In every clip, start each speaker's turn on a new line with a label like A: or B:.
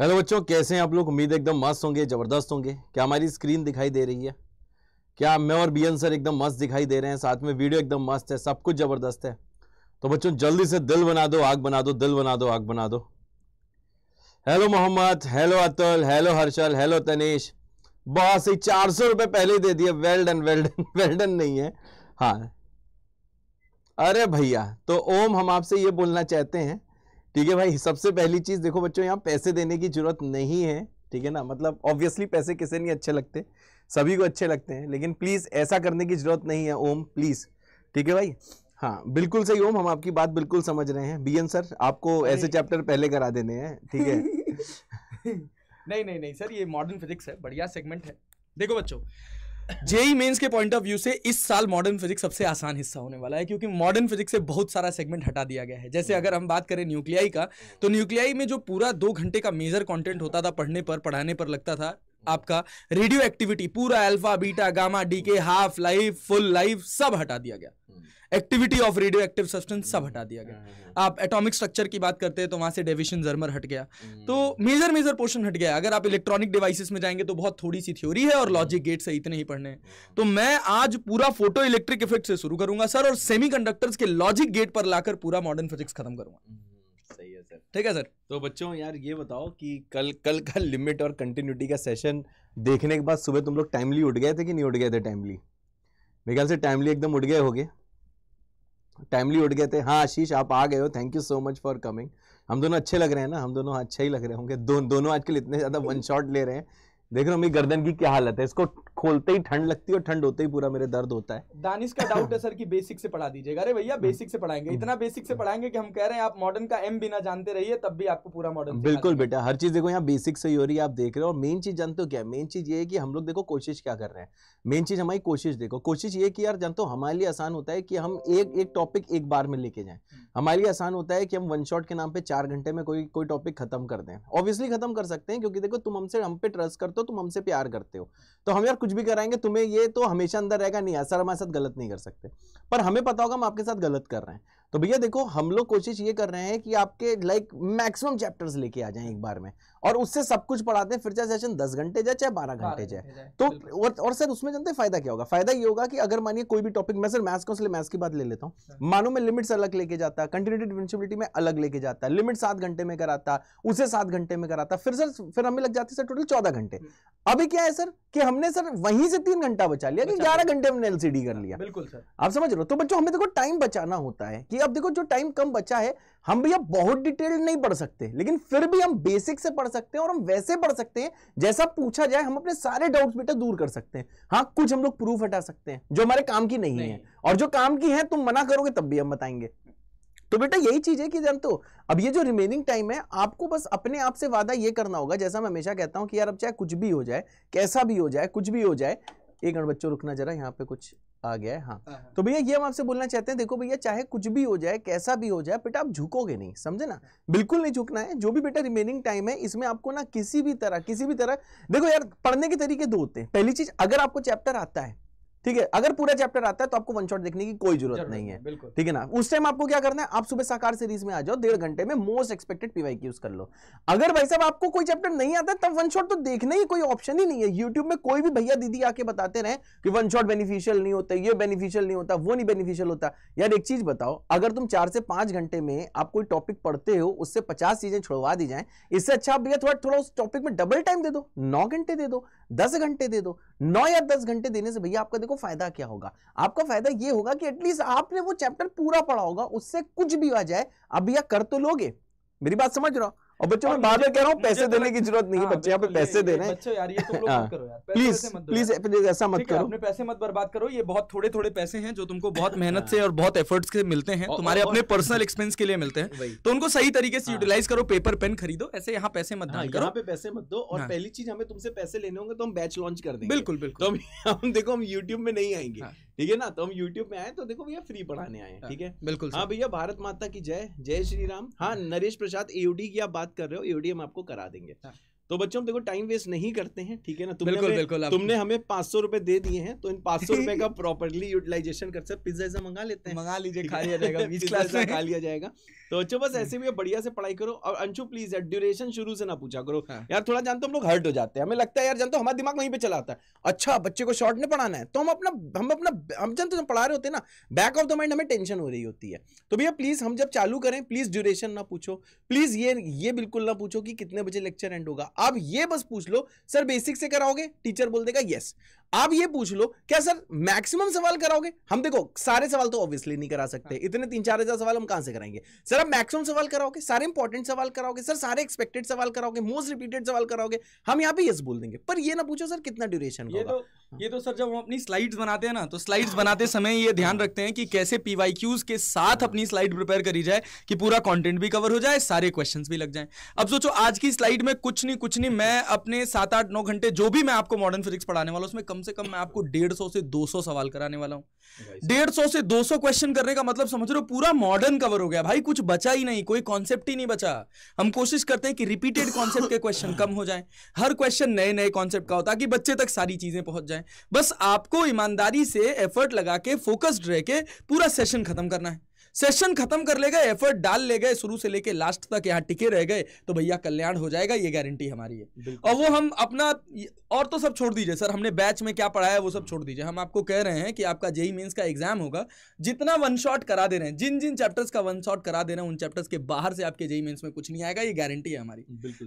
A: Hello बच्चों कैसे हैं आप लोग उम्मीद एकदम मस्त होंगे ज़बरदस्त होंगे क्या हमारी स्क्रीन दिखाई दे रही है क्या मैं और बी सर एकदम मस्त दिखाई दे रहे हैं साथ में वीडियो एकदम मस्त है सब कुछ ज़बरदस्त है तो बच्चों जल्दी से दिल बना दो आग बना दो दिल बना दो आग बना दो hello Mohammed hello Atul hello Harshal hello Tanesh बहुत सही चार सौ रुपए पहले ही दे दिए वेल्डन वेल्डन वेल्डन नहीं है हाँ अरे भैया तो ओम हम आपसे ये बोलना चाहते हैं ठीक है भाई सबसे पहली चीज़ देखो बच्चों यहाँ पैसे देने की ज़रूरत नहीं है ठीक है ना मतलब ऑब्वियसली पैसे किसे नहीं अच्छे लगते सभी को अच्छे लगते हैं लेकिन प्लीज़ ऐसा करने की ज़रूरत नहीं है ओम प्लीज़ ठीक है भाई हाँ बिल्कुल सही ओम हम आपकी बात बिल्कुल समझ रहे हैं बी सर आपको ऐसे चैप्टर पहले करा देने हैं ठीक है
B: नहीं नहीं नहीं सर ये मॉडर्न फिजिक्स है बढ़िया सेगमेंट है देखो बच्चों जेई मेंस के पॉइंट ऑफ व्यू से इस साल मॉडर्न फिजिक्स सबसे आसान हिस्सा होने वाला है क्योंकि मॉडर्न फिजिक्स से बहुत सारा सेगमेंट हटा दिया गया है जैसे अगर हम बात करें न्यूक्लियाई का तो न्यूक्लियाई में जो पूरा दो घंटे का मेजर कंटेंट होता था पढ़ने पर पढ़ाने पर लगता था आपका रेडियो एक्टिविटी पूरा alpha beta gamma decay half life full life सब हटा दिया गया activity of radio active substance सब हटा दिया गया हम्म, हम्म। आप एटॉमिक स्ट्रक्चर की बात करते हैं तो वहां से डेविशन जर्मर हट गया हम्म। तो मेजर मेजर पोर्शन हट गया अगर आप इलेक्ट्रॉनिक डिवाइसेस में जाएंगे तो बहुत थोड़ी सी थ्योरी है और लॉजिक गेट से इतने ही पढ़ने तो मैं आज पूरा फोटो इलेक्ट्रिक इफेक्ट से शुरू करूंगा सर और सेमी के लॉजिक गेट पर लाकर पूरा मॉडर्न फिजिक्स खत्म करूंगा
A: सही है सर ठीक है सर तो बच्चों यार ये बताओ कि कल कल का लिमिट और कंटिन्यूटी का सेशन देखने के बाद सुबह तुम लोग टाइमली उठ गए थे कि नहीं उठ गए थे टाइमली मेरे ख्याल से टाइमली एकदम उठ गए होगे टाइमली उठ गए थे हाँ आशीष आप आ गए हो thank you so much for coming हम दोनों अच्छे लग रहे हैं ना हम दोनों अच्छा ही लग रहे होंगे दो, दोनों आजकल इतने ज़्यादा वन शॉट ले रहे हैं देख रहे हो मेरी गर्दन की क्या हालत है इसको खोलते ही ठंड लगती है और ठंड होते ही पूरा मेरे दर्द होता है
B: दानिश का डाउट है सर कि बेसिक से पढ़ा दीजिएगा अरे भैया बेसिक से पढ़ाएंगे हम्म। इतना बेसिक से पढ़ाएंगे कि हम कह रहे हैं आप मॉडर्न का एम बिना जानते रहिए तब भी आपको पूरा मॉडर्न बिल्कुल
A: बेटा हर चीज देखो यहाँ बेसिक से ही हो रही है आप देख रहे हो और मेन चीज जानते हो क्या मेन चीज ये है कि हम लोग देखो कोशिश क्या कर रहे हैं मेन चीज हमारी कोशिश देखो कोशिश ये की यार जानते हो हमारे लिए आसान होता है कि हम एक एक टॉपिक एक बार में लेके जाए हम्म। हमारे लिए आसान होता है कि हम वन शॉट के नाम पे चार घंटे में कोई कोई टॉपिक खत्म कर दें ऑब्वियसली खत्म कर सकते हैं क्योंकि देखो तुम हमसे हम पे ट्रस्ट करते हो तुम हमसे प्यार करते हो तो हम यार कुछ कुछ भी कराएंगे तुम्हें ये तो हमेशा अंदर रहेगा नहीं सर हमारे साथ गलत नहीं कर सकते पर हमें पता होगा हम आपके साथ गलत कर रहे हैं तो भैया देखो हम लोग कोशिश ये कर रहे हैं कि आपके लाइक मैक्सिमम चैप्टर्स लेके आ जाएं एक बार में और उससे सब कुछ पढ़ाते हैं फिर चाहे सेशन दस घंटे जाए चाहे बारह घंटे जाए तो और, सर उसमें जानते फायदा क्या होगा फायदा ये होगा कि अगर मानिए कोई भी टॉपिक मैं सर मैथ्स का मैथ्स की बात ले लेता हूँ मानो में लिमिट्स अलग लेके जाता कंटिन्यूटी डिफेंसिबिलिटी में अलग लेके जाता है लिमिट सात घंटे में कराता उसे सात घंटे में कराता फिर सर फिर हमें लग जाती सर टोटल चौदह घंटे हम्म। अभी क्या है सर कि हमने सर वहीं से तीन घंटा बचा लिया कि ग्यारह घंटे हमने एलसीडी कर हाँ, लिया बिल्कुल सर आप समझ रहे हो तो बच्चों हमें देखो टाइम बचाना होता है कि अब देखो जो टाइम कम बचा है हम भैया बहुत डिटेल नहीं पढ़ सकते लेकिन फिर भी हम बेसिक से पढ़ सकते हैं और हम वैसे पढ़ सकते हैं जैसा पूछा जाए हम अपने सारे डाउट्स बेटा दूर कर सकते हैं हाँ कुछ हम लोग प्रूफ हटा सकते हैं जो हमारे काम की नहीं, नहीं। है और जो काम की है तुम मना करोगे तब भी हम बताएंगे तो बेटा यही चीज है कि जानते हो अब ये जो रिमेनिंग टाइम है आपको बस अपने आप से वादा ये करना होगा जैसा मैं हमेशा कहता हूं कि यार अब चाहे कुछ भी हो जाए कैसा भी हो जाए कुछ भी हो जाए एक मिनट बच्चों रुकना जरा यहाँ पे कुछ आ गया है हाँ।, हाँ, हाँ तो भैया ये हम आपसे बोलना चाहते हैं देखो भैया चाहे कुछ भी हो जाए कैसा भी हो जाए बेटा आप झुकोगे नहीं समझे ना बिल्कुल नहीं झुकना है जो भी बेटा रिमेनिंग टाइम है इसमें आपको ना किसी भी तरह किसी भी तरह देखो यार पढ़ने के तरीके दो होते हैं पहली चीज अगर आपको चैप्टर आता है ठीक है अगर पूरा चैप्टर आता है तो आपको वन शॉट देखने की कोई जरूरत नहीं है ठीक है ना उस टाइम आपको क्या करना है आप सुबह साकार सीरीज में आ जाओ डेढ़ घंटे में मोस्ट एक्सपेक्टेड पीवाई यूज कर लो अगर भाई साहब आपको कोई चैप्टर नहीं आता तब वन शॉट तो देखने ही कोई ऑप्शन ही नहीं है यूट्यूब में कोई भी भैया दीदी आके बताते रहे कि वन शॉट बेनिफिशियल नहीं होता ये बेनिफिशियल नहीं होता वो नहीं बेनिफिशियल होता यार एक चीज बताओ अगर तुम चार से पांच घंटे में आप कोई टॉपिक पढ़ते हो उससे पचास चीजें छोड़वा दी जाए इससे अच्छा भैया थोड़ा थोड़ा उस टॉपिक में डबल टाइम दे दो नौ घंटे दे दो दस घंटे दे दो नौ या दस घंटे देने से भैया आपका आपको फायदा क्या होगा आपका फायदा ये होगा कि एटलीस्ट आपने वो चैप्टर पूरा पढ़ा होगा उससे कुछ भी आ जाए अब यह कर तो लोगे मेरी बात समझ रहा हो और बच्चों मैं बार बार कह रहा हूँ पैसे तो देने की जरूरत नहीं है हाँ, बच्चे यहाँ पे पैसे दे रहे हैं प्लीज तो हाँ, प्लीज ऐसा मत करो अपने
B: पैसे मत बर्बाद करो ये बहुत थोड़े थोड़े पैसे हैं जो तुमको बहुत मेहनत से हाँ। और बहुत एफर्ट्स के मिलते हैं तुम्हारे अपने पर्सनल एक्सपेंस के लिए मिलते हैं तो उनको सही तरीके से यूटिलाइज करो पेपर पेन खरीदो ऐसे यहाँ पैसे मत दान करो
A: पे पैसे मत दो और पहली चीज हमें तुमसे पैसे लेने होंगे तो हम बैच लॉन्च कर देंगे बिल्कुल बिल्कुल तो हम देखो हम यूट्यूब में नहीं आएंगे ठीक है ना तो हम यूट्यूब में आए तो देखो भैया फ्री पढ़ाने आए हैं हाँ, ठीक है बिल्कुल हाँ भैया भारत माता की जय जय श्री राम हाँ नरेश प्रसाद एयूडी की आप बात कर रहे हो एयूडी हम आपको करा देंगे हाँ। तो बच्चों हम देखो टाइम वेस्ट नहीं करते हैं ठीक है ना तुमने बिल्कुल, हमें, बिल्कुल, तुमने हमें पांच सौ रुपए दे दिए हैं तो इन पांच सौ रुपए का प्रॉपरली यूटिलाइजेशन कर सकते पिज्जा ऐसा मंगा लेते हैं मंगा लीजिए खा लिया जाएगा बीच क्लास में खा लिया जाएगा तो बच्चों बस हम्म। ऐसे भी बढ़िया से पढ़ाई करो और अंशु प्लीज ड्यूरेशन शुरू से ना पूछा करो हाँ। यार थोड़ा जानते हम लोग हर्ट हो जाते हैं हमें लगता है यार जानते हमारा दिमाग वहीं पे चलाता है अच्छा बच्चे को शॉर्ट नहीं पढ़ाना है तो हम अपना हम अपना हम जानते हम पढ़ा रहे होते हैं ना बैक ऑफ द माइंड हमें टेंशन हो रही होती है तो भैया प्लीज हम जब चालू करें प्लीज ड्यूरेशन ना पूछो प्लीज ये ये बिल्कुल ना पूछो कि कितने बजे लेक्चर एंड होगा अब ये बस पूछ लो सर बेसिक से कराओगे टीचर बोल देगा यस आप ये पूछ लो क्या सर मैक्सिमम सवाल कराओगे हम देखो सारे सवाल तो ऑब्वियसली नहीं करा सकते हाँ। इतने तीन चार हजार सवाल हम कहां से कराएंगे सर आप मैक्सिमम सवाल कराओगे सारे इंपॉर्टेंट सवाल कराओगे सर सारे एक्सपेक्टेड सवाल कराओगे मोस्ट रिपीटेड सवाल कराओगे हम यहाँ पे यस बोल देंगे पर ये ना पूछो सर कितना ड्यूरेशन ये
B: तो ये तो सर जब हम अपनी स्लाइड्स बनाते हैं ना तो स्लाइड्स बनाते समय ये ध्यान हाँ। रखते हैं कि कैसे पीवाईक्यूज के साथ अपनी स्लाइड प्रिपेयर करी जाए कि पूरा कंटेंट भी कवर हो जाए सारे क्वेश्चंस भी लग जाए अब सोचो आज की स्लाइड में कुछ नहीं कुछ नहीं मैं अपने सात आठ नौ घंटे जो भी मैं आपको मॉडर्न फिजिक्स पढ़ाने वाला उसमें कम से कम मैं आपको डेढ़ सौ से दो सौ सवाल कराने वाला हूँ डेढ़ सौ से दो सौ क्वेश्चन करने का मतलब समझ रहे हो पूरा मॉडर्न कवर हो गया भाई कुछ बचा ही नहीं कोई कॉन्सेप्ट ही नहीं बचा हम कोशिश करते हैं कि रिपीटेड कॉन्सेप्ट के क्वेश्चन कम हो जाए हर क्वेश्चन नए नए कॉन्सेप्ट का हो ताकि बच्चे तक सारी चीजें पहुंच जाए बस आपको ईमानदारी से एफर्ट लगा के फोकस्ड रह के पूरा सेशन खत्म करना है सेशन खत्म कर लेगा एफर्ट डाल ले गए शुरू से लेके लास्ट तक यहाँ टिके रह गए तो भैया कल्याण हो जाएगा ये गारंटी हमारी है और वो हम अपना और तो सब छोड़ दीजिए सर हमने बैच में क्या पढ़ाया वो सब छोड़ दीजिए हम आपको कह रहे हैं कि आपका जेई मेंस का एग्जाम होगा जितना वन शॉट करा दे रहे हैं जिन जिन चैप्टर्स का वन शॉट करा दे रहे हैं उन चैप्टर्स के बाहर से आपके जेई मेंस में कुछ नहीं आएगा ये गारंटी है हमारी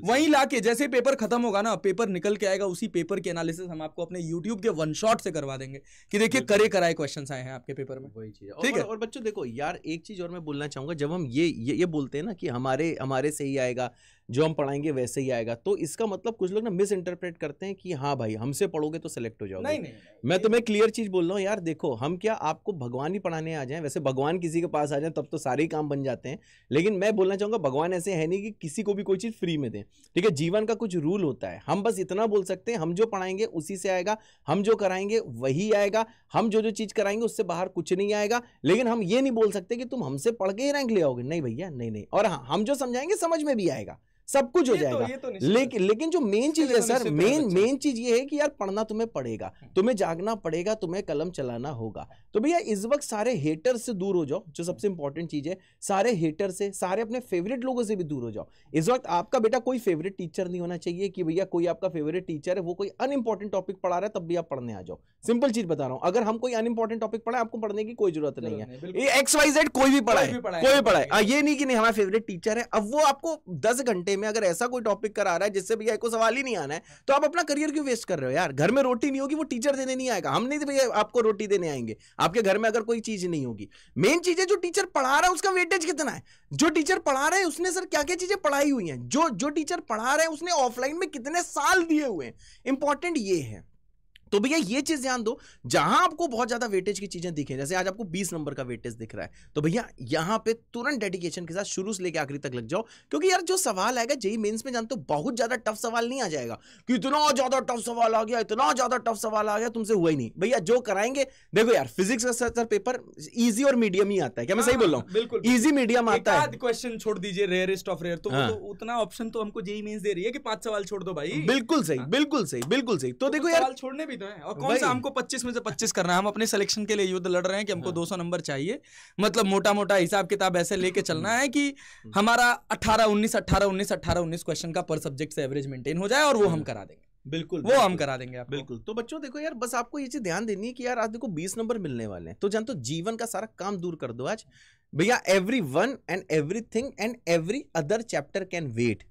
B: वहीं ला के जैसे पेपर खत्म होगा ना पेपर निकल के आएगा उसी पेपर के एनालिसिस हम आपको अपने यूट्यूब के वन शॉट से करवा देंगे कि देखिए करे कराए क्वेश्चन आए हैं आपके पेपर में वही चीज ठीक है
A: और बच्चों देखो यार एक चीज और मैं बोलना चाहूंगा जब हम ये ये बोलते हैं ना कि हमारे हमारे से ही आएगा जो हम पढ़ाएंगे वैसे ही आएगा तो इसका मतलब कुछ लोग ना मिस इंटरप्रेट करते हैं कि हाँ भाई हमसे पढ़ोगे तो सेलेक्ट हो जाओगे नहीं नहीं मैं तुम्हें क्लियर चीज बोल रहा हूँ यार देखो हम क्या आपको भगवान ही पढ़ाने आ जाए वैसे भगवान किसी के पास आ जाए तब तो सारे ही काम बन जाते हैं लेकिन मैं बोलना चाहूंगा भगवान ऐसे है नहीं कि किसी को भी कोई चीज़ फ्री में दें ठीक है जीवन का कुछ रूल होता है हम बस इतना बोल सकते हैं हम जो पढ़ाएंगे उसी से आएगा हम जो कराएंगे वही आएगा हम जो जो चीज़ कराएंगे उससे बाहर कुछ नहीं आएगा लेकिन हम ये नहीं बोल सकते कि तुम हमसे पढ़ के ही रैंक ले आओगे नहीं भैया नहीं नहीं और हाँ हम जो समझाएंगे समझ में भी आएगा सब कुछ हो तो- जाएगा तो, तो लेकिन लेकिन जो मेन चीज है सर मेन मेन चीज ये है कि यार पढ़ना तुम्हें पड़ेगा हम्म। तुम्हें जागना पड़ेगा तुम्हें कलम चलाना होगा तो भैया इस वक्त सारे हेटर से दूर हो जाओ जो हम्म। सबसे इंपॉर्टेंट चीज है सारे हेटर से सारे अपने फेवरेट लोगों से भी दूर हो जाओ इस वक्त आपका बेटा कोई फेवरेट टीचर नहीं होना चाहिए कि भैया कोई आपका फेवरेट टीचर है वो कोई अनइम्पॉर्टेंट टॉपिक पढ़ा रहा है तब भी आप पढ़ने आ जाओ सिंपल चीज बता रहा हूं अगर हम कोई अनइम्पॉर्टेंट टॉपिक पढ़ा आपको पढ़ने की कोई जरूरत नहीं है एक्स वाई जेड कोई भी पढ़ाए कोई पढ़ाए हाँ, ये नहीं कि नहीं हमारा फेवरेट टीचर है अब वो आपको दस घंटे में अगर ऐसा कोई टॉपिक करा रहा है जिससे भैया को सवाल ही नहीं आना है हाँ। तो आप अपना करियर क्यों वेस्ट कर रहे हो यार घर में रोटी नहीं होगी वो टीचर देने नहीं आएगा हम नहीं भैया आपको रोटी देने आएंगे आपके घर में अगर कोई चीज नहीं होगी मेन चीज है जो टीचर पढ़ा रहा है उसका वेटेज कितना है जो टीचर पढ़ा रहे हैं उसने सर क्या क्या चीजें पढ़ाई हुई हैं जो जो टीचर पढ़ा रहे हैं उसने ऑफलाइन में कितने साल दिए हुए हैं इंपॉर्टेंट ये है तो भैया ये चीज ध्यान दो जहां आपको बहुत ज्यादा वेटेज की चीजें दिखे जैसे आज आपको 20 नंबर का वेटेज दिख रहा है तो भैया यहां पे तुरंत डेडिकेशन के साथ शुरू से लेकर आखिरी तक लग जाओ क्योंकि यार जो सवाल आएगा जेई मेन्स में जानते हो बहुत ज्यादा टफ सवाल नहीं आ जाएगा कि इतना ज्यादा टफ सवाल आ गया इतना ज्यादा टफ सवाल आ गया तुमसे हुआ ही नहीं भैया जो कराएंगे देखो यार फिजिक्स का सर पेपर इजी और मीडियम ही आता है क्या मैं सही हाँ, बोल रहा हूँ बिल्कुल इजी मीडियम आता है क्वेश्चन
B: छोड़ दीजिए रेयरेस्ट ऑफ रेयर तो, हाँ। तो उतना ऑप्शन तो हमको जेई मीन्स दे रही है कि पांच सवाल छोड़ दो भाई
A: बिल्कुल सही हाँ। बिल्कुल सही बिल्कुल सही तो देखो यार
B: छोड़ने भी तो तो है और कौन सा हमको 25 में से 25 करना है हम अपने सिलेक्शन के लिए युद्ध लड़ रहे हैं कि हमको हाँ। 200 नंबर चाहिए मतलब मोटा मोटा हिसाब किताब ऐसे लेके हाँ। चलना है कि हाँ। हमारा अठारह उन्नीस अठारह उन्नीस अठारह उन्नीस क्वेश्चन का पर सब्जेक्ट से
A: एवरेज मेंटेन हो जाए और वो हाँ। हम करा देंगे बिल्कुल वो हम करा देंगे आप बिल्कुल तो बच्चों देखो यार बस आपको ये चीज ध्यान देनी है कि यार आज देखो बीस नंबर मिलने वाले हैं तो जान तो जीवन का सारा काम दूर कर दो आज भैया everyone and everything and every other chapter can wait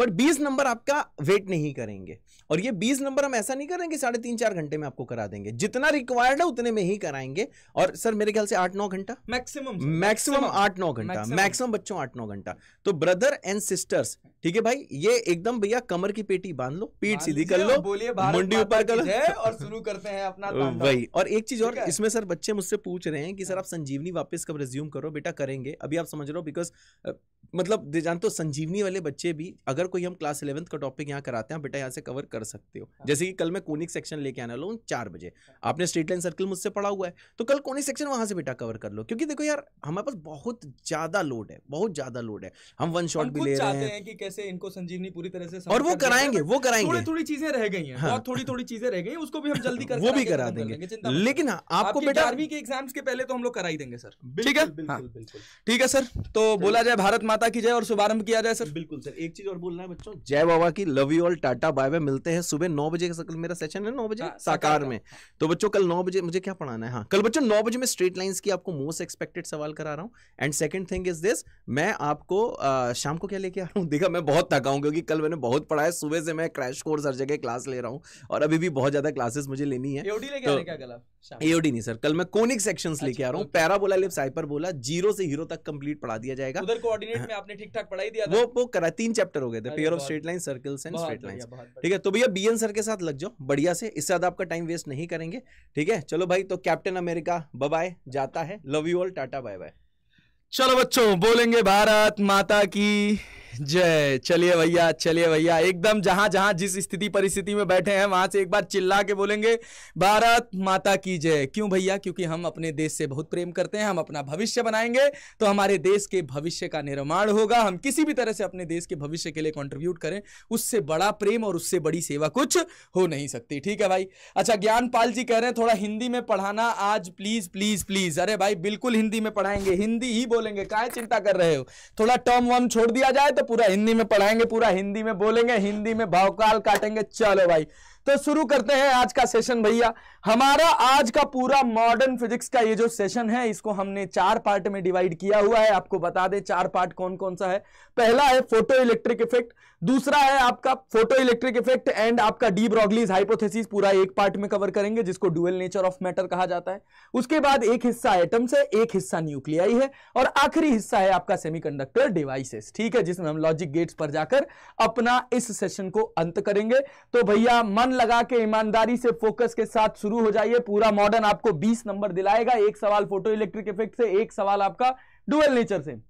A: पर 20 नंबर आपका वेट नहीं करेंगे और ये 20 नंबर हम ऐसा नहीं करेंगे साढ़े तीन चार घंटे में आपको करा देंगे जितना रिक्वायर्ड है उतने में ही कराएंगे और सर मेरे ख्याल से आठ नौ घंटा मैक्सिमम मैक्सिमम आठ नौ घंटा मैक्सिमम बच्चों आठ नौ घंटा तो ब्रदर एंड सिस्टर्स ठीक है भाई ये एकदम भैया कमर की पेटी बांध लो पीठ सीधी कर लो बोलिए मुंडी ऊपर कर लो और
B: शुरू करते हैं अपना भाई
A: और एक चीज और इसमें सर बच्चे मुझसे पूछ रहे हैं कि सर आप संजीवनी वापस कब रिज्यूम करो बेटा करेंगे अभी आप समझ रहे हो बिकॉज मतलब दे जानते हो संजीवनी वाले बच्चे भी अगर कोई हम क्लास इलेवंथ का टॉपिक यहाँ कराते हैं बेटा यहाँ से कवर कर सकते हो हाँ। जैसे कि कल मैं कोनिक सेक्शन लेके आने वाला हूँ चार बजे हाँ। आपने स्ट्रीट लाइन सर्कल मुझसे पढ़ा हुआ है तो कल कोनिक सेक्शन वहाँ से बेटा कवर कर लो क्योंकि देखो यार हमारे पास बहुत ज़्यादा लोड है बहुत ज़्यादा लोड है हम वन शॉट भी ले रहे हैं
B: कि कैसे इनको संजीवनी पूरी तरह से और वो कराएंगे वो कराएंगे थोड़ी चीज़ें रह गई हैं हाँ। थोड़ी थोड़ी चीज़ें रह गई उसको भी हम जल्दी कर वो भी करा देंगे लेकिन हाँ, आपको बेटा आर्मी के एग्जाम्स के पहले तो हम लोग करा ही देंगे सर ठीक है हाँ। ठीक है सर तो बोला जाए भारत माता की जय और शुभारंभ किया जाए सर बिल्कुल सर एक चीज और बोलना है बच्चों
A: जय बाबा की love you all tata bye bye मिलते हैं सुबह नौ बजे का मेरा सेशन है नौ बजे हाँ, साकार में तो बच्चों कल नौ बजे मुझे क्या पढ़ाना है हाँ कल बच्चों नौ बजे में स्ट्रेट लाइन्स की आपको मोस्ट एक्सपेक्टेड सवाल करा रहा हूँ and second thing is this मैं आपको शाम को क्या लेके आ रहा हूँ देखा मैं बहुत थका हूँ क्योंकि कल मैंने बहुत पढ़ा है सुबह से मैं क्रैश कोर्स हर जगह क्लास ले रहा हूँ और अभी भी बहुत ज्यादा क्लासेस मुझे लेनी है तो, एओडी नहीं सर कल मैं कोनिक सेक्शंस अच्छा, लेके आ रहा हूँ पैराबोला लिप्स बोला जीरो से हीरो तक कंप्लीट पढ़ा दिया जाएगा उधर कोऑर्डिनेट हाँ। में
B: आपने ठीक ठाक पढ़ाई दिया था वो
A: वो करा तीन चैप्टर हो गए थे pair of straight line circles and straight line ठीक है तो भैया बी सर के साथ लग जाओ बढ़िया से इससे ज्यादा आपका टाइम वेस्ट नहीं करेंगे ठीक है चलो भाई तो कैप्टन अमेरिका बाय जाता है love you all tata bye bye चलो
B: बच्चों बोलेंगे भारत माता की जय चलिए भैया चलिए भैया एकदम जहां जहां जिस स्थिति परिस्थिति में बैठे हैं वहां से एक बार चिल्ला के बोलेंगे भारत माता की जय क्यों भैया क्योंकि हम अपने देश से बहुत प्रेम करते हैं हम अपना भविष्य बनाएंगे तो हमारे देश के भविष्य का निर्माण होगा हम किसी भी तरह से अपने देश के भविष्य के लिए कॉन्ट्रीब्यूट करें उससे बड़ा प्रेम और उससे बड़ी सेवा कुछ हो नहीं सकती ठीक है भाई अच्छा ज्ञान जी कह रहे हैं थोड़ा हिंदी में पढ़ाना आज प्लीज प्लीज प्लीज अरे भाई बिल्कुल हिंदी में पढ़ाएंगे हिंदी ही बोलेंगे काय चिंता कर रहे हो थोड़ा टर्म वर्म छोड़ दिया जाए तो तो पूरा हिंदी में पढ़ाएंगे पूरा हिंदी में बोलेंगे हिंदी में भावकाल काटेंगे चलो भाई तो शुरू करते हैं आज का सेशन भैया हमारा आज का पूरा मॉडर्न फिजिक्स का ये जो सेशन है इसको हमने चार पार्ट में डिवाइड किया हुआ है आपको बता दें चार पार्ट कौन कौन सा है पहला है फोटो इलेक्ट्रिक इफेक्ट दूसरा है आपका फोटो इलेक्ट्रिक इफेक्ट एंड आपका डी ब्रॉगलीज हाइपोथेसिस पूरा एक पार्ट में कवर करेंगे जिसको ड्यूअल नेचर ऑफ मैटर कहा जाता है उसके बाद एक हिस्सा एटम्स है एक हिस्सा न्यूक्लियाई है और आखिरी हिस्सा है आपका सेमीकंडक्टर डिवाइसेस ठीक है जिसमें हम लॉजिक गेट्स पर जाकर अपना इस सेशन को अंत करेंगे तो भैया मन लगा के ईमानदारी से फोकस के साथ शुरू हो जाइए पूरा मॉडर्न आपको बीस नंबर दिलाएगा एक सवाल फोटो इलेक्ट्रिक इफेक्ट से एक सवाल आपका डुअल नेचर से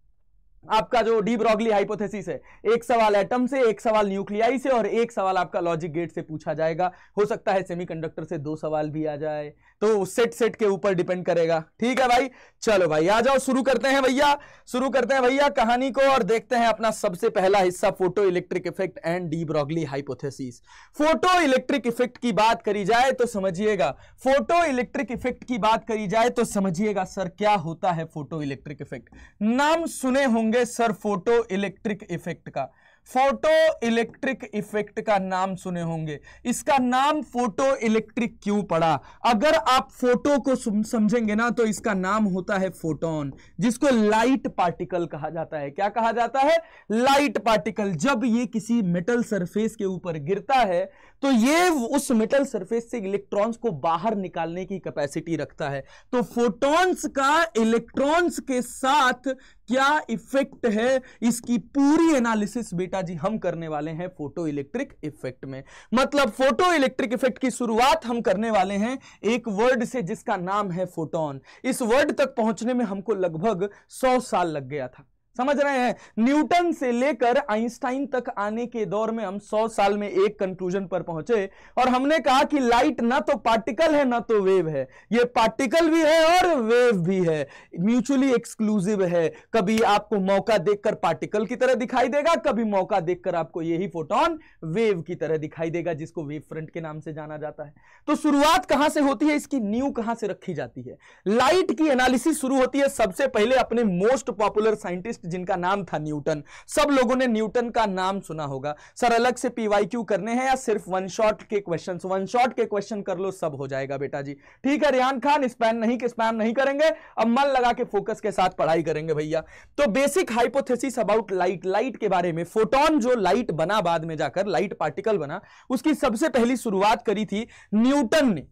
B: आपका जो डी ब्रॉगली हाइपोथेसिस है एक सवाल एटम से एक सवाल न्यूक्लियाई से और एक सवाल आपका लॉजिक गेट से पूछा जाएगा हो सकता है सेमीकंडक्टर से दो सवाल भी आ जाए तो सेट सेट के ऊपर डिपेंड करेगा ठीक है भाई चलो भाई आ जाओ शुरू करते हैं भैया शुरू करते हैं भैया कहानी को और देखते हैं अपना सबसे पहला हिस्सा photo electric effect and de Broglie hypothesis photo electric effect की बात करी जाए तो समझिएगा फोटो इलेक्ट्रिक इफेक्ट की बात करी जाए तो समझिएगा सर क्या होता है फोटो इलेक्ट्रिक इफेक्ट नाम सुने होंगे सर फोटो इलेक्ट्रिक इफेक्ट का फोटो इलेक्ट्रिक इफेक्ट का नाम सुने होंगे इसका नाम फोटो इलेक्ट्रिक क्यों पड़ा अगर आप फोटो को समझेंगे ना तो इसका नाम होता है फोटोन जिसको लाइट पार्टिकल कहा जाता है क्या कहा जाता है लाइट पार्टिकल जब ये किसी मेटल सरफेस के ऊपर गिरता है तो ये उस मेटल सरफेस से इलेक्ट्रॉन्स को बाहर निकालने की कैपेसिटी रखता है तो फोटोन्स का इलेक्ट्रॉन्स के साथ क्या इफेक्ट है इसकी पूरी एनालिसिस बेटा जी हम करने वाले हैं फोटो इलेक्ट्रिक इफेक्ट में मतलब फोटो इलेक्ट्रिक इफेक्ट की शुरुआत हम करने वाले हैं एक वर्ड से जिसका नाम है फोटोन इस वर्ड तक पहुंचने में हमको लगभग सौ साल लग गया था समझ रहे हैं न्यूटन से लेकर आइंस्टाइन तक आने के दौर में हम 100 साल में एक कंक्लूजन पर पहुंचे और हमने कहा कि लाइट ना तो पार्टिकल है ना तो वेव है ये पार्टिकल भी है और वेव भी है म्यूचुअली एक्सक्लूसिव है कभी आपको मौका देखकर पार्टिकल की तरह दिखाई देगा कभी मौका देखकर आपको यही फोटोन वेव की तरह दिखाई देगा जिसको वेव फ्रंट के नाम से जाना जाता है तो शुरुआत कहां से होती है इसकी न्यू कहां से रखी जाती है लाइट की एनालिसिस शुरू होती है सबसे पहले अपने मोस्ट पॉपुलर साइंटिस्ट साइंटिस्ट जिनका नाम था न्यूटन सब लोगों ने न्यूटन का नाम सुना होगा सर अलग से पीवाईक्यू करने हैं या सिर्फ वन शॉट के क्वेश्चन वन शॉट के क्वेश्चन कर लो सब हो जाएगा बेटा जी ठीक है रियान खान स्पैम नहीं स्पैम नहीं करेंगे अब मन लगा के फोकस के साथ पढ़ाई करेंगे भैया तो basic hypothesis about light light के बारे में फोटोन जो लाइट बना बाद में जाकर लाइट पार्टिकल बना उसकी सबसे पहली शुरुआत करी थी न्यूटन ने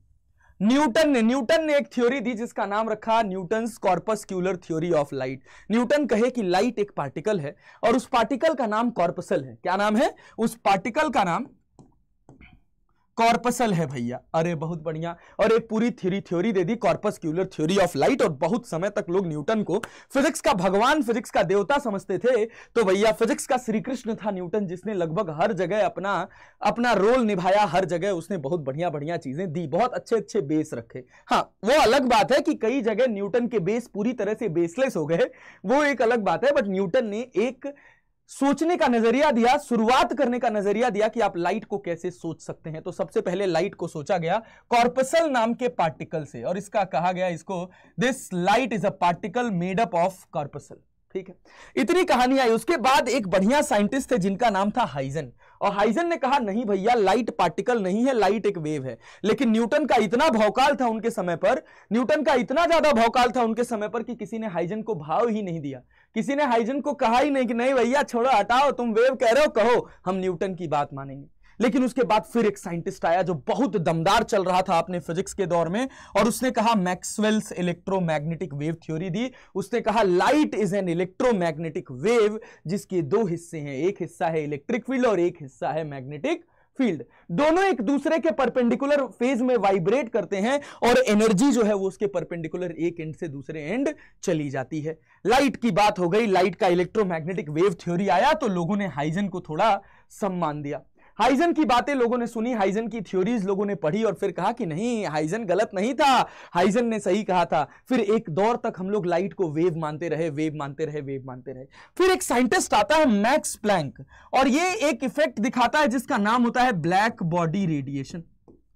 B: न्यूटन ने न्यूटन ने एक थ्योरी दी जिसका नाम रखा Newton corpuscular theory of light Newton कहे कि लाइट एक पार्टिकल है और उस पार्टिकल का नाम कॉर्पसल है क्या नाम है उस पार्टिकल का नाम कॉर्पसल है भैया अरे बहुत बढ़िया और एक पूरी थ्योरी थ्योरी दे दी कॉर्पस्क्यूलर थ्योरी ऑफ लाइट और बहुत समय तक लोग न्यूटन को फिजिक्स का भगवान फिजिक्स का देवता समझते थे तो भैया फिजिक्स का श्री कृष्ण था न्यूटन जिसने लगभग हर जगह अपना अपना रोल निभाया हर जगह उसने बहुत बढ़िया बढ़िया चीजें दी बहुत अच्छे अच्छे बेस रखे हाँ वो अलग बात है कि कई जगह न्यूटन के बेस पूरी तरह से बेसलेस हो गए वो एक अलग बात है बट न्यूटन ने एक सोचने का नजरिया दिया शुरुआत करने का नजरिया दिया कि आप लाइट को कैसे सोच सकते हैं तो सबसे पहले लाइट को सोचा गया कॉर्पसल नाम के पार्टिकल से और इसका कहा गया इसको this light is a particle made up of corpuscle ठीक है इतनी कहानी आई उसके बाद एक बढ़िया साइंटिस्ट थे जिनका नाम था हाइजन और हाइजन ने कहा नहीं भैया लाइट पार्टिकल नहीं है लाइट एक वेव है लेकिन न्यूटन का इतना भौकाल था उनके समय पर न्यूटन का इतना ज्यादा भौकाल था उनके समय पर कि किसी ने हाइजन को भाव ही नहीं दिया किसी ने हाइजन को कहा ही नहीं कि नहीं भैया छोड़ो हटाओ तुम वेव कह रहे हो कहो हम न्यूटन की बात मानेंगे लेकिन उसके बाद फिर एक साइंटिस्ट आया जो बहुत दमदार चल रहा था अपने फिजिक्स के दौर में और उसने कहा मैक्सवेल्स इलेक्ट्रोमैग्नेटिक वेव थ्योरी दी उसने कहा light is an electromagnetic wave जिसके दो हिस्से हैं एक हिस्सा है इलेक्ट्रिक फील्ड और एक हिस्सा है मैग्नेटिक फील्ड दोनों एक दूसरे के परपेंडिकुलर फेज में वाइब्रेट करते हैं और एनर्जी जो है वो उसके परपेंडिकुलर एक एंड से दूसरे एंड चली जाती है लाइट की बात हो गई लाइट का इलेक्ट्रोमैग्नेटिक वेव थ्योरी आया तो लोगों ने हाइजन को थोड़ा सम्मान दिया हाइजन की बातें लोगों ने सुनी हाइजन की थ्योरीज लोगों ने पढ़ी और फिर कहा कि नहीं हाइजन गलत नहीं था हाइजन ने सही कहा था फिर एक दौर तक हम लोग लाइट को वेव मानते रहे वेव मानते रहे वेव मानते रहे फिर एक साइंटिस्ट आता है मैक्स प्लैंक और ये एक इफेक्ट दिखाता है जिसका नाम होता है ब्लैक बॉडी रेडिएशन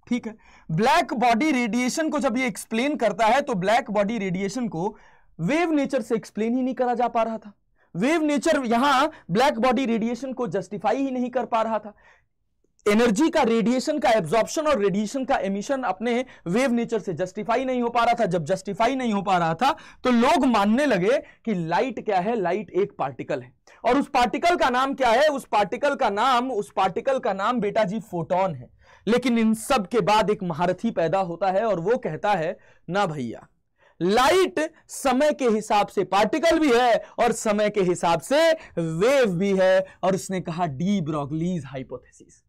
B: ठीक है ब्लैक बॉडी रेडिएशन को जब ये एक्सप्लेन करता है तो ब्लैक बॉडी रेडिएशन को वेव नेचर से एक्सप्लेन ही नहीं करा जा पा रहा था वेव नेचर यहां ब्लैक बॉडी रेडिएशन को जस्टिफाई ही नहीं कर पा रहा था एनर्जी का रेडिएशन का एब्जॉर्प्शन और रेडिएशन का एमिशन अपने वेव नेचर से जस्टिफाई नहीं हो पा रहा था जब जस्टिफाई नहीं हो पा रहा था तो लोग मानने लगे कि लाइट क्या है लाइट एक पार्टिकल है और उस पार्टिकल का नाम क्या है उस पार्टिकल का नाम उस पार्टिकल का नाम बेटा जी फोटोन है लेकिन इन सब के बाद एक महारथी पैदा होता है और वो कहता है ना भैया लाइट समय के हिसाब से पार्टिकल भी है और समय के हिसाब से वेव भी है और उसने कहा de Broglie's hypothesis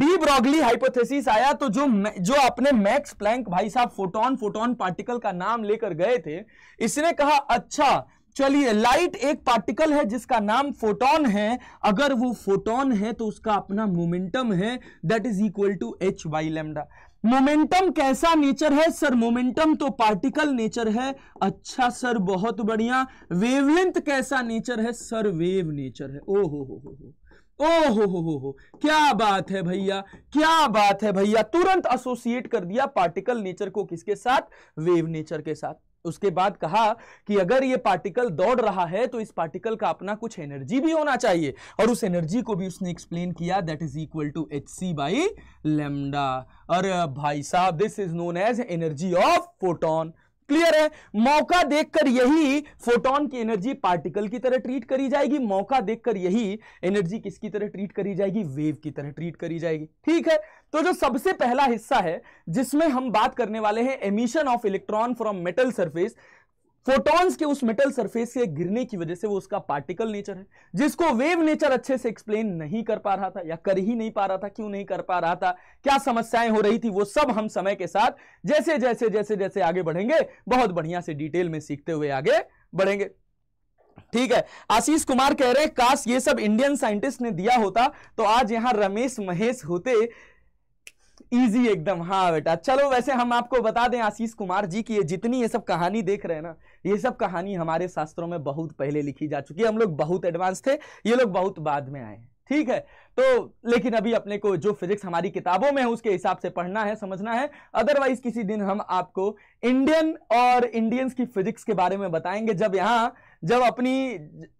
B: de Broglie hypothesis आया तो जो जो अपने मैक्स प्लैंक भाई साहब फोटोन फोटोन पार्टिकल का नाम लेकर गए थे इसने कहा अच्छा चलिए लाइट एक पार्टिकल है जिसका नाम फोटोन है अगर वो फोटोन है तो उसका अपना मोमेंटम है that is equal to H by lambda momentum कैसा नेचर है सर मोमेंटम तो पार्टिकल नेचर है अच्छा सर बहुत बढ़िया वेवलेंथ कैसा नेचर है सर वेव नेचर है ओ हो हो हो हो ओ हो हो हो हो क्या बात है भैया क्या बात है भैया तुरंत एसोसिएट कर दिया पार्टिकल नेचर को किसके साथ वेव नेचर के साथ उसके बाद कहा कि अगर ये पार्टिकल दौड़ रहा है तो इस पार्टिकल का अपना कुछ एनर्जी भी होना चाहिए और उस एनर्जी को भी उसने एक्सप्लेन किया that is equal to H C by lambda अरे भाई साहब this is known as energy of photon clear है मौका देखकर यही फोटोन की एनर्जी पार्टिकल की तरह ट्रीट करी जाएगी मौका देखकर यही एनर्जी किसकी तरह ट्रीट करी जाएगी वेव की तरह ट्रीट करी जाएगी ठीक है तो जो सबसे पहला हिस्सा है जिसमें हम बात करने वाले हैं emission of electron from metal surface photons के उस मेटल सरफेस के गिरने की वजह से वो उसका पार्टिकल नेचर है जिसको वेव नेचर अच्छे से एक्सप्लेन नहीं कर पा रहा था या कर ही नहीं पा रहा था क्यों नहीं कर पा रहा था क्या समस्याएं हो रही थी वो सब हम समय के साथ जैसे जैसे जैसे जैसे आगे बढ़ेंगे बहुत बढ़िया से डिटेल में सीखते हुए आगे बढ़ेंगे ठीक है आशीष कुमार कह रहे हैं काश ये सब इंडियन साइंटिस्ट ने दिया होता तो आज यहां रमेश महेश होते इजी एकदम हाँ बेटा चलो वैसे हम आपको बता दें आशीष कुमार जी की ये जितनी ये सब कहानी देख रहे हैं ना ये सब कहानी हमारे शास्त्रों में बहुत पहले लिखी जा चुकी है हम लोग बहुत एडवांस थे ये लोग बहुत बाद में आए ठीक है तो लेकिन अभी अपने को जो फिजिक्स हमारी किताबों में है उसके हिसाब से पढ़ना है समझना है अदरवाइज किसी दिन हम आपको इंडियन और इंडियंस की फिजिक्स के बारे में बताएंगे जब यहाँ जब अपनी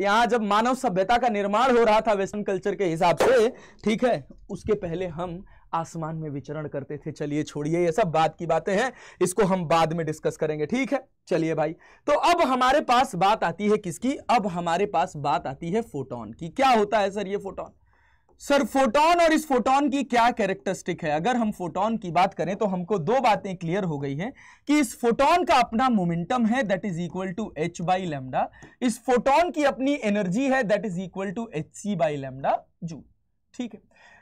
B: यहाँ जब मानव सभ्यता का निर्माण हो रहा था वेस्टर्न कल्चर के हिसाब से ठीक है उसके पहले हम आसमान में विचरण करते थे चलिए छोड़िए ये सब बात की बातें हैं इसको हम बाद में डिस्कस करेंगे ठीक है चलिए भाई तो अब हमारे पास बात आती है किसकी अब हमारे पास बात आती है फोटोन की क्या होता है सर ये फोटोन सर फोटोन और इस फोटोन की क्या कैरेक्टरिस्टिक है अगर हम फोटोन की बात करें तो हमको दो बातें क्लियर हो गई हैं कि इस फोटोन का अपना मोमेंटम है that is equal to H by lambda इस फोटोन की अपनी एनर्जी है that is equal to H C by lambda जू ठीक है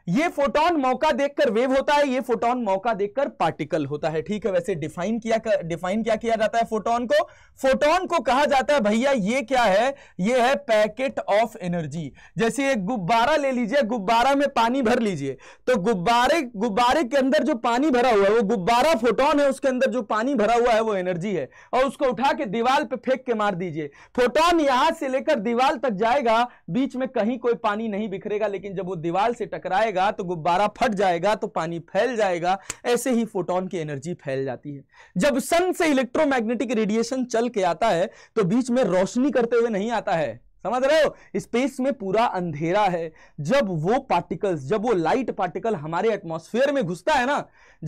B: ये फोटोन मौका देखकर वेव होता है ये फोटोन मौका देखकर पार्टिकल होता है ठीक है वैसे डिफाइन किया डिफाइन क्या किया जाता है फोटोन को फोटोन को कहा जाता है भैया ये क्या है ये है पैकेट ऑफ एनर्जी जैसे एक गुब्बारा ले लीजिए गुब्बारा में पानी भर लीजिए तो गुब्बारे गुब्बारे के अंदर जो पानी भरा हुआ है वो गुब्बारा फोटोन है उसके अंदर जो पानी भरा हुआ है वो एनर्जी है और उसको उठा के दीवार पर फेंक के मार दीजिए फोटोन यहां से लेकर दीवार तक जाएगा बीच में कहीं कोई पानी नहीं बिखरेगा लेकिन जब वो दीवार से टकराएगा जाएगा तो गुब्बारा फट जाएगा तो पानी फैल जाएगा ऐसे ही फोटोन की एनर्जी फैल जाती है जब सन से इलेक्ट्रोमैग्नेटिक रेडिएशन चल के आता है तो बीच में रोशनी करते हुए नहीं आता है समझ रहे हो स्पेस में पूरा अंधेरा है जब वो पार्टिकल्स जब वो लाइट पार्टिकल हमारे एटमॉस्फेयर में घुसता है ना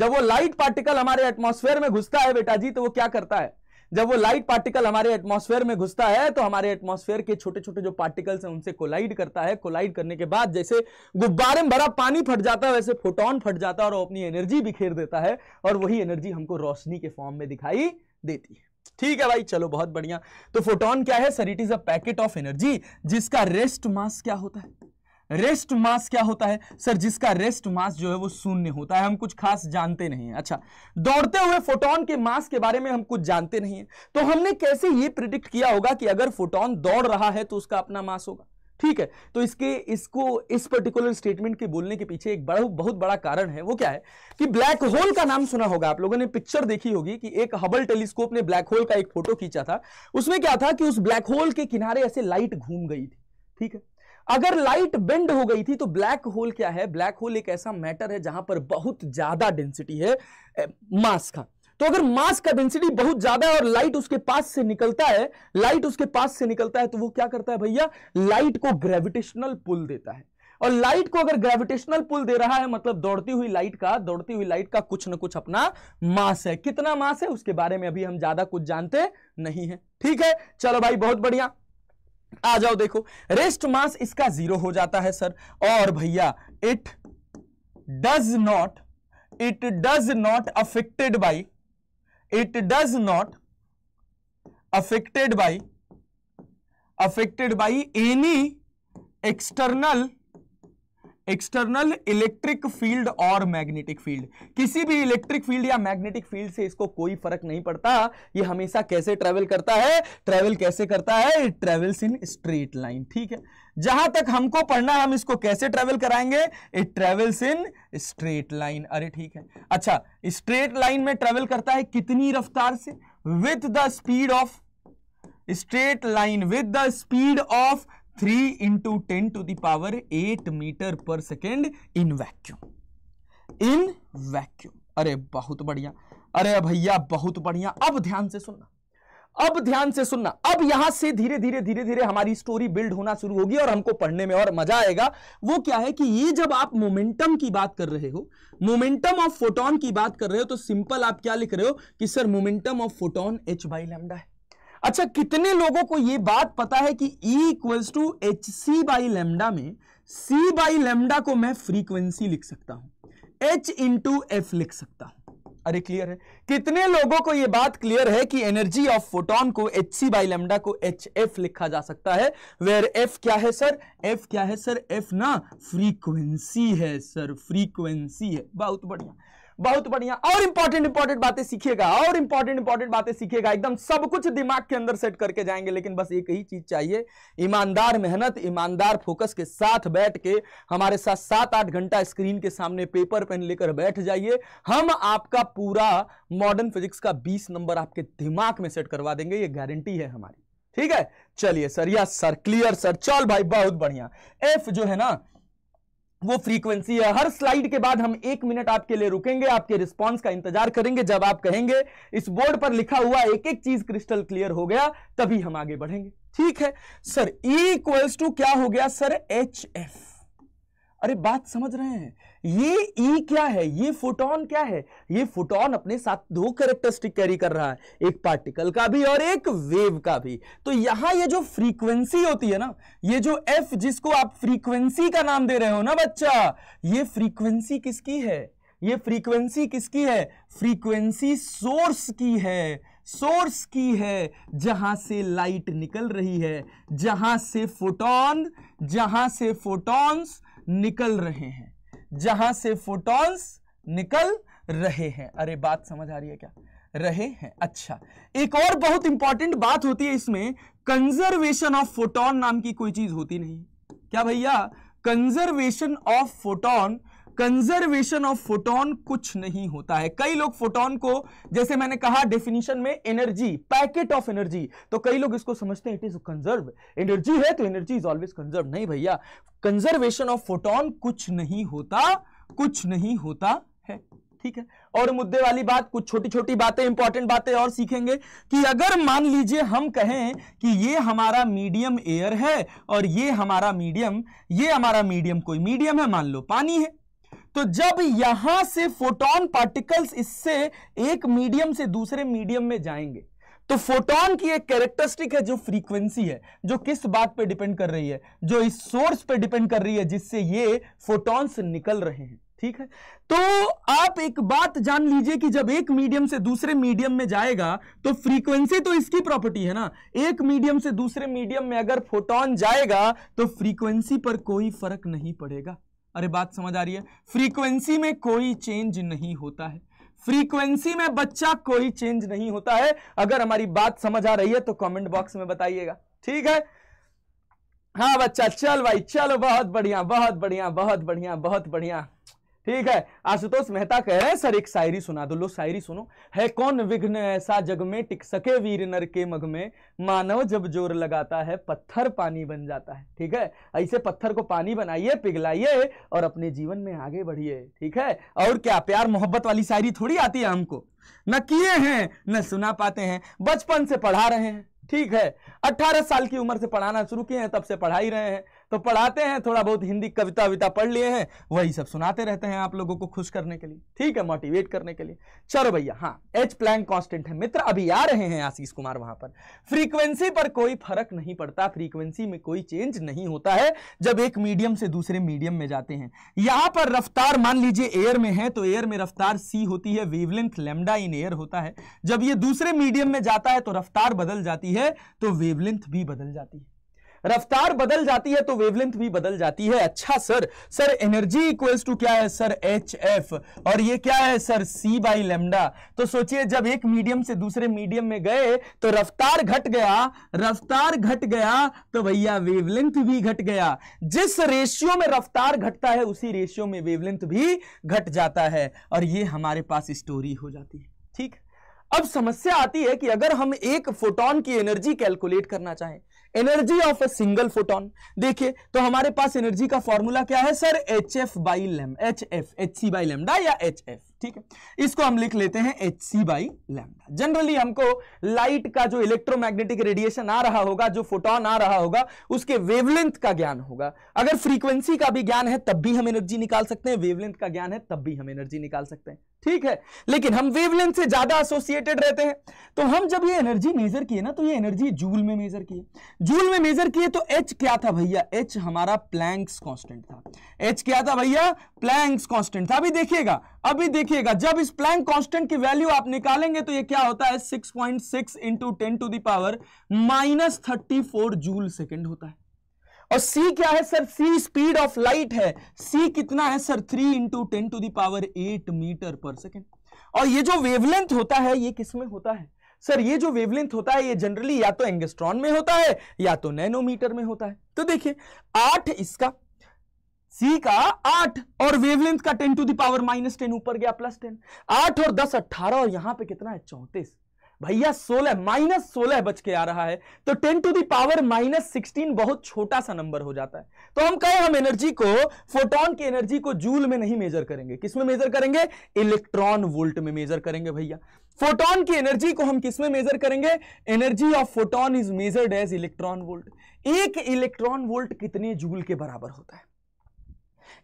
B: जब वो लाइट पार्टिकल हमारे एटमॉस्फेयर में घुसता है बेटा जी तो वो क्या करता है जब वो लाइट पार्टिकल हमारे एटमॉस्फेयर में घुसता है तो हमारे एटमॉस्फेयर के छोटे छोटे जो पार्टिकल्स हैं उनसे कोलाइड करता है कोलाइड करने के बाद जैसे गुब्बारे में भरा पानी फट जाता है वैसे फोटोन फट जाता है और अपनी एनर्जी बिखेर देता है और वही एनर्जी हमको रोशनी के फॉर्म में दिखाई देती है ठीक है भाई चलो बहुत बढ़िया तो फोटोन क्या है sir it is a packet of energy जिसका रेस्ट मास क्या होता है रेस्ट मास क्या होता है सर जिसका रेस्ट मास जो है वो शून्य होता है हम कुछ खास जानते नहीं है अच्छा दौड़ते हुए फोटोन के मास के बारे में हम कुछ जानते नहीं है तो हमने कैसे ये प्रिडिक्ट किया होगा कि अगर फोटोन दौड़ रहा है तो उसका अपना मास होगा ठीक है तो इसके इसको इस पर्टिकुलर स्टेटमेंट के बोलने के पीछे एक बड़ा बहुत बड़ा कारण है वो क्या है कि ब्लैक होल का नाम सुना होगा आप लोगों ने पिक्चर देखी होगी कि एक हबल टेलीस्कोप ने ब्लैक होल का एक फोटो खींचा था उसमें क्या था कि उस ब्लैक होल के किनारे ऐसे लाइट घूम गई थी ठीक है अगर लाइट बेंड हो गई थी तो ब्लैक होल क्या है ब्लैक होल एक ऐसा मैटर है जहां पर बहुत ज्यादा डेंसिटी है मास का तो अगर मास का डेंसिटी बहुत ज्यादा है और लाइट उसके पास से निकलता है लाइट उसके पास से निकलता है तो वो क्या करता है भैया लाइट को ग्रेविटेशनल पुल देता है और लाइट को अगर ग्रेविटेशनल पुल दे रहा है मतलब दौड़ती हुई लाइट का दौड़ती हुई लाइट का कुछ ना कुछ अपना मास है कितना मास है उसके बारे में अभी हम ज्यादा कुछ जानते नहीं है ठीक है चलो भाई बहुत बढ़िया आ जाओ देखो रेस्ट मास इसका जीरो हो जाता है सर और भैया it does not it does not affected by it does not affected by affected by any external external electric field और मैग्नेटिक फील्ड किसी भी इलेक्ट्रिक फील्ड या मैग्नेटिक फील्ड से इसको कोई फर्क नहीं पड़ता ये हमेशा कैसे ट्रेवल करता है ट्रेवल कैसे करता है it travels in straight line ठीक है जहां तक हमको पढ़ना है हम इसको कैसे ट्रेवल कराएंगे it travels in straight line अरे ठीक है अच्छा स्ट्रेट लाइन में ट्रेवल करता है कितनी रफ्तार से with the speed of straight line with the speed of three into ten to the power eight metre per second in vacuum in vacuum अरे बहुत बढ़िया अरे भैया बहुत बढ़िया अब ध्यान से सुनना अब ध्यान से सुनना अब यहां से धीरे धीरे धीरे धीरे हमारी स्टोरी बिल्ड होना शुरू होगी और हमको पढ़ने में और मजा आएगा वो क्या है कि ये जब आप मोमेंटम की बात कर रहे हो मोमेंटम ऑफ फोटोन की बात कर रहे हो तो सिंपल आप क्या लिख रहे हो कि sir momentum of photon H by lambda है अच्छा कितने लोगों को यह बात पता है कि equals to H C by lambda में सी बाई लेमडा को मैं फ्रीक्वेंसी लिख सकता हूं इन इंटू एफ लिख सकता हूं अरे क्लियर है कितने लोगों को यह बात क्लियर है कि एनर्जी ऑफ फोटोन को एच सी बाई लेमडा को एच एफ लिखा जा सकता है वेर एफ क्या है सर एफ क्या है सर एफ ना फ्रीक्वेंसी है सर फ्रीक्वेंसी है बहुत बढ़िया बहुत बढ़िया और इंपॉर्टेंट इंपॉर्टेंट बातें सीखेगा और इंपॉर्टेंट इंपॉर्टेंट बातें सीखेगा एकदम सब कुछ दिमाग के अंदर सेट करके जाएंगे लेकिन बस एक ही चीज चाहिए ईमानदार मेहनत ईमानदार फोकस के साथ बैठ के हमारे साथ सात आठ घंटा स्क्रीन के सामने पेपर पेन लेकर बैठ जाइए हम आपका पूरा मॉडर्न फिजिक्स का बीस नंबर आपके दिमाग में सेट करवा देंगे ये गारंटी है हमारी ठीक है चलिए सर या सर क्लियर सर चल भाई बहुत बढ़िया एफ जो है ना वो फ्रीक्वेंसी है हर स्लाइड के बाद हम एक मिनट आपके लिए रुकेंगे आपके रिस्पांस का इंतजार करेंगे जब आप कहेंगे इस बोर्ड पर लिखा हुआ एक एक चीज क्रिस्टल क्लियर हो गया तभी हम आगे बढ़ेंगे ठीक है सर ई इक्वल्स टू क्या हो गया सर एच एफ अरे बात समझ रहे हैं ये ई क्या है ये फोटोन क्या है ये फोटोन अपने साथ दो कैरेक्टरिस्टिक कैरी कर रहा है एक पार्टिकल का भी और एक वेव का भी तो यहां ये जो फ्रीक्वेंसी होती है ना ये जो एफ जिसको आप फ्रीक्वेंसी का नाम दे रहे हो ना बच्चा ये फ्रीक्वेंसी किसकी है ये फ्रीक्वेंसी किसकी है फ्रीक्वेंसी सोर्स की है सोर्स की है जहां से लाइट निकल रही है जहां से फोटोन जहां से फोटॉन्स निकल रहे हैं जहां से फोटॉन्स निकल रहे हैं अरे बात समझ आ रही है क्या रहे हैं अच्छा एक और बहुत इंपॉर्टेंट बात होती है इसमें कंजर्वेशन ऑफ फोटोन नाम की कोई चीज होती नहीं क्या भैया conservation of photon conservation of photon कुछ नहीं होता है कई लोग फोटोन को जैसे मैंने कहा डेफिनेशन में एनर्जी पैकेट ऑफ एनर्जी तो कई लोग इसको समझते हैं इट इज कंजर्व एनर्जी है तो एनर्जी इज ऑलवेज कंजर्व नहीं भैया कंजर्वेशन ऑफ फोटोन कुछ नहीं होता कुछ नहीं होता है ठीक है और मुद्दे वाली बात कुछ छोटी छोटी बातें इंपॉर्टेंट बातें और सीखेंगे कि अगर मान लीजिए हम कहें कि ये हमारा मीडियम एयर है और ये हमारा मीडियम ये हमारा मीडियम कोई मीडियम है मान लो पानी है तो जब यहां से फोटोन पार्टिकल्स इससे एक मीडियम से दूसरे मीडियम में जाएंगे तो फोटोन की एक कैरेक्टरिस्टिक है जो फ्रीक्वेंसी है जो किस बात पे डिपेंड कर रही है जो इस सोर्स पे डिपेंड कर रही है जिससे ये फोटॉन्स निकल रहे हैं ठीक है तो आप एक बात जान लीजिए कि जब एक मीडियम से दूसरे मीडियम में जाएगा तो फ्रीक्वेंसी तो इसकी प्रॉपर्टी है ना एक मीडियम से दूसरे मीडियम में अगर फोटोन जाएगा तो फ्रीक्वेंसी पर कोई फर्क नहीं पड़ेगा अरे बात समझ आ रही है फ्रीक्वेंसी में कोई चेंज नहीं होता है फ्रीक्वेंसी में बच्चा कोई चेंज नहीं होता है अगर हमारी बात समझ आ रही है तो कमेंट बॉक्स में बताइएगा ठीक है हाँ बच्चा चल भाई चलो बहुत बढ़िया बहुत बढ़िया बहुत बढ़िया बहुत बढ़िया ठीक है आशुतोष मेहता कह रहे हैं सर एक शायरी सुना दो लो शायरी सुनो है कौन विघ्न ऐसा जग में टिक सके वीर नर के मग में मानव जब जोर लगाता है पत्थर पानी बन जाता है ठीक है ऐसे पत्थर को पानी बनाइए पिघलाइए और अपने जीवन में आगे बढ़िए ठीक है और क्या प्यार मोहब्बत वाली शायरी थोड़ी आती है हमको न किए हैं न सुना पाते हैं बचपन से पढ़ा रहे हैं ठीक है अट्ठारह साल की उम्र से पढ़ाना शुरू किए हैं तब से पढ़ा ही रहे हैं तो पढ़ाते हैं थोड़ा बहुत हिंदी कविता विता पढ़ लिए हैं वही सब सुनाते रहते हैं आप लोगों को खुश करने के लिए ठीक है मोटिवेट करने के लिए चलो भैया हाँ एच प्लान कॉन्स्टेंट है मित्र अभी आ रहे हैं आशीष कुमार वहां पर फ्रीक्वेंसी पर कोई फर्क नहीं पड़ता फ्रीक्वेंसी में कोई चेंज नहीं होता है जब एक मीडियम से दूसरे मीडियम में जाते हैं यहां पर रफ्तार मान लीजिए एयर में है तो एयर में रफ्तार सी होती है वेवलेंथ लेमडा इन एयर होता है जब ये दूसरे मीडियम में जाता है तो रफ्तार बदल जाती है तो वेवलेंथ भी बदल जाती है रफ्तार बदल जाती है तो वेवलेंथ भी बदल जाती है अच्छा sir sir energy equals to क्या है सर एच एफ और ये क्या है सर सी बाई लेमडा तो सोचिए जब एक मीडियम से दूसरे मीडियम में गए तो रफ्तार घट गया रफ्तार घट गया तो भैया वेवलेंथ भी घट गया जिस रेशियो में रफ्तार घटता है उसी रेशियो में वेवलेंथ भी घट जाता है और ये हमारे पास स्टोरी हो जाती है ठीक अब समस्या आती है कि अगर हम एक फोटोन की एनर्जी कैलकुलेट करना चाहें energy of a single photon देखिए तो हमारे पास एनर्जी का फॉर्मूला क्या है sir H F by lam H F H C by lambda या एच एफ ठीक है इसको हम लिख लेते हैं H C by lambda generally हमको लाइट का जो इलेक्ट्रोमैग्नेटिक रेडिएशन आ रहा होगा जो फोटोन आ रहा होगा उसके वेवलेंथ का ज्ञान होगा अगर फ्रीक्वेंसी का भी ज्ञान है तब भी हम एनर्जी निकाल सकते हैं वेवलेंथ का ज्ञान है तब भी हम एनर्जी निकाल सकते हैं ठीक है लेकिन हम वेवलेंथ से ज्यादा एसोसिएटेड रहते हैं तो हम जब ये एनर्जी मेजर किए ना तो ये एनर्जी जूल में मेजर किए जूल में मेजर किए तो एच क्या था भैया एच हमारा प्लैंक्स कांस्टेंट था एच क्या था भैया प्लैंक्स कांस्टेंट था अभी देखिएगा अभी देखिए देखिएगा जब इस प्लैंक कांस्टेंट की वैल्यू आप निकालेंगे तो ये क्या होता है 6.6 point six into ten to the power minus thirty joule second होता है और सी क्या है sir C speed of light है सी कितना है sir three into ten to the power eight metre per second और ये जो वेवलेंथ होता है ये किसमें होता है सर ये जो वेवलेंथ होता है ये जनरली या तो एंगेस्ट्रॉन में होता है या तो नैनोमीटर में होता है तो देखिए आठ इसका सी का आठ और वेवलेंथ का ten to the power minus ten ऊपर गया प्लस टेन आठ और दस अट्ठारह और यहां पे कितना है चौंतीस भैया सोलह माइनस सोलह बच के आ रहा है तो ten to the power minus sixteen बहुत छोटा सा नंबर हो जाता है तो हम कहें हम एनर्जी को फोटोन की एनर्जी को जूल में नहीं मेजर करेंगे किस में मेजर करेंगे इलेक्ट्रॉन वोल्ट में मेजर करेंगे भैया फोटोन की एनर्जी को हम किस में मेजर करेंगे energy of photon is measured as electron volt एक इलेक्ट्रॉन वोल्ट कितने जूल के बराबर होता है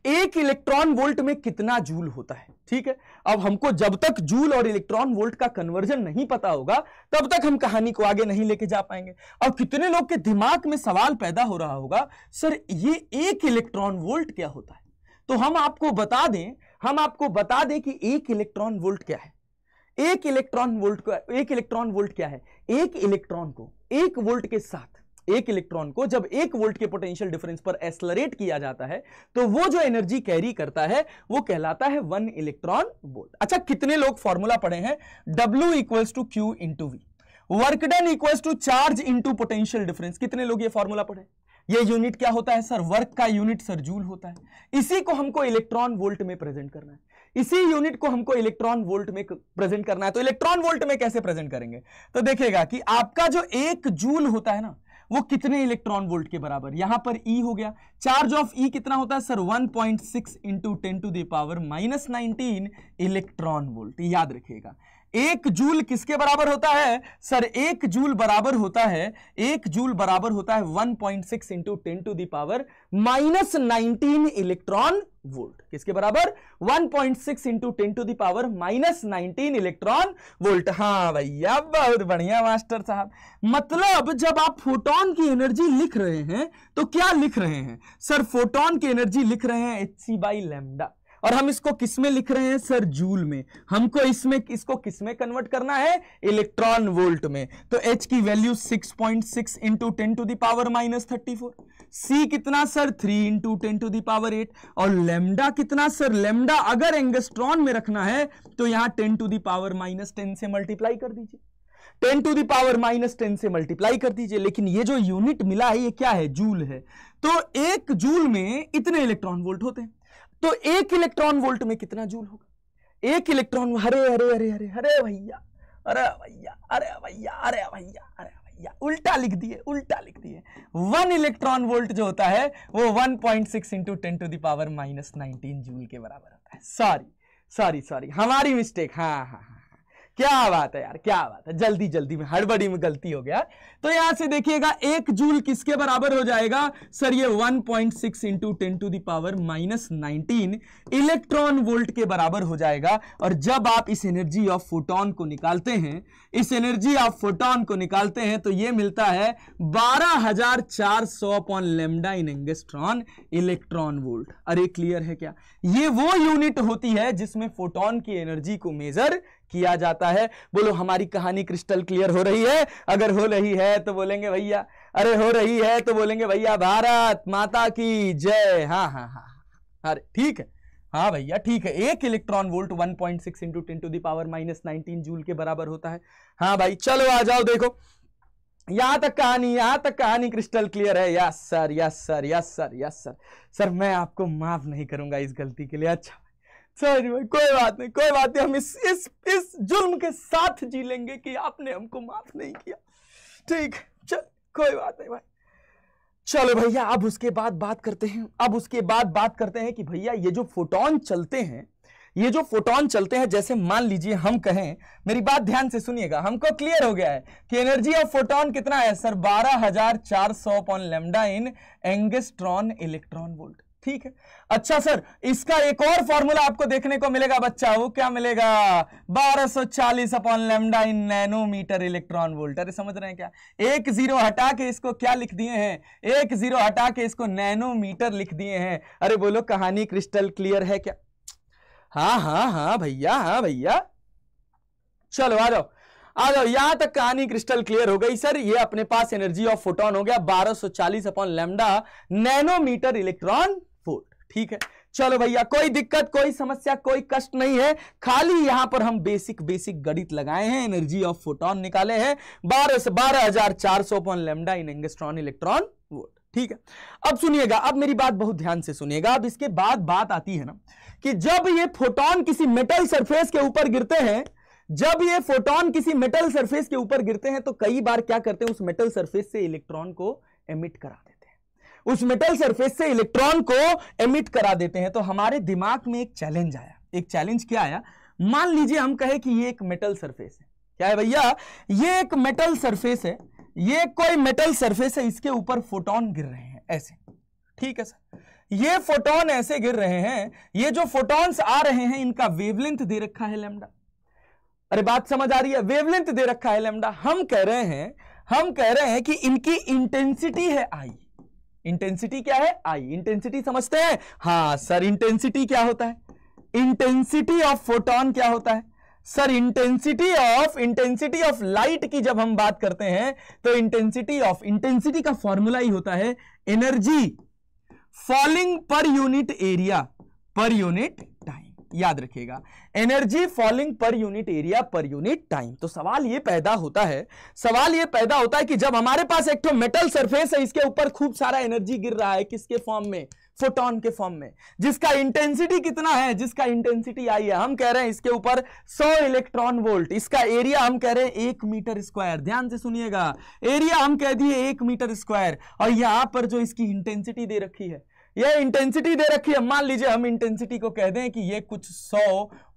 B: एक इलेक्ट्रॉन वोल्ट में कितना जूल होता है ठीक है अब हमको जब तक जूल और इलेक्ट्रॉन वोल्ट का कन्वर्जन नहीं पता होगा तब तक हम कहानी को आगे नहीं लेके जा पाएंगे अब कितने लोग के दिमाग में सवाल पैदा हो रहा होगा सर ये एक इलेक्ट्रॉन वोल्ट क्या होता है तो हम आपको बता दें हम आपको बता दें कि एक इलेक्ट्रॉन वोल्ट क्या है एक इलेक्ट्रॉन वोल्ट एक इलेक्ट्रॉन वोल्ट क्या है एक इलेक्ट्रॉन को एक वोल्ट के साथ एक इलेक्ट्रॉन को जब एक वोल्ट के पोटेंशियल डिफरेंस पर एक्सलरेट किया जाता है तो वो जो एनर्जी कैरी करता है वो कहलाता है वन इलेक्ट्रॉन वोल्ट अच्छा कितने लोग फॉर्मूला पढ़े हैं W equals to Q into V work done equals to charge into potential difference कितने लोग ये फॉर्मूला पढ़े ये यूनिट क्या होता है सर वर्क का यूनिट सर जूल होता है इसी को हमको इलेक्ट्रॉन वोल्ट में प्रेजेंट करना है इसी यूनिट को हमको इलेक्ट्रॉन वोल्ट में प्रेजेंट करना है तो इलेक्ट्रॉन वोल्ट में कैसे प्रेजेंट करेंगे तो देखेगा कि आपका जो एक जूल होता है ना वो कितने इलेक्ट्रॉन वोल्ट के बराबर यहां पर ई e हो गया चार्ज ऑफ ई e कितना होता है sir 1.6 point six into ten to the power minus nineteen electron volt याद रखिएगा एक जूल किसके बराबर होता है सर एक जूल बराबर होता है एक जूल बराबर होता है 1.6 point six into ten to the power minus nineteen electron volt किसके बराबर 1.6 point six into ten to the power minus nineteen electron volt हाँ भैया बहुत बढ़िया मास्टर साहब मतलब जब आप फोटोन की एनर्जी लिख रहे हैं तो क्या लिख रहे हैं सर फोटोन की एनर्जी लिख रहे हैं एच सी बाई लेमडा और हम इसको किसमें लिख रहे हैं सर जूल में हमको इसमें इसको किसमें कन्वर्ट करना है इलेक्ट्रॉन वोल्ट में तो एच की value 6.6 point six into ten to the power minus thirty C कितना sir 3 into ten to the power eight और लेमडा कितना सर लेमडा अगर एंगस्ट्रॉन में रखना है तो यहां ten to the power minus ten से मल्टीप्लाई कर दीजिए ten to the power minus ten से मल्टीप्लाई कर दीजिए लेकिन ये जो यूनिट मिला है ये क्या है जूल है तो एक जूल में इतने इलेक्ट्रॉन वोल्ट होते हैं तो एक इलेक्ट्रॉन वोल्ट में कितना जूल होगा एक इलेक्ट्रॉन हरे हरे हरे हरे हरे भैया अरे भैया अरे भैया अरे भैया अरे भैया उल्टा लिख दिए उल्टा लिख दिए वन इलेक्ट्रॉन वोल्ट जो होता है वो 1.6 point six into ten to the power minus nineteen joule के बराबर होता है सॉरी सॉरी सॉरी हमारी मिस्टेक हाँ हाँ हाँ क्या बात है यार क्या बात है जल्दी जल्दी में हड़बड़ी में गलती हो गया तो यहां से देखिएगा एक जूल किसके बराबर हो जाएगा सर ये 1.6 point six into ten to the power minus nineteen electron volt के बराबर हो जाएगा और जब आप इस एनर्जी ऑफ फोटोन को निकालते हैं इस एनर्जी ऑफ फोटोन को निकालते हैं तो ये मिलता है बारह हजार चार सौ upon lambda in angstrom electron volt अरे क्लियर है क्या ये वो यूनिट होती है जिसमें फोटोन की एनर्जी को मेजर किया जाता है बोलो हमारी कहानी क्रिस्टल क्लियर हो रही है अगर हो रही है तो बोलेंगे भैया अरे हो रही है तो बोलेंगे भैया भारत माता की जय हाँ हाँ हाँ, हाँ, हाँ। अरे ठीक है हाँ भैया ठीक है एक electron volt 1.6 point six into ten to the power minus nineteen joule के बराबर होता है हाँ भाई चलो आ जाओ देखो यहां तक कहानी यहां तक कहानी क्रिस्टल क्लियर है yes sir yes sir yes sir yes sir सर मैं आपको माफ नहीं करूंगा इस गलती के लिए अच्छा समझ में कोई बात नहीं कोई बात नहीं हम इस इस इस जुल्म के साथ जी लेंगे कि आपने हमको माफ नहीं किया ठीक चल कोई बात नहीं भाई चलो भैया अब उसके बाद बात करते हैं अब उसके बाद बात करते हैं कि भैया ये जो फोटोन चलते हैं ये जो फोटोन चलते हैं जैसे मान लीजिए हम कहें मेरी बात ध्यान से सुनिएगा हमको क्लियर हो गया है कि एनर्जी ऑफ फोटोन कितना है सर बारह हजार चार सौ upon lambda in angstrom electron volt ठीक है अच्छा सर इसका एक और फॉर्मूला आपको देखने को मिलेगा बच्चा वो क्या मिलेगा 1240 सौ चालीस upon lambda in nanometre electron volt अरे समझ रहे हैं क्या एक जीरो हटा के इसको क्या लिख दिए हैं एक जीरो हटा के इसको नैनोमीटर लिख दिए हैं अरे बोलो कहानी क्रिस्टल क्लियर है क्या हाँ हाँ हाँ भैया हाँ भैया चलो आ जाओ आ जाओ यहां तक कहानी क्रिस्टल क्लियर हो गई सर ये अपने पास एनर्जी ऑफ फोटोन हो गया 1240 अपॉन लेमडा नैनोमीटर इलेक्ट्रॉन ठीक है चलो भैया कोई दिक्कत कोई समस्या कोई कष्ट नहीं है खाली यहां पर हम बेसिक बेसिक गणित लगाए हैं एनर्जी ऑफ फोटोन निकाले हैं बारह से बारह हजार चार सौ upon lambda in angstrom electron volt ठीक है अब सुनिएगा अब मेरी बात बहुत ध्यान से सुनिएगा अब इसके बाद बात आती है ना कि जब ये फोटोन किसी मेटल सरफेस के ऊपर गिरते हैं जब ये फोटोन किसी मेटल सरफेस के ऊपर गिरते हैं तो कई बार क्या करते हैं उस मेटल सरफेस से इलेक्ट्रॉन को एमिट करा देते उस मेटल सरफेस से इलेक्ट्रॉन को एमिट करा देते हैं तो हमारे दिमाग में एक चैलेंज आया एक चैलेंज क्या आया मान लीजिए हम कहे कि ये एक मेटल सरफेस है क्या है भैया ये एक मेटल सरफेस है ये कोई मेटल सरफेस है इसके ऊपर फोटोन गिर रहे हैं ऐसे ठीक है सर ये फोटोन ऐसे गिर रहे हैं ये जो फोटॉन्स आ रहे हैं इनका वेवलेंथ दे रखा है लेमडा अरे बात समझ आ रही है वेवलेंथ दे रखा है लेमडा हम कह रहे हैं हम कह रहे हैं कि इनकी इंटेंसिटी है आई इंटेंसिटी क्या है आई इंटेंसिटी समझते हैं हाँ सर इंटेंसिटी क्या होता है इंटेंसिटी ऑफ फोटोन क्या होता है sir intensity of intensity of light की जब हम बात करते हैं तो इंटेंसिटी ऑफ इंटेंसिटी का फॉर्मूला ही होता है energy falling per unit area per unit time याद रखिएगा energy falling per unit area per unit time तो सवाल ये पैदा होता है सवाल ये पैदा होता है कि जब हमारे पास एक तो मेटल सरफेस है इसके ऊपर खूब सारा एनर्जी गिर रहा है किसके फॉर्म में फोटोन के फॉर्म में जिसका इंटेंसिटी कितना है जिसका इंटेंसिटी आई है हम कह रहे हैं इसके ऊपर 100 इलेक्ट्रॉन वोल्ट इसका एरिया हम कह रहे हैं एक मीटर स्क्वायर ध्यान से सुनिएगा एरिया हम कह दिए एक मीटर स्क्वायर और यहां पर जो इसकी इंटेंसिटी दे रखी है यह इंटेंसिटी दे रखी है मान लीजिए हम इंटेंसिटी को कह दें कि यह कुछ 100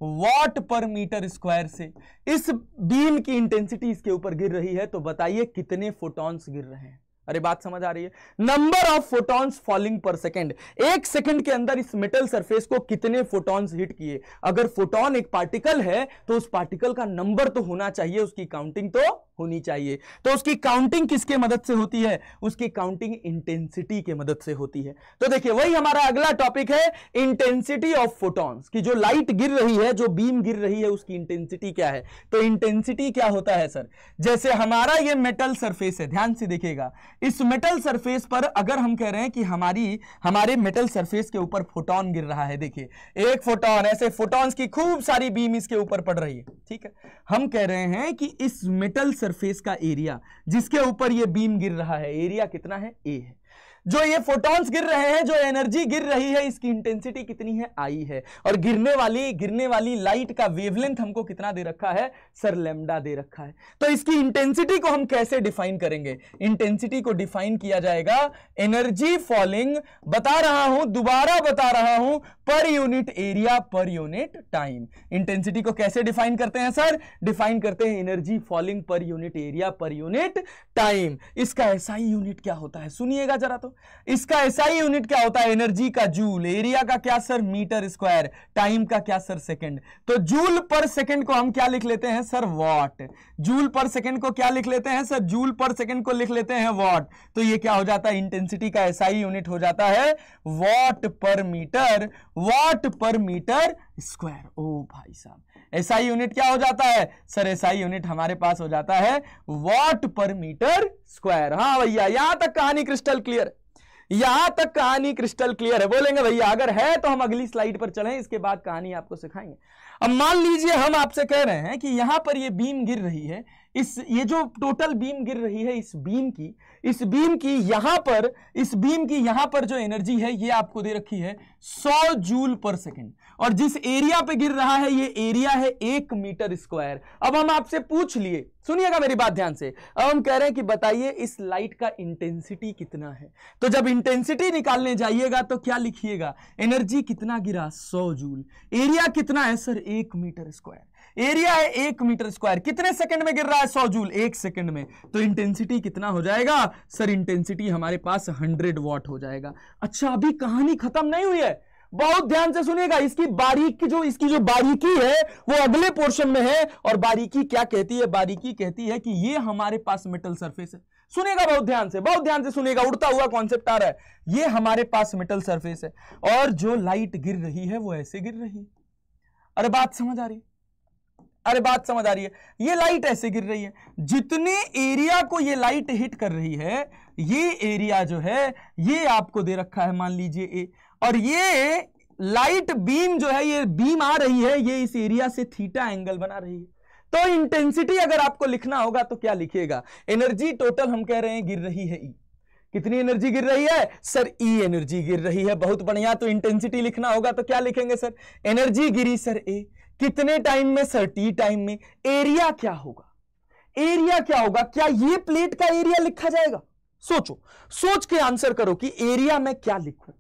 B: वॉट पर मीटर स्क्वायर से इस बीम की इंटेंसिटी इसके ऊपर गिर रही है तो बताइए कितने फोटॉन्स गिर रहे हैं अरे बात समझ आ रही है number of photons falling per second एक सेकेंड के अंदर इस मेटल सरफेस को कितने फोटॉन्स हिट किए अगर फोटॉन एक पार्टिकल है तो उस पार्टिकल का नंबर तो होना चाहिए उसकी काउंटिंग तो होनी चाहिए तो उसकी काउंटिंग किसके मदद से होती है उसकी काउंटिंग इंटेंसिटी के मदद से होती है तो देखिए वही हमारा अगला टॉपिक है इंटेंसिटी ऑफ फोटॉन्स की जो लाइट गिर रही है जो बीम गिर रही है उसकी इंटेंसिटी क्या है तो इंटेंसिटी क्या होता है सर जैसे हमारा ये मेटल सरफेस है ध्यान से देखिएगा इस मेटल सरफेस पर अगर हम कह रहे हैं कि हमारी हमारे मेटल सरफेस के ऊपर फोटोन गिर रहा है देखिए एक फोटोन ऐसे फोटोन्स की खूब सारी बीम इसके ऊपर पड़ रही है ठीक है हम कह रहे हैं कि इस मेटल सर्फेस सरफेस का एरिया जिसके ऊपर ये बीम गिर रहा है एरिया कितना है ए है जो ये फोटॉन्स गिर रहे हैं जो एनर्जी गिर रही है इसकी इंटेंसिटी कितनी है आई है और गिरने वाली गिरने वाली लाइट का वेवलेंथ हमको कितना दे रखा है सर लेमडा दे रखा है तो इसकी इंटेंसिटी को हम कैसे डिफाइन करेंगे इंटेंसिटी को डिफाइन किया जाएगा एनर्जी फॉलिंग बता रहा हूं दोबारा बता रहा हूं per unit area per unit time intensity को कैसे डिफाइन करते हैं सर डिफाइन करते हैं energy falling per unit area per unit time इसका ऐसा ही यूनिट क्या होता है सुनिएगा जरा तो इसका एसआई यूनिट क्या होता है एनर्जी का जूल एरिया का क्या सर मीटर स्क्वायर टाइम का क्या सर सेकंड तो जूल पर सेकंड को हम क्या लिख लेते हैं sir watt joule per second को क्या लिख लेते हैं सर जूल पर सेकंड को लिख लेते हैं वॉट तो ये क्या हो जाता है इंटेंसिटी का एसआई यूनिट हो जाता है watt per metre watt per metre square ओ भाई साहब एसआई यूनिट क्या हो जाता है सर एसआई यूनिट हमारे पास हो जाता है वॉट पर मीटर स्क्वायर हाँ भैया यहां तक कहानी क्रिस्टल क्लियर है यहां तक कहानी क्रिस्टल क्लियर है बोलेंगे भैया अगर है तो हम अगली स्लाइड पर चलें इसके बाद कहानी आपको सिखाएंगे अब मान लीजिए हम आपसे कह रहे हैं कि यहां पर ये बीम गिर रही है इस ये जो टोटल बीम गिर रही है इस बीम की इस बीम की यहां पर इस बीम की यहां पर जो एनर्जी है ये आपको दे रखी है 100 जूल पर सेकेंड और जिस एरिया पे गिर रहा है ये एरिया है एक मीटर स्क्वायर अब हम आपसे पूछ लिए सुनिएगा मेरी बात ध्यान से अब हम कह रहे हैं कि बताइए इस लाइट का इंटेंसिटी कितना है तो जब इंटेंसिटी निकालने जाइएगा तो क्या लिखिएगा एनर्जी कितना गिरा सौ जूल एरिया कितना है सर एक मीटर स्क्वायर एरिया है एक मीटर स्क्वायर कितने सेकंड में गिर रहा है सौ जूल एक सेकंड में तो इंटेंसिटी कितना हो जाएगा सर इंटेंसिटी हमारे पास हंड्रेड वॉट हो जाएगा अच्छा अभी कहानी खत्म नहीं हुई है बहुत ध्यान से सुनिएगा इसकी बारीकी जो इसकी जो बारीकी है वो अगले पोर्शन में है और बारीकी क्या कहती है बारीकी कहती है कि ये हमारे पास मेटल सरफेस है सुनेगा बहुत ध्यान से बहुत ध्यान से सुनेगा उड़ता हुआ कॉन्सेप्ट आ रहा है ये हमारे पास मेटल सरफेस है और जो लाइट गिर रही है वो ऐसे गिर रही है अरे बात समझ आ रही है अरे बात समझ आ रही है ये लाइट ऐसे गिर रही है जितने एरिया को ये लाइट हिट कर रही है ये एरिया जो है ये आपको दे रखा है मान लीजिए ए और ये लाइट बीम जो है ये बीम आ रही है ये इस एरिया से थीटा एंगल बना रही है तो इंटेंसिटी अगर आपको लिखना होगा तो क्या लिखिएगा एनर्जी टोटल हम कह रहे हैं गिर रही है ई e। कितनी एनर्जी गिर रही है सर ई एनर्जी गिर रही है बहुत बढ़िया तो इंटेंसिटी लिखना होगा तो क्या लिखेंगे सर एनर्जी गिरी सर ए कितने टाइम में सर टी टाइम में एरिया क्या होगा एरिया क्या होगा क्या ये प्लेट का एरिया लिखा जाएगा सोचो सोच के आंसर करो कि एरिया में क्या लिखूं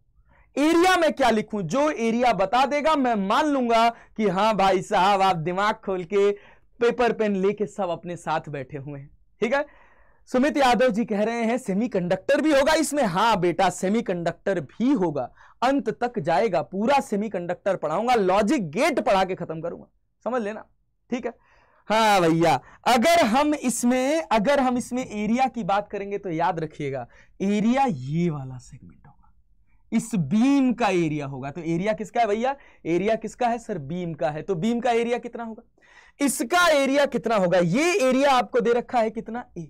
B: एरिया में क्या लिखूं जो एरिया बता देगा मैं मान लूंगा कि हां भाई साहब आप दिमाग खोल के पेपर पेन लेके सब अपने साथ बैठे हुए हैं ठीक है सुमित यादव जी कह रहे हैं सेमीकंडक्टर भी होगा इसमें हाँ बेटा सेमीकंडक्टर भी होगा अंत तक जाएगा पूरा सेमीकंडक्टर पढ़ाऊंगा लॉजिक गेट पढ़ा के खत्म करूंगा समझ लेना ठीक है हाँ भैया अगर हम इसमें अगर हम इसमें एरिया की बात करेंगे तो याद रखिएगा एरिया ये वाला सेगमेंट होगा इस बीम का एरिया होगा तो एरिया किसका है भैया एरिया किसका है सर बीम का है तो बीम का एरिया कितना होगा इसका एरिया कितना होगा ये एरिया आपको दे रखा है कितना ए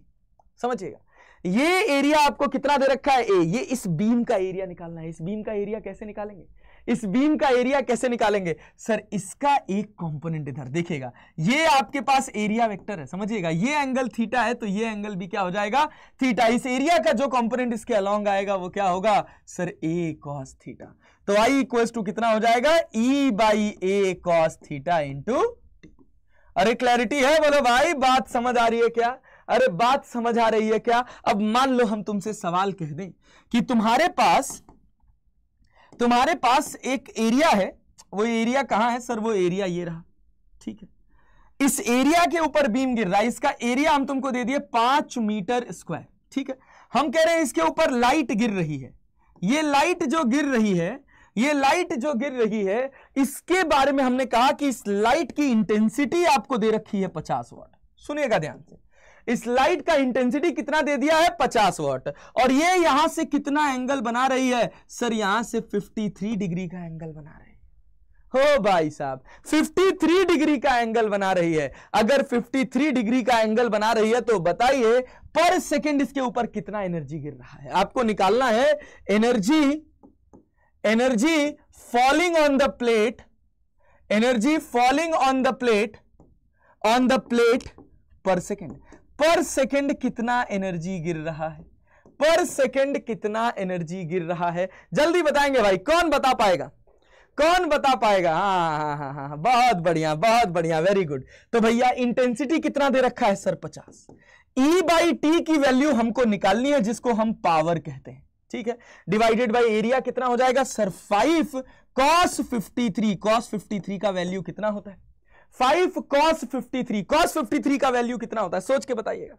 B: समझिएगा ये एरिया आपको कितना दे रखा है ए ये इस बीम का एरिया निकालना है इस बीम का एरिया कैसे निकालेंगे इस बीम का एरिया कैसे निकालेंगे सर इसका एक कंपोनेंट इधर देखिएगा ये आपके पास एरिया वेक्टर है समझिएगा ये एंगल थीटा है तो ये एंगल भी क्या हो जाएगा थीटा इस एरिया का जो कंपोनेंट इसके अलोंग आएगा वो क्या होगा सर ए कॉस थीटा तो आई इक्वल टू कितना हो जाएगा E by A cos theta into अरे क्लैरिटी है बोलो भाई बात समझ आ रही है क्या अरे बात समझ आ रही है क्या अब मान लो हम तुमसे सवाल कह दें कि तुम्हारे पास तुम्हारे पास एक एरिया है वो एरिया कहां है सर वो एरिया ये रहा ठीक है इस एरिया के ऊपर बीम गिर रहा है इसका एरिया हम तुमको दे दिए पांच मीटर स्क्वायर ठीक है हम कह रहे हैं इसके ऊपर लाइट गिर रही है ये लाइट जो गिर रही है ये लाइट जो गिर रही है इसके बारे में हमने कहा कि इस लाइट की इंटेंसिटी आपको दे रखी है पचास वाट सुनिएगा ध्यान से इस लाइट का इंटेंसिटी कितना दे दिया है 50 वॉट और ये यहां से कितना एंगल बना रही है सर यहां से 53 डिग्री का एंगल बना रही है हो भाई साहब 53 डिग्री का एंगल बना रही है अगर 53 डिग्री का एंगल बना रही है तो बताइए पर सेकेंड इसके ऊपर कितना एनर्जी गिर रहा है आपको निकालना है energy energy falling on the plate energy falling on the plate on the plate per second per second कितना एनर्जी गिर रहा है पर सेकंड कितना एनर्जी गिर रहा है जल्दी बताएंगे भाई कौन बता पाएगा कौन बता पाएगा हाँ हाँ हाँ हाँ हाँ बहुत बढ़िया बहुत बढ़िया वेरी गुड तो भैया इंटेंसिटी कितना दे रखा है सर पचास ई बाई टी की वैल्यू हमको निकालनी है जिसको हम पावर कहते हैं ठीक है डिवाइडेड बाय एरिया कितना हो जाएगा sir five cos fifty three cos fifty three का वैल्यू कितना होता है five cos fifty three cos fifty three का वैल्यू कितना होता है सोच के बताइएगा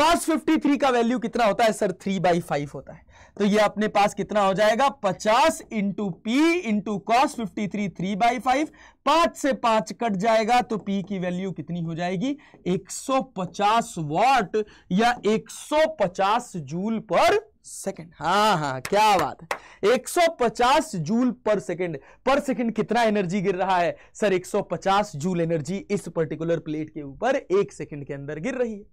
B: कॉस फिफ्टी थ्री का वैल्यू कितना होता है सर थ्री बाई फाइव होता है तो ये अपने पास कितना हो जाएगा पचास into P into cos fifty three three by five पांच से पांच कट जाएगा तो पी की वैल्यू कितनी हो जाएगी एक सौ पचास वॉट या एक सौ पचास जूल पर सेकेंड हाँ हाँ क्या बात है 150 जूल पर सेकेंड पर सेकेंड कितना एनर्जी गिर रहा है सर 150 जूल एनर्जी इस पर्टिकुलर प्लेट के ऊपर एक सेकेंड के अंदर गिर रही है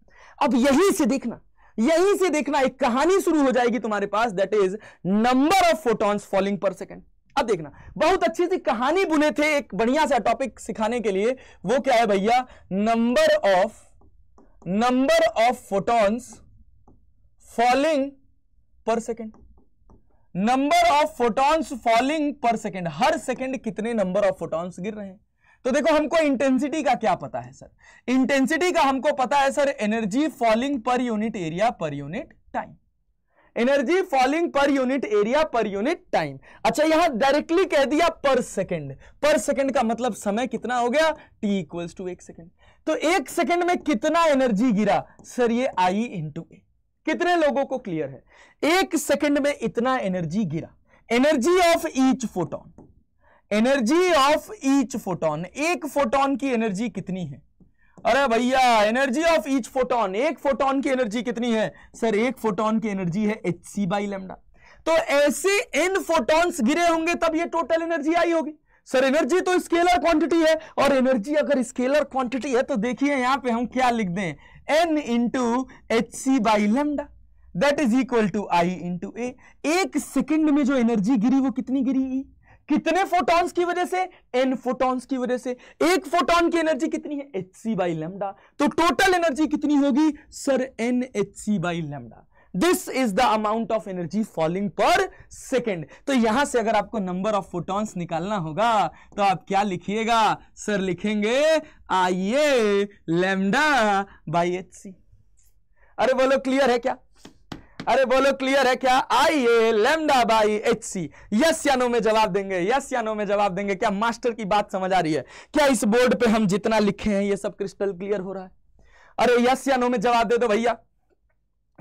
B: अब यहीं से देखना यहीं से देखना एक कहानी शुरू हो जाएगी तुम्हारे पास that is number of photons falling per second अब देखना बहुत अच्छी सी कहानी बुने थे एक बढ़िया सा टॉपिक सिखाने के लिए वो क्या है भैया number of number of photons falling per second number of photons falling per second हर सेकेंड कितने नंबर ऑफ फोटॉन्स गिर रहे हैं तो देखो हमको इंटेंसिटी का क्या पता है सर इंटेंसिटी का हमको पता है sir energy falling per unit area per unit time energy falling per unit area per unit time अच्छा यहां डायरेक्टली कह दिया पर सेकेंड पर सेकेंड का मतलब समय कितना हो गया टी इक्वल्स टू एक सेकेंड तो एक सेकेंड में कितना एनर्जी गिरा सर ये आई इंटू ए कितने लोगों को क्लियर है एक सेकंड में इतना एनर्जी गिरा energy of each photon energy of each photon एक फोटोन की एनर्जी कितनी है अरे भैया एनर्जी ऑफ ईच फोटोन एक फोटोन की एनर्जी कितनी है सर एक फोटोन की एनर्जी है एच सी बाई लेमडा तो ऐसे एन फोटॉन्स गिरे होंगे तब ये टोटल एनर्जी आई होगी सर एनर्जी तो स्केलर क्वांटिटी है और एनर्जी अगर स्केलर क्वांटिटी है तो देखिए यहां पे हम क्या लिख दें N into H C by lambda that is equal to I into A एक सेकेंड में जो एनर्जी गिरी वो कितनी गिरी ई e? कितने फोटॉन्स की वजह से एन फोटॉन्स की वजह से एक फोटॉन की एनर्जी कितनी है एच सी बाई लेमडा तो टोटल एनर्जी कितनी होगी sir N H C by lambda this is the amount of energy falling per second तो यहां से अगर आपको नंबर ऑफ फोटोन्स निकालना होगा तो आप क्या लिखिएगा सर लिखेंगे A lambda by H C अरे बोलो क्लियर है क्या अरे बोलो क्लियर है क्या A lambda by H C yes या नो में जवाब देंगे यस या नो में जवाब देंगे क्या मास्टर की बात समझ आ रही है क्या इस बोर्ड पे हम जितना लिखे हैं ये सब क्रिस्टल क्लियर हो रहा है अरे यस या नो में जवाब दे दो भैया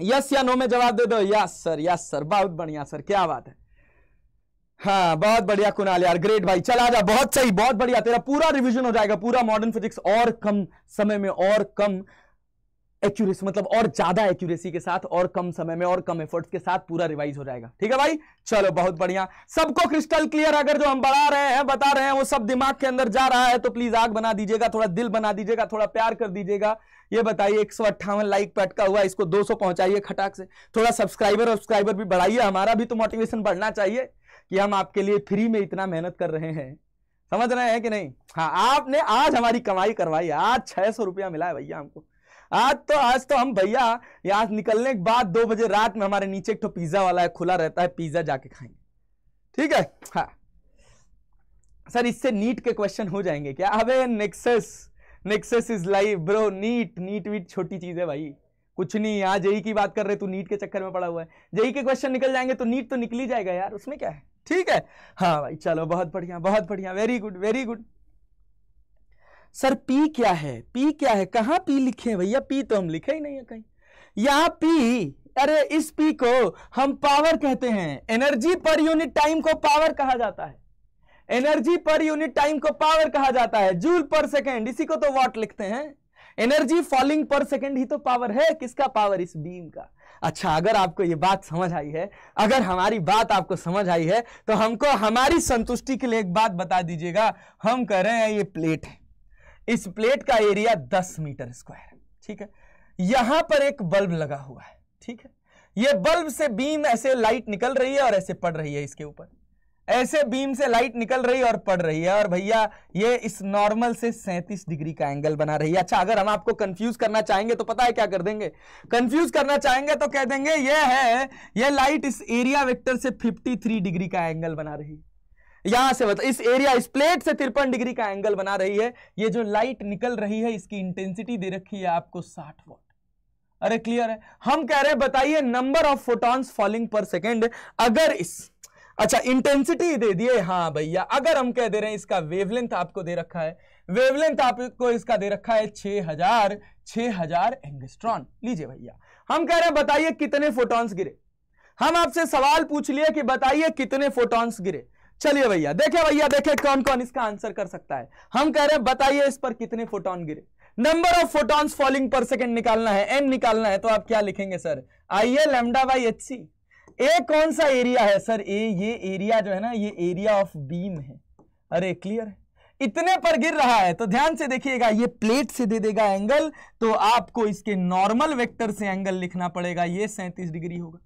B: यस या नो में जवाब दे दो यस सर यस सर बहुत बढ़िया सर क्या बात है हाँ बहुत बढ़िया कुणाल यार ग्रेट भाई चल जा बहुत सही बहुत बढ़िया तेरा पूरा रिवीजन हो जाएगा पूरा मॉडर्न फिजिक्स और कम समय में और कम एक्यूरेसी मतलब और ज्यादा एक्यूरेसी के साथ और कम समय में और कम एफर्ट्स के साथ पूरा रिवाइज हो जाएगा ठीक है भाई चलो बहुत बढ़िया सबको क्रिस्टल क्लियर अगर जो हम बढ़ा रहे हैं बता रहे हैं वो सब दिमाग के अंदर जा रहा है तो प्लीज आग बना दीजिएगा थोड़ा दिल बना दीजिएगा थोड़ा प्यार कर दीजिएगा ये बताइए एक सौ अट्ठावन लाइक पे अटका हुआ इसको दो सौ पहुंचाइए खटाक से थोड़ा सब्सक्राइबर और सब्सक्राइबर भी बढ़ाइए हमारा भी तो मोटिवेशन बढ़ना चाहिए कि हम आपके लिए फ्री में इतना मेहनत कर रहे हैं समझ रहे हैं कि नहीं हाँ आपने आज हमारी कमाई करवाई आज छह सौ रुपया मिला है भैया हमको आज तो आज तो हम भैया यहां निकलने के बाद दो बजे रात में हमारे नीचे एक तो पिज्जा वाला है खुला रहता है पिज्जा जाके खाएंगे ठीक है हाँ सर इससे नीट के क्वेश्चन हो जाएंगे क्या अबे Nexus Nexus is life bro NEET NEET वीट छोटी चीज है भाई कुछ नहीं यहाँ जेई की बात कर रहे तू नीट के चक्कर में पड़ा हुआ है जेई के क्वेश्चन निकल जाएंगे तो नीट तो निकल ही जाएगा यार उसमें क्या है ठीक है हाँ भाई चलो बहुत बढ़िया बहुत बढ़िया very good very good sir P क्या है पी क्या है कहाँ पी लिखे भैया पी तो हम लिखे ही नहीं है कहीं यहाँ पी अरे इस पी को हम पावर कहते हैं एनर्जी पर यूनिट टाइम को पावर कहा जाता है एनर्जी पर यूनिट टाइम को पावर कहा जाता है जूल पर सेकेंड इसी को तो वॉट लिखते हैं एनर्जी फॉलिंग पर सेकेंड ही तो पावर है किसका पावर इस बीम का अच्छा अगर आपको ये बात समझ आई है अगर हमारी बात आपको समझ आई है तो हमको हमारी संतुष्टि के लिए एक बात बता दीजिएगा हम कह रहे हैं ये प्लेट है इस प्लेट का एरिया दस मीटर स्क्वायर ठीक है यहां पर एक बल्ब लगा हुआ है ठीक है ये बल्ब से बीम ऐसे लाइट निकल रही है और ऐसे पड़ रही है इसके ऊपर ऐसे बीम से लाइट निकल रही है और पड़ रही है और भैया ये इस नॉर्मल से 37 डिग्री का एंगल बना रही है अच्छा अगर हम आपको कंफ्यूज करना चाहेंगे तो पता है क्या कर देंगे कंफ्यूज करना चाहेंगे तो कह देंगे ये है ये लाइट इस एरिया वेक्टर से 53 डिग्री का एंगल बना रही है यहां से मतलब इस एरिया इस प्लेट से तिरपन डिग्री का एंगल बना रही है ये जो लाइट निकल रही है इसकी इंटेंसिटी दे रखी है आपको साठ वॉट अरे क्लियर है हम कह रहे हैं बताइए number of photons falling per second अगर इस अच्छा इंटेंसिटी दे दिए हाँ भैया अगर हम कह दे रहे हैं इसका वेवलेंथ आपको दे रखा है वेवलेंथ आपको इसका दे रखा है 6000 हजार एंगस्ट्रॉन लीजिए भैया हम कह रहे हैं बताइए कितने फोटॉन्स गिरे हम आपसे सवाल पूछ लिए कि बताइए कितने फोटॉन्स गिरे चलिए भैया देखे भैया देखे कौन कौन इसका आंसर कर सकता है हम कह रहे हैं बताइए इस पर कितने फोटोन गिरे number of photons falling per second निकालना है एन निकालना है तो आप क्या लिखेंगे sir I A lambda by H C A कौन सा एरिया है सर ए ये एरिया जो है ना ये एरिया ऑफ बीम है अरे क्लियर है इतने पर गिर रहा है तो ध्यान से देखिएगा ये प्लेट से दे देगा एंगल तो आपको इसके नॉर्मल वेक्टर से एंगल लिखना पड़ेगा ये सैंतीस डिग्री होगा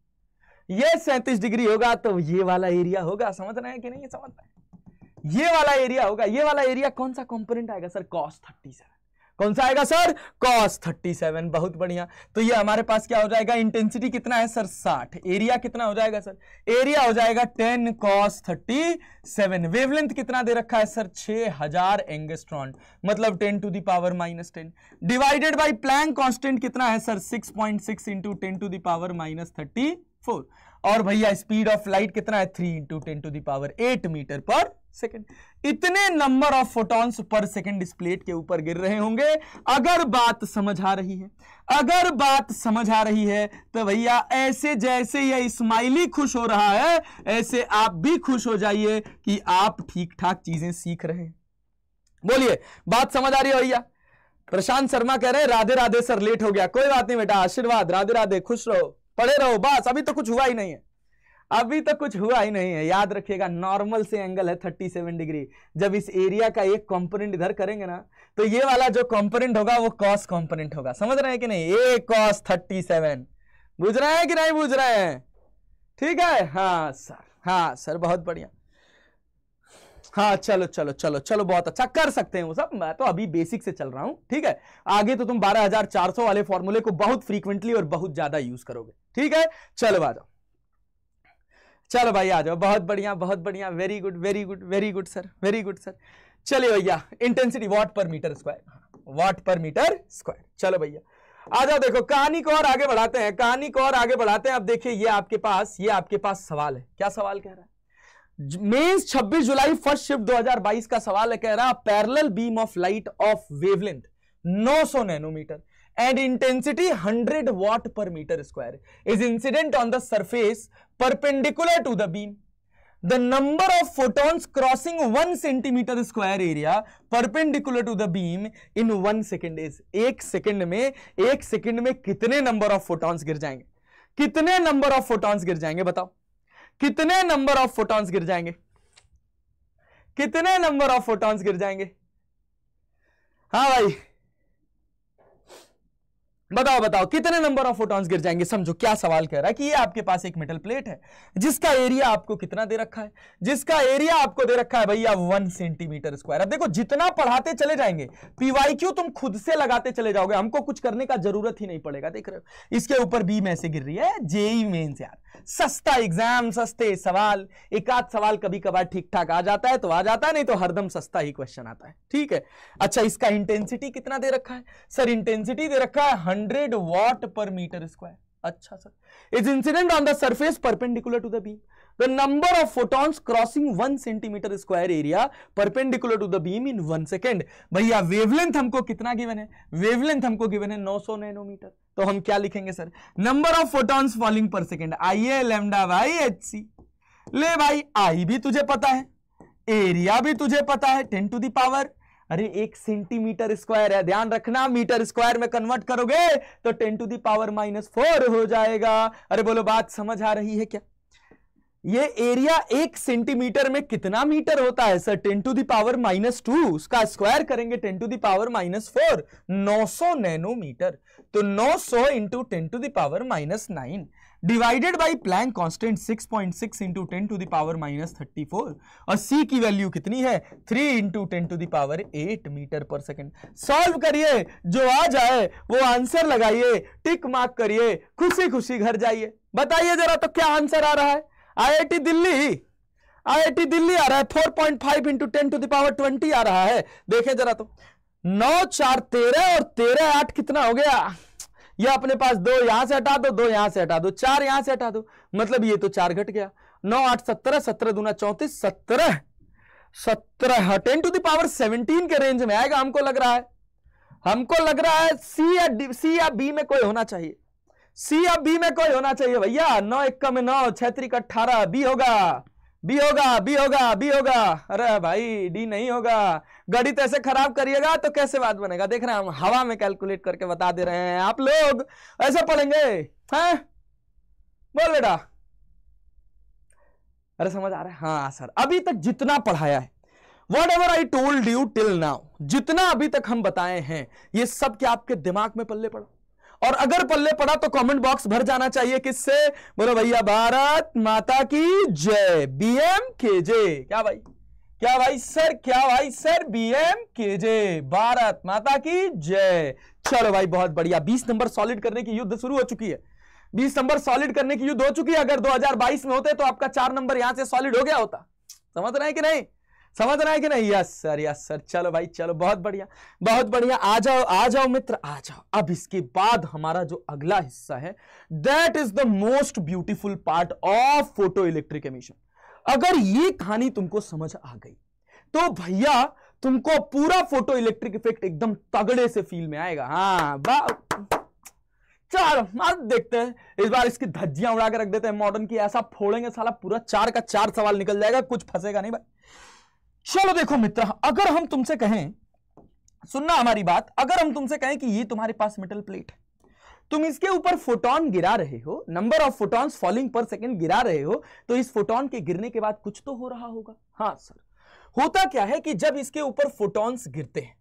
B: ये सैंतीस डिग्री होगा तो ये वाला एरिया होगा समझ रहे हैं कि नहीं समझ रहे हैं ये वाला एरिया होगा ये वाला एरिया कौन सा कंपोनेंट आएगा सर कॉस थर्टी सेवन कौन सा आएगा सर कॉस थर्टी सेवन बहुत बढ़िया तो ये हमारे पास क्या हो जाएगा इंटेंसिटी कितना है सर साठ एरिया कितना हो जाएगा सर एरिया हो जाएगा ten cos thirty seven wavelength कितना दे रखा है सर छह हजार एंगेस्ट्रॉन मतलब ten to the power minus ten divided by Planck constant कितना है sir six point six into ten to the power minus thirty four और भैया स्पीड ऑफ लाइट कितना है three into ten to the power eight metre per second इतने number of photons per second इस plate के ऊपर गिर रहे होंगे अगर बात समझ आ रही है अगर बात समझ आ रही है तो भैया ऐसे जैसे यह स्माइली खुश हो रहा है ऐसे आप भी खुश हो जाइए कि आप ठीक ठाक चीजें सीख रहे हैं बोलिए बात समझ आ रही है भैया प्रशांत शर्मा कह रहे हैं राधे राधे सर लेट हो गया कोई बात नहीं बेटा आशीर्वाद राधे राधे खुश रहो पढ़े रहो बस अभी तो कुछ हुआ ही नहीं है अभी तो कुछ हुआ ही नहीं है याद रखिएगा नॉर्मल से एंगल है 37 डिग्री जब इस एरिया का एक कंपोनेंट इधर करेंगे ना तो ये वाला जो कंपोनेंट होगा वो कॉस कंपोनेंट होगा समझ रहे हैं कि नहीं ए कॉस 37 बुझ रहे हैं कि नहीं बुझ रहे हैं ठीक है हाँ सर हाँ सर बहुत बढ़िया हाँ चलो चलो चलो चलो बहुत अच्छा कर सकते हैं वो सब मैं तो अभी बेसिक से चल रहा हूं ठीक है आगे तो तुम 12,400 वाले फॉर्मूले को बहुत फ्रीक्वेंटली और बहुत ज्यादा यूज करोगे ठीक है चलो आ जाओ चलो भाई आ जाओ बहुत बढ़िया बहुत बढ़िया very good very good very good sir very good sir चलिए भैया intensity watt per metre square watt per metre square चलो भैया आ जाओ देखो कहानी को और आगे बढ़ाते हैं कहानी को और आगे बढ़ाते हैं अब देखिए ये आपके पास ये आपके पास सवाल है क्या सवाल कह रहा है मेंस 26 जुलाई फर्स्ट शिफ्ट 2022 का सवाल है कह रहा parallel beam of light of wavelength 900 nanometre and intensity hundred watt per metre square is incident on the surface perpendicular to the beam the number of photons crossing one centimetre square area perpendicular to the beam in one second is एक second में एक second में कितने number of photons गिर जाएंगे कितने number of photons गिर जाएंगे बताओ कितने नंबर ऑफ फोटॉन्स गिर जाएंगे कितने नंबर ऑफ फोटॉन्स गिर जाएंगे हाँ भाई बताओ बताओ कितने नंबर ऑफ फोटॉन्स गिर जाएंगे समझो क्या सवाल कह रहा है कि ये आपके पास एक मेटल प्लेट है जिसका एरिया आपको कितना दे रखा है जिसका एरिया आपको दे रखा है भैया वन सेंटीमीटर स्क्वायर अब देखो जितना पढ़ाते चले जाएंगे पीवाई क्यू तुम खुद से लगाते चले जाओगे हमको कुछ करने का जरूरत ही नहीं पड़ेगा देख रहे हो इसके ऊपर बी में से गिर रही है जेई मेन्स e यार सस्ता एग्जाम सस्ते सवाल एक आध सवाल कभी कभार ठीक ठाक आ जाता है तो आ जाता है नहीं तो हरदम सस्ता ही क्वेश्चन आता है ठीक है अच्छा इसका इंटेंसिटी कितना दे रखा है सर इंटेंसिटी दे रखा है hundred watt per metre square अच्छा sir is incident on the surface perpendicular to the beam the number of photons crossing one centimetre square area perpendicular to the beam in one second भैया wavelength हमको कितना given है wavelength हमको given है नौ सौ nanometre तो हम क्या लिखेंगे sir number of photons falling per second I lambda by h सी ले भाई आई भी तुझे पता है एरिया भी तुझे पता है टेन टू दावर अरे एक सेंटीमीटर स्क्वायर है ध्यान रखना मीटर स्क्वायर में कन्वर्ट करोगे तो ten to the power minus four हो जाएगा अरे बोलो बात समझ आ रही है क्या ये एरिया एक सेंटीमीटर में कितना मीटर होता है sir ten to the power minus two उसका स्क्वायर करेंगे ten to the power minus four नौ सौ नैनोमीटर तो नौ सौ into ten to the power minus nine divided by Planck constant six point six into ten to the power minus thirty four और C की value कितनी है three into ten to the power eight metre per second solve करिए जो आ जाए वो answer लगाइए tick mark करिए खुशी खुशी घर जाइए बताइए जरा तो क्या आंसर आ रहा है आईआईटी दिल्ली आईआईटी दिल्ली आ रहा है four point five into ten to the power twenty आ रहा है देखे जरा तो नौ चार तेरह और तेरह आठ कितना हो गया या अपने पास दो यहां से हटा दो दो यहां से हटा दो चार यहां से हटा दो मतलब ये तो चार घट गया नौ आठ सत्रह सत्रह दूना चौंतीस सत्रह सत्रह टेन टू दावर सेवनटीन के रेंज में आएगा हमको लग रहा है हमको लग रहा है सी या डी सी या बी में कोई होना चाहिए सी या बी में कोई होना चाहिए भैया नौ इक्का में नौ छैत्रिक अट्ठारह बी होगा बी होगा बी होगा बी होगा अरे भाई डी नहीं होगा गणित तो ऐसे खराब करिएगा तो कैसे बात बनेगा देख रहे हैं हम हवा में कैलकुलेट करके बता दे रहे हैं आप लोग ऐसे पढ़ेंगे हैं बोल बेटा अरे समझ आ रहा है हाँ सर अभी तक जितना पढ़ाया है whatever I told you till now जितना अभी तक हम बताए हैं ये सब क्या आपके दिमाग में पल्ले पड़ा और अगर पल्ले पड़ा तो कमेंट बॉक्स भर जाना चाहिए किससे बोलो भैया भारत माता की जय बीएम केजे क्या भाई क्या भाई सर क्या भाई सर के जे भारत माता की जय चलो भाई बहुत बढ़िया बीस नंबर सॉलिड करने की युद्ध शुरू हो चुकी है बीस नंबर सॉलिड करने की युद्ध हो चुकी है अगर 2022 में होते तो आपका चार नंबर यहां से सॉलिड हो गया होता समझ रहे हैं कि नहीं समझ रहा है कि नहीं यस सर यस सर चलो भाई चलो बहुत बढ़िया बहुत बढ़िया आ जाओ आ जाओ मित्र आ जाओ अब इसके बाद हमारा जो अगला हिस्सा है that is the most beautiful part of photoelectric emission अगर ये कहानी तुमको समझ आ गई तो भैया तुमको पूरा फोटो इलेक्ट्रिक इफेक्ट एकदम तगड़े से फील में आएगा हाँ चार मत देखते हैं इस बार इसकी धज्जियां उड़ा के रख देते हैं मॉडर्न की ऐसा फोड़ेंगे साला पूरा चार का चार सवाल निकल जाएगा कुछ फंसेगा नहीं भाई चलो देखो मित्र अगर हम तुमसे कहें सुनना हमारी बात अगर हम तुमसे कहें कि ये तुम्हारे पास मेटल प्लेट है तुम इसके ऊपर फोटोन गिरा रहे हो number of photons falling per second गिरा रहे हो तो इस फोटोन के गिरने के बाद कुछ तो हो रहा होगा हाँ सर होता क्या है कि जब इसके ऊपर फोटॉन्स गिरते हैं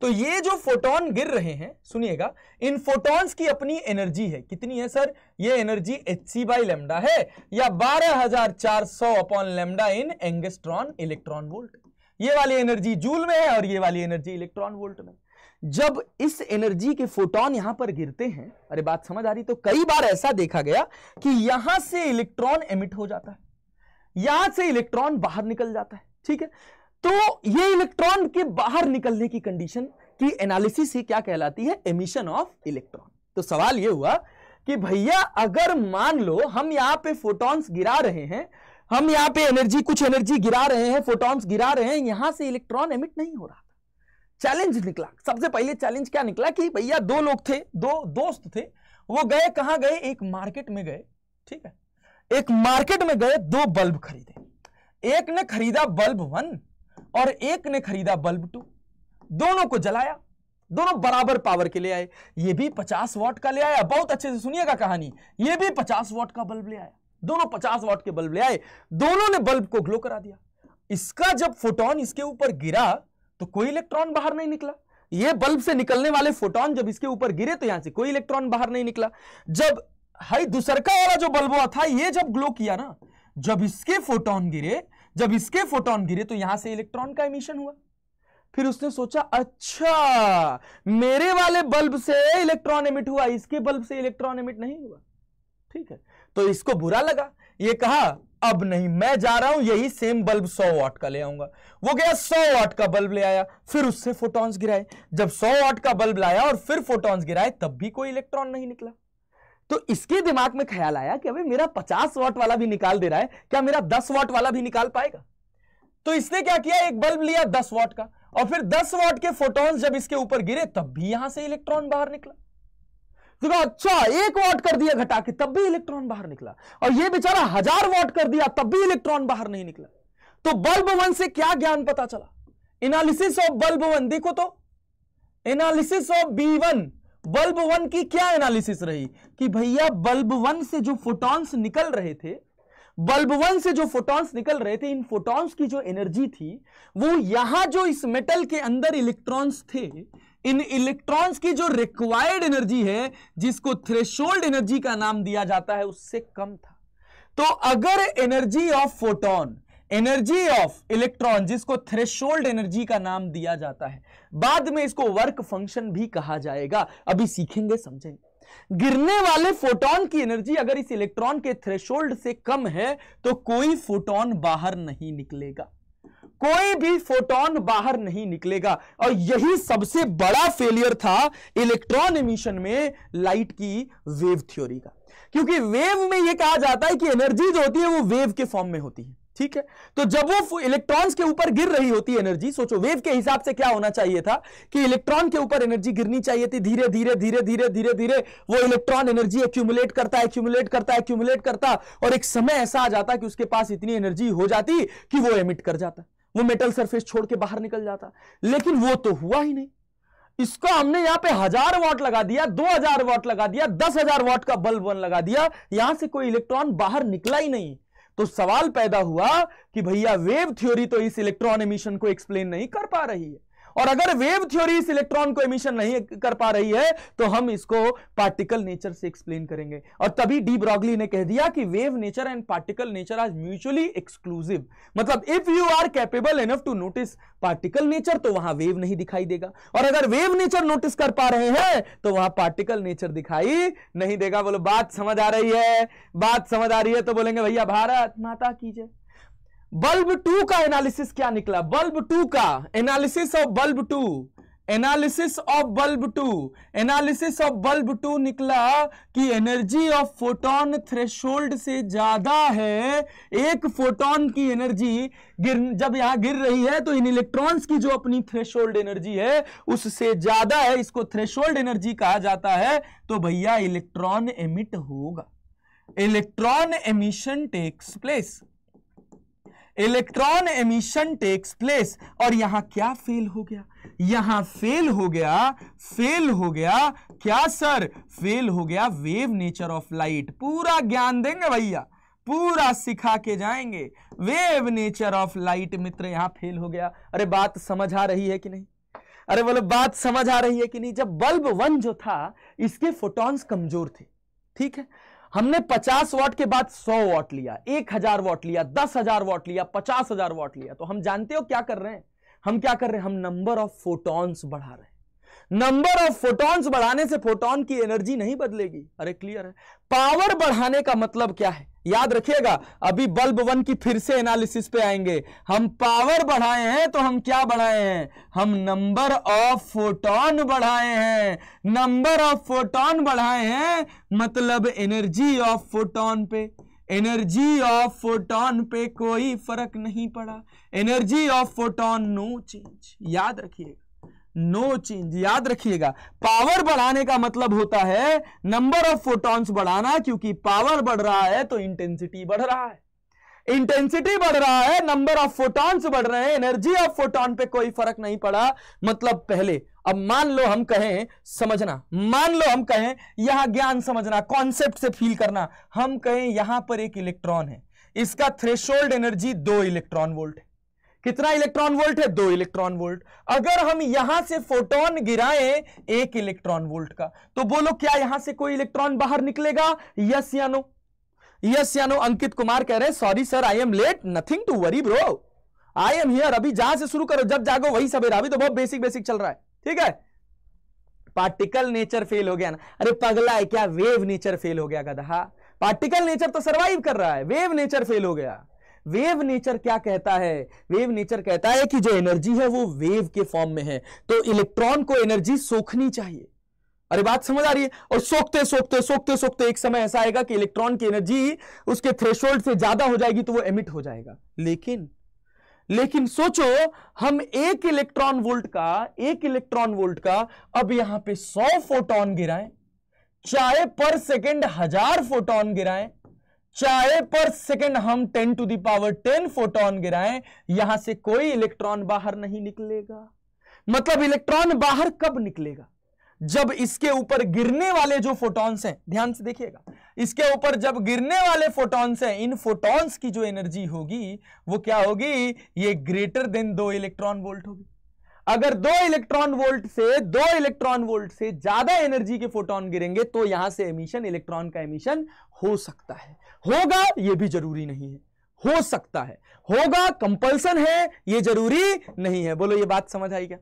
B: तो ये जो फोटोन गिर रहे हैं सुनिएगा इन फोटॉन्स की अपनी एनर्जी है कितनी है सर ये energy H C by lambda है या 12400 upon lambda in angstrom electron volt ये वाली एनर्जी जूल में है और ये वाली एनर्जी इलेक्ट्रॉन वोल्ट में जब इस एनर्जी के फोटोन यहां पर गिरते हैं अरे बात समझ आ रही तो कई बार ऐसा देखा गया कि यहां से इलेक्ट्रॉन एमिट हो जाता है यहां से इलेक्ट्रॉन बाहर निकल जाता है ठीक है तो ये इलेक्ट्रॉन के बाहर निकलने की कंडीशन की एनालिसिस ही क्या कहलाती है एमिशन ऑफ इलेक्ट्रॉन तो सवाल ये हुआ कि भैया अगर मान लो हम यहां पे फोटॉन्स गिरा रहे हैं हम यहां पे एनर्जी कुछ एनर्जी गिरा रहे हैं फोटॉन्स गिरा रहे हैं यहां से इलेक्ट्रॉन एमिट नहीं हो रहा था चैलेंज निकला सबसे पहले चैलेंज क्या निकला कि भैया दो लोग थे दो दोस्त थे वो गए कहां गए एक मार्केट में गए ठीक है एक मार्केट में गए दो बल्ब खरीदे एक ने खरीदा बल्ब वन और एक ने खरीदा बल्ब टू दोनों को जलाया दोनों बराबर पावर के ले आए ये भी 50 वॉट का ले आया बहुत अच्छे से सुनिएगा कहानी ये भी 50 वॉट का बल्ब ले आया दोनों 50 वॉट के बल्ब ले आए दोनों ने बल्ब को ग्लो करा दिया इसका जब फोटोन इसके ऊपर गिरा तो कोई इलेक्ट्रॉन बाहर नहीं निकला ये बल्ब से निकलने वाले फोटोन जब इसके ऊपर गिरे तो यहां से कोई इलेक्ट्रॉन बाहर नहीं निकला जब हाई दूसरका वाला जो बल्ब हुआ था ये जब ग्लो किया ना जब इसके फोटोन गिरे जब इसके फोटोन गिरे तो यहां से इलेक्ट्रॉन का इमिशन हुआ फिर उसने सोचा अच्छा मेरे वाले बल्ब से इलेक्ट्रॉन एमिट हुआ इसके बल्ब से इलेक्ट्रॉन एमिट नहीं हुआ ठीक है तो इसको बुरा लगा ये कहा अब नहीं मैं जा रहा हूं यही सेम बल्ब 100 वाट का ले आऊंगा वो गया 100 वाट का बल्ब ले आया फिर उससे फोटॉन्स गिराए जब 100 वाट का बल्ब लाया और फिर फोटॉन्स गिराए तब भी कोई इलेक्ट्रॉन नहीं निकला तो इसके दिमाग में ख्याल आया कि अबे मेरा 50 वाट वाला भी निकाल दे रहा है क्या मेरा 10 वाट वाला भी निकाल पाएगा तो इसने क्या किया एक बल्ब लिया 10 वाट का और फिर 10 वाट के फोटोन जब इसके ऊपर गिरे तब भी यहां से इलेक्ट्रॉन बाहर निकला तो अच्छा एक वाट कर दिया घटा के तब भी इलेक्ट्रॉन बाहर निकला और ये बेचारा हजार वॉट कर दिया तब भी इलेक्ट्रॉन बाहर नहीं निकला तो बल्ब वन से क्या ज्ञान पता चला एनालिसिस ऑफ बल्ब वन देखो तो analysis of B one bulb one की क्या एनालिसिस रही कि भैया बल्ब वन से जो फोटॉन्स निकल रहे थे बल्ब वन से जो फोटॉन्स निकल रहे थे इन फोटॉन्स की जो एनर्जी थी वो यहां जो इस मेटल के अंदर इलेक्ट्रॉन्स थे इन इलेक्ट्रॉन्स की जो रिक्वायर्ड एनर्जी है जिसको थ्रेशोल्ड एनर्जी का नाम दिया जाता है उससे कम था तो अगर energy of photon energy of electron जिसको थ्रेशोल्ड एनर्जी का नाम दिया जाता है बाद में इसको वर्क फंक्शन भी कहा जाएगा अभी सीखेंगे समझेंगे गिरने वाले फोटोन की एनर्जी अगर इस इलेक्ट्रॉन के थ्रेशोल्ड से कम है तो कोई फोटोन बाहर नहीं निकलेगा कोई भी फोटोन बाहर नहीं निकलेगा और यही सबसे बड़ा फेलियर था इलेक्ट्रॉन एमिशन में लाइट की वेव थ्योरी का क्योंकि वेव में यह कहा जाता है कि एनर्जी जो होती है वो वेव के फॉर्म में होती है ठीक है तो जब वो इलेक्ट्रॉन्स के ऊपर गिर रही होती है एनर्जी सोचो वेव के हिसाब से क्या होना चाहिए था कि इलेक्ट्रॉन के ऊपर एनर्जी गिरनी चाहिए थी धीरे धीरे धीरे धीरे धीरे धीरे वो इलेक्ट्रॉन एनर्जी एक्यूमुलेट करता एक्यूमुलेट करता एक्यूमुलेट करता और एक समय ऐसा आ जाता कि उसके पास इतनी एनर्जी हो जाती कि वो एमिट कर जाता वो मेटल सरफेस छोड़ के बाहर निकल जाता लेकिन वो तो हुआ ही नहीं इसको हमने यहां पे हजार वॉट लगा दिया दो हजार वॉट लगा दिया दस हजार वॉट का बल्ब लगा दिया यहां से कोई इलेक्ट्रॉन बाहर निकला ही नहीं तो सवाल पैदा हुआ कि भैया वेव थ्योरी तो इस इलेक्ट्रॉन एमिशन को एक्सप्लेन नहीं कर पा रही है और अगर वेव थ्योरी इस इलेक्ट्रॉन को एमिशन नहीं कर पा रही है तो हम इसको पार्टिकल नेचर से एक्सप्लेन करेंगे और तभी डी ब्रॉगली ने कह दिया कि wave nature and particle nature आज म्यूचुअली एक्सक्लूसिव मतलब if you are capable enough to notice particle nature तो वहां वेव नहीं दिखाई देगा और अगर वेव नेचर नोटिस कर पा रहे हैं तो वहां पार्टिकल नेचर दिखाई नहीं देगा बोलो बात समझ आ रही है बात समझ आ रही है तो बोलेंगे भैया भारत माता जय बल्ब टू का एनालिसिस क्या निकला बल्ब टू का analysis of bulb two analysis of bulb two analysis of bulb two निकला कि एनर्जी ऑफ फोटोन थ्रेशोल्ड से ज्यादा है एक फोटोन की एनर्जी गिर जब यहां गिर रही है तो इन इलेक्ट्रॉन्स की जो अपनी थ्रेशोल्ड एनर्जी है उससे ज्यादा है इसको थ्रेशोल्ड एनर्जी कहा जाता है तो भैया इलेक्ट्रॉन एमिट होगा electron emission takes place electron emission takes place और यहां क्या फेल हो गया यहां फेल हो गया फेल हो गया क्या सर फेल हो गया वेव नेचर ऑफ लाइट पूरा ज्ञान देंगे भैया पूरा सिखा के जाएंगे वेव नेचर ऑफ लाइट मित्र यहां फेल हो गया अरे बात समझ आ रही है कि नहीं अरे बोलो बात समझ आ रही है कि नहीं जब बल्ब वन जो था इसके फोटॉन्स कमजोर थे ठीक है हमने 50 वॉट के बाद 100 वॉट लिया 1000 वॉट लिया 10000 वॉट लिया 50000 वॉट लिया तो हम जानते हो क्या कर रहे हैं हम क्या कर रहे हैं हम नंबर ऑफ फोटॉन्स बढ़ा रहे हैं नंबर ऑफ फोटॉन्स बढ़ाने से फोटोन की एनर्जी नहीं बदलेगी अरे क्लियर है पावर बढ़ाने का मतलब क्या है याद रखिएगा अभी बल्ब वन की फिर से एनालिसिस पे आएंगे हम पावर बढ़ाए हैं तो हम क्या बढ़ाए हैं हम नंबर ऑफ फोटॉन बढ़ाए हैं नंबर ऑफ फोटॉन बढ़ाए हैं मतलब एनर्जी ऑफ फोटॉन पे एनर्जी ऑफ फोटॉन पे कोई फर्क नहीं पड़ा energy of photon no change याद रखिएगा नो चेंज याद रखिएगा पावर बढ़ाने का मतलब होता है नंबर ऑफ फोटॉन्स बढ़ाना क्योंकि पावर बढ़ रहा है तो इंटेंसिटी बढ़ रहा है इंटेंसिटी बढ़ रहा है नंबर ऑफ फोटॉन्स बढ़ रहे हैं एनर्जी ऑफ फोटॉन पे कोई फर्क नहीं पड़ा मतलब पहले अब मान लो हम कहें समझना मान लो हम कहें यहां ज्ञान समझना कॉन्सेप्ट से फील करना हम कहें यहां पर एक इलेक्ट्रॉन है इसका थ्रेशोल्ड एनर्जी दो इलेक्ट्रॉन वोल्ट है कितना इलेक्ट्रॉन वोल्ट है दो इलेक्ट्रॉन वोल्ट अगर हम यहां से फोटोन गिराएं एक इलेक्ट्रॉन वोल्ट का तो बोलो क्या यहां से कोई इलेक्ट्रॉन बाहर निकलेगा यस या नो यस या नो अंकित कुमार कह रहे हैं sorry sir I am late nothing to worry bro I am here अभी जहां से शुरू करो जब जागो वही सवेरा अभी तो बहुत बेसिक बेसिक चल रहा है ठीक है पार्टिकल नेचर फेल हो गया ना अरे पगला है क्या वेव नेचर फेल हो गया गधा पार्टिकल नेचर तो सरवाइव कर रहा है वेव नेचर फेल हो गया वेव नेचर क्या कहता है वेव नेचर कहता है कि जो एनर्जी है वो वेव के फॉर्म में है तो इलेक्ट्रॉन को एनर्जी सोखनी चाहिए अरे बात समझ आ रही है और सोखते सोखते सोखते सोखते एक समय ऐसा आएगा कि इलेक्ट्रॉन की एनर्जी उसके थ्रेशोल्ड से ज्यादा हो जाएगी तो वो एमिट हो जाएगा लेकिन लेकिन सोचो हम एक इलेक्ट्रॉन वोल्ट का एक इलेक्ट्रॉन वोल्ट का अब यहां पे सौ फोटोन गिराएं चाहे पर सेकंड हजार फोटोन गिराएं चाहे पर सेकेंड हम ten to the power ten photon गिराएं यहां से कोई इलेक्ट्रॉन बाहर नहीं निकलेगा मतलब इलेक्ट्रॉन बाहर कब निकलेगा जब इसके ऊपर गिरने वाले जो फोटॉन्स हैं ध्यान से देखिएगा इसके ऊपर जब गिरने वाले फोटॉन्स हैं इन फोटॉन्स की जो एनर्जी होगी वो क्या होगी ये ग्रेटर देन दो इलेक्ट्रॉन वोल्ट होगी अगर दो इलेक्ट्रॉन वोल्ट से दो इलेक्ट्रॉन वोल्ट से ज्यादा एनर्जी के फोटोन गिरेंगे तो यहां से एमिशन इलेक्ट्रॉन का एमिशन हो सकता है होगा यह भी जरूरी नहीं है हो सकता है होगा कंपल्सन है यह जरूरी नहीं है बोलो ये बात समझ आई क्या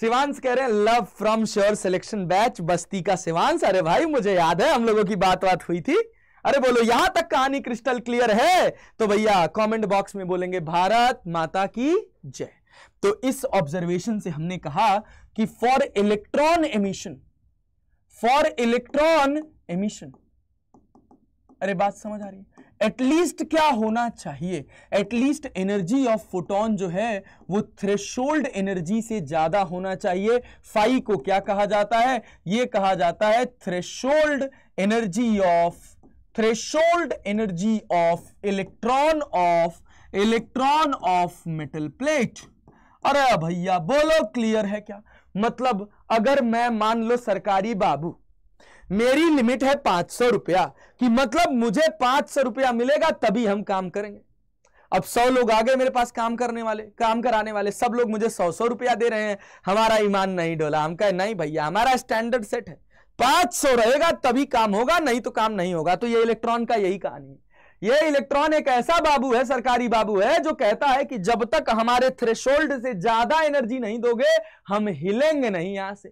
B: शिवांश कह रहे हैं love from sure selection batch Basti का सिवांश अरे भाई मुझे याद है हम लोगों की बात बात हुई थी अरे बोलो यहां तक कहानी क्रिस्टल क्लियर है तो भैया कमेंट बॉक्स में बोलेंगे भारत माता की जय तो इस ऑब्जर्वेशन से हमने कहा कि for electron emission for electron emission अरे बात समझ आ रही है एटलीस्ट क्या होना चाहिए एटलीस्ट एनर्जी ऑफ फोटोन जो है वो थ्रेशोल्ड एनर्जी से ज्यादा होना चाहिए फाई को क्या कहा जाता है ये कहा जाता है threshold energy of threshold energy of electron of electron of metal plate अरे भैया बोलो क्लियर है क्या मतलब अगर मैं मान लो सरकारी बाबू मेरी लिमिट है पांच सौ रुपया कि मतलब मुझे पांच सौ रुपया मिलेगा तभी हम काम करेंगे अब सौ लोग आ गए मेरे पास काम करने वाले काम कराने वाले सब लोग मुझे सौ सौ रुपया दे रहे हैं हमारा ईमान नहीं डोला हम कहे नहीं भैया हमारा स्टैंडर्ड सेट है पांच सौ रहेगा तभी काम होगा नहीं तो काम नहीं होगा तो ये इलेक्ट्रॉन का यही कहानी है ये इलेक्ट्रॉन एक ऐसा बाबू है सरकारी बाबू है जो कहता है कि जब तक हमारे थ्रेशोल्ड से ज्यादा एनर्जी नहीं दोगे हम हिलेंगे नहीं यहां से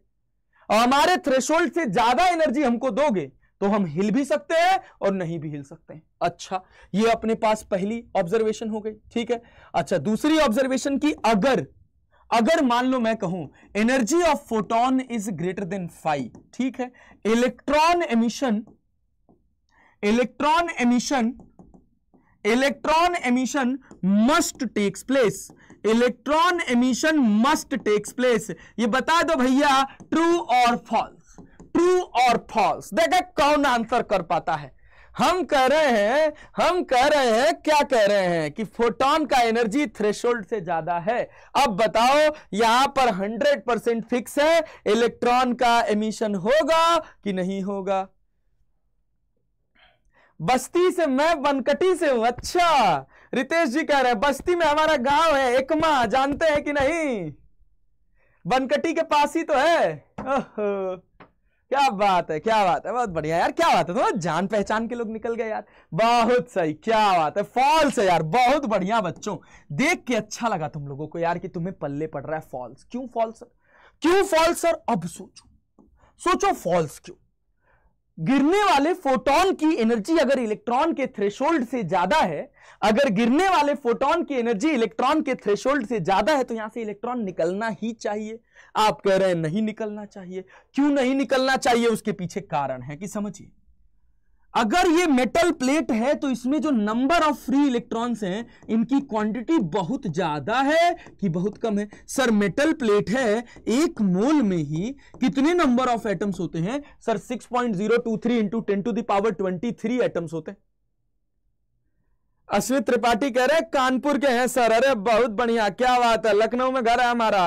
B: हमारे थ्रेशोल्ड से ज्यादा एनर्जी हमको दोगे तो हम हिल भी सकते हैं और नहीं भी हिल सकते हैं अच्छा ये अपने पास पहली ऑब्जर्वेशन हो गई ठीक है अच्छा दूसरी ऑब्जर्वेशन की अगर अगर मान लो मैं कहूं energy of photon is greater than five ठीक है electron emission electron emission electron emission must takes place electron emission must takes place ये बता दो भैया ट्रू और फॉल्स ट्रू और फॉल्स देखा कौन आंसर कर पाता है हम कह रहे हैं हम कह रहे हैं क्या कह रहे हैं कि फोटोन का एनर्जी थ्रेशोल्ड से ज्यादा है अब बताओ यहां पर 100 परसेंट फिक्स है इलेक्ट्रॉन का एमिशन होगा कि नहीं होगा बस्ती से मैं बनकटी से हूं अच्छा रितेश जी कह रहे हैं बस्ती में हमारा गांव है एकमा जानते हैं कि नहीं बनकटी के पास ही तो है क्या बात है क्या बात है बहुत बढ़िया यार क्या बात है तुम्हारा तो जान पहचान के लोग निकल गए यार बहुत सही क्या बात है फॉल्स है यार बहुत बढ़िया बच्चों देख के अच्छा लगा तुम लोगों को यार कि तुम्हें पल्ले पड़ रहा है फॉल्स क्यों फॉल्स क्यों फॉल्स सर अब सोचो सोचो फॉल्स क्यों गिरने वाले फोटोन की एनर्जी अगर इलेक्ट्रॉन के थ्रेशोल्ड से ज्यादा है अगर गिरने वाले फोटोन की एनर्जी इलेक्ट्रॉन के थ्रेशोल्ड से ज्यादा है तो यहां से इलेक्ट्रॉन निकलना ही चाहिए आप कह रहे हैं नहीं निकलना चाहिए क्यों नहीं निकलना चाहिए उसके पीछे कारण है कि समझिए अगर ये मेटल प्लेट है तो इसमें जो नंबर ऑफ फ्री इलेक्ट्रॉन्स हैं इनकी क्वांटिटी बहुत ज्यादा है कि बहुत कम है सर मेटल प्लेट है एक मोल में ही कितने नंबर ऑफ एटम्स होते हैं sir 6.023 point zero two three into ten to the power twenty three atoms होते हैं अश्वित त्रिपाठी कह रहे कानपुर के हैं सर अरे बहुत बढ़िया क्या बात है लखनऊ में घर है हमारा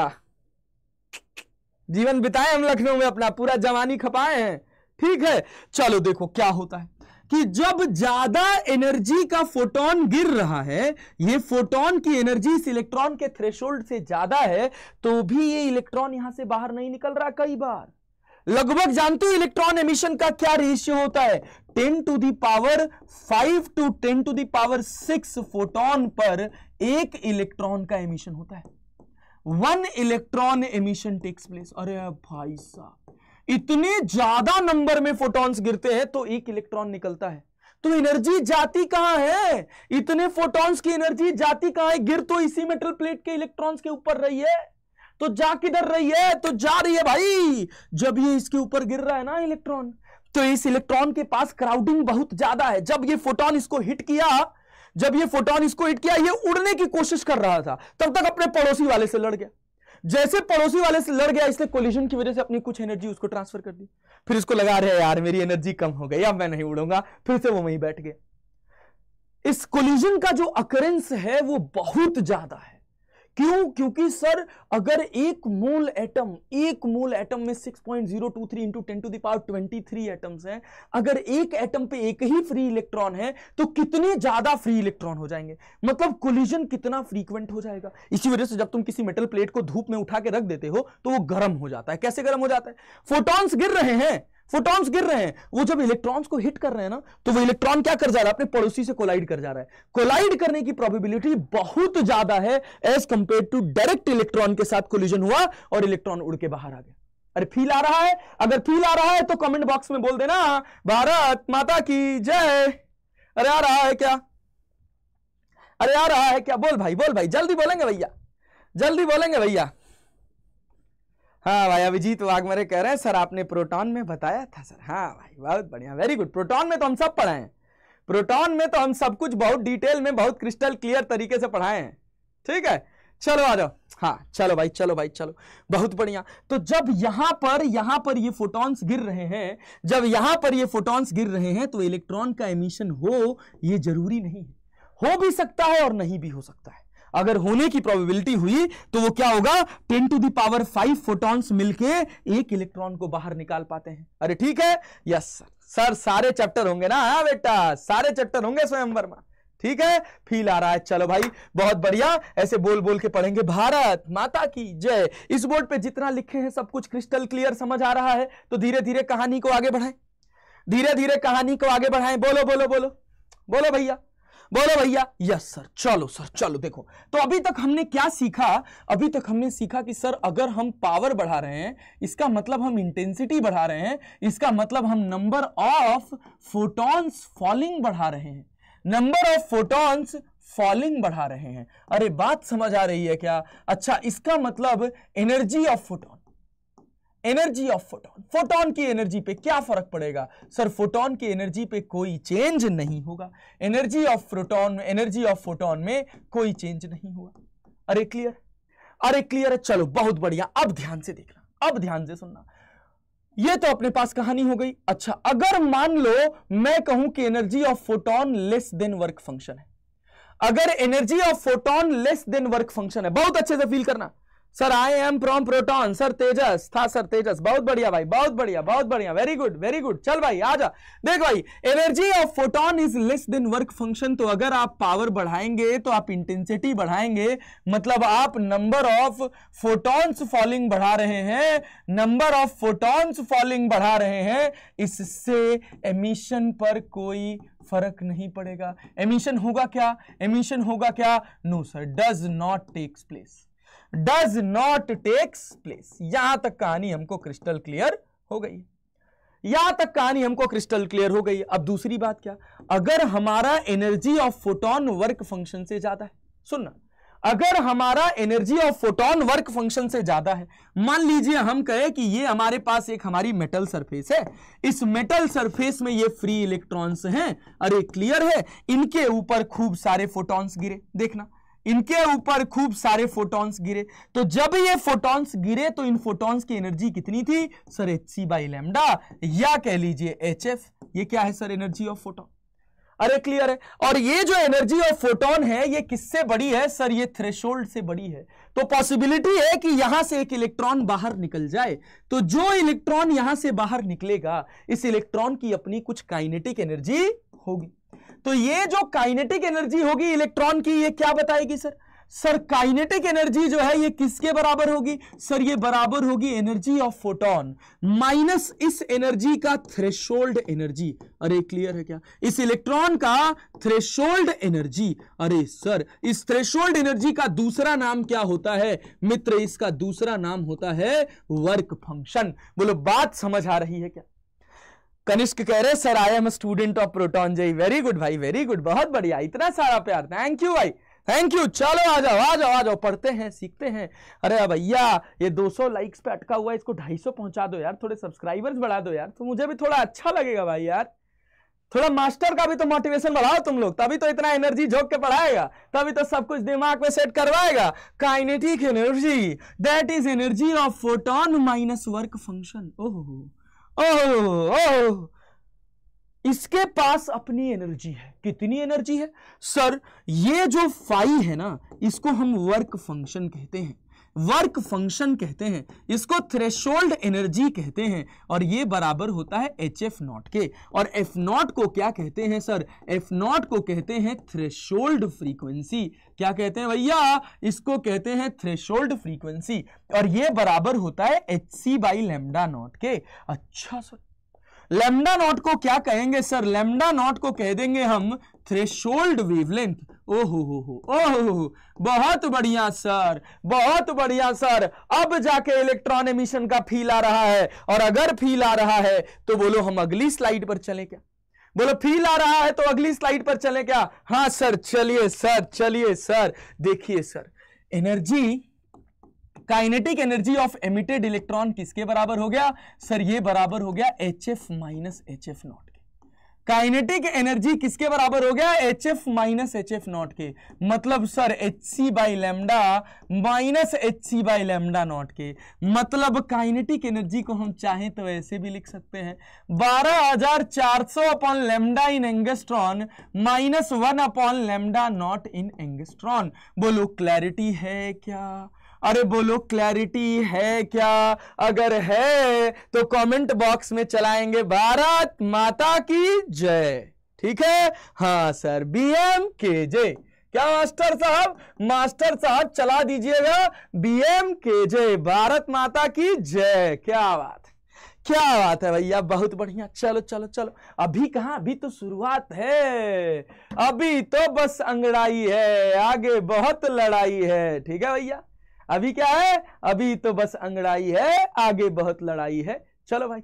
B: जीवन बिताए हम लखनऊ में अपना पूरा जवानी खपाए हैं ठीक है चलो देखो क्या होता है कि जब ज्यादा एनर्जी का फोटोन गिर रहा है ये फोटोन की एनर्जी इस इलेक्ट्रॉन के थ्रेशोल्ड से ज्यादा है तो भी ये इलेक्ट्रॉन यहां से बाहर नहीं निकल रहा कई बार लगभग जानते हो इलेक्ट्रॉन एमिशन का क्या रेशियो होता है 10 to the power 5 to 10 to the power 6 photon पर एक इलेक्ट्रॉन का एमिशन होता है one electron emission takes place अरे भाई साहब इतने ज्यादा नंबर में फोटॉन्स गिरते हैं तो एक इलेक्ट्रॉन निकलता है तो एनर्जी जाती कहां है इतने फोटॉन्स की एनर्जी जाती कहां है गिर तो इसी मेटल प्लेट के इलेक्ट्रॉन्स के ऊपर रही है तो जा किधर रही है तो जा रही है भाई जब ये इसके ऊपर गिर रहा है ना इलेक्ट्रॉन तो इस इलेक्ट्रॉन के पास क्राउडिंग बहुत ज्यादा है जब ये फोटोन इसको हिट किया जब ये फोटोन इसको हिट किया ये उड़ने की कोशिश कर रहा था तब तक अपने पड़ोसी वाले से लड़ गया जैसे पड़ोसी वाले से लड़ गया इसने कोलिशन की वजह से अपनी कुछ एनर्जी उसको ट्रांसफर कर दी फिर उसको लगा रहे यार मेरी एनर्जी कम हो गई अब मैं नहीं उड़ूंगा फिर से वो वहीं बैठ गया इस कोलिजन का जो अकरेंस है वो बहुत ज्यादा है क्यों क्योंकि सर अगर एक मोल एटम एक मोल एटम में 6.023 point zero two three into ten to the power twenty three atoms है अगर एक एटम पे एक ही फ्री इलेक्ट्रॉन है तो कितने ज्यादा फ्री इलेक्ट्रॉन हो जाएंगे मतलब कोलिजन कितना फ्रीक्वेंट हो जाएगा इसी वजह से जब तुम किसी मेटल प्लेट को धूप में उठा के रख देते हो तो वो गर्म हो जाता है कैसे गर्म हो जाता है फोटॉन्स गिर रहे हैं फोटॉन्स गिर रहे हैं वो जब इलेक्ट्रॉन्स को हिट कर रहे हैं ना तो वो इलेक्ट्रॉन क्या कर जा रहा है अपने पड़ोसी से कोलाइड कर जा रहा है कोलाइड करने की प्रोबेबिलिटी बहुत ज्यादा है as compare to direct electron के साथ कोलिजन हुआ और इलेक्ट्रॉन उड़ के बाहर आ गया अरे फील आ रहा है अगर फील आ रहा है तो कमेंट बॉक्स में बोल देना भारत माता की जय अरे आ रहा है क्या अरे आ रहा है क्या बोल भाई बोल भाई जल्दी बोलेंगे भैया जल्दी बोलेंगे भैया हाँ भाई अभिजीत वाघमरे कह रहे हैं सर आपने प्रोटॉन में बताया था सर हाँ भाई बहुत बढ़िया वेरी गुड प्रोटॉन में तो हम सब पढ़ाए हैं प्रोटॉन में तो हम सब कुछ बहुत डिटेल में बहुत क्रिस्टल क्लियर तरीके से पढ़ाए हैं ठीक है चलो आ जाओ हाँ चलो भाई चलो भाई चलो बहुत बढ़िया तो जब यहां पर यहां पर ये फोटॉन्स गिर रहे हैं जब यहां पर ये फोटॉन्स गिर रहे हैं तो इलेक्ट्रॉन का एमिशन हो ये जरूरी नहीं है हो भी सकता है और नहीं भी हो सकता है अगर होने की प्रोबेबिलिटी हुई तो वो क्या होगा ten to the power five photons मिलके एक इलेक्ट्रॉन को बाहर निकाल पाते हैं अरे ठीक है यस सर सर सारे चैप्टर होंगे ना हाँ बेटा सारे चैप्टर होंगे स्वयं वर्मा ठीक है फील आ रहा है चलो भाई बहुत बढ़िया ऐसे बोल बोल के पढ़ेंगे भारत माता की जय इस बोर्ड पे जितना लिखे हैं सब कुछ क्रिस्टल क्लियर समझ आ रहा है तो धीरे धीरे कहानी को आगे बढ़ाएं धीरे धीरे कहानी को आगे बढ़ाएं बोलो बोलो बोलो बोलो भैया बोलो भैया यस सर चलो सर चलो देखो तो अभी तक हमने क्या सीखा अभी तक हमने सीखा कि सर अगर हम पावर बढ़ा रहे हैं इसका मतलब हम इंटेंसिटी बढ़ा रहे हैं इसका मतलब हम नंबर ऑफ फोटॉन्स फॉलिंग बढ़ा रहे हैं नंबर ऑफ फोटॉन्स फॉलिंग बढ़ा रहे हैं अरे बात समझ आ रही है क्या अच्छा इसका मतलब energy of photon energy of photon photon की एनर्जी पे क्या फर्क पड़ेगा सर फोटोन की एनर्जी पे कोई चेंज नहीं होगा energy of proton energy of photon में कोई चेंज नहीं होगा अरे क्लियर अरे क्लियर है चलो बहुत बढ़िया अब ध्यान से देखना अब ध्यान से सुनना ये तो अपने पास कहानी हो गई अच्छा अगर मान लो मैं कहूं कि energy of photon less than work function है अगर energy of photon less than work function है बहुत अच्छे से फील करना sir I am from Proton sir Tejas था सर तेजस बहुत बढ़िया भाई बहुत बढ़िया बहुत बढ़िया वेरी गुड वेरी गुड चल भाई आ जा देख भाई energy of photon is less than work function तो अगर आप पावर बढ़ाएंगे तो आप इंटेंसिटी बढ़ाएंगे मतलब आप नंबर ऑफ फोटॉन्स फॉलिंग बढ़ा रहे हैं नंबर ऑफ फोटॉन्स फॉलिंग बढ़ा रहे हैं इससे एमिशन पर कोई फर्क नहीं पड़ेगा एमिशन होगा क्या एमिशन होगा क्या no sir does not takes place does not takes place यहां तक कहानी हमको क्रिस्टल क्लियर हो गई यहां तक कहानी हमको क्रिस्टल क्लियर हो गई अब दूसरी बात क्या अगर हमारा energy of photon work function से ज्यादा है सुनना अगर हमारा energy of photon work function से ज्यादा है मान लीजिए हम कहें कि ये हमारे पास एक हमारी मेटल सरफेस है इस मेटल सरफेस में ये फ्री इलेक्ट्रॉन्स हैं अरे क्लियर है इनके ऊपर खूब सारे फोटॉन्स गिरे देखना इनके ऊपर खूब सारे फोटॉन्स गिरे तो जब ये फोटॉन्स गिरे तो इन फोटॉन्स की एनर्जी कितनी थी sir H C by lambda या कह लीजिए एच एफ ये क्या है सर एनर्जी ऑफ फोटोन अरे क्लियर है और ये जो एनर्जी ऑफ फोटोन है ये किससे बड़ी है सर ये थ्रेशोल्ड से बड़ी है तो पॉसिबिलिटी है कि यहां से एक इलेक्ट्रॉन बाहर निकल जाए तो जो इलेक्ट्रॉन यहां से बाहर निकलेगा इस इलेक्ट्रॉन की अपनी कुछ काइनेटिक एनर्जी होगी तो ये जो काइनेटिक एनर्जी होगी इलेक्ट्रॉन की ये क्या बताएगी सर सर काइनेटिक एनर्जी जो है ये किसके बराबर होगी सर ये बराबर होगी एनर्जी ऑफ फोटोन माइनस इस एनर्जी का थ्रेशोल्ड एनर्जी अरे क्लियर है क्या इस इलेक्ट्रॉन का थ्रेशोल्ड एनर्जी अरे सर इस थ्रेशोल्ड एनर्जी का दूसरा नाम क्या होता है मित्र इसका दूसरा नाम होता है वर्क फंक्शन बोलो बात समझ आ रही है क्या कनिष्क कह रहे sir I am student of Proton जय वेरी गुड भाई वेरी गुड बहुत बढ़िया इतना सारा प्यार थैंक यू भाई थैंक यू चलो आ जाओ आ जाओ आ जाओ पढ़ते हैं सीखते हैं अरे भैया ये 200 लाइक्स पे अटका हुआ है इसको 250 पहुंचा दो यार थोड़े सब्सक्राइबर्स बढ़ा दो यार तो मुझे भी थोड़ा अच्छा लगेगा भाई यार थोड़ा मास्टर का भी तो मोटिवेशन बढ़ाओ तुम लोग तभी तो इतना एनर्जी झोंक के पढ़ाएगा तभी तो सब कुछ दिमाग में सेट करवाएगा kinetic energy that is energy of photon minus work function ओहो ओह ओह इसके पास अपनी एनर्जी है कितनी एनर्जी है सर ये जो फाई है ना इसको हम वर्क फंक्शन कहते हैं वर्क फंक्शन कहते हैं इसको थ्रेशोल्ड एनर्जी कहते हैं और ये बराबर होता है एच एफ नॉट के और एफ नॉट को क्या कहते हैं सर एफ नॉट को कहते हैं थ्रेशोल्ड फ्रीक्वेंसी क्या कहते हैं भैया इसको कहते हैं थ्रेशोल्ड फ्रीक्वेंसी और ये बराबर होता है H C by lambda not के अच्छा सर लेमडा नॉट को क्या कहेंगे सर लेमडा नॉट को कह देंगे हम थ्रेशोल्ड वेवलेंथ ओहो हो हो ओहो बहुत बढ़िया सर बहुत बढ़िया सर अब जाके इलेक्ट्रॉन एमिशन का फील आ रहा है और अगर फील आ रहा है तो बोलो हम अगली स्लाइड पर चले क्या बोलो फील आ रहा है तो अगली स्लाइड पर चले क्या हाँ सर चलिए सर चलिए सर देखिए sir energy kinetic energy of emitted electron किसके बराबर हो गया सर ये बराबर हो गया h F minus H F not kinetic energy किसके बराबर हो गया h F minus H F not के मतलब sir H C by lambda minus h C by lambda not के मतलब काइनेटिक एनर्जी को हम चाहें तो ऐसे भी लिख सकते हैं बारह हजार चार सौ upon lambda in angstrom minus one upon lambda not in angstrom बोलो क्लैरिटी है क्या अरे बोलो क्लैरिटी है क्या अगर है तो कमेंट बॉक्स में चलाएंगे भारत माता की जय ठीक है हाँ सर बी एम के जे क्या मास्टर साहब मास्टर साहब चला दीजिएगा बी एम के जे भारत माता की जय क्या बात क्या बात है भैया बहुत बढ़िया चलो चलो चलो अभी कहा अभी तो शुरुआत है अभी तो बस अंगड़ाई है आगे बहुत लड़ाई है ठीक है भैया अभी क्या है अभी तो बस अंगड़ाई है आगे बहुत लड़ाई है चलो भाई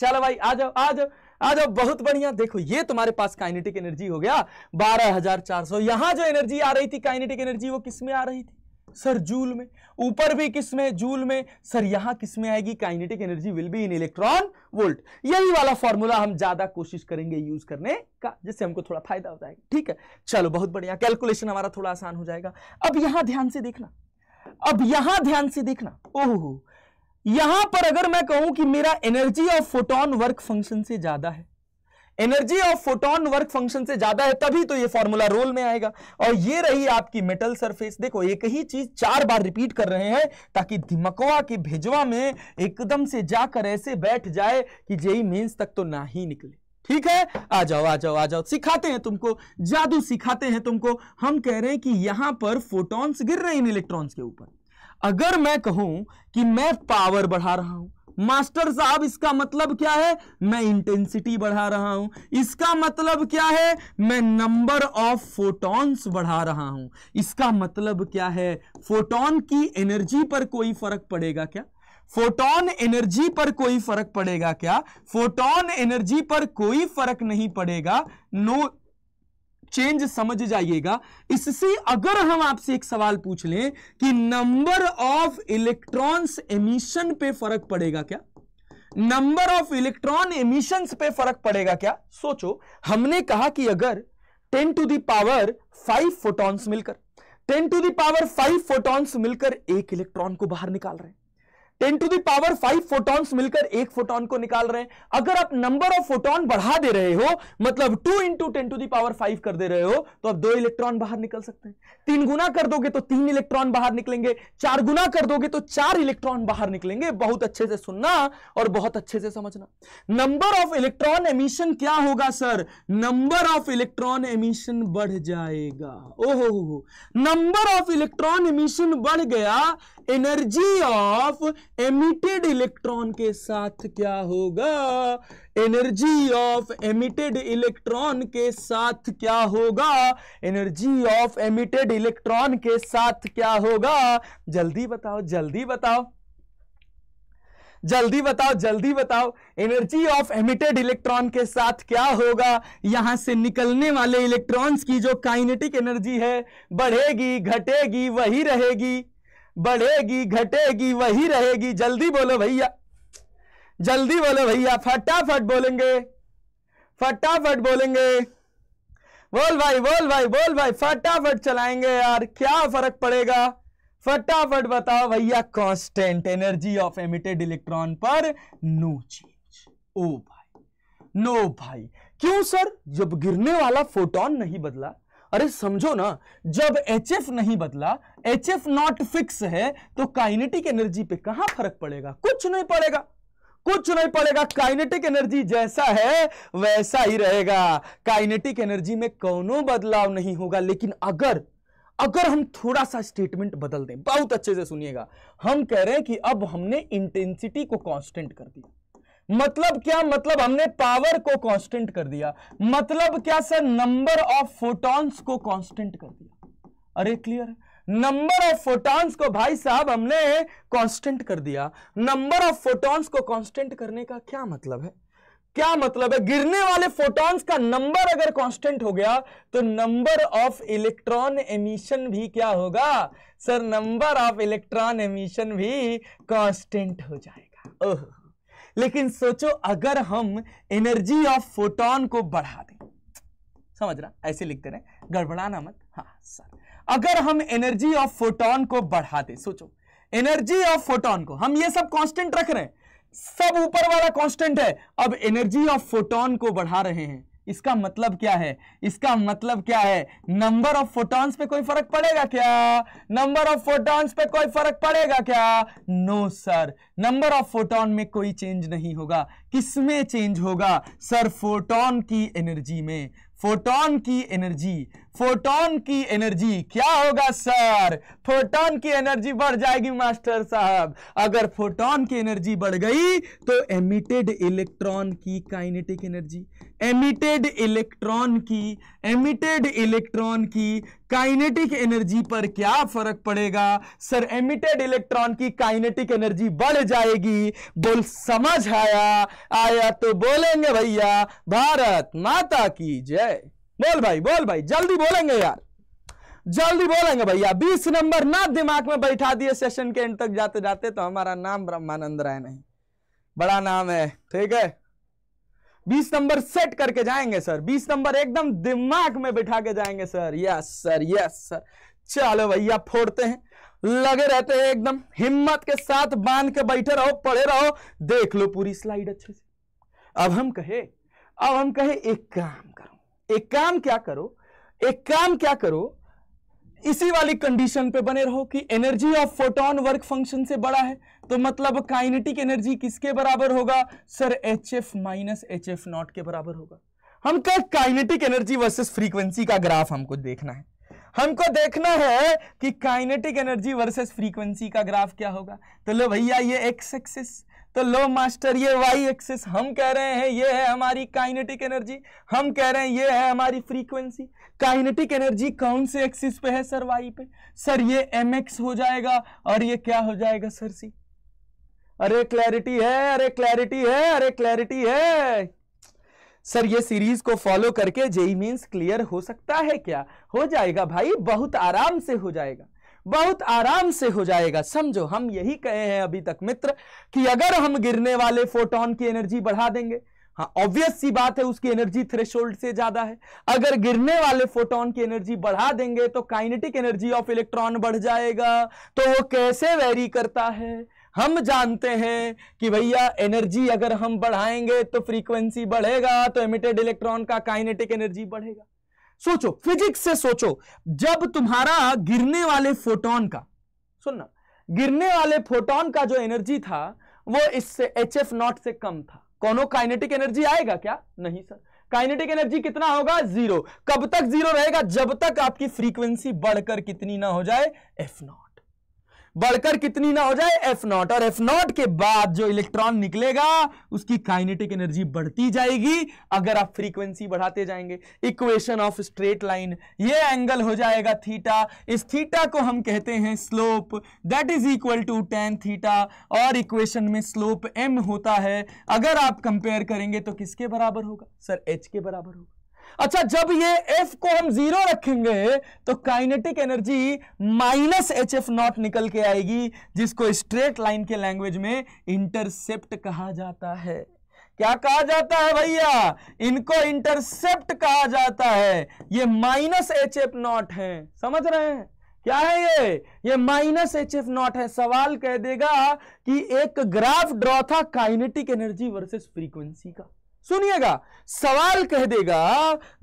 B: चलो भाई आ जाओ आ जाओ आ जाओ बहुत बढ़िया देखो ये तुम्हारे पास काइनेटिक एनर्जी हो गया बारह हजार चार सौ यहां जो एनर्जी आ रही थी काइनेटिक एनर्जी वो किसमें आ रही थी सर जूल में ऊपर भी किस में जूल में सर यहां किस में आएगी kinetic energy will be in electron volt यही वाला फॉर्मूला हम ज्यादा कोशिश करेंगे यूज करने का जिससे हमको थोड़ा फायदा हो जाएगा ठीक है चलो बहुत बढ़िया कैलकुलेशन हमारा थोड़ा आसान हो जाएगा अब यहां ध्यान से देखना अब यहां ध्यान से देखना ओहो यहां पर अगर मैं कहूं कि मेरा energy of photon work function से ज्यादा है energy of photon work function से ज्यादा है तभी तो ये फॉर्मूला रोल में आएगा और ये रही आपकी मेटल सरफेस देखो एक ही चीज चार बार रिपीट कर रहे हैं ताकि दिमकवा के भेजवा में एकदम से जाकर ऐसे बैठ जाए कि जेई मेंस तक तो ना ही निकले ठीक है आ जाओ आ जाओ आ जाओ सिखाते हैं तुमको जादू सिखाते हैं तुमको हम कह रहे हैं कि यहां पर फोटॉन्स गिर रहे हैं इलेक्ट्रॉन्स के ऊपर अगर मैं कहूं कि मैं पावर बढ़ा रहा हूं मास्टर साहब इसका मतलब क्या है मैं इंटेंसिटी बढ़ा रहा हूं इसका मतलब क्या है मैं नंबर ऑफ फोटॉन्स बढ़ा रहा हूं इसका मतलब क्या है फोटॉन की एनर्जी पर कोई फर्क पड़ेगा क्या फोटोन एनर्जी पर कोई फर्क पड़ेगा क्या फोटोन एनर्जी पर कोई फर्क नहीं पड़ेगा नो चेंज समझ जाइएगा इससे अगर हम आपसे एक सवाल पूछ लें कि नंबर ऑफ इलेक्ट्रॉन्स एमिशन पे फर्क पड़ेगा क्या नंबर ऑफ इलेक्ट्रॉन एमिशंस पे फर्क पड़ेगा क्या सोचो हमने कहा कि अगर 10 टू दावर फाइव फोटॉन्स मिलकर 10 टू दावर फाइव फोटॉन्स मिलकर एक इलेक्ट्रॉन को बाहर निकाल रहे हैं ten to the power five photons मिलकर एक फोटोन को निकाल रहे हैं अगर आप नंबर ऑफ फोटोन बढ़ा दे रहे हो मतलब two into ten to the power five कर दे रहे हो तो आप दो इलेक्ट्रॉन बाहर निकल सकते हैं तीन गुना कर दोगे तो तीन इलेक्ट्रॉन बाहर निकलेंगे चार गुना कर दोगे तो चार इलेक्ट्रॉन बाहर निकलेंगे बहुत अच्छे से सुनना और बहुत अच्छे से समझना नंबर ऑफ इलेक्ट्रॉन एमिशन क्या होगा sir number of electron emission बढ़ जाएगा ओहो नंबर ऑफ इलेक्ट्रॉन एमिशन बढ़ गया एनर्जी ऑफ एमिटेड इलेक्ट्रॉन के साथ क्या होगा एनर्जी ऑफ एमिटेड इलेक्ट्रॉन के साथ क्या होगा एनर्जी ऑफ एमिटेड इलेक्ट्रॉन के साथ क्या होगा जल्दी बताओ जल्दी बताओ जल्दी बताओ जल्दी बताओ एनर्जी ऑफ एमिटेड इलेक्ट्रॉन के साथ क्या होगा यहां से निकलने वाले इलेक्ट्रॉन्स की जो काइनेटिक एनर्जी है बढ़ेगी घटेगी वही रहेगी बढ़ेगी घटेगी वही रहेगी जल्दी बोलो भैया जल्दी बोलो भैया फटाफट बोलेंगे फटाफट बोलेंगे बोल भाई बोल भाई बोल भाई फटाफट चलाएंगे यार क्या फर्क पड़ेगा फटाफट बताओ भैया constant energy of emitted electron पर नो चेंज ओ भाई नो भाई क्यों सर जब गिरने वाला फोटोन नहीं बदला अरे समझो ना जब एच नहीं बदला एच एफ नॉट फिक्स है तो काइनेटिक एनर्जी पे कहां फर्क पड़ेगा कुछ नहीं पड़ेगा कुछ नहीं पड़ेगा काइनेटिक एनर्जी जैसा है वैसा ही रहेगा काइनेटिक एनर्जी में कोनो बदलाव नहीं होगा लेकिन अगर अगर हम थोड़ा सा स्टेटमेंट बदल दें बहुत अच्छे से सुनिएगा हम कह रहे हैं कि अब हमने इंटेंसिटी को कांस्टेंट कर दिया मतलब क्या मतलब हमने पावर को कांस्टेंट कर दिया मतलब क्या सर नंबर ऑफ फोटॉन्स को कांस्टेंट कर दिया अरे क्लियर है नंबर ऑफ फोटॉन्स को भाई साहब हमने कांस्टेंट कर दिया नंबर ऑफ फोटॉन्स को कांस्टेंट करने का क्या मतलब है क्या मतलब है गिरने वाले फोटॉन्स का नंबर अगर कांस्टेंट हो गया तो नंबर ऑफ इलेक्ट्रॉन एमिशन भी क्या होगा sir number of electron emission भी कांस्टेंट हो जाएगा ओह लेकिन सोचो अगर हम एनर्जी ऑफ फोटॉन को बढ़ा दें समझ रहा ऐसे लिखते रहे गड़बड़ाना मत हाँ सर अगर हम एनर्जी ऑफ फोटोन को बढ़ा दें सोचो एनर्जी ऑफ फोटोन को हम ये सब कांस्टेंट रख रहे हैं सब ऊपर वाला कांस्टेंट है अब एनर्जी ऑफ फोटोन को बढ़ा रहे हैं इसका मतलब क्या है इसका मतलब क्या है नंबर ऑफ फोटॉन्स पे कोई फर्क पड़ेगा क्या नंबर ऑफ फोटॉन्स पे कोई फर्क पड़ेगा क्या no sir number of photon में कोई चेंज नहीं होगा किसमें चेंज होगा सर फोटॉन की एनर्जी में फोटॉन की एनर्जी फोटोन की एनर्जी क्या होगा सर फोटोन की एनर्जी बढ़ जाएगी मास्टर साहब अगर फोटोन की एनर्जी बढ़ गई तो एमिटेड इलेक्ट्रॉन की काइनेटिक एनर्जी एमिटेड इलेक्ट्रॉन की एमिटेड इलेक्ट्रॉन की काइनेटिक एनर्जी पर क्या फर्क पड़ेगा सर एमिटेड इलेक्ट्रॉन की काइनेटिक एनर्जी बढ़ जाएगी बोल समझ आया आया तो बोलेंगे भैया भारत माता की जय बोल भाई बोल भाई जल्दी बोलेंगे यार जल्दी बोलेंगे भैया बीस नंबर ना दिमाग में बैठा दिए सेशन के एंड तक जाते जाते तो हमारा नाम ब्रह्मानंद राय नहीं बड़ा नाम है ठीक है बीस नंबर सेट करके जाएंगे सर बीस नंबर एकदम दिमाग में बिठा के जाएंगे sir yes sir yes sir चलो भैया फोड़ते हैं लगे रहते हैं एकदम हिम्मत के साथ बांध के बैठे रहो पड़े रहो देख लो पूरी स्लाइड अच्छे से अब हम कहे अब हम कहे एक काम एक काम क्या करो एक काम क्या करो इसी वाली कंडीशन पे बने रहो कि energy of photon work function से बड़ा है तो मतलब काइनेटिक एनर्जी किसके बराबर होगा sir H F minus H F not के बराबर होगा हमको काइनेटिक एनर्जी वर्सेस फ्रीक्वेंसी का ग्राफ हमको देखना है हमको देखना है कि काइनेटिक एनर्जी वर्सेस फ्रीक्वेंसी का ग्राफ क्या होगा तो लो भैया ये एक्स एक्सिस तो लो मास्टर ये वाई एक्सिस हम कह रहे हैं ये है हमारी काइनेटिक एनर्जी हम कह रहे हैं ये है हमारी फ्रीक्वेंसी काइनेटिक एनर्जी कौन से एक्सिस पे है सर वाई पे सर ये एम एक्स हो जाएगा और ये क्या हो जाएगा सर सी अरे क्लैरिटी है अरे क्लैरिटी है अरे क्लैरिटी है सर ये सीरीज को फॉलो करके जेई मीन्स क्लियर हो सकता है क्या हो जाएगा भाई बहुत आराम से हो जाएगा बहुत आराम से हो जाएगा समझो हम यही कहे हैं अभी तक मित्र कि अगर हम गिरने वाले फोटोन की एनर्जी बढ़ा देंगे हाँ ऑब्वियस सी बात है उसकी एनर्जी थ्रेशोल्ड से ज्यादा है अगर गिरने वाले फोटोन की एनर्जी बढ़ा देंगे तो काइनेटिक एनर्जी ऑफ इलेक्ट्रॉन बढ़ जाएगा तो वो कैसे वेरी करता है हम जानते हैं कि भैया एनर्जी अगर हम बढ़ाएंगे तो फ्रीक्वेंसी बढ़ेगा तो एमिटेड इलेक्ट्रॉन का काइनेटिक एनर्जी बढ़ेगा सोचो फिजिक्स से सोचो जब तुम्हारा गिरने वाले फोटोन का सुनना गिरने वाले फोटोन का जो एनर्जी था वो इससे एच एफ नॉट से कम था कौनो काइनेटिक एनर्जी आएगा क्या नहीं सर काइनेटिक एनर्जी कितना होगा जीरो कब तक जीरो रहेगा जब तक आपकी फ्रीक्वेंसी बढ़कर कितनी ना हो जाए एफ नॉट बढ़कर कितनी ना हो जाए एफ नॉट और एफ नॉट के बाद जो इलेक्ट्रॉन निकलेगा उसकी काइनेटिक एनर्जी बढ़ती जाएगी अगर आप फ्रीक्वेंसी बढ़ाते जाएंगे इक्वेशन ऑफ स्ट्रेट लाइन ये एंगल हो जाएगा थीटा इस थीटा को हम कहते हैं slope that is equal to tan theta और इक्वेशन में स्लोप एम होता है अगर आप कंपेयर करेंगे तो किसके बराबर होगा सर एच के बराबर होगा अच्छा जब ये एफ को हम जीरो रखेंगे तो kinetic energy minus H F naught निकल के आएगी जिसको स्ट्रेट लाइन के लैंग्वेज में इंटरसेप्ट कहा जाता है क्या कहा जाता है भैया इनको इंटरसेप्ट कहा जाता है ये माइनस एच एफ नॉट है समझ रहे हैं क्या है ये ये माइनस एच एफ नॉट है सवाल कह देगा कि एक ग्राफ ड्रॉ था काइनेटिक एनर्जी वर्सेस फ्रीक्वेंसी का सुनिएगा सवाल कह देगा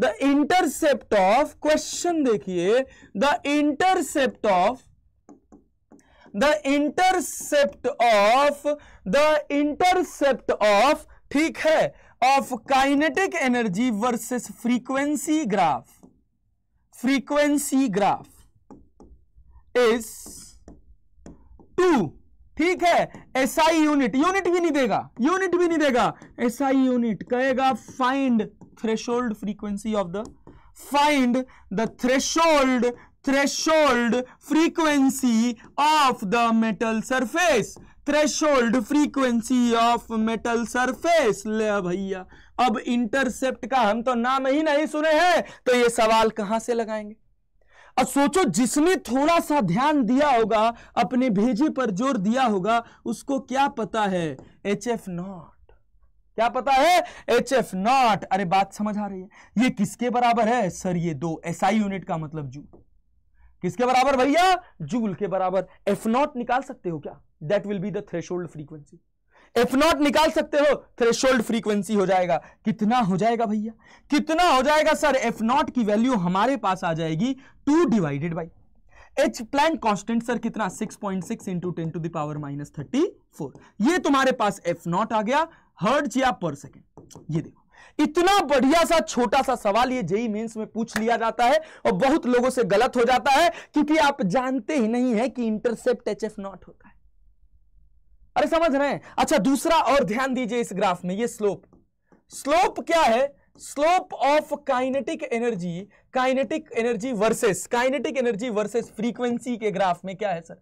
B: द इंटरसेप्ट ऑफ क्वेश्चन देखिए the intercept of the intercept of the intercept of ठीक है of kinetic energy versus frequency graph frequency graph is two ठीक है एसआई यूनिट यूनिट भी नहीं देगा यूनिट भी नहीं देगा एसआई यूनिट कहेगा find threshold frequency of the find the threshold threshold frequency of the metal surface threshold frequency of metal surface ले भैया अब इंटरसेप्ट का हम तो नाम ही नहीं सुने हैं तो ये सवाल कहां से लगाएंगे और सोचो जिसने थोड़ा सा ध्यान दिया होगा अपने भेजे पर जोर दिया होगा उसको क्या पता है एच एफ नॉट क्या पता है एच एफ नॉट अरे बात समझ आ रही है ये किसके बराबर है सर ये दो एस आई यूनिट का मतलब जूल किसके बराबर भैया जूल के बराबर एफ नॉट निकाल सकते हो क्या that will be the frequency F naught निकाल सकते हो थ्रेशोल्ड फ्रीक्वेंसी हो जाएगा कितना हो जाएगा भैया कितना हो जाएगा सर एफ नॉट की वैल्यू हमारे पास आ जाएगी two divided by H Planck constant sir कितना 6.6 point six into ten to the power minus thirty four ये तुम्हारे पास एफ नॉट आ गया हर्ड या पर सेकेंड ये देखो इतना बढ़िया सा छोटा सा सवाल ये जेई मेंस e में पूछ लिया जाता है और बहुत लोगों से गलत हो जाता है क्योंकि आप जानते ही नहीं है कि इंटरसेप्ट एच एफ नॉट होता है अरे समझ रहे हैं अच्छा दूसरा और ध्यान दीजिए इस ग्राफ में ये स्लोप स्लोप क्या है slope of kinetic energy kinetic energy versus kinetic energy versus frequency के ग्राफ में क्या है सर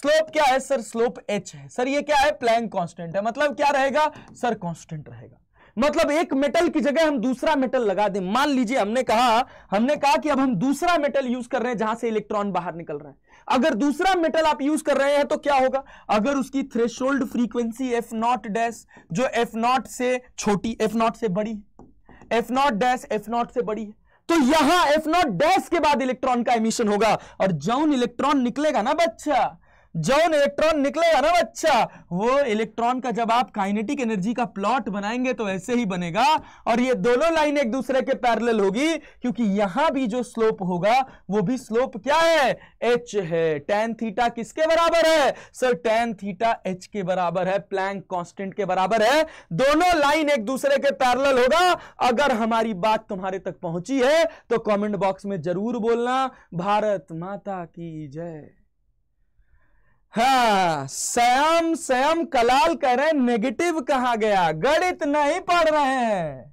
B: स्लोप क्या है सर स्लोप एच है सर ये क्या है प्लैंक कांस्टेंट है मतलब क्या रहेगा सर कांस्टेंट रहेगा मतलब एक मेटल की जगह हम दूसरा मेटल लगा दें मान लीजिए हमने कहा हमने कहा कि अब हम दूसरा मेटल यूज कर रहे हैं जहां से इलेक्ट्रॉन बाहर निकल रहे हैं अगर दूसरा मेटल आप यूज कर रहे हैं तो क्या होगा अगर उसकी threshold frequency F naught dash जो एफ नॉट से छोटी एफ नॉट से बड़ी F naught dash F naught से बड़ी तो यहां एफ नॉट डैश के बाद इलेक्ट्रॉन का एमिशन होगा और जौन इलेक्ट्रॉन निकलेगा ना बच्चा जो इलेक्ट्रॉन निकलेगा ना बच्चा वो इलेक्ट्रॉन का जब आप काइनेटिक एनर्जी का प्लॉट बनाएंगे तो ऐसे ही बनेगा और ये दोनों लाइन एक दूसरे के पैरेलल होगी क्योंकि यहां भी जो स्लोप होगा वो भी स्लोप क्या है एच है टेन थीटा किसके बराबर है सर टेन थीटा एच के बराबर है प्लैंक कॉन्स्टेंट के बराबर है दोनों लाइन एक दूसरे के पैरेलल होगा अगर हमारी बात तुम्हारे तक पहुंची है तो कॉमेंट बॉक्स में जरूर बोलना भारत माता की जय हाँ स्वयं स्वयं कलाल कह रहे नेगेटिव कहा गया गणित नहीं पढ़ रहे हैं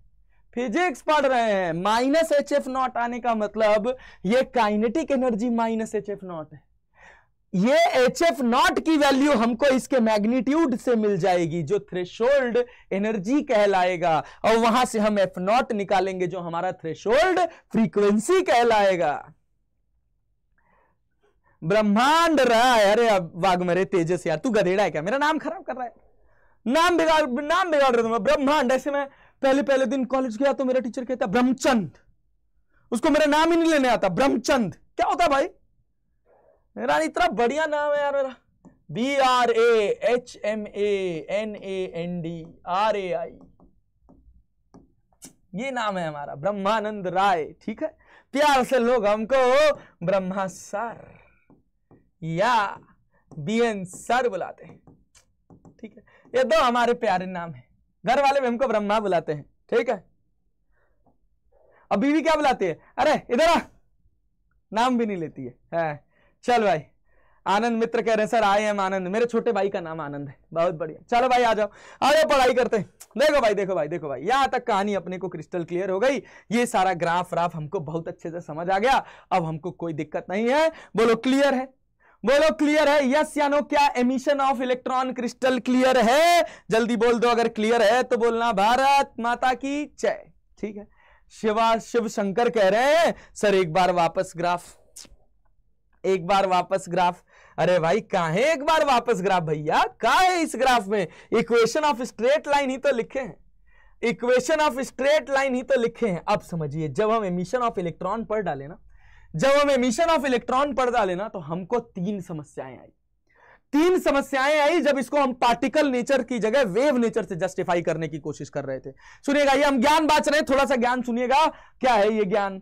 B: फिजिक्स पढ़ रहे हैं माइनस एच एफ नॉट आने का मतलब ये kinetic energy minus H F naught है ये एच एफ नॉट की वैल्यू हमको इसके मैग्नीट्यूड से मिल जाएगी जो थ्रेशोल्ड एनर्जी कहलाएगा और वहां से हम एफ नॉट निकालेंगे जो हमारा थ्रेशोल्ड फ्रीक्वेंसी कहलाएगा ब्रह्मांड रहा है अरे वाघ मरे तेजस यार तू गधेड़ा है क्या मेरा नाम खराब कर रहा है नाम बिगाड़ नाम बिगाड़ रहे तुम्हें ब्रह्मांड ऐसे में पहले पहले दिन कॉलेज गया तो मेरा टीचर कहता ब्रह्मचंद उसको मेरा नाम ही नहीं लेने आता ब्रह्मचंद क्या होता भाई मेरा इतना बढ़िया नाम है यार मेरा B R A H M A N A N D R A I ये नाम है हमारा ब्रह्मानंद राय ठीक है प्यार से लोग हमको ब्रह्मा सर या बी एन सर बुलाते हैं ठीक है ये दो हमारे प्यारे नाम है घर वाले भी हमको ब्रह्मा बुलाते हैं ठीक है और बीवी क्या बुलाती है अरे इधर आ नाम भी नहीं लेती है, है। चल भाई आनंद मित्र कह रहे हैं सर आई एम आनंद मेरे छोटे भाई का नाम आनंद है बहुत बढ़िया चलो भाई आ जाओ आ जाओ पढ़ाई करते हैं देखो भाई देखो भाई देखो भाई यहाँ तक कहानी अपने को क्रिस्टल क्लियर हो गई ये सारा ग्राफ राफ हमको बहुत अच्छे से समझ आ गया अब हमको कोई दिक्कत नहीं है बोलो क्लियर है बोलो क्लियर है यस या नो क्या emission of electron crystal clear है जल्दी बोल दो अगर क्लियर है तो बोलना भारत माता की जय ठीक है शिवा शिव शंकर कह रहे हैं सर एक बार वापस ग्राफ एक बार वापस ग्राफ अरे भाई कहा है एक बार वापस ग्राफ भैया कहा है इस ग्राफ में इक्वेशन ऑफ स्ट्रेट लाइन ही तो लिखे हैं इक्वेशन ऑफ स्ट्रेट लाइन ही तो लिखे हैं अब समझिए जब हम एमिशन ऑफ इलेक्ट्रॉन पर डाले ना जब हम एमिशन ऑफ इलेक्ट्रॉन पर डाले ना तो हमको तीन समस्याएं आई तीन समस्याएं आई जब इसको हम पार्टिकल नेचर की जगह वेव नेचर से जस्टिफाई करने की कोशिश कर रहे थे सुनिएगा ये हम ज्ञान बांच रहे हैं थोड़ा सा ज्ञान सुनिएगा क्या है ये ज्ञान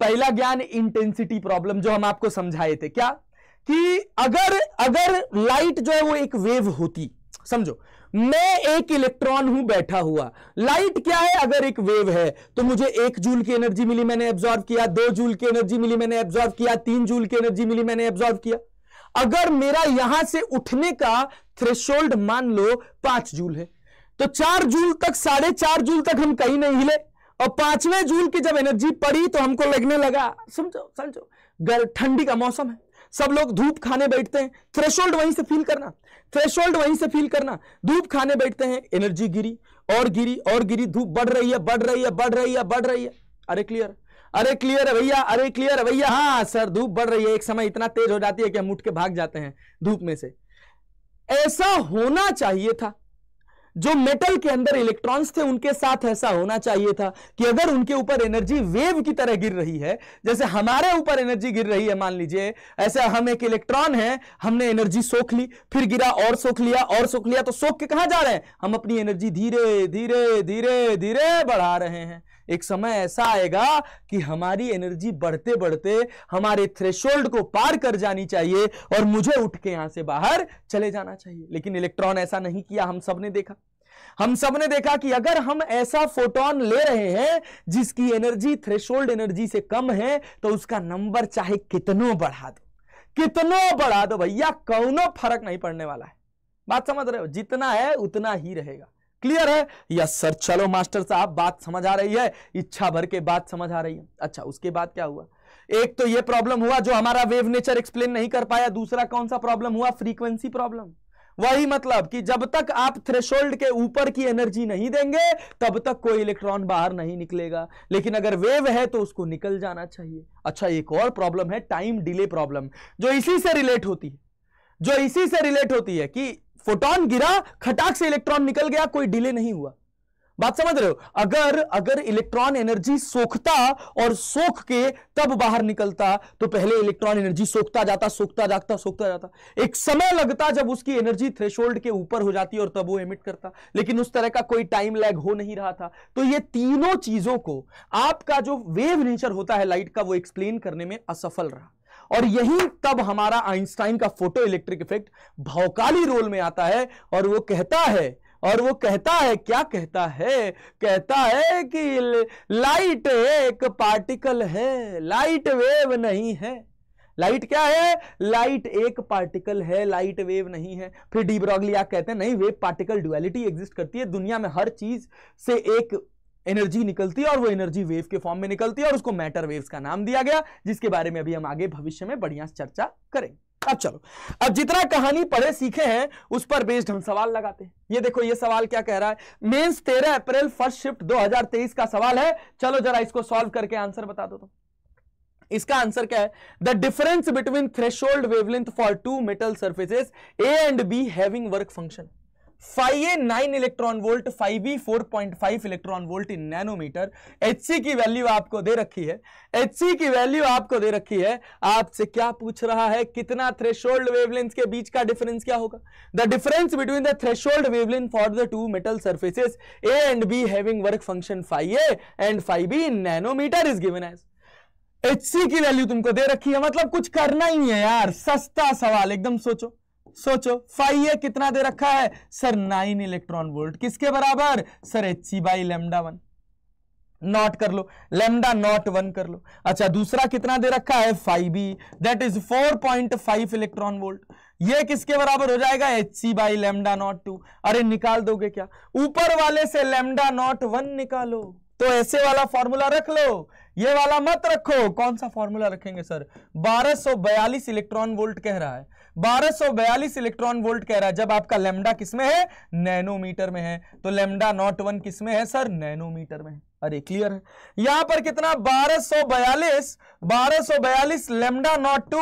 B: पहला ज्ञान इंटेंसिटी प्रॉब्लम जो हम आपको समझाए थे क्या कि अगर अगर लाइट जो है वो एक वेव होती समझो मैं एक इलेक्ट्रॉन हूं बैठा हुआ लाइट क्या है अगर एक वेव है तो मुझे एक जूल की एनर्जी मिली मैंने एब्जॉर्व किया दो जूल की एनर्जी मिली मैंने एब्जॉर्व किया तीन जूल की एनर्जी मिली मैंने एब्जॉर्व किया अगर मेरा यहां से उठने का थ्रेशोल्ड मान लो पांच जूल है तो चार जूल तक साढ़े चार जूल तक हम कहीं नहीं हिले और पांचवें जूल की जब एनर्जी पड़ी तो हमको लगने लगा समझो
C: समझो
B: ठंडी का मौसम है सब लोग धूप खाने बैठते हैं थ्रेशोल्ड वहीं से फील करना थ्रेश वहीं से फील करना धूप खाने बैठते हैं एनर्जी गिरी और गिरी और गिरी धूप बढ़ रही है बढ़ रही है बढ़ रही है बढ़ रही है अरे क्लियर अरे क्लियर है भैया अरे क्लियर है भैया हाँ सर धूप बढ़ रही है एक समय इतना तेज हो जाती है कि हम उठ के भाग जाते हैं धूप में से ऐसा होना चाहिए था जो मेटल के अंदर इलेक्ट्रॉन्स थे उनके साथ ऐसा होना चाहिए था कि अगर उनके ऊपर एनर्जी वेव की तरह गिर रही है जैसे हमारे ऊपर एनर्जी गिर रही है मान लीजिए ऐसा हम एक इलेक्ट्रॉन है हमने एनर्जी सोख ली फिर गिरा और सोख लिया और सोख लिया तो सोख के कहा जा रहे हैं हम अपनी एनर्जी धीरे धीरे धीरे धीरे बढ़ा रहे हैं एक समय ऐसा आएगा कि हमारी एनर्जी बढ़ते बढ़ते हमारे थ्रेशोल्ड को पार कर जानी चाहिए और मुझे उठ के यहां से बाहर चले जाना चाहिए लेकिन इलेक्ट्रॉन ऐसा नहीं किया हम सब ने देखा हम सब ने देखा कि अगर हम ऐसा फोटोन ले रहे हैं जिसकी एनर्जी थ्रेशोल्ड एनर्जी से कम है तो उसका नंबर चाहे कितनों बढ़ा दो कितनों बढ़ा दो भैया कौनों फर्क नहीं पड़ने वाला है बात समझ रहे हो जितना है उतना ही रहेगा क्लियर है यस सर चलो मास्टर साहब बात समझ आ रही है इच्छा भर के बात समझ आ रही है अच्छा उसके बाद क्या हुआ एक तो ये प्रॉब्लम हुआ जो हमारा वेव नेचर एक्सप्लेन नहीं कर पाया दूसरा कौन सा प्रॉब्लम हुआ फ्रीक्वेंसी प्रॉब्लम वही मतलब कि जब तक आप थ्रेशोल्ड के ऊपर की एनर्जी नहीं देंगे तब तक कोई इलेक्ट्रॉन बाहर नहीं निकलेगा लेकिन अगर वेव है तो उसको निकल जाना चाहिए अच्छा एक और प्रॉब्लम है टाइम डिले प्रॉब्लम जो इसी से रिलेट होती है जो इसी से रिलेट होती है कि फोटोन गिरा खटाक से इलेक्ट्रॉन निकल गया कोई डिले नहीं हुआ बात समझ रहे हो अगर अगर इलेक्ट्रॉन एनर्जी सोखता और सोख के तब बाहर निकलता तो पहले इलेक्ट्रॉन एनर्जी सोखता जाता सोखता जाता सोखता जाता एक समय लगता जब उसकी एनर्जी थ्रेशोल्ड के ऊपर हो जाती और तब वो एमिट करता लेकिन उस तरह का कोई टाइम लैग हो नहीं रहा था तो ये तीनों चीजों को आपका जो वेव नेचर होता है लाइट का वो एक्सप्लेन करने में असफल रहा और यही तब हमारा आइंस्टाइन का फोटो इलेक्ट्रिक इफेक्ट भौकाली रोल में आता है और वो कहता है और वो कहता है क्या कहता है कहता है कि लाइट एक पार्टिकल है लाइट वेव नहीं है लाइट क्या है लाइट एक पार्टिकल है लाइट वेव नहीं है फिर डीब्रॉगलिया कहते हैं नहीं वेव पार्टिकल डुअलिटी एग्जिस्ट करती है दुनिया में हर चीज से एक एनर्जी निकलती है और वो एनर्जी वेव के फॉर्म में निकलती है और उसको मैटर वेव्स का नाम दिया गया जिसके बारे में अभी हम आगे भविष्य में बढ़िया चर्चा करेंगे अब चलो अब जितना कहानी पढ़े सीखे हैं उस पर बेस्ड हम सवाल लगाते हैं ये देखो ये सवाल क्या कह रहा है मेंस 13 अप्रैल फर्स्ट शिफ्ट 2023 का सवाल है चलो जरा इसको सॉल्व करके आंसर बता दो तो इसका आंसर क्या है the difference between threshold wavelength for two metal surfaces A and B having work function five A nine electron volt five B four point five electron volt in nanometer H C की value आपको दे रखी है H C की value आपको दे रखी है आपसे क्या पूछ रहा है कितना थ्रेशोल्ड वेवलेंथ के बीच का डिफरेंस क्या होगा the difference between the threshold wavelength for the two metal surfaces A and B having work function five A and five B in nanometer is given as H C की value तुमको दे रखी है मतलब कुछ करना ही है यार सस्ता सवाल एकदम सोचो सोचो फाइव ए कितना दे रखा है सर नाइन इलेक्ट्रॉन वोल्ट किसके बराबर sir H C by lambda one naught कर लो लेमडा नॉट वन कर लो अच्छा दूसरा कितना दे रखा है five B that is four point five electron volt ये किसके बराबर हो जाएगा H C by lambda naught two अरे निकाल दोगे क्या ऊपर वाले से लेमडा नॉट वन निकालो तो ऐसे वाला फॉर्मूला रख लो ये वाला मत रखो कौन सा फॉर्मूला रखेंगे सर 1242 इलेक्ट्रॉन वोल्ट कह रहा है 1242 इलेक्ट्रॉन वोल्ट कह रहा है जब आपका लेमडा किसमें है नैनोमीटर में है तो लेमडा नॉट वन किसमें है सर नैनोमीटर में है अरे क्लियर है यहां पर कितना 1242 1242 lambda naught two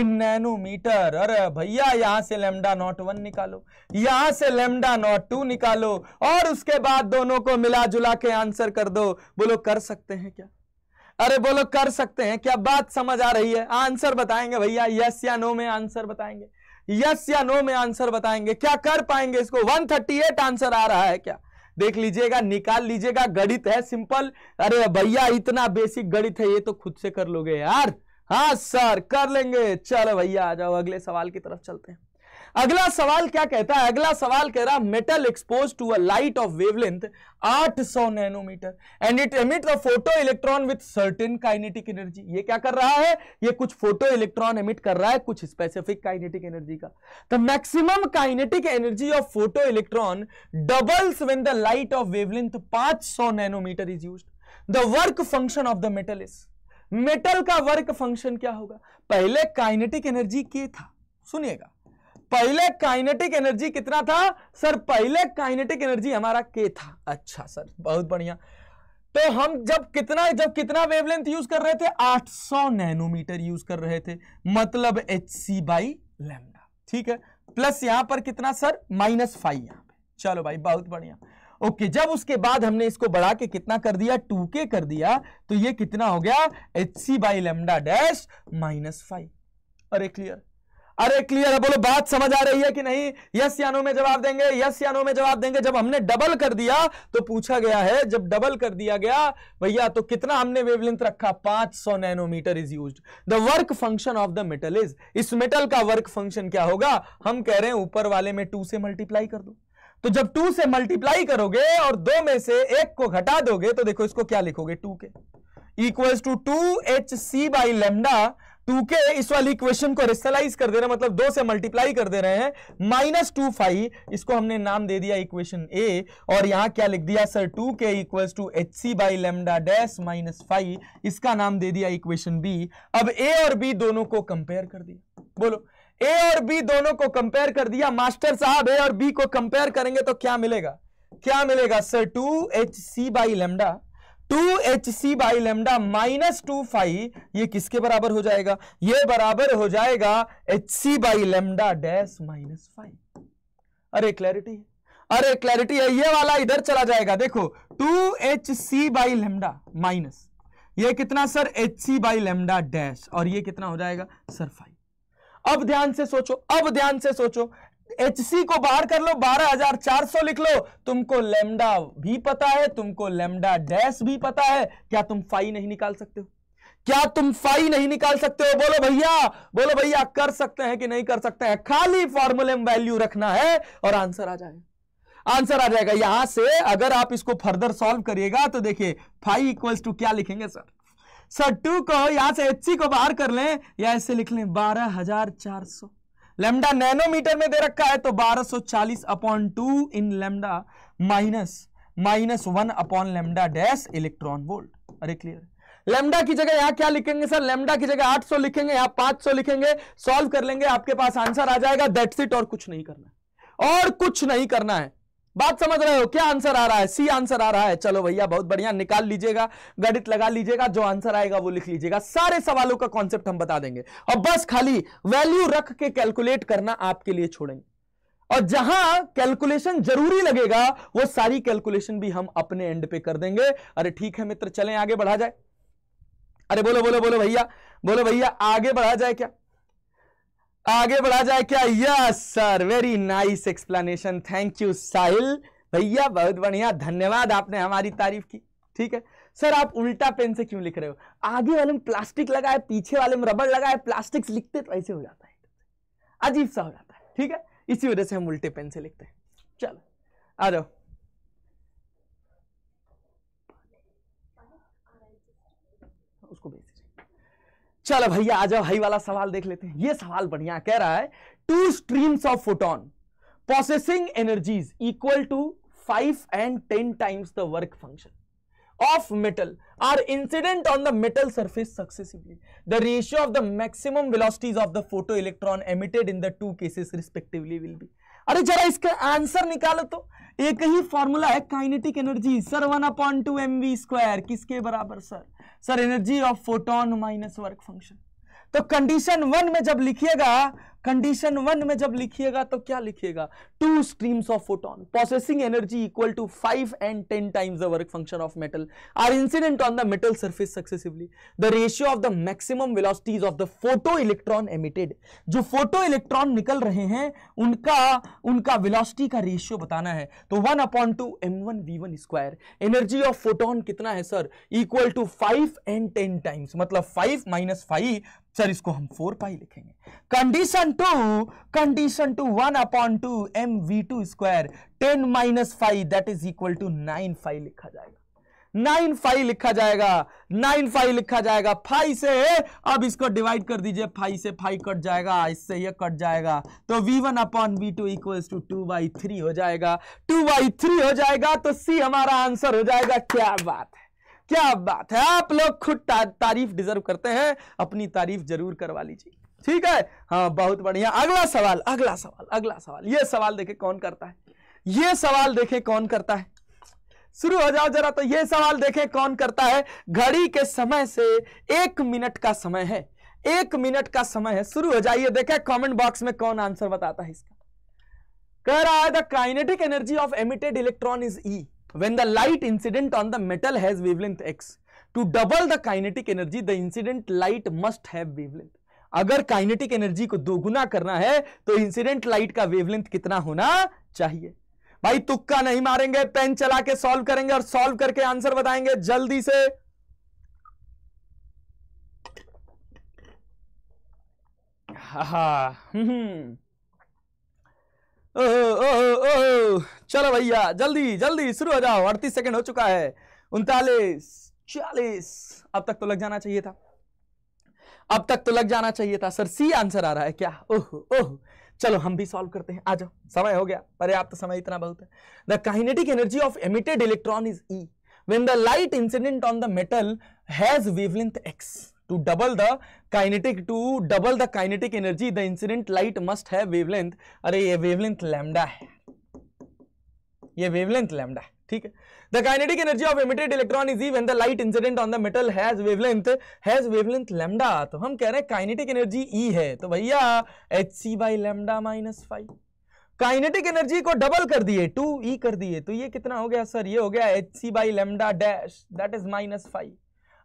B: in nanometer अरे भैया यहां से लेमडा नॉट वन निकालो यहां से लेमडा नॉट टू निकालो और उसके बाद दोनों को मिला जुला के आंसर कर दो बोलो कर सकते हैं क्या अरे बोलो कर सकते हैं क्या बात समझ आ रही है आंसर बताएंगे भैया यस या नो में आंसर बताएंगे यस या नो में आंसर बताएंगे क्या कर पाएंगे इसको 138 आंसर आ रहा है क्या देख लीजिएगा निकाल लीजिएगा गणित है सिंपल अरे भैया इतना बेसिक गणित है ये तो खुद से कर लोगे यार हाँ सर कर लेंगे चलो भैया आ जाओ अगले सवाल की तरफ चलते हैं अगला सवाल क्या कहता है अगला सवाल कह रहा metal exposed to a light of wavelength 800 nanometer and it emit a photo electron with certain kinetic energy ये क्या कर रहा है ये कुछ फोटो इलेक्ट्रॉन एमिट कर रहा है कुछ स्पेसिफिक काइनेटिक एनर्जी का the maximum kinetic energy of photo electron doubles when the light of wavelength 500 nanometer is used the work function of the metal is metal का वर्क फंक्शन क्या होगा पहले kinetic energy के था सुनिएगा पहले kinetic energy कितना था सर पहले काइनेटिक एनर्जी हमारा के था अच्छा सर बहुत बढ़िया तो हम जब कितना जब कितना वेवलेंथ यूज कर रहे थे 800 नैनोमीटर यूज कर रहे थे मतलब एच सी बाई ठीक है प्लस यहां पर कितना सर माइनस फाइव यहां पर चलो भाई बहुत बढ़िया ओके जब उसके बाद हमने इसको बढ़ा के कितना कर दिया टू के कर दिया तो ये कितना हो गया H C by lambda dash minus five अरे क्लियर अरे क्लियर है बोलो बात समझ आ रही है कि नहीं यस यानो में जवाब देंगे यस यानो में जवाब देंगे जब हमने डबल कर दिया तो पूछा गया है जब डबल कर दिया गया भैया तो कितना हमने वेवलेंथ रखा 500 nanometer is use the work function of the metal is इस मेटल का वर्क फंक्शन क्या होगा हम कह रहे हैं ऊपर वाले में टू से मल्टीप्लाई कर दो तो जब टू से मल्टीप्लाई करोगे और दो में से एक को घटा दोगे तो देखो इसको क्या लिखोगे two K equals to two H C by lambda two K इस वाली इक्वेशन को रिस्टलाइज कर दे रहे हैं मतलब दो से मल्टीप्लाई कर दे रहे हैं माइनस टू फाइव इसको हमने नाम दे दिया इक्वेशन ए और यहां क्या लिख दिया sir two K equal to H C by lambda dash minus five इसका नाम दे दिया इक्वेशन बी अब ए और बी दोनों को कंपेयर कर दिया बोलो ए और बी दोनों को कंपेयर कर दिया मास्टर साहब ए और बी को कंपेयर करेंगे तो क्या मिलेगा क्या मिलेगा sir two H C by lambda two H C by lambda minus two five ये किसके बराबर हो जाएगा ये बराबर हो जाएगा H C by lambda dash
C: minus five
B: अरे क्लैरिटी है अरे क्लैरिटी है ये वाला इधर चला जाएगा देखो two H C by lambda minus ये कितना sir H C by lambda dash और ये कितना हो जाएगा सर फाइव अब ध्यान से सोचो अब ध्यान से सोचो एच सी को बाहर कर लो 12,400 लिख लो तुमको लेमडा भी पता है तुमको लेमडा डैश भी पता है क्या तुम फाई नहीं निकाल सकते हो क्या तुम फाई नहीं निकाल सकते हो बोलो भैया बोलो भैया कर सकते हैं कि नहीं कर सकते हैं खाली फॉर्मूले में वैल्यू रखना है और आंसर आ जाएगा आंसर आ जाएगा यहां से अगर आप इसको फर्दर सॉल्व करिएगा तो देखिए फाइव इक्वल्स टू क्या लिखेंगे सर सर टू को यहां से एच को बाहर कर लें या ऐसे लिख लें बारह हजार चार सौ लेमडा नैनोमीटर में दे रखा है तो 1240 upon two in lambda minus minus one upon lambda dash electron volt अरे क्लियर लेमडा की जगह यहाँ क्या लिखेंगे सर लेमडा की जगह 800 लिखेंगे यहाँ 500 लिखेंगे सॉल्व कर लेंगे आपके पास आंसर आ जाएगा दैट्स इट और कुछ नहीं करना और कुछ नहीं करना है बात समझ रहे हो क्या आंसर आ रहा है सी आंसर आ रहा है चलो भैया बहुत बढ़िया निकाल लीजिएगा गणित लगा लीजिएगा जो आंसर आएगा वो लिख लीजिएगा सारे सवालों का कॉन्सेप्ट हम बता देंगे और बस खाली वैल्यू रख के कैलकुलेट करना आपके लिए छोड़ेंगे और जहां कैलकुलेशन जरूरी लगेगा वो सारी कैलकुलेशन भी हम अपने एंड पे कर देंगे अरे ठीक है मित्र चले आगे बढ़ा जाए अरे बोलो बोलो बोलो भैया बोलो भैया आगे बढ़ा जाए क्या आगे बढ़ा जाए क्या yes sir very nice explanation thank you Sahil भैया बहुत बढ़िया धन्यवाद आपने हमारी तारीफ की ठीक है सर आप उल्टा पेन से क्यों लिख रहे हो आगे वाले में प्लास्टिक लगाए पीछे वाले में रबड़ लगाए प्लास्टिक लिखते तो ऐसे हो जाता है अजीब सा हो जाता है ठीक है इसी वजह से हम उल्टे पेन से लिखते हैं चलो आ जाओ चलो भैया आ जाओ भाई वाला सवाल देख लेते हैं ये सवाल बढ़िया कह रहा है two streams of photon processing energies equal to five and ten times the work function of metal are incident on the metal surface successively the ratio of the maximum velocities of the photo electron emitted in the two cases respectively will be अरे जरा इसका answer निकालो तो एक ही formula है kinetic energy sir one upon two M V square किसके बराबर sir sir energy of photon minus work function तो कंडीशन वन में जब लिखिएगा कंडीशन वन में जब लिखिएगा तो क्या लिखिएगा two streams of photon processing energy equal to five and ten times the work function of metal are incident on the metal surface successively the ratio of the maximum velocities of the photo electron emitted जो photo electron निकल रहे हैं उनका उनका velocity का ratio बताना है तो one upon two M one V one square energy of photon कितना है sir equal to five and ten times मतलब फाइव माइनस फाइव सर इसको हम फोर पाई लिखेंगे condition two condition two one upon two M V two square ten minus five that is equal to nine five लिखा जाएगा nine five लिखा जाएगा nine five लिखा जाएगा फाइव से अब इसको डिवाइड कर दीजिए फाइव से फाइव कट जाएगा इससे ये कट जाएगा तो V one upon V two equal to two by three हो जाएगा टू बाई थ्री हो जाएगा तो सी हमारा आंसर हो जाएगा क्या बात है क्या बात है आप लोग खुद तारीफ डिजर्व करते हैं अपनी तारीफ जरूर करवा लीजिए ठीक है हाँ बहुत बढ़िया अगला सवाल अगला सवाल अगला सवाल ये सवाल देखे कौन करता है ये सवाल देखे कौन करता है शुरू हो जाओ जरा तो ये सवाल देखे कौन करता है घड़ी के समय से एक मिनट का समय है एक मिनट का समय है शुरू हो जाइए देखे कमेंट बॉक्स में कौन आंसर बताता है इसका कह रहा है the kinetic energy of emitted electron is E when the light incident on the metal has wavelength X to double the kinetic energy the incident light must have अगर kinetic energy को दोगुना करना है तो इंसिडेंट लाइट का wavelength कितना होना चाहिए भाई तुक्का नहीं मारेंगे पेन चला के सॉल्व करेंगे और सॉल्व करके आंसर बताएंगे जल्दी से हा ओ, ओ, ओ, चलो भैया जल्दी जल्दी शुरू हो जाओ अड़तीस सेकंड हो चुका है उनतालीस चालीस अब तक तो लग जाना चाहिए था अब तक तो लग जाना चाहिए था सर सी आंसर आ रहा है क्या ओह ओह चलो हम भी सॉल्व करते हैं आ जाओ समय हो गया आप तो समय इतना बहुत है the kinetic energy of emitted electron is E when the light incident on the metal has wavelength X to double the kinetic to double the kinetic energy the incident light must है wavelength अरे ये wavelength lambda है ये wavelength lambda है ठीक है The kinetic energy of emitted electron is E when the light incident on the metal has wavelength has wavelength lambda. तो हम कह रहे हैं kinetic energy E है तो भैया hc by lambda minus phi. Kinetic energy को डबल कर दिए टू ई e कर दिए तो ये कितना हो गया सर ये हो गया H C by lambda dash that is minus five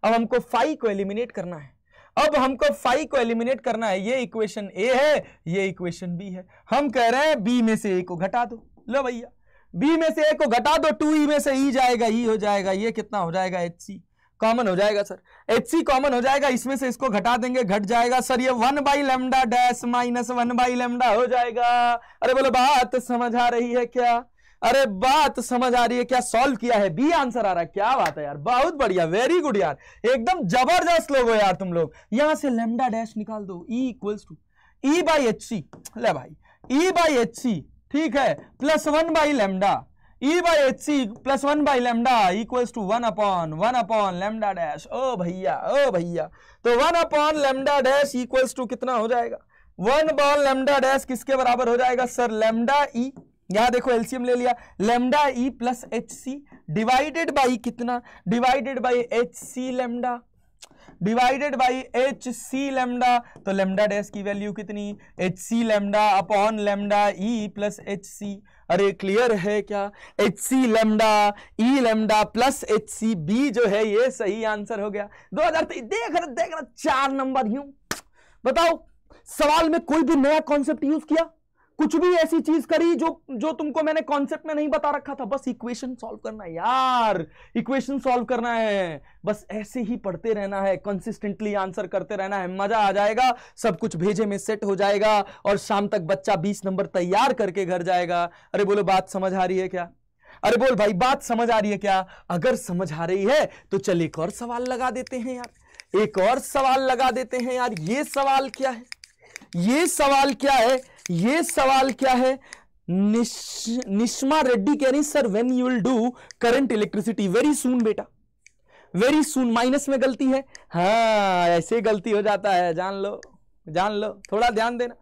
B: अब हमको फाइव को एलिमिनेट करना है अब हमको फाइव को एलिमिनेट करना है ये इक्वेशन ए है ये इक्वेशन बी है हम कह रहे हैं बी में से ए को घटा दो लो भैया बी में से ए को घटा दो टू ई में से ई जाएगा ई हो जाएगा ये कितना हो जाएगा एच सी कॉमन हो जाएगा सर एच सी कॉमन हो जाएगा इसमें से इसको घटा देंगे घट जाएगा सर ये one by lambda dash minus one by lambda हो जाएगा अरे बोलो बात समझ आ रही है क्या अरे बात समझ आ रही है क्या सॉल्व किया है बी आंसर आ रहा है क्या बात है यार बहुत बढ़िया वेरी गुड यार एकदम जबरदस्त लोग हो यार तुम लोग यहां से लेमडा डैश निकाल दो E equals to E by H सी ले भाई ई बाई एच सी ठीक है plus one by lambda E by H C plus one by lambda equals to one upon one upon lambda dash ओ भैया ओ भैया तो one upon lambda dash equals to कितना हो जाएगा वन बॉल लेमडा डैश किसके बराबर हो जाएगा सर लेमडा ई यहां देखो एलसीएम ले लिया lambda E plus H C divided by कितना divided by H C lambda divided by H C lambda तो लेमडा डैश की वैल्यू कितनी H C lambda upon lambda E plus H C अरे clear है क्या H C lambda E lambda plus H C B जो है ये सही आंसर हो गया दो हजार देख रहे देख रहे चार नंबर यूं बताओ सवाल में कोई भी नया कॉन्सेप्ट यूज किया कुछ भी ऐसी चीज करी जो जो तुमको मैंने कॉन्सेप्ट में नहीं बता रखा था बस इक्वेशन सॉल्व करना है यार इक्वेशन सॉल्व करना है बस ऐसे ही पढ़ते रहना है कंसिस्टेंटली आंसर करते रहना है मजा आ जाएगा सब कुछ भेजे में सेट हो जाएगा और शाम तक बच्चा बीस नंबर तैयार करके घर जाएगा अरे बोलो बात समझ आ रही है क्या अरे बोल भाई बात समझ आ रही है क्या अगर समझ आ रही है तो चल एक और सवाल लगा देते हैं यार एक और सवाल लगा देते हैं यार ये सवाल क्या है ये सवाल क्या है ये सवाल क्या है निश, निश्मा रेड्डी कह रही sir when you will do current electricity very soon बेटा वेरी सून माइनस में गलती है हाँ ऐसे गलती हो जाता है जान लो जान लो थोड़ा ध्यान देना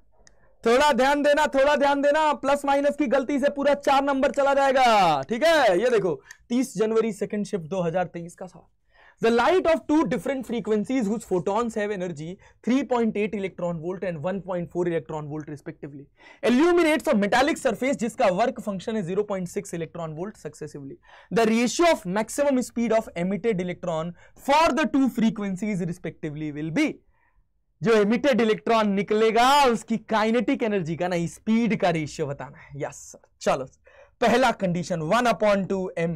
B: थोड़ा ध्यान देना थोड़ा ध्यान देना प्लस माइनस की गलती से पूरा चार नंबर चला जाएगा ठीक है ये देखो 30 जनवरी सेकंड शिफ्ट 2023 का सवाल The light of two different frequencies whose photons have energy 3.8 electron volt and 1.4 electron volt respectively illuminates a metallic surface जिसका work function is 0.6 electron volt successively. The ratio of maximum speed of emitted electron for the two frequencies respectively will be जो emitted electron निकलेगा उसकी kinetic energy का ना speed का ratio बताना है yes yes, चलो पहला condition one upon two M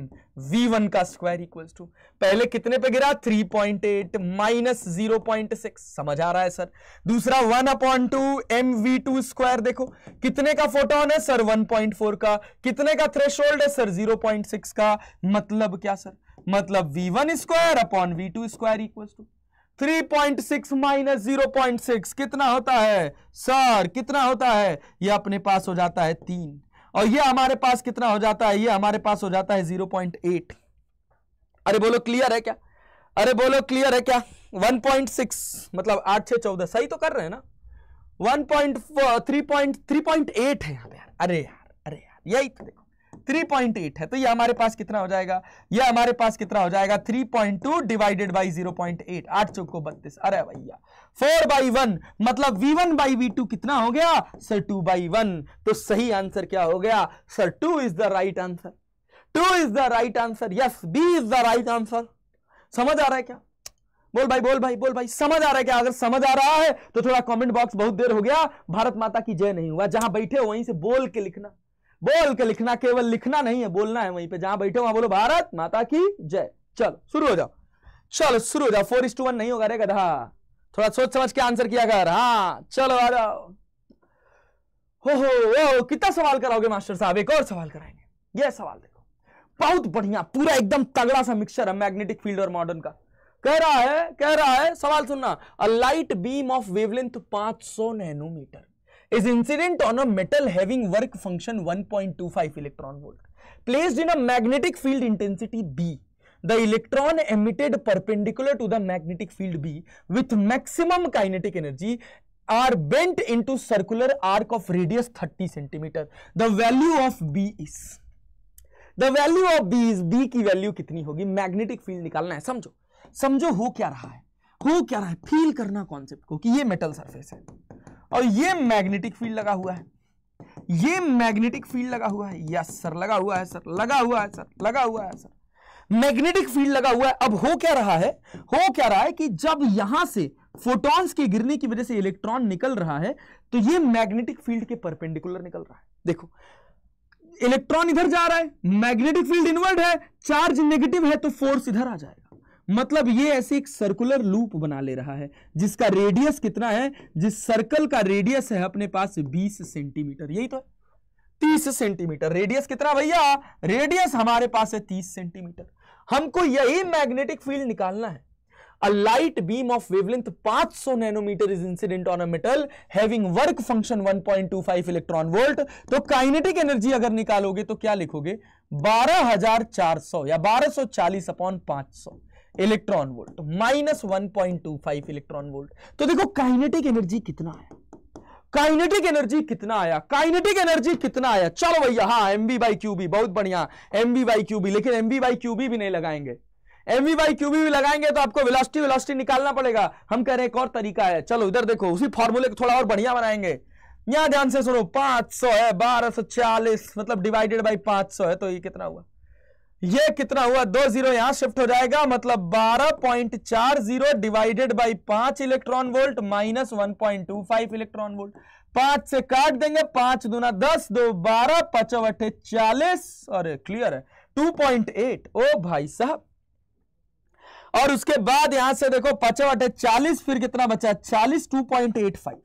B: V one का स्क्वायर इक्वल टू पहले कितने पे गिरा three point eight minus zero point six समझ आ रहा है सर दूसरा one upon two M V two square देखो कितने का फोटोन है सर वन पॉइंट फोर का कितने का थ्रेश है सर जीरो पॉइंट सिक्स का मतलब क्या सर मतलब V one square upon V two square equal to three point six minus zero point six कितना होता है सर कितना होता है यह अपने पास हो जाता है तीन और ये हमारे पास कितना हो जाता है ये हमारे पास हो जाता है जीरो पॉइंट एट अरे बोलो क्लियर है क्या अरे बोलो क्लियर है क्या वन पॉइंट सिक्स मतलब आठ छह चौदह सही तो कर रहे हैं ना one point three point three point eight है यहाँ पे यार अरे यार अरे यार यही तो देखो थ्री पॉइंट एट है तो ये हमारे पास कितना हो जाएगा ये हमारे पास कितना हो जाएगा three point two divided by zero point eight आठ चौको बत्तीस अरे भैया फोर बाई वन मतलब V one by V two कितना हो गया सर टू बाई वन तो सही आंसर क्या हो गया sir two is the right answer two is the right answer yes B is the right answer समझ आ रहा है क्या बोल भाई बोल भाई बोल भाई समझ आ रहा है क्या अगर समझ आ रहा है तो थोड़ा कमेंट बॉक्स बहुत देर हो गया भारत माता की जय नहीं हुआ जहां बैठे हो वहीं से बोल के लिखना बोल के लिखना केवल लिखना नहीं है बोलना है वहीं पे जहां बैठे वहां बोलो भारत माता की जय चलो शुरू हो जाओ चलो शुरू हो जाओ फोर इस टू वन नहीं होगा रे गधा थोड़ा सोच समझ के आंसर किया कर हाँ चलो आ जाओ हो हो ओ कितना सवाल कराओगे मास्टर साहब एक और सवाल कराएंगे यह सवाल देखो बहुत बढ़िया पूरा एकदम तगड़ा सा मिक्सर है मैग्नेटिक फील्ड और मॉडर्न का कह रहा है कह रहा है सवाल सुनना a light beam of wavelength 500 nanometer is incident on a metal having work function 1.25 electron volt placed in a magnetic field intensity B. The electron emitted perpendicular to the magnetic field B with maximum kinetic energy are bent into circular arc of radius 30 cm The value of B is the value of b is b ki value kitni hogi magnetic field nikalna hai samjho samjho ho kya raha hai ho kya raha hai feel karna concept ko ki ye metal surface hai और ये magnetic field लगा हुआ है ये magnetic field लगा हुआ है yes sir लगा हुआ है सर लगा हुआ है सर लगा हुआ है सर मैग्नेटिक फील्ड लगा हुआ है अब हो क्या रहा है हो क्या रहा है कि जब यहां से फोटॉन्स के गिरने की वजह से इलेक्ट्रॉन निकल रहा है तो ये मैग्नेटिक फील्ड के परपेंडिकुलर निकल रहा है देखो इलेक्ट्रॉन इधर जा रहा है मैग्नेटिक फील्ड इनवर्ड है चार्ज नेगेटिव है तो फोर्स इधर आ जाएगा मतलब ये ऐसे एक सर्कुलर लूप बना ले रहा है जिसका रेडियस कितना है जिस सर्कल का रेडियस है अपने पास 20 सेंटीमीटर यही तो है 30 सेंटीमीटर रेडियस कितना भैया रेडियस हमारे पास है 30 सेंटीमीटर हमको यही मैग्नेटिक फील्ड निकालना है a light पांच of nanometer 500 incident is incident on a metal having work function 1.25 electron volt तो काइनेटिक एनर्जी अगर निकालोगे तो क्या लिखोगे 12400 या 1240 अपॉन सौ electron volt minus one point two five electron volt तो देखो काइनेटिक एनर्जी कितना आया काइनेटिक एनर्जी कितना आया काइनेटिक एनर्जी कितना आया चलो भैया हाँ एम बी बाई क्यूबी बहुत बढ़िया एम बी बाई क्यूबी लेकिन एम बी बाई क्यूबी भी नहीं लगाएंगे एम एमवी बाई क्यूबी भी लगाएंगे तो आपको वेलोसिटी वेलोसिटी निकालना पड़ेगा हम कह रहे हैं एक और तरीका है चलो इधर देखो उसी फॉर्मूले को थोड़ा और बढ़िया बनाएंगे यहां ध्यान से सुनो 500 है 1240 मतलब डिवाइडेड बाई 500 है तो ये कितना हुआ ये कितना हुआ दो जीरो यहां शिफ्ट हो जाएगा मतलब बारह पॉइंट चार जीरो डिवाइडेड बाई पांच electron volt minus one point two five electron volt पांच से काट देंगे पांच दूना दस दो बारह पचवटे चालीस और क्लियर है टू पॉइंट एट ओ भाई साहब और उसके बाद यहां से देखो पचवटे चालीस फिर कितना बचा चालीस two point eight five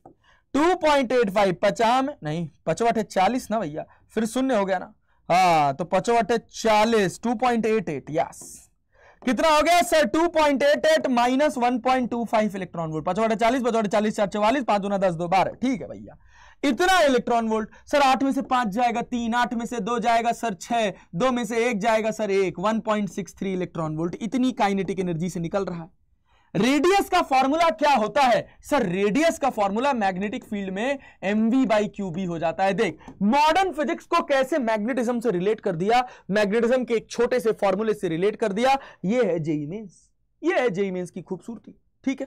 B: two point eight five पचाम नहीं पचवटे चालीस ना भैया फिर शून्य हो गया ना हाँ तो पचो अटे चालीस two point eight eight yes कितना हो गया sir two point eight eight minus one point two five electron volt पचो अटे चालीस पचो अटे चालीस चार चौवालीस पांच दो दस दो बारह ठीक है भैया इतना इलेक्ट्रॉन वोल्ट सर आठ में से पांच जाएगा तीन आठ में से दो जाएगा सर छह दो में से एक जाएगा सर एक one point six three electron volt इतनी काइनेटिक एनर्जी से निकल रहा है रेडियस का फॉर्मूला क्या होता है सर रेडियस का फॉर्मूला मैग्नेटिक फील्ड में एम वी बाई क्यूबी हो जाता है देख मॉडर्न फिजिक्स को कैसे मैग्नेटिज्म से रिलेट कर दिया मैग्नेटिज्म के एक छोटे से फॉर्मूले से रिलेट कर दिया ये है जेई मीन्स ये है जेई मीन्स की खूबसूरती ठीक है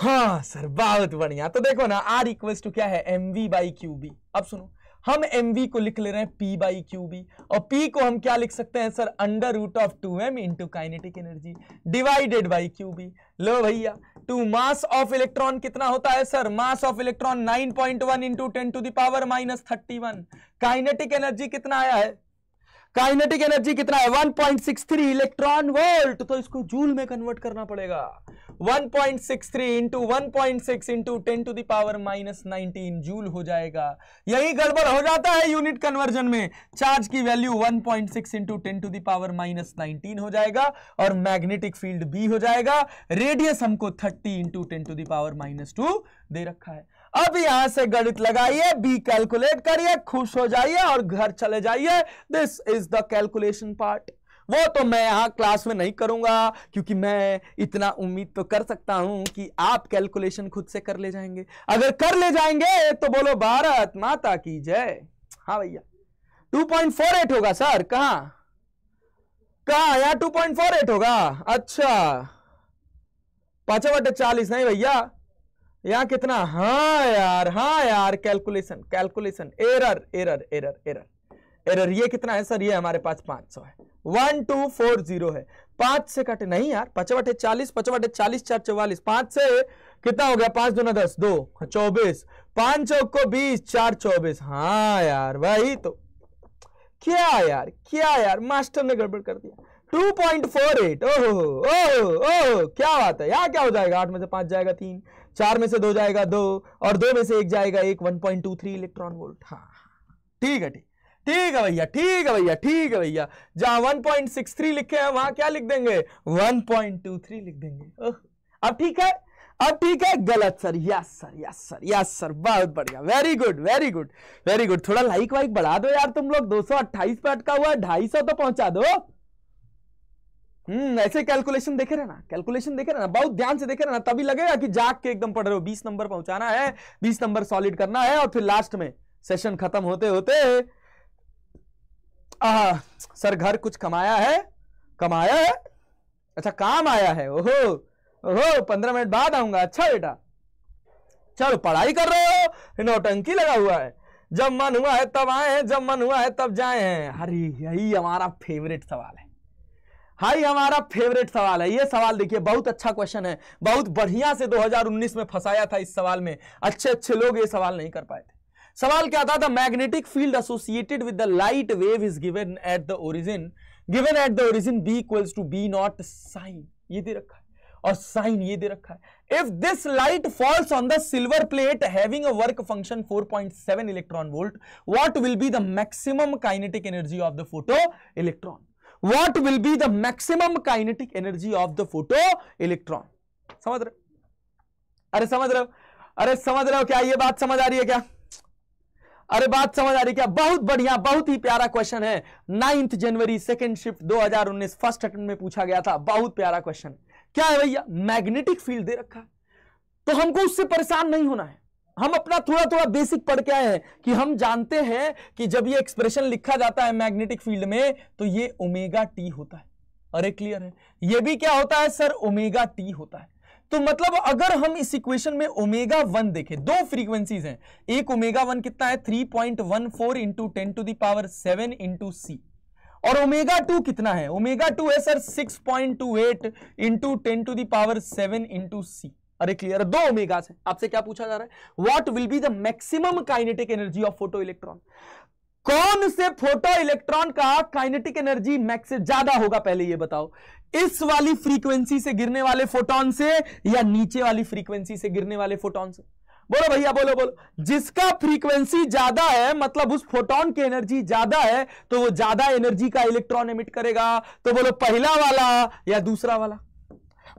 B: हाँ सर बहुत बढ़िया तो देखो ना आर इक्वल्स टू क्या है एम वी बाई क्यूबी अब सुनो हम एम वी को लिख ले रहे हैं पी बाई क्यू बी और पी को हम क्या लिख सकते हैं sir under root of two M into kinetic energy divided by Q B लो भैया टू मास ऑफ इलेक्ट्रॉन कितना होता है sir mass of electron nine point one into ten to the power minus thirty one kinetic energy कितना आया है kinetic energy कितना है 1.63 इलेक्ट्रॉन वोल्ट तो इसको जूल में कन्वर्ट करना पड़ेगा 1.63 पॉइंट माइनस नाइनटीन जूल हो जाएगा यही गड़बड़ हो जाता है यूनिट कन्वर्जन में चार्ज की value 1.6 point six into ten to the power minus nineteen हो जाएगा और मैग्नेटिक फील्ड बी हो जाएगा रेडियस हमको thirty into ten to the power minus two दे रखा है अब यहां से गणित लगाइए बी कैलकुलेट करिए खुश हो जाइए और घर चले जाइए this is the calculation part वो तो मैं यहाँ क्लास में नहीं करूँगा क्योंकि मैं इतना उम्मीद तो कर सकता हूँ कि आप कैलकुलेशन खुद से कर ले जाएंगे अगर कर ले जाएंगे तो बोलो भारत माता की जय हाँ भैया 2.48 होगा सर कहाँ पॉइंट यहाँ एट होगा अच्छा पांचों बटे चालीस नहीं भैया यहाँ कितना हाँ यार हाँ यार calculation calculation error error error error error ये कितना है सर ये हमारे पास पांच सौ है वन टू फोर जीरो है पांच से कट नहीं यार पचवटे चालीस पचवटे चालीस चार चौवालीस पांच से कितना हो गया पांच दोना दस दो चौबीस पांच चौक को बीस चार चौबीस हाँ यार वही तो क्या यार क्या यार मास्टर ने गड़बड़ कर दिया टू पॉइंट फोर एट ओहो ओह ओहो क्या बात है यार क्या हो जाएगा आठ में से पांच जाएगा तीन चार में से दो जाएगा दो और दो में से एक जाएगा एक one point two three electron volt हाँ, हाँ, हाँ। ठीक है ठीक ठीक है भैया ठीक है भैया ठीक है भैया जहां 1.63 लिखे हैं वहां क्या लिख देंगे 1.23 लिख देंगे अब ठीक है अब ठीक है गलत sir yes sir yes sir yes sir बहुत बढ़िया very good very good very good थोड़ा लाइक वाइक बढ़ा दो यार तुम लोग 228 पे अटका हुआ है ढाई तो पहुंचा दो हम्म ऐसे कैलकुलेशन देखे रहना कैलकुलेशन देखे रहना बहुत ध्यान से देखे रहना तभी लगेगा कि जाग के एकदम पढ़ रहे हो बीस नंबर पहुंचाना है बीस नंबर सॉलिड करना है और फिर लास्ट में सेशन खत्म होते होते आ, सर घर कुछ कमाया है कमाया है अच्छा काम आया है ओहो ओहो पंद्रह मिनट बाद आऊंगा अच्छा बेटा चलो पढ़ाई कर रहे हो नौटंकी लगा हुआ है जब मन हुआ है तब आए हैं जब मन हुआ है तब जाए हैं अरे यही हमारा फेवरेट सवाल है हाई हमारा फेवरेट सवाल है ये सवाल देखिए बहुत अच्छा क्वेश्चन है बहुत बढ़िया से 2019 में फंसाया था इस सवाल में अच्छे अच्छे लोग ये सवाल नहीं कर पाए थे सवाल क्या था the magnetic field associated with the light wave is given at the origin given at the origin B equals to B naught sine ये दे रखा है और साइन ये दे रखा है if this light falls on the silver plate having a work function 4.7 electron volt what will be the maximum kinetic energy of the photo electron what will be the maximum kinetic energy of the photo electron समझ रहे अरे समझ रहे अरे समझ रहे हो क्या ये बात समझ आ रही है क्या अरे बात समझ आ रही क्या बहुत बढ़िया बहुत ही प्यारा क्वेश्चन है नाइन्थ जनवरी सेकेंड शिफ्ट 2019 फर्स्ट अटेंड में पूछा गया था बहुत प्यारा क्वेश्चन क्या है भैया मैग्नेटिक फील्ड दे रखा है तो हमको उससे परेशान नहीं होना है हम अपना थोड़ा थोड़ा बेसिक पढ़ के आए हैं कि हम जानते हैं कि जब ये एक्सप्रेशन लिखा जाता है मैग्नेटिक फील्ड में तो ये ओमेगा टी होता है अरे क्लियर है ये भी क्या होता है सर ओमेगा टी होता है तो मतलब अगर हम इस इक्वेशन में ओमेगा वन देखें दो फ्रीक्वेंसीज हैं एक ओमेगा वन कितना है three point one four into ten to the power seven into C और ओमेगा टू कितना है ओमेगा टू है sir six point two eight into ten to the power seven into C अरे क्लियर दो ओमेगा है आपसे क्या पूछा जा रहा है what will be the maximum kinetic energy of photo electron कौन से फोटो इलेक्ट्रॉन का काइनेटिक एनर्जी मैक्स ज्यादा होगा पहले ये बताओ इस वाली फ्रीक्वेंसी से गिरने वाले फोटोन से या नीचे वाली फ्रीक्वेंसी से गिरने वाले फोटोन से बोलो भैया बोलो बोलो जिसका फ्रीक्वेंसी ज्यादा है मतलब उस फोटोन की एनर्जी ज्यादा है तो वो ज्यादा एनर्जी का इलेक्ट्रॉन एमिट करेगा तो बोलो पहला वाला या दूसरा वाला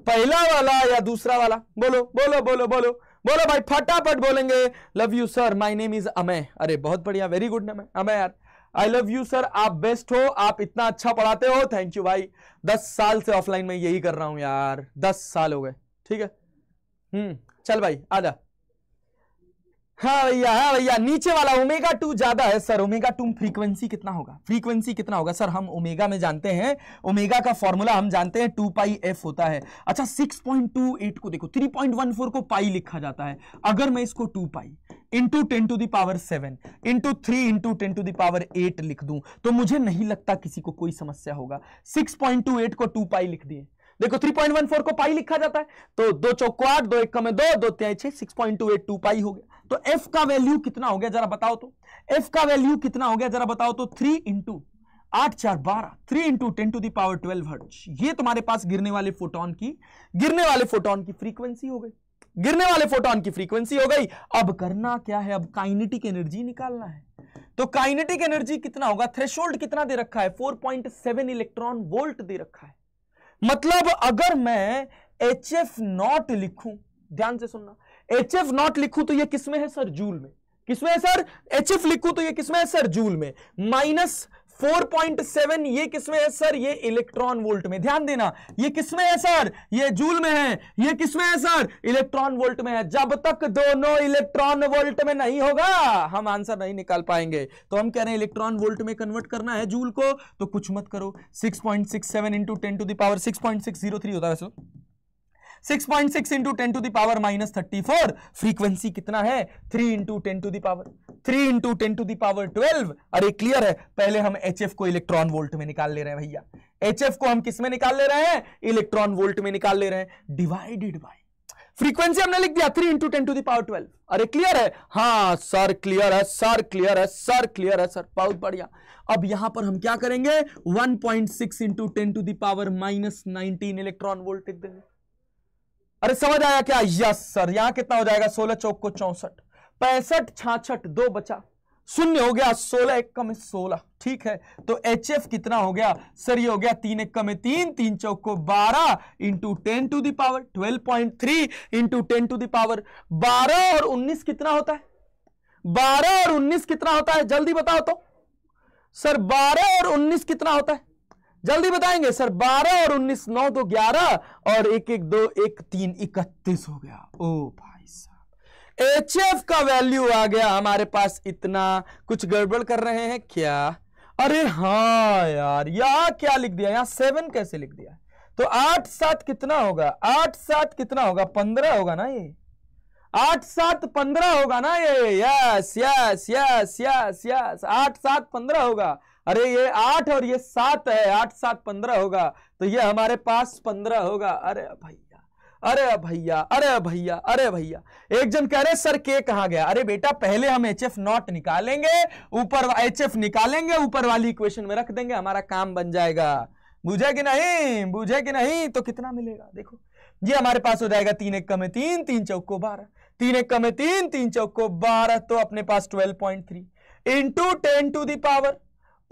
B: पहला वाला या दूसरा वाला बोलो बोलो बोलो बोलो बोलो भाई फटाफट बोलेंगे love you sir my name is Amay अरे बहुत बढ़िया वेरी गुड नमय अमय यार आई लव यू सर आप बेस्ट हो आप इतना अच्छा पढ़ाते हो थैंक यू भाई दस साल से ऑफलाइन में यही कर रहा हूं यार दस साल हो गए ठीक है हम्म चल भाई आजा हाँ भैया हाँ भैया नीचे वाला ओमेगा टू ज्यादा है सर ओमेगा टू फ्रीक्वेंसी कितना होगा फ्रीक्वेंसी कितना होगा सर हम ओमेगा में जानते हैं ओमेगा का फॉर्मूला हम जानते हैं टू पाई एफ होता है अच्छा 6.28 को देखो 3.14 को पाई लिखा जाता है अगर मैं इसको two pi into ten to the power seven into three into ten to the power eight लिख दू तो मुझे नहीं लगता किसी को कोई समस्या होगा एट को टू पाई लिख दिए देखो 3.14 को पाई लिखा जाता है तो दो चौक आठ दो एक कम दो दो त्याई छह six point two eight two pi हो गया तो एफ का वैल्यू कितना हो गया जरा बताओ तो एफ का वैल्यू कितना हो गया जरा बताओ तो थ्री इंटू आठ चार बारह three into ten to the power twelve hertz ये तुम्हारे पास गिरने वाले फोटोन की गिरने वाले फोटोन की फ्रीक्वेंसी हो गई गिरने वाले फोटोन की फ्रीक्वेंसी हो गई अब करना क्या है अब काइनेटिक एनर्जी निकालना है तो काइनेटिक एनर्जी कितना होगा थ्रेशोल्ड कितना दे रखा है 4.7 इलेक्ट्रॉन वोल्ट दे रखा है मतलब अगर मैं एच एफ नॉट लिखू ध्यान से सुनना एच एफ नॉट लिखू तो यह किसमें है सर जूल में किसमें है सर एच एफ लिखू तो यह किसमें है सर जूल में माइनस 4.7 ये किसमें है सर ये इलेक्ट्रॉन वोल्ट में ध्यान देना ये किसमें है सर ये जूल में है ये किसमें है सर इलेक्ट्रॉन वोल्ट में है जब तक दोनों इलेक्ट्रॉन वोल्ट में नहीं होगा हम आंसर नहीं निकाल पाएंगे तो हम कह रहे हैं इलेक्ट्रॉन वोल्ट में कन्वर्ट करना है जूल को तो कुछ मत करो 6.67 point six seven into ten to the power six point six zero three होता है sir six six into ten to the power minus thirty four frequency कितना है three into ten to the power three into ten to the power twelve अरे clear है पहले हम H को electron volt में निकाल ले रहे हैं भैया एच को हम किस में निकाल ले रहे हैं इलेक्ट्रॉन वोल्ट में निकाल ले रहे हैं डिवाइडेड बाई फ्रीक्वेंसी हमने लिख दिया three into ten to the power twelve अरे क्लियर है हाँ सर क्लियर है सर क्लियर है सर क्लियर है सर बहुत बढ़िया अब यहां पर हम क्या करेंगे 1.6 point six into ten to the power minus nineteen electron volt लिख देंगे अरे समझ आया क्या यस सर यहां कितना हो जाएगा सोलह चौक को चौसठ पैंसठ छाछठ दो बचा शून्य हो गया सोलह एक कम सोलह ठीक है तो एच एफ कितना हो गया सर ये हो गया तीन एक कम तीन तीन चौक को बारह into ten to the power twelve point three into ten to the power बारह और उन्नीस कितना होता है बारह और उन्नीस कितना होता है जल्दी बताओ तो सर बारह और उन्नीस कितना होता है जल्दी बताएंगे सर 12 और 19 नौ दो 11 और एक एक दो एक तीन इकतीस हो गया ओ भाई साहब एच का वैल्यू आ गया हमारे पास इतना कुछ गड़बड़ कर रहे हैं क्या अरे हाँ यार यहाँ क्या लिख दिया यहाँ सेवन कैसे लिख दिया तो आठ सात कितना होगा आठ सात कितना होगा पंद्रह होगा ना ये आठ सात पंद्रह होगा ना ये yes yes yes yes yes आठ सात पंद्रह होगा अरे ये आठ और ये सात है आठ सात पंद्रह होगा तो ये हमारे पास पंद्रह होगा अरे भैया अरे भैया अरे भैया अरे भैया एक जन कह रहे सर के कहा गया अरे बेटा पहले हम एच एफ नॉट निकालेंगे ऊपर एच एफ निकालेंगे ऊपर वाली इक्वेशन में रख देंगे हमारा काम बन जाएगा बुझे कि नहीं बुझे कि नहीं तो कितना मिलेगा देखो ये हमारे पास हो जाएगा तीन एक कमे तीन तीन चौको बारह तीन एक कमे तीन तीन चौक को बारह तो अपने पास twelve point three into ten to the power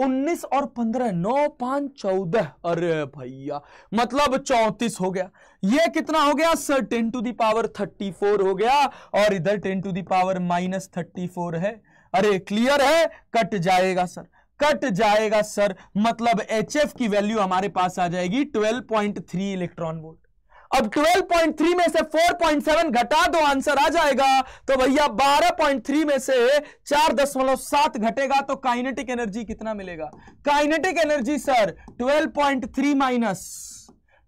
B: उन्नीस और पंद्रह नौ पांच चौदह अरे भैया मतलब चौतीस हो गया ये कितना हो गया sir ten to the power four हो गया और इधर ten to the power minus thirty four है अरे क्लियर है कट जाएगा सर कट जाएगा सर मतलब एच की वैल्यू हमारे पास आ जाएगी थ्री इलेक्ट्रॉन वोल्ट अब 12.3 में से 4.7 घटा दो आंसर आ जाएगा तो भैया 12.3 में से 4.7 घटेगा तो काइनेटिक एनर्जी कितना मिलेगा kinetic energy sir 12.3 minus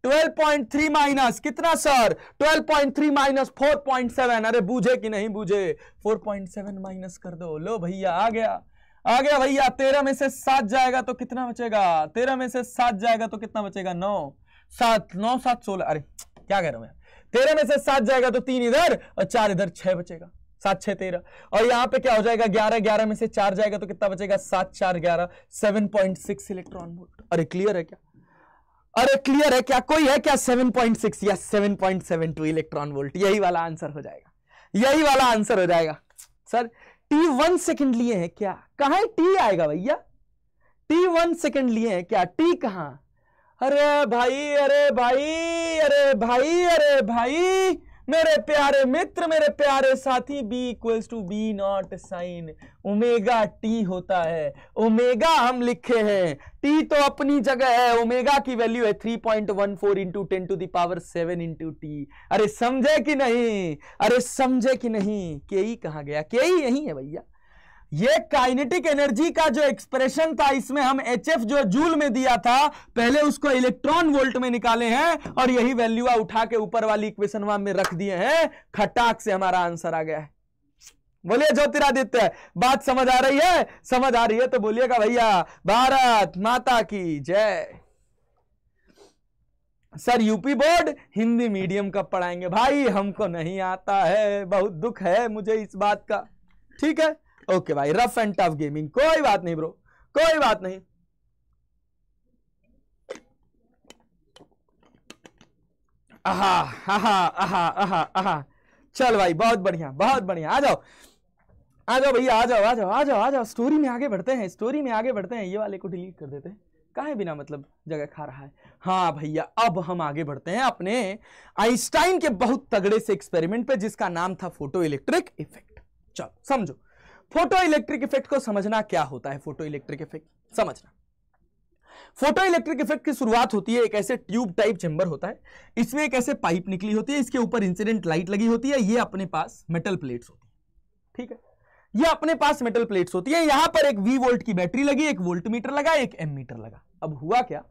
B: 12.3 minus कितना सर 12.3 माइनस 4.7 अरे बूझे कि नहीं बूझे 4.7 माइनस कर दो लो भैया आ गया आ गया भैया तेरह में से सात जाएगा तो कितना बचेगा तेरह में से सात जाएगा तो कितना बचेगा नौ सात नौ सात सोलह अरे क्या कह रहा हूं तेरह में से सात जाएगा तो तीन इधर और चार इधर छह बचेगा सात छह तेरह और यहां पे क्या हो जाएगा ग्यारह ग्यारह में से चार जाएगा तो कितना बचेगा सात चार ग्यारह seven point six electron volt अरे क्लियर है क्या अरे क्लियर है क्या कोई है क्या सेवन पॉइंट सिक्स या seven seven point two electron volt यही वाला आंसर हो जाएगा यही वाला आंसर हो जाएगा सर टी वन सेकेंड लिए हैं क्या कहा टी आएगा भैया टी वन सेकेंड लिए हैं क्या टी कहां अरे भाई अरे भाई अरे भाई अरे भाई मेरे प्यारे मित्र मेरे प्यारे साथी b equals to B naught sine omega T होता है ओमेगा हम लिखे हैं टी तो अपनी जगह है ओमेगा की वैल्यू है 3.14 point one four into ten to the power seven into T अरे समझे कि नहीं अरे समझे कि नहीं के ही e कहा गया के ही e यही है भैया ये काइनेटिक एनर्जी का जो एक्सप्रेशन था इसमें हम एच एफ जो जूल में दिया था पहले उसको इलेक्ट्रॉन वोल्ट में निकाले हैं और यही वैल्यूआ उठा के ऊपर वाली इक्वेशन वन में रख दिए हैं खटाक से हमारा आंसर आ गया है बोलिए ज्योतिरादित्य बात समझ आ रही है समझ आ रही है तो बोलिएगा भैया भारत माता की जय sir UP board Hindi medium कब पढ़ाएंगे भाई हमको नहीं आता है बहुत दुख है मुझे इस बात का ठीक है ओके भाई रफ एंड टफ गेमिंग कोई बात नहीं ब्रो कोई बात नहीं आहा आहा आहा आहा आहा चल भाई बहुत बढ़िया बहुत बढ़िया आ जाओ आ जाओ भैया आ जाओ आ जाओ आ जाओ आ जाओ स्टोरी में आगे बढ़ते हैं स्टोरी में आगे बढ़ते हैं ये वाले को डिलीट कर देते हैं काहे बिना मतलब जगह खा रहा है हाँ भैया अब हम आगे बढ़ते हैं अपने आइंस्टाइन के बहुत तगड़े से एक्सपेरिमेंट पे जिसका नाम था फोटो इलेक्ट्रिक इफेक्ट चलो समझो फोटो इलेक्ट्रिक इफेक्ट को समझना क्या होता है फोटो इलेक्ट्रिक इफेक्ट समझना फोटो इलेक्ट्रिक इफेक्ट की शुरुआत होती है एक ऐसे ट्यूब टाइप चेंबर होता है इसमें एक ऐसे पाइप निकली होती है इसके ऊपर इंसिडेंट लाइट लगी होती है ये अपने पास मेटल प्लेट्स होती
C: है ठीक है
B: ये अपने पास मेटल प्लेट्स होती है यहां पर एक वी वोल्ट की बैटरी लगी एक वोल्ट मीटर लगा एक एम मीटर लगा अब हुआ क्या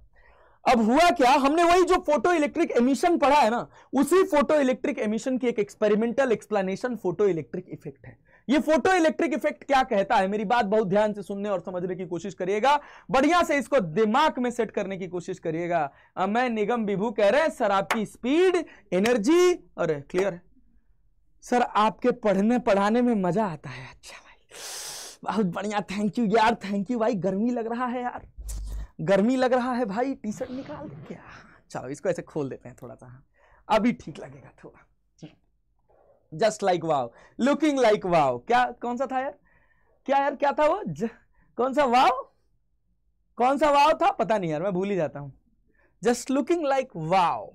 B: अब हुआ क्या हमने वही जो फोटो इलेक्ट्रिक एमिशन पढ़ा है ना उसी फोटो इलेक्ट्रिक एमिशन की एक experimental explanation photo electric effect है ये फोटो इलेक्ट्रिक इफेक्ट क्या कहता है मेरी बात बहुत ध्यान से सुनने और समझने की कोशिश करिएगा बढ़िया से इसको दिमाग में सेट करने की कोशिश करिएगा मैं निगम विभू कह रहे हैं सर आपकी स्पीड एनर्जी और क्लियर सर आपके पढ़ने पढ़ाने में मजा आता है अच्छा भाई बहुत बढ़िया थैंक यू यार थैंक यू भाई गर्मी लग रहा है यार गर्मी लग रहा है भाई टी शर्ट निकाल दे क्या चलो इसको ऐसे खोल देते हैं थोड़ा सा अभी ठीक लगेगा थोड़ा just like wow looking like wow क्या कौन सा था यार क्या यार क्या था वो ज, कौन सा वाव कौन सा वाव था पता नहीं यार मैं भूल ही जाता हूं जस्ट लुकिंग लाइक वाव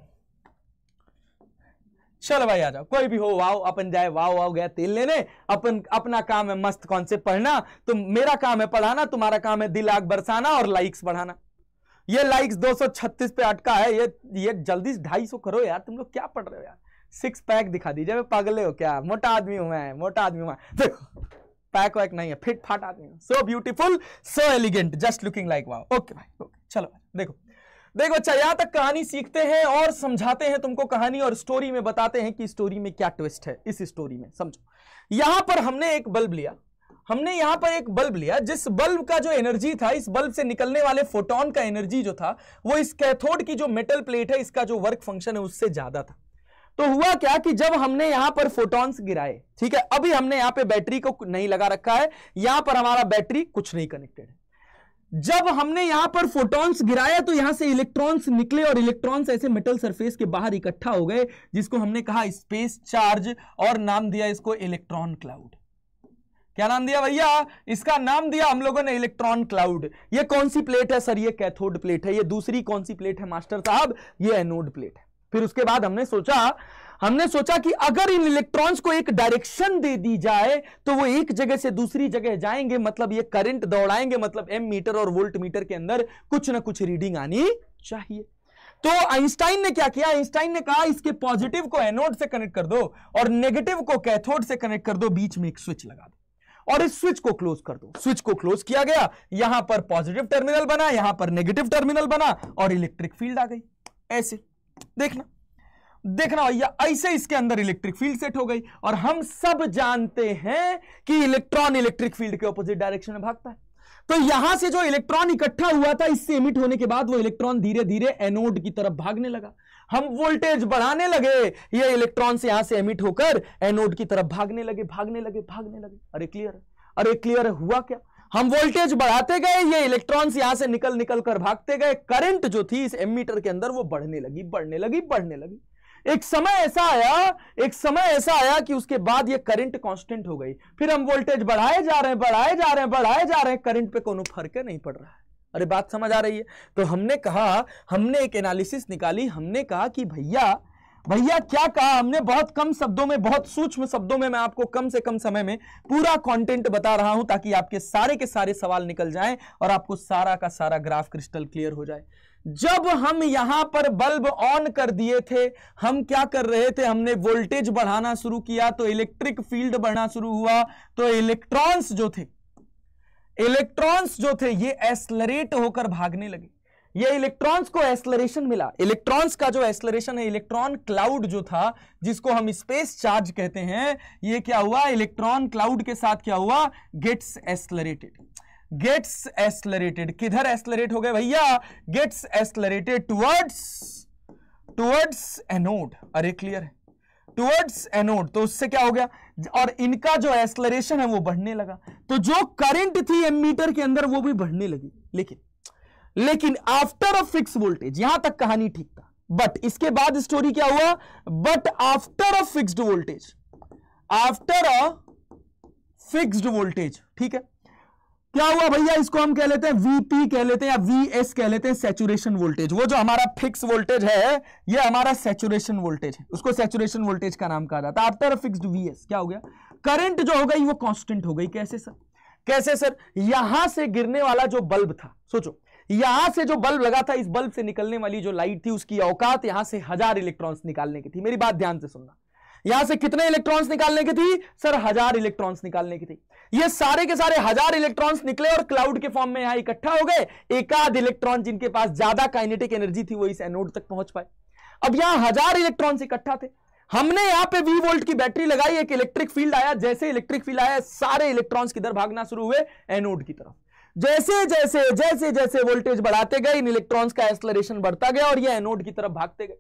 B: चलो भाई आ जाओ कोई भी हो वाओ अपन जाए वाओ वाओ गया तेल लेने अपन अपना काम है मस्त कौन से पढ़ना तुम मेरा काम है पढ़ाना तुम्हारा काम है दिल आग बरसाना और लाइक्स बढ़ाना ये लाइक्स 236 पे अटका है ये ये जल्दी सौ करो यार तुम लोग क्या पढ़ रहे हो यार सिक्स पैक दिखा दीजिए मैं पगले हो क्या मोटा आदमी हूं मैं मोटा आदमी हूँ देखो पैक वैक नहीं है फिट फाट आदमी हूं so beautiful so elegant just looking like wow okay भाई ओके चलो भाई देखो देखो अच्छा यहां तक कहानी सीखते हैं और समझाते हैं तुमको कहानी और स्टोरी में बताते हैं कि स्टोरी में क्या ट्विस्ट है इस स्टोरी में समझो यहाँ पर हमने एक बल्ब लिया हमने यहां पर एक बल्ब लिया जिस बल्ब का जो एनर्जी था इस बल्ब से निकलने वाले फोटोन का एनर्जी जो था वो इस कैथोड की जो मेटल प्लेट है इसका जो वर्क फंक्शन है उससे ज्यादा था तो हुआ क्या कि जब हमने यहां पर फोटॉन्स गिराए ठीक है अभी हमने यहां पे बैटरी को नहीं लगा रखा है यहां पर हमारा बैटरी कुछ नहीं कनेक्टेड है जब हमने यहां पर फोटॉन्स गिराया तो यहां से इलेक्ट्रॉन्स निकले और इलेक्ट्रॉन्स ऐसे मेटल सरफेस के बाहर इकट्ठा हो गए जिसको हमने कहा स्पेस चार्ज और नाम दिया इसको इलेक्ट्रॉन क्लाउड क्या नाम दिया भैया इसका नाम दिया हम लोगों ने इलेक्ट्रॉन क्लाउड ये कौन सी प्लेट है सर ये कैथोड प्लेट है ये दूसरी कौन सी प्लेट है मास्टर साहब ये एनोड प्लेट है फिर उसके बाद हमने सोचा हमने सोचा कि अगर इन इलेक्ट्रॉन्स को एक डायरेक्शन दे दी जाए तो वो एक जगह से दूसरी जगह जाएंगे मतलब ये करंट दौड़ाएंगे मतलब एम मीटर और वोल्ट मीटर के अंदर कुछ ना कुछ रीडिंग आनी चाहिए तो आइंस्टाइन ने क्या किया आइंस्टाइन ने कहा इसके पॉजिटिव को एनोड से कनेक्ट कर दो और नेगेटिव को कैथोड से कनेक्ट कर दो बीच में एक स्विच लगा दो और इस स्विच को क्लोज कर दो स्विच को क्लोज किया गया यहां पर पॉजिटिव टर्मिनल बना यहां पर नेगेटिव टर्मिनल बना और इलेक्ट्रिक फील्ड आ गई ऐसे देखना देखना भैया ऐसे इसके अंदर इलेक्ट्रिक फील्ड सेट हो गई और हम सब जानते हैं कि इलेक्ट्रॉन इलेक्ट्रिक फील्ड के ऑपोजिट डायरेक्शन में भागता है तो यहां से जो इलेक्ट्रॉन इकट्ठा हुआ था इससे इमिट होने के बाद वो इलेक्ट्रॉन धीरे धीरे एनोड की तरफ भागने लगा हम वोल्टेज बढ़ाने लगे ये इलेक्ट्रॉन से यहां से एमिट होकर एनोड की तरफ भागने लगे भागने लगे भागने लगे अरे क्लियर अरे क्लियर हुआ क्या हम वोल्टेज बढ़ाते गए ये इलेक्ट्रॉन्स यहां से निकल निकल कर भागते गए करंट जो थी इस एमीटर के अंदर वो बढ़ने लगी बढ़ने लगी बढ़ने लगी एक समय ऐसा आया एक समय ऐसा आया कि उसके बाद ये करंट कांस्टेंट हो गई फिर हम वोल्टेज बढ़ाए जा रहे हैं बढ़ाए जा रहे हैं बढ़ाए जा रहे हैं करंट पे कोई फर्क नहीं पड़ रहा है अरे बात समझ आ रही है तो हमने कहा हमने एक एनालिसिस निकाली हमने कहा कि भैया भैया क्या कहा हमने बहुत कम शब्दों में बहुत सूक्ष्म शब्दों में मैं आपको कम से कम समय में पूरा कंटेंट बता रहा हूं ताकि आपके सारे के सारे सवाल निकल जाएं और आपको सारा का सारा ग्राफ क्रिस्टल क्लियर हो जाए जब हम यहां पर बल्ब ऑन कर दिए थे हम क्या कर रहे थे हमने वोल्टेज बढ़ाना शुरू किया तो इलेक्ट्रिक फील्ड बढ़ना शुरू हुआ तो इलेक्ट्रॉन्स जो थे इलेक्ट्रॉन्स जो थे ये एसलरेट होकर भागने लगे ये इलेक्ट्रॉन्स को एक्सलरेशन मिला इलेक्ट्रॉन्स का जो एक्सलरेशन है इलेक्ट्रॉन क्लाउड जो था जिसको हम स्पेस चार्ज कहते हैं ये क्या हुआ इलेक्ट्रॉन क्लाउड के साथ क्या हुआ गेट्स एक्सलरेटेड गेट्स एक्सलरेटेड किधर एक्सलरेट हो गए भैया gets accelerated towards towards anode अरे क्लियर है टुवर्ड्स एनोड तो उससे क्या हो गया और इनका जो एस्लरेशन है वो बढ़ने लगा तो जो करंट थी एमीटर के अंदर वो भी बढ़ने लगी लेकिन लेकिन आफ्टर अ फिक्स वोल्टेज यहां तक कहानी ठीक था बट इसके बाद स्टोरी क्या हुआ but after a fixed voltage after a fixed voltage ठीक है क्या हुआ भैया इसको हम कह लेते हैं वीपी कह लेते हैं या वीएस कह लेते हैं सेचुरेशन वोल्टेज वो जो हमारा फिक्स वोल्टेज है ये हमारा सेचुरेशन वोल्टेज है उसको सेचुरेशन वोल्टेज का नाम कहा जाता है आफ्टर अ फिक्स्ड वीएस क्या हो गया करंट जो हो गई वो कांस्टेंट हो गई कैसे सर कैसे सर यहां से गिरने वाला जो बल्ब था सोचो यहां से जो बल्ब लगा था इस बल्ब से निकलने वाली जो लाइट थी उसकी औकात यहां से हजार इलेक्ट्रॉन्स निकालने की थी मेरी बात ध्यान से सुनना यहां से कितने इलेक्ट्रॉन्स निकालने की थी सर हजार इलेक्ट्रॉन्स निकालने की थी ये सारे के सारे हजार इलेक्ट्रॉन्स निकले और क्लाउड के फॉर्म में यहां इकट्ठा हो गए एकाध इलेक्ट्रॉन जिनके पास ज्यादा काइनेटिक एनर्जी थी वो इस एनोड तक पहुंच पाए अब यहां हजार इलेक्ट्रॉन इकट्ठा थे हमने यहां पे वी वोल्ट की बैटरी लगाई एक इलेक्ट्रिक फील्ड आया जैसे इलेक्ट्रिक फील्ड आया सारे इलेक्ट्रॉन्स किधर भागना शुरू हुए एनोड की तरफ जैसे जैसे जैसे जैसे वोल्टेज बढ़ाते गए इन इलेक्ट्रॉन्स का एक्सलरेशन बढ़ता गया और ये एनोड की तरफ भागते गए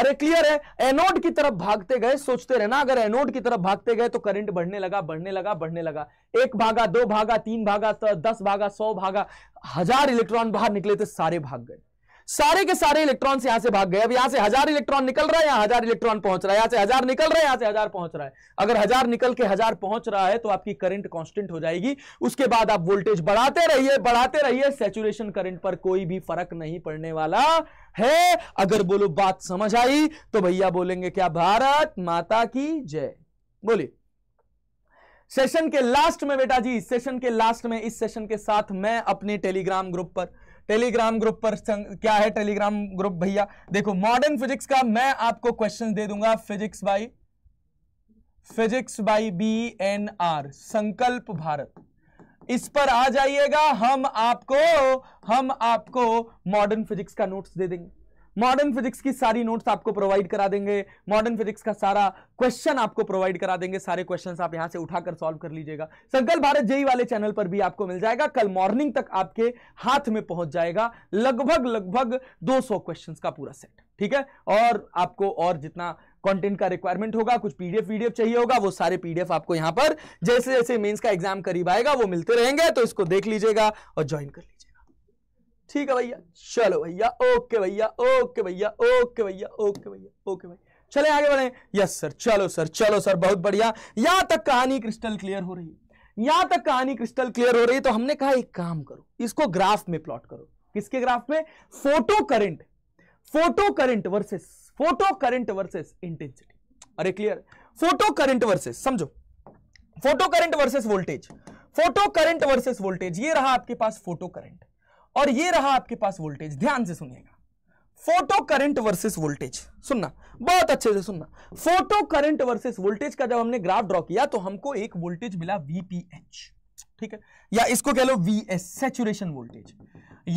B: अरे क्लियर है एनोड की तरफ भागते गए सोचते रहना अगर एनोड की तरफ भागते गए तो करंट बढ़ने लगा बढ़ने लगा बढ़ने लगा एक भागा दो भागा तीन भागा दस भागा सौ भागा हजार इलेक्ट्रॉन बाहर निकले थे तो सारे भाग गए सारे के सारे इलेक्ट्रॉन यहां से भाग गए अब यहां से हजार इलेक्ट्रॉन निकल रहा है यहां हजार इलेक्ट्रॉन पहुंच रहा है यहां से हजार निकल रहा है यहां से हजार पहुंच रहा है अगर हजार निकल के हजार पहुंच रहा है तो आपकी करंट कांस्टेंट हो जाएगी उसके बाद आप वोल्टेज बढ़ाते रहिए बढ़ाते रहिए सेचुरेशन करंट पर कोई भी फर्क नहीं पड़ने वाला है अगर बोलो बात समझ आई तो भैया बोलेंगे क्या भारत माता की जय बोलिए सेशन के लास्ट में बेटा जी सेशन के लास्ट में इस सेशन के साथ मैं अपने टेलीग्राम ग्रुप पर टेलीग्राम ग्रुप पर क्या है टेलीग्राम ग्रुप भैया देखो मॉडर्न फिजिक्स का मैं आपको क्वेश्चन दे दूंगा physics by physics by B N R Sankalp Bharat इस पर आ जाइएगा हम आपको हम आपको मॉडर्न फिजिक्स का नोट्स दे देंगे मॉडर्न फिजिक्स की सारी नोट्स आपको प्रोवाइड करा देंगे मॉडर्न फिजिक्स का सारा क्वेश्चन आपको प्रोवाइड करा देंगे सारे क्वेश्चन आप यहां से उठाकर सॉल्व कर लीजिएगा संकल्प भारत जेई वाले चैनल पर भी आपको मिल जाएगा कल मॉर्निंग तक आपके हाथ में पहुंच जाएगा लगभग लगभग 200 क्वेश्चन का पूरा सेट ठीक है और आपको और जितना कंटेंट का रिक्वायरमेंट होगा कुछ पीडीएफ पीडीएफ चाहिए होगा वो सारे पीडीएफ आपको यहां पर जैसे जैसे मेंस का एग्जाम करीब आएगा वो मिलते रहेंगे तो इसको देख लीजिएगा और ज्वाइन कर लीजिए ठीक है भैया चलो भैया ओके भैया ओके भैया ओके भैया ओके भैया ओके भैया चले आगे बढ़े यस सर चलो सर चलो सर बहुत बढ़िया यहां तक कहानी क्रिस्टल क्लियर हो रही है यहां तक कहानी क्रिस्टल क्लियर हो रही है तो हमने कहा एक काम करो इसको ग्राफ में प्लॉट करो किसके ग्राफ में photo current photo current versus photo current versus intensity अरे क्लियर फोटो करंट वर्सेस समझो photo current versus voltage photo current versus voltage ये रहा आपके पास फोटो करंट और ये रहा आपके पास वोल्टेज ध्यान से सुनिएगा फोटो करंट वर्सेस वोल्टेज सुनना बहुत अच्छे से सुनना फोटो करंट वर्सेस वोल्टेज का जब हमने ग्राफ ड्रॉ किया तो हमको एक वोल्टेज मिला वीपीएच ठीक है या इसको कह लो वी एस सेचुरेशन वोल्टेज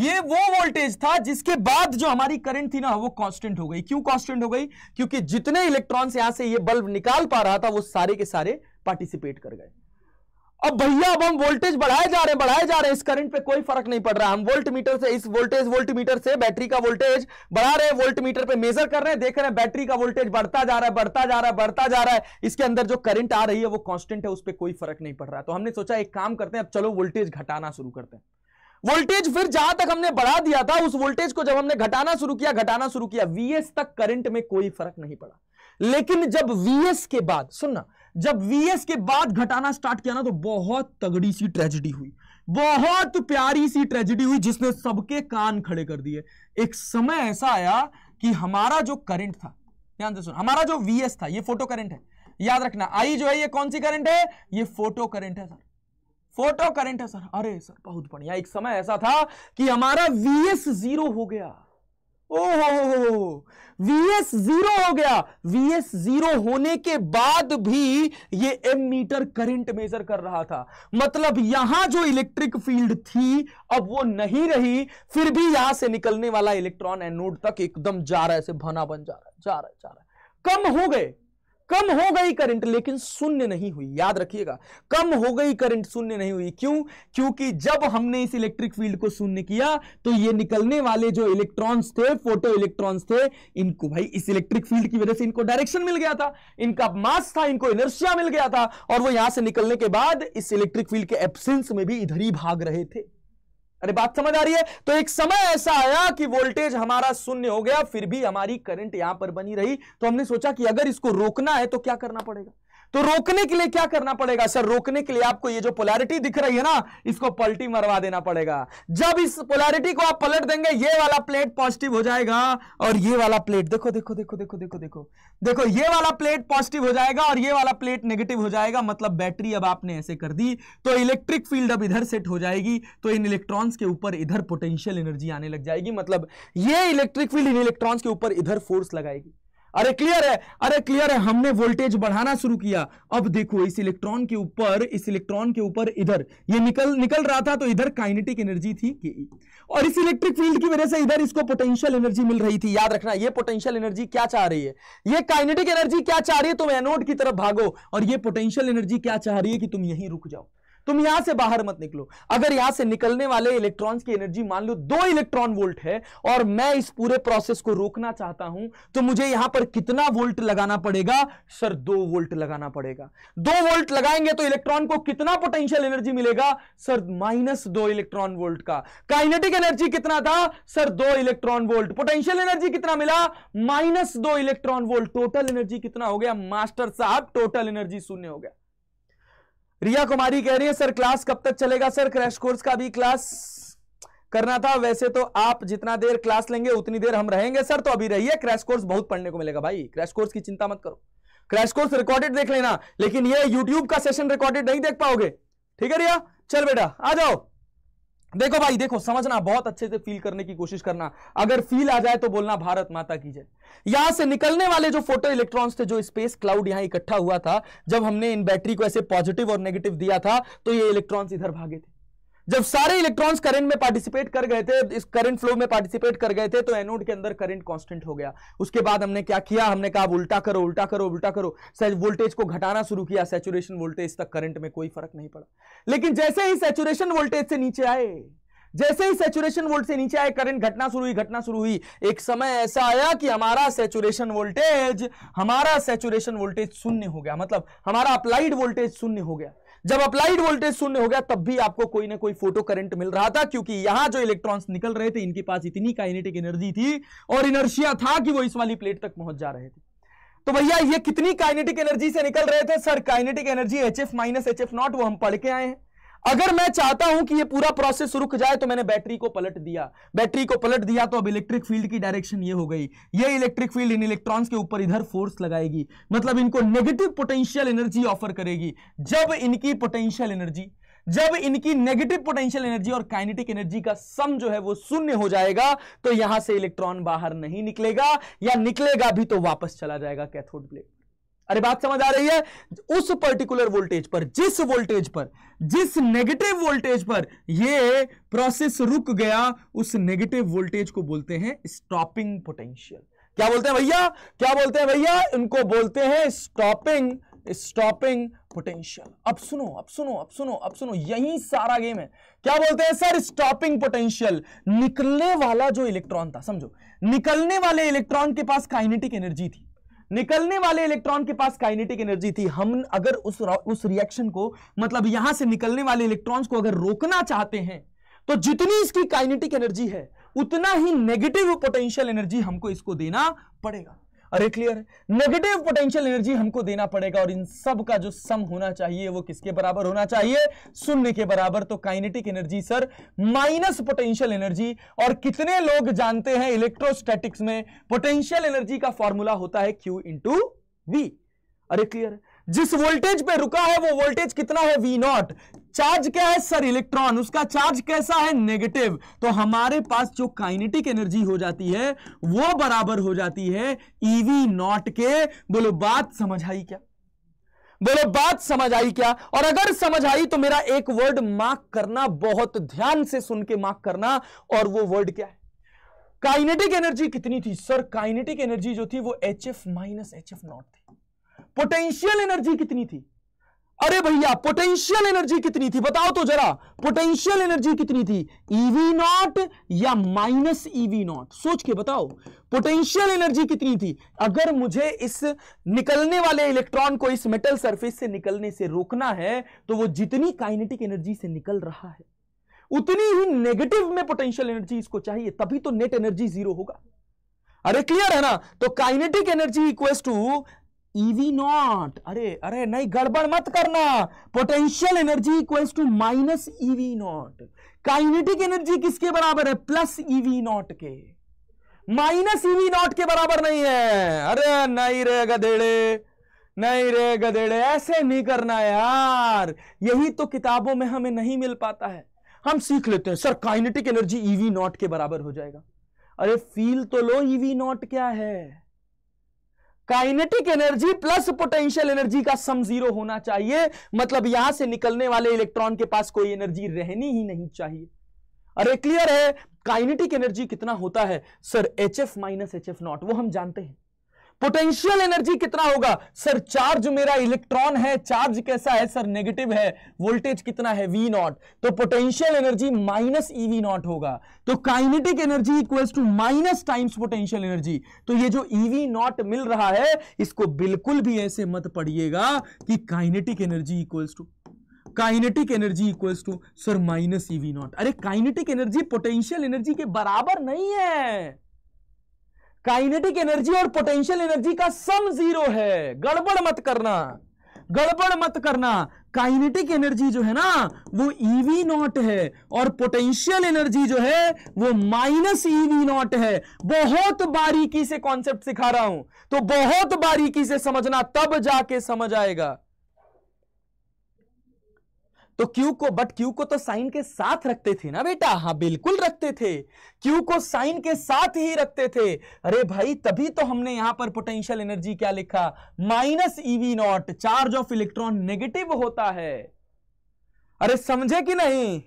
B: ये वो वोल्टेज था जिसके बाद जो हमारी करंट थी ना वो कांस्टेंट हो गई क्यों कांस्टेंट हो गई क्योंकि जितने इलेक्ट्रॉन्स यहां से ये बल्ब निकाल पा रहा था वो सारे के सारे पार्टिसिपेट कर गए अब भैया अब हम वोल्टेज बढ़ाए जा रहे हैं बढ़ाए जा रहे हैं इस करंट पे कोई फर्क नहीं पड़ रहा हम वोल्ट मीटर से इस वोल्टेज वोल्ट मीटर से बैटरी का वोल्टेज बढ़ा रहे हैं वोल्ट मीटर पे मेजर कर रहे हैं देख रहे हैं बैटरी का वोल्टेज बढ़ता जा रहा है बढ़ता जा रहा है बढ़ता जा रहा है इसके अंदर जो करंट आ रही है वो कॉन्स्टेंट है उस पर कोई फर्क नहीं पड़ रहा तो हमने सोचा एक काम करते हैं अब चलो वोल्टेज घटाना शुरू करते हैं वोल्टेज फिर जहां तक हमने बढ़ा दिया था उस वोल्टेज को जब हमने घटाना शुरू किया घटाना शुरू किया वीएस तक करंट में कोई फर्क नहीं पड़ा लेकिन जब वीएस के बाद सुनना जब वीएस के बाद घटाना स्टार्ट किया ना तो बहुत तगड़ी सी ट्रेजिडी हुई बहुत प्यारी सी ट्रेजिडी हुई जिसने सबके कान खड़े कर दिए एक समय ऐसा आया कि हमारा जो करंट था ध्यान से सुन हमारा जो वीएस था ये फोटो करंट है याद रखना आई जो है ये कौन सी करंट है ये फोटो करंट है सर फोटो करंट है सर अरे सर बहुत बढ़िया एक समय ऐसा था कि हमारा वीएस जीरो हो गया वीएस जीरो हो गया वीएस जीरो होने के बाद भी ये एम मीटर करंट मेजर कर रहा था मतलब यहां जो इलेक्ट्रिक फील्ड थी अब वो नहीं रही फिर भी यहां से निकलने वाला इलेक्ट्रॉन एनोड तक एकदम जा रहा है से भना बन जा रहा है जा रहा है जा रहा है कम हो गए कम हो गई करंट लेकिन शून्य नहीं हुई याद रखिएगा कम हो गई करंट शून्य नहीं हुई क्यों क्योंकि जब हमने इस इलेक्ट्रिक फील्ड को शून्य किया तो ये निकलने वाले जो इलेक्ट्रॉन्स थे फोटो इलेक्ट्रॉन्स थे इनको भाई इस इलेक्ट्रिक फील्ड की वजह से इनको डायरेक्शन मिल गया था इनका मास था इनको इनर्शिया मिल गया था और वो यहां से निकलने के बाद इस इलेक्ट्रिक फील्ड के एबसेंस में भी इधर ही भाग रहे थे अरे बात समझ आ रही है तो एक समय ऐसा आया कि वोल्टेज हमारा शून्य हो गया फिर भी हमारी करंट यहां पर बनी रही तो हमने सोचा कि अगर इसको रोकना है तो क्या करना पड़ेगा तो रोकने के लिए क्या करना पड़ेगा सर रोकने के लिए आपको ये जो पोलैरिटी दिख रही है ना इसको पलटी मरवा देना पड़ेगा जब इस पोलैरिटी को आप पलट देंगे ये वाला प्लेट पॉजिटिव हो जाएगा और ये वाला प्लेट देखो देखो देखो देखो देखो देखो देखो ये वाला प्लेट पॉजिटिव हो जाएगा और ये वाला प्लेट नेगेटिव हो जाएगा मतलब बैटरी अब आपने ऐसे कर दी तो इलेक्ट्रिक फील्ड अब इधर सेट हो जाएगी तो इन इलेक्ट्रॉन्स के ऊपर इधर पोटेंशियल एनर्जी आने लग जाएगी मतलब ये इलेक्ट्रिक फील्ड इन इलेक्ट्रॉन्स के ऊपर इधर फोर्स लगाएगी अरे क्लियर है अरे क्लियर है हमने वोल्टेज बढ़ाना शुरू किया अब देखो इस इलेक्ट्रॉन के ऊपर इस इलेक्ट्रॉन के ऊपर इधर ये निकल निकल रहा था तो इधर काइनेटिक एनर्जी थी के और इस इलेक्ट्रिक फील्ड की वजह से इधर इसको पोटेंशियल एनर्जी मिल रही थी याद रखना ये पोटेंशियल एनर्जी क्या चाह रही है ये काइनेटिक एनर्जी क्या चाह रही है तुम एनोड की तरफ भागो और ये पोटेंशियल एनर्जी क्या चाह रही है कि तुम यहीं रुक जाओ तुम यहां से बाहर मत निकलो अगर यहां से निकलने वाले इलेक्ट्रॉन्स की एनर्जी मान लो दो इलेक्ट्रॉन वोल्ट है और मैं इस पूरे प्रोसेस को रोकना चाहता हूं तो मुझे यहां पर कितना वोल्ट लगाना पड़ेगा सर दो वोल्ट लगाना पड़ेगा दो वोल्ट लगाएंगे तो इलेक्ट्रॉन को कितना पोटेंशियल एनर्जी मिलेगा सर माइनस दो इलेक्ट्रॉन वोल्ट का काइनेटिक एनर्जी कितना था सर दो इलेक्ट्रॉन वोल्ट पोटेंशियल एनर्जी कितना मिला माइनस दो इलेक्ट्रॉन वोल्ट टोटल एनर्जी कितना हो गया मास्टर साहब टोटल एनर्जी शून्य हो गया रिया कुमारी कह रही है सर क्लास कब तक चलेगा सर क्रैश कोर्स का भी क्लास करना था वैसे तो आप जितना देर क्लास लेंगे उतनी देर हम रहेंगे सर तो अभी रहिए क्रैश कोर्स बहुत पढ़ने को मिलेगा भाई क्रैश कोर्स की चिंता मत करो क्रैश कोर्स रिकॉर्डेड देख लेना लेकिन ये यूट्यूब का सेशन रिकॉर्डेड नहीं देख पाओगे ठीक है रिया चल बेटा आ जाओ देखो भाई देखो समझना बहुत अच्छे से फील करने की कोशिश करना अगर फील आ जाए तो बोलना भारत माता की जय यहां से निकलने वाले जो फोटो इलेक्ट्रॉन्स थे जो स्पेस क्लाउड यहां इकट्ठा हुआ था जब हमने इन बैटरी को ऐसे पॉजिटिव और नेगेटिव दिया था तो ये इलेक्ट्रॉन्स इधर भागे थे जब सारे इलेक्ट्रॉन्स करंट में पार्टिसिपेट कर गए थे इस करंट फ्लो में पार्टिसिपेट कर गए थे तो एनोड के अंदर करंट कांस्टेंट हो गया उसके बाद हमने क्या किया हमने कहा उल्टा करो उल्टा करो उल्टा करो वोल्टेज को घटाना शुरू किया सेचुरेशन वोल्टेज तक करंट में कोई फर्क नहीं पड़ा लेकिन जैसे ही सेचुरेशन वोल्टेज से नीचे आए जैसे ही सेचुरेशन वोल्ट से नीचे आए करंट घटना शुरू हुई घटना शुरू हुई एक समय ऐसा आया कि हमारा सेचुरेशन वोल्टेज हमारा सेचुरेशन वोल्टेज शून्य हो गया मतलब हमारा अप्लाइड वोल्टेज शून्य हो गया जब अप्लाइड वोल्टेज शून्य हो गया तब भी आपको कोई ना कोई फोटो करंट मिल रहा था क्योंकि यहां जो इलेक्ट्रॉन्स निकल रहे थे इनके पास इतनी काइनेटिक एनर्जी थी और इनर्शिया था कि वो इस वाली प्लेट तक पहुंच जा रहे थे तो भैया ये कितनी काइनेटिक एनर्जी से निकल रहे थे sir kinetic energy H F minus H F naught वो हम पढ़ के आए हैं अगर मैं चाहता हूं कि ये पूरा प्रोसेस रुक जाए तो मैंने बैटरी को पलट दिया बैटरी को पलट दिया तो अब इलेक्ट्रिक फील्ड की डायरेक्शन ये हो गई ये इलेक्ट्रिक फील्ड इन इलेक्ट्रॉन्स के ऊपर इधर फोर्स लगाएगी मतलब इनको नेगेटिव पोटेंशियल एनर्जी ऑफर करेगी जब इनकी पोटेंशियल एनर्जी जब इनकी नेगेटिव पोटेंशियल एनर्जी और काइनेटिक एनर्जी का सम जो है वो शून्य हो जाएगा तो यहां से इलेक्ट्रॉन बाहर नहीं निकलेगा या निकलेगा भी तो वापस चला जाएगा कैथोड प्लेट अरे बात समझ आ रही है उस पर्टिकुलर वोल्टेज पर जिस वोल्टेज पर जिस नेगेटिव वोल्टेज पर यह प्रोसेस रुक गया उस नेगेटिव वोल्टेज को बोलते हैं स्टॉपिंग पोटेंशियल क्या बोलते हैं भैया क्या बोलते हैं भैया इनको बोलते हैं स्टॉपिंग स्टॉपिंग पोटेंशियल अब सुनो अब सुनो अब सुनो अब सुनो यही सारा गेम है क्या बोलते हैं सर स्टॉपिंग पोटेंशियल निकलने वाला जो इलेक्ट्रॉन था समझो निकलने वाले इलेक्ट्रॉन के पास काइनेटिक एनर्जी थी निकलने वाले इलेक्ट्रॉन के पास काइनेटिक एनर्जी थी हम अगर उस उस रिएक्शन को मतलब यहां से निकलने वाले इलेक्ट्रॉन्स को अगर रोकना चाहते हैं तो जितनी इसकी काइनेटिक एनर्जी है उतना ही नेगेटिव पोटेंशियल एनर्जी हमको इसको देना पड़ेगा अरे क्लियर है नेगेटिव पोटेंशियल एनर्जी हमको देना पड़ेगा और इन सब का जो सम होना चाहिए वो किसके बराबर होना चाहिए शून्य के बराबर तो kinetic energy sir minus potential energy और कितने लोग जानते हैं इलेक्ट्रोस्टैटिक्स में पोटेंशियल एनर्जी का फॉर्मूला होता है क्यू इंटू वी अरे क्लियर है जिस वोल्टेज पे रुका है वो वोल्टेज कितना है वी नॉट चार्ज क्या है सर इलेक्ट्रॉन उसका चार्ज कैसा है नेगेटिव तो हमारे पास जो काइनेटिक एनर्जी हो जाती है वो बराबर हो जाती है ईवी e नॉट के बोलो बात समझ आई क्या बोलो बात समझ आई क्या और अगर समझ आई तो मेरा एक वर्ड मार्क करना बहुत ध्यान से सुन के मार्क करना और वो वर्ड क्या है काइनेटिक एनर्जी कितनी थी सर काइनेटिक एनर्जी जो थी वो H F minus H F naught थी पोटेंशियल एनर्जी कितनी थी अरे भैया पोटेंशियल एनर्जी कितनी थी बताओ तो जरा पोटेंशियल एनर्जी कितनी थी ईवी e नॉट या माइनस ईवी नॉट सोच के बताओ पोटेंशियल एनर्जी कितनी थी अगर मुझे इस निकलने वाले इलेक्ट्रॉन को इस मेटल सरफेस से निकलने से रोकना है तो वो जितनी काइनेटिक एनर्जी से निकल रहा है उतनी ही नेगेटिव में पोटेंशियल एनर्जी इसको चाहिए तभी तो नेट एनर्जी जीरो होगा अरे क्लियर है ना तो kinetic energy equals to EV not अरे अरे नहीं गड़बड़ मत करना potential energy equals to minus E V naught kinetic energy किसके बराबर है प्लस ईवी नॉट के माइनस ईवी नॉट के बराबर नहीं है अरे नहीं रे गधेड़े नहीं रे गधेड़े ऐसे नहीं करना यार यही तो किताबों में हमें नहीं मिल पाता है हम सीख लेते हैं sir kinetic energy E V naught के बराबर हो जाएगा अरे फील तो लो ईवी e नॉट क्या है kinetic energy plus potential energy का सम जीरो होना चाहिए मतलब यहां से निकलने वाले इलेक्ट्रॉन के पास कोई एनर्जी रहनी ही नहीं चाहिए अरे क्लियर है काइनेटिक एनर्जी कितना होता है sir H F minus H F naught वो हम जानते हैं पोटेंशियल एनर्जी कितना होगा सर चार्ज मेरा इलेक्ट्रॉन है चार्ज कैसा है सर नेगेटिव है वोल्टेज कितना है वी नॉट तो potential energy minus E V naught होगा तो kinetic energy equals to minus times potential energy तो ये जो ईवी e नॉट मिल रहा है इसको बिल्कुल भी ऐसे मत पढ़िएगा कि kinetic energy equals to kinetic energy equals to sir minus E V not अरे काइनेटिक एनर्जी पोटेंशियल एनर्जी के बराबर नहीं है काइनेटिक एनर्जी और पोटेंशियल एनर्जी का सम जीरो है गड़बड़ मत करना गड़बड़ मत करना काइनेटिक एनर्जी जो है ना वो ईवी e नॉट है और पोटेंशियल एनर्जी जो है वो माइनस ईवी e नॉट है बहुत बारीकी से कॉन्सेप्ट सिखा रहा हूं तो बहुत बारीकी से समझना तब जाके समझ आएगा तो क्यू को बट क्यू को तो साइन के साथ रखते थे ना बेटा हाँ बिल्कुल रखते थे क्यू को साइन के साथ ही रखते थे अरे भाई तभी तो हमने यहां पर पोटेंशियल एनर्जी क्या लिखा minus E V naught charge of electron negative होता है अरे समझे कि नहीं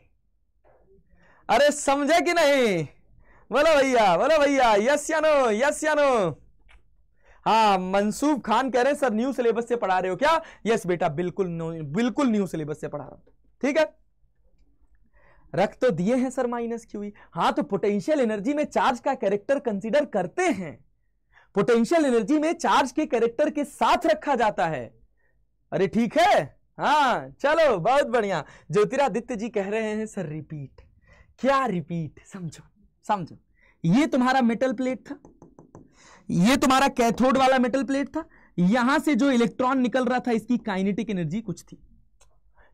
B: अरे समझे कि नहीं बोलो भैया बोलो भैया यस या नो यस या नो हाँ मंसूब खान कह रहे हैं सर न्यू सिलेबस से पढ़ा रहे हो क्या यस बेटा बिल्कुल बिल्कुल न्यू सिलेबस से पढ़ा रहा हूं ठीक है रख तो दिए हैं सर माइनस क्यू ई हाँ तो पोटेंशियल एनर्जी में चार्ज का कैरेक्टर कंसीडर करते हैं पोटेंशियल एनर्जी में चार्ज के कैरेक्टर के साथ रखा जाता है अरे ठीक है हाँ चलो बहुत बढ़िया ज्योतिरादित्य जी कह रहे हैं सर रिपीट क्या रिपीट समझो समझो ये तुम्हारा मेटल प्लेट था ये तुम्हारा कैथोड वाला मेटल प्लेट था यहां से जो इलेक्ट्रॉन निकल रहा था इसकी काइनेटिक एनर्जी कुछ थी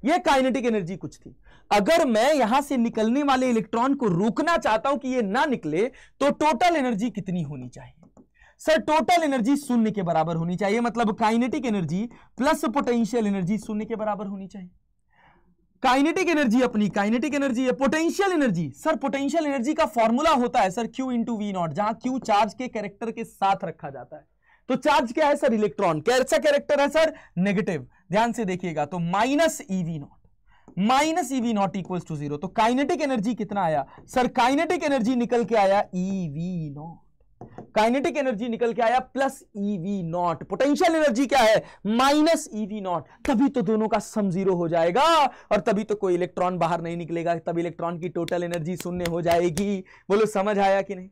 B: ये काइनेटिक एनर्जी कुछ थी अगर मैं यहां से निकलने वाले इलेक्ट्रॉन को रोकना चाहता हूं कि ये ना निकले तो टोटल एनर्जी कितनी होनी चाहिए सर टोटल एनर्जी शून्य के बराबर होनी चाहिए मतलब kinetic energy plus potential energy शून्य के बराबर होनी चाहिए काइनेटिक एनर्जी अपनी काइनेटिक एनर्जी है potential energy sir potential energy का फॉर्मूला होता है sir Q into V naught जहां क्यू चार्ज के कैरेक्टर के साथ रखा जाता है तो चार्ज क्या है सर इलेक्ट्रॉन कैसा कैरेक्टर है सर नेगेटिव ध्यान से देखिएगा तो minus E V naught minus E V not equals to zero तो काइनेटिक एनर्जी कितना आया सर काइनेटिक एनर्जी निकल के आया E V e naught kinetic energy निकल के आया plus E V naught potential energy क्या है माइनस ईवी नॉट तभी तो दोनों का सम जीरो हो जाएगा और तभी तो कोई इलेक्ट्रॉन बाहर नहीं निकलेगा तब इलेक्ट्रॉन की टोटल एनर्जी शून्य हो जाएगी बोलो समझ आया कि नहीं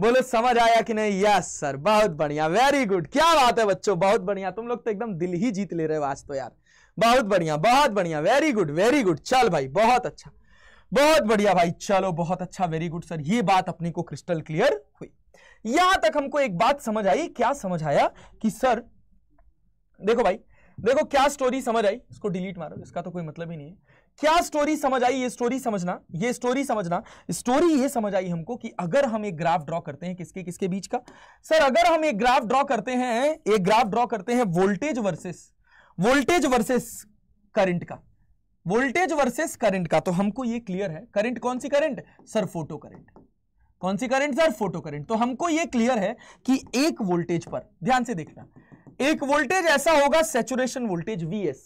B: बोलो समझ आया कि नहीं यस सर बहुत बढ़िया वेरी गुड क्या बात है बच्चों बहुत बढ़िया तुम लोग तो एकदम दिल ही जीत ले रहे हो आज तो यार बहुत बढ़िया बहुत बढ़िया वेरी गुड वेरी गुड चल भाई बहुत अच्छा बहुत बढ़िया भाई चलो बहुत अच्छा वेरी गुड सर ये बात अपने को क्रिस्टल क्लियर हुई यहां तक हमको एक बात समझ आई क्या समझ आया कि सर देखो भाई देखो क्या स्टोरी समझ आई इसको डिलीट मारो इसका तो कोई मतलब ही नहीं है क्या स्टोरी समझ आई ये स्टोरी समझना ये स्टोरी समझना स्टोरी ये समझ आई हमको कि अगर हम एक ग्राफ ड्रॉ करते हैं किसके किसके बीच का सर अगर हम एक ग्राफ ड्रॉ करते हैं एक ग्राफ ड्रॉ करते हैं voltage versus voltage versus current का वोल्टेज वर्सेस करंट का तो हमको ये क्लियर है करंट कौन सी करंट सर फोटो करंट कौन सी करंट सर फोटो करंट तो हमको ये क्लियर है कि एक वोल्टेज पर ध्यान से देखना एक वोल्टेज ऐसा होगा सेचुरेशन वोल्टेज वीएस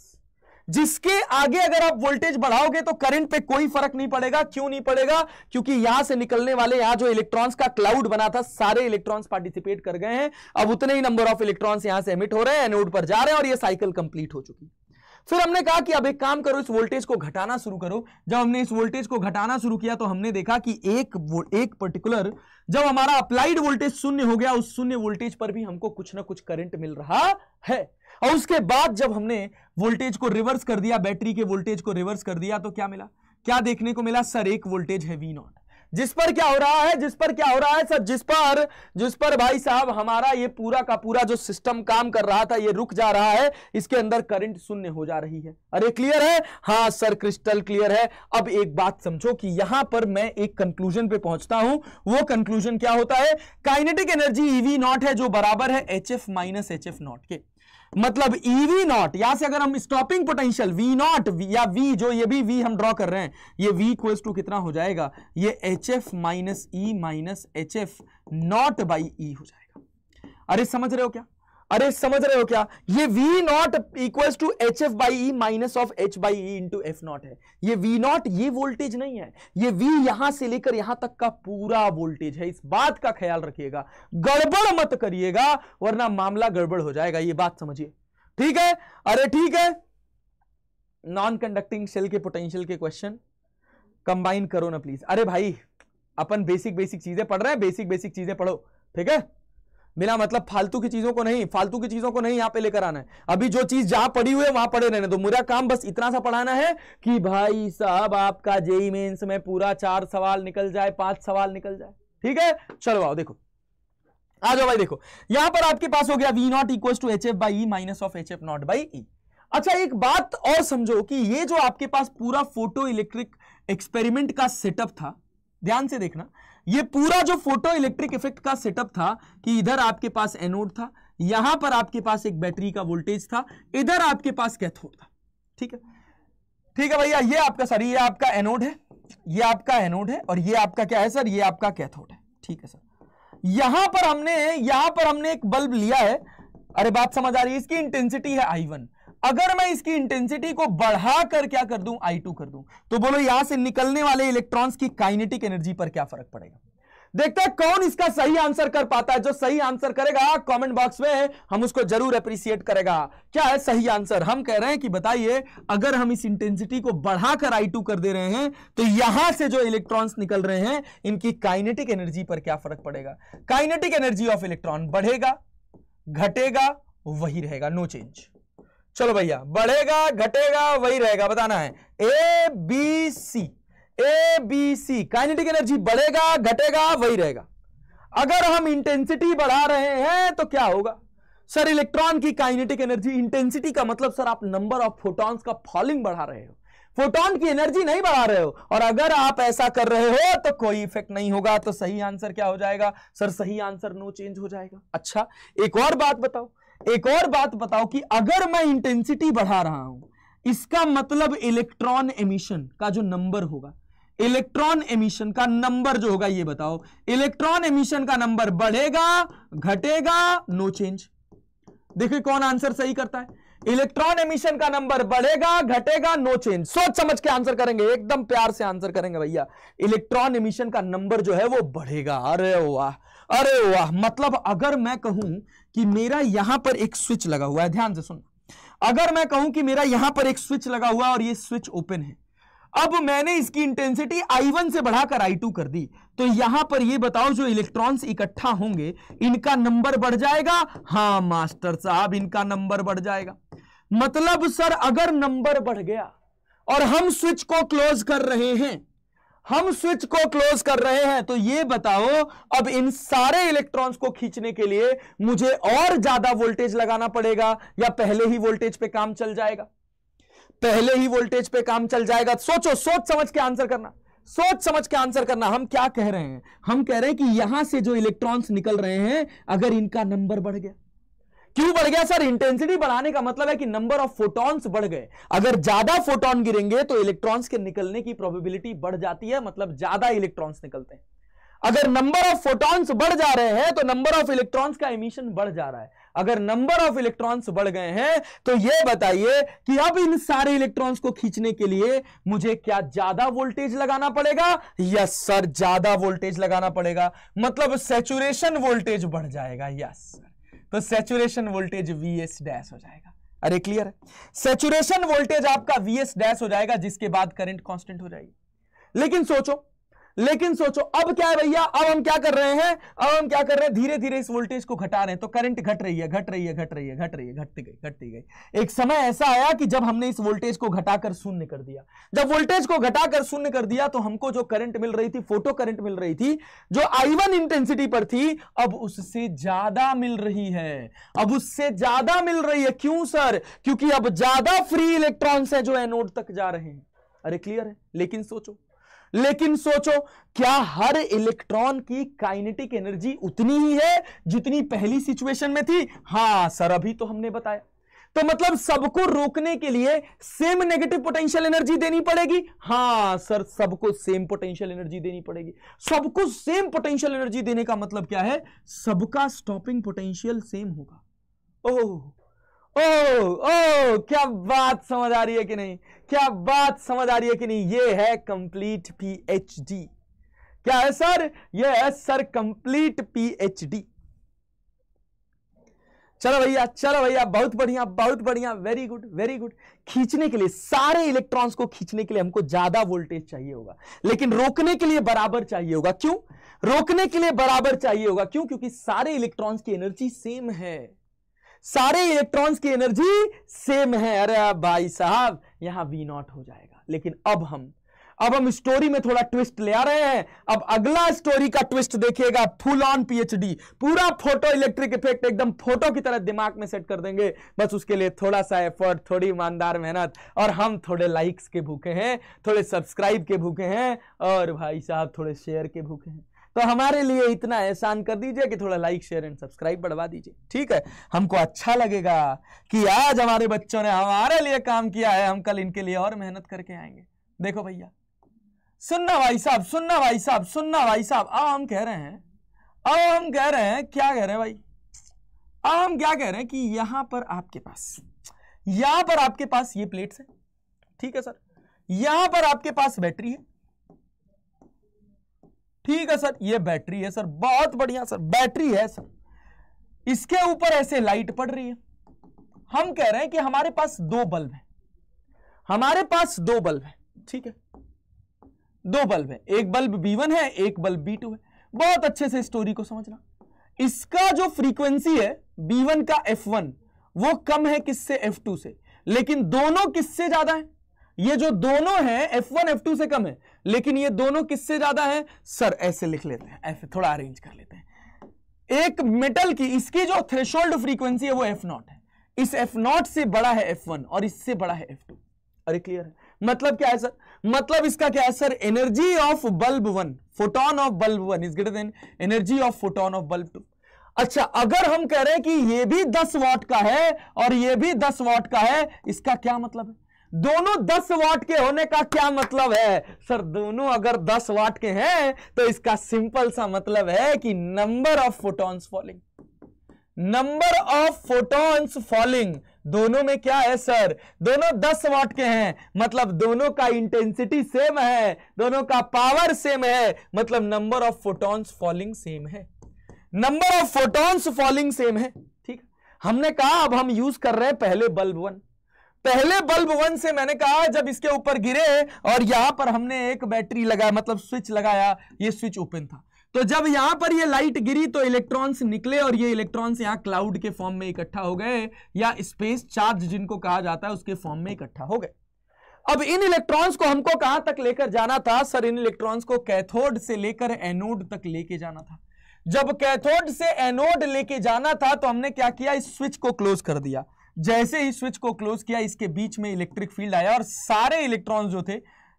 B: जिसके आगे अगर आप वोल्टेज बढ़ाओगे तो करंट पे कोई फर्क नहीं पड़ेगा क्यों नहीं पड़ेगा क्योंकि यहां से निकलने वाले यहां जो इलेक्ट्रॉन्स का क्लाउड बना था सारे इलेक्ट्रॉन्स पार्टिसिपेट कर गए हैं अब उतने ही नंबर ऑफ इलेक्ट्रॉन्स यहां से एमिट हो रहे हैं एनोड पर जा रहे हैं और ये साइकिल कंप्लीट हो चुकी फिर हमने कहा कि अब एक काम करो इस वोल्टेज को घटाना शुरू करो जब हमने इस वोल्टेज को घटाना शुरू किया तो हमने देखा कि एक एक पर्टिकुलर जब हमारा अप्लाइड वोल्टेज शून्य हो गया उस शून्य वोल्टेज पर भी हमको कुछ ना कुछ करंट मिल रहा है और उसके बाद जब हमने वोल्टेज को रिवर्स कर दिया बैटरी के वोल्टेज को रिवर्स कर दिया तो क्या मिला क्या देखने को मिला सर एक वोल्टेज है वी नॉट जिस पर क्या हो रहा है जिस पर क्या हो रहा है सर जिस पर जिस पर भाई साहब हमारा ये पूरा का पूरा जो सिस्टम काम कर रहा था ये रुक जा रहा है इसके अंदर करंट शून्य हो जा रही है अरे क्लियर है हाँ सर क्रिस्टल क्लियर है अब एक बात समझो कि यहां पर मैं एक कंक्लूजन पे पहुंचता हूं वो कंक्लूजन क्या होता है काइनेटिक एनर्जी ईवी नॉट है जो बराबर है H F minus H F not के मतलब ईवी नॉट यहां से अगर हम स्टॉपिंग पोटेंशियल वी नॉट या वी जो ये भी वी हम ड्रॉ कर रहे हैं ये वी क्वेस्ट टू कितना हो जाएगा ये H F minus E minus H F not by E हो जाएगा अरे समझ रहे हो क्या अरे समझ रहे हो क्या ये V naught equal to H F by E minus of H by E into F naught है ये V नॉट ये वोल्टेज नहीं है ये V यहां से लेकर यहां तक का पूरा वोल्टेज है इस बात का ख्याल रखिएगा गड़बड़ मत करिएगा वरना मामला गड़बड़ हो जाएगा ये बात समझिए ठीक है अरे ठीक है नॉन कंडक्टिंग सेल के पोटेंशियल के क्वेश्चन कंबाइन करो ना प्लीज अरे भाई अपन बेसिक बेसिक चीजें पढ़ रहे हैं बेसिक बेसिक चीजें पढ़ो ठीक है मेरा मतलब फालतू की चीजों को नहीं फालतू की चीजों को नहीं यहां पे लेकर आना है अभी जो चीज जहां पड़ी हुई है वहां पड़े रहने तो मेरा काम बस इतना सा पढ़ाना है कि भाई साहब आपका जेई मेन्स में पूरा चार सवाल निकल जाए पांच सवाल निकल जाए ठीक है चलो आओ देखो आ जाओ भाई देखो यहां पर आपके पास हो गया V naught equal to H F by minus of H F not by E अच्छा एक बात और समझो कि ये जो आपके पास पूरा फोटो इलेक्ट्रिक एक्सपेरिमेंट का सेटअप था ध्यान से देखना ये पूरा जो फोटो इलेक्ट्रिक इफेक्ट का सेटअप था कि इधर आपके पास एनोड था यहां पर आपके पास एक बैटरी का वोल्टेज था इधर आपके पास कैथोड था ठीक है ठीक है भैया ये आपका सर ये आपका एनोड है ये आपका एनोड है और ये आपका क्या है सर ये आपका कैथोड है ठीक है सर यहां पर हमने यहां पर हमने एक बल्ब लिया है अरे बात समझ आ रही है इसकी इंटेंसिटी है आई वन अगर मैं इसकी इंटेंसिटी को बढ़ाकर क्या कर दूं टू कर दूं तो बोलो यहां से निकलने वाले इलेक्ट्रॉन्स की काइनेटिक एनर्जी पर क्या फर्क पड़ेगा देखते हैं कौन इसका सही आंसर कर पाता है जो सही आंसर करेगा कमेंट बॉक्स में हम उसको जरूर अप्रिसिएट करेगा क्या है सही आंसर हम कह रहे हैं कि बताइए अगर हम इस इंटेंसिटी को बढ़ाकर आई टू कर दे रहे हैं तो यहां से जो इलेक्ट्रॉन्स निकल रहे हैं इनकी काइनेटिक एनर्जी पर क्या फर्क पड़ेगा काइनेटिक एनर्जी ऑफ इलेक्ट्रॉन बढ़ेगा घटेगा वही रहेगा नो चेंज चलो भैया बढ़ेगा घटेगा वही रहेगा बताना है A B C A B C kinetic energy बढ़ेगा घटेगा वही रहेगा अगर हम इंटेंसिटी बढ़ा रहे हैं तो क्या होगा सर इलेक्ट्रॉन की काइनेटिक एनर्जी इंटेंसिटी का मतलब सर आप नंबर ऑफ फोटॉन्स का फॉलिंग बढ़ा रहे हो फोटॉन की एनर्जी नहीं बढ़ा रहे हो और अगर आप ऐसा कर रहे हो तो कोई इफेक्ट नहीं होगा तो सही आंसर क्या हो जाएगा सर सही आंसर नो चेंज हो जाएगा अच्छा एक और बात बताओ एक और बात बताओ कि अगर मैं इंटेंसिटी बढ़ा रहा हूं इसका मतलब इलेक्ट्रॉन एमिशन का जो नंबर होगा इलेक्ट्रॉन एमिशन का नंबर जो होगा ये बताओ इलेक्ट्रॉन एमिशन का नंबर बढ़ेगा घटेगा नो चेंज देखिए कौन आंसर सही करता है इलेक्ट्रॉन एमिशन का नंबर बढ़ेगा घटेगा नो चेंज सोच समझ के आंसर करेंगे एकदम प्यार से आंसर करेंगे भैया इलेक्ट्रॉन एमिशन का नंबर जो है वो बढ़ेगा अरे वाह अरे वाह मतलब अगर मैं कहूं कि मेरा यहां पर एक स्विच लगा हुआ है ध्यान से सुनना अगर मैं कहूं कि मेरा यहां पर एक स्विच लगा हुआ और ये स्विच ओपन है अब मैंने इसकी इंटेंसिटी I1 से बढ़ाकर I2 कर दी तो यहां पर ये बताओ जो इलेक्ट्रॉन्स इकट्ठा होंगे इनका नंबर बढ़ जाएगा हां मास्टर साहब इनका नंबर बढ़ जाएगा मतलब सर अगर नंबर बढ़ गया और हम स्विच को क्लोज कर रहे हैं हम स्विच को क्लोज कर रहे हैं तो ये बताओ अब इन सारे इलेक्ट्रॉन्स को खींचने के लिए मुझे और ज्यादा वोल्टेज लगाना पड़ेगा या पहले ही वोल्टेज पे काम चल जाएगा पहले ही वोल्टेज पे काम चल जाएगा सोचो सोच समझ के आंसर करना सोच समझ के आंसर करना हम क्या कह रहे हैं हम कह रहे हैं कि यहां से जो इलेक्ट्रॉन्स निकल रहे हैं अगर इनका नंबर बढ़ गया क्यों बढ़ गया सर इंटेंसिटी बढ़ाने का मतलब है कि नंबर ऑफ फोटॉन्स बढ़ गए अगर ज्यादा फोटॉन गिरेंगे तो इलेक्ट्रॉन्स के निकलने की प्रोबेबिलिटी बढ़ जाती है मतलब ज्यादा इलेक्ट्रॉन्स निकलते हैं अगर नंबर ऑफ फोटॉन्स बढ़ जा रहे हैं तो नंबर ऑफ इलेक्ट्रॉन्स का एमिशन बढ़ जा रहा है अगर नंबर ऑफ इलेक्ट्रॉन्स बढ़ गए हैं तो यह बताइए कि अब इन सारे इलेक्ट्रॉन्स को खींचने के लिए मुझे क्या ज्यादा वोल्टेज लगाना पड़ेगा यस सर ज्यादा वोल्टेज लगाना पड़ेगा मतलब सेचुरेशन वोल्टेज बढ़ जाएगा यस सर तो saturation voltage V S dash हो जाएगा अरे क्लियर है सेचुरेशन वोल्टेज आपका वी एस डैश हो जाएगा जिसके बाद करंट कांस्टेंट
C: हो जाएगी
B: लेकिन सोचो लेकिन सोचो अब क्या है भैया अब हम क्या कर रहे हैं अब हम क्या कर रहे हैं धीरे धीरे इस वोल्टेज को घटा रहे हैं तो करंट घट रही है घट रही है घट रही है घट रही है घटती गई घटती गई एक समय ऐसा आया कि जब हमने इस वोल्टेज को घटाकर शून्य कर दिया जब वोल्टेज को घटाकर शून्य कर दिया तो हमको जो करंट मिल रही थी फोटो करंट मिल रही थी जो आई इंटेंसिटी पर थी अब उससे ज्यादा मिल रही है अब उससे ज्यादा मिल रही है क्यों सर क्योंकि अब ज्यादा फ्री इलेक्ट्रॉन्स है जो एनोड तक जा रहे हैं अरे क्लियर है लेकिन सोचो लेकिन सोचो क्या हर इलेक्ट्रॉन की काइनेटिक एनर्जी उतनी ही है जितनी पहली सिचुएशन में थी हां सर अभी तो हमने बताया तो मतलब सबको रोकने के लिए सेम नेगेटिव पोटेंशियल एनर्जी देनी पड़ेगी हां सर सबको सेम पोटेंशियल एनर्जी देनी पड़ेगी सबको सेम पोटेंशियल एनर्जी देने का मतलब क्या है सबका स्टॉपिंग पोटेंशियल सेम होगा ओह ओ ओ क्या बात समझ आ रही है कि नहीं क्या बात समझ आ रही है कि नहीं ये है कंप्लीट पीएचडी क्या है सर ये है सर कंप्लीट पीएचडी चलो भैया चलो भैया बहुत बढ़िया बहुत बढ़िया वेरी गुड वेरी गुड खींचने के लिए सारे इलेक्ट्रॉन्स को खींचने के लिए हमको ज्यादा वोल्टेज चाहिए होगा लेकिन रोकने के लिए बराबर चाहिए होगा क्यों रोकने के लिए बराबर चाहिए होगा क्यों क्योंकि सारे इलेक्ट्रॉन्स की एनर्जी सेम है सारे इलेक्ट्रॉन्स की एनर्जी सेम है अरे भाई साहब यहां वी नॉट हो जाएगा लेकिन अब हम अब हम स्टोरी में थोड़ा ट्विस्ट ले आ रहे हैं अब अगला स्टोरी का ट्विस्ट देखिएगा फुल ऑन पीएचडी पूरा फोटो इलेक्ट्रिक इफेक्ट एकदम फोटो की तरह दिमाग में सेट कर देंगे बस उसके लिए थोड़ा सा एफर्ट थोड़ी ईमानदार मेहनत और हम थोड़े लाइक्स के भूखे हैं थोड़े सब्सक्राइब के भूखे हैं और भाई साहब थोड़े शेयर के भूखे हैं तो हमारे लिए इतना एहसान कर दीजिए कि थोड़ा लाइक शेयर एंड सब्सक्राइब बढ़वा दीजिए ठीक है हमको अच्छा लगेगा कि आज हमारे बच्चों ने हमारे लिए काम किया है हम कल इनके लिए और मेहनत करके आएंगे देखो भैया सुनना भाई साहब सुनना भाई साहब सुनना भाई साहब अब हम कह रहे हैं अब हम कह रहे हैं क्या कह रहे हैं भाई अब हम क्या कह रहे हैं कि यहां पर आपके पास यहां पर आपके पास ये प्लेट्स है ठीक है सर यहां पर आपके पास बैटरी है ठीक है सर ये बैटरी है सर बहुत बढ़िया सर बैटरी है सर इसके ऊपर ऐसे लाइट पड़ रही है हम कह रहे हैं कि हमारे पास दो बल्ब है हमारे पास दो बल्ब है ठीक है दो बल्ब है एक बल्ब बी वन है एक बल्ब बी टू है बहुत अच्छे से स्टोरी को समझना इसका जो फ्रीक्वेंसी है बी वन का एफ वन वो कम है किससे एफ टू से लेकिन दोनों किससे ज्यादा है ये जो दोनों हैं F1 F2 से कम है लेकिन ये दोनों किससे ज्यादा है सर ऐसे लिख लेते हैं ऐसे थोड़ा अरेंज कर लेते हैं एक मेटल की इसकी जो थ्रेशोल्ड फ्रीक्वेंसी है वो एफ नॉट है इस एफ नॉट से बड़ा है एफ वन और इससे बड़ा है एफ टू अरे क्लियर है मतलब क्या है सर मतलब इसका क्या है sir energy of bulb one photon of bulb one is greater than energy of photon of bulb two अच्छा अगर हम कह रहे हैं कि ये भी 10 वॉट का है और ये भी 10 वॉट का है इसका क्या मतलब है दोनों दस वाट के होने का क्या मतलब है सर दोनों अगर दस वाट के हैं तो इसका सिंपल सा मतलब है कि number of photons falling number of photons falling दोनों में क्या है सर दोनों दस वाट के हैं मतलब दोनों का इंटेंसिटी सेम है दोनों का पावर सेम है मतलब number of photons falling same है number of photons falling same है ठीक हमने कहा अब हम यूज कर रहे हैं पहले बल्ब वन पहले बल्ब वन से मैंने कहा जब इसके ऊपर गिरे और यहां पर हमने एक बैटरी लगाया मतलब स्विच लगाया ये स्विच ओपन था तो जब यहां पर ये लाइट गिरी तो इलेक्ट्रॉन्स निकले और ये इलेक्ट्रॉन्स यहां क्लाउड के फॉर्म में इकट्ठा हो गए या स्पेस चार्ज जिनको कहा जाता है उसके फॉर्म में इकट्ठा हो गए अब इन इलेक्ट्रॉन्स को हमको कहां तक लेकर जाना था सर इन इलेक्ट्रॉन्स को कैथोड से लेकर एनोड तक लेके जाना था जब कैथोड से एनोड लेके जाना था तो हमने क्या किया इस स्विच को क्लोज कर दिया जैसे ही स्विच को क्लोज किया इसके बीच में इलेक्ट्रिक फील्ड आया और सारे इलेक्ट्रॉन्स जो थे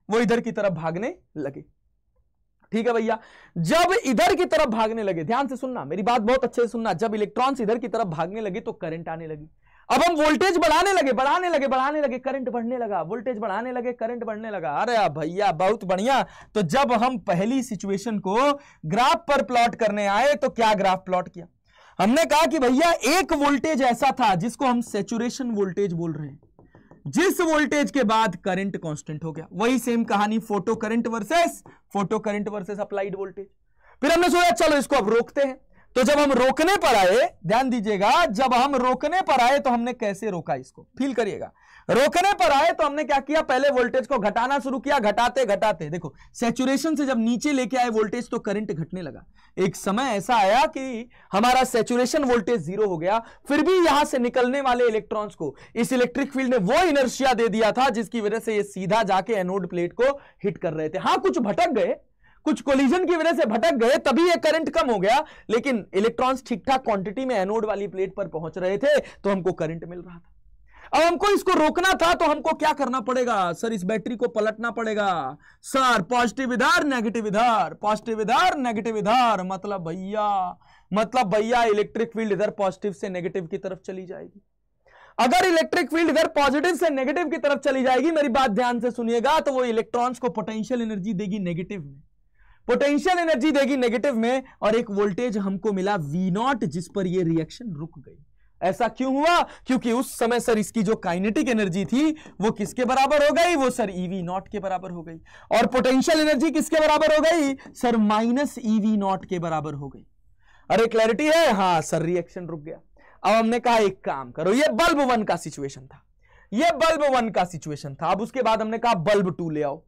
B: वो इधर की तरफ भागने लगे ठीक है भैया जब इधर की तरफ भागने लगे ध्यान से सुनना मेरी बात बहुत अच्छे से सुनना जब इलेक्ट्रॉन्स इधर की तरफ भागने लगे तो करंट आने लगी अब हम वोल्टेज बढ़ाने लगे बढ़ाने लगे बढ़ाने लगे करंट बढ़ने लगा वोल्टेज बढ़ाने लगे करंट बढ़ने लगा अरे भैया बहुत बढ़िया तो जब हम पहली सिचुएशन को ग्राफ पर प्लॉट करने आए तो क्या ग्राफ प्लॉट किया हमने कहा कि भैया एक वोल्टेज ऐसा था जिसको हम सेचुरेशन वोल्टेज बोल रहे हैं जिस वोल्टेज के बाद करंट कांस्टेंट हो गया वही सेम कहानी photo current versus photo current versus applied voltage फिर हमने सोचा चलो इसको अब रोकते हैं तो जब हम रोकने पर आए ध्यान दीजिएगा जब हम रोकने पर आए तो हमने कैसे रोका इसको फील करिएगा रोकने पर आए तो हमने क्या किया पहले वोल्टेज को घटाना शुरू किया घटाते घटाते देखो सेचुरेशन से जब नीचे लेके आए वोल्टेज तो करंट घटने लगा एक समय ऐसा आया कि हमारा सेचुरेशन वोल्टेज जीरो हो गया फिर भी यहां से निकलने वाले इलेक्ट्रॉन्स को इस इलेक्ट्रिक फील्ड ने वो इनर्शिया दे दिया था जिसकी वजह से ये सीधा जाके एनोड प्लेट को हिट कर रहे थे हाँ कुछ भटक गए कुछ कोलिजन की वजह से भटक गए तभी ये करंट कम हो गया लेकिन इलेक्ट्रॉन्स ठीक ठाक क्वांटिटी में एनोड वाली प्लेट पर पहुंच रहे थे तो हमको करंट मिल रहा था अब हमको इसको रोकना था तो हमको क्या करना पड़ेगा सर इस बैटरी को पलटना पड़ेगा सर पॉजिटिव इधर नेगेटिव इधर पॉजिटिव इधर नेगेटिव इधर मतलब भैया मतलब भैया इलेक्ट्रिक फील्ड इधर पॉजिटिव से नेगेटिव की तरफ चली जाएगी अगर इलेक्ट्रिक फील्ड इधर पॉजिटिव से नेगेटिव की तरफ चली जाएगी मेरी बात ध्यान से सुनिएगा तो वो इलेक्ट्रॉन्स को पोटेंशियल एनर्जी देगी नेगेटिव में पोटेंशियल एनर्जी देगी नेगेटिव में और एक वोल्टेज हमको मिला वी नॉट जिस पर ये रिएक्शन रुक गई ऐसा क्यों हुआ क्योंकि उस समय सर इसकी जो काइनेटिक एनर्जी थी वो किसके बराबर हो गई वो सर ईवी e नॉट के बराबर हो गई और पोटेंशियल एनर्जी किसके बराबर हो गई सर माइनस ईवी नॉट के बराबर हो गई अरे क्लैरिटी है हाँ सर रिएक्शन रुक गया अब हमने कहा एक काम करो ये बल्ब वन का सिचुएशन था ये बल्ब वन का सिचुएशन था अब उसके बाद हमने कहा बल्ब टू ले आओ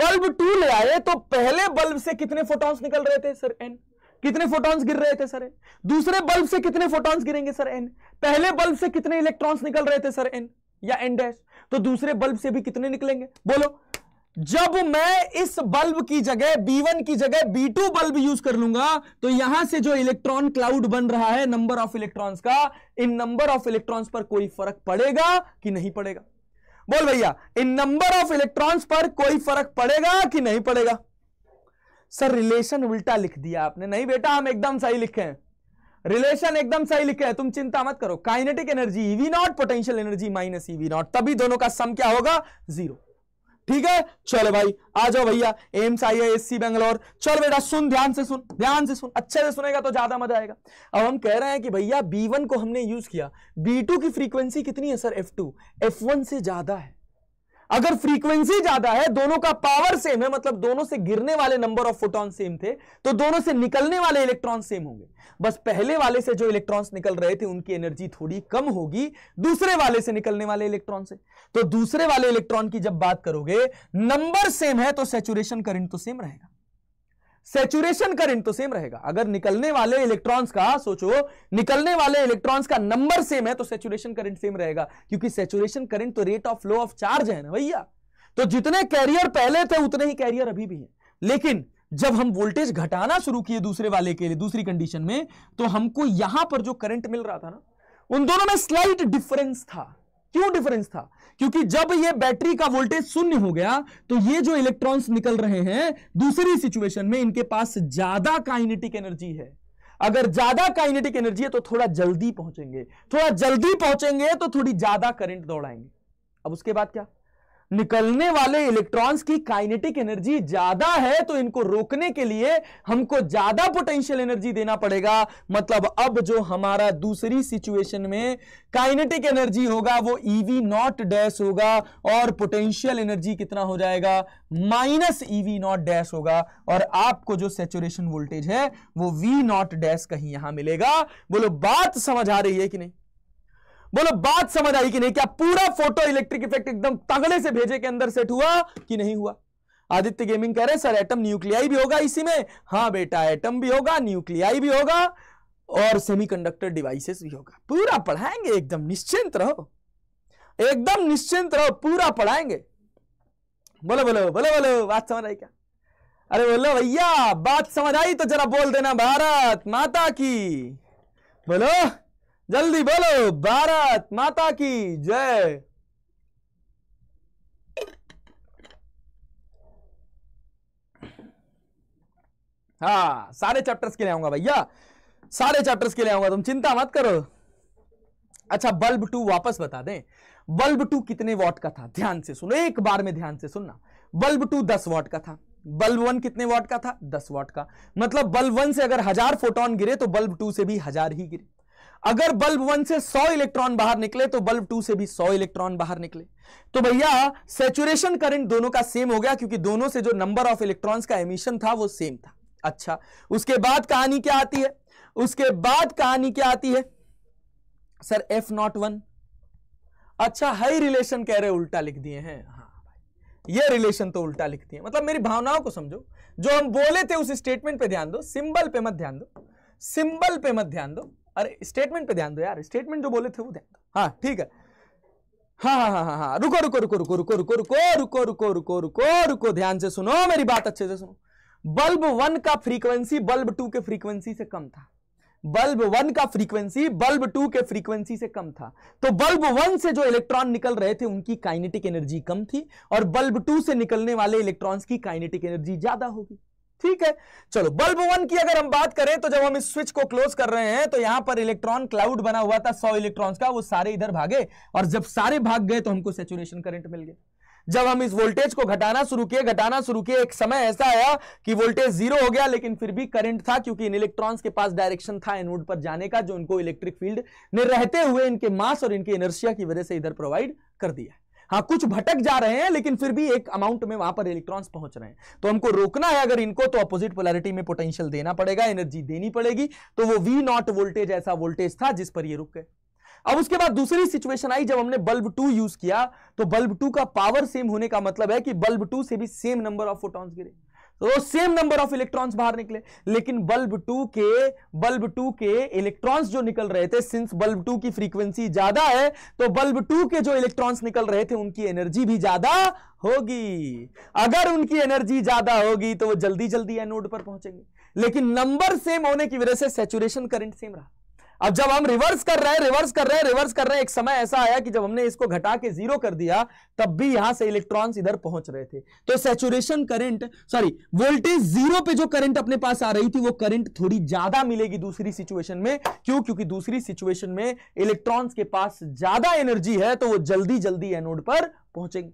B: बल्ब टू ले आए तो पहले बल्ब से कितने फोटॉन्स निकल रहे थे सर एन कितने फोटॉन्स गिर रहे थे सर दूसरे बल्ब से कितने फोटॉन्स गिरेंगे सर एन पहले बल्ब से कितने इलेक्ट्रॉन्स निकल रहे थे सर एन या एन डैश तो दूसरे बल्ब से भी कितने निकलेंगे बोलो जब मैं इस बल्ब की जगह B1 की जगह B2 बल्ब यूज कर लूंगा तो यहां से जो इलेक्ट्रॉन क्लाउड बन रहा है नंबर ऑफ इलेक्ट्रॉन्स का इन नंबर ऑफ इलेक्ट्रॉन्स पर कोई फर्क पड़ेगा कि नहीं पड़ेगा बोल भैया इन नंबर ऑफ इलेक्ट्रॉन्स पर कोई फर्क पड़ेगा कि नहीं पड़ेगा सर रिलेशन उल्टा लिख दिया आपने नहीं बेटा हम एकदम सही लिखे हैं रिलेशन एकदम सही लिखे हैं तुम चिंता मत करो kinetic energy E V naught potential energy minus E V naught तभी दोनों का सम क्या होगा जीरो ठीक है चलो भाई आ जाओ भैया एम्स आई है सी बेंगलोर चल बेटा सुन ध्यान से सुन ध्यान से सुन अच्छे से सुनेगा तो ज्यादा मजा आएगा अब हम कह रहे हैं कि भैया बी वन को हमने यूज किया बी टू की फ्रीक्वेंसी कितनी है sir F two F one से ज्यादा है अगर फ्रीक्वेंसी ज्यादा है दोनों का पावर सेम है मतलब दोनों से गिरने वाले नंबर ऑफ फोटॉन सेम थे तो दोनों से निकलने वाले इलेक्ट्रॉन सेम होंगे बस पहले वाले से जो इलेक्ट्रॉन्स निकल रहे थे उनकी एनर्जी थोड़ी कम होगी दूसरे वाले से निकलने वाले इलेक्ट्रॉन से तो दूसरे वाले इलेक्ट्रॉन की जब बात करोगे नंबर सेम है तो सेचुरेशन करंट तो सेम रहेगा सेचुरेशन करंट तो सेम रहेगा अगर निकलने वाले इलेक्ट्रॉन्स का सोचो निकलने वाले इलेक्ट्रॉन्स का नंबर सेम है तो सेचुरेशन करंट सेम रहेगा क्योंकि सेचुरेशन करंट तो rate of flow of charge है ना भैया तो जितने कैरियर पहले थे उतने ही कैरियर अभी भी हैं लेकिन जब हम वोल्टेज घटाना शुरू किए दूसरे वाले के लिए दूसरी कंडीशन में तो हमको यहां पर जो करंट मिल रहा था ना उन दोनों में स्लाइट डिफरेंस था क्यों डिफरेंस था क्योंकि जब ये बैटरी का वोल्टेज शून्य हो गया तो ये जो इलेक्ट्रॉन्स निकल रहे हैं दूसरी सिचुएशन में इनके पास ज्यादा काइनेटिक एनर्जी है अगर ज्यादा काइनेटिक एनर्जी है तो थोड़ा जल्दी पहुंचेंगे थोड़ा जल्दी पहुंचेंगे तो थोड़ी ज्यादा करंट दौड़ाएंगे अब उसके बाद क्या निकलने वाले इलेक्ट्रॉन्स की काइनेटिक एनर्जी ज्यादा है तो इनको रोकने के लिए हमको ज्यादा पोटेंशियल एनर्जी देना पड़ेगा मतलब अब जो हमारा दूसरी सिचुएशन में काइनेटिक एनर्जी होगा वो ईवी नॉट डैश होगा और पोटेंशियल एनर्जी कितना हो जाएगा माइनस ईवी नॉट डैश होगा और आपको जो सेचुरेशन वोल्टेज है वो वी नॉट डैश कहीं यहां मिलेगा बोलो बात समझ आ रही है कि नहीं बोलो बात समझ आई कि नहीं क्या पूरा फोटो इलेक्ट्रिक इफेक्ट एकदम तगड़े से भेजे के अंदर सेट हुआ कि नहीं हुआ आदित्य गेमिंग कह रहे सर एटम न्यूक्लियाई भी होगा इसी में हाँ बेटा एटम भी होगा न्यूक्लियाई भी होगा और सेमीकंडक्टर डिवाइसेस भी होगा पूरा पढ़ाएंगे एकदम निश्चिंत रहो एकदम निश्चिंत रहो पूरा पढ़ाएंगे बोलो बोलो बोलो बोलो बात समझ आई क्या अरे बोलो भैया बात समझ आई तो जरा बोल देना भारत माता की बोलो जल्दी बोलो भारत माता की जय हाँ सारे चैप्टर्स के लिए आऊंगा भैया सारे चैप्टर्स के लिए आऊंगा तुम चिंता मत करो अच्छा बल्ब टू वापस बता दें बल्ब टू कितने वॉट का था ध्यान से सुनो एक बार में ध्यान से सुनना बल्ब टू दस वॉट का था बल्ब वन कितने वॉट का था दस वॉट का मतलब बल्ब वन से अगर हजार फोटोन गिरे तो बल्ब टू से भी हजार ही गिरे अगर बल्ब वन से 100 इलेक्ट्रॉन बाहर निकले तो बल्ब टू से भी 100 इलेक्ट्रॉन बाहर निकले तो भैया सेचुरेशन करंट दोनों का सेम हो गया क्योंकि दोनों से जो नंबर ऑफ इलेक्ट्रॉन्स का एमिशन था वो सेम था अच्छा उसके बाद कहानी क्या आती है उसके बाद कहानी क्या आती है सर एफ नॉट वन अच्छा हाई रिलेशन कह रहे उल्टा लिख दिए हैं हाँ ये रिलेशन तो उल्टा लिख दिए मतलब मेरी भावनाओं को समझो जो हम बोले थे उस स्टेटमेंट पे ध्यान दो सिंबल पे मत ध्यान दो सिंबल पे मत ध्यान दो अरे स्टेटमेंट पे ध्यान दो यार स्टेटमेंट जो बोले थे वो ध्यान दो हाँ ठीक है हाँ हाँ हाँ हाँ हाँ रुको रुको रुको रुको रुको रुको रुको रुको रुको रुको रुको रुको ध्यान से सुनो मेरी बात अच्छे से सुनो बल्ब वन का फ्रीक्वेंसी बल्ब टू के फ्रीक्वेंसी से कम था बल्ब वन का फ्रीक्वेंसी बल्ब टू के फ्रीक्वेंसी से कम था तो बल्ब वन से जो इलेक्ट्रॉन निकल रहे थे उनकी काइनेटिक एनर्जी कम थी और बल्ब टू से निकलने वाले इलेक्ट्रॉन्स की काइनेटिक एनर्जी ज्यादा होगी ठीक है चलो बल्ब वन की अगर हम बात करें तो जब हम इस स्विच को क्लोज कर रहे हैं तो यहां पर इलेक्ट्रॉन क्लाउड बना हुआ था सौ इलेक्ट्रॉन का वो सारे इधर भागे और जब सारे भाग गए तो हमको सेचुरेशन करंट मिल गया जब हम इस वोल्टेज को घटाना शुरू किए घटाना शुरू किए एक समय ऐसा आया कि वोल्टेज जीरो हो गया लेकिन फिर भी करंट था क्योंकि इन इलेक्ट्रॉन्स के पास डायरेक्शन था एनोड पर जाने का जो इनको इलेक्ट्रिक फील्ड ने रहते हुए इनके मास और इनके इनर्शिया की वजह से इधर प्रोवाइड कर दिया हाँ कुछ भटक जा रहे हैं लेकिन फिर भी एक अमाउंट में वहां पर इलेक्ट्रॉन्स पहुंच रहे हैं तो हमको रोकना है अगर इनको तो अपोजिट पोलैरिटी में पोटेंशियल देना पड़ेगा एनर्जी देनी पड़ेगी तो वो वी नॉट वोल्टेज ऐसा वोल्टेज था जिस पर ये रुक गए अब उसके बाद दूसरी सिचुएशन आई जब हमने बल्ब टू यूज किया तो बल्ब टू का पावर सेम होने का मतलब है कि बल्ब टू से भी सेम नंबर ऑफ फोटॉन्स गिरे तो सेम नंबर ऑफ इलेक्ट्रॉन्स बाहर निकले लेकिन बल्ब टू के बल्ब टू के इलेक्ट्रॉन्स जो निकल रहे थे सिंस बल्ब टू की फ्रीक्वेंसी ज्यादा है तो बल्ब टू के जो इलेक्ट्रॉन्स निकल रहे थे उनकी एनर्जी भी ज्यादा होगी अगर उनकी एनर्जी ज्यादा होगी तो वो जल्दी जल्दी एनोड पर पहुंचेंगे लेकिन नंबर सेम होने की वजह से सेचुरेशन करंट सेम रहा अब जब हम रिवर्स कर रहे हैं रिवर्स कर रहे हैं रिवर्स कर रहे हैं एक समय ऐसा आया कि जब हमने इसको घटा के जीरो कर दिया तब भी यहां से इलेक्ट्रॉन्स इधर पहुंच रहे थे तो saturation current sorry voltage zero पे जो करंट अपने पास आ रही थी वो करंट थोड़ी ज्यादा मिलेगी दूसरी सिचुएशन में क्यों क्योंकि दूसरी सिचुएशन में इलेक्ट्रॉन्स के पास ज्यादा एनर्जी है तो वो जल्दी जल्दी एनोड पर पहुंचेंगे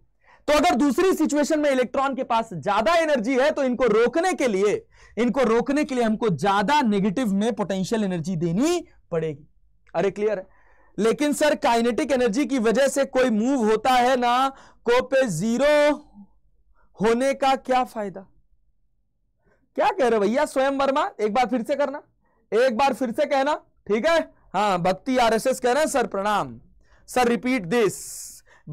B: तो अगर दूसरी सिचुएशन में इलेक्ट्रॉन के पास ज्यादा एनर्जी है तो इनको रोकने के लिए इनको रोकने के लिए हमको ज्यादा नेगेटिव में पोटेंशियल एनर्जी देनी पड़ेगी अरे क्लियर है लेकिन सर काइनेटिक एनर्जी की वजह से कोई मूव होता है ना को पे जीरो होने का क्या फायदा क्या कह रहे भैया स्वयं वर्मा एक बार फिर से करना एक बार फिर से कहना ठीक है हाँ भक्ति आरएसएस कह रहे हैं सर प्रणाम सर रिपीट दिस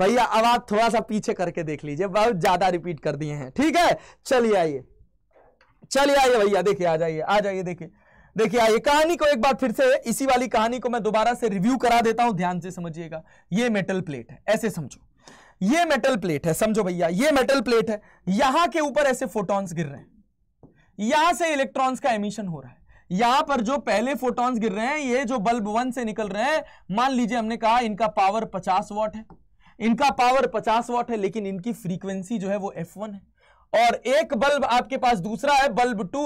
B: भैया अब आप थोड़ा सा पीछे करके देख लीजिए बहुत ज्यादा रिपीट कर दिए हैं ठीक है चलिए आइए चलिए आइए भैया देखिए आ जाइए आ जाइए देखिए देखिए कहानी को एक बार फिर से इसी वाली कहानी को मैं दोबारा से रिव्यू करा देता हूं ध्यान से समझिएगा ये मेटल प्लेट है ऐसे समझो ये मेटल प्लेट है समझो भैया ये मेटल प्लेट है यहां के ऊपर ऐसे फोटॉन्स गिर रहे हैं यहां से इलेक्ट्रॉन्स का एमिशन हो रहा है यहां पर जो पहले फोटॉन्स गिर रहे हैं ये जो बल्ब वन से निकल रहे हैं मान लीजिए हमने कहा इनका पावर पचास वॉट है इनका पावर पचास वॉट है लेकिन इनकी फ्रीक्वेंसी जो है वो एफ वन है और एक बल्ब आपके पास दूसरा है बल्ब टू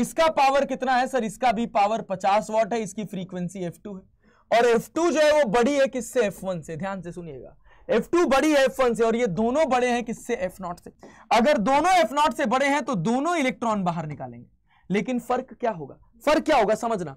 B: इसका पावर कितना है सर इसका भी पावर 50 वॉट है इसकी फ्रीक्वेंसी F2 है और F2 जो है वो बड़ी है किससे F1 से ध्यान से सुनिएगा F2 बड़ी है F1 से और ये दोनों बड़े हैं किससे F0 से अगर दोनों F0 से बड़े हैं तो दोनों इलेक्ट्रॉन बाहर निकालेंगे लेकिन फर्क क्या होगा फर्क क्या होगा समझना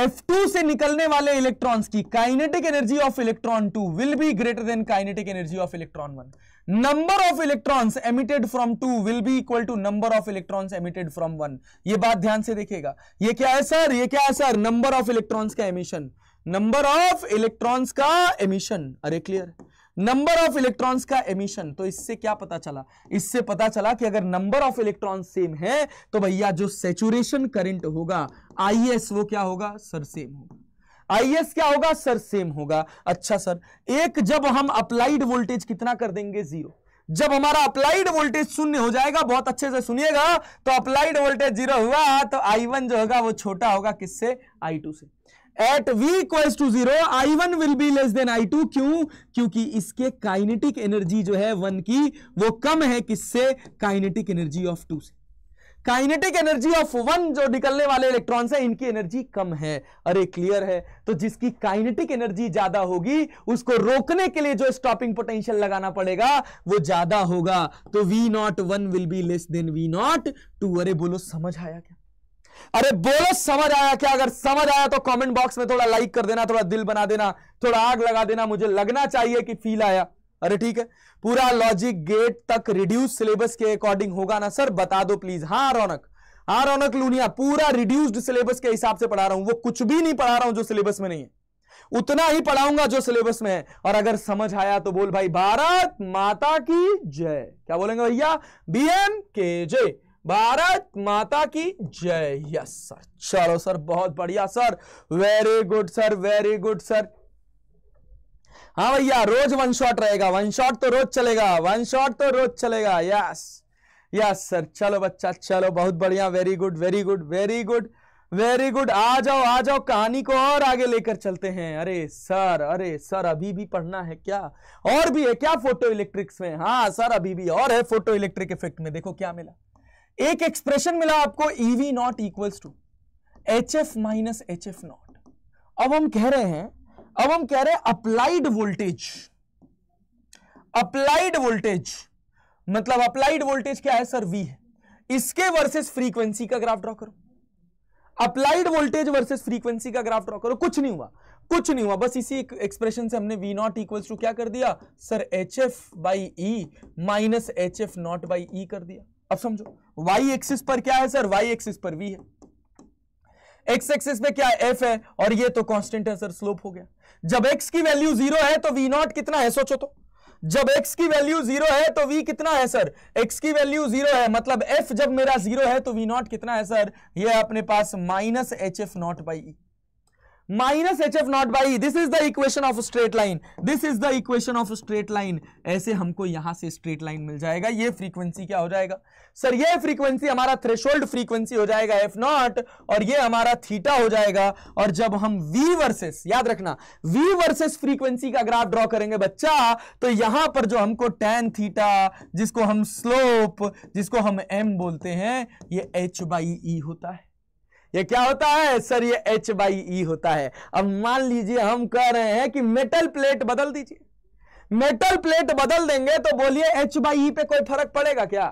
B: F2 से निकलने वाले इलेक्ट्रॉन्स की kinetic energy of electron 2 will be greater than kinetic energy of electron one number of electrons emitted from two will be equal to number of electrons emitted from one ये बात ध्यान से देखेगा ये क्या है सर ये क्या है सर नंबर ऑफ इलेक्ट्रॉन्स का एमिशन नंबर ऑफ इलेक्ट्रॉन्स का एमिशन अरे क्लियर नंबर ऑफ इलेक्ट्रॉन्स का एमिशन तो इससे क्या पता चला इससे पता चला कि अगर नंबर ऑफ इलेक्ट्रॉन्स सेम है तो भैया जो सेचुरेशन करंट होगा आईएस वो क्या होगा सर सेम होगा आईएस क्या होगा सर सेम होगा अच्छा सर एक जब हम अप्लाइड वोल्टेज कितना कर देंगे जीरो जब हमारा अप्लाइड वोल्टेज शून्य हो जाएगा बहुत अच्छे से सुनिएगा तो अप्लाइड वोल्टेज जीरो हुआ तो आई वन जो होगा वो छोटा होगा किससे आई टू से at V equals to zero I one will be less than I two क्यों क्योंकि इसके काइनेटिक एनर्जी जो है वन की वो कम है किससे काइनेटिक एनर्जी ऑफ टू से काइनेटिक एनर्जी ऑफ वन जो निकलने वाले इलेक्ट्रॉन है इनकी एनर्जी कम है अरे क्लियर है तो जिसकी काइनेटिक एनर्जी ज्यादा होगी उसको रोकने के लिए जो स्टॉपिंग पोटेंशियल लगाना पड़ेगा वो ज्यादा होगा तो we not one will be less than V not two अरे बोलो समझ आया क्या अरे बोलो समझ आया क्या अगर समझ आया तो कॉमेंट बॉक्स में थोड़ा लाइक कर देना थोड़ा दिल बना देना थोड़ा आग लगा देना मुझे लगना चाहिए कि फील आया अरे ठीक है पूरा लॉजिक गेट तक रिड्यूस सिलेबस के अकॉर्डिंग होगा ना सर बता दो प्लीज हाँ रौनक हाँ रौनक लूनिया पूरा रिड्यूस्ड सिलेबस के हिसाब से पढ़ा रहा हूं वो कुछ भी नहीं पढ़ा रहा हूं जो सिलेबस में नहीं है उतना ही पढ़ाऊंगा जो सिलेबस में है और अगर समझ आया तो बोल भाई भारत माता की जय क्या बोलेंगे भैया बी एम के जे भारत माता की जय यस सर चलो सर बहुत बढ़िया sir very good sir very good sir हाँ भैया रोज वन शॉट रहेगा वन शॉट तो रोज चलेगा वन शॉट तो रोज चलेगा यस यस सर चलो बच्चा चलो बहुत बढ़िया very good very good very good very good आ जाओ आ जाओ कहानी को और आगे लेकर चलते हैं अरे सर अरे सर अभी भी पढ़ना है क्या और भी है क्या फोटो इलेक्ट्रिक्स में हाँ सर अभी भी और है फोटो इलेक्ट्रिक इफेक्ट में देखो क्या मिला एक एक्सप्रेशन मिला आपको eV not equals to H F minus H F not अब हम कह रहे हैं अब हम कह रहे हैं अप्लाइड वोल्टेज अप्लाइड वोल्टेज मतलब अप्लाइड वोल्टेज क्या है सर वी है इसके वर्सेस फ्रीक्वेंसी का ग्राफ ड्रॉ करो अप्लाइड वोल्टेज वर्सेस फ्रीक्वेंसी का ग्राफ ड्रॉ करो कुछ नहीं हुआ कुछ नहीं हुआ बस इसी एक्सप्रेशन से हमने वी नॉट इक्वल्स टू क्या कर दिया sir H F by E minus H F not by E कर दिया अब समझो वाई एक्सिस पर क्या है सर वाई एक्सिस पर वी है एक्स एक्सिस पे क्या एफ है और ये तो कांस्टेंट है सर स्लोप हो गया जब एक्स की वैल्यू जीरो है तो वी नॉट कितना है सोचो तो जब x की वैल्यू जीरो है तो v कितना है सर x की वैल्यू जीरो है मतलब f जब मेरा जीरो है तो v नॉट कितना है सर ये अपने पास minus H F not by minus H F not by this is the equation of straight line this is the equation of straight line ऐसे हमको यहां से स्ट्रेट लाइन मिल जाएगा ये फ्रीक्वेंसी क्या हो जाएगा सर ये फ्रीक्वेंसी हमारा थ्रेशोल्ड फ्रीक्वेंसी हो जाएगा एफ नॉट और ये हमारा थीटा हो जाएगा और जब हम वी वर्सेस याद रखना वी वर्सेस फ्रीक्वेंसी का ग्राफ ड्रॉ करेंगे बच्चा तो यहां पर जो हमको टेन थीटा जिसको हम स्लोप जिसको हम एम बोलते हैं ये एच बाई ई होता है ये क्या होता है सर ये एच बाई ई होता है अब मान लीजिए हम कह रहे हैं कि मेटल प्लेट बदल दीजिए मेटल प्लेट बदल देंगे तो बोलिए एच बाई ई पे कोई फर्क पड़ेगा क्या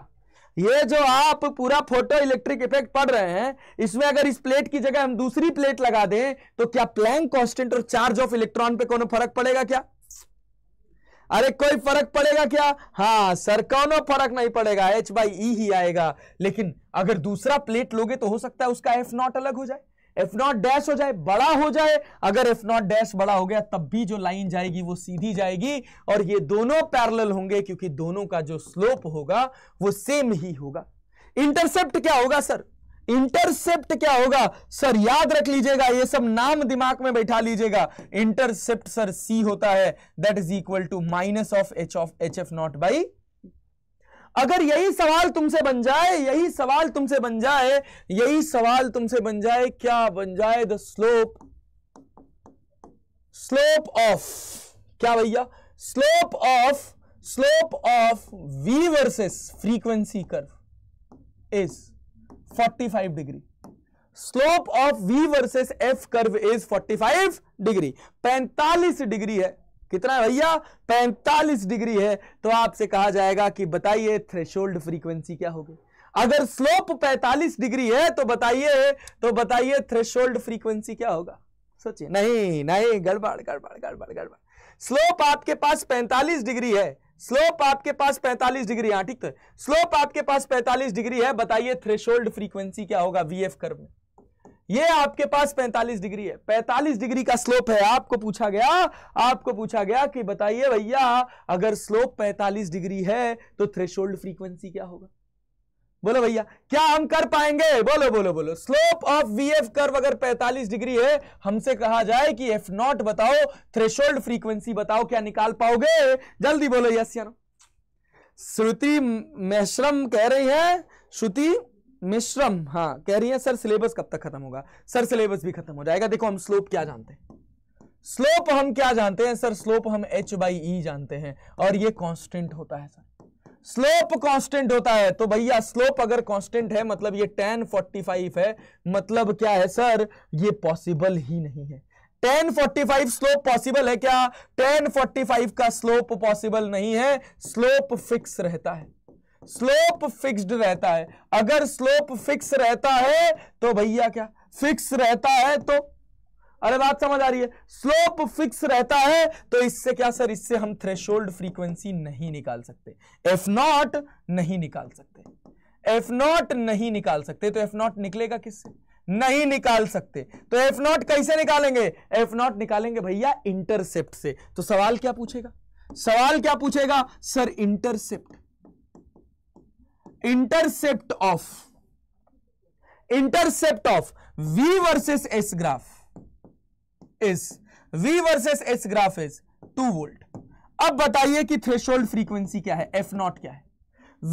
B: ये जो आप पूरा फोटो इलेक्ट्रिक इफेक्ट पढ़ रहे हैं इसमें अगर इस प्लेट की जगह हम दूसरी प्लेट लगा दें तो क्या प्लैंक कांस्टेंट और चार्ज ऑफ इलेक्ट्रॉन पे कोनो फर्क पड़ेगा क्या अरे कोई फर्क पड़ेगा क्या हाँ सर कौनो फर्क नहीं पड़ेगा एच बाई ई ही आएगा लेकिन अगर दूसरा प्लेट लोगे तो हो सकता है उसका एफ नॉट अलग हो जाए एफ नॉट डैश हो जाए बड़ा हो जाए अगर एफ नॉट डैश बड़ा हो गया तब भी जो लाइन जाएगी वो सीधी जाएगी और ये दोनों पैरेलल होंगे क्योंकि दोनों का जो स्लोप होगा वो सेम ही होगा इंटरसेप्ट क्या होगा सर इंटरसेप्ट क्या होगा सर याद रख लीजिएगा ये सब नाम दिमाग में बैठा लीजिएगा इंटरसेप्ट सर सी होता है that is equal to minus of H of H F not by अगर यही सवाल तुमसे बन जाए यही सवाल तुमसे बन जाए यही सवाल तुमसे बन जाए क्या बन जाए द स्लोप स्लोप ऑफ क्या भैया slope of slope of V versus frequency curve is 45 degree slope of V versus F curve is 45 degree 45 degree है कितना है भैया 45 डिग्री है तो आपसे कहा जाएगा कि बताइए थ्रेशोल्ड फ्रीक्वेंसी क्या होगी अगर स्लोप 45 डिग्री है तो बताइए तो बताइए थ्रेशोल्ड फ्रीक्वेंसी क्या होगा सोचिए नहीं नहीं गड़बड़ गड़बड़ गड़बड़ गड़बड़ स्लोप आपके पास 45 डिग्री है स्लोप आपके पास 45 डिग्री हाँ ठीक तो स्लोप आपके पास 45 डिग्री है बताइए थ्रेशोल्ड फ्रीक्वेंसी क्या होगा वीएफ कर्व में ये आपके पास 45 डिग्री है 45 डिग्री का स्लोप है आपको पूछा गया आपको पूछा गया कि बताइए भैया अगर स्लोप 45 डिग्री है तो थ्रेशोल्ड फ्रीक्वेंसी क्या होगा बोलो भैया क्या हम कर पाएंगे बोलो बोलो बोलो slope of V F curve अगर 45 डिग्री है हमसे कहा जाए कि एफ नॉट बताओ थ्रेशोल्ड फ्रीक्वेंसी बताओ क्या निकाल पाओगे जल्दी बोलो यस यानो श्रुति मेश्रम कह रही है श्रुति मिश्रम हाँ कह रही है सर सिलेबस कब तक खत्म होगा सर सिलेबस भी खत्म हो जाएगा देखो हम स्लोप क्या जानते हैं स्लोप हम क्या जानते हैं सर स्लोप हम एच बाई ई जानते हैं और ये कांस्टेंट होता है सर स्लोप कांस्टेंट होता है तो भैया स्लोप अगर कांस्टेंट है मतलब ये टेन फोर्टी फाइव है मतलब क्या है सर ये पॉसिबल ही नहीं है tan forty five slope possible है क्या टेन फोर्टी फाइव का स्लोप पॉसिबल नहीं है स्लोप फिक्स रहता है स्लोप फिक्स्ड रहता है अगर स्लोप फिक्स रहता है तो भैया क्या फिक्स रहता है तो अरे बात समझ आ रही है स्लोप फिक्स रहता है तो इससे क्या सर इससे हम थ्रेशोल्ड फ्रीक्वेंसी नहीं निकाल सकते एफ नॉट नहीं निकाल सकते एफ नॉट नहीं निकाल सकते तो एफ नॉट निकलेगा किससे नहीं निकाल सकते तो एफ नॉट कैसे निकालेंगे एफ नॉट निकालेंगे भैया इंटरसेप्ट से तो सवाल क्या पूछेगा सवाल क्या पूछेगा sir intercept intercept of intercept of v versus s graph is v versus s graph is 2 volt अब बताइए कि थ्रेशोल्ड फ्रीक्वेंसी क्या है f नॉट क्या है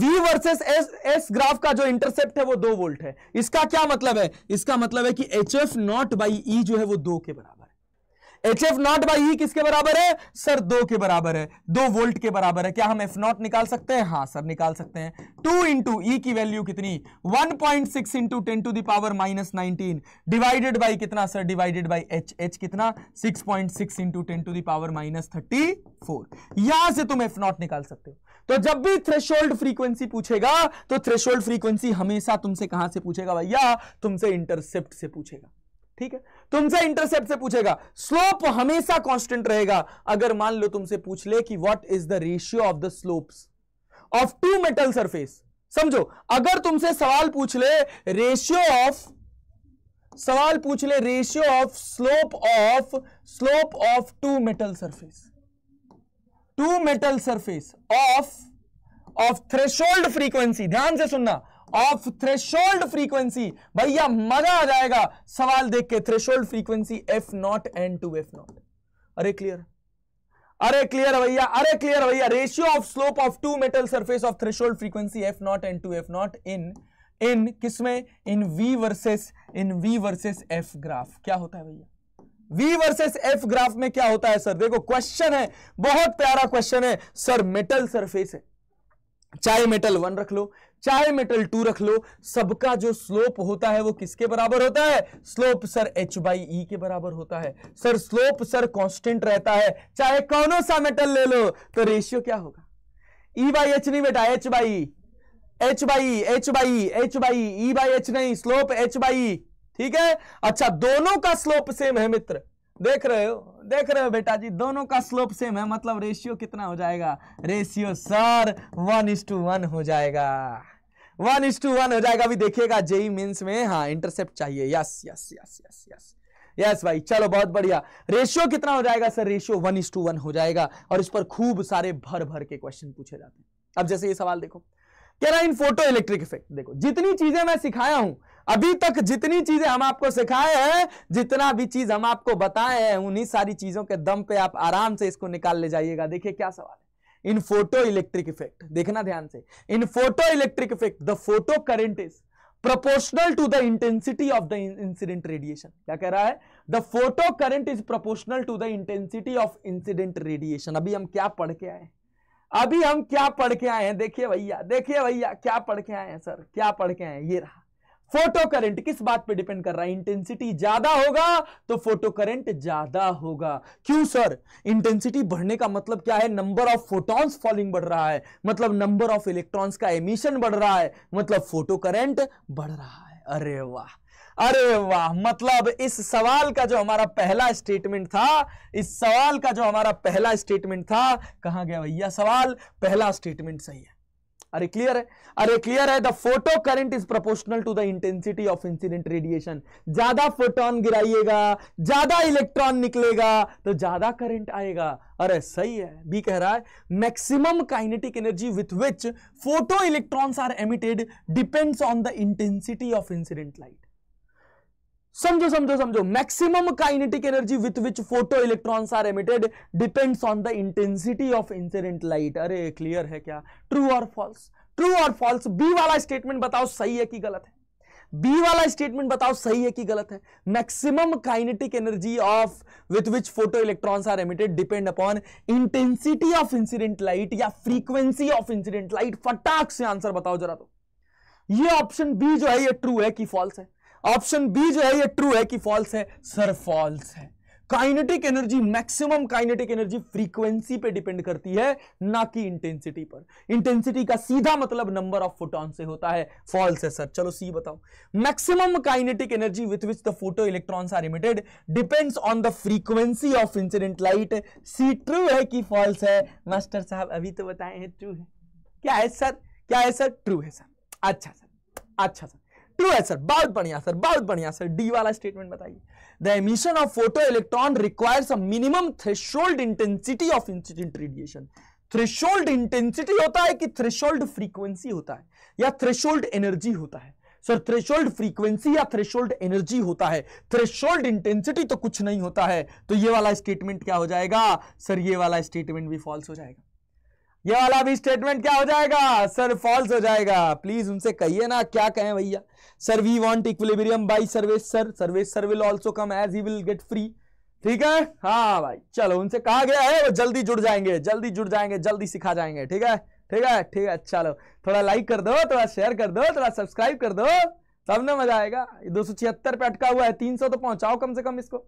B: v versus s s graph का जो इंटरसेप्ट है वो 2 वोल्ट है इसका क्या मतलब है इसका मतलब है कि H F not by E जो है वो 2 के बराबर एच एफ नॉट बाई किसके बराबर है सर दो के बराबर है दो वोल्ट के बराबर है क्या हम एफ नॉट निकाल सकते हैं हाँ सर निकाल सकते हैं टू इंटू ई e की वैल्यू कितनी one point six into ten to the power minus nineteen divided by कितना sir divided by H H कितना six point six into ten to the power minus thirty four यहां से तुम F naught निकाल सकते हो तो जब भी थ्रेशोल्ड फ्रीक्वेंसी पूछेगा तो थ्रेशोल्ड फ्रीक्वेंसी हमेशा तुमसे कहां से पूछेगा भैया तुमसे इंटरसेप्ट से पूछेगा ठीक है तुमसे इंटरसेप्ट से पूछेगा स्लोप हमेशा कांस्टेंट रहेगा अगर मान लो तुमसे पूछ ले कि what is the ratio of the slopes of two metal surface समझो अगर तुमसे सवाल पूछ ले रेशियो ऑफ सवाल पूछ ले ratio of slope of slope of two metal surface two metal surface of of threshold frequency ध्यान से सुनना ऑफ थ्रेशोल्ड फ्रीक्वेंसी भैया मजा आ जाएगा सवाल देख के threshold frequency F not and two F not अरे क्लियर अरे क्लियर भैया अरे क्लियर भैया ratio of slope of two metal surface of threshold frequency F not and two F not in in किसमें in V versus in V versus F graph क्या होता है भैया V वर्सेस F ग्राफ में क्या होता है सर देखो क्वेश्चन है बहुत प्यारा क्वेश्चन है सर मेटल सरफेस है चाहे मेटल वन रख लो चाहे मेटल टू रख लो सबका जो स्लोप होता है वो किसके बराबर होता है slope sir H by E के बराबर होता है सर स्लोप सर कांस्टेंट रहता है चाहे कौनों सा मेटल ले लो तो रेशियो क्या होगा ई बाई एच नहीं बेटा H by H by H by H by E by H नहीं स्लोप एच बाई ठीक है अच्छा दोनों का स्लोप सेम है मित्र देख रहे हो देख रहे हो बेटा जी दोनों का स्लोप सेम है मतलब रेशियो कितना हो जाएगा ratio sir one is to one हो जाएगा वन इज टू वन हो जाएगा अभी देखिएगा जेई मीन्स e में हाँ इंटरसेप्ट चाहिए yes yes yes yes yes yes भाई चलो बहुत बढ़िया रेशियो कितना हो जाएगा sir ratio one is to one हो जाएगा और इस पर खूब सारे भर भर के क्वेश्चन पूछे जाते हैं अब जैसे ये सवाल देखो कह रहा इन फोटो इलेक्ट्रिक इफेक्ट देखो जितनी चीजें मैं सिखाया हूं अभी तक जितनी चीजें हम आपको सिखाए हैं जितना भी चीज हम आपको बताए हैं उन्हीं सारी चीजों के दम पे आप आराम से इसको निकाल ले जाइएगा देखिए क्या सवाल है इन फोटो इलेक्ट्रिक इफेक्ट देखना ध्यान से in photo electric effect the photo current is proportional to the intensity of the incident radiation क्या कह रहा है the photo current is proportional to the intensity of incident radiation अभी हम क्या पढ़ के आए अभी हम क्या पढ़ के आए हैं देखिए भैया देखिए भैया क्या पढ़ के आए हैं सर क्या पढ़ के आए हैं ये रहा फोटो करंट किस बात पे डिपेंड कर रहा है इंटेंसिटी ज्यादा होगा तो फोटो करंट ज्यादा होगा क्यों सर इंटेंसिटी बढ़ने का मतलब क्या है नंबर ऑफ फोटॉन्स फॉलिंग बढ़ रहा है मतलब नंबर ऑफ इलेक्ट्रॉन्स का एमिशन बढ़ रहा है मतलब फोटो करंट बढ़ रहा है अरे वाह अरे वाह मतलब इस सवाल का जो हमारा पहला स्टेटमेंट था इस सवाल का जो हमारा पहला स्टेटमेंट था कहा गया भैया सवाल पहला स्टेटमेंट सही है अरे क्लियर है अरे क्लियर है the photo current is proportional to the intensity of incident radiation ज्यादा फोटोन गिराइएगा ज्यादा इलेक्ट्रॉन निकलेगा तो ज्यादा करंट आएगा अरे सही है बी कह रहा है maximum kinetic energy with which photo electrons are emitted depends on the intensity of incident light समझो समझो समझो maximum kinetic energy with which photo electrons are emitted depends on the intensity of incident light अरे clear है क्या true और false true और false B वाला statement बताओ सही है कि गलत है बी वाला स्टेटमेंट बताओ सही है कि गलत है maximum kinetic energy of with which photo electrons are emitted depend upon intensity of incident light या फ्रीक्वेंसी ऑफ इंसिडेंट लाइट फटाक से आंसर बताओ जरा तो ये ऑप्शन बी जो है ये ट्रू है कि फॉल्स है ऑप्शन बी जो है ये ट्रू है कि फॉल्स है सर फॉल्स है kinetic energy maximum kinetic energy frequency पे डिपेंड करती है ना कि इंटेंसिटी पर इंटेंसिटी का सीधा मतलब नंबर ऑफ फोटॉन से होता है फॉल्स है सर चलो सी बताओ maximum kinetic energy with which the photo electrons are limited depends on the frequency of incident light C true है कि फॉल्स है मास्टर साहब अभी तो बताए हैं ट्रू है क्या है सर क्या है सर ट्रू है सर अच्छा सर अच्छा सर ट्रू है सर बहुत बढ़िया सर बहुत बढ़िया सर डी वाला स्टेटमेंट बताइए the emission of photo electron requires a minimum threshold intensity of incident radiation threshold intensity होता है कि थ्रेशोल्ड फ्रीक्वेंसी होता है या थ्रेशोल्ड एनर्जी होता है सर थ्रेशोल्ड फ्रीक्वेंसी या थ्रेशोल्ड एनर्जी होता है थ्रेशोल्ड इंटेंसिटी तो कुछ नहीं होता है तो ये वाला स्टेटमेंट क्या हो जाएगा सर ये वाला स्टेटमेंट भी फॉल्स हो जाएगा ये वाला भी स्टेटमेंट क्या हो जाएगा सर फॉल्स हो जाएगा प्लीज उनसे कहिए ना क्या कहें भैया sir we want equilibrium by surveys sir surveys sir will also come as he will get free ठीक है हाँ भाई चलो उनसे कहा गया है वो जल्दी जुड़ जाएंगे जल्दी जुड़ जाएंगे जल्दी सिखा जाएंगे ठीक है ठीक है ठीक है चलो थोड़ा लाइक कर दो थोड़ा शेयर कर दो थोड़ा सब्सक्राइब कर दो तब ना मजा आएगा दो सौ छिहत्तर पे अटका हुआ है तीन सौ तो पहुंचाओ कम से कम इसको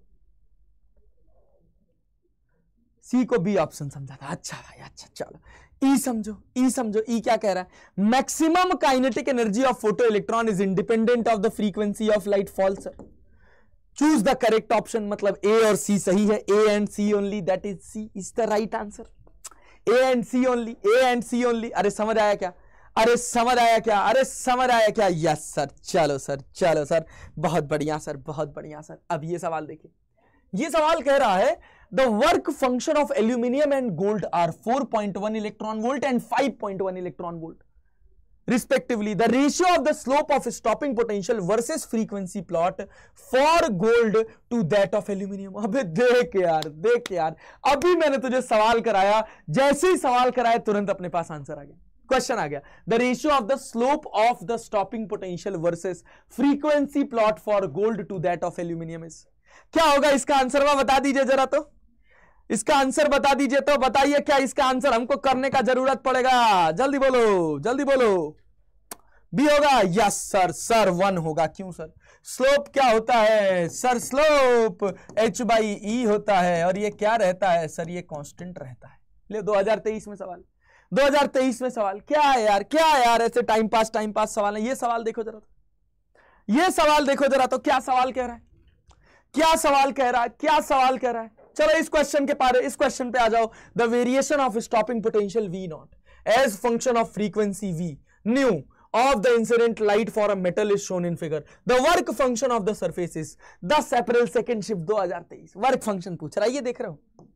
B: सी को बी ऑप्शन समझा था अच्छा भाई अच्छा चलो ई e समझो ई e समझो ई e क्या कह रहा है maximum kinetic energy of photo electron is independent of the frequency of light false sir choose the correct option मतलब ए और सी सही है A and C only that is C is the right answer A and C only A and C only अरे समझ आया क्या अरे समझ आया क्या अरे समझ आया क्या यस सर चलो सर चलो सर बहुत बढ़िया सर बहुत बढ़िया सर अब ये सवाल देखिए ये सवाल कह रहा है the work function of aluminum and gold are 4.1 electron volt and 5.1 electron volt respectively the ratio of the slope of stopping potential versus frequency plot for gold to that of aluminum अबे देख यार देख यार अभी मैंने तुझे सवाल कराया जैसे ही सवाल कराया तुरंत अपने पास आंसर आ गया क्वेश्चन आ गया the ratio of the slope of the stopping potential versus frequency plot for gold to that of aluminium is क्या होगा इसका आंसर वह बता दीजिए जरा तो इसका आंसर बता दीजिए तो बताइए क्या इसका आंसर हमको करने का जरूरत पड़ेगा जल्दी बोलो जल्दी बोलो बी होगा यस सर सर वन होगा क्यों सर स्लोप क्या होता है sir slope H by e होता है और ये क्या रहता है सर ये कांस्टेंट रहता है ले 2023 में सवाल 2023 में सवाल क्या है यार क्या है यार ऐसे टाइम पास टाइम पास सवाल है ये सवाल देखो जरा तो। ये सवाल देखो जरा तो क्या सवाल कह रहा है क्या सवाल कह रहा है क्या सवाल कह रहा है चलो इस क्वेश्चन के पार इस क्वेश्चन पे आ जाओ the variation of stopping potential we naught as function of frequency v nu of the incident light for a metal is shown in figure the work function of the surface is 10 April second shift दो हजार तेईस work function पूछ रहा है ये देख रहे हो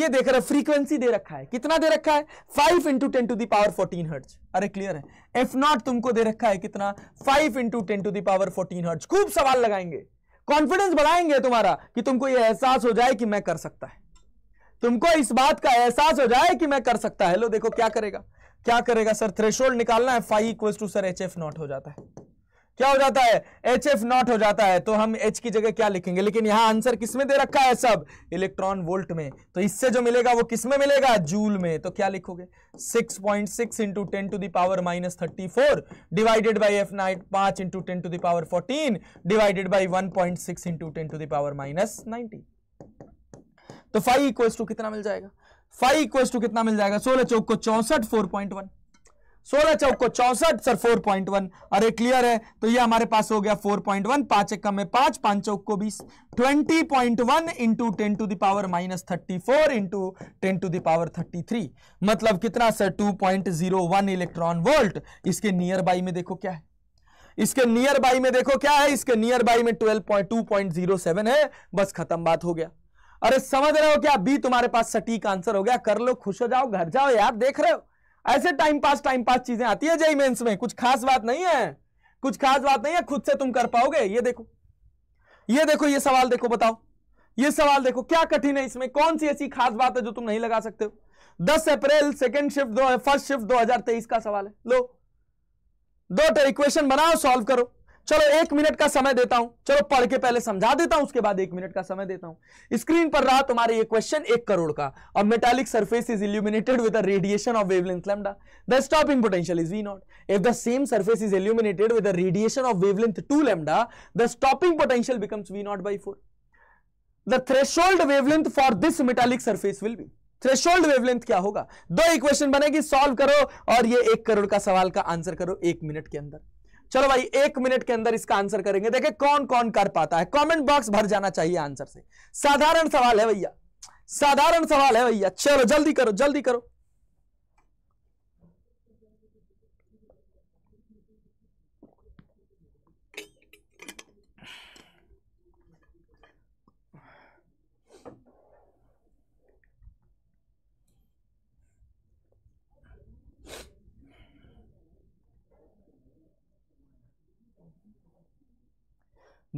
B: ये देख रहे हो फ्रीक्वेंसी दे रखा है कितना दे रखा है five into ten to the power fourteen hertz अरे क्लियर है एफ नॉट तुमको दे रखा है कितना five into ten to the power fourteen hertz खूब सवाल लगाएंगे कॉन्फिडेंस बढ़ाएंगे तुम्हारा कि तुमको यह एहसास हो जाए कि मैं कर सकता है तुमको इस बात का एहसास हो जाए कि मैं कर सकता है लो देखो क्या करेगा क्या करेगा सर थ्रेशोल्ड निकालना है five equal to sir H F naught हो जाता है क्या हो जाता है एच एफ नॉट हो जाता है तो हम एच की जगह क्या लिखेंगे लेकिन यहां आंसर किसमें दे रखा है सब इलेक्ट्रॉन वोल्ट में तो इससे जो मिलेगा वो किसमें मिलेगा जूल में तो क्या लिखोगे 6.6 point six into ten to the power minus thirty four divided by f naught पांच into ten to the power fourteen divided by one point six into ten to the power minus ninety तो फाइव इक्वल्स टू कितना मिल जाएगा five equals to कितना मिल जाएगा सोलह चौक को चौसठ फोर पॉइंट वन सोलह चौक को चौसठ सर फोर पॉइंट वन अरे क्लियर है तो ये हमारे पास हो गया फोर पॉइंट वन पांच एक में पांच पांच चौक को बीस twenty point one into ten to the power minus thirty four into ten to the power thirty three मतलब कितना sir two point zero one electron volt इसके नियर बाई में देखो क्या है इसके नियर बाई में देखो क्या है इसके नियर बाई में twelve point two point zero seven है बस खत्म बात हो गया अरे समझ रहे हो क्या बी तुम्हारे पास सटीक आंसर हो गया कर लो खुश हो जाओ घर जाओ यार देख रहे हो ऐसे टाइम पास टाइम पास चीजें आती है जेई मेन्स में कुछ खास बात नहीं है कुछ खास बात नहीं है खुद से तुम कर पाओगे ये देखो ये देखो ये सवाल देखो बताओ ये सवाल देखो क्या कठिन है इसमें कौन सी ऐसी खास बात है जो तुम नहीं लगा सकते हो दस अप्रैल सेकेंड शिफ्ट दो फर्स्ट शिफ्ट 2023 का सवाल है लो दो इक्वेशन बनाओ सॉल्व करो चलो एक मिनट का समय देता हूं चलो पढ़ के पहले समझा देता हूं उसके बाद एक मिनट का समय देता हूं स्क्रीन पर रहा तुम्हारे ये क्वेश्चन एक करोड़ का और metallic surface is illuminated with radiation of wavelength lambda the stopping potential is v naught if the same surface is illuminated with radiation of wavelength two lambda the stopping potential becomes v naught by four the threshold wavelength for this metallic surface will be threshold wavelength क्या होगा दो equation बनेगी solve करो और ये एक करोड़ का सवाल का आंसर करो एक मिनट के अंदर चलो भाई एक मिनट के अंदर इसका आंसर करेंगे देखे कौन कौन कर पाता है कॉमेंट बॉक्स भर जाना चाहिए आंसर से साधारण सवाल है भैया साधारण सवाल है भैया चलो जल्दी करो जल्दी करो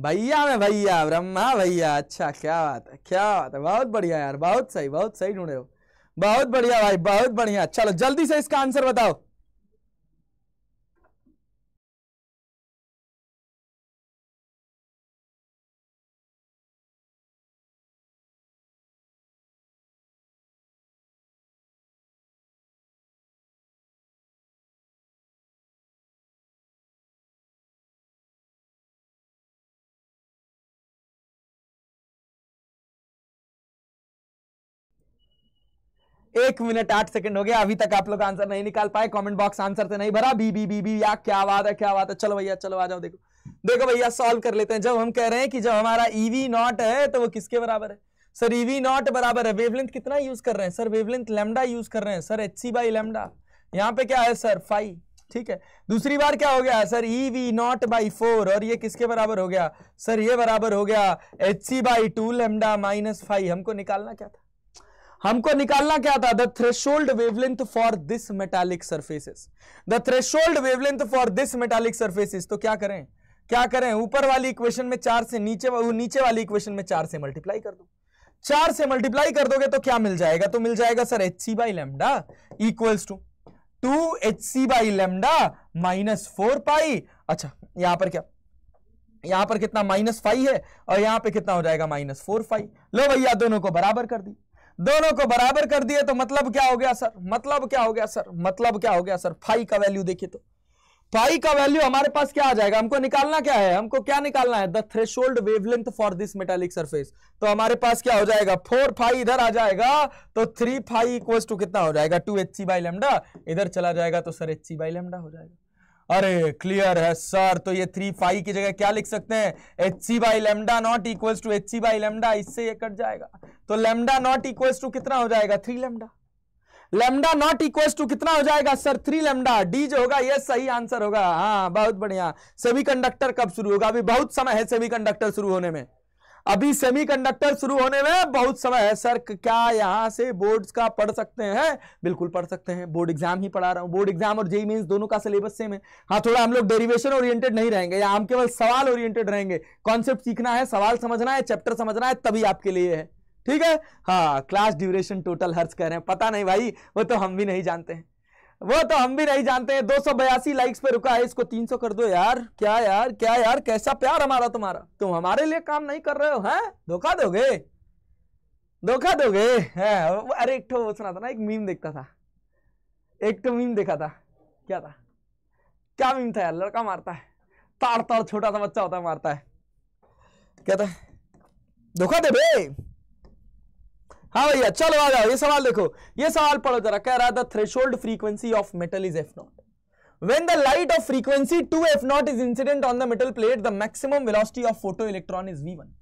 B: भैया में भैया ब्रह्मा भैया अच्छा क्या बात है क्या बात है बहुत बढ़िया यार बहुत सही बहुत सही ढूंढे हो बहुत बढ़िया भाई बहुत
C: बढ़िया चलो जल्दी से इसका आंसर बताओ एक मिनट आठ सेकंड
B: हो गया अभी तक आप लोग आंसर नहीं निकाल पाए कमेंट बॉक्स आंसर से नहीं भरा बी बी बी बी या क्या बात है क्या बात है चलो भैया चलो आ जाओ देखो देखो भैया सॉल्व कर लेते हैं जब हम कह रहे हैं कि जब हमारा ईवी e नॉट है तो वो किसके बराबर है सर ईवी नॉट बराबर है वेवलेंथ कितना यूज कर रहे हैं सर वेवलेंथ लेमडा यूज कर रहे हैं sir H C by lambda यहाँ पे क्या है सर फाइव ठीक है दूसरी बार क्या हो गया sir e v naught by four और ये किसके बराबर हो गया सर ये बराबर हो गया H C by two lambda minus five हमको निकालना क्या था हमको निकालना क्या था the threshold wavelength for this metallic surfaces the threshold wavelength for this metallic surfaces तो क्या करें क्या करें ऊपर वाली इक्वेशन में चार से नीचे वा, नीचे वाली इक्वेशन में चार से मल्टीप्लाई कर दो चार से मल्टीप्लाई कर दोगे तो क्या मिल जाएगा तो मिल जाएगा sir H C by lambda equals to two H C by lambda minus four pi अच्छा यहां पर क्या यहां पर कितना माइनस फाइव है और यहां पे कितना हो जाएगा माइनस फोर फाइव लो भैया दोनों को बराबर कर दी दोनों को बराबर कर दिए तो मतलब क्या हो गया सर मतलब क्या हो गया सर मतलब क्या हो गया सर फाइव का वैल्यू देखिए तो फाइव का वैल्यू हमारे पास क्या आ जाएगा हमको निकालना क्या है हमको क्या निकालना है the threshold wavelength for this metallic surface तो हमारे पास क्या हो जाएगा फोर फाइव इधर आ जाएगा तो थ्री फाइव इक्वल टू कितना हो जाएगा two H C by lambda इधर चला जाएगा तो sir H C by lambda हो जाएगा अरे क्लियर है सर तो ये थ्री फाइव की जगह क्या लिख सकते हैं H C by lambda naught equals to H C by lambda इससे ये कट जाएगा तो लेमडा नॉट इक्वल्स टू कितना हो जाएगा three lambda lambda naught equals to कितना हो जाएगा सर थ्री लेमडा डी जो होगा ये सही आंसर होगा हाँ बहुत बढ़िया सेमी कंडक्टर कब शुरू होगा अभी बहुत समय है सेमी कंडक्टर शुरू होने में अभी सेमीकंडक्टर शुरू होने में बहुत समय है सर क्या यहां से बोर्ड्स का पढ़ सकते हैं बिल्कुल पढ़ सकते हैं बोर्ड एग्जाम ही पढ़ा रहा हूं बोर्ड एग्जाम और जेई मीन e e दोनों का सिलेबस सेम है हाँ थोड़ा हम लोग डेरिवेशन ओरिएंटेड नहीं रहेंगे या हम केवल सवाल ओरिएंटेड रहेंगे कॉन्सेप्ट सीखना है सवाल समझना है चैप्टर समझना है तभी आपके लिए है ठीक है हाँ क्लास ड्यूरेशन टोटल हर्च कह रहे हैं पता नहीं भाई वो तो हम भी नहीं जानते हैं वो तो हम भी नहीं जानते हैं दो सौ बयासी लाइक्स पे रुका है इसको तीन सौ कर दो यार क्या यार क्या यार कैसा प्यार हमारा तुम्हारा तुम हमारे लिए काम नहीं कर रहे हो हैं धोखा दोगे धोखा दोगे अरे एक ठो सुना था ना एक मीम देखता था एक तो मीम देखा था क्या था क्या मीम था यार लड़का मारता है ताड़ ताड़ छोटा सा बच्चा होता है मारता है क्या था धोखा दे भाई हाँ भैया चलो आ जाओ ये सवाल देखो ये सवाल पढ़ो जरा कह रहा था threshold frequency of metal is f naught when the light of frequency two F naught is incident on the metal plate the maximum velocity of photo electron is v one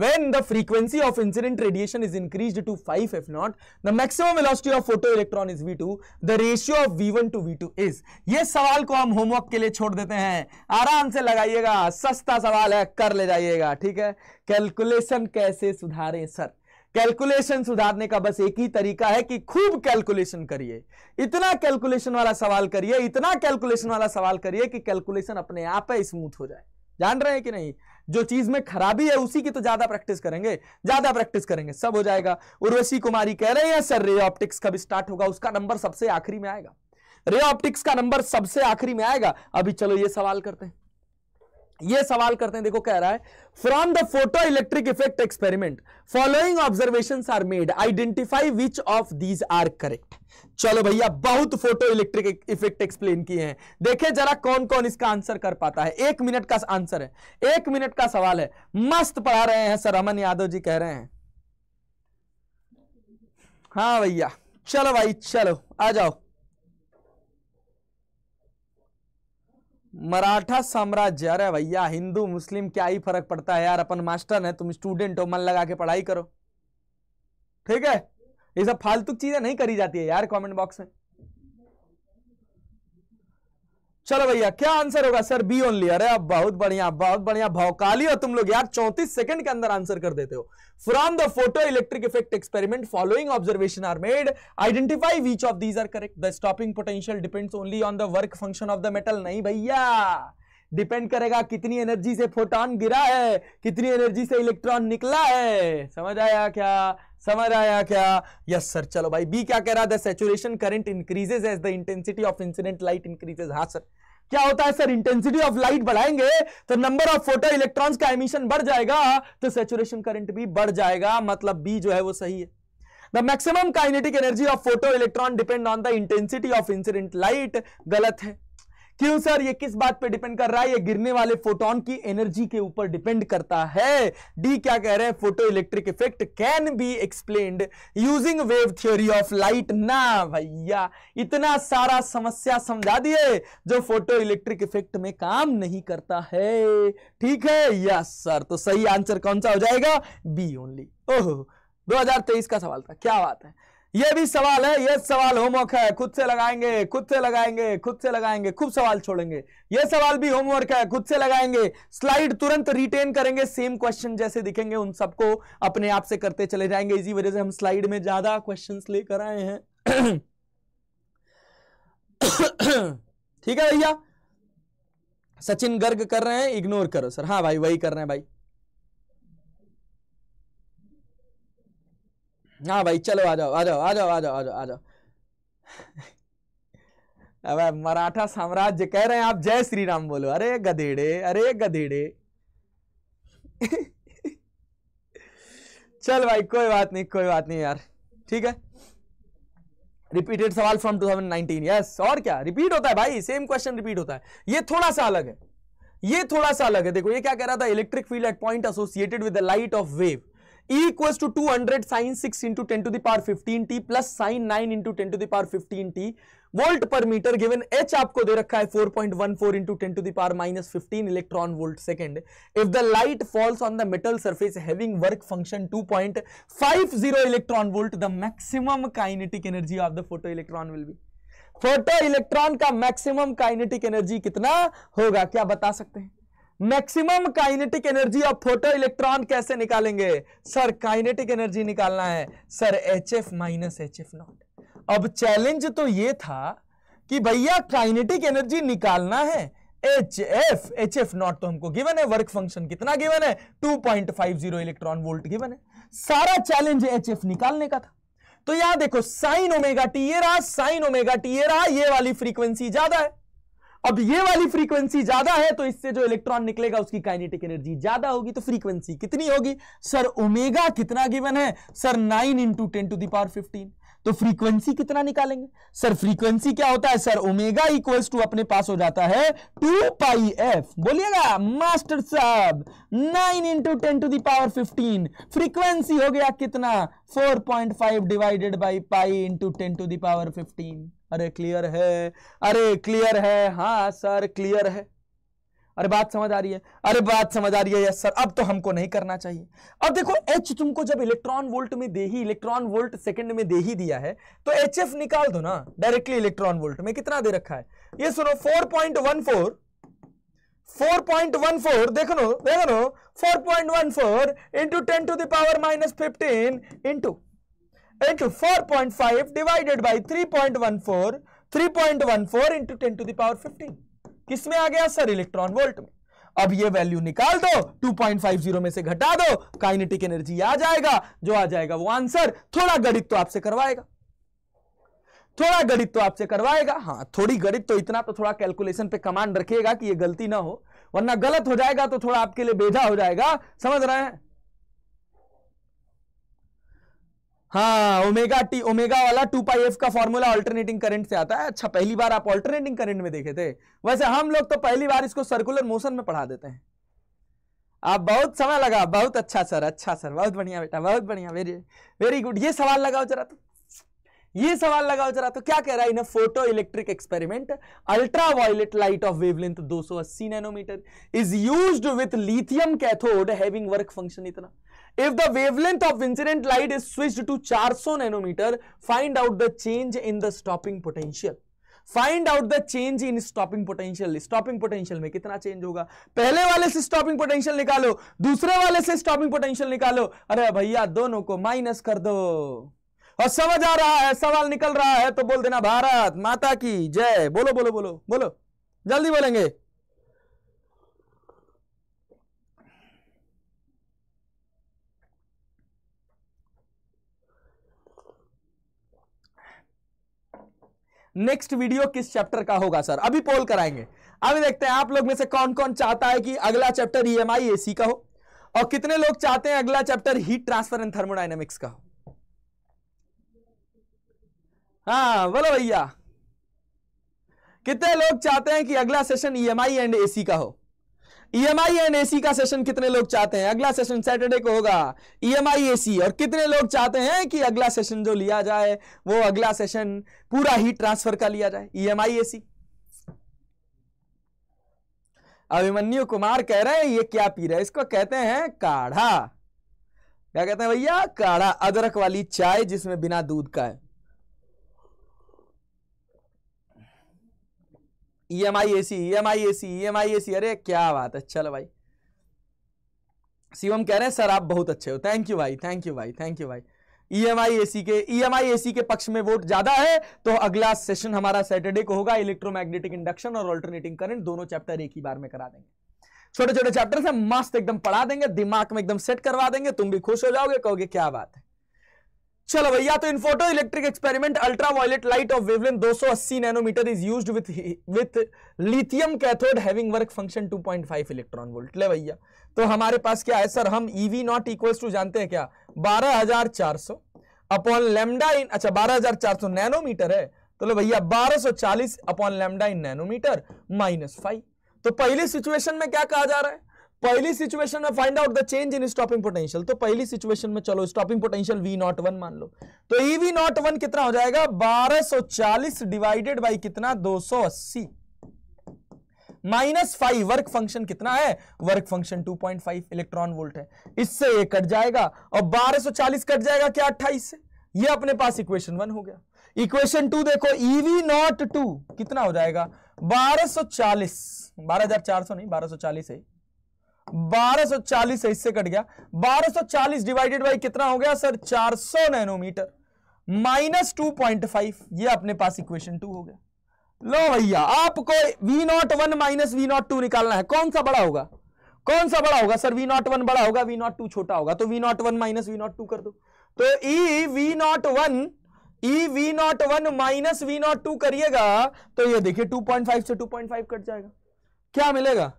B: when the frequency of incident radiation is increased to 5 f naught the maximum velocity of v two is v2 the ratio of v1 to v2 is ये सवाल को हम homework के लिए छोड़ देते हैं आराम से लगाइएगा सस्ता सवाल है कर ले जाइएगा ठीक है कैलकुलेशन कैसे सुधारें सर कैलकुलेशन सुधारने का बस एक ही तरीका है कि खूब कैलकुलेशन करिए इतना कैलकुलेशन वाला सवाल करिए इतना कैलकुलेशन वाला सवाल करिए कि कैलकुलेशन अपने आप है स्मूथ हो जाए जान रहे हैं कि नहीं जो चीज में खराबी है उसी की तो ज्यादा प्रैक्टिस करेंगे ज्यादा प्रैक्टिस करेंगे सब हो जाएगा उर्वशी कुमारी कह रहे हैं सर रे ऑप्टिक्स कब स्टार्ट होगा उसका नंबर सबसे आखिरी में आएगा रे ऑप्टिक्स का नंबर सबसे आखिरी में आएगा अभी चलो ये सवाल करते हैं ये सवाल करते हैं देखो कह रहा है from the photo electric effect experiment following observation are made identify which of these are correct चलो भैया बहुत फोटो इलेक्ट्रिक इफेक्ट एक्सप्लेन किए हैं देखे जरा कौन कौन इसका आंसर कर पाता है एक मिनट का आंसर है एक मिनट का सवाल है मस्त पढ़ा रहे हैं सर अमन यादव जी कह रहे हैं हाँ भैया चलो भाई चलो आ जाओ मराठा साम्राज्य अरे भैया हिंदू मुस्लिम क्या ही फर्क पड़ता है यार अपन मास्टर है तुम स्टूडेंट हो मन लगा के पढ़ाई करो ठीक है ये सब फालतू चीजें नहीं करी जाती है यार कमेंट बॉक्स में चलो भैया क्या आंसर होगा सर बी ओनली अरे आप बहुत बढ़िया बहुत बढ़िया भौकाली हो तुम लोग यार 34 सेकंड के अंदर आंसर कर देते हो from the photo electric effect experiment following observation are made identify which of these are correct the stopping potential depends only on the work function of the metal नहीं भैया डिपेंड करेगा कितनी energy से photon गिरा है कितनी energy से electron निकला है समझ आया क्या समझ आया क्या यस सर चलो भाई बी क्या कह रहा है saturation current increases as the intensity of incident light increases हाँ सर क्या होता है सर इंटेंसिटी ऑफ लाइट बढ़ाएंगे तो नंबर ऑफ फोटो इलेक्ट्रॉन का एमिशन बढ़ जाएगा तो सेचुरेशन करंट भी बढ़ जाएगा मतलब बी जो है वो सही है the maximum kinetic energy of photo electron depend on the intensity of incident light गलत है क्यों सर ये किस बात पे डिपेंड कर रहा है ये गिरने वाले फोटोन की एनर्जी के ऊपर डिपेंड करता है डी क्या कह रहे हैं photo electric effect can be explain using wave theory of light ना भैया इतना सारा समस्या समझा दिए जो फोटो इलेक्ट्रिक इफेक्ट में काम नहीं करता है ठीक है यस सर तो सही आंसर कौन सा हो जाएगा बी ओनली ओहो दो का सवाल था क्या बात है ये भी सवाल है ये सवाल होमवर्क है खुद से लगाएंगे खुद से लगाएंगे खुद से लगाएंगे खूब सवाल छोड़ेंगे ये सवाल भी होमवर्क है खुद से लगाएंगे स्लाइड तुरंत रिटेन करेंगे सेम क्वेश्चन जैसे दिखेंगे उन सबको अपने आप से करते चले जाएंगे इसी वजह से हम स्लाइड में ज्यादा क्वेश्चन लेकर आए हैं ठीक है भैया सचिन गर्ग कर रहे हैं इग्नोर करो सर हाँ भाई वही कर रहे हैं भाई हाँ भाई चलो आ जाओ आ जाओ आ जाओ आ जाओ आ जाओ आ जाओ अब मराठा साम्राज्य कह रहे हैं आप जय श्री राम बोलो अरे गधेड़े अरे गधेड़े चल भाई कोई बात नहीं कोई बात नहीं यार ठीक है रिपीटेड सवाल फ्रॉम 2019 यस और क्या रिपीट होता है भाई सेम क्वेश्चन रिपीट होता है ये थोड़ा सा अलग है ये थोड़ा सा अलग है देखो ये क्या कह रहा था electric field at point associated with the light of wave equal to two hundred sine six into ten to the power fifteen t plus sine nine into ten to the power fifteen t volt पर metre given h आपको दे रखा है four point one four into ten to the power minus fifteen electron volt second if the light falls on the metal surface having work function 2.50 electron volt the maximum kinetic energy of the photo electron will be photo electron का maximum kinetic energy कितना होगा क्या बता सकते हैं maximum kinetic energy of photo electron कैसे निकालेंगे sir kinetic energy निकालना है sir H F minus H F not अब चैलेंज तो ये था कि भैया काइनेटिक एनर्जी निकालना है H F h F naught तो हमको गिवन है वर्क फंक्शन कितना गिवन है 2.50 इलेक्ट्रॉन वोल्ट गिवन है सारा चैलेंज एच एफ निकालने का था तो यहां देखो साइन ओमेगा टी ए रहा साइन ओमेगा टी ए रहा ये वाली फ्रीक्वेंसी ज्यादा है अब ये वाली फ्रीक्वेंसी ज्यादा है तो इससे जो इलेक्ट्रॉन निकलेगा उसकी काइनेटिक एनर्जी ज्यादा होगी तो फ्रीक्वेंसी कितनी होगी सर ओमेगा कितना गिवन है sir nine into ten to the power fifteen तो फ्रीक्वेंसी कितना निकालेंगे सर फ्रीक्वेंसी क्या होता है सर ओमेगा इक्वल्स टू अपने पास हो जाता है टू पाई एफ बोलिएगा मास्टर साहब nine into ten to the power fifteen frequency हो गया कितना four point five divided by pi into ten to the power fifteen अरे क्लियर है अरे क्लियर है हाँ सर क्लियर है अरे बात समझ आ रही है अरे बात समझ आ रही है यस सर अब तो हमको नहीं करना चाहिए अब देखो एच तुमको जब इलेक्ट्रॉन वोल्ट में दे ही इलेक्ट्रॉन वोल्ट सेकंड में दे ही दिया है तो एच एफ निकाल दो ना डायरेक्टली इलेक्ट्रॉन वोल्ट में कितना दे रखा है ये सुनो 4.14 4.14 ten to the power minus fifteen into into four point five divided by three point one four three point one four into ten to the power fifteen किस में आ गया सर इलेक्ट्रॉन वोल्ट में अब ये वैल्यू निकाल दो 2.50 में से घटा दो काइनेटिक एनर्जी आ जाएगा जो आ जाएगा वो आंसर थोड़ा गणित तो आपसे करवाएगा थोड़ा गणित तो आपसे करवाएगा हाँ थोड़ी गणित तो इतना तो थोड़ा कैलकुलेशन पे कमांड रखिएगा कि ये गलती ना हो वरना गलत हो जाएगा तो थोड़ा आपके लिए बेजा हो जाएगा समझ रहे हैं हाँ ओमेगा टी ओमेगा वाला टू पाई एफ का फॉर्मूला अल्टरनेटिंग करंट से आता है अच्छा पहली बार आप ऑल्टरनेटिंग करंट में देखे थे वैसे हम लोग तो पहली बार इसको सर्कुलर मोशन में पढ़ा देते हैं आप बहुत समय लगा बहुत अच्छा सर अच्छा सर बहुत बढ़िया बेटा बहुत बढ़िया वेरी वेरी गुड ये सवाल लगाओ जरा तो ये सवाल लगाओ जरा तो क्या कह रहा है in photo electric experiment ultra violet light of wavelength 280 nanometre is used with lithium cathode having work function इतना If the wavelength of incident light is switched to 400 nanometer, find out the change in the stopping potential. Find out the change in stopping potential stopping potential में कितना change होगा पहले वाले से stopping potential निकालो दूसरे वाले से स्टॉपिंग पोटेंशियल निकालो अरे भैया दोनों को माइनस कर दो और समझ आ रहा है सवाल निकल रहा है तो बोल देना भारत माता की जय बोलो बोलो बोलो बोलो जल्दी बोलेंगे नेक्स्ट वीडियो किस चैप्टर का होगा सर अभी पोल कराएंगे अभी देखते हैं आप लोग में से कौन कौन चाहता है कि अगला chapter E M I AC का हो और कितने लोग चाहते हैं अगला chapter heat transfer and thermodynamics का हो हाँ बोलो भैया कितने लोग चाहते हैं कि अगला session E M I and AC का हो ईएमआई एंड एसी का सेशन कितने लोग चाहते हैं अगला सेशन सैटरडे को होगा ईएमआई e एसी और कितने लोग चाहते हैं कि अगला सेशन जो लिया जाए वो अगला सेशन पूरा ही ट्रांसफर का लिया जाए EMI e AC Abhimanyu Kumar कह रहे हैं ये क्या पी रहे हैं इसको कहते हैं काढ़ा क्या कहते हैं भैया काढ़ा अदरक वाली चाय जिसमें बिना दूध का है E M I A C E M I A C E M I A C अरे क्या बात है चलो भाई शिवम कह रहे हैं सर आप बहुत अच्छे हो थैंक यू भाई थैंक यू भाई थैंक यू भाई ई एम आई ए सी के ई एम आई ए सी के पक्ष में वोट ज्यादा है तो अगला सेशन हमारा सैटरडे को होगा इलेक्ट्रोमैग्नेटिक इंडक्शन और ऑल्टरनेटिंग करंट दोनों चैप्टर एक ही बार में करा देंगे छोटे छोटे चैप्टर से मस्त एकदम पढ़ा देंगे दिमाग में एकदम सेट करवा देंगे तुम भी खुश हो जाओगे कहोगे क्या बात है चलो भैया तो in photo electric experiment ultra violet light of wavelength 280 nanometre is used with with lithium cathode having work function 2.5 electron volt ले भैया तो हमारे पास क्या है सर हम ईवी नॉट इक्वल्स टू जानते हैं क्या 12400 अपॉन लेमडा इन अच्छा 12400 नैनोमीटर है तो लो भैया चालीस upon lambda in nanometre minus five तो पहली सिचुएशन में क्या कहा जा रहा है पहली सिचुएशन में find out the change in stopping potential तो पहली सिचुएशन में चलो stopping potential we not one मान लो तो ई वी नॉट वन कितना हो जाएगा 1240 डिवाइडेड बाई कितना 280 माइनस फाइव वर्क फंक्शन कितना है वर्क फंक्शन 2.5 इलेक्ट्रॉन वोल्ट है इससे ये कट जाएगा और 1240 कट जाएगा क्या अट्ठाईस से ये अपने पास इक्वेशन वन हो गया इक्वेशन टू देखो ईवी नॉट टू कितना हो जाएगा 1240 12400 नहीं 1240 है 1240 सौ इससे कट गया 1240 डिवाइडेड बाई कितना हो गया sir 400 nanometre minus two point five ये अपने पास इक्वेशन टू हो गया लो भैया आपको v not one minus we not two निकालना है कौन सा बड़ा होगा कौन सा बड़ा होगा सर वी नॉट वन बड़ा होगा वी नॉट टू छोटा होगा तो we not one minus we not two कर दो तो e v not one e v not one minus we not two करिएगा तो ये देखिए टू पॉइंट फाइव से टू पॉइंट फाइव कट जाएगा क्या मिलेगा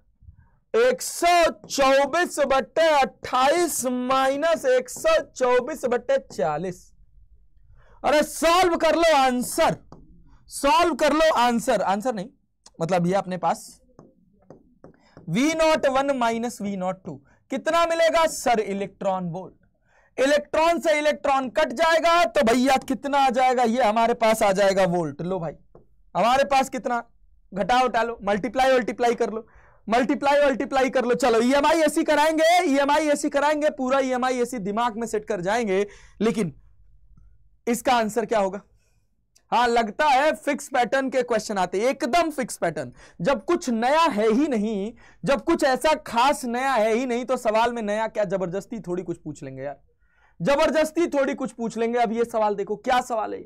B: एक सौ चौबीस बट्टे अट्ठाईस माइनस एक सौ चौबीस बट्टे चालीस अरे सॉल्व कर लो आंसर सॉल्व कर लो आंसर आंसर नहीं मतलब ये अपने पास V not one minus we not two कितना मिलेगा सर इलेक्ट्रॉन वोल्ट इलेक्ट्रॉन से इलेक्ट्रॉन कट जाएगा तो भैया कितना आ जाएगा ये हमारे पास आ जाएगा वोल्ट लो भाई हमारे पास कितना घटा उठा लो मल्टीप्लाई वल्टीप्लाई कर लो मल्टीप्लाई मल्टीप्लाई कर लो चलो ईएमआई e एसी कराएंगे ईएमआई e एसी कराएंगे पूरा ईएमआई e ऐसी दिमाग में सेट कर जाएंगे लेकिन इसका आंसर क्या होगा हाँ लगता है फिक्स पैटर्न के क्वेश्चन आते एकदम फिक्स पैटर्न जब कुछ नया है ही नहीं जब कुछ ऐसा खास नया है ही नहीं तो सवाल में नया क्या जबरदस्ती थोड़ी कुछ पूछ लेंगे यार जबरदस्ती थोड़ी कुछ पूछ लेंगे अब ये सवाल देखो क्या सवाल है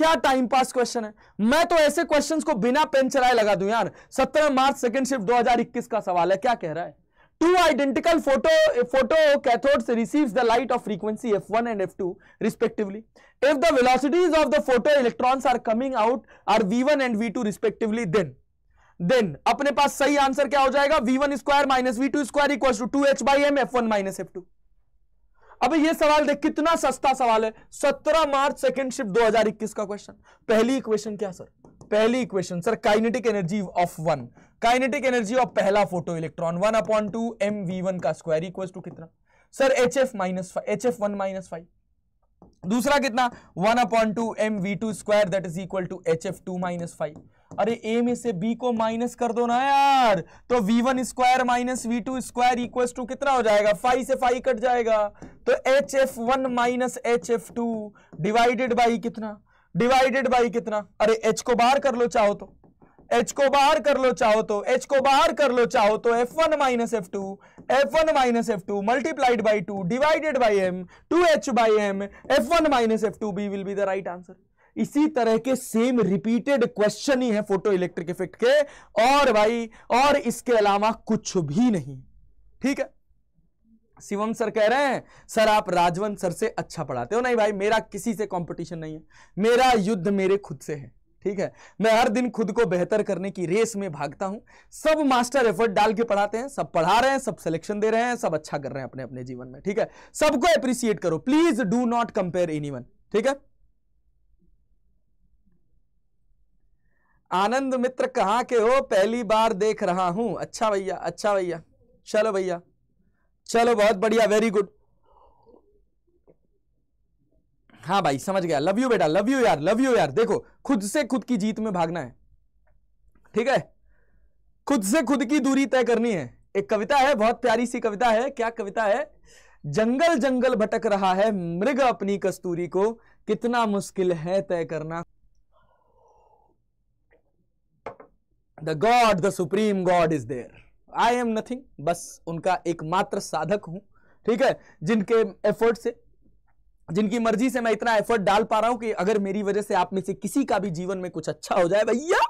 B: क्या टाइम पास क्वेश्चन है मैं तो ऐसे क्वेश्चंस को बिना पेन चलाए लगा दूं यार 17 मार्च सेकंड शिफ्ट 2021 का सवाल है क्या कह रहा है two identical photo photo cathode receives the light of frequency F one and F two respectively if the velocities of the photo electrons are coming out are V and V respectively then then अपने पास सही answer क्या हो जाएगा V one square minus V two square equal to two H by M F one minus F two अब ये सवाल देख कितना सस्ता सवाल है 17 मार्च सेकेंड शिफ्ट 2021 का क्वेश्चन पहली इक्वेशन क्या सर पहली equation sir kinetic energy of one kinetic energy of पहला photo electron one upon two M V one का स्क्वायर इक्वल टू कितना sir H F minus H F one minus five दूसरा कितना one upon two M V two square that is equal to H F two minus five अरे ए में से B को minus कर दो ना यार तो V one square minus V two square equal to कितना हो जाएगा फाइव से फाइव कट जाएगा तो H F one minus H F two divided by कितना डिवाइडेड बाई कितना अरे एच को बाहर कर लो चाहो तो एच को बाहर कर लो चाहो तो एच को बाहर कर लो चाहो तो F one minus F two F one minus F two multiplied by two divided by M two H by M F one minus F two B will be the right answer इसी तरह के same repeated question ही है photo electric effect के और भाई और इसके अलावा कुछ भी नहीं ठीक है शिवम सर कह रहे हैं सर आप राजवंत सर से अच्छा पढ़ाते हो नहीं भाई मेरा किसी से कंपटीशन नहीं है मेरा युद्ध मेरे खुद से है ठीक है मैं हर दिन खुद को बेहतर करने की रेस में भागता हूं सब मास्टर एफर्ट डाल के पढ़ाते हैं सब पढ़ा रहे हैं सब सिलेक्शन दे रहे हैं सब अच्छा कर रहे हैं अपने अपने जीवन में ठीक है सबको अप्रिसिएट करो please do not compare any ठीक है आनंद मित्र कहाँ के हो पहली बार देख रहा हूं अच्छा भैया अच्छा भैया चलो भैया चलो बहुत बढ़िया वेरी गुड हाँ भाई समझ गया लव यू बेटा लव यू यार लव यू यार देखो खुद से खुद की जीत में भागना है ठीक है खुद से खुद की दूरी तय करनी है एक कविता है बहुत प्यारी सी कविता है क्या कविता है जंगल जंगल भटक रहा है मृग अपनी कस्तूरी को कितना मुश्किल है तय करना the God the supreme God is there I am nothing बस उनका एकमात्र साधक हूं ठीक है जिनके एफर्ट से जिनकी मर्जी से मैं इतना एफर्ट डाल पा रहा हूं कि अगर मेरी वजह से आप में से किसी का भी जीवन में कुछ अच्छा हो जाए भैया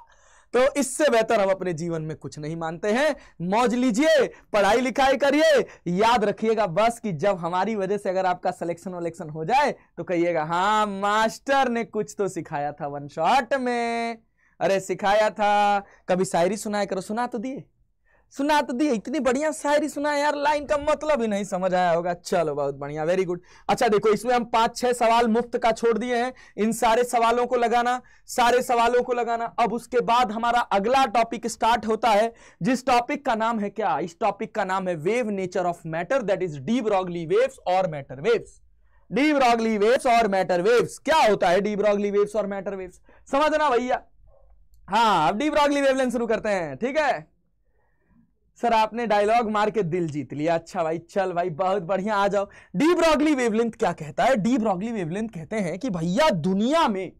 B: तो इससे बेहतर हम अपने जीवन में कुछ नहीं मानते हैं मौज लीजिए पढ़ाई लिखाई करिए याद रखिएगा बस कि जब हमारी वजह से अगर आपका सिलेक्शन वलेक्शन हो जाए तो कहिएगा हाँ मास्टर ने कुछ तो सिखाया था वन शॉट में अरे सिखाया था कभी शायरी सुनाया करो सुना तो दिए सुना तो दिए इतनी बढ़िया शायरी सुना यार लाइन का मतलब ही नहीं समझ आया होगा चलो बहुत बढ़िया वेरी गुड अच्छा देखो इसमें हम पांच छह सवाल मुफ्त का छोड़ दिए हैं इन सारे सवालों को लगाना सारे सवालों को लगाना अब उसके बाद हमारा अगला टॉपिक स्टार्ट होता है जिस टॉपिक का नाम है क्या इस टॉपिक का नाम है wave nature of matter that is de Broglie waves और matter waves de Broglie waves और मैटर वेव्स क्या होता है डी ब्रॉगली वेव्स और मैटर वेव्स समझना भैया हाँ अब डीप रॉगली वेवलेंथ शुरू करते हैं ठीक है सर आपने डायलॉग मार के दिल जीत लिया अच्छा भाई चल भाई बहुत बढ़िया आ जाओ डीप रॉगली वेवलेंथ क्या कहता है डीप रॉगली वेवलेंथ कहते हैं कि भैया दुनिया में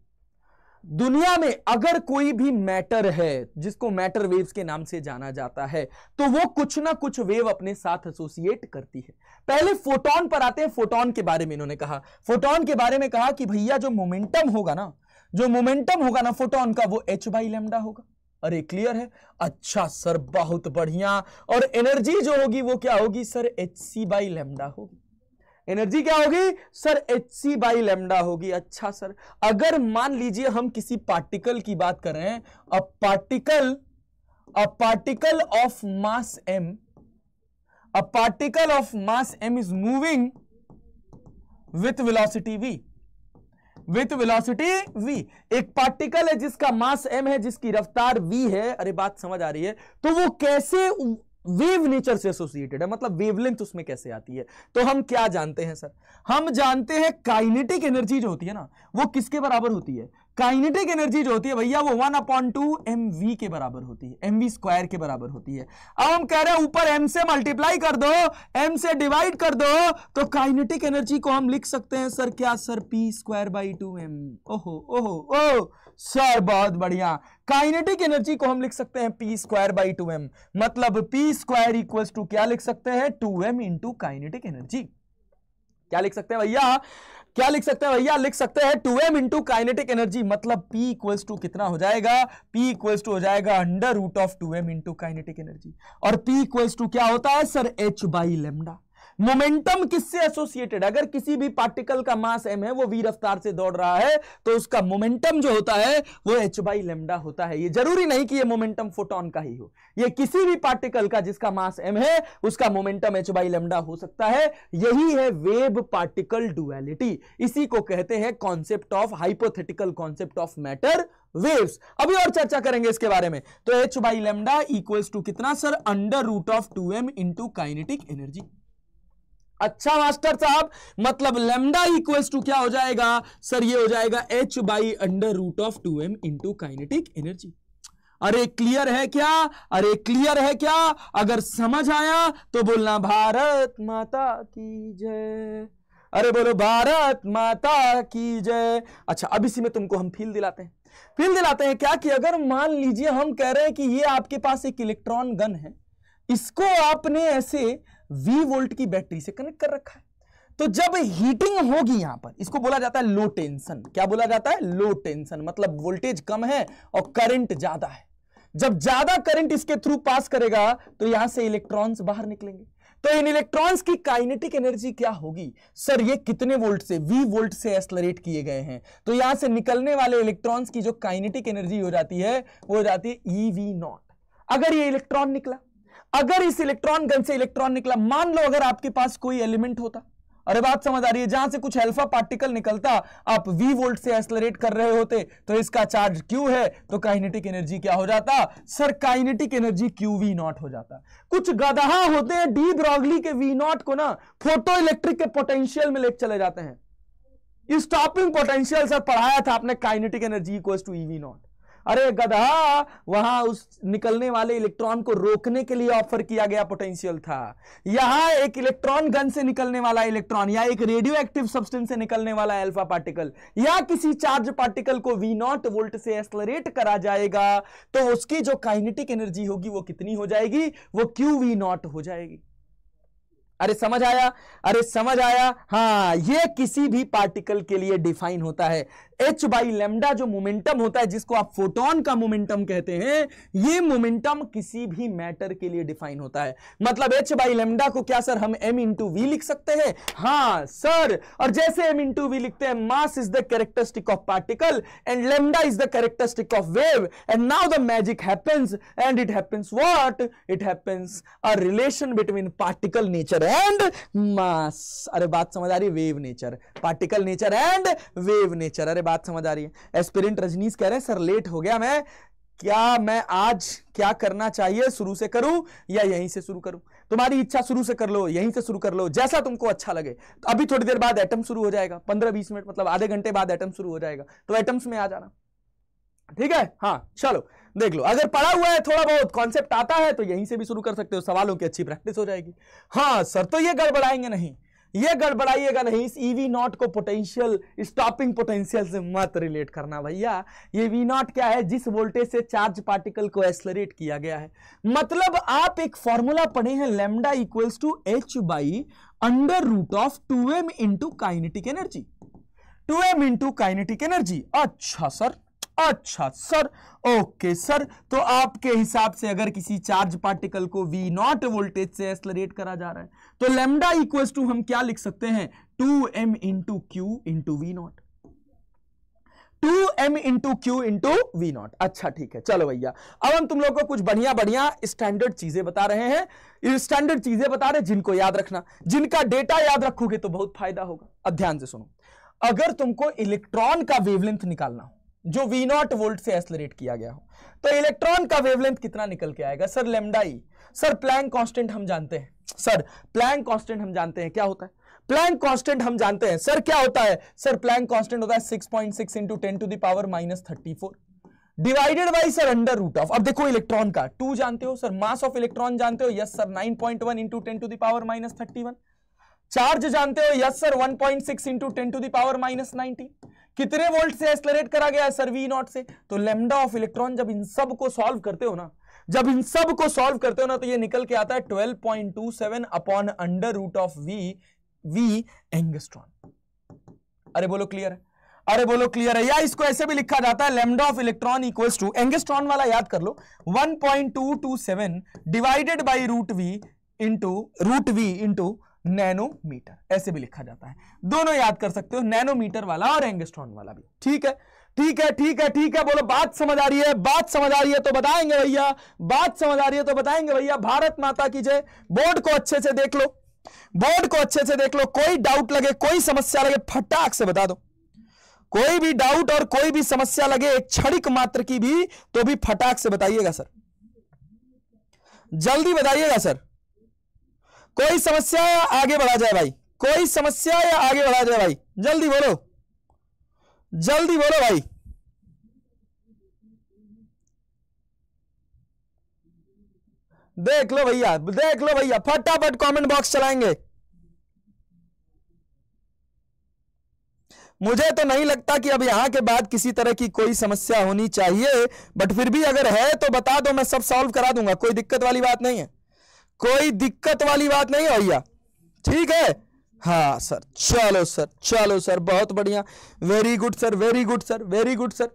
B: दुनिया में अगर कोई भी मैटर है जिसको मैटर वेव्स के नाम से जाना जाता है तो वो कुछ ना कुछ वेव अपने साथ एसोसिएट करती है पहले फोटोन पर आते हैं फोटोन के बारे में इन्होंने कहा फोटोन के बारे में कहा कि भैया जो मोमेंटम होगा ना जो मोमेंटम होगा ना फोटोन का वो एच बाई लेमडा होगा अरे क्लियर है अच्छा सर बहुत बढ़िया और एनर्जी जो होगी वो क्या होगी sir H C by lambda होगी एनर्जी क्या होगी sir H C by lambda होगी अच्छा सर अगर मान लीजिए हम किसी पार्टिकल की बात कर रहे हैं a particle a particle of mass M a particle of mass M is moving with velocity V with velocity v एक पार्टिकल है जिसका मास m है जिसकी रफ्तार v है अरे बात समझ आ रही है तो वो कैसे वेव नेचर से एसोसिएटेड है मतलब वेवलेंथ उसमें कैसे आती है तो हम क्या जानते हैं सर हम जानते हैं काइनेटिक एनर्जी जो होती है ना वो किसके बराबर होती है काइनेटिक एनर्जी जो होती है भैया वो one upon two M V के बराबर होती है एम वी स्क्वायर के बराबर होती है अब हम कह रहे हैं ऊपर एम से मल्टीप्लाई कर दो एम से डिवाइड कर दो तो काइनेटिक एनर्जी को हम लिख सकते हैं सर क्या sir P square by two M ओहो ओहो ओ सर बहुत बढ़िया काइनेटिक एनर्जी को हम लिख सकते हैं P square by two M मतलब पी स्क्वायर इक्वल टू क्या लिख सकते हैं two M into kinetic energy क्या लिख सकते हैं भैया क्या लिख सकते हैं भैया लिख सकते हैं two M into kinetic energy मतलब P इक्वल्स टू कितना हो जाएगा P इक्वल्स टू हो जाएगा under root of two M into kinetic energy और P इक्वल्स टू क्या होता है sir H by lambda momentum किससे एसोसिएटेड अगर किसी भी पार्टिकल का मास एम है वो वी रफ्तार से दौड़ रहा है तो उसका मोमेंटम जो होता है वो एच बाई लेमडा होता है ये जरूरी नहीं कि ये मोमेंटम फोटोन का ही हो ये किसी भी पार्टिकल का जिसका मास एम है उसका मोमेंटम एच बाई लेमडा हो सकता है यही है वेब पार्टिकल डुअलिटी इसी को कहते हैं concept of hypothetical concept of matter waves अभी और चर्चा करेंगे इसके बारे में तो H by lambda equals to कितना sir under root of two M into kinetic energy अच्छा मास्टर साहब मतलब लेमडा इक्वल्स टू क्या हो जाएगा सर ये हो जाएगा H by under root of two M into kinetic energy अरे क्लियर है क्या अरे क्लियर है क्या अगर समझ आया तो बोलना भारत माता की जय अरे बोलो भारत माता की जय अच्छा अब इसी में तुमको हम फील दिलाते हैं फील दिलाते हैं क्या कि अगर मान लीजिए हम कह रहे हैं कि ये आपके पास एक इलेक्ट्रॉन गन है इसको आपने ऐसे वी वोल्ट की बैटरी से कनेक्ट कर रखा है तो जब हीटिंग होगी यहां पर इसको बोला जाता है लो टेंशन क्या बोला जाता है लो टेंशन मतलब वोल्टेज कम है और करंट ज्यादा है जब ज्यादा करंट इसके थ्रू पास करेगा तो यहां से इलेक्ट्रॉन्स बाहर निकलेंगे तो इन इलेक्ट्रॉन्स की काइनेटिक एनर्जी क्या होगी सर ये कितने वोल्ट से वी वोल्ट से एक्सलरेट किए गए हैं तो यहां से निकलने वाले इलेक्ट्रॉन्स की जो काइनेटिक एनर्जी हो जाती है वो हो जाती है वी e नॉट अगर ये इलेक्ट्रॉन निकला अगर इस इलेक्ट्रॉन गन से इलेक्ट्रॉन निकला मान लो अगर आपके पास कोई एलिमेंट होता अरे बात समझ आ रही है जहां से कुछ अल्फा पार्टिकल निकलता आप v वोल्ट से एक्सलरेट कर रहे होते तो इसका चार्ज q है तो काइनेटिक एनर्जी क्या हो जाता sir kinetic energy Q V not हो जाता कुछ गधा होते हैं डी ब्रॉगली के वी नॉट को ना फोटो इलेक्ट्रिक के पोटेंशियल में लेकर चले जाते हैं स्टॉपिंग पोटेंशियल सर पढ़ाया था आपने kinetic energy equal to EV not अरे गधा वहां उस निकलने वाले इलेक्ट्रॉन को रोकने के लिए ऑफर किया गया पोटेंशियल था यहां एक इलेक्ट्रॉन गन से निकलने वाला इलेक्ट्रॉन या एक रेडियो एक्टिव सब्सटेंस से निकलने वाला एल्फा पार्टिकल या किसी चार्ज पार्टिकल को वी नॉट वोल्ट से एक्सलरेट करा जाएगा तो उसकी जो काइनेटिक एनर्जी होगी वो कितनी हो जाएगी वो क्यू वी नॉट हो जाएगी अरे समझ आया अरे समझ आया हाँ ये किसी भी पार्टिकल के लिए डिफाइन होता है एच बाई लेमडा जो मोमेंटम होता है जिसको आप फोटोन का मोमेंटम कहते हैं ये मोमेंटम किसी भी मैटर के लिए डिफाइन होता है मतलब एच बाई लेमडा को क्या सर हम एम इंटू वी लिख सकते हैं हाँ सर और जैसे एम इंटू वी लिखते हैं mass is the characteristic of particle and lambda is the characteristic of wave and now the magic happens and it happens what it happens a relation between particle nature and mass अरे बात समझ आ रही wave nature particle nature and wave nature अरे बात समझ आ रही है एस्पिरेंट रजनीश कह रहे हैं सर लेट हो गया मैं क्या मैं आज क्या करना चाहिए शुरू से करूं या यहीं से शुरू करूं तुम्हारी इच्छा शुरू से कर लो यहीं से शुरू कर लो जैसा तुमको अच्छा लगे तो अभी थोड़ी देर बाद एटम शुरू हो जाएगा पंद्रह बीस मिनट मतलब आधे घंटे बाद एटम शुरू हो जाएगा तो एटम्स में आ जाना ठीक है हाँ चलो देख लो अगर पढ़ा हुआ है थोड़ा बहुत कॉन्सेप्ट आता है तो यहीं से भी शुरू कर सकते हो सवालों की अच्छी प्रैक्टिस हो जाएगी हाँ सर तो ये गड़बड़ाएंगे नहीं ये गड़बड़ाइएगा नहीं इस ईवी e नॉट को पोटेंशियल स्टॉपिंग पोटेंशियल से मत रिलेट करना भैया ये वी नॉट क्या है जिस वोल्टेज से चार्ज पार्टिकल को एक्सलरेट किया गया है मतलब आप एक फॉर्मूला पढ़े हैं lambda equals to H by under root of two M into kinetic energy two M into kinetic energy अच्छा सर अच्छा सर ओके सर तो आपके हिसाब से अगर किसी चार्ज पार्टिकल को वी नॉट वोल्टेज से एक्सलरेट करा जा रहा है तो लेमडा इक्वल टू हम क्या लिख सकते हैं two M into Q into V not two M into Q into V not अच्छा ठीक है चलो भैया अब हम तुम लोग को कुछ बढ़िया बढ़िया स्टैंडर्ड चीजें बता रहे हैं स्टैंडर्ड चीजें बता रहे जिनको याद रखना जिनका डेटा याद रखोगे तो बहुत फायदा होगा अब ध्यान से सुनो अगर तुमको इलेक्ट्रॉन का वेवलेंथ निकालना हो जो वी नॉट वोल्ट से एसलरेट किया गया हो तो इलेक्ट्रॉन का वेवलेंथ कितना निकल के आएगा सर लेमडाई सर प्लैंग कांस्टेंट हम जानते हैं सर प्लैंग कांस्टेंट हम जानते हैं क्या होता है प्लैंग कांस्टेंट हम जानते हैं सर क्या होता है सर प्लैंग कांस्टेंट होता है 6.6 point six into ten to the power minus thirty four divided by sir under root of अब देखो इलेक्ट्रॉन का टू जानते हो सर मास ऑफ इलेक्ट्रॉन जानते हो yes sir nine point one into ten to the power minus thirty one charge जानते हो yes sir 1.6 point six into ten to the power minus nineteen कितने वोल्ट से एक्सलरेट करा गया है सर वी नॉट से तो लेमडा ऑफ इलेक्ट्रॉन जब इन सब को सॉल्व करते हो ना जब इन सब को सॉल्व करते हो ना तो ये निकल के आता है 12.27 upon under root of V V angstrom अरे बोलो क्लियर है अरे बोलो क्लियर है या इसको ऐसे भी लिखा जाता है lambda of electron equals to angstrom वाला याद कर लो 1.227 divided by root V into root V into nanometre ऐसे भी लिखा जाता है दोनों याद कर सकते हो नैनोमीटर वाला और एंगस्ट्रॉन वाला भी ठीक है ठीक है ठीक है ठीक है बोलो बात समझ आ रही है बात समझ आ रही है तो बताएंगे भैया बात समझ आ रही है तो बताएंगे भैया भारत माता की जय बोर्ड को अच्छे से देख लो बोर्ड को अच्छे से देख लो कोई डाउट लगे कोई समस्या लगे फटाक से बता दो कोई भी डाउट और कोई भी समस्या लगे एक क्षणिक मात्र की भी तो भी फटाक से बताइएगा सर जल्दी बताइएगा सर कोई समस्या या आगे बढ़ा जाए भाई कोई समस्या या आगे बढ़ा जाए भाई जल्दी बोलो जल्दी बोलो भाई देख लो भैया देख लो भैया फटाफट कमेंट बॉक्स चलाएंगे मुझे तो नहीं लगता कि अब यहां के बाद किसी तरह की कोई समस्या होनी चाहिए बट फिर भी अगर है तो बता दो मैं सब सॉल्व करा दूंगा कोई दिक्कत वाली बात नहीं है कोई दिक्कत वाली बात नहीं है भैया ठीक है हाँ सर चलो सर चलो सर बहुत बढ़िया very good sir very good sir very good sir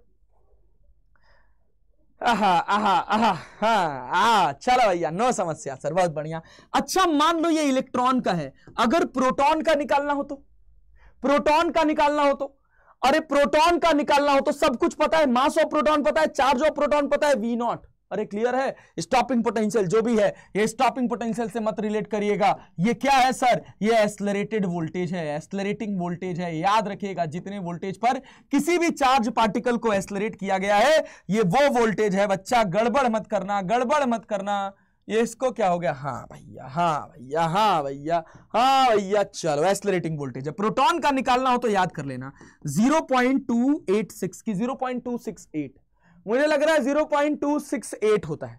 B: आहा आहा आहा हाँ आ चलो भैया नो समस्या सर बहुत बढ़िया अच्छा मान लो ये इलेक्ट्रॉन का है अगर प्रोटॉन का निकालना हो तो प्रोटॉन का निकालना हो तो अरे प्रोटॉन का निकालना हो तो सब कुछ पता है मास ऑफ प्रोटॉन पता है चार्ज ऑफ प्रोटॉन पता है वी नॉट अरे क्लियर है स्टॉपिंग पोटेंशियल जो भी है ये स्टॉपिंग पोटेंशियल से मत रिलेट करिएगा ये क्या है सर ये एस्लरेटेड वोल्टेज है एस्लरेटिंग वोल्टेज है याद रखिएगा जितने वोल्टेज पर किसी भी चार्ज पार्टिकल को एस्लरेट किया गया है ये वो वोल्टेज है बच्चा गड़बड़ मत करना गड़बड़ मत करना ये इसको क्या हो गया हाँ भैया हाँ भैया हाँ भैया हाँ भैया चलो एस्लरेटिंग वोल्टेज है प्रोटोन का निकालना हो तो याद कर लेना 0.286 की 0.268 मुझे लग रहा है zero point two six eight होता है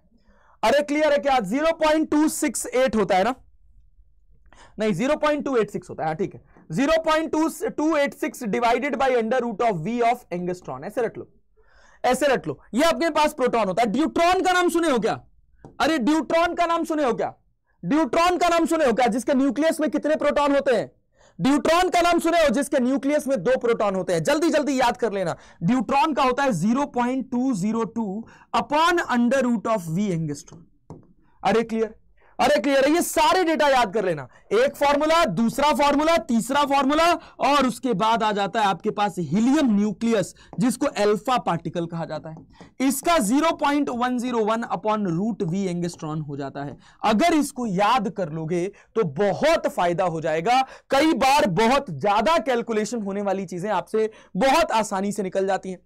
B: अरे क्लियर है क्या zero point two six eight होता है ना नहीं zero point two eight six होता है हाँ, ठीक है zero point two two eight six divided by under root of V of angstrom ऐसे रख लो ऐसे रख लो ये आपके पास प्रोटॉन होता है ड्यूट्रॉन का नाम सुने हो क्या अरे ड्यूट्रॉन का नाम सुने हो क्या ड्यूट्रॉन का नाम सुने हो क्या जिसके न्यूक्लियस में कितने प्रोटॉन होते हैं ड्यूट्रॉन का नाम सुने हो जिसके न्यूक्लियस में दो प्रोटॉन होते हैं जल्दी जल्दी याद कर लेना ड्यूट्रॉन का होता है 0.202 upon under root of V angstrom अरे क्लियर अरे क्लियर है ये सारे डेटा याद कर लेना एक फॉर्मूला दूसरा फॉर्मूला तीसरा फॉर्मूला और उसके बाद आ जाता है आपके पास हीलियम न्यूक्लियस जिसको एल्फा पार्टिकल कहा जाता है इसका 0.101 अपॉन रूट वी एंगेस्ट्रॉन हो जाता है अगर इसको याद कर लोगे तो बहुत फायदा हो जाएगा कई बार बहुत ज्यादा कैलकुलेशन होने वाली चीजें आपसे बहुत आसानी से निकल जाती हैं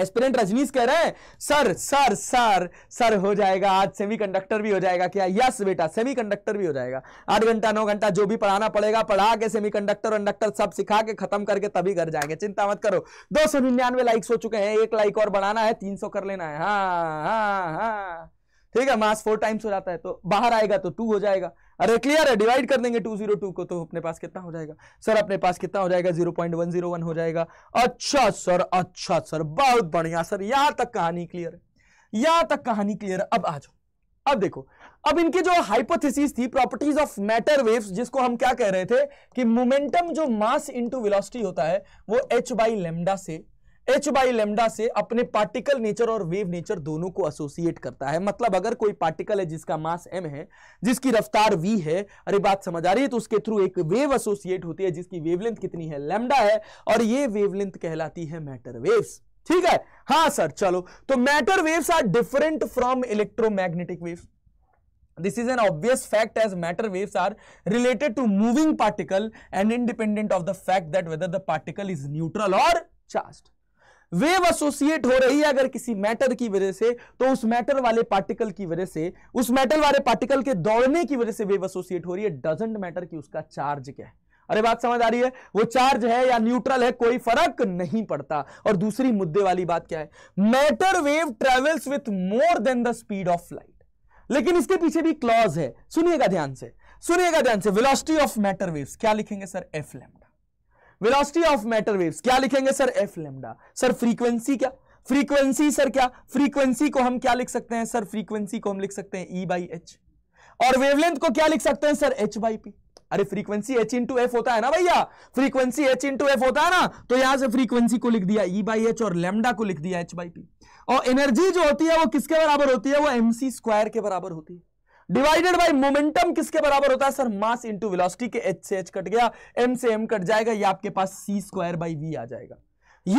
B: एस्पिरेंट रजनीश कह रहे हैं सर सर सर सर हो जाएगा आज सेमीकंडक्टर भी हो जाएगा क्या यस बेटा सेमीकंडक्टर भी हो जाएगा आठ घंटा नौ घंटा जो भी पढ़ाना पड़ेगा पढ़ा के सेमीकंडक्टर कंडक्टर सब सिखा के खत्म करके तभी घर जाएंगे चिंता मत करो दो सौ निन्यानवे लाइक्स हो चुके हैं एक लाइक और बढ़ाना है तीन सौ कर लेना है हाँ हाँ हाँ ठीक है मास फोर टाइम्स हो जाता है तो बाहर आएगा तो टू हो जाएगा अरे क्लियर है डिवाइड कर देंगे 202 को तो अपने पास कितना हो जाएगा सर अपने पास कितना हो जाएगा 0.101 हो जाएगा अच्छा सर अच्छा सर बहुत बढ़िया सर यहां तक कहानी क्लियर है यहां तक कहानी क्लियर है अब आ जाओ अब देखो अब इनके जो हाइपोथेसिस थी प्रॉपर्टीज ऑफ मैटर वेव्स जिसको हम क्या कह रहे थे कि मोमेंटम जो मास इनटू वेलोसिटी होता है वो एच बाई लेमडा से एच बाई लेमडा से अपने पार्टिकल नेचर और वेव नेचर दोनों को एसोसिएट करता है मतलब अगर कोई पार्टिकल है जिसका मास एम है जिसकी रफ्तार वी है अरे बात समझ आ रही है तो उसके थ्रू एक वेव एसोसिएट होती है जिसकी वेवलेंथ कितनी है लेमडा है और ये वेवलेंथ कहलाती है मैटर वेव्स ठीक है हाँ सर चलो तो matter waves are different from electromagnetic waves this is an obvious fact as matter waves are related to moving particle and independent of the fact that whether the particle is neutral और charged wave associate हो रही है अगर किसी matter की वजह से तो उस मैटर वाले पार्टिकल की वजह से उस मैटर वाले पार्टिकल के दौड़ने की वजह से वेव एसोसिएट हो रही है डजेंट मैटर की उसका चार्ज क्या है अरे बात समझ आ रही है वो चार्ज है या न्यूट्रल है कोई फर्क नहीं पड़ता और दूसरी मुद्दे वाली बात क्या है matter wave travels with more than the speed of light लेकिन इसके पीछे भी क्लॉज है सुनिएगा ध्यान से सुनिएगा ध्यान से वेलोसिटी ऑफ मैटर वेव्स क्या लिखेंगे sir F lambda velocity of matter waves क्या लिखेंगे sir F lambda sir frequency क्या फ्रीक्वेंसी सर क्या फ्रीक्वेंसी को हम क्या लिख सकते हैं सर फ्रीक्वेंसी को हम लिख सकते हैं ई बाई एच और वेवलेंथ को क्या लिख सकते हैं सर एच बाई पी अरे फ्रीक्वेंसी एच इंटू एफ होता है ना भैया फ्रीक्वेंसी एच इंटू एफ होता है ना तो यहां से फ्रीक्वेंसी को लिख दिया ई बाई एच और लेमडा को लिख दिया एच बाई पी और एनर्जी जो होती है वो किसके बराबर होती है वो एमसी स्क्वायर के बराबर होती है डिवाइडेड बाई मोमेंटम किसके बराबर होता है सर मास इंटू वेलोसिटी के एच से एच कट गया एम से एम कट जाएगा ये आपके पास सी स्क्वायर बाई वी आ जाएगा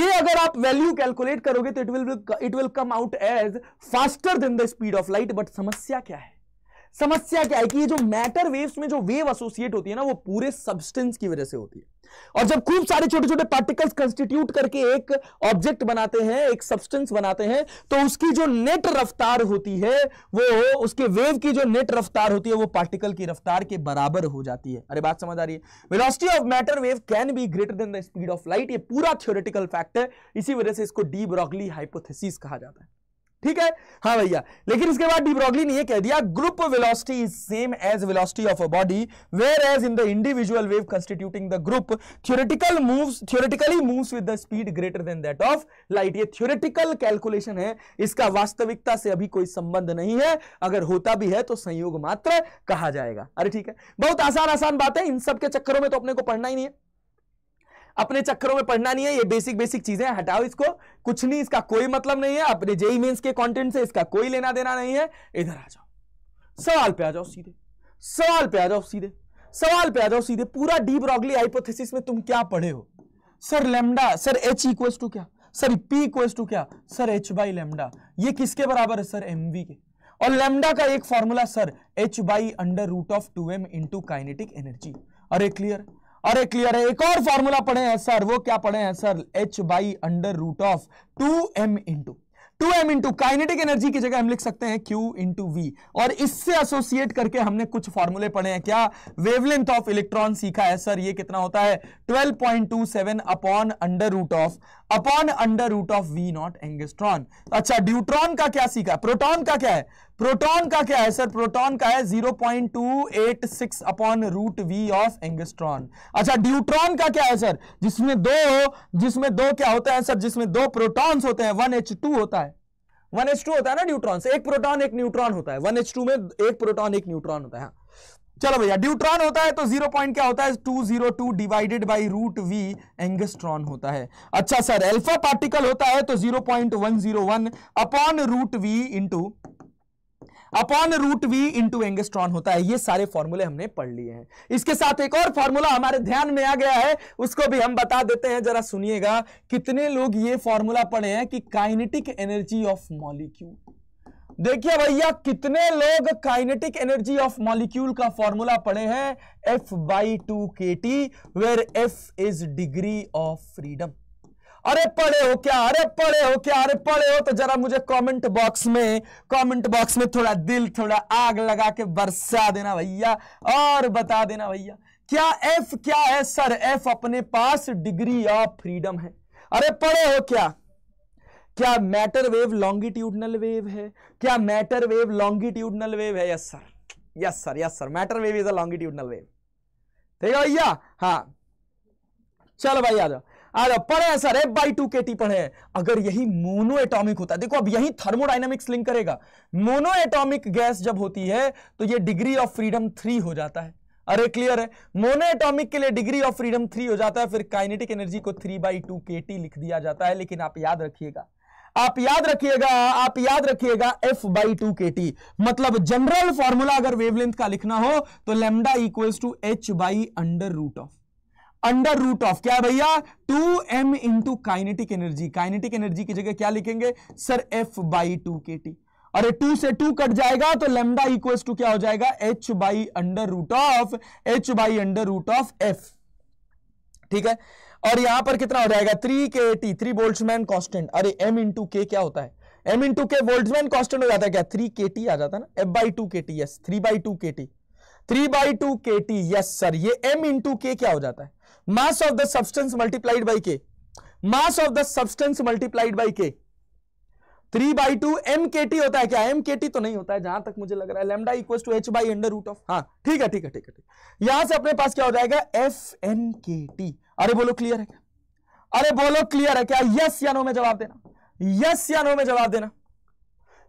B: ये अगर आप वैल्यू कैलकुलेट करोगे तो it will it will come out as faster than the speed of light but समस्या क्या है समस्या क्या है कि ये जो मैटर वेव्स में जो वेव एसोसिएट होती है ना वो पूरे सब्सटेंस की वजह से होती है और जब खूब सारे छोटे छोटे पार्टिकल्स कंस्टिट्यूट करके एक ऑब्जेक्ट बनाते हैं एक सब्सटेंस बनाते हैं तो उसकी जो नेट रफ्तार होती है वो उसके वेव की जो नेट रफ्तार होती है वो पार्टिकल की रफ्तार के बराबर हो जाती है अरे बात समझ आ रही है velocity of matter wave can be greater than the speed of light ये पूरा थ्योरेटिकल फैक्ट है इसी वजह से इसको डी ब्रॉगली हाइपोथेसिस कहा जाता है ठीक है हाँ भैया लेकिन इसके बाद डिब्रॉगली ने यह कह दिया group velocity is same as velocity of a body whereas in the individual wave constituting the group theoretical moves theoretically moves with the speed greater than that of light ये थ्योरेटिकल कैलकुलेशन है इसका वास्तविकता से अभी कोई संबंध नहीं है अगर होता भी है तो संयोग मात्र कहा जाएगा अरे ठीक है बहुत आसान आसान बात है इन सब के चक्करों में तो अपने को पढ़ना ही नहीं है अपने चक्करों में पढ़ना नहीं है ये बेसिक बेसिक चीजें हटाओ इसको कुछ नहीं इसका कोई मतलब नहीं है अपने जेई मेन्स के कॉन्टेंट से इसका कोई लेना देना नहीं है इधर आ जाओ सवाल पे आ जाओ सीधे सवाल पे आ जाओ सीधे सवाल पे आ जाओ सीधे पूरा डी ब्रॉगली हाइपोथेसिस में तुम क्या पढ़े हो sir lambda sir H equals to क्या सर पी इक्वल्स टू क्या सर एच बाई लेमडा ये किसके बराबर है सर एम के और लेमडा का एक formula sir H by under root of two M into kinetic energy अरे क्लियर है और क्लियर है एक और फॉर्मूला पढ़े हैं सर वो क्या पढ़े हैं sir H by under root of two M into two M into kinetic energy की जगह हम लिख सकते हैं क्यू इंटू वी और इससे एसोसिएट करके हमने कुछ फॉर्मूले पढ़े हैं क्या वेवलेंथ ऑफ इलेक्ट्रॉन सीखा है सर ये कितना होता है twelve point two seven upon under root of upon under root of V naught angstrom अच्छा ड्यूट्रॉन का क्या सीखा प्रोटॉन का क्या है प्रोटॉन का क्या है सर प्रोटॉन का है 0.286 point two eight six upon root V of angstrom अच्छा ड्यूट्रॉन का क्या है सर जिसमें दो जिसमें दो क्या होता है सर जिसमें दो प्रोटॉन्स होते हैं वन एच टू होता है वन एच टू होता है ना न्यूट्रॉन से एक प्रोटॉन एक न्यूट्रॉन होता है वन एच टू में एक प्रोटॉन एक न्यूट्रॉन होता है हाँ। चलो भैया ड्यूट्रॉन होता है तो जीरो पॉइंट क्या होता है two zero two divided by root V angstrom होता है अच्छा सर एल्फा पार्टिकल होता है तो zero point one zero one upon root V into upon root V into angstrom होता है ये सारे फॉर्मूले हमने पढ़ लिए हैं इसके साथ एक और फॉर्मूला हमारे ध्यान में आ गया है उसको भी हम बता देते हैं जरा सुनिएगा कितने लोग ये फॉर्मूला पढ़े हैं कि काइनेटिक एनर्जी ऑफ मॉलिक्यूल देखिए भैया कितने लोग काइनेटिक एनर्जी ऑफ मॉलिक्यूल का फॉर्मूला पढ़े हैं F by two K T where F is degree of freedom अरे पढ़े हो क्या अरे पढ़े हो क्या अरे पढ़े हो तो जरा मुझे कमेंट बॉक्स में कमेंट बॉक्स में थोड़ा दिल थोड़ा आग लगा के बरसा देना भैया और बता देना भैया क्या एफ क्या है सर एफ अपने पास डिग्री ऑफ फ्रीडम है अरे पढ़े हो क्या क्या मैटर वेव लॉन्गिट्यूडनल वेव है क्या मैटर वेव लॉन्गिट्यूडनल वेव है yes sir yes sir yes sir matter wave is a longitudinal wave ठीक है भैया हाँ चलो भाई आ जाओ पढ़े हैं sir F by two K T पढ़े हैं अगर यही मोनो एटॉमिक होता देखो अब यही थर्मोडाइनमिक्स लिंक करेगा मोनो एटॉमिक गैस जब होती है तो ये डिग्री ऑफ फ्रीडम थ्री हो जाता है अरे क्लियर है मोनो एटॉमिक के लिए डिग्री ऑफ फ्रीडम थ्री हो जाता है फिर काइनेटिक एनर्जी को three by two K T लिख दिया जाता है लेकिन आप याद रखिएगा आप याद रखिएगा आप याद रखिएगा F by two K T मतलब जनरल फॉर्मूला अगर वेवलेंथ का लिखना हो तो lambda equals to H by under root of under root of क्या है भैया two M into kinetic energy kinetic energy की जगह क्या लिखेंगे sir F by two K T अरे टू से टू कट जाएगा तो लेमडा इक्वल टू क्या हो जाएगा H by under root of H by under root of F ठीक है और यहां पर कितना हो जाएगा three K T three Boltzmann constant अरे एम इंटू के क्या होता है M into K Boltzmann constant हो जाता है क्या थ्री के टी आ जाता है ना F by two K T yes three by two K T three by two K T yes sir ये एम इंटू के क्या हो जाता है mass of the substance multiplied by K mass of the substance multiplied by K three by two M K T होता है क्या M K T तो नहीं होता है जहां तक मुझे लग रहा है lambda equal to H by under root of हाँ ठीक है ठीक है ठीक है ठीक यहां से अपने पास क्या हो जाएगा एफ एन के टी अरे बोलो क्लियर है क्या अरे बोलो क्लियर है क्या यस या नो में जवाब देना यस या नो में जवाब देना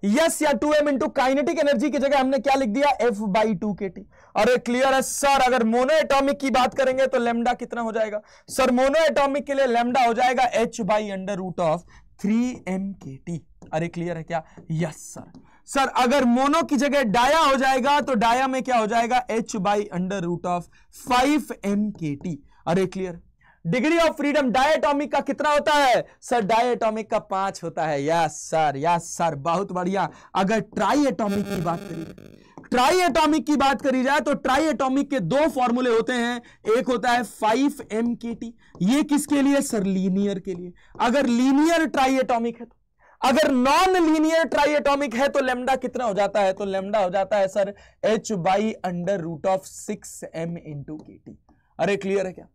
B: यस या two M into kinetic energy की जगह हमने क्या लिख दिया F by two K T अरे क्लियर है सर अगर मोनो एटॉमिक की बात करेंगे तो लेमडा कितना हो जाएगा सर मोनो एटॉमिक के लिए लेमडा हो जाएगा H by under root of three M K T अरे क्लियर है क्या यस सर सर अगर मोनो की जगह डाया हो जाएगा तो डाया में क्या हो जाएगा H by under root of five M K T अरे clear degree of freedom diatomic का कितना होता है सर डायटॉमिक का पांच होता है यस सर यस सर बहुत बढ़िया अगर ट्राई एटॉमिक की बात करें ट्राई एटॉमिक की बात करी जाए तो ट्राई एटॉमिक के दो फॉर्मूले होते हैं एक होता है फाइव एम के टी ये किसके लिए सर लीनियर के लिए अगर लीनियर ट्राई एटॉमिक है तो अगर नॉन लीनियर ट्राई एटॉमिक है तो लेमडा कितना हो जाता है तो लेमडा हो जाता है sir H by under root of six M into K T अरे क्लियर है क्या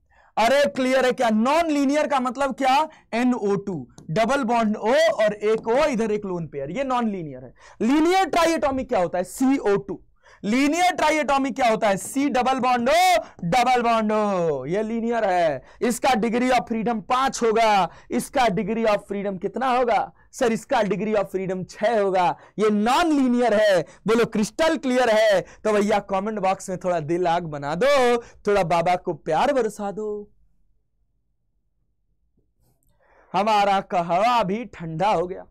B: अरे क्लियर है क्या नॉन लीनियर का मतलब क्या NO two double bond O और एक ओ इधर एक लोन पेयर ये नॉन लीनियर है लीनियर ट्राई क्या होता है ओ टू लीनियर ट्राई क्या होता है C double bond O double bond O ये लीनियर है इसका डिग्री ऑफ फ्रीडम पांच होगा इसका डिग्री ऑफ फ्रीडम कितना होगा सर इसका डिग्री ऑफ फ्रीडम छह होगा ये नॉन लीनियर है बोलो क्रिस्टल क्लियर है तो भैया कमेंट बॉक्स में थोड़ा दिल आग बना दो थोड़ा बाबा को प्यार बरसा दो हमारा कहवा भी ठंडा हो गया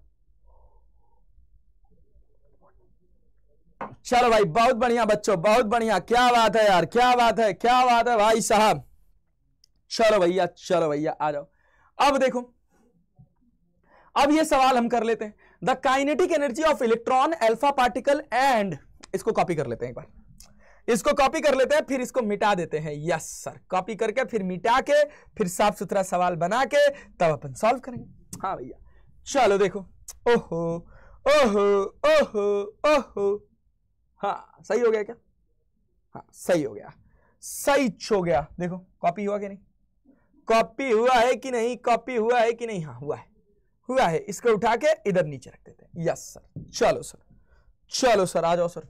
B: चलो भाई बहुत बढ़िया बच्चों बहुत बढ़िया क्या बात है यार क्या बात है क्या बात है भाई साहब चलो भैया चलो भैया आ जाओ अब देखो अब ये सवाल हम कर लेते हैं the kinetic energy of electron alpha particle and इसको कॉपी कर लेते हैं एक बार इसको कॉपी कर लेते हैं फिर इसको मिटा देते हैं यस सर कॉपी करके फिर मिटा के फिर साफ सुथरा सवाल बना के तब अपन सॉल्व करेंगे हाँ भैया चलो देखो ओहो ओहो ओहो ओहो हाँ सही हो गया क्या हाँ सही हो गया सही हो गया देखो कॉपी हुआ कि नहीं कॉपी हुआ है कि नहीं कॉपी हुआ है कि नहीं हाँ हुआ है हुआ है इसको उठा के इधर नीचे रख देते हैं यस सर चलो सर चलो सर आ जाओ सर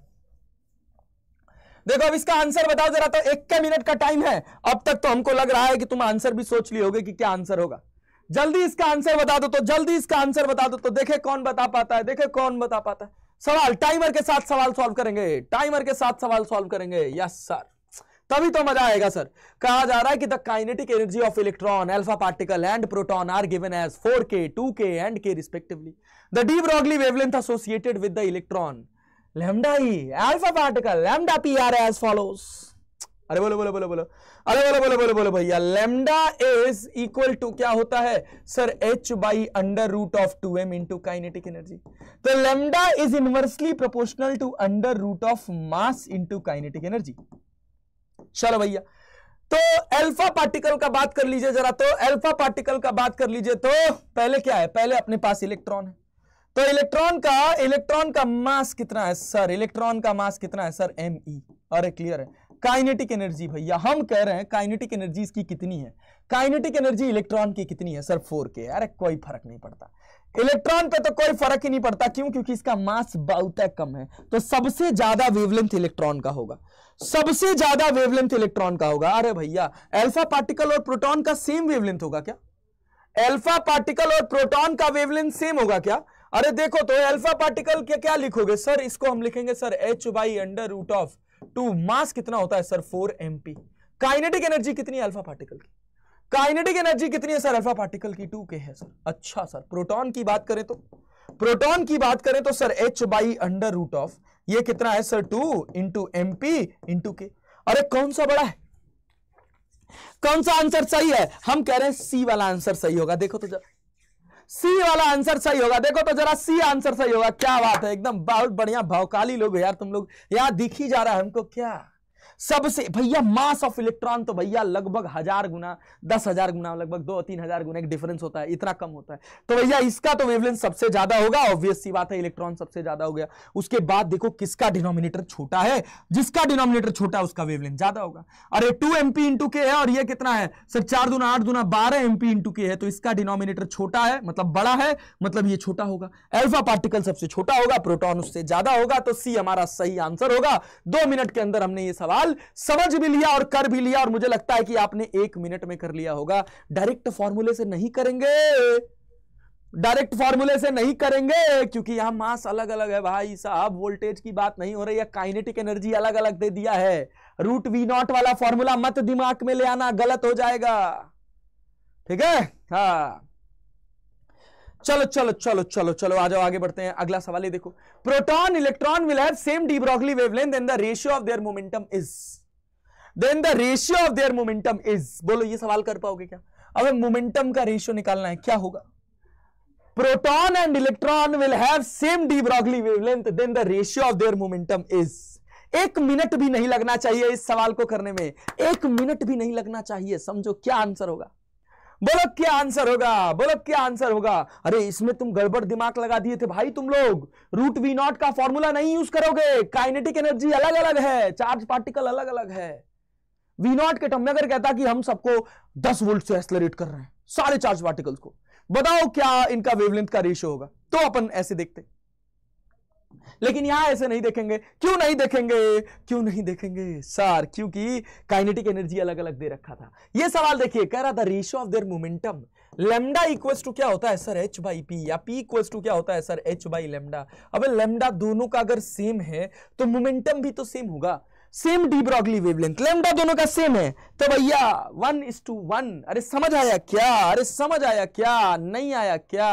B: देखो अब इसका आंसर बताओ जरा तो इक्के मिनट का टाइम है अब तक तो हमको लग रहा है कि तुम आंसर भी सोच लिए होगे कि क्या आंसर होगा जल्दी इसका आंसर बता दो तो जल्दी इसका आंसर बता दो तो देखे कौन बता पाता है देखे कौन बता पाता है सवाल टाइमर के साथ सवाल सॉल्व करेंगे टाइमर के साथ सवाल सॉल्व करेंगे यस सर तभी तो मजा आएगा सर कहा जा रहा है कि the kinetic energy of electron alpha particle and proton are given as 4k 2k and k respectively the de Broglie wavelength associated with the electron lambda E alpha particle lambda P are as follows अरे बोलो बोलो बोलो बोलो अरे बोलो बोलो बोलो बोलो भैया लैम्डा इज इक्वल टू क्या होता है sir H by under root of two M into kinetic energy तो lambda is inversely proportional to under root of mass into kinetic energy चलो भैया तो अल्फा पार्टिकल का बात कर लीजिए जरा तो अल्फा पार्टिकल का बात कर लीजिए तो पहले क्या है पहले अपने पास इलेक्ट्रॉन है तो इलेक्ट्रॉन का इलेक्ट्रॉन का मास कितना है सर इलेक्ट्रॉन का मास कितना है सर एम ई अरे क्लियर है काइनेटिक एनर्जी भैया हम कह रहे हैं काइनेटिक एनर्जी इसकी कितनी है काइनेटिक एनर्जी इलेक्ट्रॉन की कितनी है सर फोर के अरे कोई फर्क नहीं पड़ता इलेक्ट्रॉन पे तो कोई फर्क ही नहीं पड़ता क्यों क्योंकि इसका मास बहुत कम है तो सबसे ज्यादा वेवलेंथ इलेक्ट्रॉन का होगा सबसे ज्यादा वेवलेंथ इलेक्ट्रॉन का होगा अरे भैया एल्फा पार्टिकल और प्रोटॉन का सेम वेवलेंथ होगा क्या एल्फा पार्टिकल और प्रोटॉन का वेवलेंथ सेम होगा क्या अरे देखो तो अल्फा पार्टिकल के क्या लिखोगे सर इसको हम लिखेंगे sir H by under root of two mass कितना होता है sir four P kinetic energy कितनी है अल्फा पार्टिकल की काइनेटिक एनर्जी कितनी है सर अल्फा पार्टिकल की टू के है सर अच्छा सर प्रोटॉन की बात करें तो प्रोटॉन की बात करें तो sir H by under root of ये कितना है sir two into M P into K अरे कौन सा बड़ा है कौन सा आंसर सही है हम कह रहे हैं सी वाला आंसर सही होगा देखो तो जरा सी वाला आंसर सही होगा देखो तो जरा सी आंसर सही होगा क्या बात है एकदम बहुत बढ़िया भावकाली लोग यार तुम लोग यहाँ दिख ही जा रहा है हमको क्या सबसे भैया मास ऑफ इलेक्ट्रॉन तो भैया लगभग हजार गुना दस हजार गुना लगभग दो तीन हजार गुना एक डिफरेंस होता है इतना कम होता है तो भैया इसका तो वेवलेंस सबसे ज्यादा होगा ऑब्वियस सी बात है इलेक्ट्रॉन सबसे ज्यादा हो गया उसके बाद देखो किसका डिनोमिनेटर छोटा है जिसका डिनोमिनेटर छोटा उसका वेवलेंस ज्यादा होगा अरे टू एमपी इंटू के है और यह कितना है सर चार दुना आठ दुना बारह एमपी इंटू के है तो इसका डिनोमिनेटर छोटा है मतलब बड़ा है मतलब ये छोटा होगा एल्फा पार्टिकल सबसे छोटा होगा प्रोटॉन उससे ज्यादा होगा तो सी हमारा सही आंसर होगा दो मिनट के अंदर हमने ये सवाल सवाल समझ भी लिया और कर भी लिया और मुझे लगता है कि आपने एक मिनट में कर लिया होगा डायरेक्ट फॉर्मूले से नहीं करेंगे डायरेक्ट फॉर्मूले से नहीं करेंगे क्योंकि यहां मास अलग अलग है भाई साहब वोल्टेज की बात नहीं हो रही है काइनेटिक एनर्जी अलग अलग दे दिया है रूट वी नॉट वाला फॉर्मूला मत दिमाग में ले आना गलत हो जाएगा ठीक है हाँ चलो चलो चलो चलो चलो आ जाओ आगे बढ़ते हैं अगला सवाल ये देखो proton electron will have same de Broglie wavelength then the ratio of their momentum is then the ratio of their momentum is बोलो ये सवाल कर पाओगे क्या अब मोमेंटम का रेशियो निकालना है क्या होगा proton and electron will have same de Broglie wavelength then the ratio of their momentum is एक मिनट भी नहीं लगना चाहिए इस सवाल को करने में एक मिनट भी नहीं लगना चाहिए समझो क्या आंसर होगा बोलो क्या आंसर होगा बोलो क्या आंसर होगा अरे इसमें तुम गड़बड़ दिमाग लगा दिए थे भाई तुम लोग रूट वी नॉट का फॉर्मूला नहीं यूज करोगे काइनेटिक एनर्जी अलग अलग है चार्ज पार्टिकल अलग अलग है वी नॉट के टर्म में अगर कहता कि हम सबको 10 वोल्ट से एक्सलरेट कर रहे हैं सारे चार्ज पार्टिकल्स को बताओ क्या इनका वेवलेंथ का रेशियो होगा तो अपन ऐसे देखते हैं लेकिन यहां ऐसे नहीं देखेंगे क्यों नहीं देखेंगे क्यों नहीं देखेंगे सर क्योंकि काइनेटिक एनर्जी अलग अलग दे रखा था ये सवाल देखिए कह रहा था ratio of their momentum lambda equals to क्या होता है सर एच बाई पी या पी इक्वल्स टू क्या होता है सर एच बाई लेमडा अब लेमडा दोनों का अगर सेम है तो मोमेंटम भी तो सेम होगा same de Broglie wavelength lambda दोनों का सेम है तो भैया वन इज टू वन अरे समझ आया क्या अरे समझ आया क्या नहीं आया क्या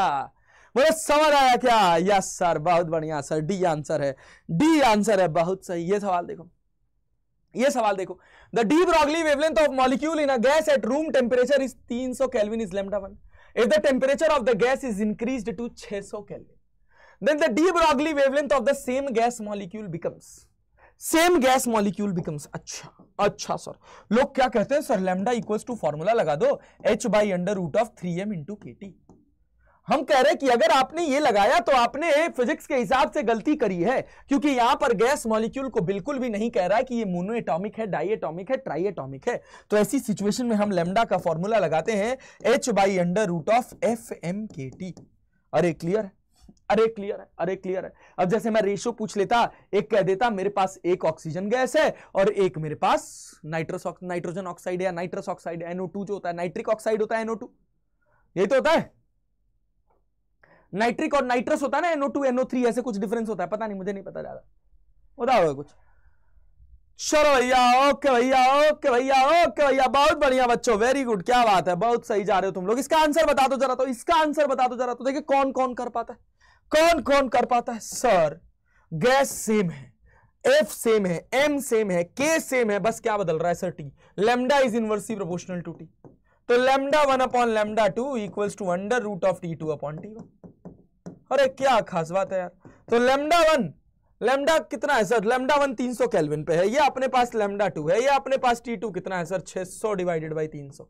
B: बोले समझ आया क्या यस सर बहुत बढ़िया सर डी आंसर है डी आंसर है बहुत सही ये सवाल देखो ये सवाल देखो the de Broglie wavelength of molecule in a gas at room temperature is 300 kelvin is lambda one if the temperature of the gas is increased to 600 kelvin then the de Broglie wavelength of the same gas molecule becomes same gas molecule becomes अच्छा अच्छा sir लोग क्या कहते हैं sir lambda equals to formula लगा दो H by under root of three M into K T हम कह रहे हैं कि अगर आपने ये लगाया तो आपने फिजिक्स के हिसाब से गलती करी है क्योंकि यहां पर गैस मॉलिक्यूल को बिल्कुल भी नहीं कह रहा है कि ये मोनो एटॉमिक है डाई एटॉमिक है ट्राई एटॉमिक है तो ऐसी सिचुएशन में हम लेमडा का फॉर्मूला लगाते हैं H by under root of F M K T अरे क्लियर अरे क्लियर है अरे क्लियर है अब जैसे मैं रेशो पूछ लेता एक कह देता मेरे पास एक ऑक्सीजन गैस है और एक मेरे पास नाइट्रस नाइट्रोजन ऑक्साइड या नाइट्रस ऑक्साइड एनओ जो होता है नाइट्रिक ऑक्साइड होता है एनओ टू यही तो होता है नाइट्रिक और नाइट्रस होता है ना एनओ टू एनओ थ्री ऐसे कुछ डिफरेंस होता है पता नहीं मुझे नहीं पता ज्यादा होता होगा कुछ चलो भैया ओके भैया ओके भैया ओके भैया बहुत बढ़िया बच्चों वेरी गुड क्या बात है बहुत सही जा रहे हो तुम लोग इसका आंसर बता दो जरा तो इसका आंसर बता दो जरा तो देखिए कौन कौन कर पाता है कौन कौन कर पाता है सर गैस सेम है एफ सेम है एम सेम है के सेम है बस क्या बदल रहा है sir T lambda is inversely proportional to T तो lambda one upon lambda two equals to under root of T two upon T one अरे क्या खास बात है यार तो लेमडा वन लेमडा कितना है सर लेमडा वन तीन सौ कैलविन पे है ये अपने पास लेमडा टू है ये अपने पास टी टू कितना है सर छह सौ डिवाइडेड बाई तीन सौ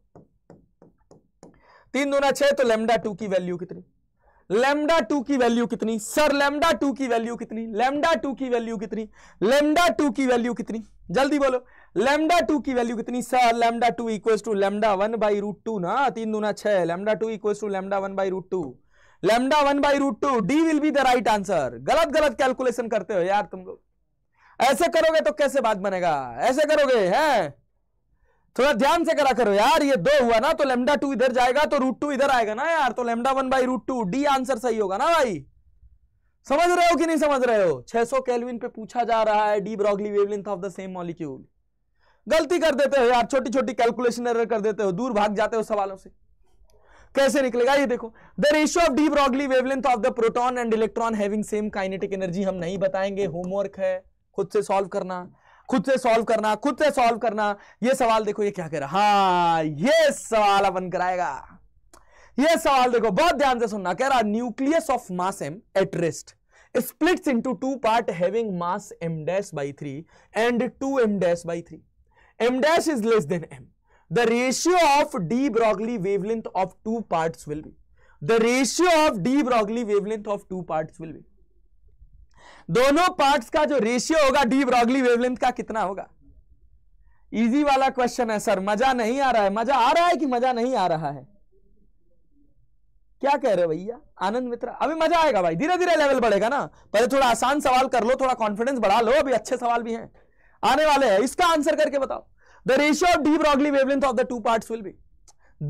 B: तीन दोना छह तो लेमडा टू की वैल्यू कितनी लेमडा टू की वैल्यू कितनी सर लेमडा टू की वैल्यू कितनी लेमडा टू की वैल्यू कितनी लेमडा टू की वैल्यू कितनी जल्दी बोलो लेमडा टू की वैल्यू कितनी sir lambda two equal to lambda one by root two ना तीन दूना छह lambda two equal to lambda one by root two lambda one by root two D will be the right answer गलत गलत calculation करते हो यार तुम लोग ऐसे करोगे तो कैसे बात बनेगा ऐसे करोगे हैं थोड़ा ध्यान से करा करो यार ये दो हुआ ना तो लेमडा टू इधर जाएगा तो रूट टू इधर आएगा ना यार तो lambda one by root two D answer सही होगा ना भाई समझ रहे हो कि नहीं समझ रहे हो 600 सौ कैलविन पे पूछा जा रहा है de Broglie wavelength of the same molecule गलती कर देते हो यार छोटी छोटी कैलकुलेशन एरर कर देते हो दूर भाग जाते हो सवालों से कैसे निकलेगा ये देखो the ratio of de Broglie wavelength of the proton and electron having same kinetic energy हम नहीं बताएंगे होमवर्क है खुद से सॉल्व करना खुद से सॉल्व करना खुद से सॉल्व करना ये सवाल देखो ये क्या कह रहा हाँ ये सवाल अपन कराएगा ये सवाल देखो बहुत ध्यान से सुनना कह रहा nucleus of mass M at rest splits into two part having mass m dash by 3 and 2 m dash by 3 m dash is less than m the ratio of de broglie wavelength of two parts will be the ratio of de broglie wavelength of two parts will be दोनों parts का जो ratio होगा D Broglie wavelength का कितना होगा easy वाला question है sir मजा नहीं आ रहा है मजा आ रहा है कि मजा नहीं आ रहा है क्या कह रहे भैया आनंद मित्र अभी मजा आएगा भाई धीरे धीरे लेवल बढ़ेगा ना पहले थोड़ा आसान सवाल कर लो थोड़ा कॉन्फिडेंस बढ़ा लो अभी अच्छे सवाल भी हैं आने वाले हैं इसका आंसर करके बताओ the ratio of de Broglie wavelength of the two parts will be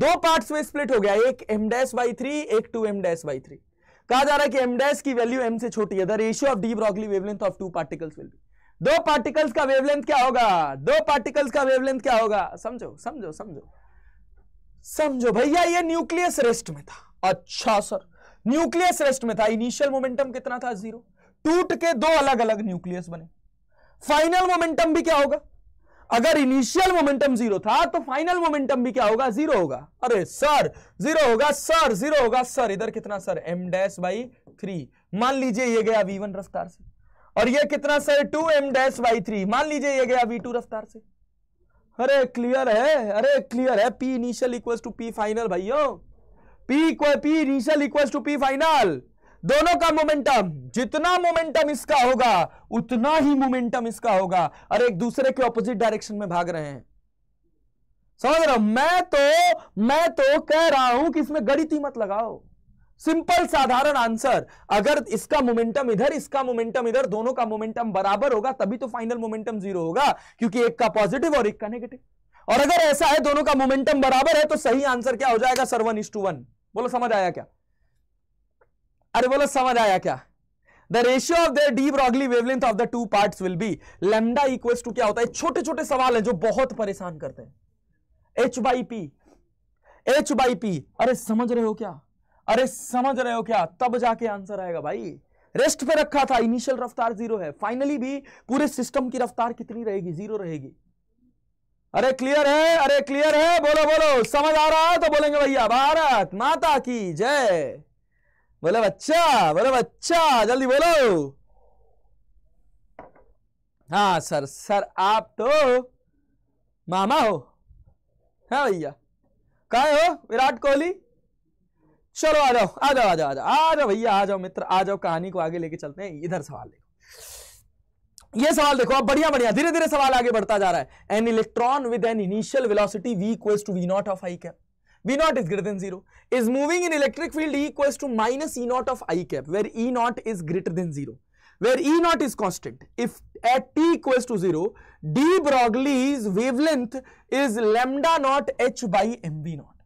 B: दो पार्ट्स में स्प्लिट हो गया एक एम डैश बाई थ्री एक two M dash by three कहा जा रहा है कि एम डैश की वैल्यू एम से छोटी है the ratio of de Broglie wavelength of two particles will be दो पार्टिकल्स का वेवलेंथ क्या होगा दो पार्टिकल्स का वेवलेंथ क्या होगा समझो समझो समझो समझो भैया ये न्यूक्लियस रेस्ट में था अच्छा सर न्यूक्लियस रेस्ट में था इनिशियल मोमेंटम कितना था जीरो टूट के दो अलग अलग न्यूक्लियस बने फाइनल मोमेंटम भी क्या होगा अगर इनिशियल मोमेंटम जीरो था तो फाइनल मोमेंटम भी क्या होगा जीरो होगा अरे सर जीरो होगा सर जीरो होगा सर इधर कितना sir M dash by three मान लीजिए ये गया वी वन रफ्तार से और ये कितना sir two M dash by three मान लीजिए ये गया वी टू रफ्तार से अरे क्लियर है अरे क्लियर है P initial equal to P final भाइयों P equal P initial equal to P final दोनों का मोमेंटम जितना मोमेंटम इसका होगा उतना ही मोमेंटम इसका होगा और एक दूसरे के ऑपोजिट डायरेक्शन में भाग रहे हैं समझ रहा हूं मैं तो मैं तो कह रहा हूं कि इसमें गणित ही मत लगाओ सिंपल साधारण आंसर अगर इसका मोमेंटम इधर इसका मोमेंटम इधर दोनों का मोमेंटम बराबर होगा तभी तो फाइनल मोमेंटम जीरो होगा क्योंकि एक का पॉजिटिव और एक का नेगेटिव और अगर ऐसा है दोनों का मोमेंटम बराबर है तो सही आंसर क्या हो जाएगा sir one is to one बोलो समझ आया क्या अरे बोलो समझ आया क्या the ratio of the de Broglie wavelength of the two part will be lambda equals to क्या होता है छोटे छोटे सवाल है जो बहुत परेशान करते हैं H by P H by P अरे समझ रहे हो क्या अरे समझ रहे हो क्या तब जाके आंसर आएगा भाई रेस्ट पे रखा था इनिशियल रफ्तार जीरो है फाइनली भी पूरे सिस्टम की रफ्तार कितनी रहेगी जीरो रहेगी अरे क्लियर है अरे क्लियर है बोलो बोलो समझ आ रहा है तो बोलेंगे भैया भारत माता की जय बोलो बच्चा बोलो बच्चा जल्दी बोलो हाँ सर सर आप तो मामा हो हाँ भैया कहा हो विराट कोहली चलो आ जाओ आ जाओ आ जाओ आ जाओ आ जाओ भैया आ जाओ मित्र आ जाओ कहानी को आगे लेके चलते हैं इधर सवाल देखो ये सवाल देखो अब बढ़िया बढ़िया धीरे धीरे सवाल आगे बढ़ता जा रहा है an electron with an initial velocity V equals to V naught of I cap V naught is greater than 0 is moving in electric field E equals to minus E naught of I cap where E naught is greater than 0 where E naught is constant if at T equals to 0 de Broglie's wavelength is lambda naught H by mv naught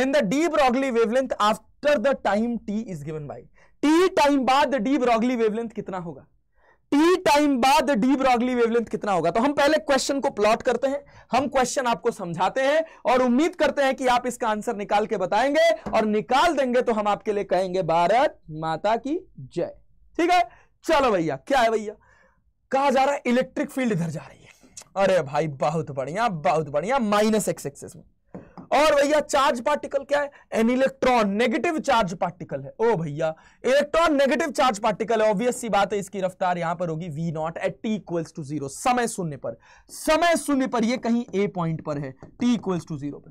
B: then the de Broglie wavelength after the time T is given by T time बाद de Broglie wavelength कितना होगा T time बाद de Broglie wavelength कितना होगा तो हम पहले question को प्लॉट करते हैं हम क्वेश्चन आपको समझाते हैं और उम्मीद करते हैं कि आप इसका आंसर निकाल के बताएंगे और निकाल देंगे तो हम आपके लिए कहेंगे भारत माता की जय ठीक है चलो भैया क्या है भैया कहा जा रहा है इलेक्ट्रिक फील्ड इधर जा रही है अरे भाई बहुत बढ़िया बहुत बढ़िया माइनस एक्स एक्सेस में और भैया चार्ज पार्टिकल क्या है an electron negative charge particle है ओ भैया इलेक्ट्रॉन नेगेटिव चार्ज पार्टिकल है ऑब्वियस सी बात है इसकी रफ्तार यहां पर होगी V naught at T equals to zero समय शून्य पर समय शून्य पर यह कहीं ए पॉइंट पर है टी इक्वल्स टू जीरो पर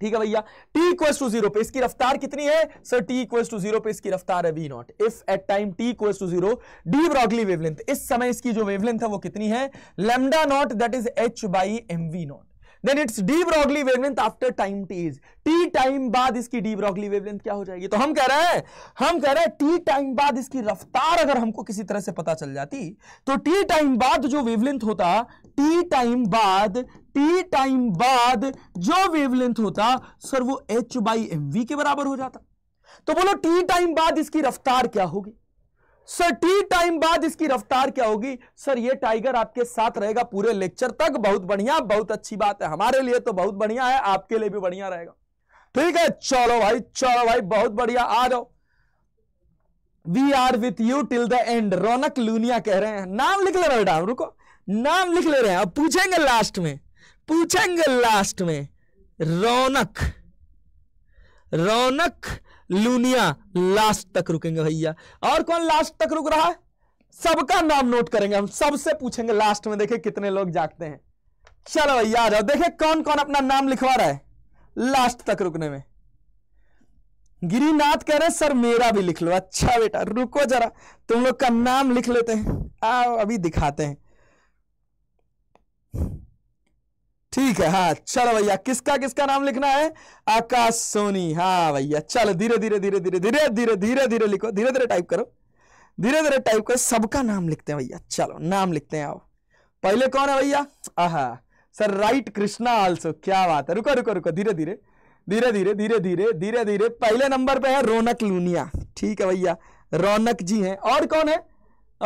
B: ठीक है भैया टी इक्वल्स टू जीरो पे इसकी रफ्तार कितनी है sir T equals to zero पे इसकी रफ्तार है V naught if at time T equals to zero de Broglie wavelength इस समय इसकी जो वेवलेंथ है वो कितनी है lambda naught that is H by M V naught then it's de Broglie wavelength after time T is T time बाद इसकी डी ब्रॉगली वेवलेंथ क्या हो जाएगी तो हम कह रहे हैं हम कह रहे हैं टी टाइम बाद इसकी रफ्तार अगर हमको किसी तरह से पता चल जाती तो टी टाइम बाद जो वेवलेंथ होता टी टाइम बाद टी टाइम बाद जो वेवलेंथ होता सर वो एच बाई एम वी के बराबर हो जाता तो बोलो टी टाइम बाद इसकी रफ्तार क्या होगी सर टी टाइम बाद इसकी रफ्तार क्या होगी सर ये टाइगर आपके साथ रहेगा पूरे लेक्चर तक बहुत बढ़िया बहुत अच्छी बात है हमारे लिए तो बहुत बढ़िया है आपके लिए भी बढ़िया रहेगा ठीक है चलो भाई चलो भाई बहुत बढ़िया आ जाओ we are with you till the end Raunak Luniya कह रहे हैं नाम लिख ले रहे बेटा रुको नाम लिख ले रहे हैं अब पूछेंगे लास्ट में पूछेंगे लास्ट में रौनक रौनक लूनिया लास्ट तक रुकेंगे भैया और कौन लास्ट तक रुक रहा है सबका नाम नोट करेंगे हम सबसे पूछेंगे लास्ट में देखे कितने लोग जागते हैं चलो भैया आ जाओ देखे कौन कौन अपना नाम लिखवा रहा है लास्ट तक रुकने में गिरीनाथ कह रहे सर मेरा भी लिख लो अच्छा बेटा रुको जरा तुम लोग का नाम लिख लेते हैं आओ अभी दिखाते हैं ठीक है हाँ चलो भैया किसका किसका नाम लिखना है आकाश सोनी हाँ भैया चलो धीरे धीरे धीरे धीरे धीरे धीरे धीरे धीरे लिखो धीरे धीरे टाइप करो धीरे धीरे टाइप करो सबका नाम लिखते हैं भैया चलो नाम लिखते हैं आओ पहले कौन है भैया ah sir right Krishna also क्या बात है रुको रुको रुको धीरे धीरे धीरे धीरे धीरे धीरे धीरे धीरे पहले नंबर पे है रौनक लूनिया ठीक है भैया रौनक जी हैं और कौन है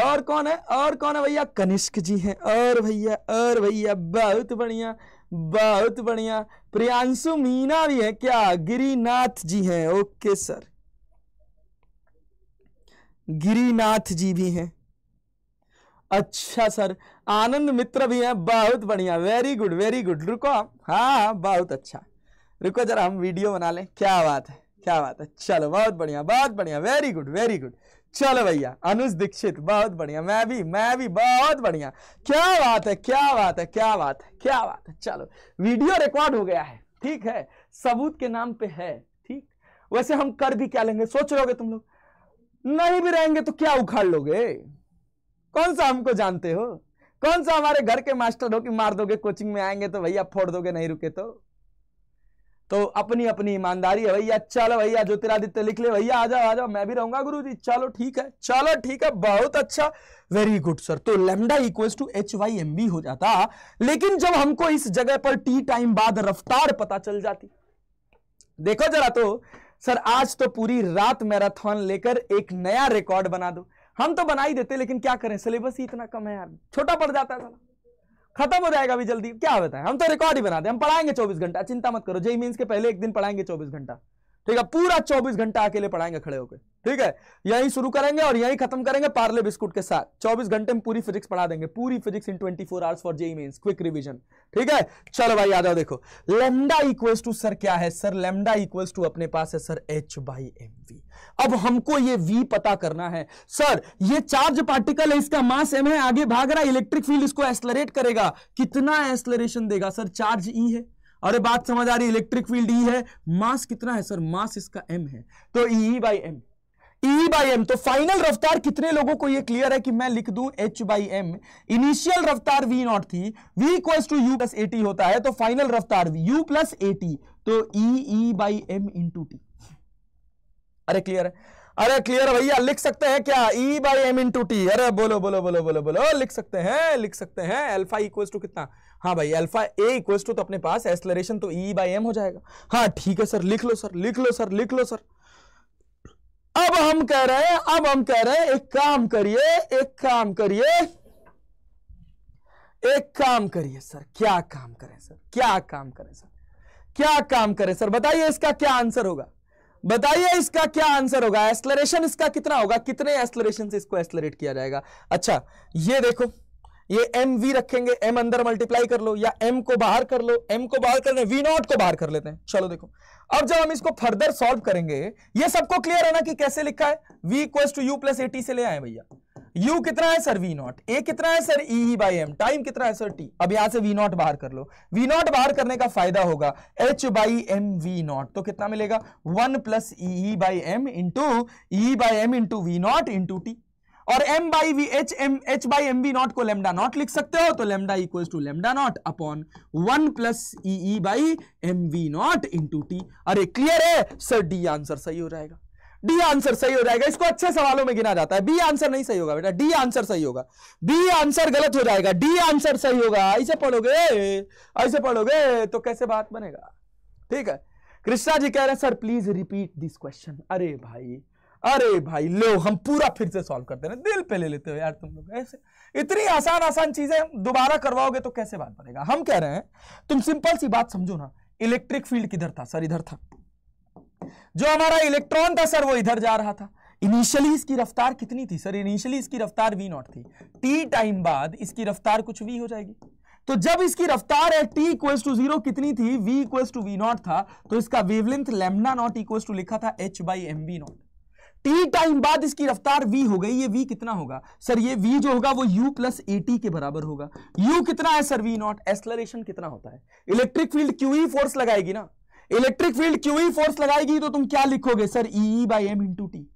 B: और कौन है और कौन है भैया कनिष्क जी हैं और भैया और भैया बहुत बढ़िया बहुत बढ़िया प्रियांशु मीना भी है क्या गिरीनाथ जी हैं ओके सर गिरीनाथ जी भी हैं अच्छा सर आनंद मित्र भी हैं बहुत बढ़िया वेरी गुड वेरी गुड रुको आप हाँ, हाँ बहुत अच्छा रुको जरा हम वीडियो बना लें क्या बात है क्या बात है चलो बहुत बढ़िया बहुत बढ़िया वेरी गुड वेरी गुड चलो भैया अनुज दीक्षित बहुत बढ़िया मैं भी मैं भी बहुत बढ़िया क्या बात है क्या बात है क्या बात है क्या बात है चलो वीडियो रिकॉर्ड हो गया है ठीक है सबूत के नाम पे है ठीक वैसे हम कर भी क्या लेंगे सोच रहे तुम लोग नहीं भी रहेंगे तो क्या उखाड़ लोगे कौन सा हमको जानते हो कौन सा हमारे घर के मास्टर हो कि मार दोगे कोचिंग में आएंगे तो भैया फोड़ दोगे नहीं रुके तो तो अपनी अपनी ईमानदारी है भैया चलो भैया ज्योतिरादित्य लिख ले भैया आ जाओ आ जाओ मैं भी रहूंगा गुरु जी चलो ठीक है चलो ठीक है बहुत अच्छा वेरी गुड सर तो lambda equals to H Y M B हो जाता लेकिन जब हमको इस जगह पर टी टाइम बाद रफ्तार पता चल जाती देखो जरा तो सर आज तो पूरी रात मैराथन लेकर एक नया रिकॉर्ड बना दो हम तो बना ही देते लेकिन क्या करें सिलेबस ही इतना कम है यार छोटा पड़ जाता है खत्म हो जाएगा अभी जल्दी क्या होता है हम तो रिकॉर्ड ही बना दे हम पढ़ाएंगे चौबीस घंटा चिंता मत करो जय मीन के पहले एक दिन पढ़ाएंगे चौबीस घंटा ठीक है पूरा चौबीस घंटा अकेले पढ़ाएंगे खड़े होकर ठीक है यही शुरू करेंगे और यही खत्म करेंगे पार्ले बिस्कुट के साथ 24 घंटे में पूरी फिजिक्स पढ़ा देंगे पूरी physics in 24 four hours for JEE main quick revision ठीक है चलो भाई यादव देखो लेमडा इक्वल्स टू सर क्या है सर लेमडा इक्वल्स टू अपने पास है sir H by M V अब हमको ये वी पता करना है सर ये चार्ज पार्टिकल है इसका मास एम है आगे भाग रहा इलेक्ट्रिक फील्ड इसको एसलरेट करेगा कितना एसलरेशन देगा सर चार्ज ई है अरे बात समझ आ रही इलेक्ट्रिक फील्ड ई है मास e कितना है सर मास इसका एम है तो E by M E by M तो फाइनल रफ्तार कितने लोगों को यह क्लियर है कि मैं लिख दूं एच बाई एम इनिशियल रफ्तार वी नॉट थी V equal to U plus AT होता है तो फाइनल रफ्तार यू प्लस एटी तो E by M into T अरे क्लियर है अरे क्लियर भैया लिख सकते हैं क्या E by M into T अरे बोलो बोलो बोलो बोलो बोलो लिख सकते हैं लिख सकते हैं एल्फा इक्वल टू कितना हाँ भाई अल्फा ए इक्वल्स टू तो अपने पास एक्सलरेशन तो ई बाई एम हो जाएगा हाँ ठीक है सर लिख लो सर लिख लो सर लिख लो सर अब हम कह रहे हैं अब हम कह रहे हैं एक काम करिए एक काम करिए एक काम करिए सर क्या काम करें सर क्या काम करें सर क्या काम करें सर बताइए इसका क्या आंसर होगा बताइए इसका क्या आंसर होगा एस्लरेशन इसका कितना होगा कितने एस्लरेशन से इसको एस्लरेट किया जाएगा अच्छा ये देखो ये एम वी रखेंगे एम अंदर मल्टीप्लाई कर लो या एम को बाहर कर लो एम को बाहर कर करने वी नॉट को बाहर कर लेते हैं चलो देखो अब जब हम इसको फर्दर सॉल्व करेंगे ये सबको क्लियर है ना कि कैसे लिखा है V equal to U plus AT से ले आए भैया u कितना है सर v नॉट ए कितना है sir e by M time कितना है सर t अब यहां से v नॉट बाहर कर लो v नॉट बाहर करने का फायदा होगा h by M V naught तो कितना मिलेगा one plus E by M into E by M into V naught into T और m by V H M H by M B naught को लेमडा नॉट लिख सकते हो तो lambda equal to lambda naught upon one plus E by M V naught into T अरे clear है sir D answer सही हो जाएगा डी आंसर सही हो जाएगा इसको अच्छे सवालों में गिना जाता है बी आंसर नहीं सही होगा बेटा डी आंसर सही होगा बी आंसर गलत हो जाएगा डी आंसर सही होगा ऐसे पढ़ोगे ऐसे पढ़ोगे तो कैसे बात बनेगा ठीक है कृष्णा जी कह रहे हैं sir please repeat this question अरे भाई अरे भाई लो हम पूरा फिर से सॉल्व करते रहे दिल पे ले लेते हो यार तुम लोग ऐसे इतनी आसान आसान चीजें दोबारा करवाओगे तो कैसे बात बनेगा हम कह रहे हैं तुम सिंपल सी बात समझो ना इलेक्ट्रिक फील्ड किधर था सर इधर था जो हमारा इलेक्ट्रॉन था सर वो इधर जा रहा था इनिशियली इसकी रफ्तार कितनी थी सर इनिशियली इसकी रफ्तार वी नॉट थी टी टाइम बाद इसकी रफ्तार कुछ वी हो जाएगी तो जब इसकी रफ्तार है टी इक्वल्स टू जीरो कितनी थी V equals to V naught था तो इसका wavelength lambda naught equals to लिखा था H by M V naught T time बाद इसकी रफ्तार वी हो गई ये वी कितना होगा सर ये वी जो होगा वो यू प्लस ए टी के बराबर होगा यू कितना है सर वी नॉट एक्सलरेशन कितना होता है electric field Q QE force लगाएगी ना electric field Q QE force लगाएगी तो तुम क्या लिखोगे sir E by M into T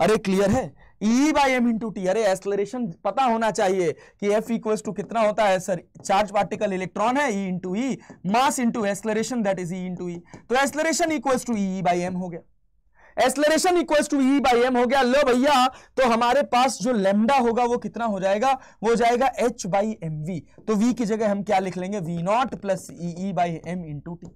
B: अरे क्लियर है ई बाई एम इंटू टी अरे एक्सलरेशन पता होना चाहिए कि एफ इक्वल टू कितना होता है सर चार्ज पार्टिकल इलेक्ट्रॉन है E into E mass into acceleration that is E into E तो acceleration equal to E by M हो गया acceleration equals to E by M हो गया लो भैया तो हमारे पास जो लेमडा होगा वो कितना हो जाएगा वो जाएगा एच बाई एम वी तो वी की जगह हम क्या लिख लेंगे V naught plus E by M into T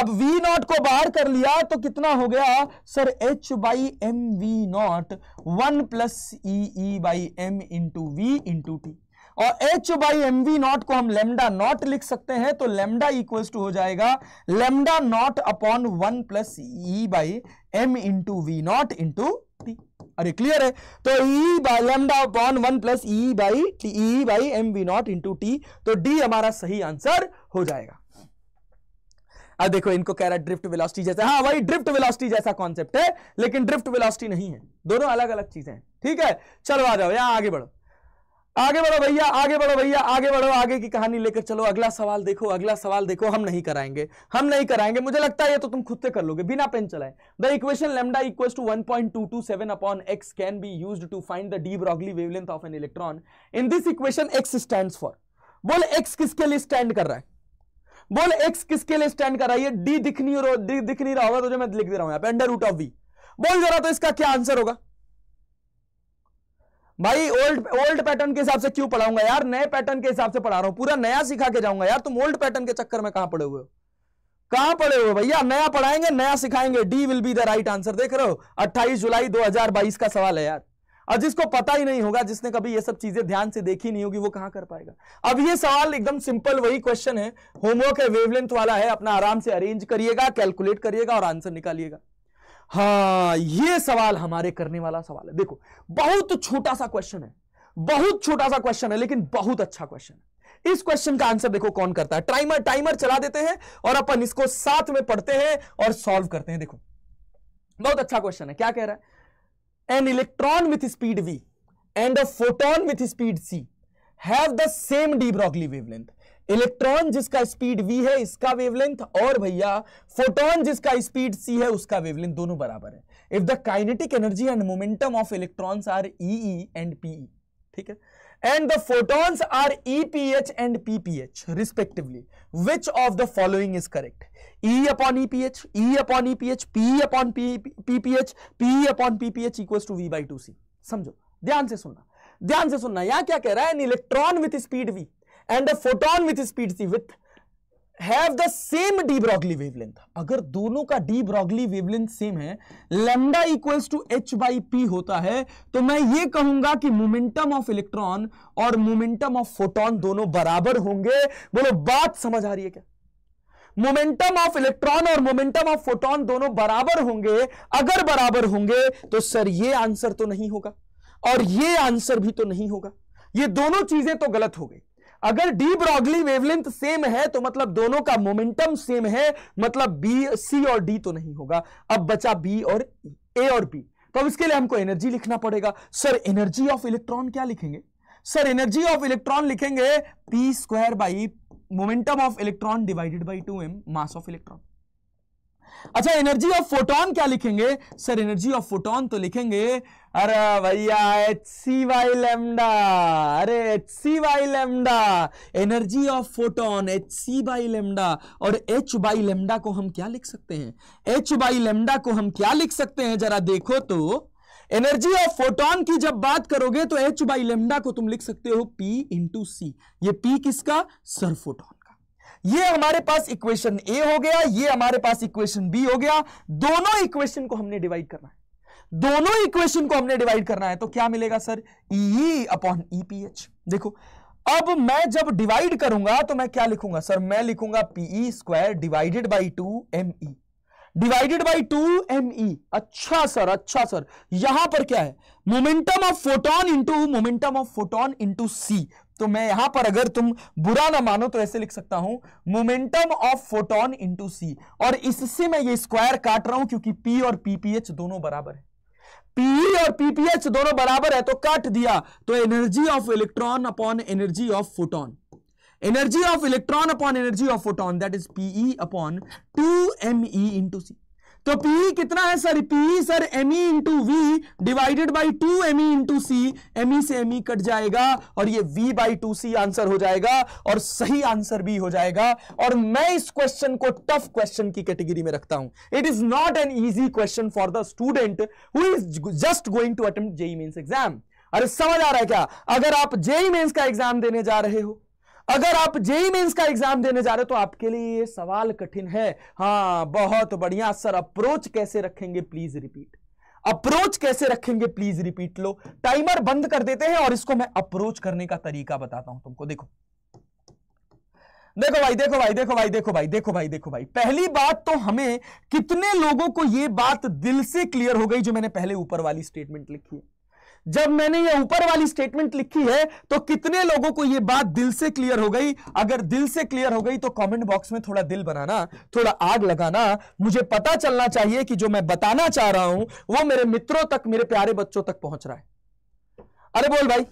B: अब वी नॉट को बाहर कर लिया तो कितना हो गया sir H by M V not one plus E by M into V into T और H by M V not को हम लेमडा नॉट लिख सकते हैं तो लेमडा इक्वल्स टू हो जाएगा lambda naught upon one plus E by M into V naught into T अरे क्लियर है तो E by lambda upon one plus E by T E by M V naught into T तो D हमारा सही answer हो जाएगा अब देखो इनको कह रहा है ड्रिफ्ट वेलोसिटी जैसा हाँ वही ड्रिफ्ट वेलोसिटी जैसा कॉन्सेप्ट है लेकिन ड्रिफ्ट वेलोसिटी नहीं है दोनों अलग अलग चीजें हैं ठीक है चलो आ जाओ यहां आगे बढ़ो आगे बढ़ो भैया आगे बढ़ो भैया आगे बढ़ो आगे की कहानी लेकर चलो अगला सवाल देखो अगला सवाल देखो हम नहीं कराएंगे हम नहीं कराएंगे मुझे लगता है ये तो तुम खुद से कर लोगे बिना पेन चलाए the equation lambda equal to one point two two seven upon X can be use to find the de Broglie wavelength of an electron in this equation X stand for बोल X किसके लिए stand कर रहा है बोल X किसके लिए stand कर रहा है ये डी दिख नहीं रहा दिख नहीं रहा होगा तो जो मैं लिख दे रहा हूं यहाँ पे अंडर रूट ऑफ वी बोल जरा तो इसका क्या आंसर होगा भाई ओल्ड ओल्ड पैटर्न के हिसाब से क्यों पढ़ाऊंगा यार नए पैटर्न के हिसाब से पढ़ा रहा हूं पूरा नया सिखा के जाऊंगा यार तुम ओल्ड पैटर्न के चक्कर में कहां पड़े हुए हो कहां पड़े हुए भैया नया पढ़ाएंगे नया सिखाएंगे D will be the right answer देख रहे हो अट्ठाईस जुलाई दो का सवाल है यार और जिसको पता ही नहीं होगा जिसने कभी ये सब चीजें ध्यान से देखी नहीं होगी वो कहां कर पाएगा अब ये सवाल एकदम सिंपल वही क्वेश्चन है होमवर्क है वेवलेंथ वाला है अपना आराम से अरेंज करिएगा कैलकुलेट करिएगा और आंसर निकालिएगा हाँ ये सवाल हमारे करने वाला सवाल है देखो बहुत छोटा सा क्वेश्चन है बहुत छोटा सा क्वेश्चन है लेकिन बहुत अच्छा क्वेश्चन है इस क्वेश्चन का आंसर देखो कौन करता है टाइमर टाइमर चला देते हैं और अपन इसको साथ में पढ़ते हैं और सॉल्व करते हैं देखो बहुत अच्छा क्वेश्चन है क्या कह रहा है an electron with speed V and a photon with speed C have the same de Broglie wavelength electron जिसका स्पीड v है इसका वेवलेंथ और भैया फोटोन जिसका स्पीड c है उसका वेवलेंथ दोनों बराबर है if the kinetic energy and momentum of electrons are E and PE ठीक है and P H and EPH and PPH respectively. Which of the following E correct? E upon EPH, E upon EPH, PE upon PPH, PE upon PPH equals to V by 2C. समझो ध्यान से सुनना ध्यान से सुनना यहां क्या कह रहा है an electron with speed V and a photon with speed C with have the same de Broglie wavelength अगर दोनों का डी ब्रॉगली वेवलेंथ सेम है lambda equals to H by P होता है तो मैं ये कहूंगा कि मोमेंटम ऑफ इलेक्ट्रॉन और मोमेंटम ऑफ फोटोन दोनों बराबर होंगे बोलो बात समझ आ रही है क्या मोमेंटम ऑफ इलेक्ट्रॉन और मोमेंटम ऑफ फोटोन दोनों बराबर होंगे अगर बराबर होंगे तो सर ये आंसर तो नहीं होगा और ये आंसर भी तो नहीं होगा ये दोनों चीजें तो गलत हो गई अगर डी ब्रॉगली वेवलेंथ सेम है तो मतलब दोनों का मोमेंटम सेम है मतलब बी सी और डी तो नहीं होगा अब बचा बी और ए और बी तो अब इसके लिए हमको एनर्जी लिखना पड़ेगा सर एनर्जी ऑफ इलेक्ट्रॉन क्या लिखेंगे सर एनर्जी ऑफ इलेक्ट्रॉन लिखेंगे P square by momentum of electron divided by two M mass of electron अच्छा एनर्जी ऑफ फोटोन क्या लिखेंगे सर एनर्जी ऑफ फोटोन तो लिखेंगे अरे भैया एच सी वाई लेमडा अरे H C Y lambda energy of photon H C by lambda और H by lambda को हम क्या लिख सकते हैं एच बाई लेमडा को हम क्या लिख सकते हैं जरा देखो तो एनर्जी ऑफ फोटोन की जब बात करोगे तो एच बाई लेमडा को तुम लिख सकते हो पी इंटू सी ये पी किसका सर फोटोन ये हमारे पास इक्वेशन ए हो गया ये हमारे पास इक्वेशन बी हो गया दोनों इक्वेशन को हमने डिवाइड करना है दोनों इक्वेशन को हमने डिवाइड करना है तो क्या मिलेगा सर ई अपॉन ईपीएच देखो अब मैं जब डिवाइड करूंगा तो मैं क्या लिखूंगा सर मैं लिखूंगा PE square divided by two M E divided by two M E अच्छा सर अच्छा सर यहां पर क्या है momentum of photon into momentum of photon into C तो मैं यहां पर अगर तुम बुरा ना मानो तो ऐसे लिख सकता हूं momentum of photon into C और इससे मैं ये स्क्वायर काट रहा हूं क्योंकि पी और पीपीएच दोनों बराबर है पीई और पीपीएच दोनों बराबर है तो काट दिया तो energy of electron upon energy of photon energy of electron upon energy of photon that is PE upon two M E into C तो पी कितना है sir P sir M E into V divided by two M E into C M E से M E e cut जाएगा और ये V by two C answer हो जाएगा और सही आंसर भी हो जाएगा और मैं इस क्वेश्चन को टफ क्वेश्चन की कैटेगरी में रखता हूं it is not an easy question for the student who is just going to attempt JEE Mains exam अरे समझ आ रहा है क्या अगर आप जेई मेन्स e का एग्जाम देने जा रहे हो अगर आप जेई मीन का एग्जाम देने जा रहे हो तो आपके लिए ये सवाल कठिन है हाँ बहुत बढ़िया सर अप्रोच कैसे रखेंगे प्लीज रिपीट अप्रोच कैसे रखेंगे प्लीज रिपीट लो टाइमर बंद कर देते हैं और इसको मैं अप्रोच करने का तरीका बताता हूं तुमको देखो देखो भाई देखो भाई देखो भाई देखो भाई देखो भाई देखो भाई पहली बात तो हमें कितने लोगों को यह बात दिल से क्लियर हो गई जो मैंने पहले ऊपर वाली स्टेटमेंट लिखी है जब मैंने ये ऊपर वाली स्टेटमेंट लिखी है तो कितने लोगों को ये बात दिल से क्लियर हो गई अगर दिल से क्लियर हो गई तो कमेंट बॉक्स में थोड़ा दिल बनाना थोड़ा आग लगाना मुझे पता चलना चाहिए कि जो मैं बताना चाह रहा हूं वो मेरे मित्रों तक मेरे प्यारे बच्चों तक पहुंच रहा है अरे बोल भाई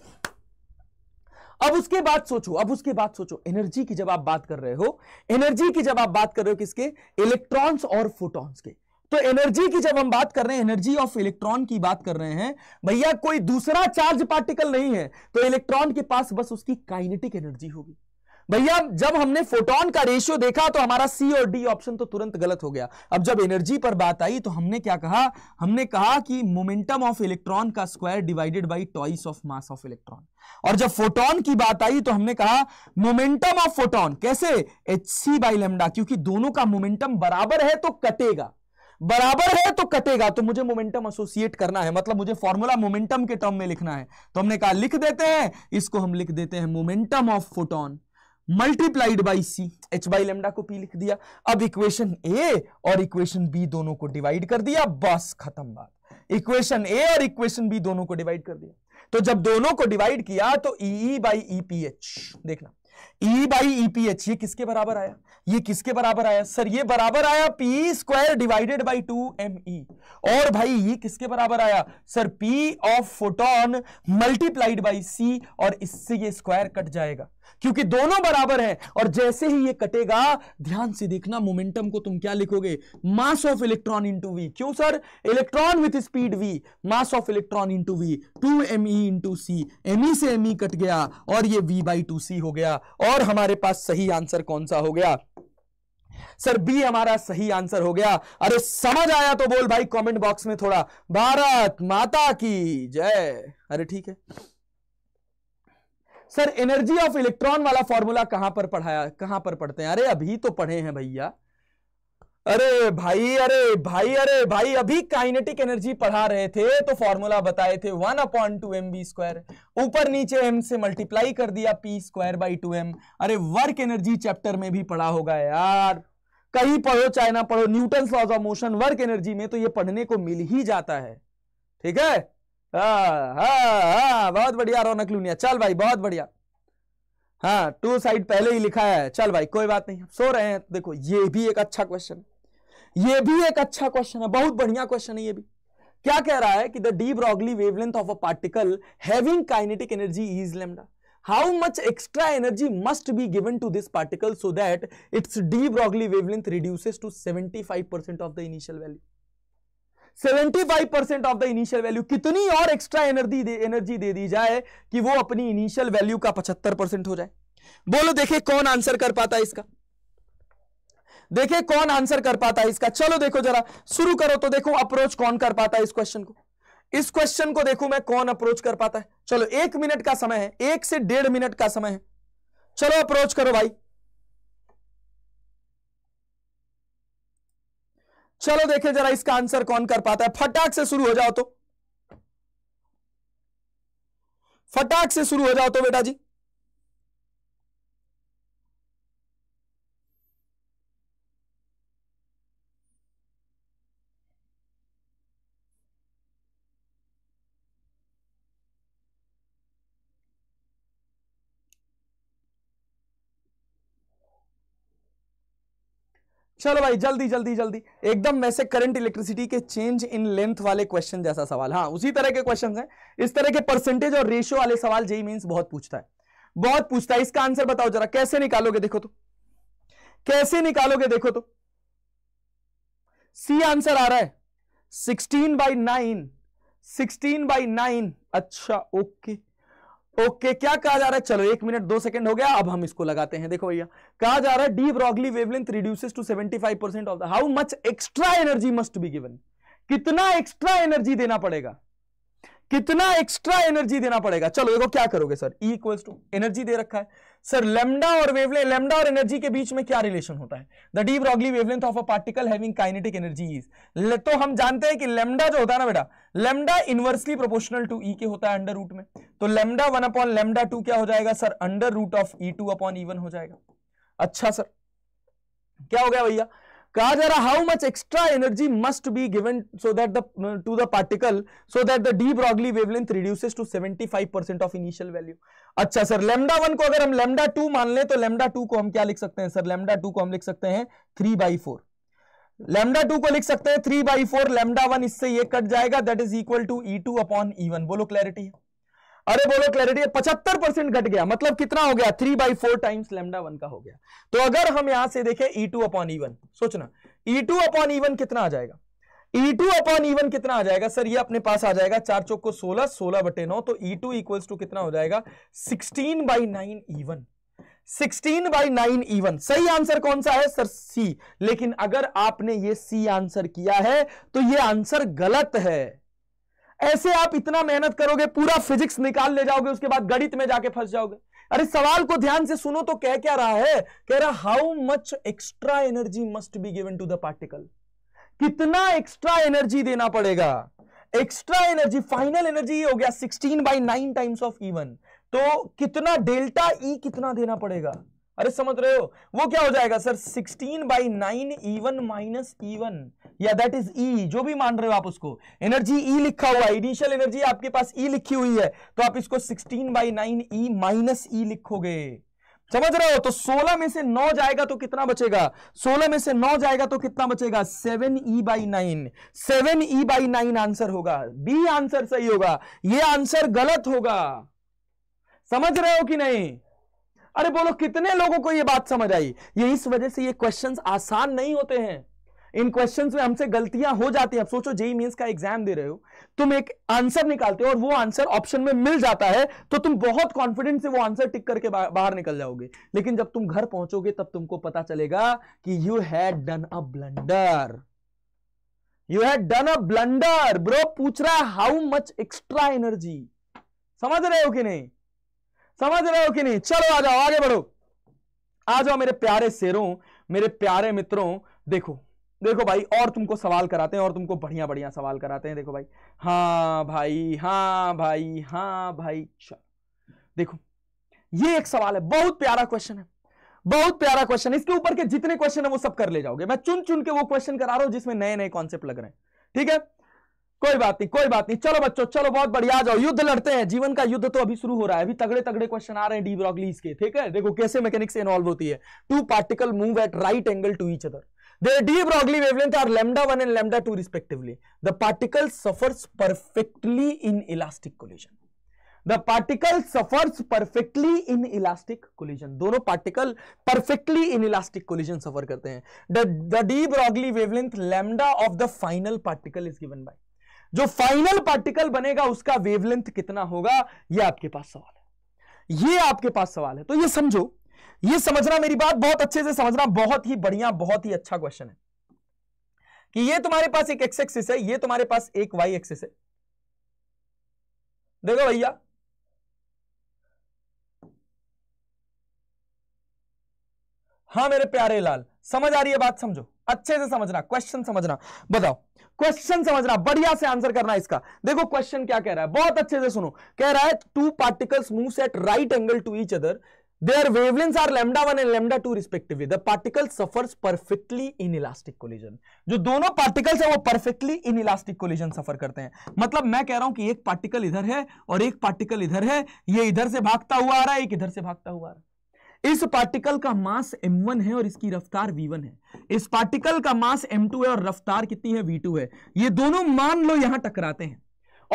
B: अब उसके बाद सोचो अब उसके बाद सोचो एनर्जी की जब आप बात कर रहे हो एनर्जी की जब आप बात कर रहे हो किसके इलेक्ट्रॉन्स और फोटॉन्स के तो एनर्जी की जब हम बात कर रहे हैं एनर्जी ऑफ इलेक्ट्रॉन की बात कर रहे हैं भैया कोई दूसरा चार्ज पार्टिकल नहीं है तो इलेक्ट्रॉन के पास बस उसकी काइनेटिक एनर्जी होगी भैया जब हमने फोटोन का रेशियो देखा तो हमारा सी और डी ऑप्शन तो तुरंत गलत हो गया अब जब एनर्जी पर बात आई तो हमने क्या कहा हमने कहा कि मोमेंटम ऑफ इलेक्ट्रॉन का square divided by twice of mass of electron और जब फोटोन की बात आई तो हमने कहा मोमेंटम ऑफ फोटोन कैसे एच सी बाई लेमडा क्योंकि दोनों का मोमेंटम बराबर है तो कटेगा बराबर है तो कटेगा तो मुझे मोमेंटम एसोसिएट करना है मतलब मुझे फॉर्मूला मोमेंटम के टर्म में लिखना है तो हमने कहा लिख देते हैं इसको हम लिख देते हैं momentum of photon multiplied by C H by lambda को पी लिख दिया अब इक्वेशन ए और इक्वेशन बी दोनों को डिवाइड कर दिया बस खत्म बात इक्वेशन ए और इक्वेशन बी दोनों को डिवाइड कर दिया तो जब दोनों को डिवाइड किया तो E by E P H देखना E by E P H ये किसके बराबर आया ये किसके बराबर आया सर ये बराबर आया P square divided by two M E और भाई ये किसके बराबर आया sir P of photon multiplied by C और इससे ये स्क्वायर कट जाएगा क्योंकि दोनों बराबर हैं और जैसे ही ये कटेगा ध्यान से देखना मोमेंटम को तुम क्या लिखोगे mass of electron into V क्यों sir electron with speed V mass of electron into V two M E into C M E से एम ई e कट गया और ये वी बाई टू सी हो गया और हमारे पास सही आंसर कौन सा हो गया सर बी हमारा सही आंसर हो गया अरे समझ आया तो बोल भाई कमेंट बॉक्स में थोड़ा भारत माता की जय अरे ठीक है सर एनर्जी ऑफ इलेक्ट्रॉन वाला फॉर्मूला कहां पर पढ़ाया कहां पर पढ़ते हैं अरे अभी तो पढ़े हैं भैया अरे भाई अरे भाई अरे भाई अभी काइनेटिक एनर्जी पढ़ा रहे थे तो फॉर्मूला बताए थे one upon two M B square ऊपर नीचे एम से मल्टीप्लाई कर दिया P square by two M अरे वर्क एनर्जी चैप्टर में भी पढ़ा होगा यार कहीं पढ़ो चाहे ना पढ़ो Newton laws of motion work energy में तो ये पढ़ने को मिल ही जाता है ठीक है हाँ, हाँ, हाँ, बहुत बढ़िया रौनक लूनिया चल भाई बहुत बढ़िया हाँ टू साइड पहले ही लिखा है चल भाई कोई बात नहीं सो रहे हैं देखो ये भी एक अच्छा क्वेश्चन ये भी एक अच्छा क्वेश्चन है बहुत बढ़िया क्वेश्चन है ये भी क्या कह रहा है कि the de Broglie wavelength of a particle having kinetic energy is lambda how much extra energy must be given to this particle so that its de Broglie wavelength reduces to seventy five percent of the initial value 75 percent of the initial value कितनी और extra energy energy दे दी जाए कि वो अपनी initial value का 75 percent हो जाए बोलो देखे कौन आंसर कर पाता है इसका देखे कौन आंसर कर पाता है इसका चलो देखो जरा शुरू करो तो देखो अप्रोच कौन कर पाता है इस क्वेश्चन को इस क्वेश्चन को देखू मैं कौन अप्रोच कर पाता है चलो एक मिनट का समय है एक से डेढ़ मिनट का समय है चलो अप्रोच करो भाई चलो देखे जरा इसका आंसर कौन कर पाता है फटाक से शुरू हो जाओ तो फटाक से शुरू हो जाओ तो बेटा जी चलो भाई जल्दी जल्दी जल्दी एकदम वैसे करंट इलेक्ट्रिसिटी के चेंज इन लेंथ वाले क्वेश्चन जैसा सवाल हाँ उसी तरह के क्वेश्चन हैं इस तरह के परसेंटेज और रेशियो वाले सवाल जेई मीन बहुत पूछता है बहुत पूछता है इसका आंसर बताओ जरा कैसे निकालोगे देखो तो कैसे निकालोगे देखो तो सी आंसर आ रहा है sixteen by nine sixteen by nine अच्छा ओके okay. ओके okay, क्या कहा जा रहा है चलो एक मिनट दो सेकंड हो गया अब हम इसको लगाते हैं देखो भैया कहा जा रहा है de Broglie wavelength reduces to 75 percent of the how much extra energy must be given कितना एक्स्ट्रा एनर्जी देना पड़ेगा कितना एक्स्ट्रा एनर्जी देना पड़ेगा चलो देखो क्या करोगे sir E equals to energy दे रखा है सर लेमडा और वेवलेंथ लेमडा और एनर्जी के बीच में क्या रिलेशन होता है the de Broglie wavelength of a particle having kinetic energy is तो हम जानते हैं कि लेमडा जो होता है ना बेटा lambda inversely proportional to E के होता है अंडर रूट में तो lambda one upon lambda two क्या हो जाएगा sir under root of E two upon E one हो जाएगा अच्छा सर क्या हो गया भैया कहा जा रहा how much extra energy must be given so that the to the particle so that the de Broglie wavelength reduces to 75% of initial value अच्छा सर लेमडा वन को अगर हम लेमडा टू मान ले तो लेमडा टू को हम क्या लिख सकते हैं सर लेमडा टू को हम लिख सकते हैं three by four lambda two को लिख सकते हैं three by four lambda one इससे ये कट जाएगा that is equal to E two upon E one बोलो क्लैरिटी है अरे बोलो क्लैरिटी पचहत्तर परसेंट घट गया मतलब कितना हो गया three by four times lambda one का हो गया तो अगर हम यहां से देखें ई टू अपॉन ईवन सोचना ई टू अपॉन ईवन कितना आ जाएगा ई टू अपॉन ईवन कितना आ जाएगा सर ये अपने पास आ जाएगा चार चौक को सोलह सोलह बटे नौ तो ई टू इक्वल्स टू कितना हो जाएगा sixteen by nine E one sixteen by nine E one सही आंसर कौन सा है सर सी लेकिन अगर आपने ये सी आंसर किया है तो ये आंसर गलत है ऐसे आप इतना मेहनत करोगे पूरा फिजिक्स निकाल ले जाओगे उसके बाद गणित में जाके फंस जाओगे अरे सवाल को ध्यान से सुनो तो कह क्या रहा है कह रहा how much extra energy must be given to the particle कितना एक्स्ट्रा एनर्जी देना पड़ेगा एक्स्ट्रा एनर्जी फाइनल एनर्जी हो गया 16 by nine times of E one तो कितना डेल्टा ई e कितना देना पड़ेगा अरे समझ रहे हो वो क्या हो जाएगा sir 16 by nine one minus E one या दैट इज ई जो भी मान रहे हो आप उसको एनर्जी ई e लिखा हुआ है इनिशियल एनर्जी आपके पास ई e लिखी हुई है तो आप इसको 16 by nine E minus E लिखोगे समझ रहे हो तो 16 में से 9 जाएगा तो कितना बचेगा 16 में से 9 जाएगा तो कितना बचेगा 7e E by nine seven E by nine answer होगा बी आंसर सही होगा ये आंसर गलत होगा समझ रहे हो कि नहीं अरे बोलो कितने लोगों को ये बात समझ आई ये इस वजह से ये क्वेश्चंस आसान नहीं होते हैं इन क्वेश्चंस में हमसे गलतियां हो जाती हैं सोचो जेई मीन e e का एग्जाम दे रहे हो तुम एक आंसर निकालते हो और वो आंसर ऑप्शन में मिल जाता है तो तुम बहुत कॉन्फिडेंट से वो आंसर टिक करके बाहर निकल जाओगे लेकिन जब तुम घर पहुंचोगे तब तुमको पता चलेगा कि you had done a blunder you had done a blunder bro पूछ रहा है हाउ मच एक्स्ट्रा एनर्जी समझ रहे हो कि नहीं समझ रहे हो कि नहीं चलो आ जाओ आगे बढ़ो आ जाओ मेरे प्यारे शेरों मेरे प्यारे मित्रों देखो देखो भाई और तुमको सवाल कराते हैं और तुमको बढ़िया बढ़िया सवाल कराते हैं देखो भाई हाँ भाई हाँ भाई हाँ भाई चलो देखो ये एक सवाल है बहुत प्यारा क्वेश्चन है बहुत प्यारा क्वेश्चन इसके ऊपर के जितने क्वेश्चन है वो सब कर ले जाओगे मैं चुन चुन के वो क्वेश्चन करा रहा हूं जिसमें नए नए कॉन्सेप्ट लग रहे हैं ठीक है कोई बात नहीं कोई बात नहीं चलो बच्चों चलो बहुत बढ़िया आ जाओ युद्ध लड़ते हैं जीवन का युद्ध तो अभी शुरू हो रहा है अभी तगड़े तगड़े क्वेश्चन आ रहे हैं डी ब्रॉगलीस के ठीक है देखो कैसे मैकेनिक्स इन्वॉल्व होती है two particle move at right angle to each other they de Broglie wavelength are lambda one and lambda two respectively the particle suffers perfectly in elastic collision the particle suffers perfectly in elastic collision दोनों particle perfectly in elastic collision suffer करते हैं de Broglie wavelength lambda of the final particle is given by जो final particle बनेगा उसका wavelength कितना होगा यह आपके पास सवाल है ये आपके पास सवाल है तो ये समझो ये समझना मेरी बात बहुत अच्छे से समझना बहुत ही बढ़िया बहुत ही अच्छा क्वेश्चन है कि ये तुम्हारे पास एक एक्स एक्सिस है ये तुम्हारे पास एक वाई एक्सिस है देखो भैया हाँ मेरे प्यारे लाल समझ आ रही है बात समझो अच्छे से समझना क्वेश्चन समझना बताओ क्वेश्चन समझना बढ़िया से आंसर करना इसका देखो क्वेश्चन क्या कह रहा है बहुत अच्छे से सुनो कह रहा है two particles move at right angle to each other there their are are one and and two respectively the particle particle perfectly in elastic collision जो दोनों पार्टिकल्स है वो perfectly in elastic collision suffer करते हैं मतलब मैं कह रहा हूं कि एक पार्टिकल इधर है और एक पार्टिकल इधर है ये इधर से भागता हुआ आ रहा है एक इधर से भागता हुआ आ रहा है इस पार्टिकल का मास m1 है और इसकी रफ्तार v1 है इस पार्टिकल का मास m2 है और रफ्तार कितनी है v2 है ये दोनों मान लो यहां टकराते हैं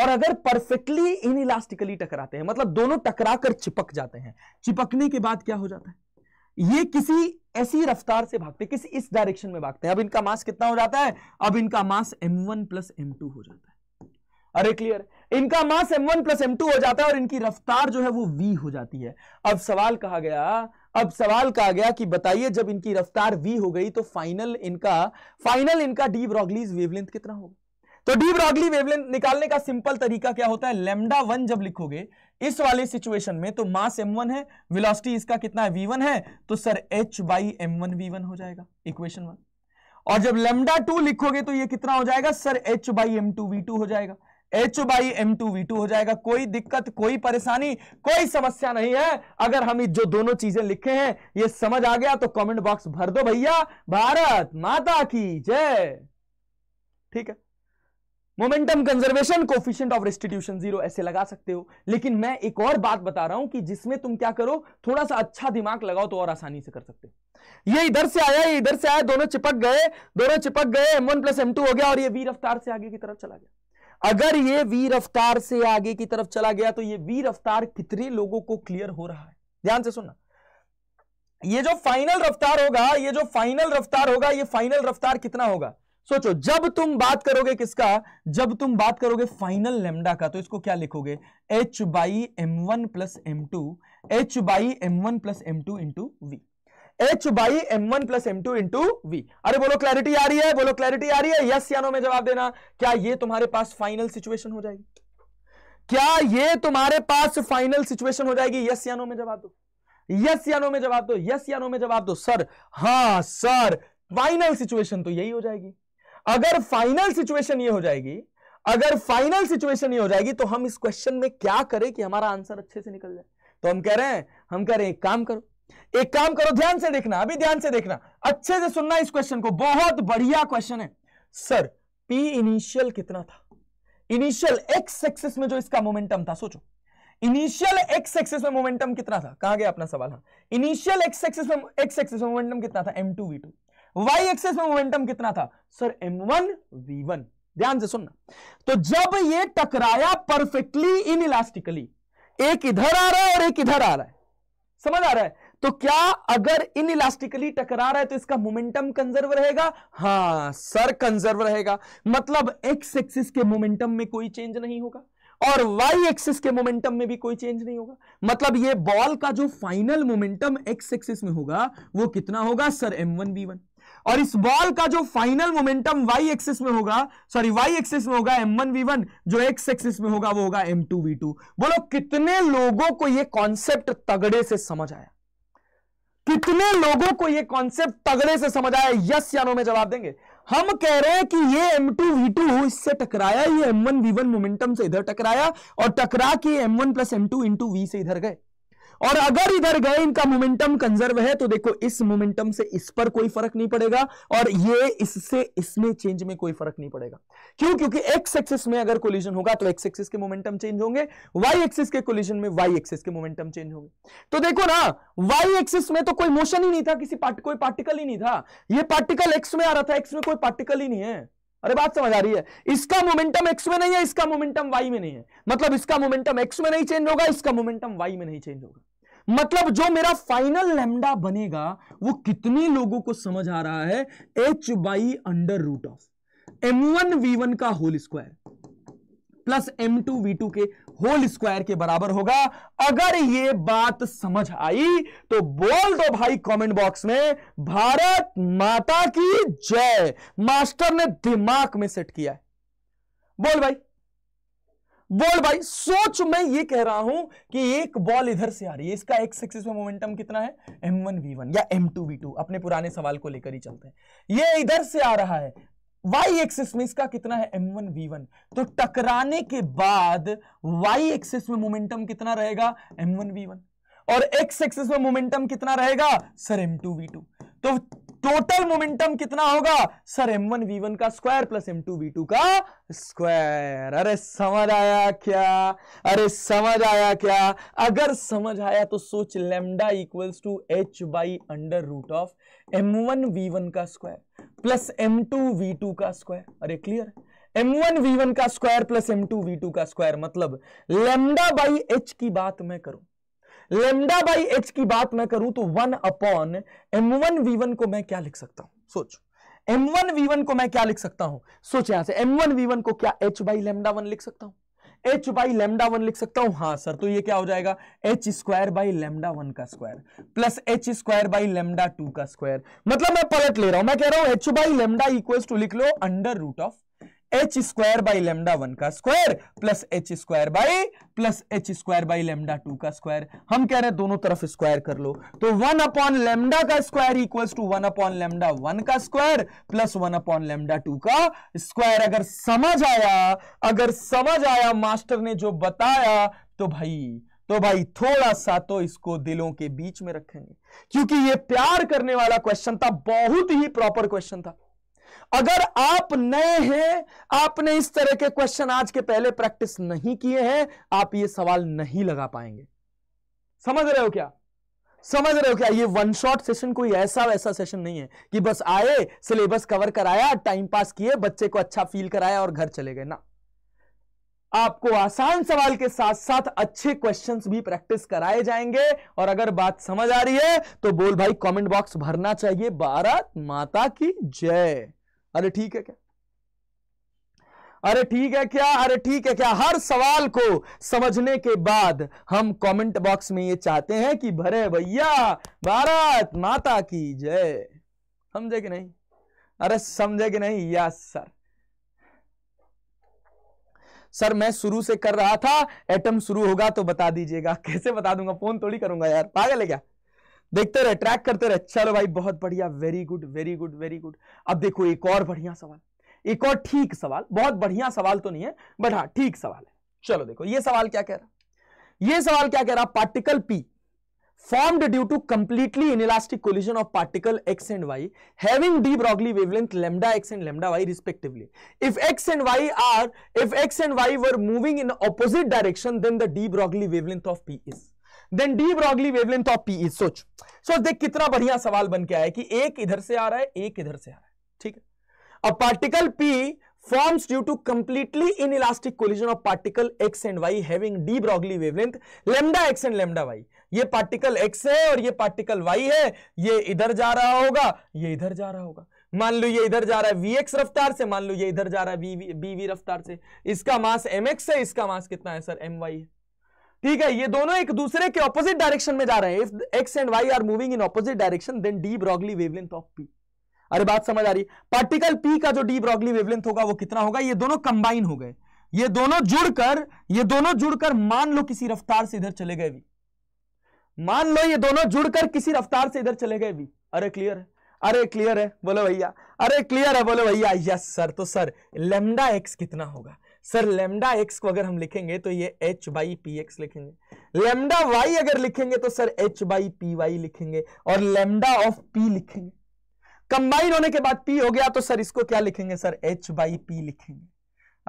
B: और अगर परफेक्टली इन इलास्टिकली टकराते हैं मतलब दोनों टकरा कर चिपक जाते हैं चिपकने के बाद क्या हो जाता है ये किसी ऐसी रफ्तार से भागते हैं किसी इस डायरेक्शन में भागते हैं अब इनका मास कितना हो जाता है अब इनका मास m1 प्लस टू हो जाता है अरे क्लियर है इनका mass M one plus M two हो जाता है और इनकी रफ्तार जो है वो वी हो जाती है अब सवाल कहा गया अब सवाल कहा गया कि बताइए जब इनकी रफ्तार वी हो गई तो फाइनल इनका फाइनल इनका डी ब्रॉगलीज वेवलेंथ कितना होगा तो डी ब्रॉगली वेवलेंथ निकालने का सिंपल तरीका क्या होता है लेमडा वन जब लिखोगे इस वाले सिचुएशन में तो मास एम वन है वेलोसिटी इसका कितना है वी वन है तो sir H by M one V one हो जाएगा इक्वेशन वन और जब लेमडा टू लिखोगे तो ये कितना हो जाएगा sir H by M two V two हो जाएगा H by M two V two हो जाएगा कोई दिक्कत कोई परेशानी कोई समस्या नहीं है अगर हम जो दोनों चीजें लिखे हैं ये समझ आ गया तो कमेंट बॉक्स भर दो भैया भारत माता की जय ठीक है momentum conservation coefficient of restitution zero ऐसे लगा सकते हो लेकिन मैं एक और बात बता रहा हूं कि जिसमें तुम क्या करो थोड़ा सा अच्छा दिमाग लगाओ तो और आसानी से कर सकते हो ये इधर से आया ये इधर से आया दोनों चिपक गए दोनों चिपक गए M one plus M two हो गया और ये वी रफ्तार से आगे की तरफ चला गया अगर ये वी रफ्तार से आगे की तरफ चला गया तो ये वी रफ्तार कितने लोगों को क्लियर हो रहा है ध्यान से सुनना ये जो फाइनल रफ्तार होगा ये जो फाइनल रफ्तार होगा ये फाइनल रफ्तार कितना होगा सोचो जब तुम बात करोगे किसका जब तुम बात करोगे फाइनल लेमडा का तो इसको क्या लिखोगे H by M one plus M two H by M one plus M two into V H by M one plus M two into V अरे बोलो क्लैरिटी आ रही है बोलो क्लैरिटी आ रही है यस या नो में जवाब देना क्या ये तुम्हारे पास फाइनल सिचुएशन हो जाएगी क्या ये तुम्हारे पास फाइनल सिचुएशन हो जाएगी यस या नो में जवाब दो यस या नो में जवाब दो यस या नो में जवाब दो सर हाँ सर फाइनल सिचुएशन तो यही हो जाएगी अगर फाइनल सिचुएशन ये हो जाएगी अगर फाइनल सिचुएशन ये हो जाएगी तो हम इस क्वेश्चन में क्या करें कि हमारा आंसर अच्छे से निकल जाए तो हम कह रहे हैं हम कह रहे हैं एक काम करो एक काम करो ध्यान से देखना अभी ध्यान से देखना अच्छे से सुनना इस क्वेश्चन को बहुत बढ़िया क्वेश्चन है सर पी इनिशियल कितना था इनिशियल एक्स एक्सिस में जो इसका मोमेंटम था सोचो इनिशियल एक्स एक्सिस में मोमेंटम कितना था कहा गया अपना सवाल इनिशियल एक्स एक्सिस में एक्स एक्सिस में मोमेंटम कितना था M two V two Y axis में मोमेंटम कितना था sir M one V one ध्यान से सुनना तो जब ये टकराया परफेक्टली इन इलास्टिकली एक इधर आ रहा है और एक इधर आ रहा है समझ आ रहा है तो क्या अगर इन इलास्टिकली टकरा रहा है तो इसका मोमेंटम कंजर्व रहेगा हाँ सर कंजर्व रहेगा मतलब एक्स एक्सिस के मोमेंटम में कोई चेंज नहीं होगा और वाई एक्सिस के मोमेंटम में भी कोई चेंज नहीं होगा मतलब ये बॉल का जो फाइनल मोमेंटम एक्स एक्सिस में होगा वो कितना होगा sir M one B one और इस बॉल का जो फाइनल मोमेंटम वाई एक्सिस में होगा सॉरी वाई एक्सिस में होगा एम वन वी वन जो एक्स एक्सिस में होगा वो होगा एम टू वी टू बोलो कितने लोगों को ये कॉन्सेप्ट तगड़े से समझ आया कितने लोगों को यह कॉन्सेप्ट तगड़े से समझ आया यस यानो में जवाब देंगे हम कह रहे हैं कि ये m2 v2 इससे टकराया ये m1 v1 मोमेंटम से इधर टकराया और टकरा के m1 plus M in into V से इधर गए और अगर इधर गए इनका मोमेंटम कंजर्व है तो देखो इस मोमेंटम से इस पर कोई फर्क नहीं पड़ेगा और ये इससे इसमें चेंज में कोई फर्क नहीं पड़ेगा क्यों क्योंकि एक्स एक्सिस में अगर कोलिजन होगा तो एक्स एक्सिस के मोमेंटम चेंज होंगे वाई एक्सिस के कोलिजन में वाई एक्सिस के मोमेंटम चेंज होंगे तो देखो ना वाई एक्सिस में तो कोई मोशन ही नहीं था किसी पार्ट कोई पार्टिकल ही नहीं था यह पार्टिकल एक्स में आ रहा था एक्स में कोई पार्टिकल ही नहीं है अरे बात समझ आ रही है इसका मोमेंटम एक्स में नहीं है इसका मोमेंटम वाई में नहीं है मतलब इसका मोमेंटम एक्स में नहीं चेंज होगा इसका मोमेंटम वाई में नहीं चेंज होगा मतलब जो मेरा फाइनल लेमडा बनेगा वो कितने लोगों को समझ आ रहा है H by under root of M one V one का whole square plus M two V two के होल स्क्वायर के बराबर होगा अगर ये बात समझ आई तो बोल दो भाई कमेंट बॉक्स में भारत माता की जय मास्टर ने दिमाग में सेट किया है बोल भाई बोल भाई सोच मैं ये कह रहा हूं कि एक बॉल इधर से आ रही है इसका एक्स एक्सिस में मोमेंटम कितना है एम वन वी वन या एम टू वी टू अपने पुराने सवाल को लेकर ही चलते हैं ये इधर से आ रहा है वाई एक्सिस में इसका कितना है एम वन वी वन तो टकराने के बाद वाई एक्सिस में मोमेंटम कितना रहेगा एम वन वी वन और एक्स एक्सिस में मोमेंटम कितना रहेगा सर एम टू टू तो टोटल मोमेंटम कितना होगा sir M one V one का square plus M two V two का स्क्वायर अरे समझ आया क्या अरे समझ आया क्या अगर समझ आया तो सोच lambda equals to H by under root of M one V one का square plus M two V two का स्क्वायर अरे clear M one V one का square plus M two V two का स्क्वायर मतलब lambda by H की बात मैं करूं लेमडा बाई एच की बात मैं करूं तो one upon M one V one को मैं क्या लिख सकता हूं सोच एम वन वी वन को मैं क्या लिख सकता हूं सोच यहां से एम वन वी वन को क्या एच बाई लेमडा वन लिख सकता हूं एच बाई लेमडा वन लिख सकता हूं हाँ सर तो ये क्या हो जाएगा H square by lambda one का square plus H square by lambda two का स्क्वायर मतलब मैं पलट ले रहा हूं मैं कह रहा हूं H by lambda equals to लिख लो under root of H square by lambda one का square plus H square by plus H square by lambda two का स्क्वायर हम कह रहे हैं दोनों तरफ स्क्वायर कर लो तो वन अपॉन लेमडा का square equals to one upon lambda one का square plus one upon lambda two का स्क्वायर अगर समझ आया अगर समझ आया मास्टर ने जो बताया तो भाई तो भाई थोड़ा सा तो इसको दिलों के बीच में रखेंगे क्योंकि ये प्यार करने वाला क्वेश्चन था बहुत ही प्रॉपर क्वेश्चन था अगर आप नए हैं आपने इस तरह के क्वेश्चन आज के पहले प्रैक्टिस नहीं किए हैं आप ये सवाल नहीं लगा पाएंगे समझ रहे हो क्या समझ रहे हो क्या ये वन शॉट सेशन कोई ऐसा वैसा सेशन नहीं है कि बस आए सिलेबस कवर कराया टाइम पास किए बच्चे को अच्छा फील कराया और घर चले गए ना आपको आसान सवाल के साथ साथ अच्छे क्वेश्चंस भी प्रैक्टिस कराए जाएंगे और अगर बात समझ आ रही है तो बोल भाई कमेंट बॉक्स भरना चाहिए भारत माता की जय अरे ठीक है क्या अरे ठीक है क्या अरे ठीक है क्या हर सवाल को समझने के बाद हम कमेंट बॉक्स में ये चाहते हैं कि भरे भैया भारत माता की जय समझे कि नहीं अरे समझे कि नहीं यस सर सर मैं शुरू से कर रहा था एटम शुरू होगा तो बता दीजिएगा कैसे बता दूंगा फोन थोड़ी करूंगा यार पागल है क्या देखते रहे ट्रैक करते रहे चलो भाई बहुत बढ़िया very good very good very good अब देखो एक और बढ़िया सवाल एक और ठीक सवाल बहुत बढ़िया सवाल तो नहीं है बट हाँ ठीक सवाल है चलो देखो ये सवाल क्या कह रहा है ये सवाल क्या कह रहा है particle P formed due to completely in elastic collision of particle X and Y having de Broglie wavelength lambda X and lambda Y respectively if X and Y are if X and Y were moving in opposite direction then the de Broglie wavelength of P is then de Broglie wavelength of P is सोच सोच देख कितना बढ़िया सवाल बन के आया कि एक इधर से आ रहा है एक इधर से आ रहा है ठीक है अब particle P forms due to completely in elastic collision of particle X and Y having de Broglie wavelength lambda X and lambda Y ये पार्टिकल एक्स है और ये पार्टिकल वाई है ये इधर जा रहा होगा ये इधर जा रहा होगा मान लो ये इधर जा रहा है vx रफ्तार से मान लो ये इधर जा रहा है bv रफ्तार से इसका मास mx है इसका मास कितना है सर my है ठीक है ये दोनों एक दूसरे के ऑपोजिट डायरेक्शन में जा रहे हैं if X and Y are moving in opposite direction then de Broglie wavelength of P अरे बात समझ आ रही है पार्टिकल पी का जो डी ब्रॉगली वेवलेंथ होगा वो कितना होगा ये दोनों कंबाइन हो गए ये दोनों जुड़कर ये दोनों जुड़कर मान लो किसी रफ्तार से इधर चले गए भी मान लो ये दोनों जुड़कर किसी रफ्तार से इधर चले गए भी अरे क्लियर है अरे क्लियर है बोलो भैया अरे क्लियर है बोलो भैया यस सर तो सर लेमडा एक्स कितना होगा सर लेमडा एक्स को अगर हम लिखेंगे तो ये एच बाई पी एक्स लिखेंगे लेमडा वाई अगर लिखेंगे तो sir H by P Y लिखेंगे और लेमडा ऑफ पी लिखेंगे कंबाइन होने के बाद पी हो गया तो सर इसको क्या लिखेंगे सर एच बाई पी लिखेंगे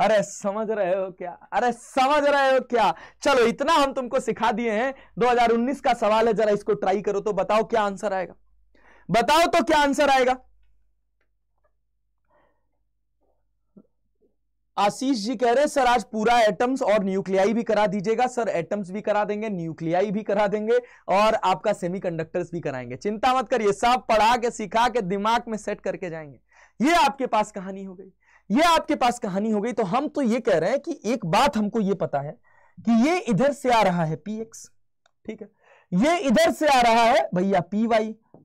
B: अरे समझ रहे हो क्या अरे समझ रहे हो क्या चलो इतना हम तुमको सिखा दिए हैं 2019 का सवाल है जरा इसको ट्राई करो तो बताओ क्या आंसर आएगा बताओ तो क्या आंसर आएगा आशीष जी कह रहे सर आज पूरा एटम्स और न्यूक्लियाई भी करा दीजिएगा सर एटम्स भी करा देंगे न्यूक्लियाई भी करा देंगे और आपका सेमीकंडक्टर्स भी कराएंगे चिंता मत करिए सब पढ़ा के सिखा के दिमाग में सेट करके जाएंगे ये आपके पास कहानी हो गई ये आपके पास कहानी हो गई तो हम तो ये कह रहे हैं कि एक बात हमको ये पता है कि ये इधर से आ रहा है पी ठीक है ये इधर से आ रहा है भैया पी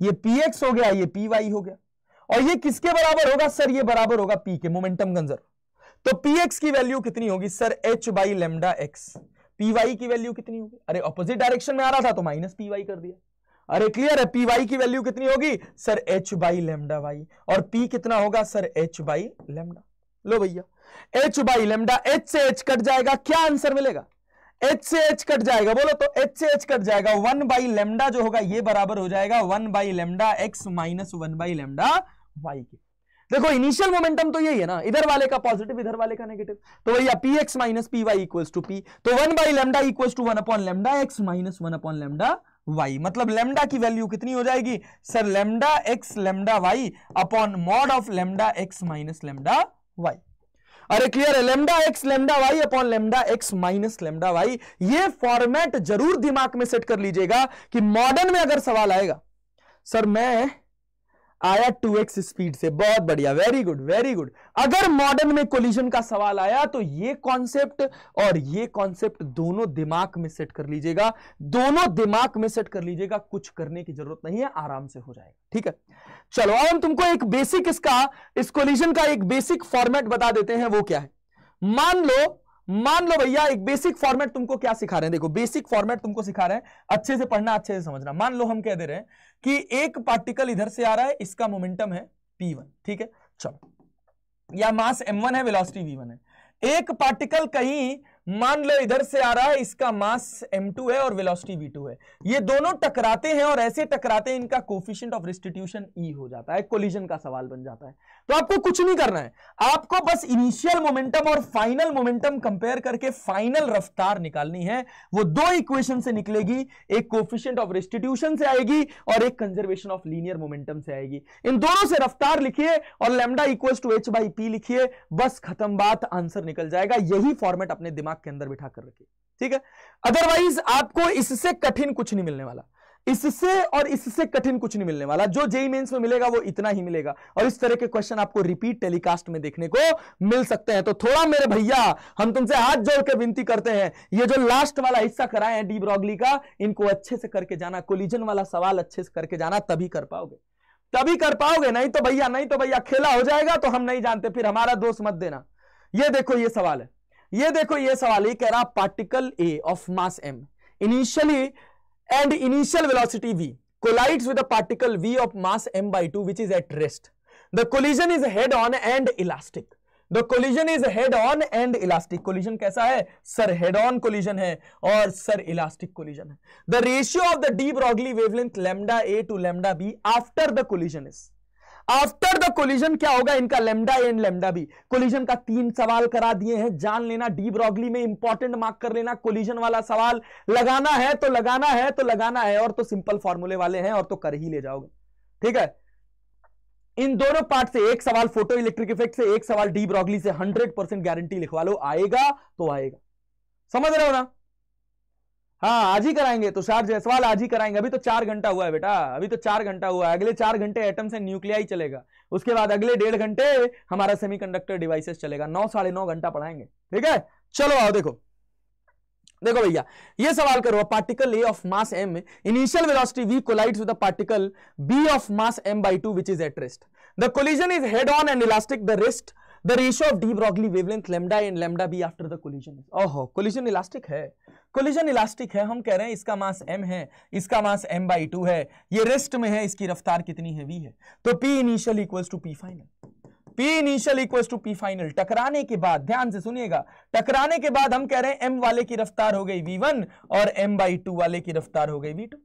B: ये पी हो गया ये पी हो गया और ये किसके बराबर होगा सर ये बराबर होगा पी के मोमेंटम कंजर्व तो px की वैल्यू कितनी होगी sir h by lambda X PY की वैल्यू कितनी होगी अरे ऑपोजिट डायरेक्शन में आ रहा था तो माइनस पीवाई कर दिया अरे क्लियर है पीवाई की वैल्यू कितनी होगी sir H by lambda Y और पी कितना होगा सर एच बाई लेमडा लो भैया एच बाई लेमडा एच से एच कट जाएगा क्या आंसर मिलेगा एच से एच कट जाएगा बोलो तो एच से एच कट जाएगा वन बाई लेमडा जो होगा ये बराबर हो जाएगा one by lambda X minus one by lambda Y के देखो इनिशियल मोमेंटम तो यही है ना इधर वाले का पॉजिटिव इधर वाले का नेगेटिव तो भैया P X minus P Y equals to P तो one by lambda equal to one upon lambda X minus one upon lambda Y मतलब लेमडा की वैल्यू कितनी हो जाएगी sir lambda X lambda Y upon mod of lambda X minus lambda Y अरे clear है lambda X lambda Y upon lambda X minus lambda Y ये format जरूर दिमाग में सेट कर लीजिएगा कि मॉडर्न में अगर सवाल आएगा सर मैं आया 2x स्पीड से बहुत बढ़िया वेरी गुड वेरी गुड अगर मॉडर्न में कोलिशन का सवाल आया तो ये कॉन्सेप्ट और ये कॉन्सेप्ट दोनों दिमाग में सेट कर लीजिएगा दोनों दिमाग में सेट कर लीजिएगा कुछ करने की जरूरत नहीं है आराम से हो जाएगा ठीक है चलो अब हम तुमको एक बेसिक इसका इस कोलिशन का एक बेसिक फॉर्मेट बता देते हैं वो क्या है मान लो मान लो भैया एक बेसिक फॉर्मेट तुमको क्या सिखा रहे हैं देखो बेसिक फॉर्मेट तुमको सिखा रहे हैं अच्छे से पढ़ना अच्छे से समझना मान लो हम कह दे रहे हैं कि एक पार्टिकल इधर से आ रहा है इसका मोमेंटम है पी वन ठीक है चलो या मास एम वन है वेलोसिटी वी वन है एक पार्टिकल कहीं मान लो इधर से आ रहा है इसका मास m2 है और वेलोसिटी v2 है ये दोनों टकराते हैं और ऐसे टकराते हैं इनका कोफिशियंट ऑफ रिस्टिट्यूशन e हो जाता है कोलिजन का सवाल बन जाता है तो आपको कुछ नहीं करना है आपको बस इनिशियल मोमेंटम और फाइनल मोमेंटम कंपेयर करके फाइनल रफ्तार निकालनी है वो दो इक्वेशन से निकलेगी एक कोफिशियंट ऑफ रेस्टिट्यूशन से आएगी और एक कंजर्वेशन ऑफ लीनियर मोमेंटम से आएगी इन दोनों से रफ्तार लिखिए और lambda equal to H by P लिखिए बस खत्म बात आंसर निकल जाएगा यही फॉर्मेट अपने दिमाग के अंदर बिठा कर रखिए ठीक है अदरवाइज आपको इससे कठिन कुछ नहीं मिलने वाला इससे और इससे कठिन कुछ नहीं मिलने वाला जो जेई मेंस में मिलेगा वो इतना ही मिलेगा और इस तरह के क्वेश्चन आपको रिपीट टेलीकास्ट में देखने को मिल सकते हैं तो थोड़ा मेरे भैया हम तुमसे हाथ जोड़ के विनती करते हैं ये जो लास्ट वाला हिस्सा कराए हैं डी ब्रॉगली का इनको अच्छे से करके जाना कोलिजन वाला सवाल अच्छे से करके जाना तभी कर पाओगे तभी कर पाओगे नहीं तो भैया नहीं तो भैया खेला हो जाएगा तो हम नहीं जानते फिर हमारा दोष मत देना ये देखो ये सवाल है ये देखो ये सवाल ये कह रहा particle A of mass M initially and initial velocity V collides with a particle V of mass M by two which is at rest the collision is head on and elastic the collision is head on and elastic collision कैसा है sir head on collision है और sir elastic collision है the ratio of the de Broglie wavelength lambda A to lambda B after the collision is after the collision क्या होगा इनका lambda and lambda भी collision का तीन सवाल करा दिए हैं जान लेना डी ब्रॉगली में इंपॉर्टेंट मार्क कर लेना कोलिजन वाला सवाल लगाना है तो लगाना है तो लगाना है और तो सिंपल फॉर्मूले वाले हैं और तो कर ही ले जाओगे ठीक है इन दोनों पार्ट से एक सवाल फोटो इलेक्ट्रिक इफेक्ट से एक सवाल डी ब्रॉगली से हंड्रेड परसेंट गारंटी लिखवा लो आएगा तो आएगा समझ रहे हो ना हाँ आज ही कराएंगे तो तुषार जयसवाल आज ही कराएंगे अभी तो चार घंटा हुआ है बेटा अभी तो चार घंटा हुआ है अगले चार घंटे एटम से न्यूक्लिया ही चलेगा उसके बाद अगले डेढ़ घंटे हमारा सेमीकंडक्टर डिवाइसेस चलेगा नौ साढ़े नौ घंटा पढ़ाएंगे ठीक है चलो आओ देखो देखो भैया ये सवाल करो particle A of mass M initial velocity V collides with particle B of mass M by two which is at rest the collision is head on and elastic the rest the ratio of de Broglie wavelength lambda and lambda B after the collision ओहो collision elastic है collision elastic है हम कह रहे हैं इसका मास m है इसका मास m बाई टू है ये रेस्ट में है इसकी रफ्तार कितनी है v है तो p initial equals to p final P initial equals to P final टकराने के बाद ध्यान से सुनिएगा टकराने के बाद हम कह रहे हैं M वाले की रफ्तार हो गई V1 और M बाई टू वाले की रफ्तार हो गई V2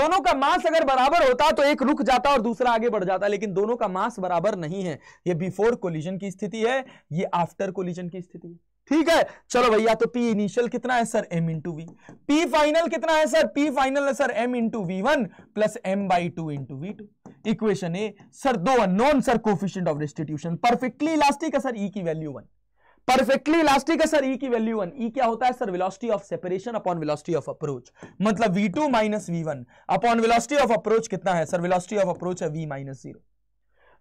B: दोनों का मास अगर बराबर होता तो एक रुक जाता और दूसरा आगे बढ़ जाता लेकिन दोनों का मास बराबर नहीं है ये बिफोर कोलिजन की स्थिति है ये आफ्टर कोलिजन की स्थिति है ठीक है चलो भैया तो P इनिशियल कितना है sir m into V P final कितना है सर P फाइनल है sir m into V one plus M by two into V two equation A sir दो unknown sir coefficient of restitution perfectly elastic है sir E की value one perfectly elastic है sir E की value one E क्या होता है sir velocity of separation upon velocity of approach मतलब V two minus V one upon velocity of approach कितना है सर वेलोसिटी ऑफ अप्रोच है वी माइनस जीरो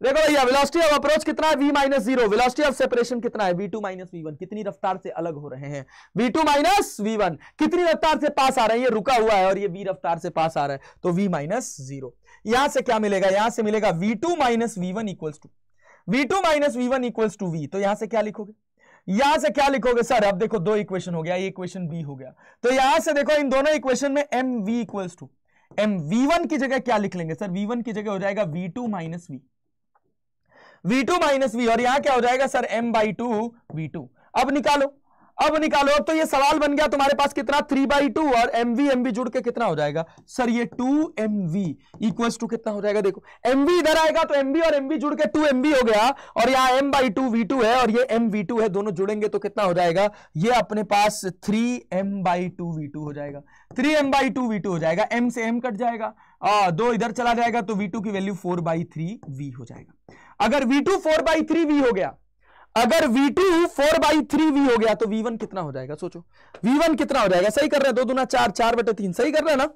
B: देखो भैया वेलोसिटी ऑफ अप्रोच कितना है v minus zero velocity of separation कितना है v2 माइनस v1 कितनी रफ्तार से अलग हो रहे हैं v2 माइनस v1 कितनी रफ्तार से पास आ रहे हैं ये रुका हुआ है और ये v रफ्तार से पास आ रहा है तो v माइनस जीरो यहां से क्या मिलेगा यहां से मिलेगा v2 two minus V one equals to V two minus V one equals to V तो यहां से क्या लिखोगे यहां से क्या लिखोगे सर अब देखो दो इक्वेशन हो गया ये इक्वेशन बी हो गया तो यहां से देखो इन दोनों इक्वेशन में M V equals to M V one की जगह क्या लिख लेंगे सर वी वन की जगह हो जाएगा V two minus V V two minus V और यहां क्या हो जाएगा sir M by two V two अब निकालो अब निकालो अब तो ये सवाल बन गया तुम्हारे पास कितना थ्री बाई टू और एम वी एम वी जुड़ के कितना हो जाएगा सर ये two M V equal to कितना हो जाएगा देखो वी इधर आएगा तो एम वी और एम वी जुड़ के टू एम वी हो गया और यहाँ M by two V two है और ये एम वी टू है दोनों जुड़ेंगे तो कितना हो जाएगा ये अपने पास three M by two V two हो जाएगा three M by two V two हो जाएगा एम से एम कट जाएगा आ, दो इधर चला जाएगा तो वी टू की value four by three V हो जाएगा अगर V two four by three V हो गया अगर V two four by three V हो गया तो वी वन कितना हो जाएगा सोचो वी वन कितना हो जाएगा सही कर रहे हैं दो दूना चार चार बटे तीन सही कर रहे हैं ना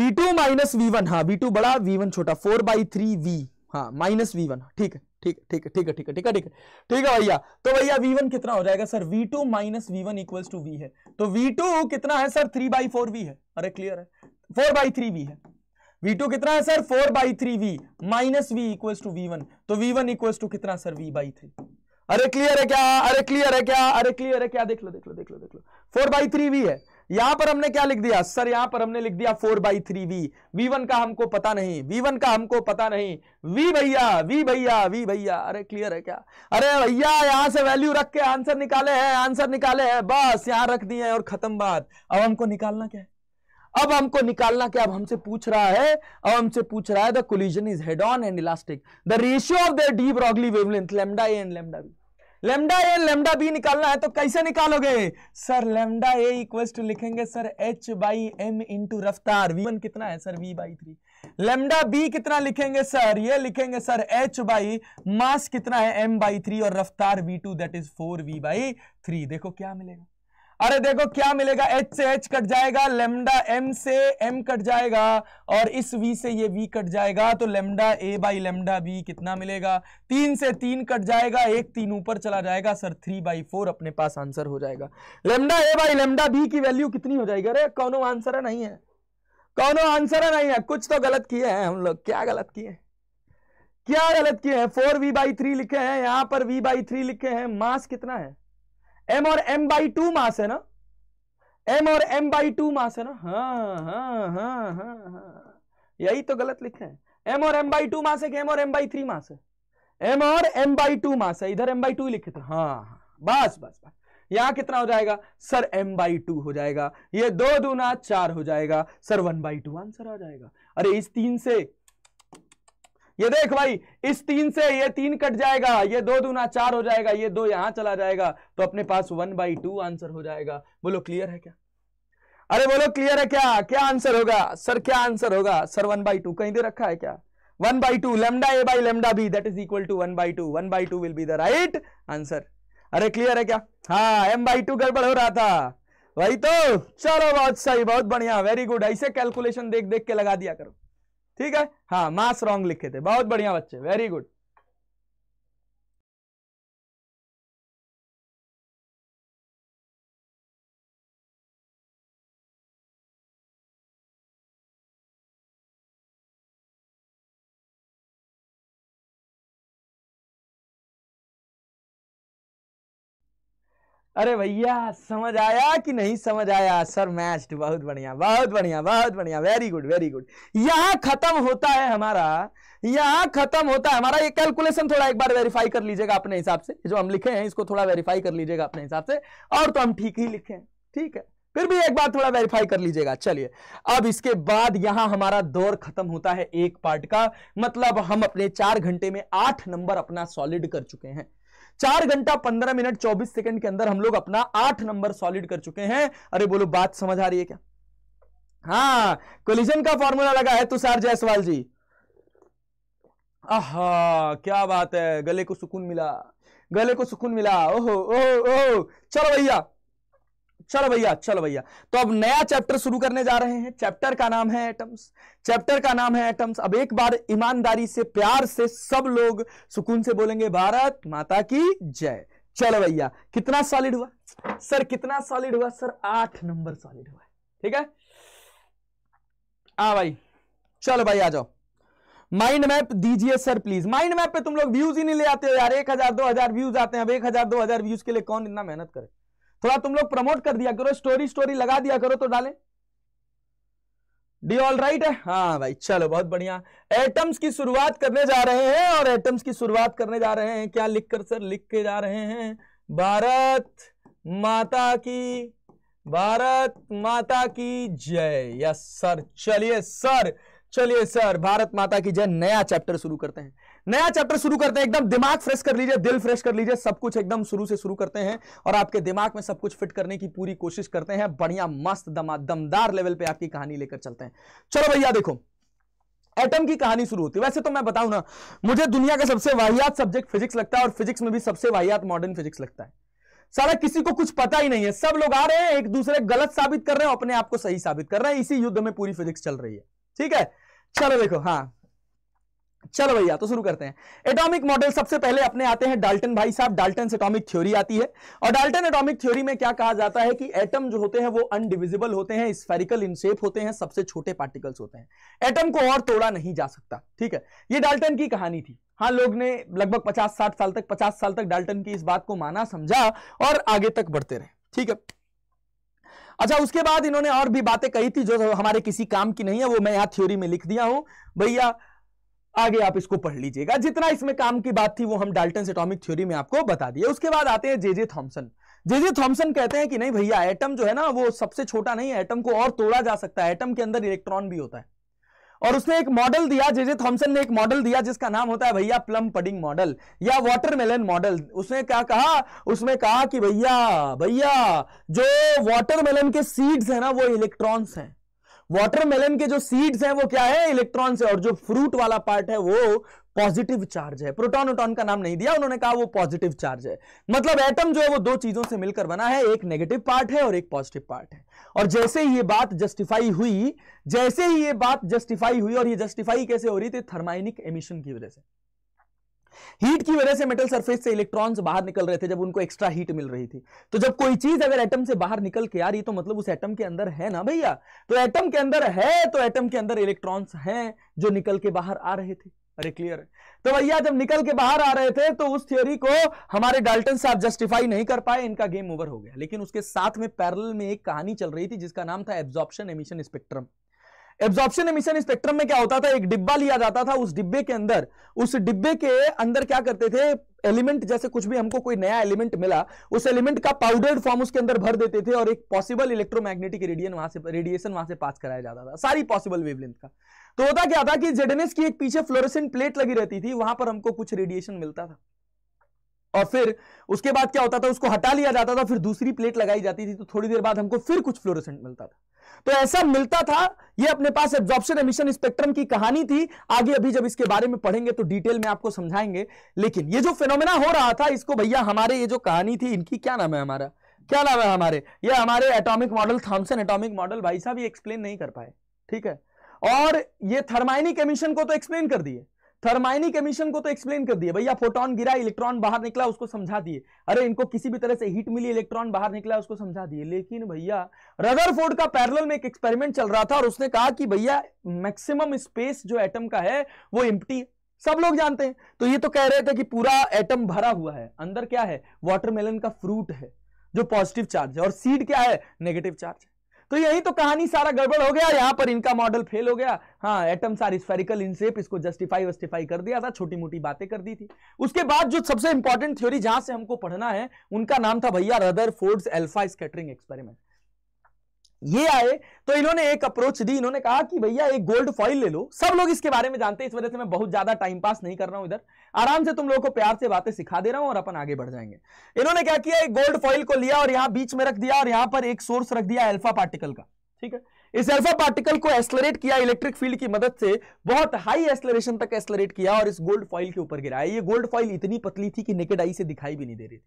B: V two minus V one हाँ वी टू बड़ा वी वन छोटा फोर बाई थ्री वी हाँ माइनस वी वन ठीक है ठीक ठीक है ठीक है ठीक है ठीक है ठीक है ठीक है भैया तो भैया वी वन कितना हो जाएगा sir V two minus V one equals to V है तो वी टू कितना है sir three by four V है अरे क्लियर है फोर बाई थ्री वी है वी टू कितना है sir four by three V minus V equal to V one तो वी वन इक्वल टू कितना सर वी बाई थ्री
D: अरे clear है क्या अरे क्लियर है क्या अरे
B: क्लियर है क्या देख लो देख लो देख लो देख लो फोर बाई थ्री वी है यहां पर हमने क्या लिख दिया सर यहां पर हमने लिख दिया four by three V V one का हमको पता नहीं वी वन का हमको पता नहीं वी भैया वी भैया वी भैया अरे क्लियर है क्या अरे भैया यहां से वैल्यू रख के आंसर निकाले हैं आंसर निकाले हैं बस यहां रख दिए और खत्म बात अब हमको निकालना क्या है अब हमको निकालना क्या अब हमसे पूछ रहा है अब हमसे पूछ रहा है the collision is head on and elastic the ratio of the de Broglie wavelength lambda A and lambda B lambda A lambda B निकालना है तो कैसे निकालोगे sir lambda A equals to लिखेंगे sir H by M into रफ्तार V one कितना है sir V by three lambda B कितना लिखेंगे सर ये लिखेंगे सर एच बाई मास कितना है एम बाई थ्री और रफ्तार V two that is four V by three देखो क्या मिलेगा अरे देखो क्या मिलेगा एच से एच कट जाएगा लेमडा एम से एम कट जाएगा और इस वी से ये वी कट जाएगा तो lambda A by lambda B कितना मिलेगा तीन से तीन कट जाएगा एक तीन ऊपर चला जाएगा सर थ्री बाई फोर अपने पास आंसर हो जाएगा lambda A by lambda B की वैल्यू कितनी हो जाएगी अरे कौनो आंसर है नहीं है कौनो आंसर है नहीं है कुछ तो गलत किए हैं हम लोग क्या गलत किए हैं क्या गलत किए हैं फोर वी बाई थ्री लिखे हैं यहां पर वी बाई थ्री लिखे हैं मास कितना है एम और एम बाई टू मास है ना एम और एम बाई टू मास है ना हाँ, हाँ हाँ हाँ हाँ यही तो गलत लिखे हैं एम और एम बाई टू मास है कि एम और एम बाई थ्री मास है एम और एम बाई टू मास है इधर एम बाई टू लिखे थे हाँ, हाँ, हाँ बस बस बस यहां कितना हो जाएगा सर एम बाई टू हो जाएगा ये दो दूना चार हो जाएगा sir one by two answer आ जाएगा अरे इस तीन से ये देख भाई इस तीन से ये तीन कट जाएगा ये दो दूना चार हो जाएगा ये दो यहां चला जाएगा तो अपने पास वन बाई टू आंसर हो जाएगा बोलो क्लियर है क्या अरे बोलो क्लियर है क्या क्या आंसर होगा सर क्या आंसर होगा सर वन बाई टू कहीं दे रखा है क्या one by two lambda A by lambda B that is equal to one by two one by two will be the right answer अरे क्लियर है क्या हाँ एम बाई टू गड़बड़ हो रहा था वही तो चलो बहुत सही बहुत बढ़िया वेरी गुड ऐसे कैलकुलेशन देख देख के लगा दिया करो ठीक है हाँ मास रॉन्ग लिखे थे बहुत
C: बढ़िया बच्चे वेरी गुड अरे भैया समझ आया कि नहीं समझ आया सर मैच बहुत बढ़िया
B: बहुत बढ़िया बहुत बढ़िया वेरी गुड वेरी गुड यहाँ खत्म होता है हमारा यहाँ खत्म होता है हमारा ये कैलकुलेशन थोड़ा एक बार वेरीफाई कर लीजिएगा अपने हिसाब से जो हम लिखे हैं इसको थोड़ा वेरीफाई कर लीजिएगा अपने हिसाब से और तो हम ठीक ही लिखे हैं ठीक है फिर भी एक बार थोड़ा वेरीफाई कर लीजिएगा चलिए अब इसके बाद यहां हमारा दौर खत्म होता है एक पार्ट का मतलब हम अपने चार घंटे में आठ नंबर अपना सॉलिड कर चुके हैं चार घंटा पंद्रह मिनट चौबीस सेकंड के अंदर हम लोग अपना आठ नंबर सॉलिड कर चुके हैं अरे बोलो बात समझ आ रही है क्या हाँ कोलिजन का फॉर्मूला लगा है तुषार जायसवाल जी आह क्या बात है गले को सुकून मिला गले को सुकून मिला ओहो ओहो ओहो चलो भैया चलो भैया चलो भैया तो अब नया चैप्टर शुरू करने जा रहे हैं चैप्टर का नाम है एटम्स चैप्टर का नाम है एटम्स अब एक बार ईमानदारी से प्यार से सब लोग सुकून से बोलेंगे भारत माता की जय चलो भैया कितना सॉलिड हुआ सर कितना सॉलिड हुआ सर आठ नंबर सॉलिड हुआ ठीक है आ हाँ भाई चलो भाई आ जाओ माइंड मैप दीजिए सर प्लीज माइंड मैप पे तुम लोग व्यूज ही नहीं ले आते हो यार एक हजार दो हजार व्यूज आते हैं अब एक हजार दो हजार व्यूज के लिए कौन इतना मेहनत करे थोड़ा तुम लोग प्रमोट कर दिया करो स्टोरी स्टोरी लगा दिया करो तो डालें डी ऑल राइट है हाँ भाई चलो बहुत बढ़िया एटम्स की शुरुआत करने जा रहे हैं और एटम्स की शुरुआत करने जा रहे हैं क्या लिखकर सर लिख के जा रहे हैं भारत माता की भारत माता की जय यस सर चलिए सर चलिए सर भारत माता की जय नया चैप्टर शुरू करते हैं नया चैप्टर शुरू करते हैं एकदम दिमाग फ्रेश कर लीजिए दिल फ्रेश कर लीजिए सब कुछ एकदम शुरू से शुरू करते हैं और आपके दिमाग में सब कुछ फिट करने की पूरी कोशिश करते हैं बढ़िया मस्त दमा दमदार लेवल पे आपकी कहानी लेकर चलते हैं चलो भैया देखो एटम की कहानी शुरू होती है वैसे तो मैं बताऊं ना मुझे दुनिया का सबसे वाहियात सब्जेक्ट फिजिक्स लगता है और फिजिक्स में भी सबसे वाहियात मॉडर्न फिजिक्स लगता है सारा किसी को कुछ पता ही नहीं है सब लोग आ रहे हैं एक दूसरे गलत साबित कर रहे हैं अपने आप को सही साबित कर रहे हैं इसी युद्ध में पूरी फिजिक्स चल रही है ठीक है चलो देखो हाँ चलो भैया तो शुरू करते हैं एटॉमिक मॉडल सबसे पहले अपने आते हैं डाल्टन भाई साहब डाल्टन एटॉमिक थ्योरी आती है और डाल्टन एटॉमिक थ्योरी में क्या कहा जाता है कि एटम जो होते हैं वो अनडिविजिबल होते हैं स्फेरिकल इन शेप होते हैं सबसे छोटे पार्टिकल्स होते हैं एटम को और तोड़ा नहीं जा सकता ठीक है ये डाल्टन की कहानी थी हाँ लोग ने लगभग पचास साठ साल तक पचास साल तक डाल्टन की इस बात को माना समझा और आगे तक बढ़ते रहे ठीक है अच्छा उसके बाद इन्होंने और भी बातें कही थी जो हमारे किसी काम की नहीं है वो मैं यहाँ थ्योरी में लिख दिया हूं भैया आगे आप इसको पढ़ लीजिएगा जितना इसमें काम की बात थी वो हम डाल्टन एटॉमिक थ्योरी में आपको बता दिए उसके बाद आते हैं जेजे थॉम्सन जेजे थॉम्सन कहते हैं कि नहीं भैया एटम जो है ना वो सबसे छोटा नहीं है एटम को और तोड़ा जा सकता है एटम के अंदर इलेक्ट्रॉन भी होता है और उसने एक मॉडल दिया जेजे थॉम्सन ने एक मॉडल दिया जिसका नाम होता है भैया प्लम पडिंग मॉडल या वाटरमेलन मॉडल उसने क्या कहा उसमें कहा कि भैया भैया जो वाटरमेलन के सीड्स है ना वो इलेक्ट्रॉन्स हैं वाटरमेलन के जो सीड्स हैं वो क्या है इलेक्ट्रॉन से और जो फ्रूट वाला पार्ट है वो पॉजिटिव चार्ज है प्रोटॉन उटॉन का नाम नहीं दिया उन्होंने कहा वो पॉजिटिव चार्ज है मतलब एटम जो है वो दो चीजों से मिलकर बना है एक नेगेटिव पार्ट है और एक पॉजिटिव पार्ट है और जैसे ही ये बात जस्टिफाई हुई जैसे ही ये बात जस्टिफाई हुई और ये जस्टिफाई कैसे हो रही थी थर्माइनिक एमिशन की वजह से हीट की वजह से मेटल सरफेस से इलेक्ट्रॉन्स बाहर निकल रहे थे जब उनको एक्स्ट्रा हीट मिल रही थी तो जब कोई चीज अगर एटम से बाहर निकल के आ रही तो मतलब उस एटम के अंदर है ना भैया तो एटम के अंदर है तो एटम के अंदर इलेक्ट्रॉन्स हैं जो निकल के बाहर आ रहे थे अरे क्लियर है तो भैया जब निकल के बाहर आ रहे थे तो उस थ्योरी को हमारे डाल्टन साहब जस्टिफाई नहीं कर पाए इनका गेम ओवर हो गया लेकिन उसके साथ में पैरल में एक कहानी चल रही थी जिसका नाम था absorption emission spectrum absorption emission spectrum में क्या होता था एक डिब्बा लिया जाता था उस डिब्बे के अंदर उस डिब्बे के अंदर क्या करते थे एलिमेंट जैसे कुछ भी हमको कोई नया एलिमेंट मिला उस एलिमेंट का पाउडर्ड फॉर्म उसके अंदर भर देते थे और एक पॉसिबल इलेक्ट्रोमैग्नेटिक रेडियन वहां से रेडिएशन वहां से पास कराया जाता था सारी पॉसिबल वेवलेंथ का तो होता क्या था कि जेडनेस की एक पीछे फ्लोरेसेंट प्लेट लगी रहती थी वहां पर हमको कुछ रेडिएशन मिलता था और फिर उसके बाद क्या होता था उसको हटा लिया जाता था फिर दूसरी प्लेट लगाई जाती थी तो थोड़ी देर बाद हमको फिर कुछ फ्लोरेसेंट मिलता था तो ऐसा मिलता था ये अपने पास एब्जॉर्प्शन एमिशन स्पेक्ट्रम की कहानी थी आगे अभी जब इसके बारे में पढ़ेंगे तो डिटेल में आपको समझाएंगे लेकिन ये जो फेनोमेना हो रहा था इसको भैया हमारे ये जो कहानी थी इनकी क्या नाम है हमारा क्या नाम है हमारे ये हमारे atomic model Thomson atomic model भाई साहब ये एक्सप्लेन नहीं कर पाए ठीक है और ये थर्माइनिक एमिशन को तो एक्सप्लेन कर दिए थर्माइनिक एमिशन को तो एक्सप्लेन कर दिए भैया फोटोन गिरा इलेक्ट्रॉन बाहर निकला उसको समझा दिए अरे इनको किसी भी तरह से हीट मिली इलेक्ट्रॉन बाहर निकला उसको समझा दिए लेकिन भैया रदरफोर्ड का पैरल में एक एक्सपेरिमेंट चल रहा था और उसने कहा कि भैया मैक्सिमम स्पेस जो एटम का है वो इम्प्टी सब लोग जानते हैं तो ये तो कह रहे थे कि पूरा एटम भरा हुआ है अंदर क्या है वाटरमेलन का फ्रूट है जो पॉजिटिव चार्ज है और सीड क्या है नेगेटिव चार्ज है तो यही तो कहानी सारा गड़बड़ हो गया यहां पर इनका मॉडल फेल हो गया हाँ एटम्स आर स्फेरिकल इन इसको जस्टिफाई वस्टिफाई कर दिया था छोटी मोटी बातें कर दी थी उसके बाद जो सबसे इंपॉर्टेंट थ्योरी जहां से हमको पढ़ना है उनका नाम था भैया Rutherford's alpha scattering experiment ये आए तो इन्होंने एक अप्रोच दी इन्होंने कहा कि भैया एक गोल्ड फॉइल ले लो सब लोग इसके बारे में जानते हैं इस वजह से मैं बहुत ज्यादा टाइम पास नहीं कर रहा हूं इधर आराम से तुम लोगों को प्यार से बातें सिखा दे रहा हूं और अपन आगे बढ़ जाएंगे इन्होंने क्या किया एक गोल्ड फॉइल को लिया और यहां बीच में रख दिया और यहां पर एक सोर्स रख दिया एल्फा पार्टिकल का ठीक है इस एल्फा पार्टिकल को एक्सलरेट किया इलेक्ट्रिक फील्ड की मदद से बहुत हाई एक्सलरेशन तक एक्सलरेट किया और इस गोल्ड फॉइल के ऊपर गिराया ये गोल्ड फॉइल इतनी पतली थी कि नेकेड आई से दिखाई भी नहीं दे रही थी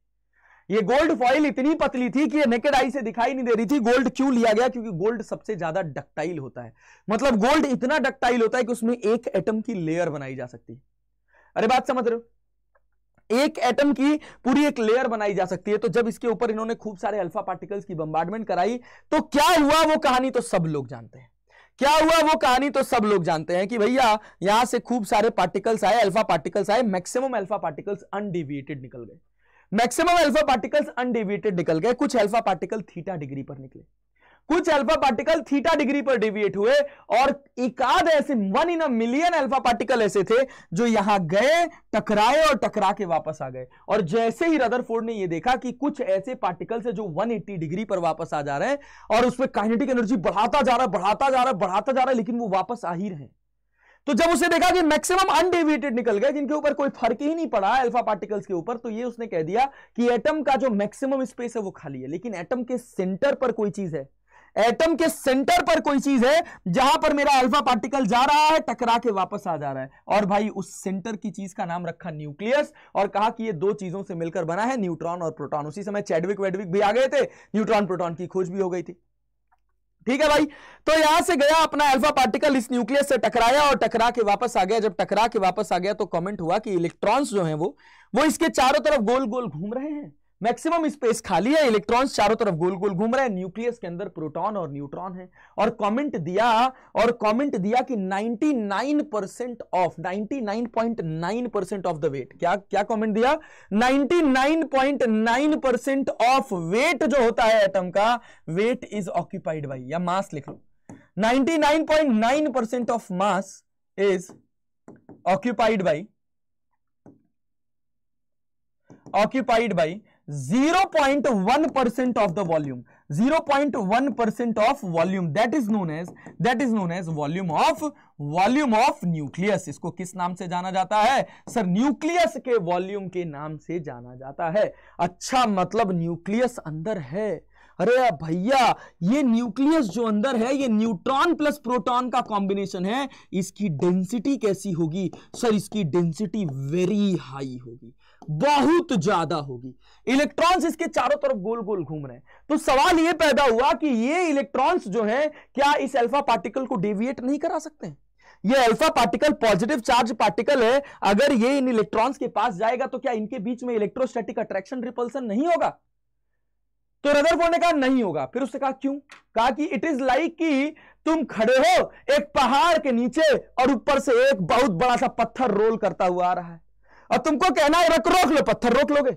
B: ये गोल्ड फॉइल इतनी पतली थी कि ये नेकेड आई से दिखाई नहीं दे रही थी गोल्ड क्यों लिया गया क्योंकि गोल्ड सबसे ज्यादा डक्टाइल होता है मतलब गोल्ड इतना डक्टाइल होता है कि उसमें एक एटम की लेयर बनाई जा सकती है अरे बात समझ रहे हो एक एटम की पूरी एक लेयर बनाई जा सकती है तो जब इसके ऊपर इन्होंने खूब सारे अल्फा पार्टिकल्स की बंबार्डमेंट कराई तो क्या हुआ वो कहानी तो सब लोग जानते हैं क्या हुआ वो कहानी तो सब लोग जानते हैं कि भैया यहां से खूब सारे पार्टिकल्स आए अल्फा पार्टिकल्स आए मैक्सिमम अल्फा पार्टिकल्स अनडिविएटेड निकल गए मैक्सिमम अल्फा पार्टिकल्स अनडिविएटेड निकल गए कुछ अल्फा पार्टिकल थीटा डिग्री पर निकले कुछ अल्फा पार्टिकल थीटा डिग्री पर डिविएट हुए और एकाद ऐसे one in a million alpha particle ऐसे थे जो यहां गए टकराए और टकरा के वापस आ गए और जैसे ही रदरफोर्ड ने ये देखा कि कुछ ऐसे पार्टिकल है जो 180 डिग्री पर वापस आ जा रहे हैं और उसमें काइनेटिक एनर्जी बढ़ाता जा रहा है बढ़ाता जा रहा है बढ़ाता जा रहा है लेकिन वो वापस आ ही रहे तो जब उसे देखा कि मैक्सिमम अनडेविएटेड निकल गए जिनके ऊपर कोई फर्क ही नहीं पड़ा अल्फा पार्टिकल्स के ऊपर तो ये उसने कह दिया कि एटम का जो मैक्सिमम स्पेस है वो खाली है लेकिन एटम के सेंटर पर कोई चीज है एटम के सेंटर पर कोई चीज है जहां पर मेरा अल्फा पार्टिकल जा रहा है टकरा के वापस आ जा रहा है और भाई उस सेंटर की चीज का नाम रखा न्यूक्लियस और कहा कि ये दो चीजों से मिलकर बना है न्यूट्रॉन और प्रोटॉन उसी समय चैडविक वेडविक भी आ गए थे न्यूट्रॉन प्रोटॉन की खोज भी हो गई थी ठीक है भाई तो यहां से गया अपना अल्फा पार्टिकल इस न्यूक्लियस से टकराया और टकरा के वापस आ गया जब टकरा के वापस आ गया तो कमेंट हुआ कि इलेक्ट्रॉन्स जो है वो वो इसके चारों तरफ गोल गोल घूम रहे हैं मैक्सिमम स्पेस खाली है इलेक्ट्रॉन्स चारों तरफ गोल गोल घूम रहे हैं न्यूक्लियस के अंदर प्रोटॉन और न्यूट्रॉन है और कमेंट दिया और कमेंट दिया कि 99 percent of 99.9 percent of the weight क्या क्या कमेंट दिया 99.9 परसेंट ऑफ वेट जो होता है एटम का वेट इज ऑक्यूपाइड बाई या मास लिख लो 99.9 percent of mass is occupied by occupied by 0.1 percent of the volume 0.1 percent of volume that is known as that is known as volume of volume of nucleus इसको किस नाम से जाना जाता है सर न्यूक्लियस के वॉल्यूम के नाम से जाना जाता है अच्छा मतलब न्यूक्लियस अंदर है अरे भैया ये न्यूक्लियस जो अंदर है ये न्यूट्रॉन प्लस प्रोटॉन का कॉम्बिनेशन है इसकी डेंसिटी कैसी होगी सर इसकी डेंसिटी वेरी हाई होगी बहुत ज्यादा होगी इलेक्ट्रॉन्स इसके चारों तरफ गोल गोल घूम रहे हैं तो सवाल यह पैदा हुआ कि ये इलेक्ट्रॉन्स जो है क्या इस अल्फा पार्टिकल को डेविएट नहीं करा सकते हैं ये alpha particle positive charge particle है अगर ये इन इलेक्ट्रॉन्स के पास जाएगा तो क्या इनके बीच में इलेक्ट्रोस्टैटिक अट्रैक्शन रिपल्सन नहीं होगा तो रदरफोर्ड ने कहा नहीं होगा फिर उसने कहा क्यों कहा कि इट इज लाइक कि तुम खड़े हो एक पहाड़ के नीचे और ऊपर से एक बहुत बड़ा सा पत्थर रोल करता हुआ आ रहा है और तुमको कहना है रख रोक लो पत्थर रोक लोगे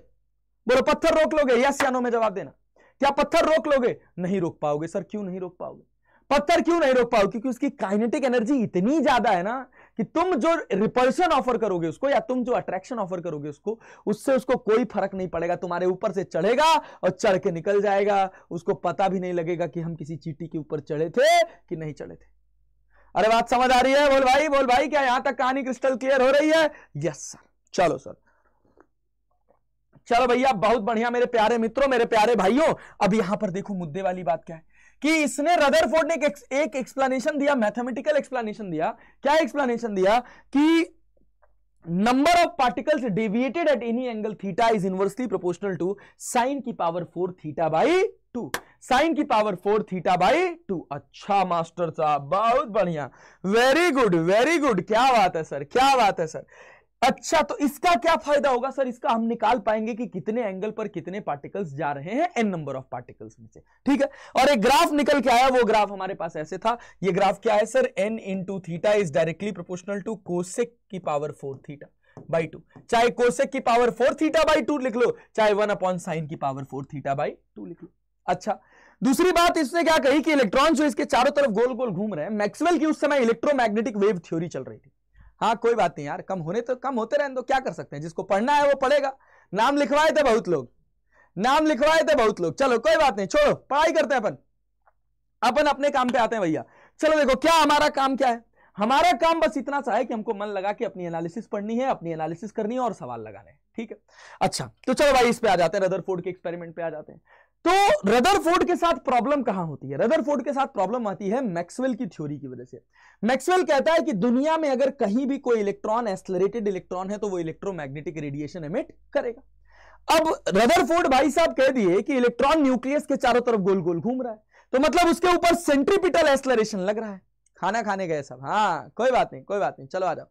B: बोलो पत्थर रोक लोगे यस या नो में जवाब देना क्या पत्थर रोक लोगे नहीं रोक पाओगे सर क्यों नहीं रोक पाओगे पत्थर क्यों नहीं रोक पाओगे क्योंकि उसकी काइनेटिक एनर्जी इतनी ज्यादा है ना कि तुम जो रिपल्शन ऑफर करोगे उसको या तुम जो अट्रैक्शन ऑफर करोगे उसको उससे उसको कोई फर्क नहीं पड़ेगा तुम्हारे ऊपर से चढ़ेगा और चढ़ के निकल जाएगा उसको पता भी नहीं लगेगा कि हम किसी चीटी के ऊपर चढ़े थे कि नहीं चढ़े थे अरे बात समझ आ रही है बोल भाई बोल भाई क्या यहां तक कहानी क्रिस्टल क्लियर हो रही है यस सर चलो सर चलो भैया बहुत बढ़िया मेरे प्यारे मित्रों मेरे प्यारे भाइयों अब यहां पर देखो मुद्दे वाली बात क्या है कि इसने रदरफोर्ड ने एक, एक्सप्लेनेशन दिया मैथमेटिकल एक्सप्लेनेशन दिया क्या एक्सप्लेनेशन दिया कि number of particles deviated at any angle theta is inversely proportional to sine की power four theta by two sine की power four theta by two अच्छा मास्टर साहब बहुत बढ़िया वेरी गुड वेरी गुड क्या बात है सर क्या बात है सर अच्छा तो इसका क्या फायदा होगा सर इसका हम निकाल पाएंगे कि कितने एंगल पर कितने पार्टिकल्स जा रहे हैं एन नंबर ऑफ पार्टिकल्स में से ठीक है और एक ग्राफ निकल के आया वो ग्राफ हमारे पास ऐसे था ये ग्राफ क्या है sir N in theta is directly proportional to cosec की power four theta by two चाहे कोसेक की power four theta by two लिख लो चाहे वन अपॉन साइन की power four theta by two लिख लो अच्छा दूसरी बात इसने क्या कही कि इलेक्ट्रॉन जो इसके चारों तरफ गोल गोल घूम रहे हैं मैक्सवेल की उस समय इलेक्ट्रोमैग्नेटिक वेव थ्योरी चल रही थी हाँ कोई बात नहीं यार कम होने तो कम होते रहने दो क्या कर सकते हैं जिसको पढ़ना है वो पढ़ेगा नाम लिखवाए थे बहुत लोग नाम लिखवाए थे बहुत लोग चलो कोई बात नहीं छोड़ो पढ़ाई करते हैं अपन अपन अपने काम पे आते हैं भैया चलो देखो क्या हमारा काम क्या है हमारा काम बस इतना सा है कि हमको मन लगा कि अपनी एनालिसिस पढ़नी है अपनी एनालिसिस करनी है और सवाल लगाने ठीक है अच्छा तो चलो भाई इस पे आ जाते हैं रदरफोर्ड के एक्सपेरिमेंट पे आ जाते हैं तो रदरफोर्ड के साथ प्रॉब्लम कहां होती है रदरफोर्ड के साथ प्रॉब्लम आती है मैक्सवेल की थ्योरी की वजह से मैक्सवेल कहता है कि दुनिया में अगर कहीं भी कोई इलेक्ट्रॉन एस्लरेटेड इलेक्ट्रॉन है तो वो इलेक्ट्रोमैग्नेटिक रेडिएशन एमिट करेगा अब रदरफोर्ड भाई साहब कह दिए कि इलेक्ट्रॉन न्यूक्लियस के चारों तरफ गोल गोल घूम रहा है तो मतलब उसके ऊपर सेंट्रीपिटल एस्लरेशन लग रहा है खाना खाने गए सब हाँ कोई बात नहीं कोई बात नहीं चलो आ जाओ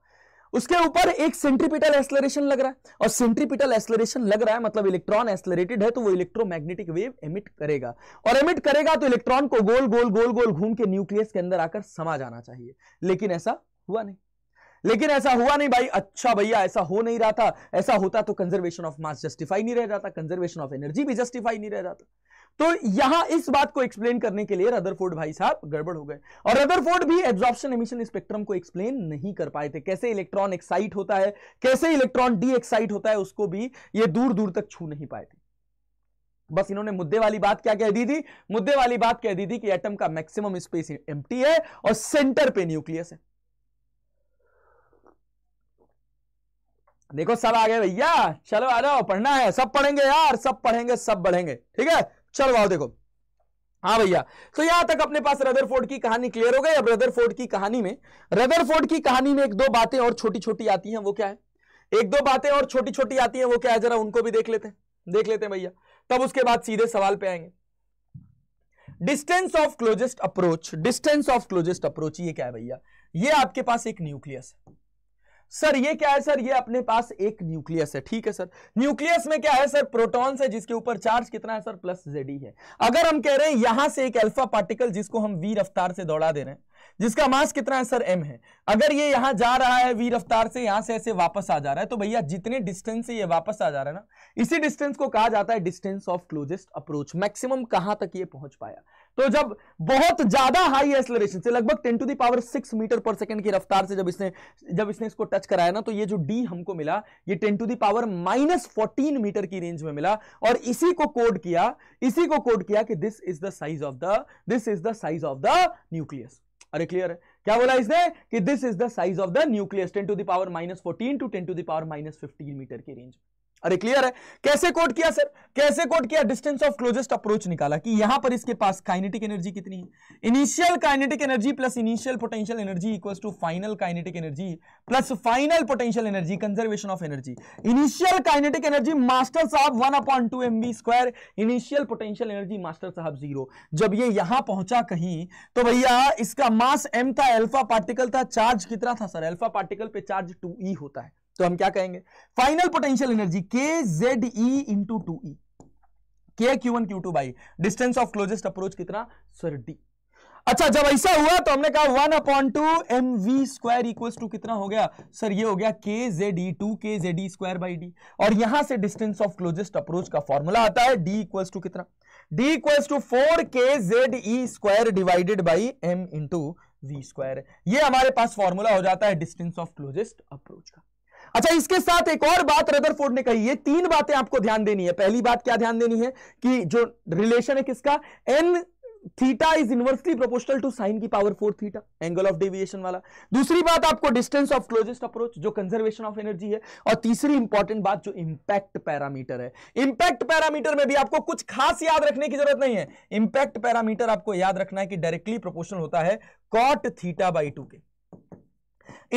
B: उसके ऊपर एक सेंट्रीपिटल एक्सलरेशन लग रहा है और सेंट्रीपिटल एक्सलरेशन लग रहा है मतलब इलेक्ट्रॉन एक्सलरेटेड है तो वो इलेक्ट्रोमैग्नेटिक वेव एमिट करेगा और एमिट करेगा तो इलेक्ट्रॉन को गोल गोल गोल गोल घूम के न्यूक्लियस के अंदर आकर समा जाना चाहिए लेकिन ऐसा हुआ नहीं लेकिन ऐसा हुआ नहीं भाई अच्छा भैया ऐसा हो नहीं रहा था ऐसा होता तो कंजर्वेशन ऑफ मास जस्टिफाई नहीं रह जाता कंजर्वेशन ऑफ एनर्जी भी जस्टिफाई नहीं रह जाता तो यहां इस बात को एक्सप्लेन करने के लिए रदरफोर्ड भाई साहब गड़बड़ हो गए और रदरफोर्ड भी एब्जॉर्प्शन एमिशन स्पेक्ट्रम को एक्सप्लेन नहीं कर पाए थे कैसे इलेक्ट्रॉन एक्साइट होता है कैसे इलेक्ट्रॉन डी एक्साइट होता है उसको भी ये दूर दूर तक छू नहीं पाए थे बस इन्होंने मुद्दे वाली बात क्या कह दी थी मुद्दे वाली बात कह दी थी कि एटम का मैक्सिमम स्पेस एम्प्टी है और सेंटर पे न्यूक्लियस है देखो सब आ गए भैया चलो आ जाओ पढ़ना है सब पढ़ेंगे यार सब पढ़ेंगे सब बढ़ेंगे ठीक है चलो आओ देखो हाँ भैया तो यहां तक अपने पास रदरफोर्ड की कहानी क्लियर हो गई अब रदरफोर्ड की कहानी में रदरफोर्ड की कहानी में एक दो बातें और छोटी छोटी आती हैं वो क्या है एक दो बातें और छोटी छोटी आती हैं वो क्या है जरा उनको भी देख लेते हैं देख लेते हैं भैया तब उसके बाद सीधे सवाल पे आएंगे distance of closest approach distance of closest approach ये क्या है भैया ये आपके पास एक न्यूक्लियस है सर ये क्या है सर ये अपने पास एक न्यूक्लियस है ठीक है सर न्यूक्लियस में क्या है सर प्रोटॉन्स है जिसके ऊपर चार्ज कितना है सर प्लस जेडी e है अगर हम कह रहे हैं यहां से एक अल्फा पार्टिकल जिसको हम वी रफ्तार से दौड़ा दे रहे हैं जिसका मास कितना है सर एम है अगर ये यहां जा रहा है वी रफ्तार से यहां से ऐसे वापस आ जा रहा है तो भैया जितने डिस्टेंस से ये वापस आ जा रहा है ना इसी डिस्टेंस को कहा जाता है distance of closest approach maximum कहां तक ये पहुंच पाया तो जब बहुत ज्यादा हाई एक्सलरेशन से लगभग ten to the power six metre पर सेकंड की रफ्तार से जब इसने जब इसने इसको टच कराया ना तो ये जो डी हमको मिला ये ten to the power minus fourteen meter की रेंज में मिला और इसी को कोड किया इसी को कोड किया कि this is the size of the this is the size of the nucleus अरे क्लियर है क्या बोला इसने कि this is the size of the nucleus ten to the power minus fourteen to ten to the power minus fifteen meter की range में अरे clear है कैसे कोट किया सर कैसे कोट किया डिस्टेंस ऑफ क्लोजेस्ट अप्रोच निकाला कि यहां पर इसके पास काइनेटिक एनर्जी कितनी है initial kinetic energy plus initial potential energy equals to final kinetic energy plus final potential energy conservation of energy initial kinetic energy master साहब one upon two M B square initial potential energy master साहब zero जब ये यहां पहुंचा कहीं तो भैया इसका मास एम था एल्फा पार्टिकल था चार्ज कितना था सर एल्फा पार्टिकल पे चार्ज टू ई होता है तो हम क्या कहेंगे final potential energy K Z E into two E K Q one Q two by distance of closest approach कितना सर डी
D: अच्छा जब ऐसा हुआ
B: तो हमने कहा one upon two M V square equal to कितना हो गया सर ये हो गया K Z E two K Z E square by D और यहां से डिस्टेंस ऑफ क्लोजेस्ट अप्रोच का फॉर्मूला आता है डी इक्वल टू कितना D equal to four K Z E square divided by M into V square ये हमारे पास formula हो जाता है डिस्टेंस ऑफ क्लोजेस्ट अप्रोच का अच्छा इसके साथ एक और बात रदरफोर्ड ने कही है तीन बातें आपको ध्यान देनी है पहली बात क्या ध्यान देनी है कि जो रिलेशन है किसका N theta is inversely proportional to sine की power four theta angle of deviation वाला दूसरी बात आपको डिस्टेंस ऑफ क्लोजेस्ट अप्रोच जो कंजर्वेशन ऑफ एनर्जी है और तीसरी इंपॉर्टेंट बात जो इंपैक्ट पैरामीटर है इंपैक्ट पैरामीटर में भी आपको कुछ खास याद रखने की जरूरत नहीं है इंपैक्ट पैरामीटर आपको याद रखना है कि डायरेक्टली प्रोपोर्शनल होता है कॉट थीटा बाई टू के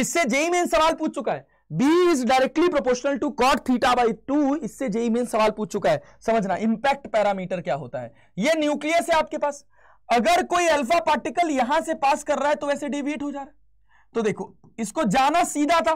B: इससे जेई में सवाल पूछ चुका है B is directly proportional to cot theta by two इससे जेई मेन e सवाल पूछ चुका है समझना इंपैक्ट पैरामीटर क्या होता है ये न्यूक्लियस है आपके पास अगर कोई अल्फा पार्टिकल यहां से पास कर रहा है तो वैसे डिविएट हो जा रहा है तो देखो इसको जाना सीधा था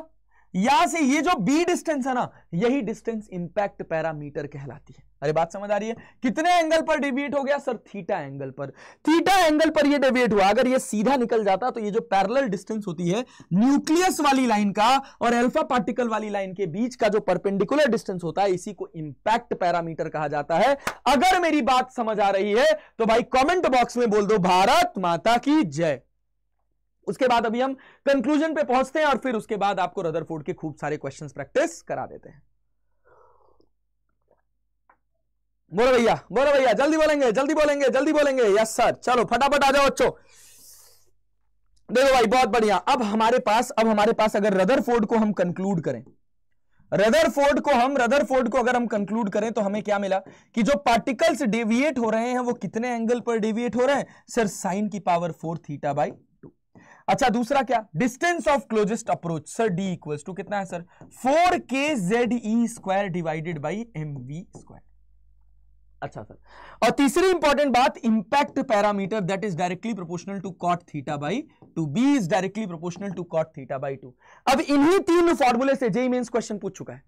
B: यहां से ये जो बी डिस्टेंस है ना यही डिस्टेंस इंपैक्ट पैरामीटर कहलाती है अरे बात समझ आ रही है कितने एंगल पर डेविएट हो गया सर थीटा एंगल पर थीटा एंगल पर ये डेविएट हुआ अगर ये सीधा निकल जाता तो ये जो पैरेलल डिस्टेंस होती है न्यूक्लियस वाली लाइन का और अल्फा पार्टिकल वाली लाइन के बीच का जो परपेंडिकुलर डिस्टेंस होता है इसी को इंपैक्ट पैरामीटर कहा जाता है अगर मेरी बात समझ आ रही है तो भाई कॉमेंट बॉक्स में बोल दो भारत माता की जय उसके बाद अभी हम कंक्लूजन पे पहुंचते हैं और फिर उसके बाद आपको रदरफोर्ड के खूब सारे क्वेश्चंस प्रैक्टिस करा देते हैं बोलो भैया बोलो भैया जल्दी बोलेंगे जल्दी बोलेंगे जल्दी बोलेंगे यस सर चलो फटाफट आ जाओ अच्छो देखो भाई बहुत बढ़िया अब हमारे पास अब हमारे पास अगर रदर को हम कंक्लूड करें रदर को हम रदर को अगर हम कंक्लूड करें तो हमें क्या मिला कि जो पार्टिकल्स डेविएट हो रहे हैं वो कितने एंगल पर डेविएट हो रहे हैं सर साइन की पावर फोर थीटा बाई अच्छा दूसरा क्या distance of closest approach sir D equals to कितना है sir four K Z E square divided by M V square अच्छा सर और तीसरी इंपॉर्टेंट बात impact parameter that is directly proportional to cot theta by two B is directly proportional to cot theta by two अब इन्हीं तीन फॉर्मूले से JEE mains question पूछ चुका है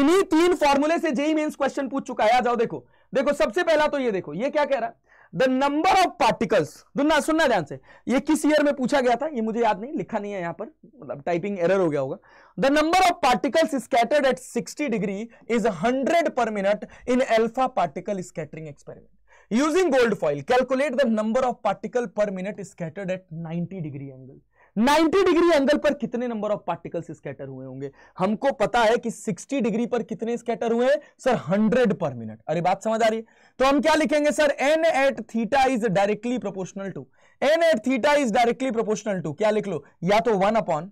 B: इन्हीं तीन फॉर्मूले से जेई मेन्स क्वेश्चन पूछ चुका है आ जाओ देखो देखो सबसे पहला तो ये देखो ये क्या कह रहा है द नंबर ऑफ पार्टिकल्स दुनिया सुनना ध्यान से ये किस ईयर में पूछा गया था ये मुझे याद नहीं लिखा नहीं है यहां पर मतलब टाइपिंग एरर हो गया होगा the number of particles scattered at 60 degree is 100 per minute in alpha particle scattering experiment using gold foil calculate the number of particle per minute scattered at 90 degree angle 90 degree angle पर कितने number of particles scatter हुए होंगे हमको पता है कि 60 degree पर कितने स्कैटर हुए सर 100 पर मिनट अरे बात समझ आ रही है तो हम क्या लिखेंगे sir N at theta is directly proportional to N at theta is directly proportional to क्या लिख लो या तो one upon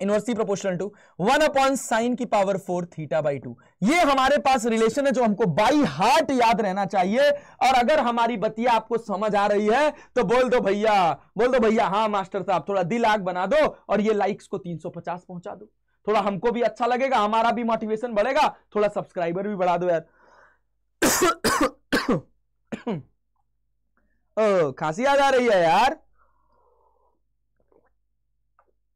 B: inversely proportional to one upon sine की power four theta by two ये हमारे पास रिलेशन है जो हमको बाई हार्ट याद रहना चाहिए और अगर हमारी बतिया आपको समझ आ रही है तो बोल दो भैया बोल दो भैया हाँ मास्टर साहब थोड़ा दिल आग बना दो और ये लाइक्स को 350 पहुंचा दो थोड़ा हमको भी अच्छा लगेगा हमारा भी मोटिवेशन बढ़ेगा थोड़ा सब्सक्राइबर भी बढ़ा दो यार खांसी आ जा रही है यार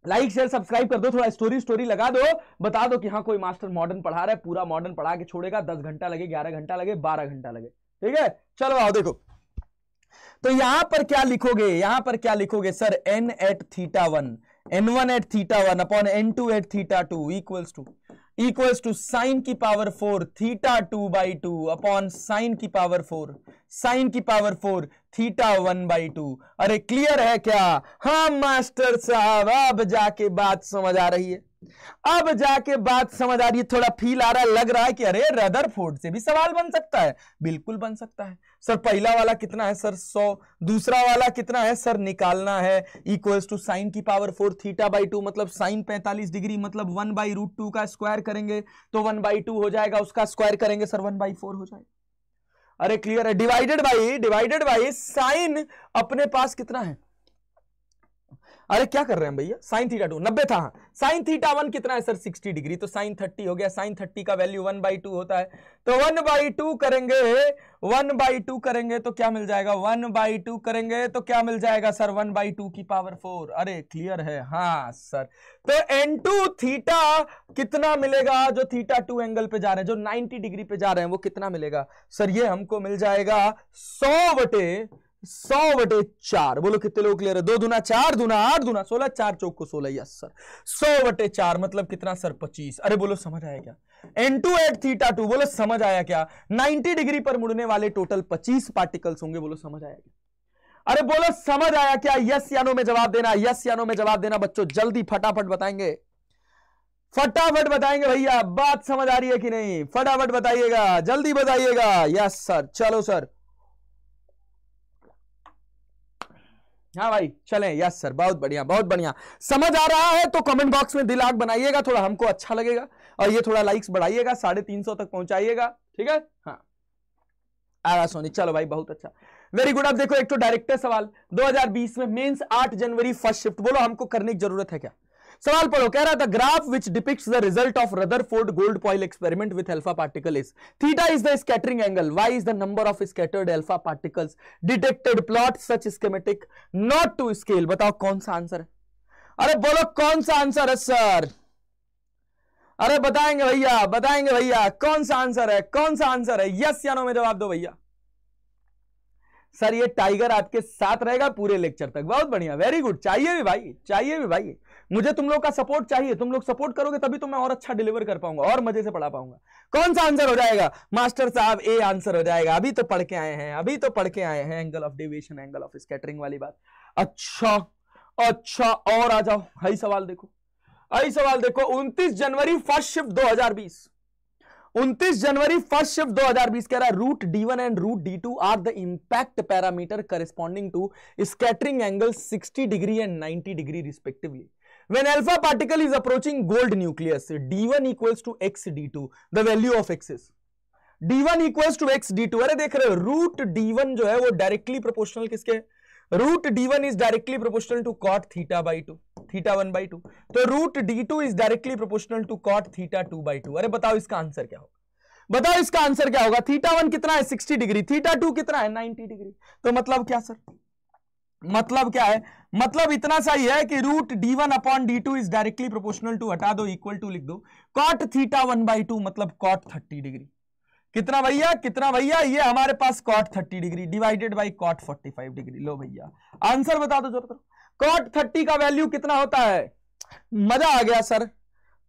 B: लाइक शेयर सब्सक्राइब कर दो थोड़ा स्टोरी स्टोरी लगा दो बता दो कि हाँ कोई मास्टर मॉडर्न पढ़ा रहा है पूरा मॉडर्न पढ़ा के छोड़ेगा दस घंटा लगे ग्यारह घंटा लगे बारह घंटा लगे ठीक है चलो आओ देखो तो यहां पर क्या लिखोगे यहां पर क्या लिखोगे sir N at theta one N one at theta one upon N two at theta two equals to equals to sine की power four theta two by two upon sine की पावर फोर साइन की power four theta one by two अरे clear है क्या हाँ master साहब अब जाके बात समझ आ रही है अब जाके बात समझ आ रही है थोड़ा फील आ रहा है लग रहा है कि अरे रदर फोर्ड से भी सवाल बन सकता है बिल्कुल बन सकता है सर पहला वाला कितना है सर सौ दूसरा वाला कितना है सर निकालना है इक्वल्स टू साइन की power four theta by two मतलब साइन पैंतालीस डिग्री मतलब वन बाई रूट टू का स्क्वायर करेंगे तो वन बाई टू हो जाएगा उसका स्क्वायर करेंगे सर वन बाई फोर हो जाएगा अरे क्लियर है divided by divided by sine अपने पास कितना है अरे क्या कर रहे हैं भैया साइन थीटा टू नब्बे था साइन थीटा वन कितना है सर सिक्सटी डिग्री तो साइन थर्टी हो गया साइन थर्टी का वैल्यू वन बाई टू होता है तो वन बाई टू करेंगे वन बाई टू करेंगे तो क्या मिल जाएगा वन बाई टू करेंगे तो क्या मिल जाएगा सर वन बाई टू की पावर फोर अरे क्लियर है हाँ सर तो एन टू थीटा कितना मिलेगा जो थीटा टू एंगल पे जा रहे हैं जो नाइनटी डिग्री पे जा रहे हैं वो कितना मिलेगा सर ये हमको मिल जाएगा सौ बटे सौ बटे चार बोलो कितने लोग क्लियर है दो दुना चार दुना आठ दुना सोलह चार चौक को सोलह यस सर सौ बटे चार मतलब कितना सर पच्चीस अरे बोलो समझ आया क्या N two at theta two बोलो समझ आया क्या नाइनटी डिग्री पर मुड़ने वाले टोटल पच्चीस पार्टिकल्स होंगे बोलो समझ आया क्या अरे बोलो समझ आया क्या यस यानो में जवाब देना यस यानो में जवाब देना बच्चों जल्दी फटाफट बताएंगे फटाफट बताएंगे भैया बात समझ आ रही है कि नहीं फटाफट बताइएगा जल्दी बताइएगा यस सर चलो सर हाँ भाई चलें यस सर बहुत बढ़िया बहुत बढ़िया समझ आ रहा है तो कमेंट बॉक्स में दिल आग बनाइएगा थोड़ा हमको अच्छा लगेगा और ये थोड़ा लाइक्स बढ़ाइएगा साढ़े तीन सौ तक पहुंचाइएगा ठीक है हाँ आया सोनी चलो भाई बहुत अच्छा वेरी गुड आप देखो एक तो डायरेक्टर सवाल 2020 में मेंस 8 जनवरी फर्स्ट शिफ्ट बोलो हमको करने की जरूरत है क्या सवाल पढ़ो कह रहा था graph which depicts the result of Rutherford gold foil experiment with alpha particle is theta is the scattering angle Y is the number of scattered alpha particles detected plot such schematic not to scale बताओ कौन सा answer है अरे बोलो कौन सा answer है sir अरे बताएंगे भैया बताएंगे भैया कौन सा आंसर है कौन सा आंसर है यस या नो में जवाब दो भैया सर ये टाइगर आपके साथ रहेगा पूरे लेक्चर तक बहुत बढ़िया वेरी गुड चाहिए भी भाई चाहिए भी भाई मुझे तुम लोग का सपोर्ट चाहिए तुम लोग सपोर्ट करोगे तभी तो मैं और अच्छा डिलीवर कर पाऊंगा और मजे से पढ़ा पाऊंगा कौन सा आंसर हो जाएगा मास्टर साहब ए आंसर हो जाएगा अभी तो पढ़ के आए हैं अभी तो पढ़ के आए हैं angle of deviation angle of scattering वाली बात अच्छा अच्छा और आ जाओ हई सवाल देखो हई सवाल देखो उनतीस जनवरी फर्स्ट शिफ्ट दो हजार बीस उनतीस जनवरी फर्स्ट शिफ्ट 2020 कह रहा है root D one and root D two are the impact parameter corresponding to scattering angle 60 degree and 90 degree respectively When alpha particle is approaching gold nucleus, d1 equals to x d2, the value of x is. d1 equals to x d2, अरे देख रहे हो root d1 जो है वो directly proportional किसके root D one is directly proportional to cot theta by two theta one by two तो root D two is directly proportional to cot theta two by two अरे बताओ इसका answer क्या होगा बताओ इसका आंसर क्या होगा थीटा वन कितना है सिक्सटी डिग्री थीटा टू कितना है नाइनटी डिग्री तो मतलब क्या सर मतलब क्या है मतलब इतना सा ही है कि root D one upon D two is directly proportional to हटा दो इक्वल टू लिख दो cot theta one by two मतलब कॉट थर्टी डिग्री कितना भैया कितना भैया ये हमारे पास cot thirty degree divided by cot forty five degree लो भैया आंसर बता दो जरूर कॉट थर्टी का वैल्यू कितना होता है मजा आ गया सर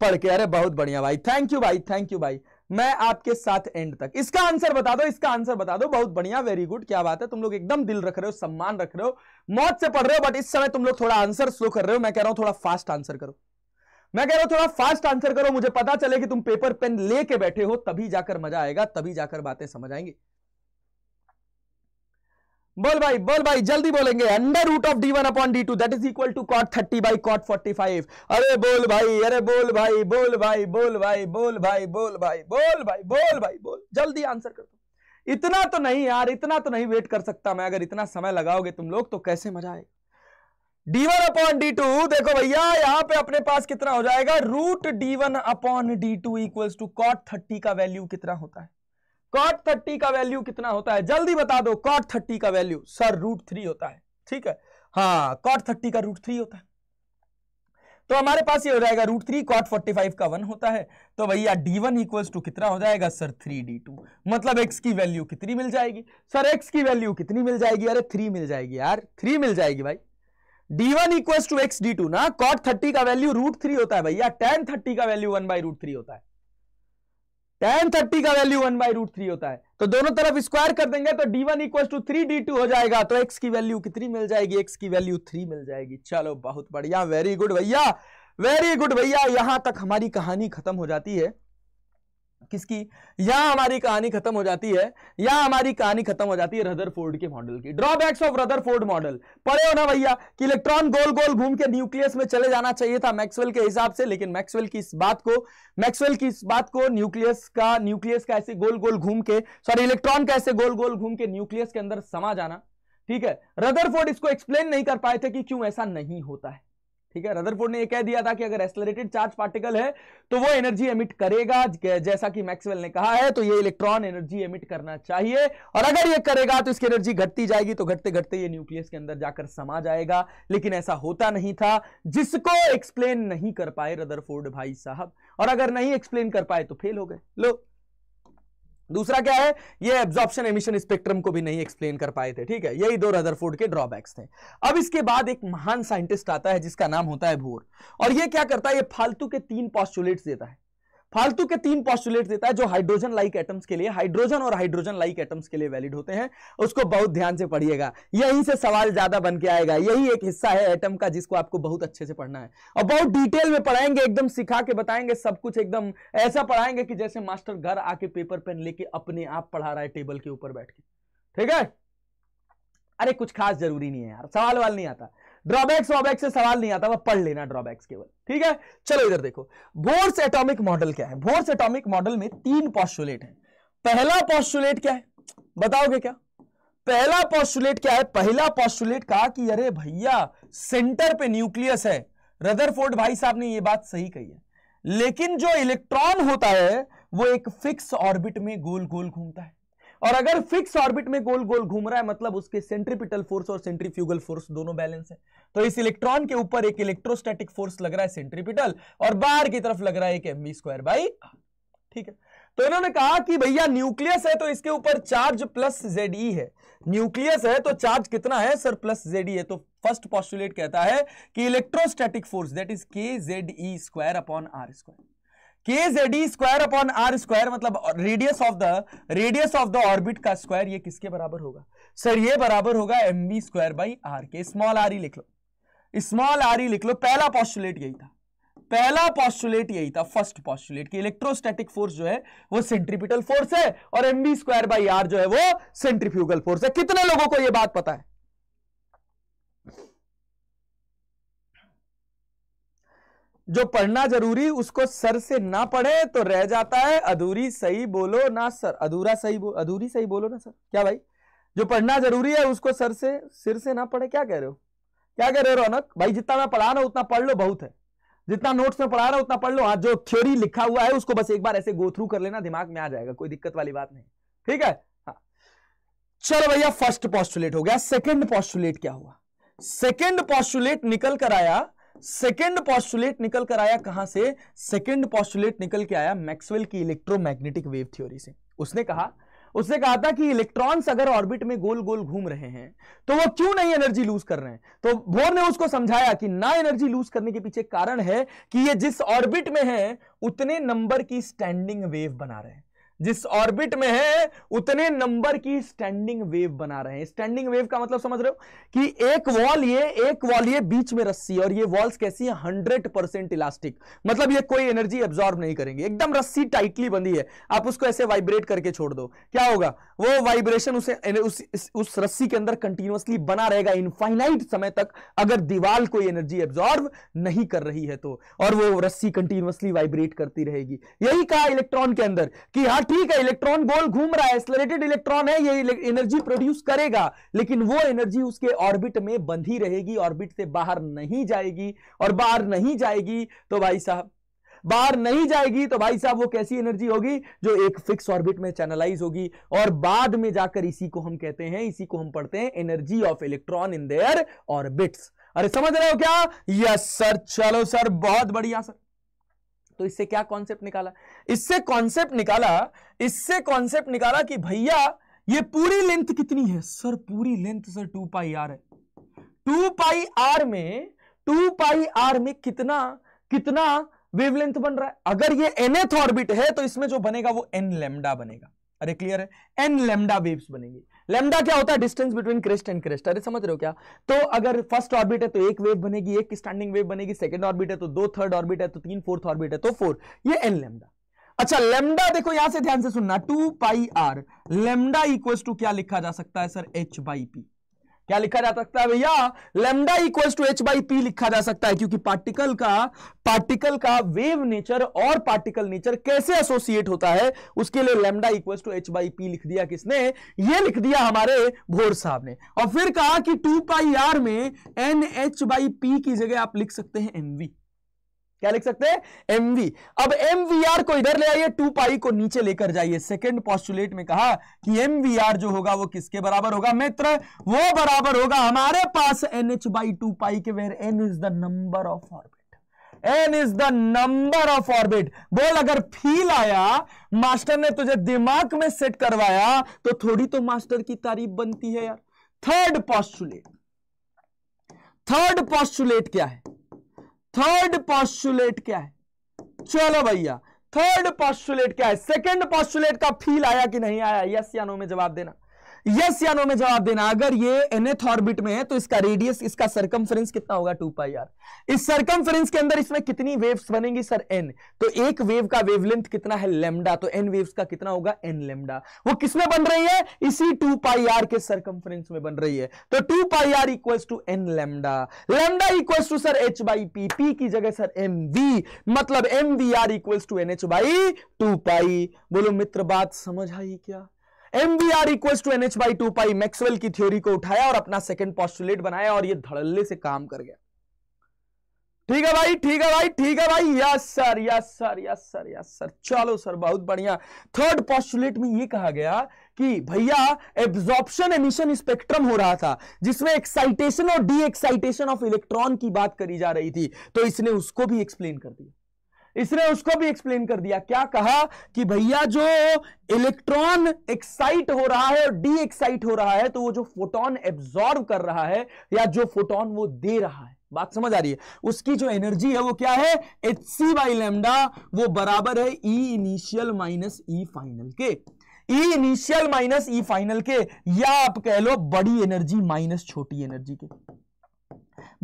B: पढ़ के अरे बहुत बढ़िया भाई थैंक यू भाई थैंक यू भाई मैं आपके साथ एंड तक इसका आंसर बता दो इसका आंसर बता दो बहुत बढ़िया वेरी गुड क्या बात है तुम लोग एकदम दिल रख रहे हो सम्मान रख रहे हो मौत से पढ़ रहे हो बट इस समय तुम लोग थोड़ा आंसर स्लो कर रहे हो मैं कह रहा हूं थोड़ा फास्ट आंसर करो मैं कह रहा हूं थोड़ा फास्ट आंसर करो मुझे पता चले कि तुम पेपर पेन लेके बैठे हो तभी जाकर मजा आएगा तभी जाकर बातें समझ आएंगी बोल भाई बोल भाई जल्दी बोलेंगे under root of D one upon D two that is equal to cot thirty by cot forty five अरे बोल भाई अरे बोल भाई बोल भाई बोल भाई बोल भाई बोल भाई बोल भाई बोल भाई बोल जल्दी आंसर कर दो इतना तो नहीं यार इतना तो नहीं वेट कर सकता मैं अगर इतना समय लगाओगे तुम लोग तो कैसे मजा आएगा D one upon D two देखो भैया यहाँ पे अपने पास कितना हो जाएगा root D one upon D two equals to cot thirty का वैल्यू कितना होता है कॉट थर्टी का वैल्यू कितना होता है जल्दी बता दो कॉट थर्टी का वैल्यू सर रूट थ्री होता है ठीक है हाँ कॉट थर्टी का रूट थ्री होता है तो हमारे पास ये हो जाएगा root three cot forty five का वन होता है तो भैया डी वन इक्वल्स टू कितना हो जाएगा सर थ्री डी टू मतलब एक्स की वैल्यू कितनी मिल जाएगी सर एक्स की वैल्यू कितनी मिल जाएगी अरे थ्री मिल जाएगी यार थ्री मिल जाएगी भाई D one equals to X D two ना कॉट थर्टी का वैल्यू रूट थ्री होता है भैया टेन थर्टी का value one by root three होता है टेन थर्टी का value one by root three होता है तो दोनों तरफ स्क्वायर कर देंगे तो D one equal to three D two हो जाएगा तो एक्स की वैल्यू कितनी मिल जाएगी एक्स की वैल्यू थ्री मिल जाएगी चलो बहुत बढ़िया वेरी गुड भैया वेरी गुड भैया यहां तक हमारी कहानी खत्म हो जाती है किसकी यहां हमारी कहानी खत्म हो जाती है या हमारी कहानी खत्म हो जाती है रदरफोर्ड के मॉडल की ड्रॉबैक्स ऑफ रदरफोर्ड मॉडल पढ़े हो ना भैया कि इलेक्ट्रॉन गोल गोल घूम के न्यूक्लियस में चले जाना चाहिए था मैक्सवेल के हिसाब से लेकिन मैक्सवेल की इस बात को मैक्सवेल की इस बात को न्यूक्लियस का न्यूक्लियस का ऐसे गोल गोल घूम के सॉरी इलेक्ट्रॉन का ऐसे गोल गोल घूम के न्यूक्लियस के अंदर समा जाना ठीक है रदरफोर्ड इसको एक्सप्लेन नहीं कर पाए थे कि क्यों ऐसा नहीं होता है ठीक है रदरफोर्ड ने यह कह दिया था कि अगर एक्सलरेटेड चार्ज पार्टिकल है तो वो एनर्जी एमिट करेगा जैसा कि मैक्सवेल ने कहा है तो ये इलेक्ट्रॉन एनर्जी एमिट करना चाहिए और अगर ये करेगा तो इसकी एनर्जी घटती जाएगी तो घटते घटते ये न्यूक्लियस के अंदर जाकर समा जाएगा लेकिन ऐसा होता नहीं था जिसको एक्सप्लेन नहीं कर पाए रदरफोर्ड भाई साहब और अगर नहीं एक्सप्लेन कर पाए तो फेल हो गए लो दूसरा क्या है ये एब्जॉर्प्शन एमिशन स्पेक्ट्रम को भी नहीं एक्सप्लेन कर पाए थे ठीक है यही दो रदरफोर्ड के ड्रॉबैक्स थे अब इसके बाद एक महान साइंटिस्ट आता है जिसका नाम होता है भूर और ये क्या करता है ये फालतू के तीन पॉस्टुलेट्स देता है फालतू के तीन पॉस्टुलेट देता है जो हाइड्रोजन लाइक एटम्स के लिए हाइड्रोजन और हाइड्रोजन लाइक एटम्स के लिए वैलिड होते हैं उसको बहुत ध्यान से पढ़िएगा यहीं से सवाल ज्यादा बन के आएगा यही एक हिस्सा है एटम का जिसको आपको बहुत अच्छे से पढ़ना है और बहुत डिटेल में पढ़ाएंगे एकदम सिखा के बताएंगे सब कुछ एकदम ऐसा पढ़ाएंगे कि जैसे मास्टर घर आके पेपर पेन लेके अपने आप पढ़ा रहा है टेबल के ऊपर बैठ के ठीक है अरे कुछ खास जरूरी नहीं है यार सवाल वाल नहीं आता ड्रॉबैक्स वॉबैक्स से सवाल नहीं आता वह पढ़ लेना ड्रॉबैक्स केवल ठीक है चलो इधर देखो बोर्स एटॉमिक मॉडल क्या है बोर्स एटॉमिक मॉडल में तीन पॉस्टुलेट है पहला पॉस्टुलेट क्या है बताओगे क्या पहला पॉस्टुलेट क्या है पहला पॉस्टुलेट कहा कि अरे भैया सेंटर पे न्यूक्लियस है रदरफोर्ड भाई साहब ने यह बात सही कही है लेकिन जो इलेक्ट्रॉन होता है वो एक फिक्स ऑर्बिट में गोल गोल घूमता है और अगर फिक्स ऑर्बिट में गोल गोल घूम रहा है मतलब उसके सेंट्रीपिटल फोर्स और सेंट्रीफ्यूगल फोर्स दोनों बैलेंस है तो इस इलेक्ट्रॉन के ऊपर एक इलेक्ट्रोस्टैटिक फोर्स लग रहा है सेंट्रीपिटल और बाहर की तरफ लग रहा है एक एम स्क्वायर बाई ठीक है तो इन्होंने कहा कि भैया न्यूक्लियस है तो इसके ऊपर चार्ज प्लस जेड ई है न्यूक्लियस है तो चार्ज कितना है सर प्लस जेड ई है तो फर्स्ट पॉस्टुलेट कहता है कि electrostatic force that is K Z E square upon R square K Z square upon R square मतलब radius of the radius of the orbit का स्क्वायर ये किसके बराबर होगा सर ये बराबर होगा M B square by R के स्मॉल आर ही लिख लो स्मॉल आर ही लिख लो पहला पॉस्टुलेट यही था पहला पॉस्टुलेट यही था फर्स्ट पॉस्टुलेट की इलेक्ट्रोस्टैटिक फोर्स जो है वो सेंट्रीपिटल फोर्स है और M B square by R जो है वो सेंट्रीफ्यूगल फोर्स है कितने लोगों को यह बात पता है जो पढ़ना जरूरी उसको सर से ना पढ़े तो रह जाता है अधूरी सही बोलो ना सर अधूरा सही बो, अधूरी सही बोलो ना सर क्या भाई जो पढ़ना जरूरी है उसको सर से सिर से ना पढ़े क्या कह रहे हो क्या कह रहे हो रौनक भाई जितना मैं पढ़ा रहा हूं उतना पढ़ लो बहुत है जितना नोट्स में पढ़ा रहा हूं उतना पढ़ लो हाँ जो थ्योरी लिखा हुआ है उसको बस एक बार ऐसे गो थ्रू कर लेना दिमाग में आ जाएगा कोई दिक्कत वाली बात नहीं ठीक है हाँ। चलो भैया फर्स्ट पॉस्टुलेट हो गया सेकेंड पॉस्टुलेट क्या हुआ सेकेंड पॉस्टुलेट निकल कर आया सेकेंड पॉस्टुलेट निकल कर आया कहां से सेकेंड पॉस्टुलेट निकल के आया मैक्सवेल की इलेक्ट्रोमैग्नेटिक वेव थ्योरी से उसने कहा उसने कहा था कि इलेक्ट्रॉन्स अगर ऑर्बिट में गोल गोल घूम रहे हैं तो वो क्यों नहीं एनर्जी लूज कर रहे हैं तो बोर ने उसको समझाया कि ना एनर्जी लूज करने के पीछे कारण है कि ये जिस ऑर्बिट में है उतने नंबर की स्टैंडिंग वेव बना रहे हैं जिस ऑर्बिट में है उतने नंबर की स्टैंडिंग वेव बना रहे हैं स्टैंडिंग वेव का मतलब समझ रहे हो कि एक वॉल ये एक वॉल ये बीच में रस्सी और ये वॉल्स कैसी है हंड्रेड परसेंट इलास्टिक मतलब ये कोई एनर्जी एब्जॉर्ब नहीं करेंगे एकदम रस्सी टाइटली बंधी है आप उसको ऐसे वाइब्रेट करके छोड़ दो क्या होगा वो वाइब्रेशन उसे उस, उस, रस्सी के अंदर कंटिन्यूसली बना रहेगा इनफाइनाइट समय तक अगर दीवार कोई एनर्जी एब्जॉर्ब नहीं कर रही है तो और वो रस्सी कंटिन्यूसली वाइब्रेट करती रहेगी यही कहा इलेक्ट्रॉन के अंदर कि हाँ ठीक है इलेक्ट्रॉन गोल घूम रहा है एक्सलरेटेड इलेक्ट्रॉन है ये एनर्जी प्रोड्यूस करेगा लेकिन वो एनर्जी उसके ऑर्बिट में बंधी रहेगी ऑर्बिट से बाहर नहीं जाएगी और बाहर नहीं जाएगी तो भाई साहब बाहर नहीं जाएगी तो भाई साहब वो कैसी एनर्जी होगी जो एक फिक्स ऑर्बिट में चैनलाइज होगी और बाद में जाकर इसी को हम कहते हैं इसी को हम पढ़ते हैं energy of electron in their orbits अरे समझ रहे हो क्या यस सर चलो सर बहुत बढ़िया सर तो इससे क्या कॉन्सेप्ट निकाला इससे कॉन्सेप्ट निकाला इससे कॉन्सेप्ट निकाला कि भैया ये पूरी लेंथ कितनी है सर पूरी length sir two pi R है टू पाई आर में टू पाई आर में कितना कितना वेवलेंथ बन रहा है अगर ये एनएथ ऑर्बिट है तो इसमें जो बनेगा वो एन लेमडा बनेगा अरे क्लियर है एन लेमडा वेव्स बनेंगे लेमडा क्या होता है distance between crest and crest अरे समझ रहे हो क्या तो अगर फर्स्ट ऑर्बिट है तो एक वेव बनेगी एक स्टैंडिंग वेव बनेगी सेकंड ऑर्बिट है तो दो थर्ड ऑर्बिट है तो तीन फोर्थ ऑर्बिट है तो फोर ये एन लेमडा अच्छा लेमडा देखो यहां से ध्यान से सुनना two pi R lambda equals to क्या लिखा जा सकता है सर एच बाई पी क्या लिखा जा सकता है भैया lambda equals to H by P लिखा जा सकता है क्योंकि पार्टिकल का पार्टिकल का वेव नेचर और पार्टिकल नेचर कैसे एसोसिएट होता है उसके लिए lambda equals to H by P लिख दिया किसने ये लिख दिया हमारे भोर साहब ने और फिर कहा कि टू पाई आर में एन एच बाई पी की जगह आप लिख सकते हैं एनवी क्या लिख सकते हैं एमवी अब एमवीआर को इधर ले आइए टू पाई को नीचे लेकर जाइए सेकेंड पॉस्टुलेट में कहा कि आर जो होगा वो किसके बराबर होगा मित्र वो बराबर होगा हमारे पास N H by two pi के where N is the number of orbit N is the number of orbit बोल अगर फील आया मास्टर ने तुझे दिमाग में सेट करवाया तो थोड़ी तो मास्टर की तारीफ बनती है यार थर्ड पॉस्टुलेट थर्ड पॉस्टुलेट क्या है थर्ड पॉस्टुलेट क्या है चलो भैया थर्ड पॉस्टुलेट क्या है सेकंड पॉस्टुलेट का फील आया कि नहीं आया यस या नो में जवाब देना यस या नो में जवाब देना अगर ये एनएथ ऑर्बिट में है तो इसका रेडियस इसका सरकम कितना होगा टू पाई आर इस सरकम के अंदर इसमें कितनी वेव्स बनेंगी सर एन तो एक वेव का वेवलेंथ कितना है लेमडा तो एन वेव्स का कितना होगा एन लेमडा वो किसमें बन रही है इसी टू पाई आर के सरकम में बन रही है तो two pi R equals to N lambda lambda equals to sir H by P P की जगह सर एम वी मतलब M we R equals to N H by two pi बोलो मित्र बात समझ आई क्या MVR equals to NH by two pi Maxwell की थ्योरी को उठाया और अपना सेकंड पॉस्टुलेट बनाया और ये धड़ल्ले से काम कर गया ठीक है भाई ठीक है भाई ठीक है भाई yes sir yes sir yes sir yes sir चलो सर बहुत बढ़िया थर्ड पॉस्टुलेट में ये कहा गया कि भैया एब्जॉर्प्शन एमिशन स्पेक्ट्रम हो रहा था जिसमें एक्साइटेशन और डी एक्साइटेशन ऑफ इलेक्ट्रॉन की बात करी जा रही थी तो इसने उसको भी एक्सप्लेन कर दिया इसने उसको भी एक्सप्लेन कर दिया क्या कहा कि भैया जो इलेक्ट्रॉन एक्साइट हो रहा है और डी एक्साइट हो रहा है तो वो जो फोटोन एब्जॉर्व कर रहा है या जो फोटोन वो दे रहा है बात समझ आ रही है उसकी जो एनर्जी है वो क्या है एच सी बाई लेमडा वो बराबर है E initial minus E final के E initial minus E final के या आप कह लो बड़ी एनर्जी माइनस छोटी एनर्जी के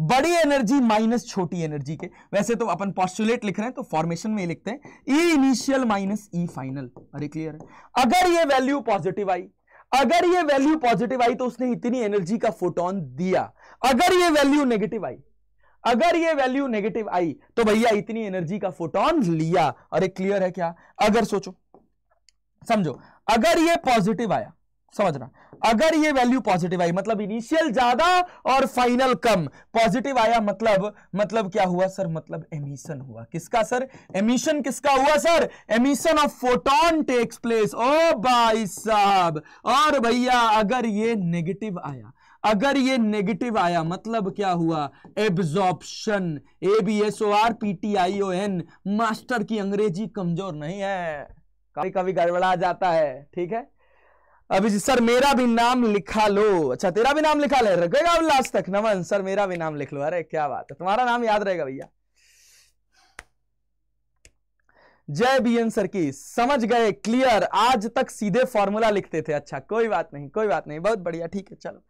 B: बड़ी एनर्जी माइनस छोटी एनर्जी के वैसे तो अपन पॉस्टुलेट लिख रहे हैं तो फॉर्मेशन में लिखते हैं E initial minus E final अरे क्लियर है अगर ये वैल्यू पॉजिटिव आई अगर ये वैल्यू पॉजिटिव आई तो उसने इतनी एनर्जी का फोटोन दिया अगर ये वैल्यू नेगेटिव आई अगर ये वैल्यू नेगेटिव आई तो भैया इतनी एनर्जी का फोटोन लिया अरे क्लियर है क्या अगर सोचो समझो अगर ये पॉजिटिव आया समझना अगर ये वैल्यू पॉजिटिव आई मतलब इनिशियल ज्यादा और फाइनल कम पॉजिटिव आया मतलब मतलब क्या हुआ सर मतलब एमिशन हुआ किसका सर एमिशन किसका हुआ sir emission of photon takes place ओ भाई साहब और भैया अगर ये नेगेटिव आया अगर ये नेगेटिव आया मतलब क्या हुआ एब्जॉर्प्शन ओ एन मास्टर की अंग्रेजी कमजोर नहीं है कभी कभी गड़बड़ा जाता है ठीक है अभी सर मेरा भी नाम लिखा लो अच्छा तेरा भी नाम लिखा ले रखेगा लास्ट तक नमन सर मेरा भी नाम लिख लो अरे क्या बात है तुम्हारा नाम याद रहेगा भैया जय एन सर की समझ गए क्लियर आज तक सीधे फॉर्मूला लिखते थे अच्छा कोई बात नहीं कोई बात नहीं बहुत बढ़िया ठीक है चलो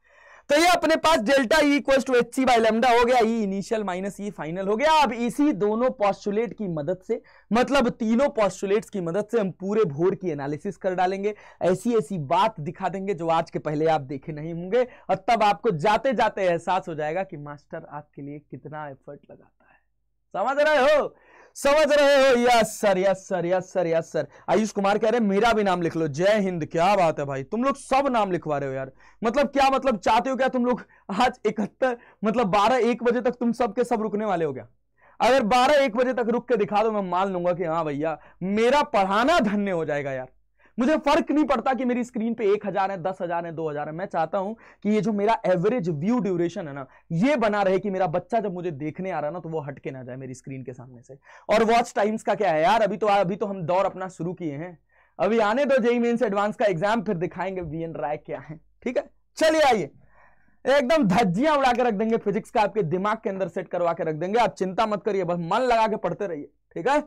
B: तो ये अपने पास delta E equal to H by lambda हो गया E initial minus E final हो गया अब इसी दोनों पॉस्टुलेट की मदद से मतलब तीनों पॉस्टुलेट्स की मदद से हम पूरे भोर की एनालिसिस कर डालेंगे ऐसी ऐसी बात दिखा देंगे जो आज के पहले आप देखे नहीं होंगे और तब आपको जाते जाते एहसास हो जाएगा कि मास्टर आपके लिए कितना एफर्ट लगाता है समझ रहे हो समझ रहे हो yes sir yes sir yes sir yes sir Ayush Kumar कह रहे हैं मेरा भी नाम लिख लो जय हिंद क्या बात है भाई तुम लोग सब नाम लिखवा रहे हो यार मतलब क्या मतलब चाहते हो क्या तुम लोग आज इकहत्तर मतलब बारह एक बजे तक तुम सब के सब रुकने वाले हो क्या अगर बारह एक बजे तक रुक के दिखा दो मैं मान लूंगा कि हाँ भैया मेरा पढ़ाना धन्य हो जाएगा यार मुझे फर्क नहीं पड़ता कि मेरी स्क्रीन पे एक हजार है दस हजार है दो हजार है मैं चाहता हूं कि ये जो मेरा एवरेज व्यू ड्यूरेशन है ना ये बना रहे कि मेरा बच्चा जब मुझे देखने आ रहा है ना तो वो हटके ना जाए मेरी स्क्रीन के सामने से और वॉच टाइम्स का क्या है यार अभी तो अभी तो हम दौर अपना शुरू किए हैं अभी आने दो जेई मेन्स एडवांस का एग्जाम फिर दिखाएंगे वी एन राय क्या है ठीक है चलिए आइए एकदम धज्जियां उड़ा के रख देंगे फिजिक्स का आपके दिमाग के अंदर सेट करवा के रख देंगे आप चिंता मत करिए बस मन लगा के पढ़ते रहिए ठीक है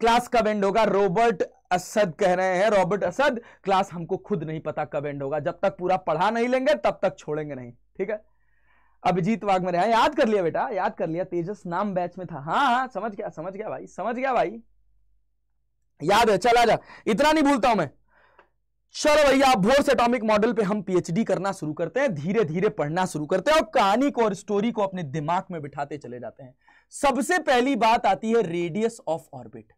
B: क्लास कब एंड होगा रोबर्ट असद कह रहे हैं रॉबर्ट असद क्लास हमको खुद नहीं पता कब एंड होगा जब तक पूरा पढ़ा नहीं लेंगे तब तक छोड़ेंगे नहीं ठीक है अभिजीत वाग में रहा याद कर लिया बेटा याद कर लिया तेजस नाम बैच में था हाँ हाँ समझ गया समझ गया भाई समझ गया भाई याद है चल जा इतना नहीं भूलता हूं मैं चलो भैया आप से एटॉमिक मॉडल पे हम पीएचडी करना शुरू करते हैं धीरे धीरे पढ़ना शुरू करते हैं और कहानी को और स्टोरी को अपने दिमाग में बिठाते चले जाते हैं सबसे पहली बात आती है रेडियस ऑफ ऑर्बिट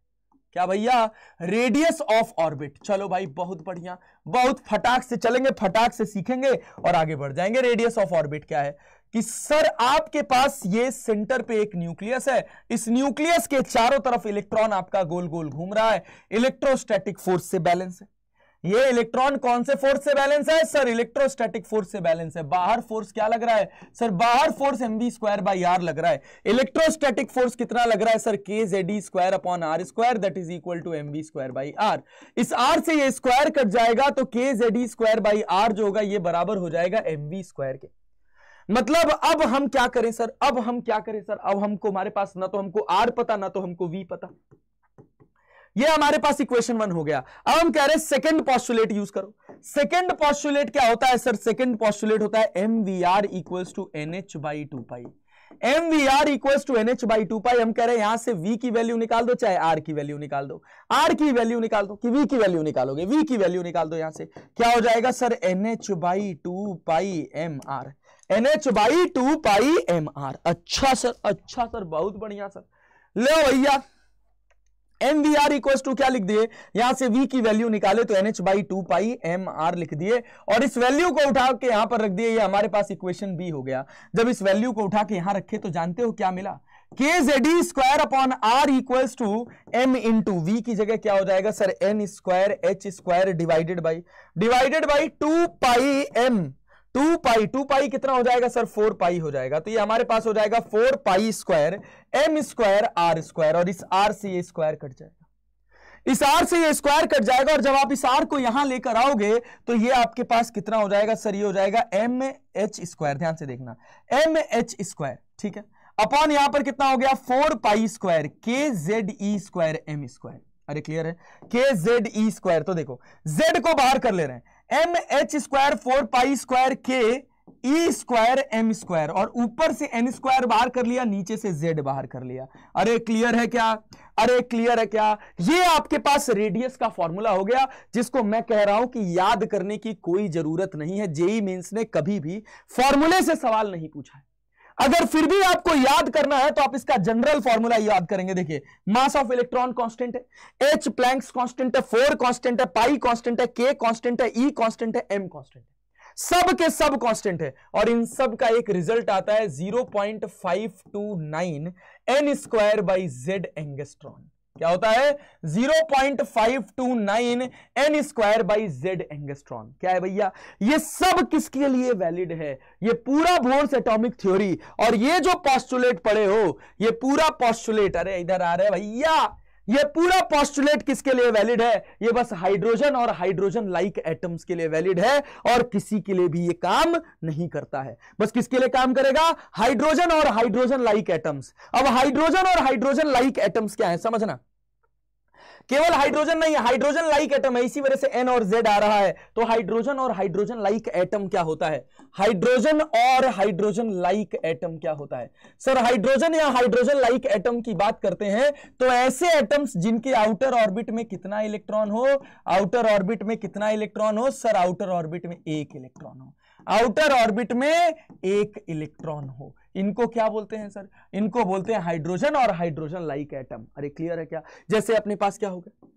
B: क्या भैया रेडियस ऑफ ऑर्बिट चलो भाई बहुत बढ़िया बहुत फटाक से चलेंगे फटाक से सीखेंगे और आगे बढ़ जाएंगे रेडियस ऑफ ऑर्बिट क्या है कि सर आपके पास ये सेंटर पे एक न्यूक्लियस है इस न्यूक्लियस के चारों तरफ इलेक्ट्रॉन आपका गोल गोल घूम रहा है इलेक्ट्रोस्टैटिक फोर्स से बैलेंस है ये इलेक्ट्रॉन कौन से फोर्स से बैलेंस है सर इलेक्ट्रोस्टैटिक फोर्स से बैलेंस है बाहर फोर्स क्या लग रहा है सर बाहर force M B square by R लग रहा है इलेक्ट्रोस्टैटिक फोर्स कितना लग रहा है sir K Z square upon R square that is equal to M B square by R इस आर से ये स्क्वायर कट जाएगा तो के जेड स्क्वायर बाई आर जो होगा ये बराबर हो जाएगा एम बी स्क्वायर के मतलब अब हम क्या करें सर अब हम क्या करें सर अब हमको हमारे पास ना तो हमको आर पता ना तो हमको वी पता ये हमारे पास इक्वेशन वन हो गया अब हम कह रहे हैं सेकेंड पॉस्टुलेट यूज करो सेकेंड पॉस्टुलेट क्या होता है सर सेकेंड पॉस्टुलेट होता है M we R equals to N H by two pi M we R equals to N H by two pi हम कह रहे हैं यहां से वी की वैल्यू निकाल दो चाहे आर की वैल्यू निकाल दो आर की वैल्यू निकाल दो कि वी की वैल्यू निकालोगे वी की वैल्यू निकाल दो यहां से क्या हो जाएगा sir N H by two pi M R N H by two pi M R अच्छा सर अच्छा सर बहुत बढ़िया सर लो भैया एमवीआर इक्वल टू क्या लिख दिए यहां से वी की वैल्यू निकाले तो NH by two pi M R लिख दिए और इस वैल्यू को उठा के यहां पर रख दिए ये हमारे पास इक्वेशन बी हो गया जब इस वैल्यू को उठा के यहां रखे तो जानते हो क्या मिला K Z square upon R equal to M into two की जगह क्या हो जाएगा sir N square H square divided by divided by two pi M two pi two pi कितना हो जाएगा सर फोर पाई हो जाएगा तो ये हमारे पास हो जाएगा four pi square M square are square और इस आर से ये स्क्वायर कट जाएगा इस आर से ये स्क्वायर कट जाएगा और जब आप इस आर को यहां लेकर आओगे तो ये आपके पास कितना हो जाएगा सर ये हो जाएगा एम एच स्क्वायर ध्यान से देखना एम एच स्क्वायर ठीक है अपॉन यहां पर कितना हो गया four pi square K Z E square M square अरे क्लियर है के जेड ई स्क्वायर तो देखो जेड को बाहर कर ले रहे हैं M H square four pi square K E square M square और ऊपर से एन स्क्वायर बाहर कर लिया नीचे से जेड बाहर कर लिया अरे क्लियर है क्या अरे क्लियर है क्या ये आपके पास रेडियस का फॉर्मूला हो गया जिसको मैं कह रहा हूं कि याद करने की कोई जरूरत नहीं है जेई मीन e ने कभी भी फॉर्मूले से सवाल नहीं पूछा है अगर फिर भी आपको याद करना है तो आप इसका जनरल फॉर्मूला याद करेंगे देखिए मास ऑफ इलेक्ट्रॉन कांस्टेंट है एच प्लैंक्स कांस्टेंट है फोर कांस्टेंट है पाई कांस्टेंट है के कांस्टेंट है ई e कांस्टेंट है एम कांस्टेंट है सब के सब कांस्टेंट है और इन सब का एक रिजल्ट आता है zero point five two nine N square by Z angstrom क्या होता है 0.529 N square by Z angstrom क्या है भैया ये सब किसके लिए वैलिड है ये पूरा बोर्स एटॉमिक थ्योरी और ये जो पॉस्टुलेट पड़े हो ये पूरा पॉस्टुलेट अरे इधर आ रहे भैया ये पूरा पॉस्टुलेट किसके लिए वैलिड है ये बस हाइड्रोजन और हाइड्रोजन लाइक एटम्स के लिए वैलिड है और किसी के लिए भी ये काम नहीं करता है बस किसके लिए काम करेगा हाइड्रोजन और हाइड्रोजन लाइक एटम्स अब हाइड्रोजन और हाइड्रोजन लाइक एटम्स क्या है समझना केवल हाइड्रोजन नहीं है हाइड्रोजन लाइक एटम है इसी वजह से एन और जेड आ रहा है तो हाइड्रोजन और हाइड्रोजन लाइक एटम क्या होता है हाइड्रोजन और हाइड्रोजन लाइक एटम क्या होता है सर हाइड्रोजन या हाइड्रोजन लाइक एटम की बात करते हैं तो ऐसे एटम्स जिनके आउटर ऑर्बिट में कितना इलेक्ट्रॉन हो आउटर ऑर्बिट में कितना इलेक्ट्रॉन हो सर आउटर ऑर्बिट में एक इलेक्ट्रॉन हो आउटर ऑर्बिट में एक इलेक्ट्रॉन हो इनको क्या बोलते हैं सर इनको बोलते हैं हाइड्रोजन और हाइड्रोजन लाइक एटम अरे क्लियर है क्या जैसे अपने पास क्या हो गया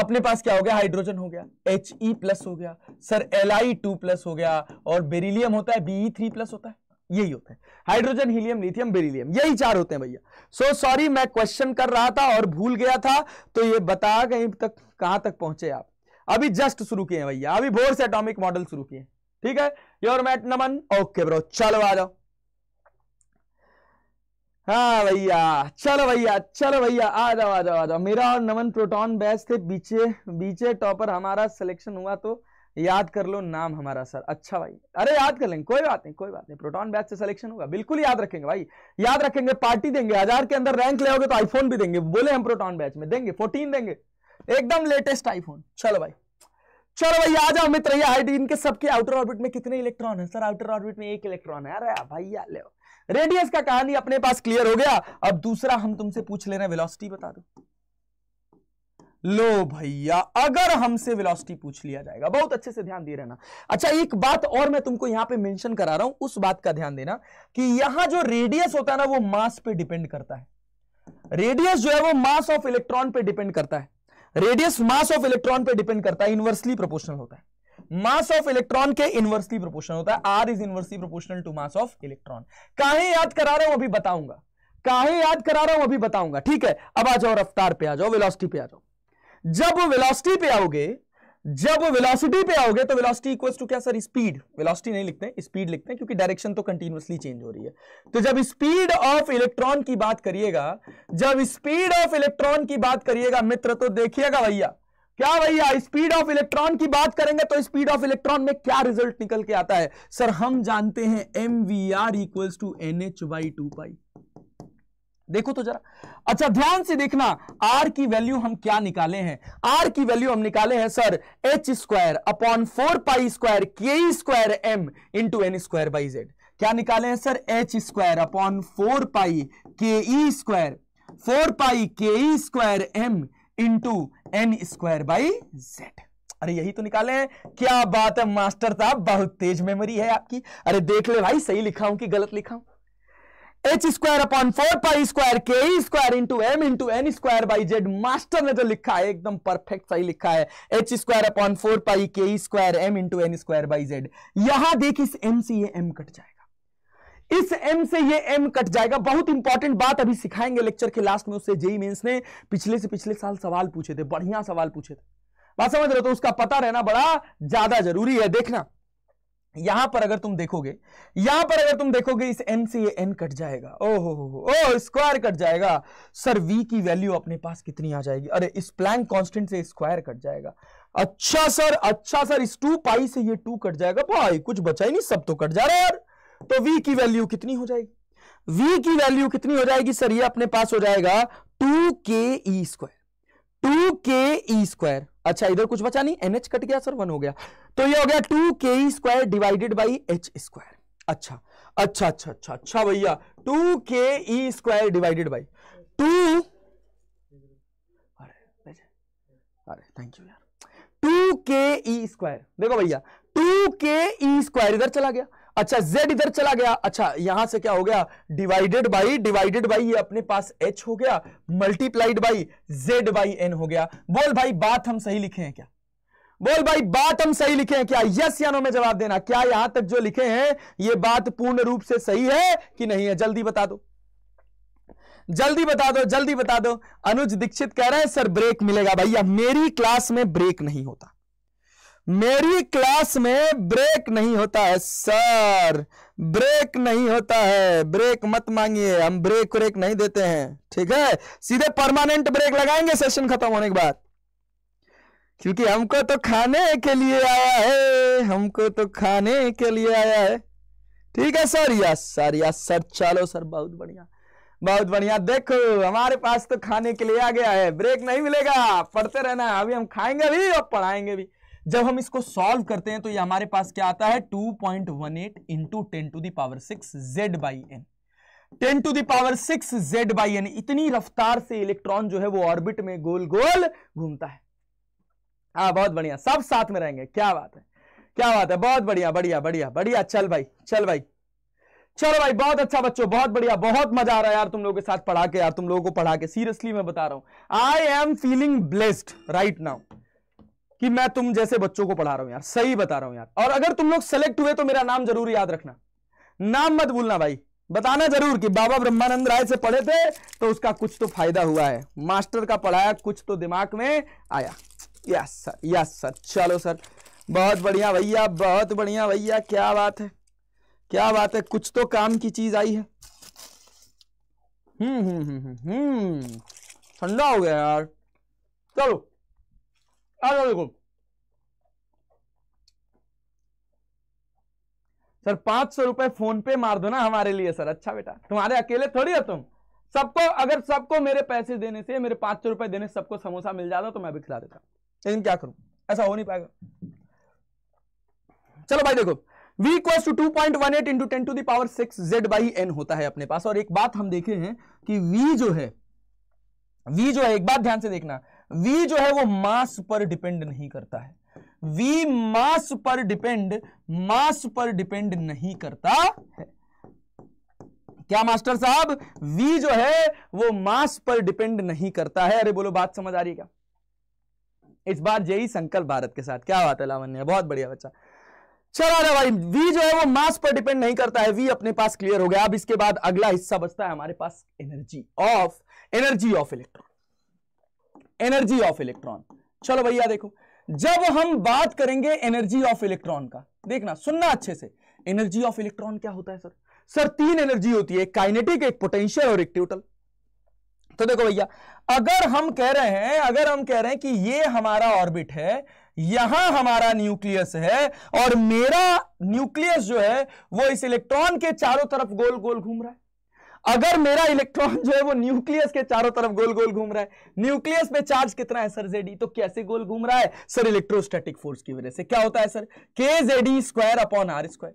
B: अपने पास क्या हो गया हाइड्रोजन हो गया एच ई प्लस हो गया sir L I two plus हो गया और बेरिलियम होता है बीई थ्री प्लस होता है यही होता है हाइड्रोजन हीलियम लिथियम बेरिलियम यही चार होते हैं भैया सो सॉरी मैं क्वेश्चन कर रहा था और भूल गया था तो ये बता कहीं तक कहां तक पहुंचे आप अभी जस्ट शुरू किए हैं भैया अभी भोर से एटॉमिक मॉडल शुरू किए ठीक है your mate Naman okay bro चलो आ जाओ हाँ भैया चलो भैया चलो भैया आ जाओ आ जाओ आ जाओ मेरा और नमन प्रोटॉन बैच थे बीचे बीचे टॉपर हमारा सिलेक्शन हुआ तो याद कर लो नाम हमारा सर अच्छा भाई अरे याद कर लेंगे कोई बात नहीं कोई बात नहीं प्रोटॉन बैच से सिलेक्शन होगा बिल्कुल याद रखेंगे भाई याद रखेंगे पार्टी देंगे हजार के अंदर रैंक ले तो आईफोन भी देंगे बोले हम प्रोटॉन बैच में देंगे फोर्टीन देंगे एकदम लेटेस्ट आईफोन चलो भाई चलो भैया आ जाओ मित्र ये आईडी इनके सबके आउटर ऑर्बिट में कितने इलेक्ट्रॉन है सर आउटर ऑर्बिट में एक इलेक्ट्रॉन है अरे भैया ले रेडियस का कहानी अपने पास क्लियर हो गया अब दूसरा हम तुमसे पूछ ले रहे हैं वेलोसिटी बता दो लो भैया अगर हमसे वेलोसिटी पूछ लिया जाएगा बहुत अच्छे से ध्यान दे रहे अच्छा एक बात और मैं तुमको यहां पे मेंशन करा रहा हूं उस बात का ध्यान देना कि यहां जो रेडियस होता है ना वो मास पे डिपेंड करता है रेडियस जो है वो मास ऑफ इलेक्ट्रॉन पे डिपेंड करता है रेडियस मास ऑफ इलेक्ट्रॉन पे डिपेंड करता है इनवर्सली प्रोपोर्शनल होता है मास ऑफ इलेक्ट्रॉन के इनवर्सली प्रोपोर्शनल होता है R is inversely proportional to mass of electron काहे याद करा रहा हूं अभी बताऊंगा काहे याद करा रहा हूं अभी बताऊंगा ठीक है अब आ जाओ रफ्तार पे आ जाओ वेलोसिटी पे आ जाओ जब वेलोसिटी पे आओगे जब वेलोसिटी पे आओगे तो वेलोसिटी इक्वल्स टू क्या सर स्पीड वेलोसिटी नहीं लिखते स्पीड लिखते हैं क्योंकि डायरेक्शन तो कंटिन्यूसली चेंज हो रही है तो जब स्पीड ऑफ इलेक्ट्रॉन की बात करिएगा जब स्पीड ऑफ इलेक्ट्रॉन की बात करिएगा मित्र तो देखिएगा भैया क्या भैया स्पीड ऑफ इलेक्ट्रॉन की बात करेंगे तो स्पीड ऑफ इलेक्ट्रॉन में क्या रिजल्ट निकल के आता है सर हम जानते हैं M we R equals to N H by two pi देखो तो जरा अच्छा ध्यान से देखना आर की वैल्यू हम क्या निकाले हैं आर की वैल्यू हम निकाले हैं sir H square upon four pi square K square M into N square by Z क्या निकाले हैं sir H square upon four pi K square four pi K square M into N square by Z अरे यही तो निकाले हैं क्या बात है मास्टर साहब बहुत तेज मेमोरी है आपकी अरे देख ले भाई सही लिखा हूं कि गलत लिखा हूं H square upon four pi square K square into M into N square by Z master ने जो लिखा है एकदम परफेक्ट सही लिखा है H square upon four pi K square M into N square by Z यहां देख इस एम से ये एम कट जाएगा इस एम से ये एम कट जाएगा बहुत इंपॉर्टेंट बात अभी सिखाएंगे लेक्चर के लास्ट में उससे जेई मेंस e ने पिछले से पिछले साल सवाल पूछे थे बढ़िया सवाल पूछे थे बात समझ रहे हो तो उसका पता रहना बड़ा ज्यादा जरूरी है देखना यहां पर अगर तुम देखोगे यहां पर अगर तुम देखोगे इस एन से ये एन कट जाएगा ओहो हो ओ स्क्वायर कट जाएगा सर वी की वैल्यू अपने पास कितनी आ जाएगी अरे इस प्लैंक कांस्टेंट से स्क्वायर कट जाएगा अच्छा सर अच्छा सर इस टू पाई से ये टू कट जाएगा भाई कुछ बचा ही नहीं सब तो कट जा रहा है यार तो v की वैल्यू कितनी हो जाएगी v की वैल्यू कितनी हो जाएगी सर ये अपने पास हो जाएगा to K E square to K E square अच्छा इधर कुछ बचा नहीं एनएच कट गया सर वन हो गया तो ये हो गया two K E square divided by H square अच्छा अच्छा अच्छा अच्छा अच्छा भैया two K E square divided by two
C: अरे अरे थैंक यू यार
B: टू के ई स्क्वायर देखो भैया टू के ई स्क्वायर इधर चला गया अच्छा z इधर चला गया अच्छा यहां से क्या हो गया डिवाइडेड बाई डिवाइडेड बाई ये अपने पास h हो गया multiplied by z by N हो गया बोल भाई बात हम सही लिखे हैं क्या बोल भाई बात हम सही लिखे हैं क्या यस या नो में जवाब देना क्या यहां तक जो लिखे हैं ये बात पूर्ण रूप से सही है कि नहीं है जल्दी बता दो जल्दी बता दो जल्दी बता दो अनुज दीक्षित कह रहे हैं सर ब्रेक मिलेगा भैया मेरी क्लास में ब्रेक नहीं होता मेरी क्लास में ब्रेक नहीं होता है सर ब्रेक नहीं होता है ब्रेक मत मांगिए हम ब्रेक ब्रेक नहीं देते हैं ठीक है सीधे परमानेंट ब्रेक लगाएंगे सेशन खत्म होने के बाद क्योंकि हमको तो खाने के लिए आया है हमको तो खाने के लिए आया है ठीक है sir yes sir yes sir चलो सर बहुत बढ़िया बहुत बढ़िया देखो हमारे पास तो खाने के लिए आ गया है ब्रेक नहीं मिलेगा पढ़ते रहना अभी हम खाएंगे भी और पढ़ाएंगे भी जब हम इसको सॉल्व करते हैं तो ये हमारे पास क्या आता है 2.18 point one eight into ten to the power six Z by N ten to the power six Z by N इतनी रफ्तार से इलेक्ट्रॉन जो है वो ऑर्बिट में गोल गोल घूमता है हाँ बहुत बढ़िया सब साथ में रहेंगे क्या बात है क्या बात है बहुत बढ़िया बढ़िया बढ़िया बढ़िया चल भाई चल भाई चलो भाई बहुत अच्छा बच्चों बहुत बढ़िया बहुत मजा आ रहा है यार तुम लोगों के साथ पढ़ा के यार तुम लोगों को पढ़ा के सीरियसली मैं बता रहा हूं I am feeling blessed right now कि मैं तुम जैसे बच्चों को पढ़ा रहा हूं यार सही बता रहा हूं यार और अगर तुम लोग सेलेक्ट हुए तो मेरा नाम जरूर याद रखना नाम मत भूलना भाई बताना जरूर कि बाबा ब्रह्मानंद राय से पढ़े थे तो उसका कुछ तो फायदा हुआ है मास्टर का पढ़ाया कुछ तो दिमाग में आया यस सर यस सर चलो सर बहुत बढ़िया भैया बहुत बढ़िया भैया क्या बात है क्या बात है कुछ तो काम की चीज आई है हम्म हम्म हम्म हम्म, हम्म। ठंडा हो गया यार चलो आ जाओ देखो सर पांच सौ रुपए फोन पे मार दो ना हमारे लिए सर अच्छा बेटा तुम्हारे अकेले थोड़ी हो तुम सबको अगर सबको मेरे पैसे देने से मेरे पांच सौ रुपए देने से सबको समोसा मिल जाता तो मैं भी खिला देता लेकिन क्या करूं ऐसा हो नहीं पाएगा चलो भाई देखो v equals to two point one eight into ten to the power six Z by N होता है अपने पास और एक बात हम देखे हैं कि v जो है v जो है एक बात ध्यान से देखना v जो है वो मास पर डिपेंड नहीं करता है वी मास पर डिपेंड मास पर डिपेंड नहीं करता है क्या मास्टर साहब वी जो है वो मास पर डिपेंड नहीं करता है अरे बोलो बात समझ आ रही है क्या इस बार जय संकल्प भारत के साथ क्या बात है लावण्य बहुत बढ़िया बच्चा चलो अरे भाई वी जो है वो मास पर डिपेंड नहीं करता है वी अपने पास क्लियर हो गया अब इसके बाद अगला हिस्सा बचता है हमारे पास energy of energy of electron energy of electron चलो भैया देखो जब हम बात करेंगे एनर्जी ऑफ इलेक्ट्रॉन का देखना सुनना अच्छे से एनर्जी ऑफ इलेक्ट्रॉन क्या होता है सर सर तीन एनर्जी होती है काइनेटिक एक पोटेंशियल और एक ट्यूटल तो देखो भैया अगर हम कह रहे हैं अगर हम कह रहे हैं कि ये हमारा ऑर्बिट है यहां हमारा न्यूक्लियस है और मेरा न्यूक्लियस जो है वो इस इलेक्ट्रॉन के चारों तरफ गोल गोल घूम रहा है अगर मेरा इलेक्ट्रॉन जो है वो न्यूक्लियस के चारों तरफ गोल गोल घूम रहा है न्यूक्लियस पे चार्ज कितना है सर जेडी e? तो कैसे गोल घूम रहा है सर इलेक्ट्रोस्टैटिक फोर्स की वजह से क्या होता है sir K Z E square upon R square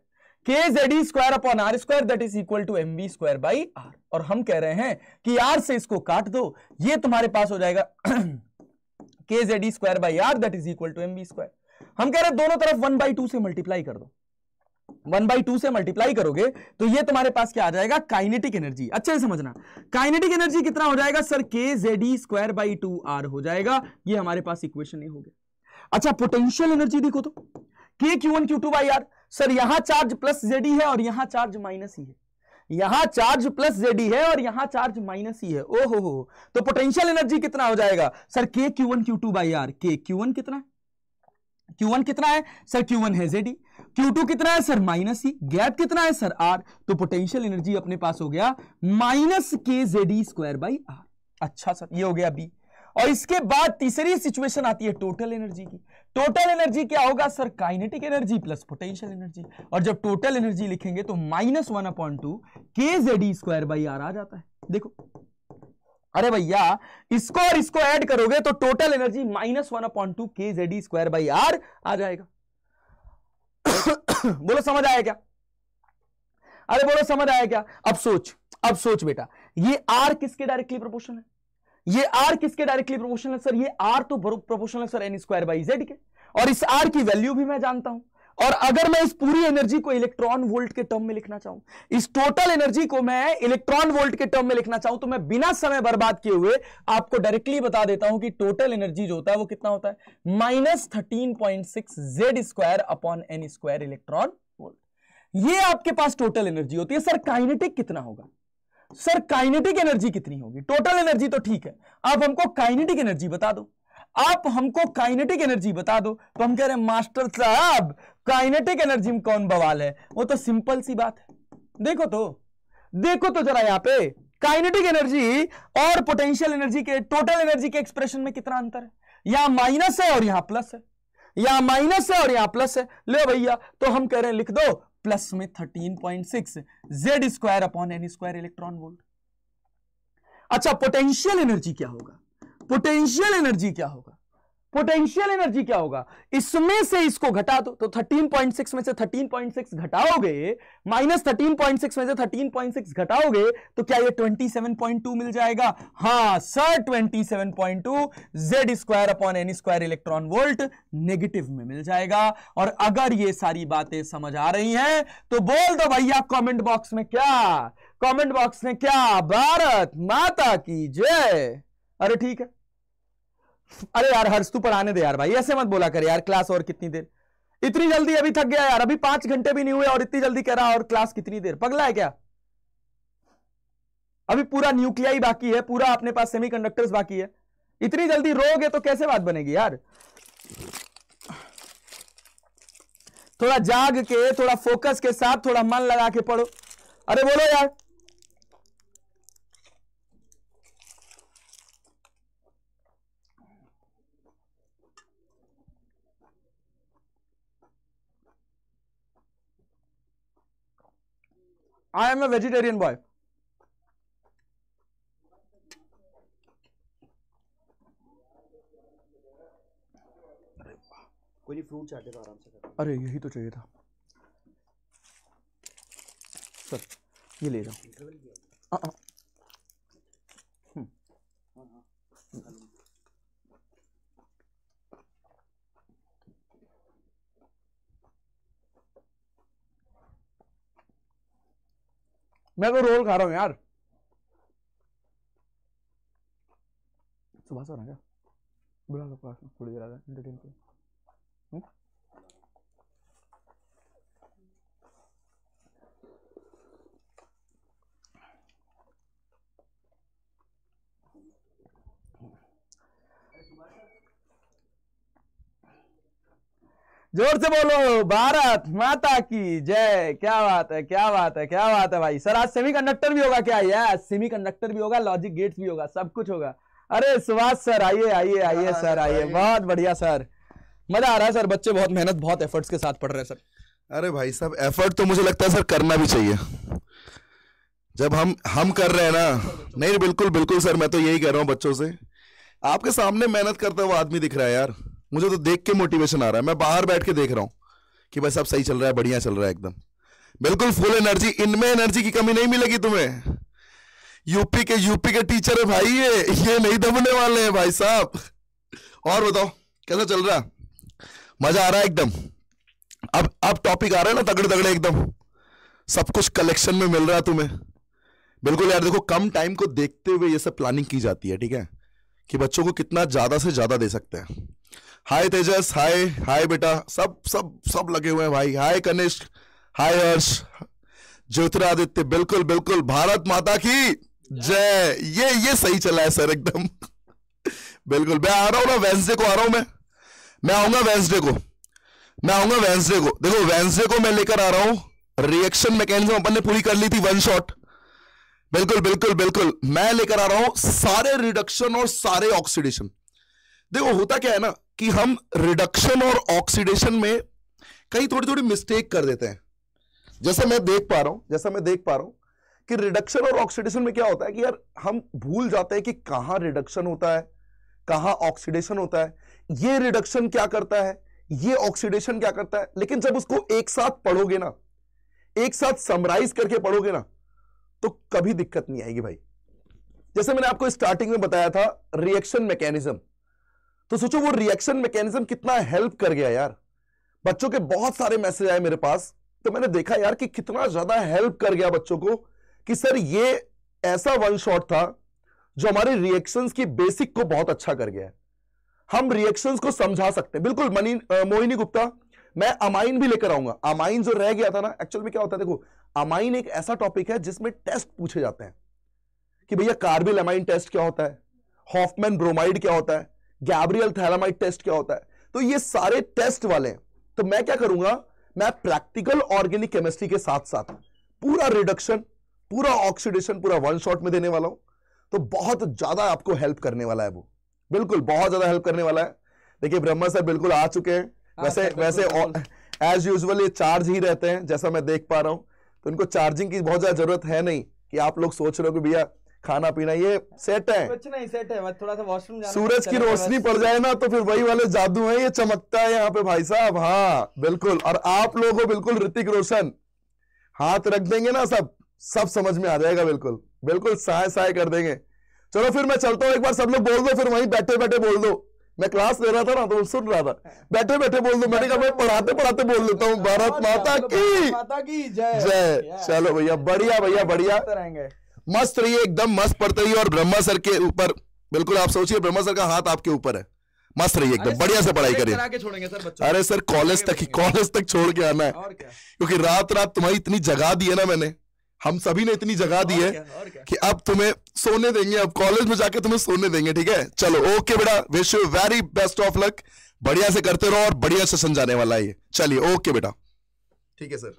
B: K Z E square upon R square that is equal to M B square by R और हम कह रहे हैं कि आर से इसको काट दो ये तुम्हारे पास हो जाएगा K Z E square by R that is equal to M B square हम कह रहे हैं दोनों तरफ वन बाई टू से मल्टीप्लाई कर दो वन बाई टू से मल्टीप्लाई करोगे तो ये तुम्हारे पास क्या आ जाएगा काइनेटिक एनर्जी अच्छे से समझना काइनेटिक एनर्जी कितना हो जाएगा sir K Z square by two R हो जाएगा ये हमारे पास इक्वेशन ये हो गया अच्छा पोटेंशियल एनर्जी देखो तो K Q one Q two by R sir यहां चार्ज प्लस जेडी है और यहां चार्ज माइनस ही है यहां चार्ज प्लस जेडी है और यहां चार्ज माइनस ही है ओ हो तो पोटेंशियल एनर्जी कितना हो जाएगा sir K Q one Q two by R K Q one कितना है Q1 कितना है सर Q1 है Zd e। Q2 कितना है सर माइनस ही e। गैप कितना है सर R तो पोटेंशियल एनर्जी अपने पास हो गया minus K Z square by R अच्छा सर ये हो गया बी और इसके बाद तीसरी सिचुएशन आती है टोटल एनर्जी की टोटल एनर्जी क्या होगा sir kinetic energy plus potential energy और जब टोटल एनर्जी लिखेंगे तो minus one upon two K Z square by R आ जाता है देखो अरे भैया इसको और इसको ऐड करोगे तो total energy minus one upon two K Z square by R आ जाएगा बोलो समझ आया क्या अरे बोलो समझ आया क्या अब सोच अब सोच बेटा ये आर किसके डायरेक्टली प्रोपोर्शनल है ये आर किसके डायरेक्टली प्रोपोर्शनल है सर ये आर तो प्रोपोर्शनल है sir N square by Z के और इस आर की वैल्यू भी मैं जानता हूं और अगर मैं इस पूरी एनर्जी को इलेक्ट्रॉन वोल्ट के टर्म में लिखना चाहूं इस टोटल एनर्जी को मैं इलेक्ट्रॉन वोल्ट के टर्म में लिखना चाहूं तो मैं बिना समय बर्बाद किए हुए आपको डायरेक्टली बता देता हूं कि टोटल एनर्जी जो होता है वो कितना होता है minus thirteen point six Z square upon N square electron volt ये आपके पास टोटल एनर्जी होती है सर काइनेटिक कितना होगा सर काइनेटिक एनर्जी कितनी होगी टोटल एनर्जी तो ठीक है आप हमको काइनेटिक एनर्जी बता दो आप हमको काइनेटिक एनर्जी बता दो तो हम कह रहे हैं मास्टर साहब काइनेटिक एनर्जी में कौन बवाल है वो तो सिंपल सी बात है देखो तो देखो तो जरा यहां पे काइनेटिक एनर्जी और पोटेंशियल एनर्जी के टोटल एनर्जी के एक्सप्रेशन में कितना अंतर है यहां माइनस है और यहां प्लस है यहां माइनस है और यहां प्लस है ले भैया तो हम कह रहे हैं लिख दो प्लस में thirteen point six Z square upon N square electron volt अच्छा पोटेंशियल एनर्जी क्या होगा पोटेंशियल एनर्जी क्या होगा पोटेंशियल एनर्जी क्या होगा इसमें से इसको घटा दो तो 13.6 में से 13.6 घटाओगे माइनस 13.6 में से 13.6 घटाओगे तो क्या ये 27.2 मिल जाएगा हाँ sir 27.2 Z square upon N square electron volt negative में मिल जाएगा और अगर ये सारी बातें समझ आ रही हैं तो बोल दो भैया कॉमेंट बॉक्स में क्या कॉमेंट बॉक्स में क्या भारत माता की जय अरे ठीक है अरे यार हर्ष तू पढ़ाने दे यार भाई ऐसे मत बोला कर यार क्लास और कितनी देर इतनी जल्दी अभी थक गया यार अभी पांच घंटे भी नहीं हुए और इतनी जल्दी कह रहा और क्लास कितनी देर पगला है क्या अभी पूरा न्यूक्लिया ही बाकी है पूरा अपने पास सेमी बाकी है इतनी जल्दी रोगे तो कैसे बात बनेगी यार थोड़ा जाग के थोड़ा फोकस के साथ थोड़ा मन लगा के पढ़ो अरे बोलो यार I am a vegetarian boy कोई फ्रूट चाहते तो आराम से
D: अरे यही तो चाहिए था सर ये ले जाओ हाँ, हाँ।
C: हम्म हाँ,
D: मैं तो रोल खा रहा हूं यार सुबह सो रहा क्या बुरा लगता थोड़ी देर आ रहा
B: जोर से बोलो भारत माता की जय क्या बात है क्या बात है क्या बात है भाई सर आज सेमीकंडक्टर भी होगा क्या यार सेमीकंडक्टर भी होगा लॉजिक गेट्स भी होगा सब कुछ होगा अरे सुभाष सर आइए आइए आइए हाँ, सर आइए बहुत बढ़िया सर मजा आ रहा है सर बच्चे बहुत मेहनत बहुत एफर्ट्स के साथ पढ़ रहे हैं सर अरे भाई साहब
D: एफर्ट तो मुझे लगता है सर करना भी चाहिए जब हम हम कर रहे हैं ना नहीं बिल्कुल बिल्कुल सर मैं तो यही कह रहा हूँ बच्चों से आपके सामने मेहनत करता हुआ आदमी दिख रहा है यार मुझे तो देख के मोटिवेशन आ रहा है मैं बाहर बैठ के देख रहा हूँ कि भाई सब सही चल रहा है बढ़िया चल रहा है एकदम बिल्कुल फुल एनर्जी इनमें एनर्जी की कमी नहीं मिलेगी तुम्हें यूपी के यूपी के टीचर है भाई ये ये नहीं दबने वाले हैं भाई साहब और बताओ कैसा चल रहा है मजा आ रहा है एकदम अब अब टॉपिक आ रहा है ना तगड़े तगड़े एकदम सब कुछ कलेक्शन में मिल रहा है तुम्हें बिल्कुल यार देखो कम टाइम को देखते हुए ये सब प्लानिंग की जाती है ठीक है कि बच्चों को कितना ज्यादा से ज्यादा दे सकते हैं हाय तेजस हाय हाय बेटा सब सब सब लगे हुए हैं भाई हाय कनिष्क हाय हर्ष ज्योतिरादित्य बिल्कुल बिल्कुल भारत माता की जय ये ये सही चला है सर एकदम बिल्कुल मैं आ रहा हूं ना वेंसडे को आ रहा हूं मैं मैं आऊंगा वेंसडे को मैं आऊंगा वेंसडे को देखो वेंसडे को मैं लेकर आ रहा हूँ रिएक्शन मैकेनिज्म अपन ने पूरी कर ली थी वन शॉट बिल्कुल बिल्कुल बिल्कुल मैं लेकर आ रहा हूं सारे रिडक्शन और सारे ऑक्सीडेशन देखो होता क्या है ना कि हम रिडक्शन और ऑक्सीडेशन में कई थोड़ी थोड़ी मिस्टेक कर देते हैं जैसे मैं देख पा रहा हूं जैसा मैं देख पा रहा हूं कि रिडक्शन और ऑक्सीडेशन में क्या होता है कि यार हम भूल जाते हैं कि कहां रिडक्शन होता है कहां ऑक्सीडेशन होता है ये रिडक्शन क्या करता है ये ऑक्सीडेशन क्या करता है लेकिन जब उसको एक साथ पढ़ोगे ना एक साथ समराइज करके पढ़ोगे ना तो कभी दिक्कत नहीं आएगी भाई जैसे मैंने आपको स्टार्टिंग में बताया था रिएक्शन मैकेनिज्म तो सोचो वो रिएक्शन मैकेनिज्म कितना हेल्प कर गया यार बच्चों के बहुत सारे मैसेज आए मेरे पास तो मैंने देखा यार कि कितना ज्यादा हेल्प कर गया बच्चों को कि सर ये ऐसा वन शॉट था जो हमारे रिएक्शंस की बेसिक को बहुत अच्छा कर गया है हम रिएक्शंस को समझा सकते हैं बिल्कुल मनी मोहिनी गुप्ता मैं अमाइन भी लेकर आऊंगा अमाइन जो रह गया था ना एक्चुअल में क्या होता है देखो अमाइन एक ऐसा टॉपिक है जिसमें टेस्ट पूछे जाते हैं कि भैया कार्बिल अमाइन टेस्ट क्या होता है हॉफमैन ब्रोमाइड क्या होता है गैब्रियल थैलामाइट टेस्ट क्या होता है तो ये सारे टेस्ट वाले हैं तो मैं क्या करूंगा मैं प्रैक्टिकल ऑर्गेनिक केमिस्ट्री के साथ साथ पूरा रिडक्शन पूरा ऑक्सीडेशन पूरा वन शॉट में देने वाला हूं तो बहुत ज्यादा आपको हेल्प करने वाला है वो बिल्कुल बहुत ज्यादा हेल्प करने वाला है देखिए ब्रह्मा सर बिल्कुल आ चुके हैं वैसे वैसे एज यूजल ये चार्ज ही रहते हैं जैसा मैं देख पा रहा हूं तो इनको चार्जिंग की बहुत ज्यादा जरूरत है नहीं कि आप लोग सोच रहे हो कि भैया खाना पीना ये सेट है कुछ
B: नहीं सेट है थोड़ा सा वॉशरूम सूरज की रोशनी पड़ जाए
D: ना तो फिर वही वाले जादू है ये चमकता है यहाँ पे भाई साहब हाँ बिल्कुल और आप लोग बिल्कुल ऋतिक रोशन हाथ रख देंगे ना सब सब समझ में आ जाएगा बिल्कुल बिल्कुल साय साय कर देंगे चलो फिर मैं चलता हूँ एक बार सब लोग बोल दो फिर वहीं बैठे बैठे बोल दो मैं क्लास ले रहा था ना तो सुन रहा था बैठे बैठे बोल दो मैंने कहा मैं पढ़ाते पढ़ाते बोल देता हूँ भारत माता
B: की जय जय
D: चलो भैया बढ़िया भैया बढ़िया मस्त रहिए एकदम मस्त पढ़ते रहिए और ब्रह्मा सर के ऊपर बिल्कुल आप सोचिए ब्रह्मा सर का हाथ आपके ऊपर है मस्त रहिए एकदम बढ़िया से पढ़ाई करिए अरे सर कॉलेज तक ही कॉलेज तक छोड़ के आना है क्योंकि रात रात तुम्हारी इतनी जगा दी है ना मैंने हम सभी ने इतनी जगा दी है कि अब तुम्हें सोने देंगे अब कॉलेज में जाके तुम्हें सोने देंगे ठीक है चलो ओके बेटा wish you very best of luck बढ़िया से करते रहो और बढ़िया से समझाने वाला है ये चलिए ओके बेटा ठीक है sir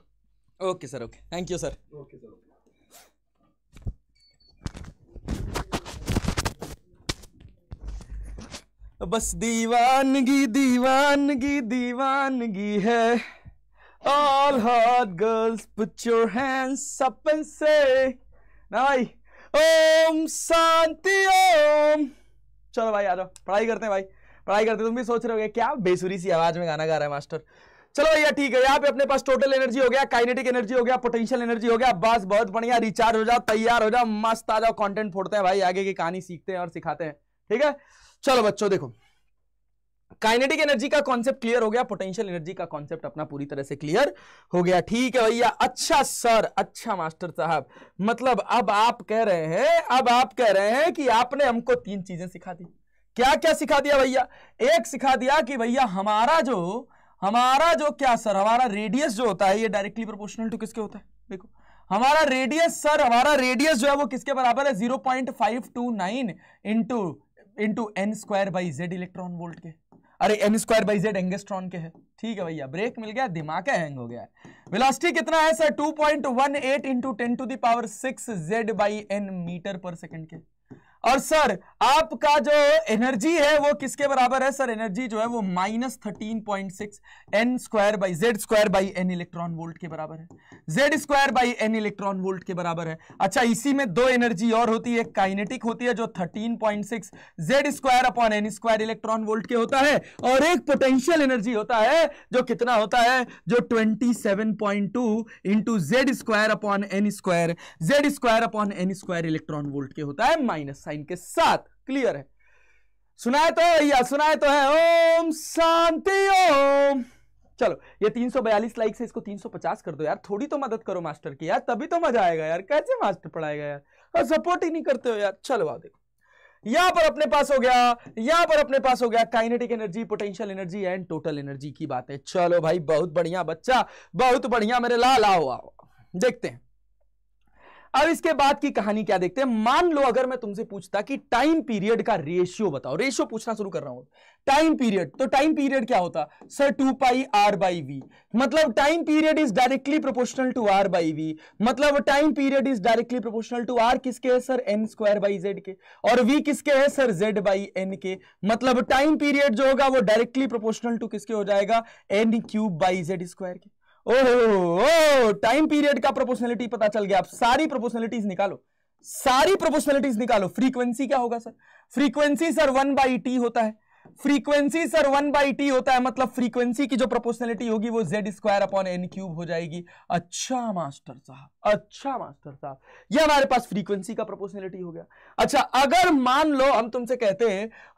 B: okay sir okay thank you sir okay sir बस दीवानगी दीवानगी दीवानगी है all hot girls put your hands up and से भाई ओम शांति ओम चलो भाई आ जाओ पढ़ाई करते हैं भाई पढ़ाई करते तुम भी सोच रहे हो क्या बेसुरी सी आवाज में गाना गा रहा है मास्टर चलो भैया ठीक है यहाँ पे अपने पास टोटल एनर्जी हो गया काइनेटिक एनर्जी हो गया पोटेंशियल एनर्जी हो गया बस बहुत बढ़िया रिचार्ज हो जाओ तैयार हो जाओ मस्त आ जाओ कॉन्टेंट फोड़ते हैं भाई आगे की कहानी सीखते हैं और सिखाते हैं ठीक है चलो बच्चों देखो काइनेटिक एनर्जी का कॉन्सेप्ट क्लियर हो गया पोटेंशियल एनर्जी का कॉन्सेप्ट अपना पूरी तरह से क्लियर हो गया ठीक है भैया अच्छा सर अच्छा मास्टर साहब मतलब अब आप कह रहे हैं अब आप कह रहे हैं कि आपने हमको तीन चीजें सिखा दी क्या क्या सिखा दिया भैया एक सिखा दिया कि भैया हमारा जो हमारा जो क्या सर हमारा रेडियस जो होता है ये डायरेक्टली प्रोपोर्शनल टू किसके होता है देखो हमारा रेडियस सर हमारा रेडियस जो है वो किसके बराबर है zero point five two nine into into N square by Z electron volt के अरे N square by Z angstrom के है ठीक है भैया ब्रेक मिल गया दिमाग हैंग हो गया है वेलोसिटी कितना है sir 2.18 point one eight into ten to the power six Z by N metre per second के और सर आपका जो एनर्जी है वो किसके बराबर है सर एनर्जी जो है वो minus thirteen point six N square by Z square by N electron volt के बराबर है Z square by N electron volt के बराबर है अच्छा इसी में दो एनर्जी और होती है काइनेटिक होती है जो thirteen point six Z square upon N square electron volt के होता है और एक पोटेंशियल एनर्जी होता है जो कितना होता है जो twenty seven point two into Z square upon N square Z square upon N square electron volt के होता है माइनस साइन साइन के साथ क्लियर है सुनाए तो है भैया सुनाए तो है ओम शांति ओम चलो ये 342 लाइक से इसको 350 कर दो यार थोड़ी तो मदद करो मास्टर की यार तभी तो मजा आएगा यार कैसे मास्टर पढ़ाएगा यार और सपोर्ट ही नहीं करते हो यार चलो आ देखो यहां पर अपने पास हो गया यहां पर अपने पास हो गया kinetic energy potential energy and total energy की बात है चलो भाई बहुत बढ़िया बच्चा बहुत बढ़िया मेरे लाल आओ आओ देखते हैं अब इसके बाद की कहानी क्या देखते हैं मान लो अगर मैं तुमसे पूछता कि टाइम पीरियड का रेशियो बताओ रेशियो पूछना शुरू कर रहा हूं टाइम पीरियड तो टाइम पीरियड क्या होता sir two pi are by V मतलब time period is directly proportional to R by V मतलब time period is directly proportional to R किसके है sir N square by Z के और we किसके है सर जेड बाई एन के मतलब टाइम पीरियड जो होगा वो डायरेक्टली प्रोपोर्शनल टू किसके हो जाएगा N cube by Z square के ओहो टाइम पीरियड का प्रोपोर्शनलिटी पता चल गया आप सारी प्रोपोर्शनलिटीज निकालो सारी प्रोपोर्शनलिटीज निकालो फ्रीक्वेंसी क्या होगा sir frequency sir one by T होता है frequency sir one by T होता है मतलब फ्रीक्वेंसी की जो प्रोपोर्शनलिटी होगी वो Z square upon N cube हो जाएगी अच्छा मास्टर साहब अच्छा मास्टर साहब ये हमारे पास फ्रीक्वेंसी का प्रोपोर्शनलिटी हो गया अच्छा अगर मान लो हम तुमसे कहते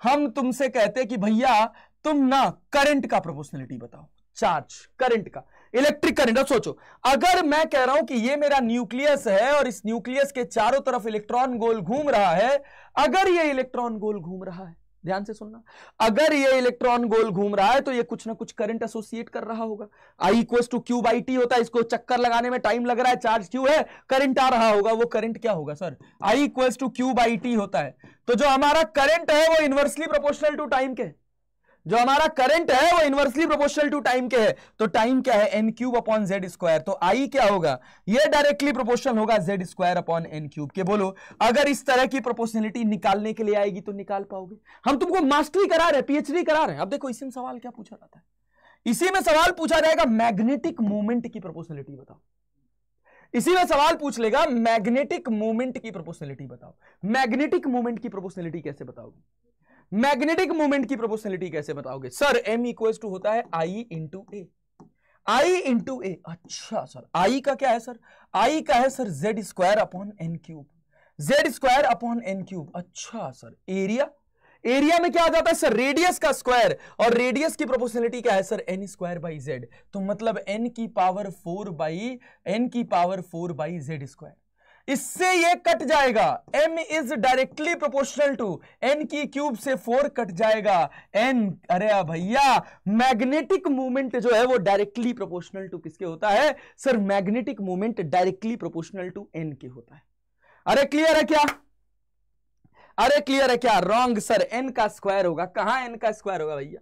B: हम तुमसे कहते कि भैया तुम ना करंट का प्रोपोर्शनलिटी बताओ चार्ज करंट का इलेक्ट्रिक करंट अब सोचो अगर मैं कह रहा हूं कि ये मेरा न्यूक्लियस है और इस न्यूक्लियस के चारों तरफ इलेक्ट्रॉन गोल घूम रहा है अगर ये इलेक्ट्रॉन गोल घूम रहा है ध्यान से सुनना अगर ये इलेक्ट्रॉन गोल घूम रहा है तो ये कुछ ना कुछ करंट एसोसिएट कर रहा होगा I equal to Q by T होता है इसको चक्कर लगाने में टाइम लग रहा है चार्ज क्यू है करंट आ रहा होगा वो करंट क्या होगा sir I equal to Q by T होता है तो जो हमारा करंट है वो इन्वर्सली प्रोपोर्शनल टू टाइम के जो हमारा करंट है वो इनवर्सली प्रोपोर्शनल टू टाइम के है तो टाइम क्या है N cube upon Z square तो आई क्या होगा ये डायरेक्टली प्रोपोर्शनल होगा Z square upon N cube के बोलो अगर इस तरह की प्रोपोर्शनलिटी निकालने के लिए आएगी तो निकाल पाओगे हम तुमको मास्टरी करा रहे पीएचडी करा रहे हैं अब देखो इसी में सवाल क्या पूछा जाता है इसी में सवाल पूछा जाएगा मैग्नेटिक मूवमेंट की प्रोपोर्शनलिटी बताओ इसी में सवाल पूछ लेगा मैग्नेटिक मूवमेंट की प्रोपोर्शनलिटी बताओ मैग्नेटिक मूवमेंट की प्रोपोर्शनलिटी कैसे बताओगे मैग्नेटिक मूवमेंट की प्रोपोर्शनलिटी कैसे बताओगे सर एम इक्वल टू होता है आई इंटू ए आई इंटू
C: ए अच्छा
B: सर आई का क्या है सर आई का है sir Z square upon N cube Z square upon N cube अच्छा सर एरिया एरिया में क्या आ जाता है सर रेडियस का स्क्वायर और रेडियस की प्रोपोर्शनलिटी क्या है sir N square by Z तो मतलब एन की पावर फोर बाई एन की power four by Z square इससे ये कट जाएगा m is directly proportional to n की क्यूब से फोर कट जाएगा n अरे भैया मैग्नेटिक मूवमेंट जो है वो डायरेक्टली प्रोपोर्शनल टू किसके होता है sir magnetic movement directly proportional to n के होता है अरे क्लियर है क्या अरे क्लियर है क्या रॉन्ग सर n का स्क्वायर होगा कहां n का स्क्वायर होगा भैया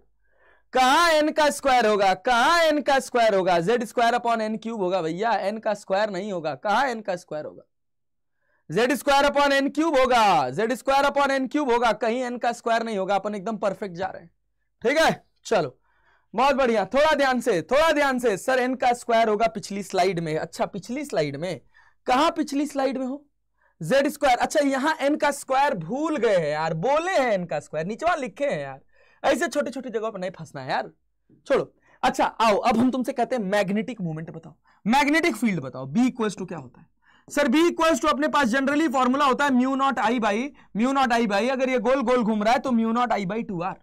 B: कहा एन का स्क्वायर होगा कहा एन का स्क्वायर होगा Z square upon N cube होगा भैया एन का स्क्वायर नहीं होगा कहा एन का स्क्वायर होगा Z square upon N cube होगा Z square upon N cube होगा कहीं एन का स्क्वायर नहीं होगा अपन एकदम परफेक्ट जा रहे हैं ठीक है चलो बहुत बढ़िया थोड़ा ध्यान से थोड़ा ध्यान से सर एन का स्क्वायर होगा पिछली स्लाइड में अच्छा पिछली स्लाइड में कहा पिछली स्लाइड में हो जेड स्क्वायर अच्छा यहाँ एन का स्क्वायर भूल गए हैं यार बोले हैं एन का स्क्वायर नीचवा लिखे हैं यार ऐसे छोटी छोटी जगह पर नहीं फंसना है यार छोड़ो अच्छा आओ अब हम तुमसे कहते हैं मैग्नेटिक मूवमेंट बताओ मैग्नेटिक फील्ड बताओ बी इक्वल्स टू क्या होता है सर बी इक्वल्स टू अपने पास जनरली फॉर्मूला होता है mu naught I by mu naught I by अगर ये गोल गोल घूम रहा है तो mu naught I by two R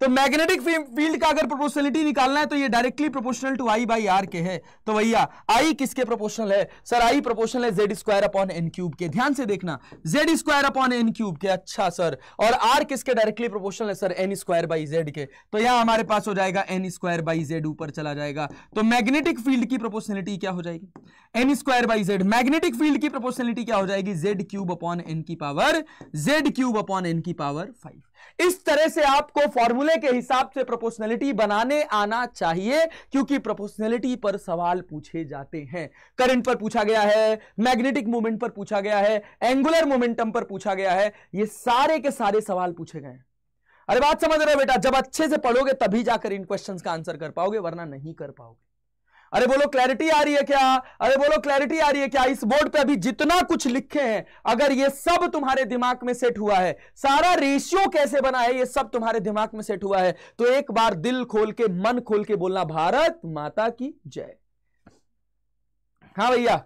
B: तो मैग्नेटिक फील्ड का अगर प्रोपोर्शनलिटी निकालना है तो ये directly proportional to I by R के है तो भैया आई किसके प्रोपोर्शनल है सर आई प्रोपोर्शनल है Z square upon N cube के ध्यान से देखना Z square upon N cube के अच्छा सर और आर किसके डायरेक्टली प्रोपोर्शनल है sir N square by Z के तो यहां हमारे पास हो जाएगा एन स्क्वायर बाई जेड ऊपर चला जाएगा तो मैग्नेटिक फील्ड की प्रोपोर्शनलिटी क्या हो जाएगी N square by Z magnetic field की प्रोपोर्शनलिटी क्या हो जाएगी जेड क्यूब अपॉन एन की power Z cube upon N की पावर फाइव इस तरह से आपको फॉर्मूले के हिसाब से प्रोपोर्शनलिटी बनाने आना चाहिए क्योंकि प्रोपोर्शनलिटी पर सवाल पूछे जाते हैं करंट पर पूछा गया है मैग्नेटिक मोमेंट पर पूछा गया है एंगुलर मोमेंटम पर पूछा गया है ये सारे के सारे सवाल पूछे गए अरे बात समझ रहे हो बेटा जब अच्छे से पढ़ोगे तभी जाकर इन क्वेश्चंस का आंसर कर पाओगे वरना नहीं कर पाओगे अरे बोलो क्लैरिटी आ रही है क्या अरे बोलो क्लैरिटी आ रही है क्या इस बोर्ड पे अभी जितना कुछ लिखे हैं अगर ये सब तुम्हारे दिमाग में सेट हुआ है सारा रेशियो कैसे बना है ये सब तुम्हारे दिमाग में सेट हुआ है तो एक बार दिल खोल के मन खोल के बोलना भारत माता की जय हाँ भैया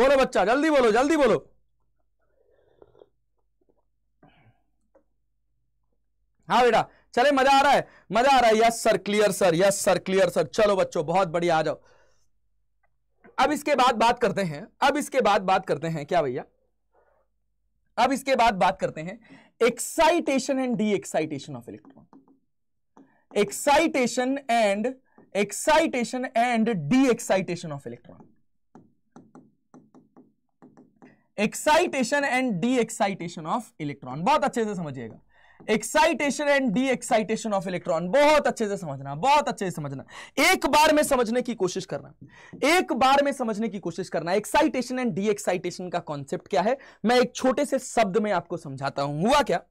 B: बोलो बच्चा जल्दी बोलो जल्दी बोलो हाँ बेटा चले मजा आ रहा है मजा आ रहा है yes sir clear sir yes sir clear sir चलो बच्चों बहुत बढ़िया आ जाओ अब इसके बाद बात करते हैं अब इसके बाद बात करते हैं क्या भैया अब इसके बाद बात करते हैं excitation and de excitation of electron excitation and excitation and de excitation of electron excitation and de excitation of electron बहुत अच्छे से समझिएगा excitation and de excitation of electron बहुत अच्छे से समझना बहुत अच्छे से समझना एक बार में समझने की कोशिश करना एक बार में समझने की कोशिश करना एक्साइटेशन एंड डी एक्साइटेशन का कॉन्सेप्ट क्या है मैं एक छोटे से शब्द में आपको समझाता हूं हुआ क्या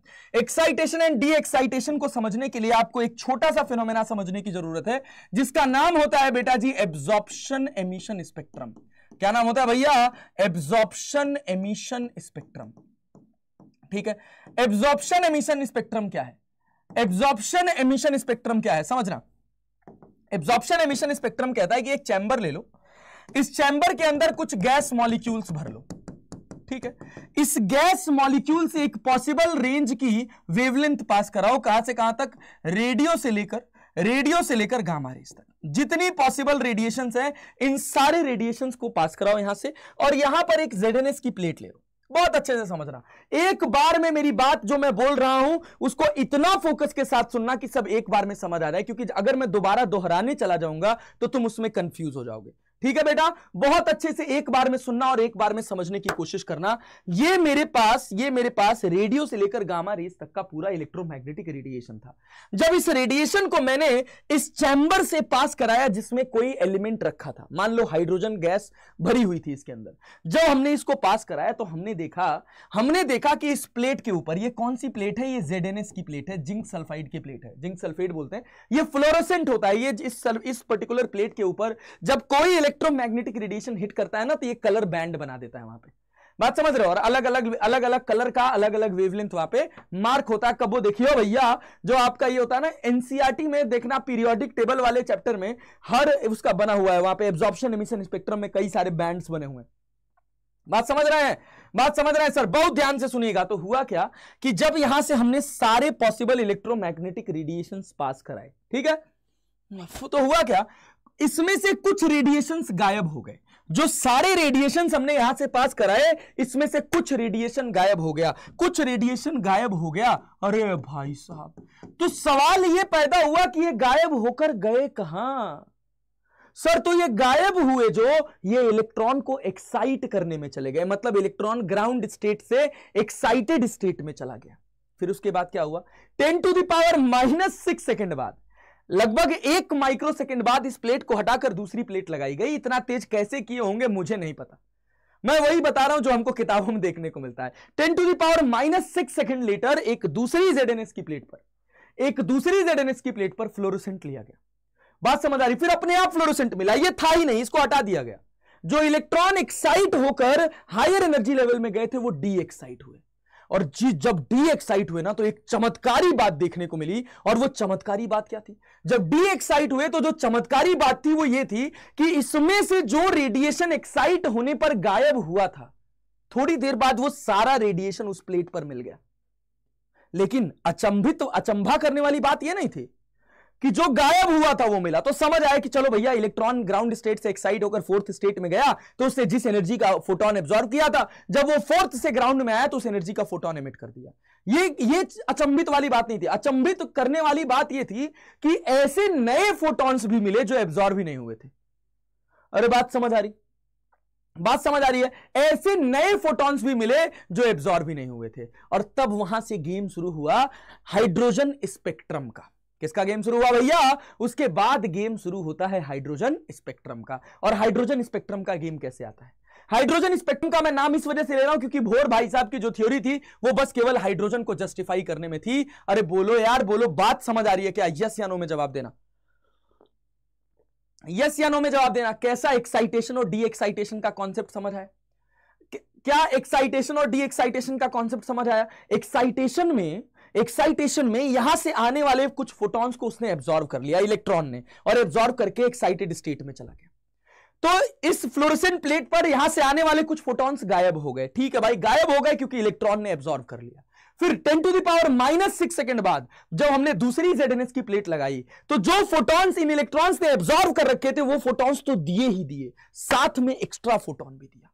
B: एक्साइटेशन एंड डी एक्साइटेशन को समझने के लिए आपको एक छोटा सा फिनोमेना समझने की जरूरत है जिसका नाम होता है बेटा जी एब्जॉर्प्शन एमिशन स्पेक्ट्रम क्या नाम होता है भैया एब्जॉर्प्शन एमिशन स्पेक्ट्रम ठीक है एब्जॉर्प्शन एमिशन स्पेक्ट्रम क्या है एब्जॉर्प्शन एमिशन स्पेक्ट्रम क्या है समझना एब्जॉर्प्शन एमिशन स्पेक्ट्रम कहता है कि एक चैंबर ले लो इस चैंबर के अंदर कुछ गैस मॉलिक्यूल्स भर लो ठीक है इस गैस मॉलिक्यूल से एक पॉसिबल रेंज की वेवलेंथ पास कराओ कहां से कहां तक रेडियो से लेकर रेडियो से लेकर गामा रेज तक जितनी पॉसिबल रेडिएशंस हैं इन सारे रेडिएशंस को पास कराओ यहां से और यहां पर एक जेडएनएस की प्लेट ले लो बहुत अच्छे से समझना एक बार में मेरी बात जो मैं बोल रहा हूं उसको इतना फोकस के साथ सुनना कि सब एक बार में समझ आ जाए क्योंकि अगर मैं दोबारा दोहराने चला जाऊंगा तो तुम उसमें कंफ्यूज हो जाओगे ठीक है बेटा बहुत अच्छे से एक बार में सुनना और एक बार में समझने की कोशिश करना ये मेरे पास ये मेरे पास रेडियो से लेकर गामा रेस तक का पूरा इलेक्ट्रोमैग्नेटिक रेडिएशन था जब इस रेडिएशन को मैंने इस चैम्बर से पास कराया जिसमें कोई एलिमेंट रखा था मान लो हाइड्रोजन गैस भरी हुई थी इसके अंदर जब हमने इसको पास कराया तो हमने देखा हमने देखा कि इस प्लेट के ऊपर ये कौन सी प्लेट है ये जेड की प्लेट है जिंक सल्फाइड की प्लेट है जिंक सल्फेट बोलते हैं ये फ्लोरोसेंट होता है ये इस पर्टिकुलर प्लेट के ऊपर जब कोई इलेक्ट्रोमैग्नेटिक रेडिएशन हिट करता है ना तो ये कलर बैंड बना देता है वहां पे बात समझ रहे हो और अलग अलग अलग अलग कलर का अलग अलग वेवलेंथ वहां पे मार्क होता है कब वो देखियो भैया जो आपका ये होता है ना एनसीआरटी e में देखना पीरियोडिक टेबल वाले चैप्टर में हर उसका बना हुआ है वहां पे एब्जॉर्प्शन एमिशन स्पेक्ट्रम में कई सारे बैंड बने हुए हैं बात समझ रहे हैं बात समझ रहे हैं सर बहुत ध्यान से सुनिएगा तो हुआ क्या कि जब यहां से हमने सारे पॉसिबल इलेक्ट्रोमैग्नेटिक रेडिएशन पास कराए ठीक है तो हुआ क्या इसमें से कुछ रेडिएशंस गायब हो गए जो सारे रेडिएशन हमने यहां से पास कराए इसमें से कुछ रेडिएशन गायब हो गया कुछ रेडिएशन गायब हो गया अरे भाई साहब तो सवाल ये पैदा हुआ कि ये गायब होकर गए कहां सर तो ये गायब हुए जो ये इलेक्ट्रॉन को एक्साइट करने में चले गए मतलब इलेक्ट्रॉन ग्राउंड स्टेट से एक्साइटेड स्टेट में चला गया फिर उसके बाद क्या हुआ ten to the power minus six second बाद लगभग एक माइक्रो सेकेंड बाद इस प्लेट को हटाकर दूसरी प्लेट लगाई गई इतना तेज कैसे किए होंगे मुझे नहीं पता मैं वही बता रहा हूं जो हमको किताबों में देखने को मिलता है ten to the power minus six second later एक दूसरी जेड की प्लेट पर एक दूसरी जेडएनएस की प्लेट पर फ्लोरोसेंट लिया गया बात समझ आ रही फिर अपने आप फ्लोरोसेंट मिला ये था ही नहीं इसको हटा दिया गया जो इलेक्ट्रॉन एक्साइट होकर हायर एनर्जी लेवल में गए थे वो डी एक्साइट हुए और जी जब डी एक्साइट हुए ना तो एक चमत्कारी बात देखने को मिली और वो चमत्कारी बात क्या थी जब डी एक्साइट हुए तो जो चमत्कारी बात थी वो ये थी कि इसमें से जो रेडिएशन एक्साइट होने पर गायब हुआ था थोड़ी देर बाद वो सारा रेडिएशन उस प्लेट पर मिल गया लेकिन अचंभित तो अचंभा करने वाली बात यह नहीं थी कि जो गायब हुआ था वो मिला तो समझ आया कि चलो भैया इलेक्ट्रॉन ग्राउंड स्टेट से एक्साइट होकर फोर्थ स्टेट में गया तो उसने जिस एनर्जी का फोटोन एब्जॉर्व किया था जब वो फोर्थ से ग्राउंड में आया तो उस एनर्जी का फोटोन एमिट कर दिया ये ये अचंभित वाली बात नहीं थी अचंभित करने वाली बात ये थी कि ऐसे नए फोटॉन्स भी मिले जो एब्जॉर्व ही नहीं हुए थे अरे बात समझ आ रही बात समझ आ रही है ऐसे नए फोटॉन्स भी मिले जो एब्जॉर्व ही नहीं हुए थे और तब वहां से गेम शुरू हुआ हाइड्रोजन स्पेक्ट्रम का किसका गेम शुरू हुआ भैया उसके बाद गेम शुरू होता है हाइड्रोजन स्पेक्ट्रम का और हाइड्रोजन स्पेक्ट्रम का गेम कैसे आता है हाइड्रोजन स्पेक्ट्रम का मैं नाम इस वजह से ले रहा हूं क्योंकि भोर भाई साहब की जो थ्योरी थी वो बस केवल हाइड्रोजन को जस्टिफाई करने में थी अरे बोलो यार बोलो बात समझ आ रही है क्या यस या नो में जवाब देना यस या नो में जवाब देना कैसा एक्साइटेशन और डी एक्साइटेशन का कॉन्सेप्ट समझ आया क्या एक्साइटेशन और डी एक्साइटेशन का कॉन्सेप्ट समझ आया एक्साइटेशन में एक्साइटेशन में यहां से आने वाले कुछ फोटॉन्स को उसने एब्जॉर्व कर लिया इलेक्ट्रॉन ने और एब्जॉर्व करके एक्साइटेड स्टेट में चला गया तो इस फ्लोरेसेंट प्लेट पर यहां से आने वाले कुछ फोटॉन्स गायब हो गए ठीक है भाई गायब हो गए क्योंकि इलेक्ट्रॉन ने एब्जॉर्व कर लिया फिर 10 to the power minus six second बाद जब हमने दूसरी जेडएनएस की प्लेट लगाई तो जो फोटॉन्स इन इलेक्ट्रॉन्स ने एब्जॉर्व कर रखे थे वो फोटॉन्स तो दिए ही दिए साथ में एक्स्ट्रा फोटोन भी दिया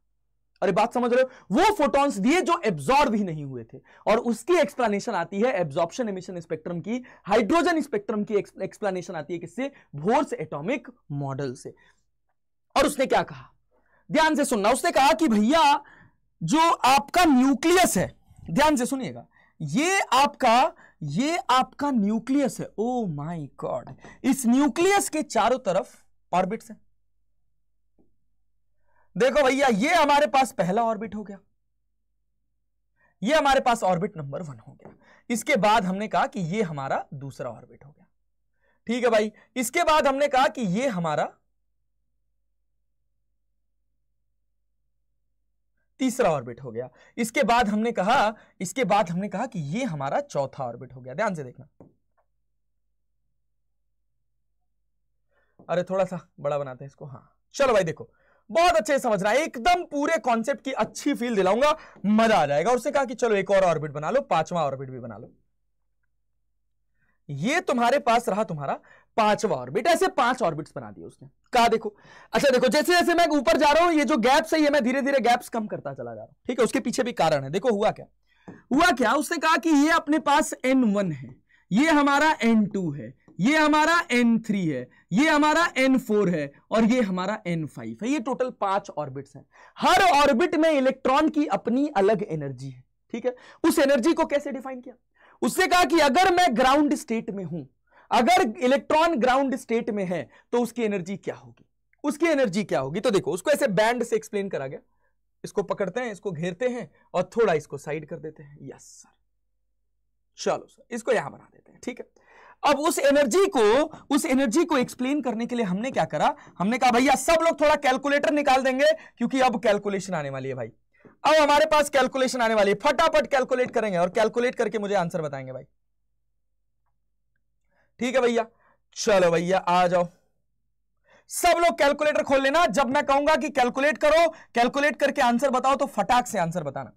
B: अरे बात समझ रहे हो वो फोटॉन्स दिए जो एब्जॉर्ब ही नहीं हुए थे और उसकी एक्सप्लेनेशन आती है एब्जॉर्प्शन एमिशन स्पेक्ट्रम की हाइड्रोजन स्पेक्ट्रम की एक्सप्लेनेशन आती है किससे भोर्स एटॉमिक मॉडल से और उसने क्या कहा ध्यान से सुनना उसने कहा कि भैया जो आपका न्यूक्लियस है ध्यान से सुनिएगा ये आपका ये आपका न्यूक्लियस है ओ माई गॉड इस न्यूक्लियस के चारों तरफ ऑर्बिट्स है देखो भैया ये हमारे पास पहला ऑर्बिट हो गया ये हमारे पास ऑर्बिट नंबर वन हो गया इसके बाद हमने कहा कि ये हमारा दूसरा ऑर्बिट हो गया ठीक है भाई इसके बाद हमने कहा कि ये हमारा तीसरा ऑर्बिट हो गया इसके बाद हमने कहा इसके बाद हमने कहा कि ये हमारा चौथा ऑर्बिट हो गया ध्यान से देखना अरे थोड़ा सा बड़ा बनाते हैं इसको हाँ चलो भाई देखो बहुत अच्छे से समझना है एकदम पूरे कॉन्सेप्ट की अच्छी फील दिलाऊंगा मजा आ जाएगा उसने कहा कि चलो एक और ऑर्बिट बना लो पांचवा ऑर्बिट भी बना लो ये तुम्हारे पास रहा तुम्हारा पांचवा ऑर्बिट ऐसे पांच ऑर्बिट्स बना दिए उसने कहा देखो अच्छा देखो जैसे जैसे मैं ऊपर जा रहा हूं ये जो गैप्स है ये मैं धीरे धीरे गैप्स कम करता चला जा रहा हूं ठीक है उसके पीछे भी कारण है देखो हुआ क्या हुआ क्या उसने कहा कि ये अपने पास एन वन है ये हमारा एन टू है ये हमारा N3 है ये हमारा N4 है और ये हमारा N5 है ये टोटल पांच ऑर्बिट्स हैं हर ऑर्बिट में इलेक्ट्रॉन की अपनी अलग एनर्जी है ठीक है उस एनर्जी को कैसे डिफाइन किया उससे कहा कि अगर मैं ग्राउंड स्टेट में हूं अगर इलेक्ट्रॉन ग्राउंड स्टेट में है तो उसकी एनर्जी क्या होगी उसकी एनर्जी क्या होगी तो देखो उसको ऐसे बैंड से एक्सप्लेन करा गया इसको पकड़ते हैं इसको घेरते हैं और थोड़ा इसको साइड कर देते हैं यस सर चलो सर इसको यहां बना देते हैं ठीक है अब उस एनर्जी को उस एनर्जी को एक्सप्लेन करने के लिए हमने क्या करा हमने कहा भैया सब लोग थोड़ा कैलकुलेटर निकाल देंगे क्योंकि अब कैलकुलेशन आने वाली है भाई अब हमारे पास कैलकुलेशन आने वाली है फटाफट कैलकुलेट करेंगे और कैलकुलेट करके मुझे आंसर बताएंगे भाई ठीक है भैया चलो भैया आ जाओ सब लोग कैलकुलेटर खोल लेना जब मैं कहूंगा कि कैलकुलेट करो कैलकुलेट करके आंसर बताओ तो फटाक से आंसर बताना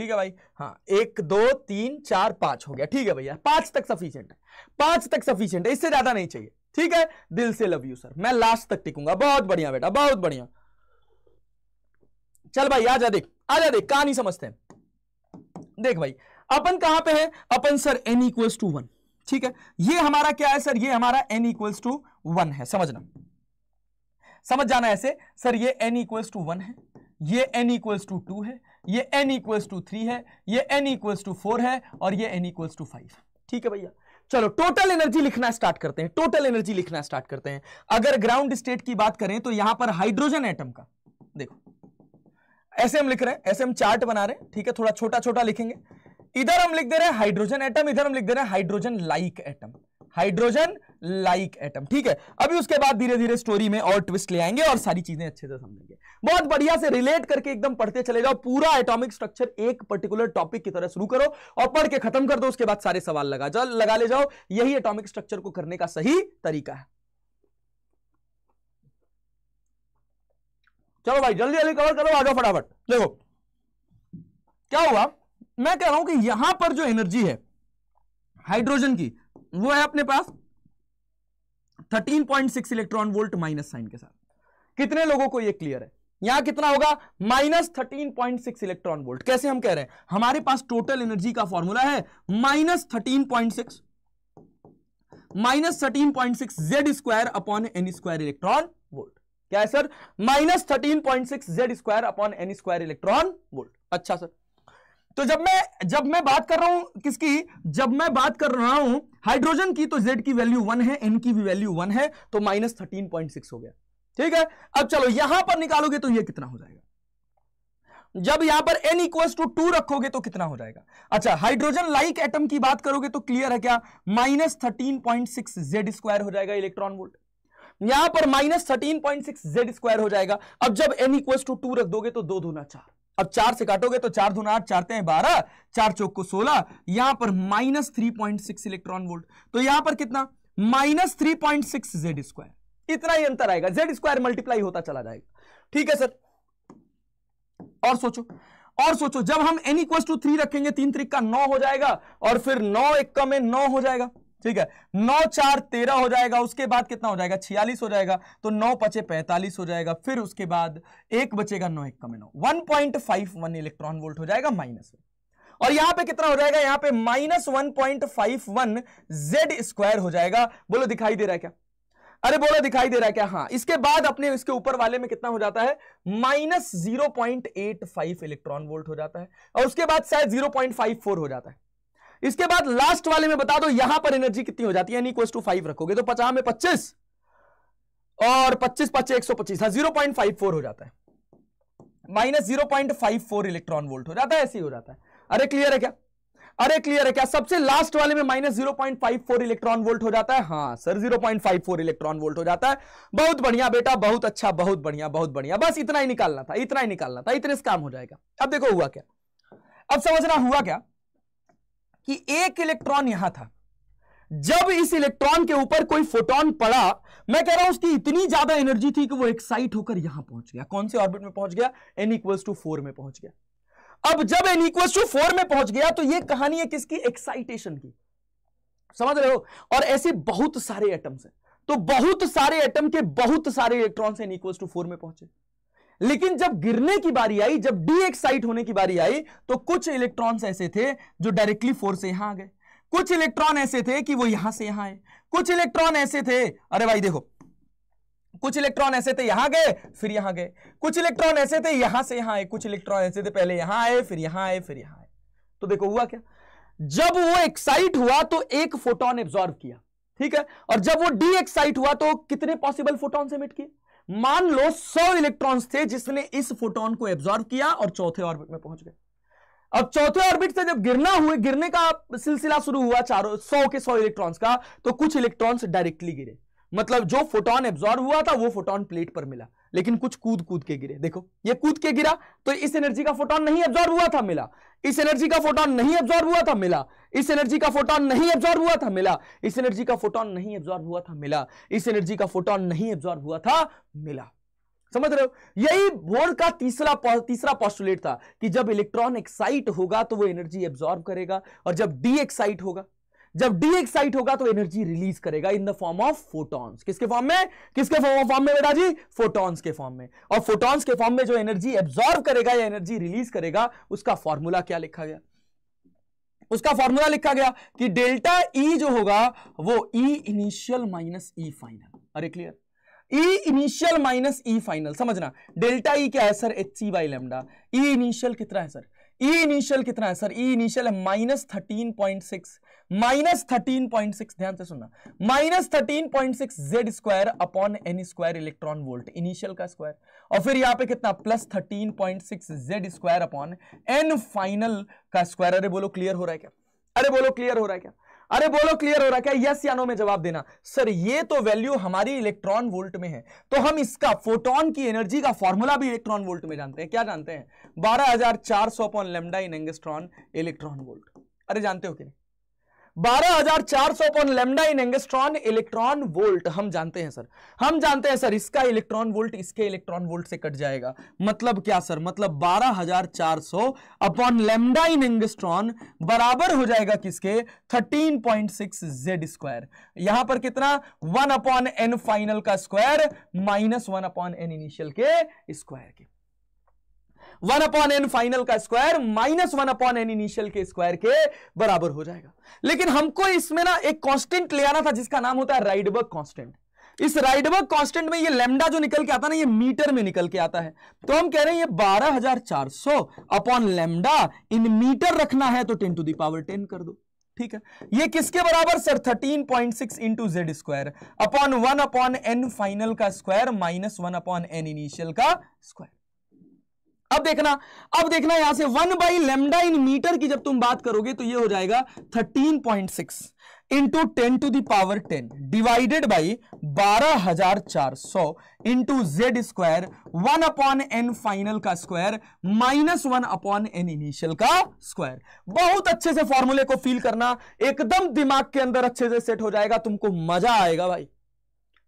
B: ठीक है भाई हाँ एक दो तीन चार पांच हो गया ठीक है भैया पांच तक सफिशियंट है पांच तक सफिशियंट है इससे ज्यादा नहीं चाहिए ठीक है दिल से लव यू सर मैं लास्ट तक टिकूंगा बहुत बढ़िया बेटा बहुत बढ़िया चल भाई आ जा देख आ जा देख कहा नहीं समझते हैं देख भाई अपन कहां पे है अपन sir N equals to one ठीक है ये हमारा क्या है सर ये हमारा एन इक्वल्स टू वन है समझना समझ जाना ऐसे सर ये एन इक्वल्स टू वन है ये एन इक्वल्स टू टू है ये एन इक्वल्स टू थ्री है ये एन इक्वल्स टू फोर है और ये एन इक्वल्स टू फाइव ठीक है भैया चलो टोटल एनर्जी लिखना स्टार्ट करते हैं टोटल एनर्जी लिखना स्टार्ट करते हैं अगर ग्राउंड स्टेट की बात करें तो यहां पर हाइड्रोजन एटम का देखो ऐसे हम लिख रहे हैं ऐसे हम चार्ट बना रहे हैं ठीक है थोड़ा छोटा छोटा लिखेंगे इधर हम लिख दे रहे हैं हाइड्रोजन एटम इधर हम लिख दे रहे हैं hydrogen like atom hydrogen like atom ठीक है अभी उसके बाद धीरे धीरे स्टोरी में और ट्विस्ट ले आएंगे और सारी चीजें अच्छे से समझेंगे बहुत बढ़िया से रिलेट करके एकदम पढ़ते चले जाओ पूरा एटॉमिक स्ट्रक्चर एक पर्टिकुलर टॉपिक की तरह शुरू करो और पढ़ के खत्म कर दो उसके बाद सारे सवाल लगा जाओ लगा ले जाओ यही एटॉमिक स्ट्रक्चर को करने का सही तरीका है चलो भाई जल्दी जल्दी कवर करो आ जाओ फटाफट देखो क्या हुआ मैं कह रहा हूं कि यहां पर जो एनर्जी है हाइड्रोजन की वो है अपने पास thirteen point six electron volt minus sign के साथ कितने लोगों को यह क्लियर है यहां कितना होगा minus thirteen point six electron volt कैसे हम कह रहे हैं हमारे पास टोटल एनर्जी का फॉर्मूला है minus thirteen point six minus thirteen point six Z square upon N square electron volt क्या है sir minus thirteen point six Z square upon N square electron volt अच्छा सर तो जब मैं जब मैं बात कर रहा हूं किसकी जब मैं बात कर रहा हूं हाइड्रोजन की तो जेड की वैल्यू वन है एन की भी वैल्यू वन है तो माइनस थर्टीन पॉइंट सिक्स हो गया ठीक है अब चलो यहां पर निकालोगे तो ये कितना हो जाएगा जब यहां पर n इक्वल्स टू टू रखोगे तो कितना हो जाएगा अच्छा हाइड्रोजन लाइक एटम की बात करोगे तो क्लियर है क्या minus thirteen point six Z square हो जाएगा इलेक्ट्रॉन वोल्ट यहां पर minus thirteen point six Z square हो जाएगा अब जब एन इक्वल्स टू टू रख दोगे तो दो ना चार अब चार से काटोगे तो चार दो आठ चारते हैं बारह चार चौक को सोलह यहां पर minus three point six electron volt तो यहां पर कितना minus three point six Z square इतना ही अंतर आएगा जेड स्क्वायर मल्टीप्लाई होता चला जाएगा ठीक है सर और सोचो और सोचो जब हम एन इक्वस टू थ्री रखेंगे तीन त्रिक का नौ हो जाएगा और फिर नौ एक में नौ हो जाएगा ठीक है नौ चार तेरह हो जाएगा उसके बाद कितना हो जाएगा छियालीस हो जाएगा तो नौ पचे पैंतालीस हो जाएगा फिर उसके बाद एक बचेगा नौ एक कम नौ one point five one electron volt हो जाएगा माइनस और यहां पे कितना हो जाएगा यहां पे minus one point five one Z square हो जाएगा बोलो दिखाई दे रहा है क्या अरे बोलो दिखाई दे रहा है क्या हाँ इसके बाद अपने इसके ऊपर वाले में कितना हो जाता है minus zero point eight five electron volt हो जाता है और उसके बाद शायद जीरो पॉइंट फाइव फोर हो जाता है इसके बाद लास्ट वाले में बता दो यहां पर एनर्जी कितनी हो जाती है फाइव रखोगे तो पचास में पच्चीस और पच्चीस पच्चीस एक सौ पच्चीस जीरो पॉइंट फाइव फोर हो जाता है minus zero point five four electron volt हो जाता है ऐसे ही हो जाता है अरे क्लियर है क्या अरे क्लियर है क्या सबसे लास्ट वाले में minus zero point five four electron volt हो जाता है हाँ sir zero point five four electron volt हो जाता है बहुत बढ़िया बेटा बहुत अच्छा बहुत बढ़िया बहुत बढ़िया बस इतना ही निकालना था इतना ही निकालना था इतने से काम हो जाएगा अब देखो हुआ क्या अब समझना हुआ क्या कि एक इलेक्ट्रॉन यहां था जब इस इलेक्ट्रॉन के ऊपर कोई फोटोन पड़ा मैं कह रहा हूं उसकी इतनी ज्यादा एनर्जी थी कि वो एक्साइट होकर यहां पहुंच गया कौन से ऑर्बिट में पहुंच गया एन इक्वल्स टू फोर में पहुंच गया अब जब एन इक्वल्स टू फोर में पहुंच गया तो ये कहानी है किसकी एक्साइटेशन की समझ रहे हो और ऐसे बहुत सारे एटम्स हैं तो बहुत सारे एटम के बहुत सारे electron n equals to four में पहुंचे लेकिन जब गिरने की बारी आई जब डी एक्साइट होने की बारी आई तो कुछ इलेक्ट्रॉन्स ऐसे थे जो डायरेक्टली फोर्स से यहां आ गए कुछ इलेक्ट्रॉन ऐसे थे कि वो यहां से यहां आए कुछ इलेक्ट्रॉन ऐसे थे अरे भाई देखो कुछ इलेक्ट्रॉन ऐसे थे यहां गए फिर यहां गए कुछ इलेक्ट्रॉन ऐसे थे यहां से यहां आए कुछ इलेक्ट्रॉन ऐसे थे पहले यहां आए फिर यहां आए फिर यहां आए तो देखो हुआ क्या जब वो एक्साइट हुआ तो एक फोटोन एब्जॉर्व किया ठीक है और जब वो डी एक्साइट हुआ तो कितने पॉसिबल फोटोन से मिट किए मान लो सौ इलेक्ट्रॉन्स थे जिसने इस फोटोन को एब्सॉर्व किया और चौथे ऑर्बिट में पहुंच गए अब चौथे ऑर्बिट से जब गिरना हुए गिरने का सिलसिला शुरू हुआ चारों सौ के सौ इलेक्ट्रॉन्स का तो कुछ इलेक्ट्रॉन्स डायरेक्टली गिरे मतलब जो फोटोन एब्जॉर्व हुआ था वो फोटोन प्लेट पर मिला लेकिन कुछ कूद कूद के गिरे देखो ये कूद के गिरा तो इस एनर्जी का फोटोन नहीं एब्जॉर्व हुआ था मिला इस एनर्जी का फोटोन नहीं एब्जॉर्व हुआ था मिला इस एनर्जी का फोटोन नहीं एब्जॉर्व हुआ था मिला इस एनर्जी का फोटोन नहीं एब्जॉर्व हुआ था मिला इस एनर्जी का फोटोन नहीं एब्जॉर्व हुआ था मिला समझ रहे हो यही बोर्ड का तीसरा तीसरा पॉस्टुलेट था कि जब इलेक्ट्रॉन एक्साइट होगा तो वो एनर्जी एब्जॉर्व करेगा और जब डी एक्साइट होगा जब डी एक्साइट होगा तो एनर्जी रिलीज करेगा in the form of photons किसके फॉर्म में किसके फॉर्म में बेटा जी फोटॉन्स के फॉर्म में और फोटॉन्स के फॉर्म में जो एनर्जी एब्जॉर्व करेगा या एनर्जी रिलीज करेगा उसका फॉर्मूला क्या लिखा गया उसका फॉर्मूला लिखा गया कि डेल्टा ई e जो होगा वो E initial minus E final अरे clear E initial minus E final समझना डेल्टा ई e क्या है sir H C by lambda E initial कितना है सर ई e इनिशियल कितना है sir E initial minus thirteen point six minus thirteen point six ध्यान से सुनना minus thirteen point six Z square upon N square electron volt initial का square और फिर यहां पे कितना plus thirteen point six Z square upon n final का स्क्वायर अरे बोलो क्लियर हो रहा है क्या अरे बोलो क्लियर हो रहा है क्या अरे बोलो क्लियर हो रहा क्या यस या नो में जवाब देना सर ये तो वैल्यू हमारी इलेक्ट्रॉन वोल्ट में है तो हम इसका फोटोन की एनर्जी का फॉर्मूला भी इलेक्ट्रॉन वोल्ट में जानते हैं क्या जानते हैं बारह हजार चार सौ upon lambda in angstrom electron volt अरे जानते हो कि नहीं 12400 upon lambda in electron volt हम जानते हैं सर हम जानते हैं सर इसका इलेक्ट्रॉन वोल्ट इसके इलेक्ट्रॉन वोल्ट से कट जाएगा मतलब क्या सर मतलब बारह हजार चार 12400 अपॉन लेमडा इन एंगस्ट्रॉन बराबर हो जाएगा किसके 13.6 जेड स्क्वायर यहां पर कितना वन अपॉन एन फाइनल का square minus one upon n initial के स्क्वायर के वन अपॉन एन फाइनल का square minus one upon n initial के स्क्वायर के बराबर हो जाएगा लेकिन हमको इसमें ना एक कांस्टेंट ले आना था जिसका नाम होता है राइडबर्ग कांस्टेंट इस राइडबर्ग कांस्टेंट में ये लेमडा जो निकल के आता है ना ये मीटर में निकल के आता है तो हम कह रहे हैं ये 12400 अपॉन लेमडा इन मीटर रखना है तो 10 टू दावर 10 कर दो ठीक है ये किसके बराबर sir 13.6 point six into Z square upon one upon n final का square minus one upon n initial का स्क्वायर अब देखना अब देखना यहां से one by lambda in metre की जब तुम बात करोगे तो ये हो जाएगा thirteen point six into ten to the power ten divided by बारह हजार चार सौ into Z square one upon n final का square minus one upon n initial का स्क्वायर बहुत अच्छे से फॉर्मूले को फील करना एकदम दिमाग के अंदर अच्छे से सेट हो जाएगा तुमको मजा आएगा भाई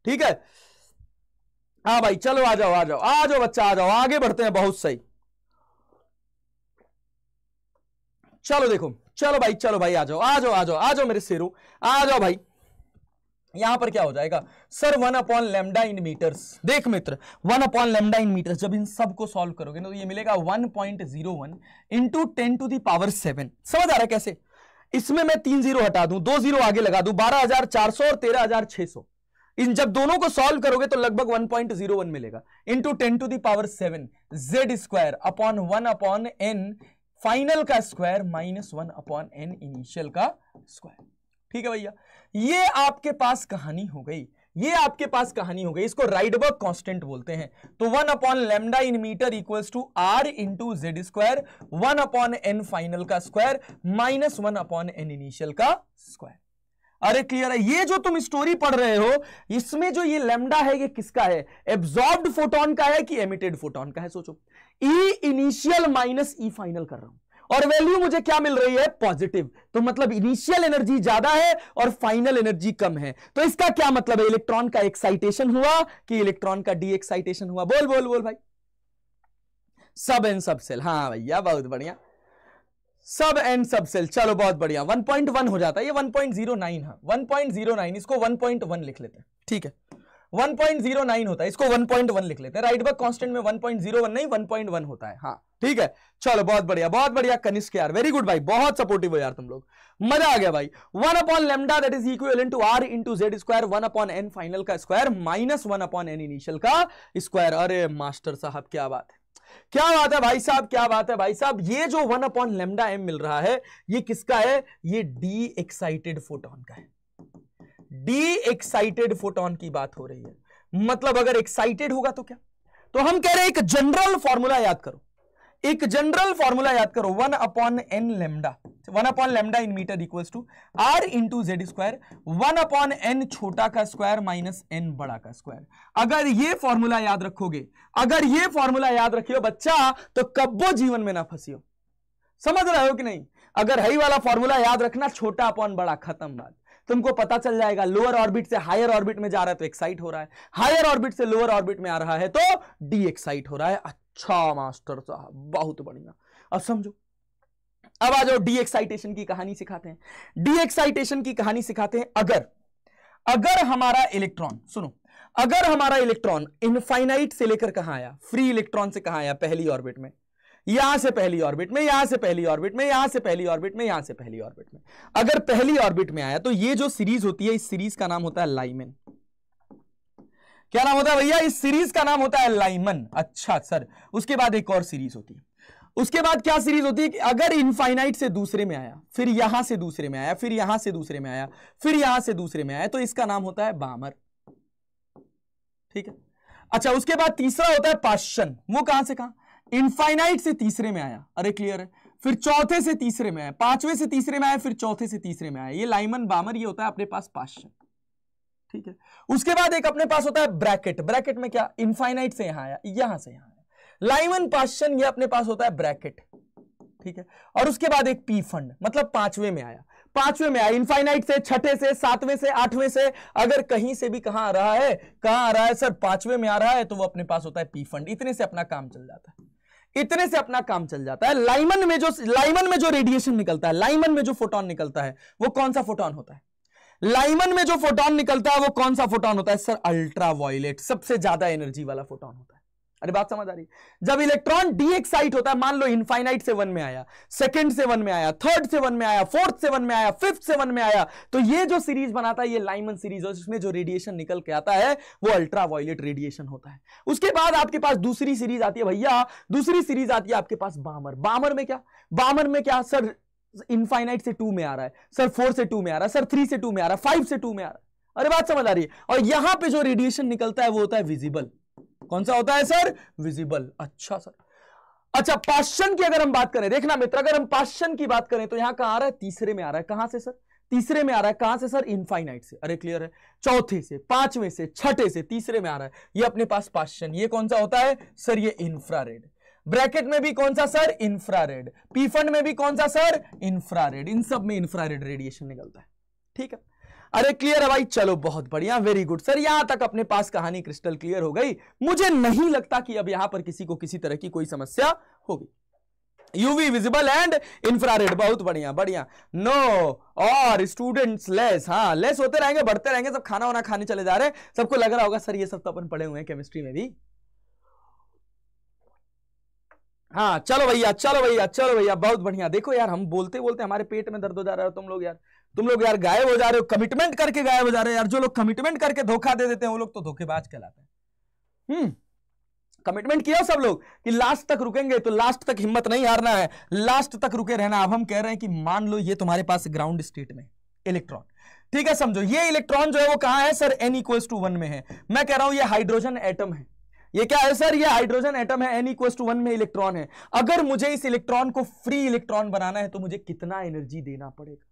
B: ठीक है हाँ भाई चलो आ जाओ आ जाओ आ जाओ बच्चा आ जाओ आगे बढ़ते हैं बहुत सही चलो देखो चलो भाई चलो भाई आ जाओ आ जाओ आ जाओ आ जाओ मेरे शेरू आ जाओ भाई यहां पर क्या हो जाएगा sir one upon lambda in metres देख मित्र one upon lambda in metres जब इन सबको सॉल्व करोगे ना तो ये मिलेगा one point zero one into ten to the power seven समझ आ रहा है कैसे इसमें मैं तीन जीरो हटा दूं दो जीरो आगे लगा दूं सौ और तेरह हजार छह सौ इन जब दोनों को सॉल्व करोगे तो लगभग वन पॉइंट जीरो वन मिलेगा into ten to the power seven Z square upon one upon n final का square minus one upon n initial का स्क्वायर ठीक है भैया ये आपके पास कहानी हो गई ये आपके पास कहानी हो गई इसको राइडबर्ग कांस्टेंट बोलते हैं तो one upon lambda in metre equals to R into Z square one upon n final का square minus one upon n initial का स्क्वायर अरे क्लियर है ये जो तुम स्टोरी पढ़ रहे हो इसमें जो ये लेमडा है ये किसका है एब्जॉर्ब फोटोन का है कि एमिटेड फोटोन का है सोचो E initial minus E final कर रहा हूं और वैल्यू मुझे क्या मिल रही है पॉजिटिव तो मतलब इनिशियल एनर्जी ज्यादा है और फाइनल एनर्जी कम है तो इसका क्या मतलब है इलेक्ट्रॉन का एक्साइटेशन हुआ कि इलेक्ट्रॉन का डी एक्साइटेशन हुआ बोल बोल बोल भाई सब एंड सब सेल हाँ भैया बहुत बढ़िया सब एंड सब सेल चलो बहुत बढ़िया 1.1 हो जाता है ये 1.09 है 1.09 इसको 1.1 लिख लेते हैं ठीक है 1.09 होता है इसको 1.1 लिख लेते हैं राइट बग कांस्टेंट में 1.01 नहीं 1.1 होता है हाँ ठीक है चलो बहुत बढ़िया बहुत बढ़िया कनिष्क यार वेरी गुड भाई बहुत सपोर्टिव हो यार तुम लोग मजा आ गया भाई one upon lambda that is equal to R into Z square one upon n final का square minus one upon n initial का स्क्वायर अरे मास्टर साहब क्या बात है क्या बात है भाई साहब क्या बात है भाई साहब ये जो वन अपॉन लेमडा एम मिल रहा है ये किसका है ये डी एक्साइटेड फोटोन का है डी एक्साइटेड फोटोन की बात हो रही है मतलब अगर एक्साइटेड होगा तो क्या तो हम कह रहे हैं एक जनरल फॉर्मूला याद करो एक जनरल फॉर्मूला याद करो one upon n lambda one upon lambda in metre equal to R into Z square one upon n छोटा का स्क्वायर माइनस एन बड़ा का स्क्वायर अगर ये फॉर्मूला याद रखोगे अगर ये फॉर्मूला याद रखियो बच्चा तो कब्बो जीवन में ना फंसियो समझ रहे हो कि नहीं अगर हई वाला फॉर्मूला याद रखना छोटा अपॉन बड़ा खत्म बात तुमको पता चल जाएगा लोअर ऑर्बिट से हायर ऑर्बिट में जा रहा है तो एक्साइट हो रहा है हायर ऑर्बिट से लोअर ऑर्बिट में आ रहा है तो डी एक्साइट हो रहा है अच्छा मास्टर साहब बहुत बढ़िया अब समझो अब आ जाओ डी एक्साइटेशन की कहानी सिखाते हैं डी एक्साइटेशन की कहानी सिखाते हैं अगर अगर हमारा इलेक्ट्रॉन सुनो अगर हमारा इलेक्ट्रॉन इनफाइनाइट से लेकर कहां आया फ्री इलेक्ट्रॉन से कहां आया पहली ऑर्बिट में यहां से पहली ऑर्बिट में यहां से पहली ऑर्बिट में यहां से पहली ऑर्बिट में यहां से पहली ऑर्बिट में अगर पहली ऑर्बिट में आया तो ये जो सीरीज होती है इस सीरीज का नाम होता है लाइमन क्या नाम होता है भैया इस सीरीज का नाम होता है लाइमन अच्छा सर उसके बाद एक और सीरीज होती है उसके बाद क्या सीरीज होती है कि अगर इनफाइनाइट से दूसरे में आया फिर यहां से दूसरे में आया फिर यहां से दूसरे में आया फिर यहां से दूसरे में आया तो इसका नाम होता है बामर ठीक है अच्छा उसके बाद तीसरा होता है पाशन वो कहां से कहां इनफाइनाइट से तीसरे में आया अरे क्लियर है फिर चौथे से तीसरे में आया पांचवे से तीसरे में आया फिर चौथे से तीसरे में आया ये लाइमन बामर ये होता है अपने पास पाश्चर ठीक है उसके बाद एक अपने पास होता है ब्रैकेट ब्रैकेट में क्या इनफाइनाइट से यहां आया यहां से यहां आया लाइमन पाश्चन ये अपने पास होता है ब्रैकेट ठीक है और उसके बाद एक पी फंड मतलब पांचवे में आया पांचवे में आया इनफाइनाइट से छठे से सातवें से आठवें से अगर कहीं से भी कहां आ रहा है कहां आ रहा है सर पांचवे में आ रहा है तो वो अपने पास होता है पी फंड इतने से अपना काम चल जाता है इतने से अपना काम चल जाता है लाइमन में जो लाइमन में जो रेडिएशन निकलता है लाइमन में जो फोटोन निकलता है वो कौन सा फोटोन होता है लाइमन में जो फोटोन निकलता है वो कौन सा फोटोन होता है सर अल्ट्रा वायलेट सबसे ज्यादा एनर्जी वाला फोटोन होता है अरे बात समझ आ रही जब इलेक्ट्रॉन डी एक्साइट होता है मान लो इनफाइनाइट सेवन में आया सेकंड सेवन में आया थर्ड सेवन में आया फोर्थ सेवन में आया फिफ्थ सेवन में आया तो ये जो सीरीज बनाता है ये लाइमन सीरीज और जिसमें जो रेडिएशन निकल के आता है वो अल्ट्रावायलेट रेडिएशन होता है उसके बाद आपके पास दूसरी सीरीज आती है भैया दूसरी सीरीज आती है आपके पास बामर बामर में क्या बामर में क्या सर इनफाइनाइट से टू में आ रहा है सर फोर से टू में आ रहा है सर थ्री से टू में आ रहा है फाइव से टू में आ रहा है अरे बात समझ आ रही है और यहां पे जो रेडिएशन निकलता है वो होता है विजिबल कौन सा होता है सर विजिबल अच्छा सर अच्छा पाश्चन की अगर हम बात करें देखना मित्र अगर हम पाश्चन की बात करें तो यहां कहा आ रहा है तीसरे में आ रहा है कहां से सर तीसरे में आ रहा है कहां से सर इनफाइनाइट से अरे क्लियर है चौथे से पांचवें से छठे से तीसरे में आ रहा है ये अपने पास पाश्चन ये कौन सा होता है सर ये इंफ्रारेड ब्रैकेट में भी कौन सा सर इंफ्रारेड पीफंड में भी कौन सा सर इंफ्रारेड इन सब में इंफ्रारेड रेडिएशन निकलता है ठीक है अरे क्लियर है भाई चलो बहुत बढ़िया वेरी गुड सर यहां तक अपने पास कहानी क्रिस्टल क्लियर हो गई मुझे नहीं लगता कि अब यहां पर किसी को किसी तरह की कोई समस्या होगी यूवी विजिबल एंड इंफ्रारेड बहुत बढ़िया बढ़िया नो no. और स्टूडेंट्स लेस हाँ लेस होते रहेंगे बढ़ते रहेंगे सब खाना वाना खाने चले जा रहे हैं सबको लग रहा होगा सर ये सब तो अपन पढ़े हुए हैं केमिस्ट्री में भी हाँ चलो भैया चलो भैया चलो भैया बहुत बढ़िया देखो यार हम बोलते बोलते हमारे पेट में दर्द हो जा रहा है तुम लोग यार तुम लोग यार गायब हो जा रहे हो कमिटमेंट करके गायब हो जा रहे हो यार जो लोग कमिटमेंट करके धोखा दे देते हैं वो लोग तो धोखेबाज कहलाते हैं हम्म कमिटमेंट किया सब लोग कि लास्ट तक रुकेंगे तो लास्ट तक हिम्मत नहीं हारना है लास्ट तक रुके रहना अब हम कह रहे हैं कि मान लो ये तुम्हारे पास ग्राउंड स्टेट में इलेक्ट्रॉन ठीक है समझो ये इलेक्ट्रॉन जो है वो कहां है sir N equals to one में है मैं कह रहा हूं ये हाइड्रोजन एटम है ये क्या है सर ये हाइड्रोजन एटम है एन इक्वल्स टू वन में इलेक्ट्रॉन है अगर मुझे इस इलेक्ट्रॉन को फ्री इलेक्ट्रॉन बनाना है तो मुझे कितना एनर्जी देना पड़ेगा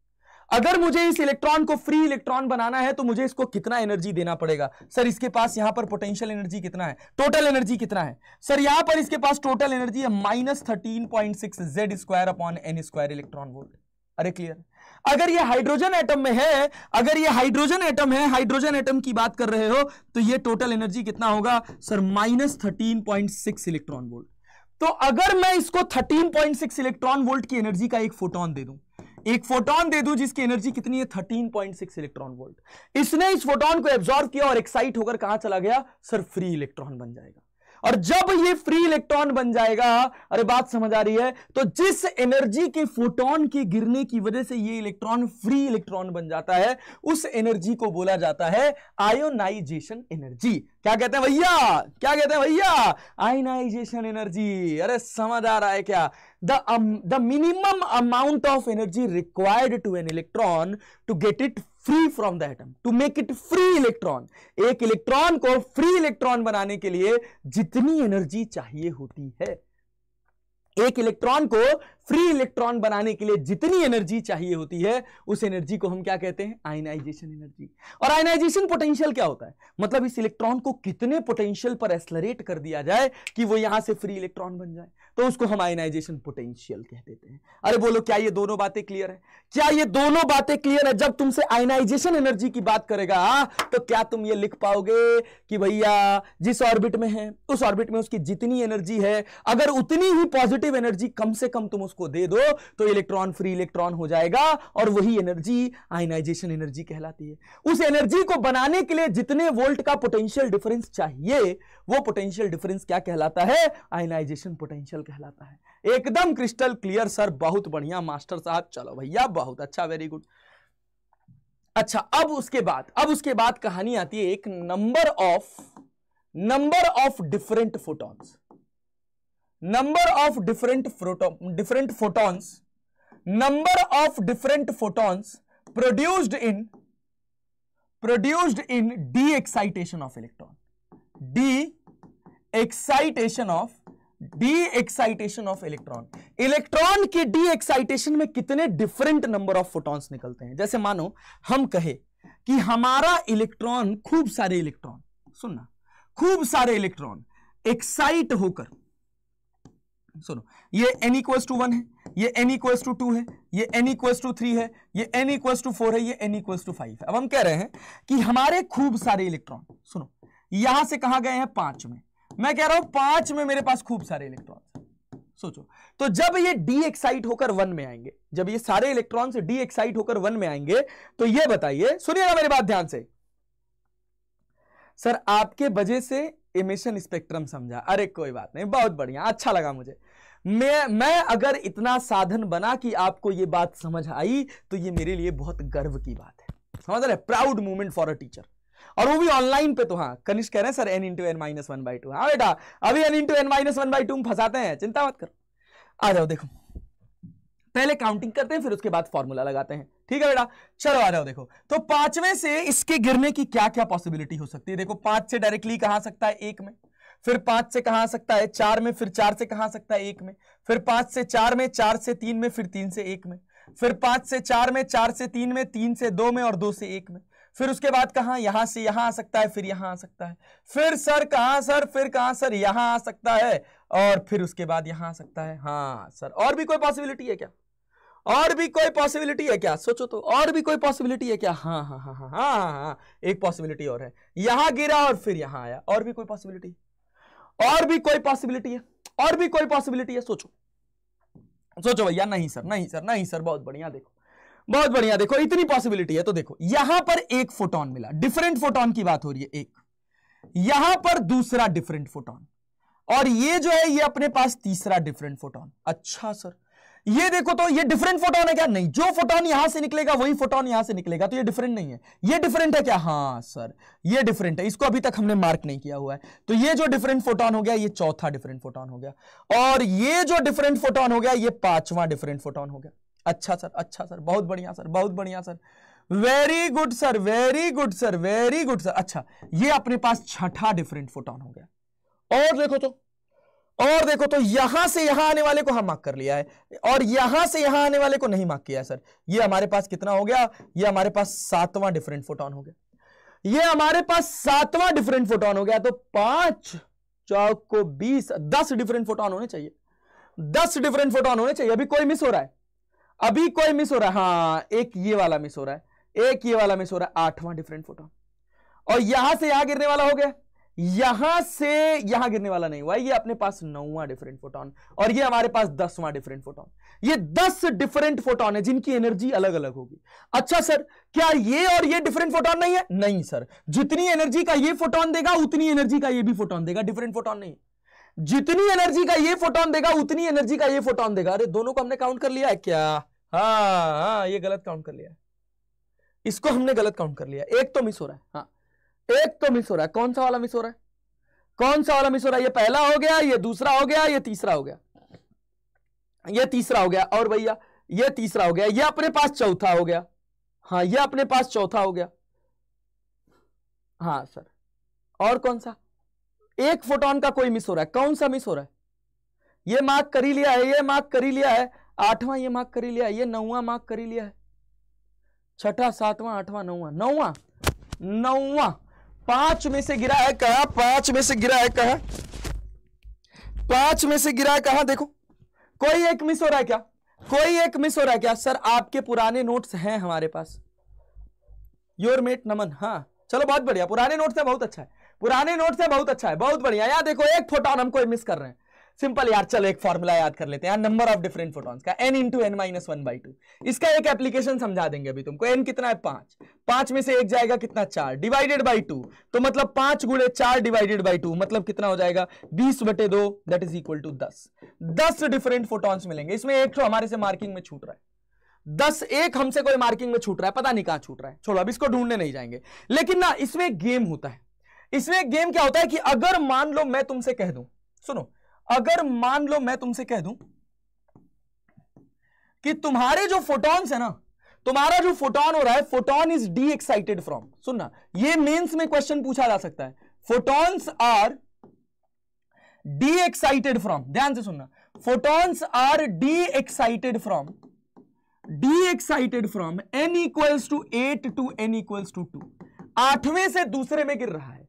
B: अगर मुझे इस इलेक्ट्रॉन को फ्री इलेक्ट्रॉन बनाना है तो मुझे इसको कितना एनर्जी देना पड़ेगा सर इसके पास यहां पर पोटेंशियल एनर्जी कितना है टोटल एनर्जी कितना है सर यहां पर इसके पास टोटल एनर्जी है minus thirteen point six Z square upon N square electron volt अरे क्लियर
D: अगर ये हाइड्रोजन
B: एटम में है अगर ये हाइड्रोजन एटम है हाइड्रोजन एटम की बात कर रहे हो तो ये टोटल एनर्जी कितना होगा sir minus thirteen point six electron volt तो अगर मैं इसको thirteen point six electron volt की एनर्जी का एक फोटोन दे दूं एक फोटोन दे दू जिसकी एनर्जी कितनी है 13.6 इलेक्ट्रॉन वोल्ट इसने इस फोटोन को एब्जॉर्व किया और एक्साइट होकर कहा चला गया सर फ्री इलेक्ट्रॉन बन जाएगा और जब ये फ्री इलेक्ट्रॉन बन जाएगा अरे बात समझ आ रही है तो जिस एनर्जी के फोटोन के गिरने की वजह से ये इलेक्ट्रॉन फ्री इलेक्ट्रॉन बन जाता है उस एनर्जी को बोला जाता है आयोनाइजेशन एनर्जी क्या कहते हैं भैया क्या कहते हैं भैया आयोनाइजेशन एनर्जी अरे समझ आ रहा है क्या the um, amount of energy required to an electron to get it free from the atom to make it free electron एक इलेक्ट्रॉन को फ्री इलेक्ट्रॉन बनाने के लिए जितनी एनर्जी चाहिए होती है एक इलेक्ट्रॉन को फ्री इलेक्ट्रॉन बनाने के लिए जितनी एनर्जी चाहिए होती है उस एनर्जी को हम क्या कहते हैं आयनाइजेशन एनर्जी और आयनाइजेशन पोटेंशियल क्या होता है मतलब इस इलेक्ट्रॉन को कितने पोटेंशियल पर एक्सलरेट कर दिया जाए कि वो यहां से फ्री इलेक्ट्रॉन बन जाए तो उसको हम आयनाइजेशन पोटेंशियल कह देते हैं अरे बोलो क्या ये दोनों बातें क्लियर है क्या ये दोनों बातें क्लियर है जब तुमसे आयनाइजेशन एनर्जी की बात करेगा तो क्या तुम ये लिख पाओगे कि भैया जिस ऑर्बिट में है उस ऑर्बिट में उसकी जितनी एनर्जी है अगर उतनी ही पॉजिटिव एनर्जी कम से कम तुम उसको उसको दे दो तो इलेक्ट्रॉन फ्री इलेक्ट्रॉन हो जाएगा और वही एनर्जी आयनाइजेशन एनर्जी कहलाती है उस एनर्जी को बनाने के लिए जितने वोल्ट का पोटेंशियल डिफरेंस चाहिए वो पोटेंशियल डिफरेंस क्या कहलाता है आयनाइजेशन पोटेंशियल कहलाता है एकदम क्रिस्टल क्लियर सर बहुत बढ़िया मास्टर साहब चलो भैया बहुत अच्छा वेरी गुड अच्छा अब उसके बाद अब उसके बाद कहानी आती है एक number of number of different photons number of different photo different photons number of different photons produced in produced in de excitation of electron de excitation of de excitation of electron electron के de excitation में कितने different number of photons निकलते हैं जैसे मानो हम कहे कि हमारा इलेक्ट्रॉन खूब सारे इलेक्ट्रॉन सुनना खूब सारे इलेक्ट्रॉन एक्साइट होकर सुनो ये एन इक्वल्स टू वन है ये एन इक्वल्स टू टू है ये एन इक्वल्स टू थ्री है ये एन इक्वल्स टू फोर है ये एन इक्वल्स टू फाइव है अब हम कह रहे हैं कि हमारे खूब सारे इलेक्ट्रॉन सुनो यहां से कहा गए हैं पांच में मैं कह रहा हूं पांच में मेरे पास खूब सारे इलेक्ट्रॉन सोचो तो जब ये डी एक्साइट होकर वन में आएंगे जब ये सारे इलेक्ट्रॉन डी एक्साइट होकर वन में आएंगे तो ये बताइए सुनिएगा मेरी बात ध्यान से सर आपके वजह से इमिशन स्पेक्ट्रम समझा अरे कोई बात नहीं बहुत बढ़िया अच्छा लगा मुझे मैं मैं अगर इतना साधन बना कि आपको ये बात समझ आई तो ये मेरे लिए बहुत गर्व की बात है समझ रहे proud movement for a teacher और वो भी ऑनलाइन पे तो हाँ कनिष्क कह रहे हैं sir n into n minus one by two हाँ बेटा अभी n into n minus one by two में फंसाते हैं चिंता मत करो आ जाओ देखो पहले काउंटिंग करते हैं फिर उसके बाद फॉर्मूला लगाते हैं ठीक है बेटा चलो आ जाओ देखो तो पांचवें से इसके गिरने की क्या क्या पॉसिबिलिटी हो सकती है देखो पांच से डायरेक्टली कहा सकता है एक में फिर पांच से कहा सकता है चार में फिर चार से कहा सकता है एक में फिर पांच से चार में चार से तीन में फिर तीन से एक में फिर पांच से चार में चार से तीन में तीन से दो में और दो से एक में फिर उसके बाद कहा यहां से यहां आ सकता है फिर यहां आ सकता है फिर सर कहा सर फिर कहा सर यहां आ सकता है और फिर उसके बाद यहां आ सकता है हाँ सर और भी कोई पॉसिबिलिटी है क्या और भी कोई पॉसिबिलिटी है क्या सोचो तो और भी कोई पॉसिबिलिटी है क्या हाँ हाँ हाँ हाँ हाँ हाँ हाँ एक पॉसिबिलिटी और है यहां गिरा और फिर यहां आया और भी कोई पॉसिबिलिटी और भी कोई पॉसिबिलिटी है और भी कोई पॉसिबिलिटी है सोचो सोचो भैया नहीं सर नहीं सर नहीं सर बहुत बढ़िया देखो बहुत बढ़िया देखो इतनी पॉसिबिलिटी है तो देखो यहां पर एक फोटोन मिला डिफरेंट फोटोन की बात हो रही है एक यहां पर दूसरा डिफरेंट फोटोन और ये जो है ये अपने पास तीसरा डिफरेंट फोटोन अच्छा सर ये देखो तो ये डिफरेंट फोटोन है क्या नहीं जो फोटोन यहां से निकलेगा वही फोटोन यहां से निकलेगा तो ये डिफरेंट नहीं है ये डिफरेंट है क्या हाँ सर ये डिफरेंट है इसको अभी तक हमने मार्क नहीं किया हुआ है तो ये जो डिफरेंट फोटोन हो गया ये चौथा डिफरेंट फोटोन हो गया और ये जो डिफरेंट फोटोन हो गया ये पांचवा डिफरेंट फोटोन हो गया अच्छा सर अच्छा सर बहुत बढ़िया सर बहुत बढ़िया sir very good sir very good sir very good sir अच्छा ये अपने पास छठा डिफरेंट फोटोन हो गया और देखो तो और देखो तो यहां से यहां आने वाले को हम मार्क कर लिया है और यहां से यहां आने वाले को नहीं मार्क किया सर ये हमारे पास कितना हो गया ये हमारे पास सातवां डिफरेंट फोटोन हो गया ये हमारे पास सातवां डिफरेंट फोटोन हो गया तो पांच चौक को बीस दस डिफरेंट फोटोन होने चाहिए दस डिफरेंट फोटोन होने चाहिए अभी कोई मिस हो रहा है अभी कोई मिस हो रहा है हाँ एक ये वाला मिस हो रहा है एक ये वाला मिस हो रहा है आठवां डिफरेंट फोटोन और यहां से यहां गिरने वाला हो गया यहां से यहां गिरने वाला नहीं हुआ ये अपने पास नौवा डिफरेंट फोटोन और ये हमारे पास दसवां डिफरेंट फोटोन ये दस डिफरेंट फोटोन है जिनकी एनर्जी अलग अलग होगी अच्छा सर क्या ये और ये डिफरेंट फोटोन नहीं है नहीं सर जितनी एनर्जी का ये फोटोन देगा उतनी एनर्जी का ये भी फोटोन देगा डिफरेंट फोटोन नहीं जितनी एनर्जी का ये फोटोन देगा उतनी एनर्जी का ये फोटोन देगा अरे दोनों को हमने काउंट कर लिया है क्या हाँ हाँ ये गलत काउंट कर लिया इसको हमने गलत काउंट कर लिया एक तो मिस हो रहा है हाँ एक तो मिस हो रहा है कौन सा वाला मिस हो रहा है कौन सा वाला मिस हो रहा है ये पहला हो गया ये दूसरा हो गया ये तीसरा हो गया ये तीसरा हो गया और भैया ये तीसरा हो गया ये अपने पास चौथा हो गया हाँ ये अपने पास चौथा हो गया हाँ सर और कौन सा एक फोटोन का कोई मिस हो रहा है कौन सा मिस हो रहा है ये मार्क ही लिया है ये मार्क ही लिया है आठवां ये मार्क ही लिया है ये नौवा मार्क ही लिया है छठा सातवां आठवां नौवा नौवा नौवा पांच में से गिरा है कहा पांच में से गिरा है कहा पांच में से गिरा है कहा देखो कोई एक मिस हो रहा है क्या कोई एक मिस हो रहा है क्या सर आपके पुराने नोट्स हैं हमारे पास योर मेट नमन हाँ चलो बहुत बढ़िया पुराने नोट्स है बहुत अच्छा है पुराने नोट्स है बहुत अच्छा है बहुत बढ़िया यहां देखो एक फोटोन हम कोई मिस कर रहे हैं सिंपल यार चलो एक फॉर्मूला याद कर लेते हैं नंबर ऑफ डिफरेंट फोटॉन्स का n into n minus one by two इसका एक एप्लीकेशन समझा देंगे अभी तुमको एन कितना है पांच पांच में से एक जाएगा कितना चार डिवाइडेड बाई टू तो मतलब पांच गुड़े चार डिवाइडेड बाई टू मतलब कितना हो जाएगा बीस बटे दो दैट इज इक्वल टू दस दस डिफरेंट फोटॉन्स मिलेंगे इसमें एक तो हमारे से मार्किंग में छूट रहा है दस एक हमसे कोई मार्किंग में छूट रहा है पता नहीं कहां छूट रहा है छोड़ो अब इसको ढूंढने नहीं जाएंगे लेकिन ना इसमें गेम होता है इसमें गेम क्या होता है कि अगर मान लो मैं तुमसे कह दूं सुनो अगर मान लो मैं तुमसे कह दूं कि तुम्हारे जो फोटॉन्स है ना तुम्हारा जो फोटोन हो रहा है photon is de excited from सुनना ये मेंस में क्वेश्चन पूछा जा सकता है photons are de excited from ध्यान से सुनना photons are de excited from de excited from N equals to eight to N equals to two आठवें से दूसरे में गिर रहा है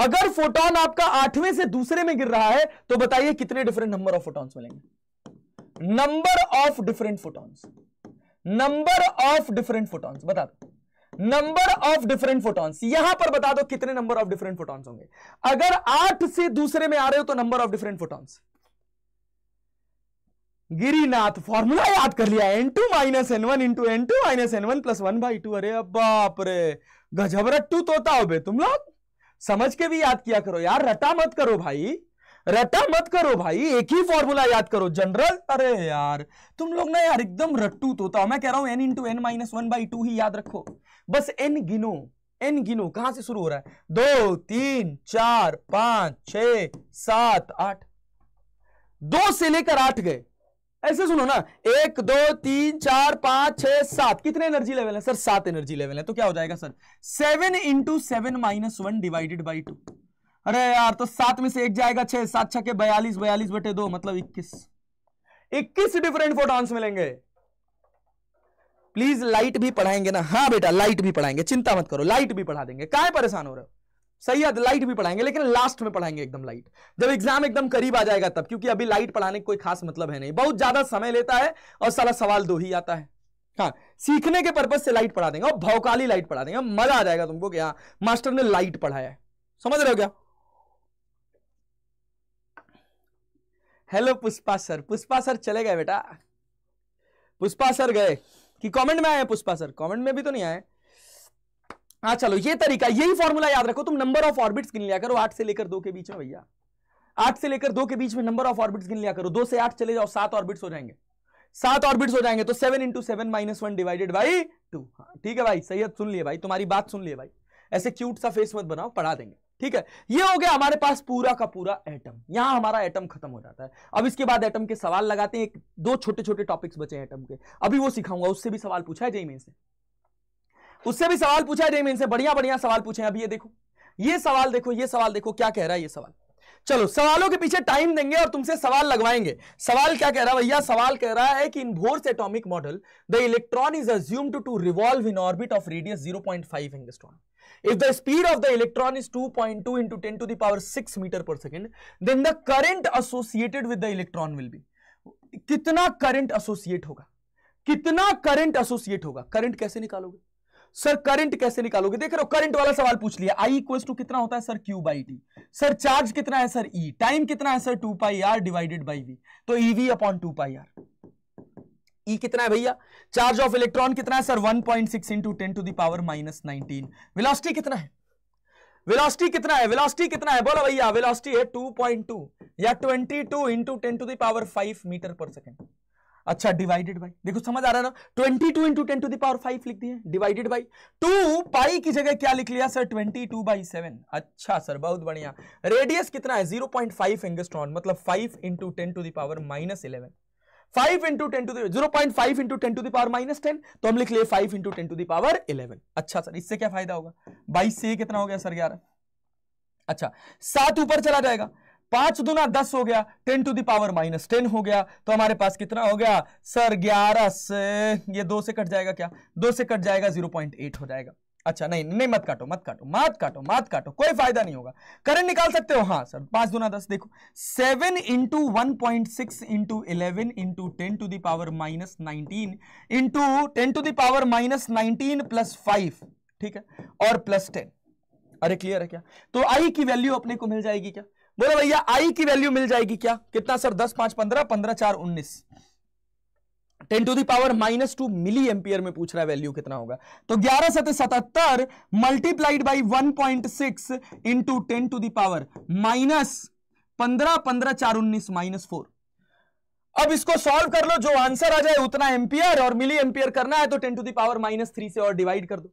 B: अगर फोटोन आपका आठवें से दूसरे में गिर रहा है तो बताइए कितने डिफरेंट नंबर ऑफ फोटॉन्स मिलेंगे number of different photons number of different photons बता दो नंबर ऑफ डिफरेंट फोटॉन्स यहां पर बता दो कितने नंबर ऑफ डिफरेंट फोटॉन्स होंगे अगर आठ से दूसरे में आ रहे हो तो number of different photons Girinath formula याद कर लिया n two minus n one into n two minus n one plus one by two अरे बाप रे टू तोता हो बे तुम लोग समझ के भी याद किया करो यार रटा मत करो भाई रटा मत करो भाई एक ही फॉर्मूला याद करो जनरल अरे यार तुम लोग ना यार एकदम रट्टू तो मैं कह रहा हूं n into n minus one by two ही याद रखो बस एन गिनो एन गिनो कहां से शुरू हो रहा है दो तीन चार पांच छ सात आठ दो से लेकर आठ गए ऐसे सुनो ना एक दो तीन चार पांच छह सात कितने एनर्जी लेवल है सर सात एनर्जी लेवल है तो क्या हो जाएगा sir seven into seven minus one divided by two अरे यार तो सात में से एक जाएगा छह सात छह के बयालीस बयालीस बटे दो मतलब इक्कीस इक्कीस डिफरेंट फोटॉन्स मिलेंगे प्लीज लाइट भी पढ़ाएंगे ना हाँ बेटा लाइट भी पढ़ाएंगे चिंता मत करो लाइट भी पढ़ा देंगे काय परेशान हो रहे हो सैयद लाइट भी पढ़ाएंगे लेकिन लास्ट में पढ़ाएंगे एकदम लाइट जब एग्जाम एकदम करीब आ जाएगा तब क्योंकि अभी लाइट पढ़ाने का कोई खास मतलब है नहीं बहुत ज्यादा समय लेता है और सारा सवाल दो ही आता है हाँ सीखने के पर्पज से लाइट पढ़ा देंगे और भौकाली लाइट पढ़ा देंगे मजा आ जाएगा तुमको क्या हाँ, मास्टर ने लाइट पढ़ाया है समझ रहे हो क्या hello Pushpa sir Pushpa sir चले गए बेटा पुष्पा सर गए कि कमेंट में आए पुष्पा सर कमेंट में भी तो नहीं आए हाँ चलो ये तरीका यही फॉर्मूला याद रखो तुम नंबर ऑफ ऑर्बिट्स गिन लिया करो आठ से लेकर दो के बीच में भैया आठ से लेकर दो के बीच में नंबर ऑफ ऑर्बिट्स गिन लिया करो दो से आठ चले जाओ सात ऑर्बिट्स हो जाएंगे सात ऑर्बिट्स हो जाएंगे तो seven into seven minus one divided by two ठीक है भाई सही सुन लिए भाई तुम्हारी बात सुन लिए भाई ऐसे क्यूट सा फेस मत बनाओ पढ़ा देंगे ठीक है ये हो गया हमारे पास पूरा का पूरा एटम यहां हमारा एटम खत्म हो जाता है अब इसके बाद एटम के सवाल लगाते हैं एक दो छोटे छोटे टॉपिक्स बचे हैं एटम के अभी वो सिखाऊंगा उससे भी सवाल पूछा है जय में से उससे भी सवाल पूछा है इनसे बढ़िया बढ़िया सवाल पूछे अभी ये देखो ये सवाल देखो ये सवाल देखो क्या कह रहा है ये सवाल चलो सवालों के पीछे टाइम देंगे और तुमसे सवाल लगवाएंगे सवाल क्या कह रहा है भैया सवाल कह रहा है कि in Bohr's atomic model the electron is assume to to revolve in orbit of radius 0.5 point angstrom if the speed of the electron is 2.2 two into ten to the power six metre per second then the current associated with the electron will be कितना current associate होगा कितना current associate होगा current कैसे निकालोगे sir current कैसे निकालोगे देख रहे हो करंट वाला सवाल पूछ लिया आई इक्वल टू कितना होता है sir q by t sir charge कितना है सर ई e. टाइम कितना है sir two pi r divided by v तो e v upon two pi r e e कितना है भैया चार्ज ऑफ इलेक्ट्रॉन कितना है sir one point six into ten to the power minus nineteen velocity कितना है वेलोसिटी कितना है वेलोसिटी कितना है बोलो भैया वेलोसिटी है 2.2 या 22 two into ten to the power five metre per second अच्छा डिवाइडेड बाई देखो समझ आ रहा है ना twenty two into ten to the power five लिख दिए डिवाइडेड बाई टू पाई की जगह क्या लिख लिया sir twenty two by seven अच्छा सर बहुत बढ़िया रेडियस कितना है जीरो पॉइंट फाइव एंगस्ट्रॉन मतलब five into ten to the power minus eleven five into ten to zero point five into ten to the power minus ten तो हम लिख लिए five into ten to the power eleven अच्छा sir इससे क्या फायदा होगा बाईस से कितना हो गया सर ग्यारह अच्छा सात ऊपर चला जाएगा पांच दुना दस हो गया ten to the power minus ten हो गया तो हमारे पास कितना हो गया सर ग्यारह से ये दो से कट जाएगा क्या दो से कट जाएगा जीरो पॉइंट एट हो जाएगा अच्छा नहीं नहीं मत काटो मत काटो मत काटो मत काटो कोई फायदा नहीं होगा करंट निकाल सकते हो हाँ सर पांच दुना दस देखो seven into one point six into eleven into ten to the power minus nineteen into ten to the power minus nineteen plus five ठीक है और प्लस टेन अरे क्लियर है क्या तो आई की वैल्यू अपने को मिल जाएगी क्या बोलो भैया आई की वैल्यू मिल जाएगी क्या कितना सर दस पांच पंद्रह पंद्रह चार उन्नीस ten to the power minus two milli ampere में पूछ रहा है वैल्यू कितना होगा तो ग्यारह सत सतहत्तर multiplied by one point six into ten to the power minus पंद्रह पंद्रह चार उन्नीस माइनस फोर अब इसको सॉल्व कर लो जो आंसर आ जाए उतना एम्पियर और मिली एम्पियर करना है तो ten to the power minus three से और डिवाइड कर दो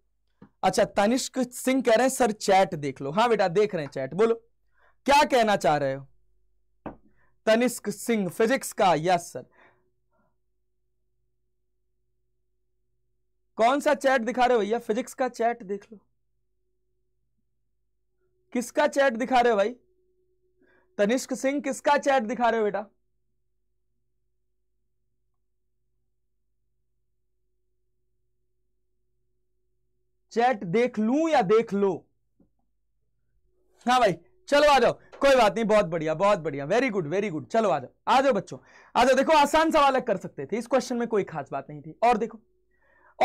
B: अच्छा तनिष्क सिंह कह रहे हैं सर चैट देख लो हाँ बेटा देख रहे हैं चैट बोलो क्या कहना चाह रहे हो तनिष्क सिंह फिजिक्स का यस सर कौन सा चैट दिखा रहे हो भैया फिजिक्स का चैट देख लो किसका चैट दिखा रहे हो भाई तनिष्क सिंह किसका चैट दिखा रहे हो बेटा चैट देख लू या देख लो हाँ भाई चलो आ जाओ कोई बात नहीं बहुत बढ़िया बहुत बढ़िया वेरी गुड वेरी गुड चलो आ जाओ आ जाओ बच्चों आ जाओ देखो आसान सवाल कर सकते थे इस क्वेश्चन में कोई खास बात नहीं थी और देखो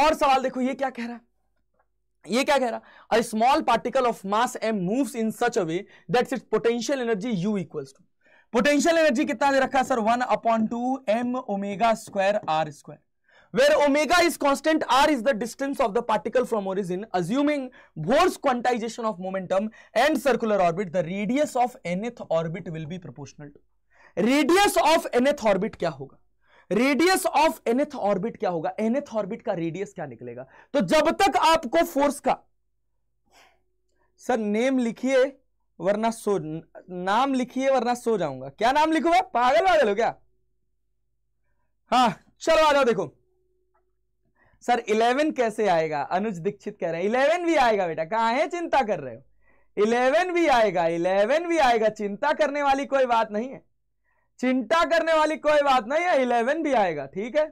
B: और सवाल देखो ये क्या कह रहा है ये क्या कह रहा a small particle of mass m moves in such a way that's its potential energy u equals to potential energy कितना दे रखा है sir one upon two m omega square are square where omega is constant r is the distance of the particle from origin assuming Bohr's quantization of momentum and circular orbit the radius of nth orbit will be proportional to radius of nth orbit kya hoga radius of nth orbit क्या होगा एनेथ orbit का radius क्या निकलेगा तो जब तक आपको force का सर नेम लिखिए वरना सो नाम लिखिए वरना सो जाऊंगा क्या नाम लिखूंगा पागल वागल हो क्या हाँ चलो आ जाओ देखो सर इलेवन कैसे आएगा अनुज दीक्षित कह रहे हैं इलेवन भी आएगा बेटा कहा है चिंता कर रहे हो इलेवन भी आएगा इलेवन भी आएगा चिंता करने वाली कोई बात नहीं है चिंता करने वाली कोई बात नहीं है इलेवन भी आएगा ठीक है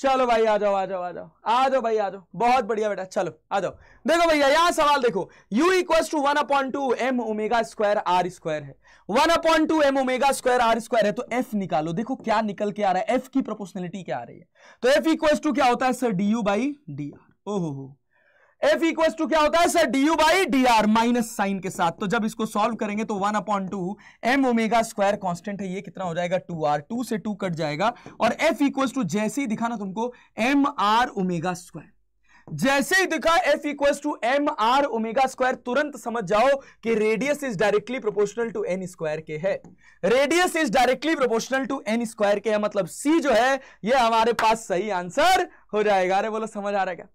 B: चलो भाई आ जाओ आ जाओ आ जाओ आ जाओ भाई आ जाओ बहुत बढ़िया बेटा चलो आ जाओ देखो भैया यहाँ सवाल देखो u equal to one upon two m omega square are square है one upon two m omega square are square है तो f निकालो देखो क्या निकल के आ रहा है f की प्रोपोर्शनलिटी क्या आ रही है तो f इक्वल टू क्या होता है sir d u by d r ओहो एफ इक्वल टू क्या होता है sir d u by d r minus sign के साथ तो जब इसको सॉल्व करेंगे तो one upon two m omega square constant है ये कितना हो जाएगा टू आर टू से टू कट जाएगा और एफ इक्वल टू जैसे ही दिखाना तुमको एम आर ओमेगा स्क्वायर जैसे ही दिखा f equal to m r omega square तुरंत समझ जाओ कि radius is directly proportional to n square के है radius is directly proportional to n square के है मतलब सी जो है ये हमारे पास सही आंसर हो जाएगा अरे बोलो समझ आ रहा है क्या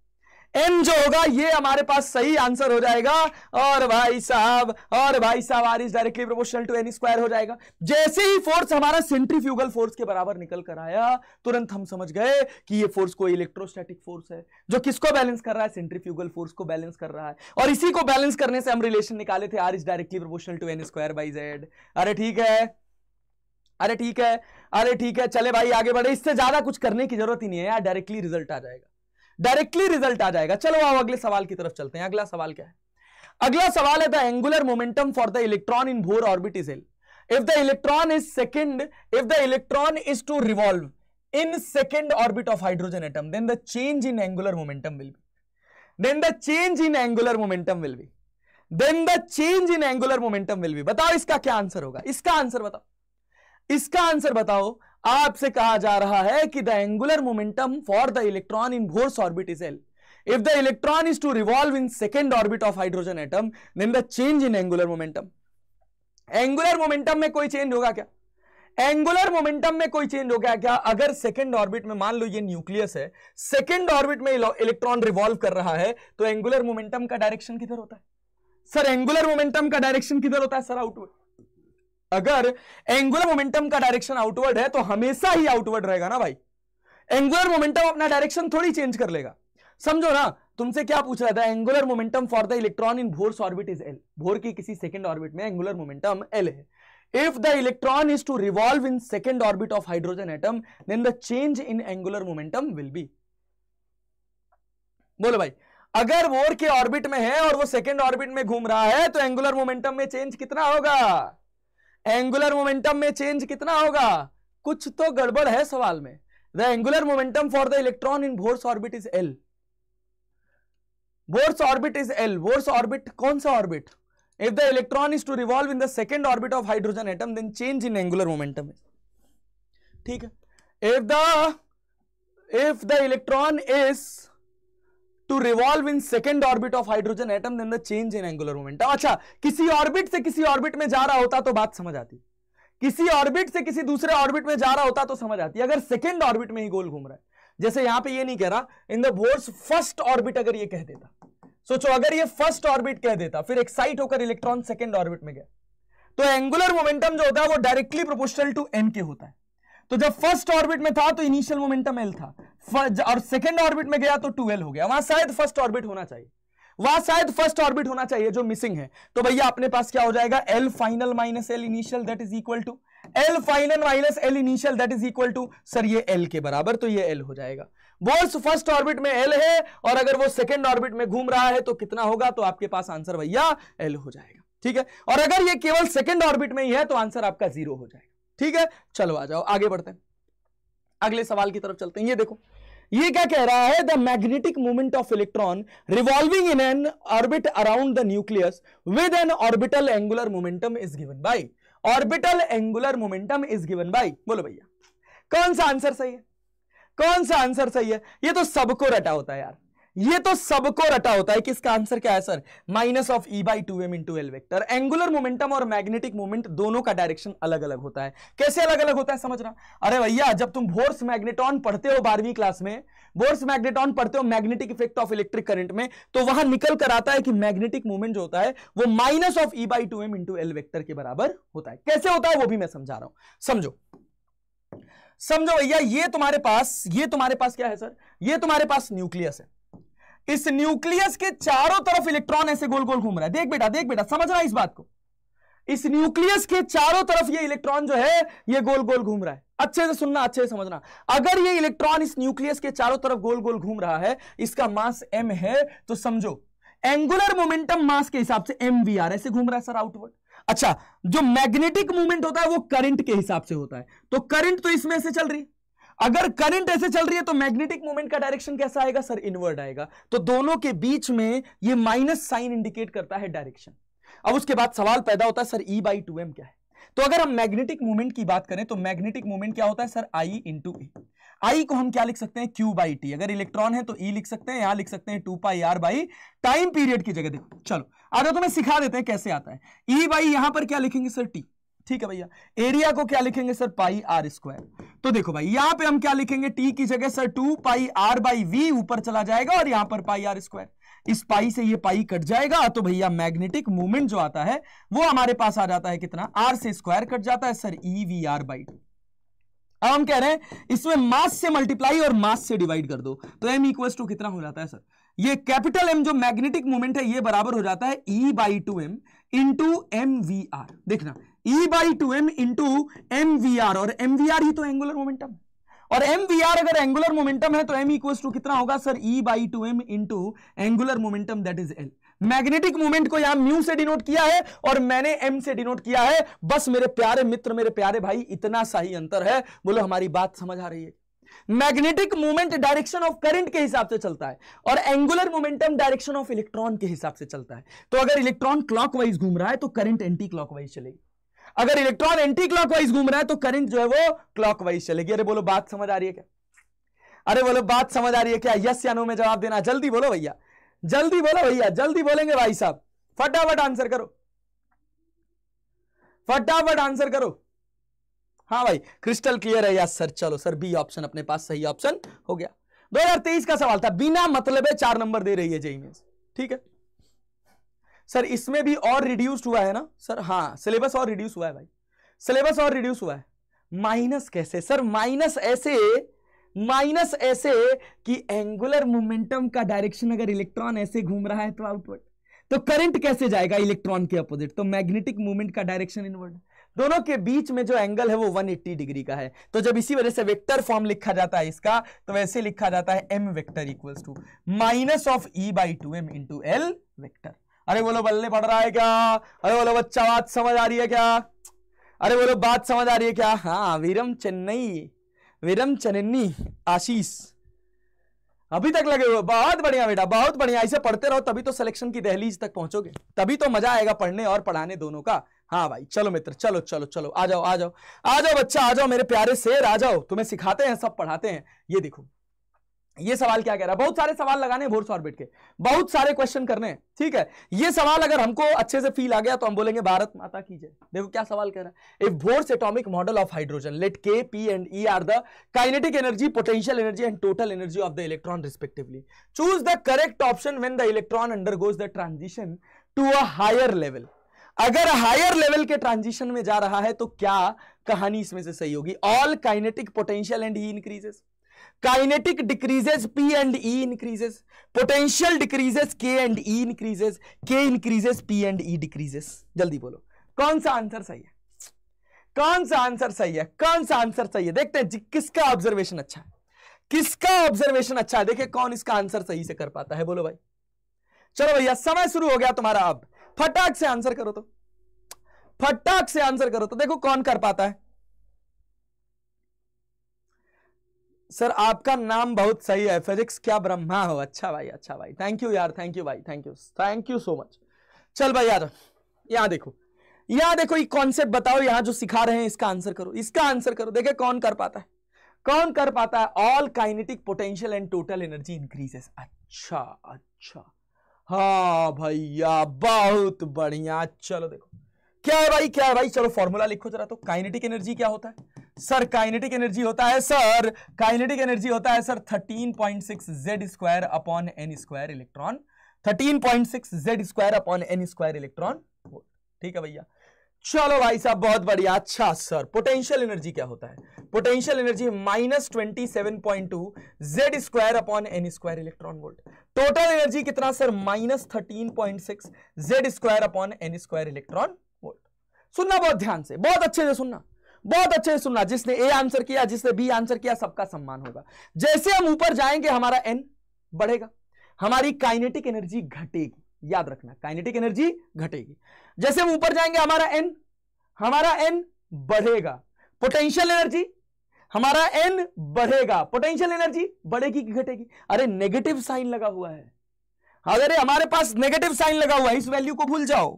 B: एम जो होगा ये हमारे पास सही आंसर हो जाएगा और भाई साहब और भाई साहब r is directly proportional to n square हो जाएगा जैसे ही फोर्स हमारा सेंट्रीफ्यूगल फोर्स के बराबर निकल कर आया तुरंत हम समझ गए कि ये फोर्स कोई इलेक्ट्रोस्टैटिक फोर्स है जो किसको बैलेंस कर रहा है सेंट्रीफ्यूगल फोर्स को बैलेंस कर रहा है और इसी को बैलेंस करने से हम रिलेशन निकाले थे r is directly proportional to n square by Z अरे ठीक है अरे ठीक है अरे ठीक है चले भाई आगे बढ़े इससे ज्यादा कुछ करने की जरूरत ही नहीं है यार डायरेक्टली रिजल्ट आ जाएगा डायरेक्टली रिजल्ट आ जाएगा चलो आओ अगले सवाल की तरफ चलते हैं अगला सवाल क्या है अगला सवाल है the angular momentum for the electron in Bohr orbit is l if the electron is second if the electron is to revolve in second orbit of hydrogen atom then the change in angular momentum will be then the change in angular momentum will be then the change in angular momentum will be बताओ इसका क्या answer होगा इसका answer बताओ इसका answer बताओ आपसे कहा जा रहा है कि the angular momentum for the electron in Bohr's orbit is l if the electron is to revolve in second orbit of hydrogen atom then the change in angular momentum angular momentum में कोई change होगा क्या angular momentum में कोई change हो गया क्या अगर सेकेंड ऑर्बिट में मान लो ये न्यूक्लियस है सेकेंड ऑर्बिट में इलेक्ट्रॉन रिवॉल्व कर रहा है तो एंगुलर मोमेंटम का डायरेक्शन किधर होता है सर एंगुलर मोमेंटम का डायरेक्शन किधर होता है सर आउटवर्ड अगर एंगुलर मोमेंटम का डायरेक्शन आउटवर्ड है तो हमेशा ही आउटवर्ड रहेगा ना भाई एंगुलर मोमेंटम अपना डायरेक्शन थोड़ी चेंज कर लेगा समझो ना तुमसे क्या पूछ रहा था angular momentum for the electron in Bohr orbit is l Bohr की किसी सेकंड ऑर्बिट में एंगुलर मोमेंटम एल है if the electron is to revolve in second orbit of hydrogen atom then the change in angular momentum will be बोलो भाई अगर वोर के orbit में है और वो सेकेंड ऑर्बिट में घूम रहा है तो एंगुलर मोमेंटम में चेंज कितना होगा एंगुलर मोमेंटम में चेंज कितना होगा कुछ तो गड़बड़ है सवाल में the angular momentum for the electron in Bohr's orbit is l Bohr's orbit is l Bohr's orbit कौन सा orbit if the electron is to revolve in the second orbit of hydrogen atom then change in angular momentum is ठीक है if the if the electron is to revolve in second orbit of hydrogen atom then the change in angular momentum acha kisi orbit se kisi orbit में ja raha hota to baat samajh aati किसी orbit से किसी दूसरे orbit में जा रहा होता तो समझ आती अगर सेकेंड ऑर्बिट में ही गोल घूम रहा है जैसे यहां पे ये नहीं कह रहा in the Bohr's first orbit अगर ये कह देता सोचो अगर ये फर्स्ट ऑर्बिट कह देता फिर एक्साइट होकर इलेक्ट्रॉन सेकेंड ऑर्बिट में गया तो एंगुलर मोमेंटम जो होता है वो डायरेक्टली प्रोपोर्शनल टू एन के होता है तो जब फर्स्ट ऑर्बिट में था तो इनिशियल मोमेंटम एल था और सेकेंड ऑर्बिट में गया तो टू हो गया वहां शायद फर्स्ट ऑर्बिट होना चाहिए वहां शायद फर्स्ट ऑर्बिट होना चाहिए जो मिसिंग है तो भैया अपने पास क्या हो जाएगा l final minus l initial that is equal to l final minus l initial that is equal to sir ये एल के बराबर तो ये एल हो जाएगा बोल्स फर्स्ट ऑर्बिट में एल है और अगर वो सेकेंड ऑर्बिट में घूम रहा है तो कितना होगा तो आपके पास आंसर भैया एल हो जाएगा ठीक है और अगर ये केवल सेकेंड ऑर्बिट में ही है तो आंसर आपका जीरो हो जाएगा ठीक है चलो आ जाओ आगे बढ़ते हैं अगले सवाल की तरफ चलते हैं ये देखो ये क्या कह रहा है the magnetic movement of electron revolving in an orbit around the nucleus with an orbital angular momentum is given by orbital angular momentum is given by बोलो भैया कौन सा आंसर सही है कौन सा आंसर सही है ये तो सबको रटा होता है यार ये तो सबको रटा होता है कि इसका आंसर क्या है sir minus of e by two M into l vector angular momentum और मैग्नेटिक मोमेंट दोनों का डायरेक्शन अलग अलग होता है कैसे अलग अलग होता है समझना अरे भैया जब तुम भोर्स मैग्नेटॉन पढ़ते हो बारहवीं क्लास में बोर्स मैग्नेटॉन पढ़ते हो magnetic effect of electric current में तो वहां निकल कर आता है कि मैग्नेटिक मोमेंट जो होता है वो minus of e by two M into l vector के बराबर होता है कैसे होता है वो भी मैं समझा रहा हूं समझो समझो भैया ये तुम्हारे पास ये तुम्हारे पास क्या है सर ये तुम्हारे पास न्यूक्लियस है इस न्यूक्लियस के चारों तरफ इलेक्ट्रॉन ऐसे गोल गोल घूम रहा है देख बेटा देख बेटा समझ रहा है इस बात को इस न्यूक्लियस के चारों तरफ ये इलेक्ट्रॉन जो है ये गोल गोल घूम रहा है अच्छे से सुनना अच्छे से समझना अगर ये इलेक्ट्रॉन इस न्यूक्लियस के चारों तरफ गोल गोल घूम रहा है इसका मास एम है तो समझो एंगुलर मोमेंटम मास के हिसाब से एम वी आर ऐसे घूम रहा है सर आउटवर्ड अच्छा जो मैग्नेटिक मूवमेंट होता है वो करंट के हिसाब से होता है तो करंट तो इसमें से चल रही है अगर करंट ऐसे चल रही है तो मैग्नेटिक मोमेंट का डायरेक्शन कैसा आएगा सर इनवर्ड आएगा तो दोनों के बीच में ये माइनस साइन इंडिकेट करता है डायरेक्शन अब उसके बाद सवाल पैदा होता है sir E by two m क्या है तो अगर हम मैग्नेटिक मोमेंट की बात करें तो मैग्नेटिक मोमेंट क्या होता है सर आई इंटू ई आई को हम क्या लिख सकते हैं क्यू बाई टी अगर इलेक्ट्रॉन है तो ई e लिख सकते हैं यहां लिख सकते हैं two pi are by time period की जगह देखो चलो आधा तो मैं सिखा देते हैं कैसे आता है ई e बाई यहां पर क्या लिखेंगे सर टी ठीक है भैया एरिया को क्या लिखेंगे सर पाई आर स्क्वायर तो देखो भाई यहां पे हम क्या लिखेंगे टी की जगह sir two pi are by v ऊपर चला जाएगा और यहां पर पाई आर स्क्वायर इस पाई से ये पाई कट जाएगा तो भैया मैग्नेटिक मूवमेंट जो आता है वो हमारे पास आ जाता है कितना आर से स्क्वायर कट जाता है sir e v r by two अब हम कह रहे हैं इसमें मास से मल्टीप्लाई और मास से डिवाइड कर दो तो एम इक्वल टू कितना हो जाता है सर ये कैपिटल एम जो मैग्नेटिक मूवमेंट है ये बराबर हो जाता है ई by two M into m we r देखना e by two M into m we r और एम वी आर ही तो एंगुलर
C: मोमेंटम और एम वी आर अगर
B: एंगुलर मोमेंटम है तो एम इक्वल टू कितना होगा sir E by two M into angular momentum that is l magnetic moment को यहां म्यू से डिनोट किया है और मैंने एम से डिनोट किया है बस मेरे प्यारे मित्र मेरे प्यारे भाई इतना सा ही अंतर है बोलो हमारी बात समझ आ रही है magnetic moment direction of current के हिसाब से चलता है और angular momentum direction of electron के हिसाब से चलता है तो अगर इलेक्ट्रॉन क्लॉकवाइज घूम रहा है तो करंट एंटी क्लॉकवाइज चलेगी अगर इलेक्ट्रॉन एंटी क्लॉकवाइज घूम रहा है तो करंट जो है वो क्लॉकवाइज चलेगी अरे बोलो बात समझ आ रही है क्या अरे बोलो बात समझ आ रही है क्या यस या नो में जवाब देना जल्दी बोलो भैया जल्दी बोलो भैया जल्दी बोलेंगे भाई साहब फटाफट आंसर करो फटाफट आंसर करो हाँ भाई क्रिस्टल क्लियर है यार सर चलो सर बी ऑप्शन अपने पास सही ऑप्शन हो गया 2023 का सवाल था बिना मतलब चार नंबर दे रही है जेई में ठीक है सर इसमें भी और रिड्यूस्ड हुआ है ना सर हाँ सिलेबस और रिड्यूस हुआ है भाई सिलेबस और रिड्यूस हुआ है माइनस कैसे सर माइनस ऐसे माइनस ऐसे कि एंगुलर मोमेंटम का डायरेक्शन अगर इलेक्ट्रॉन ऐसे घूम रहा है तो आउटवर्ड तो करंट कैसे जाएगा इलेक्ट्रॉन के अपोजिट तो मैग्नेटिक मूवमेंट का डायरेक्शन इनवर्ड दोनों के बीच में जो एंगल है वो 180 डिग्री का है तो जब इसी वजह से वेक्टर फॉर्म लिखा जाता है इसका तो वैसे लिखा जाता है m vector equals to minus of e by two M into l vector अरे बोलो बल्ले पढ़ रहा है क्या अरे बोलो बच्चा बात समझ आ रही है क्या अरे बोलो बात समझ आ रही है क्या हाँ वीरम चेन्नई वीरम चेन्नी आशीष अभी तक लगे हुए बहुत बढ़िया बेटा बहुत बढ़िया ऐसे पढ़ते रहो तभी तो सिलेक्शन की दहलीज तक पहुंचोगे तभी तो मजा आएगा पढ़ने और पढ़ाने दोनों का हाँ भाई चलो मित्र चलो चलो चलो आ जाओ आ जाओ आ जाओ बच्चा आ जाओ मेरे प्यारे शेर आ जाओ तुम्हें सिखाते हैं सब पढ़ाते हैं ये देखो ये सवाल क्या कह रहा है बहुत सारे सवाल लगाने बोर्स ऑर्बिट के बहुत सारे क्वेश्चन करने हैं ठीक है ये सवाल अगर हमको अच्छे से फील आ गया तो हम बोलेंगे भारत माता की जय देखो क्या सवाल कह रहा है if Bohr's atomic model of hydrogen let k p and e are the kinetic energy potential energy and total energy of the electron respectively choose the correct option when the electron undergoes the transition to a higher level अगर higher level के transition में जा रहा है तो क्या कहानी इसमें से सही होगी ऑल काइनेटिक पोटेंशियल एंड ही increases kinetic decreases p and e increases potential decreases k and e increases k increases p and e decreases जल्दी बोलो कौन सा आंसर सही है कौन सा आंसर सही है कौन सा आंसर सही है देखते हैं जी किसका ऑब्जर्वेशन अच्छा है किसका ऑब्जर्वेशन अच्छा है देखिए कौन इसका आंसर सही से कर पाता है बोलो भाई चलो भैया समय शुरू हो गया तुम्हारा अब फटाक से आंसर करो तो फटाक से आंसर करो तो देखो कौन कर पाता है सर आपका नाम बहुत सही है फिजिक्स क्या ब्रह्मा हो अच्छा भाई अच्छा भाई थैंक यू यार थैंक यू भाई thank you thank you so much चल भाई यार यहाँ देखो यहाँ देखो ये कॉन्सेप्ट बताओ यहाँ जो सिखा रहे हैं इसका आंसर करो इसका आंसर करो देखे कौन कर पाता है कौन कर पाता है all kinetic potential and total energy increases अच्छा अच्छा हाँ भैया बहुत बढ़िया चलो देखो क्या है भाई क्या है भाई चलो फॉर्मूला लिखो जरा तो काइनेटिक एनर्जी क्या होता है सर काइनेटिक एनर्जी होता है सर काइनेटिक एनर्जी होता है sir 13.6 point six Z square upon N square electron 13.6 point six Z square upon N square electron ठीक है भैया चलो भाई साहब बहुत बढ़िया अच्छा सर पोटेंशियल एनर्जी क्या होता है potential energy minus twenty seven point two Z square upon N square electron volt total energy कितना sir minus thirteen point six Z square upon N square electron volt सुनना बहुत ध्यान से बहुत अच्छे से सुनना बहुत अच्छे से सुनना जिसने ए आंसर किया जिसने बी आंसर किया सबका सम्मान होगा जैसे हम ऊपर जाएंगे हमारा एन बढ़ेगा हमारी काइनेटिक एनर्जी घटेगी याद रखना काइनेटिक एनर्जी घटेगी जैसे हम ऊपर जाएंगे हमारा एन हमारा एन बढ़ेगा पोटेंशियल एनर्जी हमारा एन बढ़ेगा पोटेंशियल एनर्जी बढ़ेगी कि घटेगी अरे नेगेटिव साइन लगा हुआ है अरे हमारे पास नेगेटिव साइन लगा हुआ है इस वैल्यू को भूल जाओ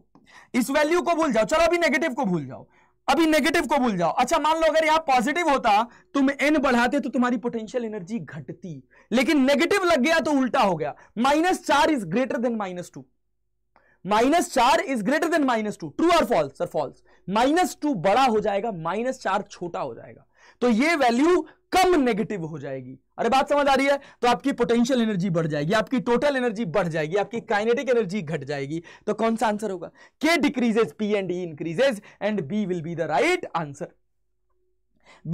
B: इस वैल्यू को भूल जाओ चलो अभी नेगेटिव को भूल जाओ अभी नेगेटिव को भूल जाओ अच्छा मान लो अगर यहां पॉजिटिव होता तुम एन बढ़ाते तो तुम्हारी पोटेंशियल एनर्जी घटती लेकिन नेगेटिव लग गया तो उल्टा हो गया माइनस चार is greater than minus two minus चार is greater than minus two true और false sir false minus two बड़ा हो जाएगा माइनस चार छोटा हो जाएगा तो ये वैल्यू कम नेगेटिव हो जाएगी अरे बात समझ आ रही है तो आपकी पोटेंशियल एनर्जी बढ़ जाएगी आपकी टोटल एनर्जी बढ़ जाएगी आपकी काइनेटिक एनर्जी घट जाएगी तो कौन सा आंसर होगा के decreases P and E increases and B will be the right answer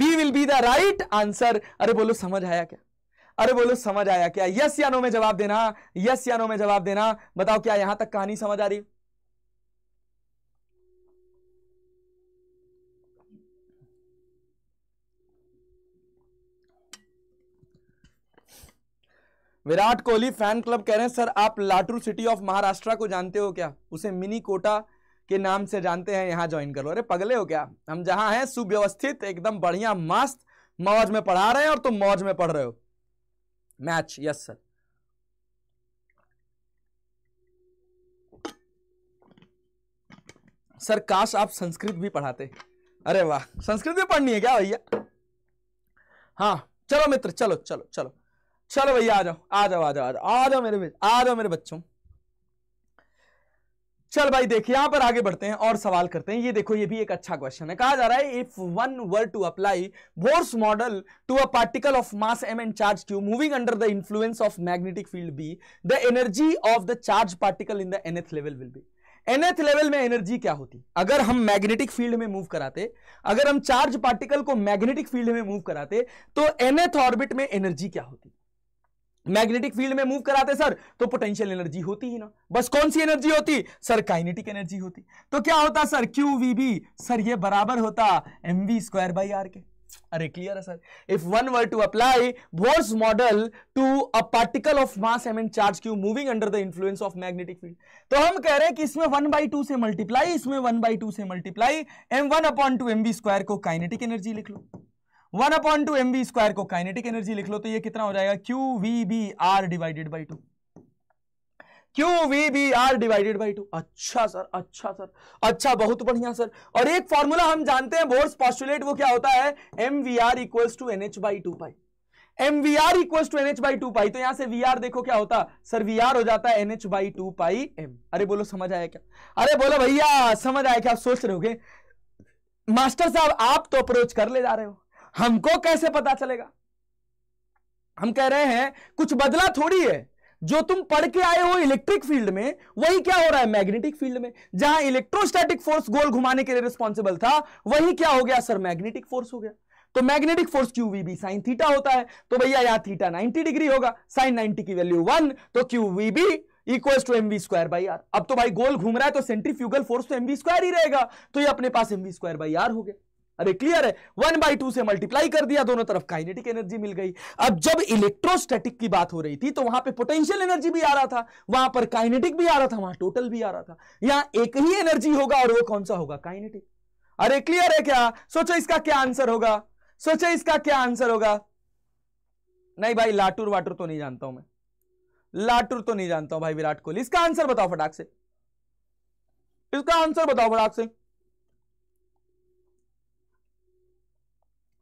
B: B will be the right answer अरे बोलो समझ आया क्या अरे बोलो समझ आया क्या यस या नो में जवाब देना यस या नो में जवाब देना बताओ क्या यहां तक कहानी समझ आ रही है विराट कोहली फैन क्लब कह रहे हैं सर आप लाटू सिटी ऑफ महाराष्ट्र को जानते हो क्या उसे मिनी कोटा के नाम से जानते हैं यहाँ ज्वाइन करो अरे पगले हो क्या हम जहाँ हैं सुव्यवस्थित एकदम बढ़िया मस्त मौज में पढ़ा रहे हैं और तुम मौज में पढ़ रहे हो मैच यस सर सर काश आप संस्कृत भी पढ़ाते अरे वाह संस्कृत भी पढ़नी है क्या भैया हाँ चलो मित्र चलो चलो चलो चलो भैया आ जाओ आ जाओ आ जाओ आ जाओ आ जाओ मेरे आ जाओ मेरे बच्चों चल भाई देखिए यहां पर आगे बढ़ते हैं और सवाल करते हैं ये देखो ये भी एक अच्छा क्वेश्चन है कहा जा रहा है if one were to apply Bohr's model to a particle of mass M and charge Q moving under the influence of magnetic field B the energy of the charge particle in the nth level will be nth level में energy क्या होती अगर हम magnetic field में move कराते अगर हम charge particle को मैग्नेटिक फील्ड में मूव कराते तो एनएथ ऑर्बिट में एनर्जी क्या होती मैग्नेटिक फील्ड में मूव कराते सर तो पोटेंशियल एनर्जी होती ही ना बस कौन सी एनर्जी होती सर काइनेटिक एनर्जी होती तो क्या होता sir Q V B sir ये बराबर होता M V square by R के अरे क्लियर है sir if one were to apply Bohr's model to a particle of mass M and charge Q moving under the influence of magnetic field तो हम कह रहे हैं कि इसमें वन बाई टू से मल्टीप्लाई इसमें वन बाई टू से multiply M one upon two M B square को काइनेटिक एनर्जी लिख लो one upon two M V square को काइनेटिक एनर्जी लिख लो तो ये कितना हो जाएगा Q V B R divided by two Q V B R divided by two अच्छा सर अच्छा सर अच्छा बहुत बढ़िया सर और एक फॉर्मूला हम जानते हैं बोर्स पॉस्टुलेट वो क्या होता है M we R equals to N H by two pi M we R equals to N H by two pi तो यहां से वी आर देखो क्या होता सर वी आर हो जाता है N H by two pi M अरे बोलो समझ आया क्या अरे बोलो भैया समझ आया क्या आप सोच रहे हो मास्टर साहब आप तो अप्रोच कर ले जा रहे हो हमको कैसे पता चलेगा हम कह रहे हैं कुछ बदला थोड़ी है जो तुम पढ़ के आए हो इलेक्ट्रिक फील्ड में वही क्या हो रहा है मैग्नेटिक फील्ड में जहां इलेक्ट्रोस्टैटिक फोर्स गोल घुमाने के लिए रिस्पॉन्सिबल था वही क्या हो गया सर मैग्नेटिक फोर्स हो गया तो magnetic force Q V B sine theta होता है तो भैया यहां थीटा 90 डिग्री होगा साइन 90 की वैल्यू वन तो Q V B equal to V square by R अब तो भाई गोल घूम रहा है तो सेंट्रीफ्यूगल फोर्स तो वी स्क्वायर ही रहेगा तो ये अपने पास M V square by R हो गया अरे क्लियर है वन बाई टू से मल्टीप्लाई कर दिया दोनों तरफ काइनेटिक एनर्जी मिल गई अब जब इलेक्ट्रोस्टैटिक की बात हो रही थी तो वहां पे पोटेंशियल एनर्जी भी आ रहा था वहां पर काइनेटिक भी आ रहा था वहां टोटल भी आ रहा था यहां एक ही एनर्जी होगा और वो कौन सा होगा काइनेटिक अरे क्लियर है क्या सोचो इसका क्या आंसर होगा सोचो इसका क्या आंसर होगा नहीं भाई लाटूर वाटूर तो नहीं जानता हूं मैं लाटूर तो नहीं जानता हूं भाई विराट कोहली इसका आंसर बताओ फटाक से इसका आंसर बताओ फटाक से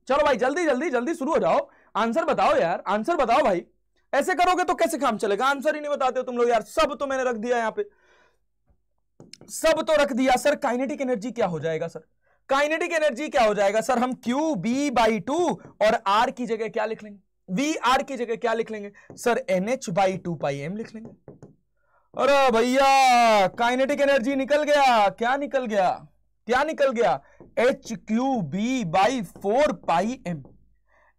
B: चलो भाई जल्दी जल्दी जल्दी शुरू हो जाओ आंसर बताओ यार आंसर बताओ भाई ऐसे करोगे तो कैसे काम चलेगा आंसर ही नहीं बताते हो तुम लोग यार सब तो मैंने रख दिया यहाँ पे सब तो रख दिया सर काइनेटिक एनर्जी क्या हो जाएगा सर काइनेटिक एनर्जी क्या हो जाएगा सर हम क्यू बी बाई टू और आर की जगह क्या लिख लेंगे वी आर की जगह क्या लिख लेंगे sir N H by two pi M लिख लेंगे अरे भैया काइनेटिक एनर्जी निकल गया क्या निकल गया क्या निकल गया H Q B by four pi M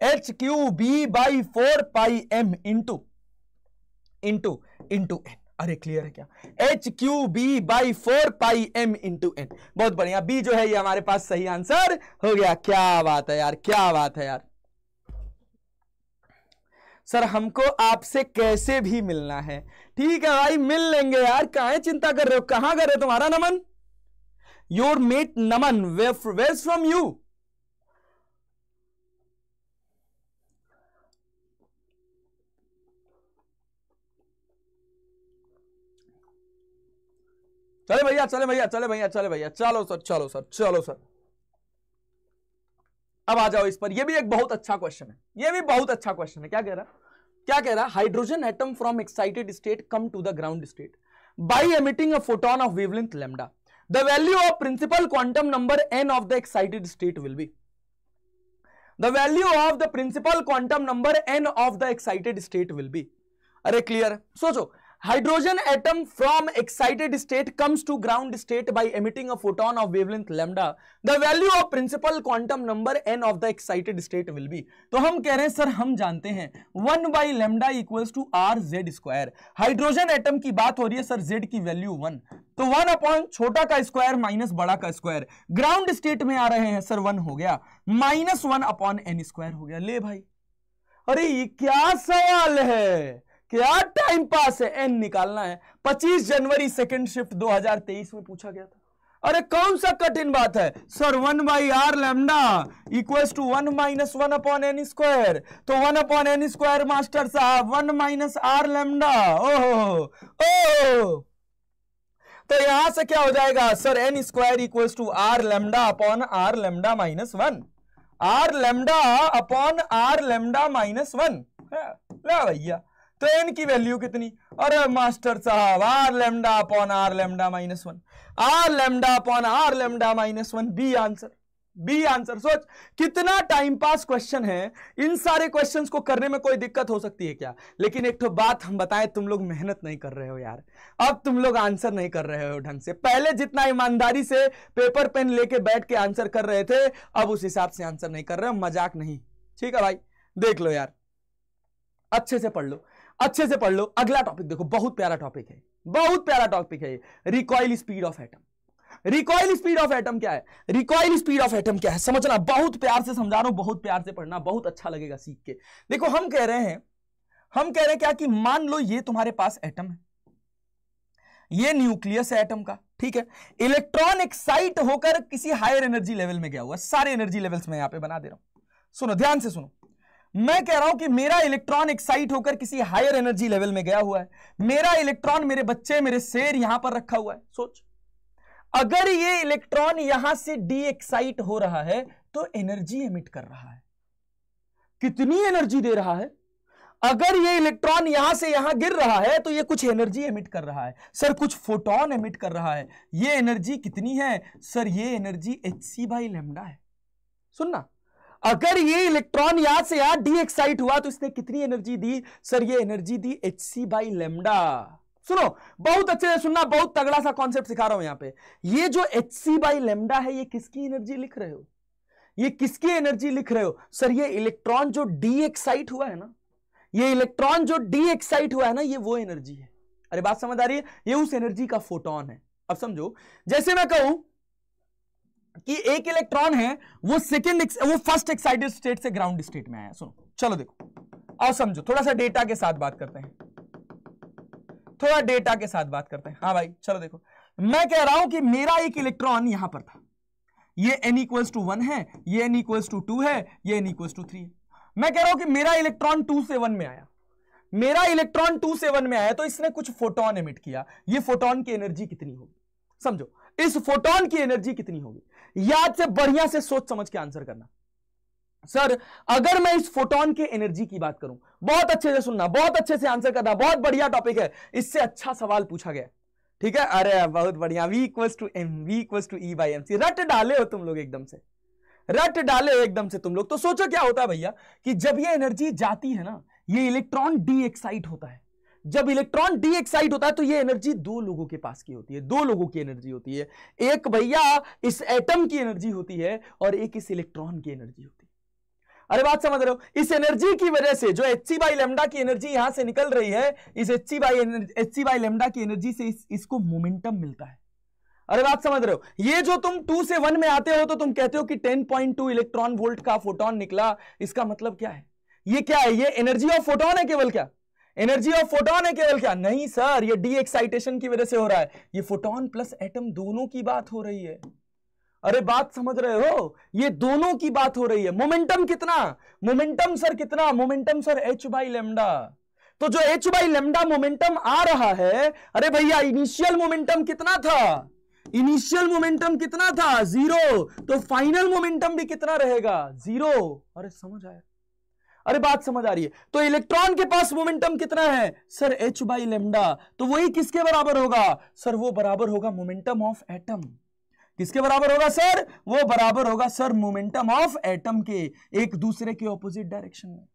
B: H Q B by four pi M into into into N अरे क्लियर है क्या H Q B by four pi M into N बहुत बढ़िया बी जो है ये हमारे पास सही आंसर हो गया क्या बात है यार क्या बात है यार सर हमको आपसे कैसे भी मिलना है ठीक है भाई मिल लेंगे यार कहा चिंता कर रहे हो कहां कर हो तुम्हारा Naman your mate Naman where, from you चले भैया चले भैया चले भैया चले भैया चलो सर चलो सर चलो सर अब आ जाओ इस पर ये भी एक बहुत अच्छा क्वेश्चन है ये भी बहुत अच्छा क्वेश्चन है क्या कह रहा क्या कह रहा hydrogen atom from excited state come to the ground state by emitting a photon of wavelength lambda the value of principal quantum number N of the excited state will be the value of the principal quantum number N of the excited state will be अरे clear सोचो hydrogen atom from excited state comes to ground state by emitting a photon of wavelength lambda the value of principal quantum number N of the excited state will be तो हम कह रहे हैं sir हम जानते हैं one by lambda equals to R Z square hydrogen atom की बात हो रही है सर जेड की वैल्यू वन तो वन अपॉन छोटा का स्क्वायर माइनस बड़ा का स्क्वायर ग्राउंड स्टेट में आ रहे हैं सर वन हो गया minus one upon N square हो गया ले भाई अरे ये क्या सवाल है क्या टाइम पास है एन निकालना है 25 जनवरी सेकंड शिफ्ट 2023 में पूछा गया था अरे कौन सा कठिन बात है sir one by R lambda equal to one minus one upon N square तो one upon N square master साहब वन माइनस आर लेमडा ओहो ओ तो यहां से क्या हो जाएगा sir N square equal to R lambda upon R lambda minus one R lambda upon R lambda minus one भैया तो एन की वैल्यू कितनी अरे मास्टर साहब R lambda upon R lambda minus one R lambda upon R lambda minus one B answer B answer सोच कितना time pass question है इन सारे क्वेश्चंस को करने में कोई दिक्कत हो सकती है क्या लेकिन एक तो बात हम बताएं तुम लोग मेहनत नहीं कर रहे हो यार अब तुम लोग आंसर नहीं कर रहे हो ढंग से पहले जितना ईमानदारी से पेपर पेन लेके बैठ के आंसर कर रहे थे अब उस हिसाब से आंसर नहीं कर रहे हो मजाक नहीं ठीक है भाई देख लो यार अच्छे से पढ़ लो अच्छे से पढ़ लो अगला टॉपिक देखो बहुत प्यारा टॉपिक है बहुत प्यारा टॉपिक है recoil speed of atom recoil speed of atom क्या है रिकॉयल स्पीड ऑफ एटम क्या है समझना बहुत प्यार से समझा रहा हूं बहुत प्यार से पढ़ना बहुत अच्छा लगेगा सीख के देखो हम कह रहे हैं हम कह रहे हैं क्या कि मान लो ये तुम्हारे पास एटम है ये न्यूक्लियस है एटम का ठीक है इलेक्ट्रॉन एक्साइट होकर किसी हायर एनर्जी लेवल में गया हुआ सारे एनर्जी लेवल्स में यहां पे बना दे रहा हूं सुनो ध्यान से सुनो मैं कह रहा हूं कि मेरा इलेक्ट्रॉन एक्साइट होकर किसी हायर एनर्जी लेवल में गया हुआ है मेरा इलेक्ट्रॉन मेरे बच्चे मेरे शेर यहां पर रखा हुआ है सोच अगर ये इलेक्ट्रॉन यहां से डी एक्साइट हो रहा है तो एनर्जी एमिट कर रहा है कितनी एनर्जी दे रहा है अगर ये इलेक्ट्रॉन यहां से यहां गिर रहा है तो ये कुछ एनर्जी एमिट कर रहा है सर कुछ फोटोन एमिट कर रहा है ये एनर्जी कितनी है सर ये energy H C by lambda है सुनना अगर ये इलेक्ट्रॉन यहां से यहां डी एक्साइट हुआ तो इसने कितनी एनर्जी दी सर ये एनर्जी दी एच सी बाई लेमडा सुनो बहुत अच्छे से सुनना बहुत तगड़ा सा कॉन्सेप्ट सिखा रहा हूं यहां पे ये जो एच सी बाई लेमडा है ये किसकी एनर्जी लिख रहे हो ये किसकी एनर्जी लिख रहे हो सर ये इलेक्ट्रॉन जो डी एक्साइट हुआ है ना ये इलेक्ट्रॉन जो डी एक्साइट हुआ है ना ये वो एनर्जी है अरे बात समझ आ रही है ये उस एनर्जी का फोटोन है अब समझो जैसे मैं कहूं कि एक इलेक्ट्रॉन है वो सेकेंड वो फर्स्ट एक्साइटेड स्टेट से ग्राउंड स्टेट में आया सुनो चलो देखो और समझो थोड़ा सा डेटा के साथ बात करते हैं थोड़ा डेटा के साथ बात करते हैं हाँ भाई चलो देखो मैं कह रहा हूं कि मेरा एक इलेक्ट्रॉन यहां पर था ये एन इक्वल्स टू वन है ये एन इक्वल्स टू टू है ये एन इक्वल्स टू थ्री है मैं कह रहा हूं कि मेरा इलेक्ट्रॉन टू से वन में आया मेरा इलेक्ट्रॉन टू से वन में आया तो इसने कुछ फोटोन एमिट किया ये फोटोन की एनर्जी कितनी होगी समझो इस फोटोन की एनर्जी कितनी होगी याद से बढ़िया से सोच समझ के आंसर करना सर अगर मैं इस फोटोन के एनर्जी की बात करूं बहुत अच्छे से सुनना बहुत अच्छे से आंसर करना बहुत बढ़िया टॉपिक है इससे अच्छा सवाल पूछा गया ठीक है अरे बहुत बढ़िया V equals to M V equals to E by M C रट डाले हो तुम लोग एकदम से रट डाले हो एकदम से तुम लोग तो सोचो क्या होता है भैया कि जब ये एनर्जी जाती है ना ये इलेक्ट्रॉन डी एक्साइट होता है जब इलेक्ट्रॉन डी एक्साइड होता है तो ये एनर्जी दो लोगों के पास की होती है दो लोगों की एनर्जी होती है एक भैया इस एटम की एनर्जी होती है और एक इस इलेक्ट्रॉन की एनर्जी होती है अरे बात समझ रहे हो इस एनर्जी की वजह से जो एच सी बाई लेमडा की एनर्जी यहां से निकल रही है इस H C by H C by lambda की एनर्जी से इस, इसको मोमेंटम मिलता है अरे बात समझ रहे हो ये जो तुम टू से वन में आते हो तो तुम कहते हो कि ten point two electron volt का फोटोन निकला इसका मतलब क्या है ये क्या है ये एनर्जी ऑफ फोटोन है केवल क्या एनर्जी ऑफ फोटोन है केवल क्या नहीं सर ये डी एक्साइटेशन की वजह से हो रहा है ये फोटोन प्लस एटम दोनों की बात हो रही है अरे बात समझ रहे हो ये दोनों की बात हो रही है मोमेंटम कितना मोमेंटम सर कितना momentum sir H by lambda तो जो एच बाई लेमडा मोमेंटम आ रहा है अरे भैया इनिशियल मोमेंटम कितना था इनिशियल मोमेंटम कितना था जीरो तो फाइनल मोमेंटम भी कितना रहेगा जीरो अरे समझ आया अरे बात समझ आ रही है तो इलेक्ट्रॉन के पास मोमेंटम कितना है सर एच बाई लेमडा तो वही किसके बराबर होगा सर वो बराबर होगा मोमेंटम ऑफ एटम किसके बराबर होगा सर वो बराबर होगा सर मोमेंटम ऑफ एटम के एक दूसरे के ऑपोजिट डायरेक्शन में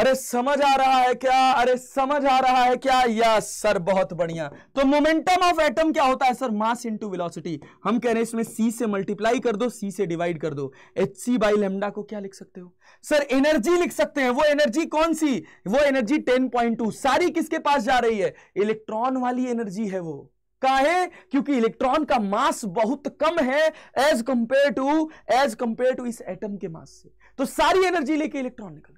B: अरे समझ आ रहा है क्या अरे समझ आ रहा है क्या यस सर बहुत बढ़िया तो मोमेंटम ऑफ एटम क्या होता है सर मास इनटू वेलोसिटी हम कह रहे हैं इसमें सी से मल्टीप्लाई कर दो सी से डिवाइड कर दो एच सी बाई लेमडा को क्या लिख सकते हो सर एनर्जी लिख सकते हैं वो एनर्जी कौन सी वो एनर्जी टेन पॉइंट टू सारी किसके पास जा रही है इलेक्ट्रॉन वाली एनर्जी है वो है क्योंकि इलेक्ट्रॉन का मास बहुत कम है as compare to as compare to इस एटम के मास से तो सारी एनर्जी लेके इलेक्ट्रॉन निकल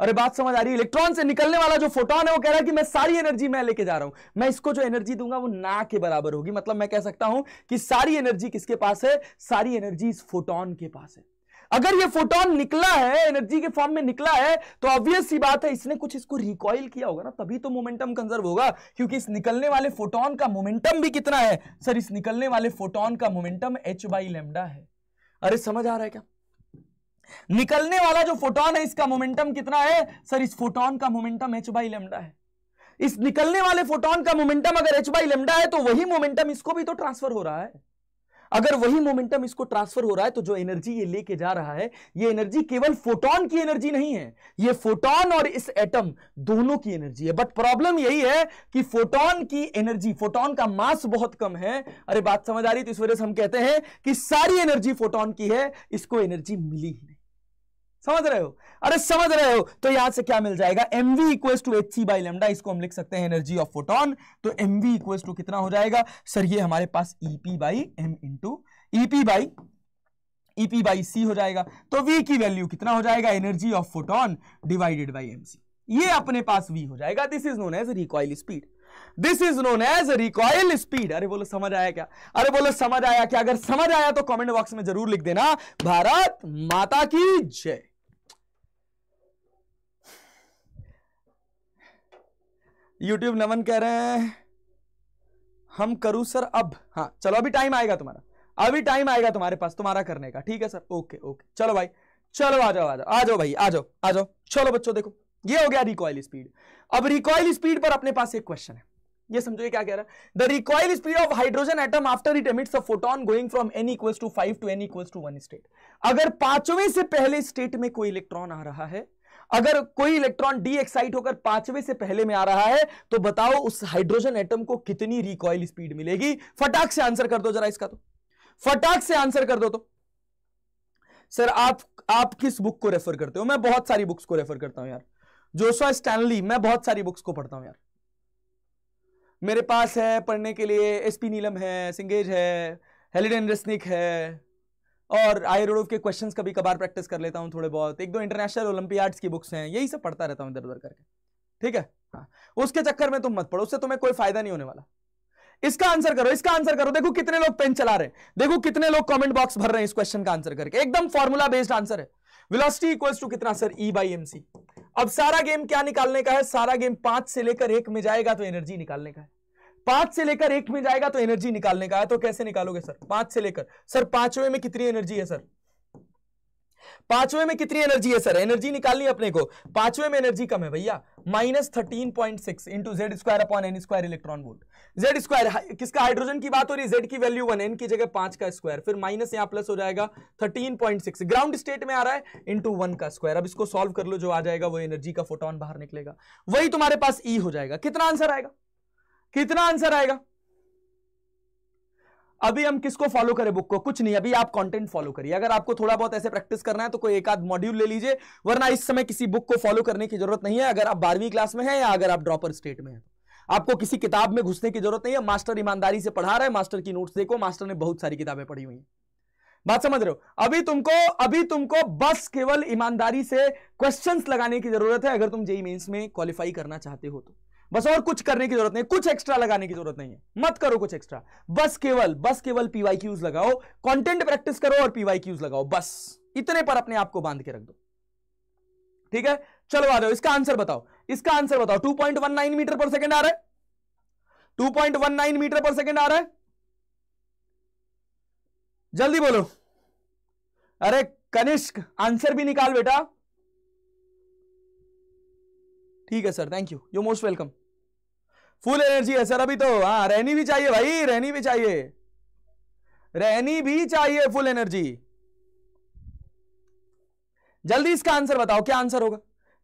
B: अरे बात समझ आ रही है इलेक्ट्रॉन से निकलने वाला जो फोटोन है वो कह रहा है कि मैं सारी एनर्जी मैं लेके जा रहा हूं मैं इसको जो एनर्जी दूंगा वो ना के बराबर होगी मतलब मैं कह सकता हूं कि सारी एनर्जी किसके पास है सारी एनर्जी इस फोटोन के पास है अगर ये फोटोन निकला है एनर्जी के फॉर्म में निकला है तो ऑब्वियस सी बात है इसने कुछ इसको रिकॉइल किया होगा ना तभी तो मोमेंटम कंजर्व होगा क्योंकि इस निकलने वाले फोटोन का मोमेंटम भी कितना है सर इस निकलने वाले फोटोन का मोमेंटम एच बाई लेमडा है अरे समझ आ रहा है क्या निकलने वाला जो फोटोन है इसका मोमेंटम कितना है सर इस फोटोन का मोमेंटम एच बाई लेमडा है इस निकलने वाले फोटोन का मोमेंटम अगर एच बाई लेमडा है तो वही मोमेंटम इसको भी तो ट्रांसफर हो रहा है अगर वही मोमेंटम इसको ट्रांसफर हो रहा है तो जो एनर्जी ये लेके जा रहा है ये एनर्जी केवल फोटोन की एनर्जी नहीं है ये फोटोन और इस एटम दोनों की एनर्जी है बट प्रॉब्लम यही है कि फोटोन की एनर्जी फोटोन का मास बहुत कम है अरे बात समझ आ रही तो इस वजह से हम कहते हैं कि सारी एनर्जी फोटोन की है इसको एनर्जी मिली है समझ रहे हो अरे समझ रहे हो तो यहां से क्या मिल जाएगा M V equal to H C by lambda इसको हम लिख सकते हैं एनर्जी ऑफ फोटोन तो एम वी इक्वल टू कितना हो जाएगा सर ये हमारे पास E P M M two E P by E P जाएगा तो वी की वैल्यू कितना हो जाएगा energy of photon divided by M C ये अपने पास वी हो जाएगा this is known as recoil speed this is known as recoil speed अरे बोलो समझ आया क्या अरे बोलो समझ आया क्या अगर समझ आया तो कमेंट बॉक्स में जरूर लिख देना भारत माता की जय यूट्यूब नमन कह रहे हैं हम करूं सर अब हाँ चलो अभी टाइम आएगा तुम्हारा अभी टाइम आएगा तुम्हारे पास तुम्हारा करने का ठीक है सर ओके ओके चलो भाई चलो आ जाओ आ जाओ आ जाओ भाई आ जाओ आ जाओ चलो बच्चों देखो ये हो गया रिकॉयल स्पीड अब रिकॉयल स्पीड पर अपने पास एक क्वेश्चन है ये समझो क्या कह रहा है the recoil speed of hydrogen atom after it emits a photon going from N equals to five to N equals to one state अगर पांचवें से पहले स्टेट में कोई इलेक्ट्रॉन आ रहा है अगर कोई इलेक्ट्रॉन डी एक्साइट होकर पांचवे से पहले में आ रहा है तो बताओ उस हाइड्रोजन एटम को कितनी रिकॉयल स्पीड मिलेगी फटाक से आंसर कर दो जरा इसका तो फटाक से आंसर कर दो तो सर आप आप किस बुक को रेफर करते हो मैं बहुत सारी बुक्स को रेफर करता हूं यार जोशुआ स्टैनली मैं बहुत सारी बुक्स को पढ़ता हूं यार मेरे पास है पढ़ने के लिए एसपी नीलम है सिंगेज है हेलिडन रेस्निक है और आई रोड के क्वेश्चंस कभी कभार प्रैक्टिस कर लेता हूँ थोड़े बहुत एक दो इंटरनेशनल ओलंपियाड्स की बुक्स हैं यही सब पढ़ता रहता हूँ इधर उधर करके ठीक है हाँ उसके चक्कर में तुम मत पढ़ो उससे तुम्हें कोई फायदा नहीं होने वाला इसका आंसर करो इसका आंसर करो देखो कितने लोग पेन चला रहे हैं देखो कितने लोग कॉमेंट बॉक्स भर रहे हैं इस क्वेश्चन का आंसर करके एकदम फॉर्मूला बेस्ड आंसर है वेलोसिटी इक्वल्स टू कितना सर ई बाई सी अब सारा गेम क्या निकालने का है सारा गेम पांच से लेकर एक में जाएगा तो एनर्जी निकालने का है पांच से लेकर एक में जाएगा तो एनर्जी निकालने का है तो कैसे निकालोगे सर पांच से लेकर सर पांचवे में कितनी एनर्जी है सर पांचवे में कितनी एनर्जी है सर एनर्जी निकालनी अपने को पांचवे में एनर्जी कम है भैया minus thirteen point six into Z square upon N square electron volt Z square किसका हाइड्रोजन की बात हो रही है जेड की वैल्यू वन एन की जगह पांच का स्क्वायर फिर माइनस यहां प्लस हो जाएगा thirteen point six ground state में आ रहा है इंटू वन का स्क्वायर अब इसको सॉल्व कर लो जो आ जाएगा वो एनर्जी का फोटोन बाहर निकलेगा वही तुम्हारे पास ई e हो जाएगा कितना आंसर आएगा कितना आंसर आएगा अभी हम किसको फॉलो करें बुक को कुछ नहीं अभी आप कंटेंट फॉलो करिए अगर आपको थोड़ा बहुत ऐसे प्रैक्टिस करना है तो कोई एक आध मॉड्यूल ले लीजिए वरना इस समय किसी बुक को फॉलो करने की जरूरत नहीं है अगर आप बारहवीं क्लास में है या अगर आप ड्रॉपर स्टेट में है तो। आपको किसी किताब में घुसने की जरूरत नहीं है मास्टर ईमानदारी से पढ़ा रहा है मास्टर की नोट्स देखो मास्टर ने बहुत सारी किताबें पढ़ी हुई हैं बात समझ रहे हो अभी तुमको अभी तुमको बस केवल ईमानदारी से क्वेश्चंस लगाने की जरूरत है अगर तुम जेई मेंस e में क्वालिफाई करना चाहते हो तो बस और कुछ करने की जरूरत नहीं कुछ एक्स्ट्रा लगाने की जरूरत नहीं है मत करो कुछ एक्स्ट्रा बस केवल बस केवल पीवाई क्यूज लगाओ कंटेंट प्रैक्टिस करो और पीवाई क्यूज लगाओ बस इतने पर अपने आप को बांध के रख दो ठीक है चलो आ जाओ इसका आंसर बताओ इसका आंसर बताओ टू मीटर पर सेकेंड आ रहा है टू मीटर पर सेकेंड आ रहा है जल्दी बोलो अरे कनिष्क आंसर भी निकाल बेटा ठीक है sir thank you you most welcome full energy है सर अभी तो हाँ रहनी भी चाहिए भाई रहनी भी चाहिए रहनी भी चाहिए फुल एनर्जी जल्दी इसका आंसर बताओ क्या आंसर होगा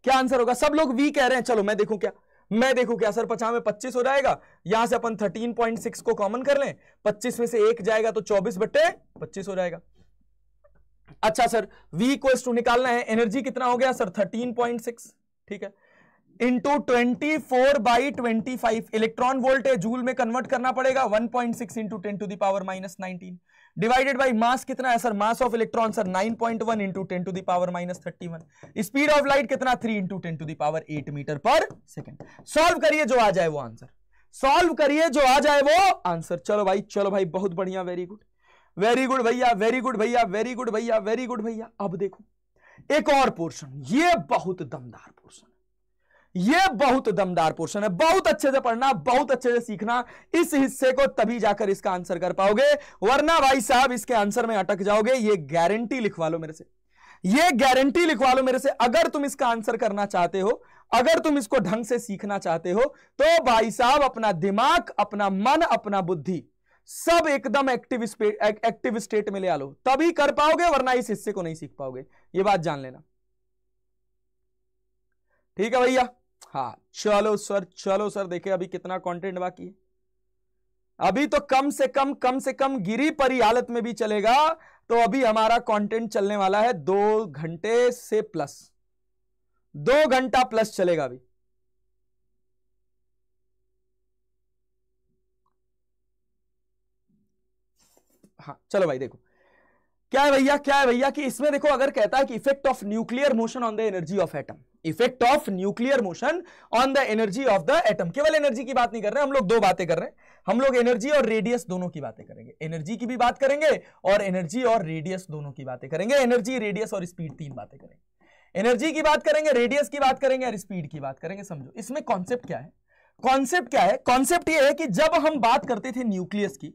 B: क्या आंसर होगा सब लोग वी कह रहे हैं चलो मैं देखूं क्या मैं देखूं क्या सर पचास में पच्चीस हो जाएगा यहां से अपन थर्टीन पॉइंट सिक्स को कॉमन कर लें पच्चीस में से एक जाएगा तो चौबीस बट्टे पच्चीस हो जाएगा अच्छा सर वी को टू निकालना है एनर्जी कितना हो गया सर थर्टीन पॉइंट सिक्स ठीक है into twenty four by twenty five electron volt है जूल में कन्वर्ट करना पड़ेगा one point six into ten to the power minus nineteen divided by mass कितना है sir mass of electron sir nine point one into ten to the power minus thirty one speed of light कितना three into ten to the power eight metre per second solve करिए जो आ जाए वो answer solve करिए जो आ जाए वो आंसर चलो भाई चलो भाई बहुत बढ़िया वेरी गुड वेरी गुड भैया वेरी गुड भैया वेरी गुड भैया वेरी गुड भैया अब देखो एक और पोर्शन ये बहुत दमदार पोर्शन ये बहुत दमदार पोर्शन है बहुत अच्छे से पढ़ना बहुत अच्छे से सीखना इस हिस्से को तभी जाकर इसका आंसर कर पाओगे वरना भाई साहब इसके आंसर में अटक जाओगे ये गारंटी लिखवा लो मेरे से ये गारंटी लिखवा लो मेरे से अगर तुम इसका आंसर करना चाहते हो अगर तुम इसको ढंग से सीखना चाहते हो तो भाई साहब अपना दिमाग अपना मन अपना बुद्धि सब एकदम एक्टिव एक, एक्टिव स्टेट में ले आ लो तभी कर पाओगे वरना इस हिस्से को नहीं सीख पाओगे ये बात जान लेना ठीक है भैया हाँ चलो सर चलो सर देखे अभी कितना कंटेंट बाकी है अभी तो कम से कम कम से कम गिरी परी हालत में भी चलेगा तो अभी हमारा कंटेंट चलने वाला है दो घंटे से प्लस दो घंटा प्लस चलेगा अभी हाँ चलो भाई देखो क्या है भैया क्या है भैया कि इसमें देखो अगर कहता है कि effect of nuclear motion on the energy of atom effect of nuclear motion on the energy of the atom केवल एनर्जी की बात नहीं कर रहे हम लोग दो बातें कर रहे हैं हम लोग एनर्जी और रेडियस दोनों की बातें करेंगे एनर्जी की भी बात करेंगे और एनर्जी और रेडियस दोनों की बातें करेंगे एनर्जी रेडियस और स्पीड तीन बातें करेंगे एनर्जी की बात करेंगे रेडियस की बात करेंगे और स्पीड की बात करेंगे समझो इसमें कॉन्सेप्ट क्या है कॉन्सेप्ट क्या है कॉन्सेप्ट ये है कि जब हम बात करते थे न्यूक्लियस की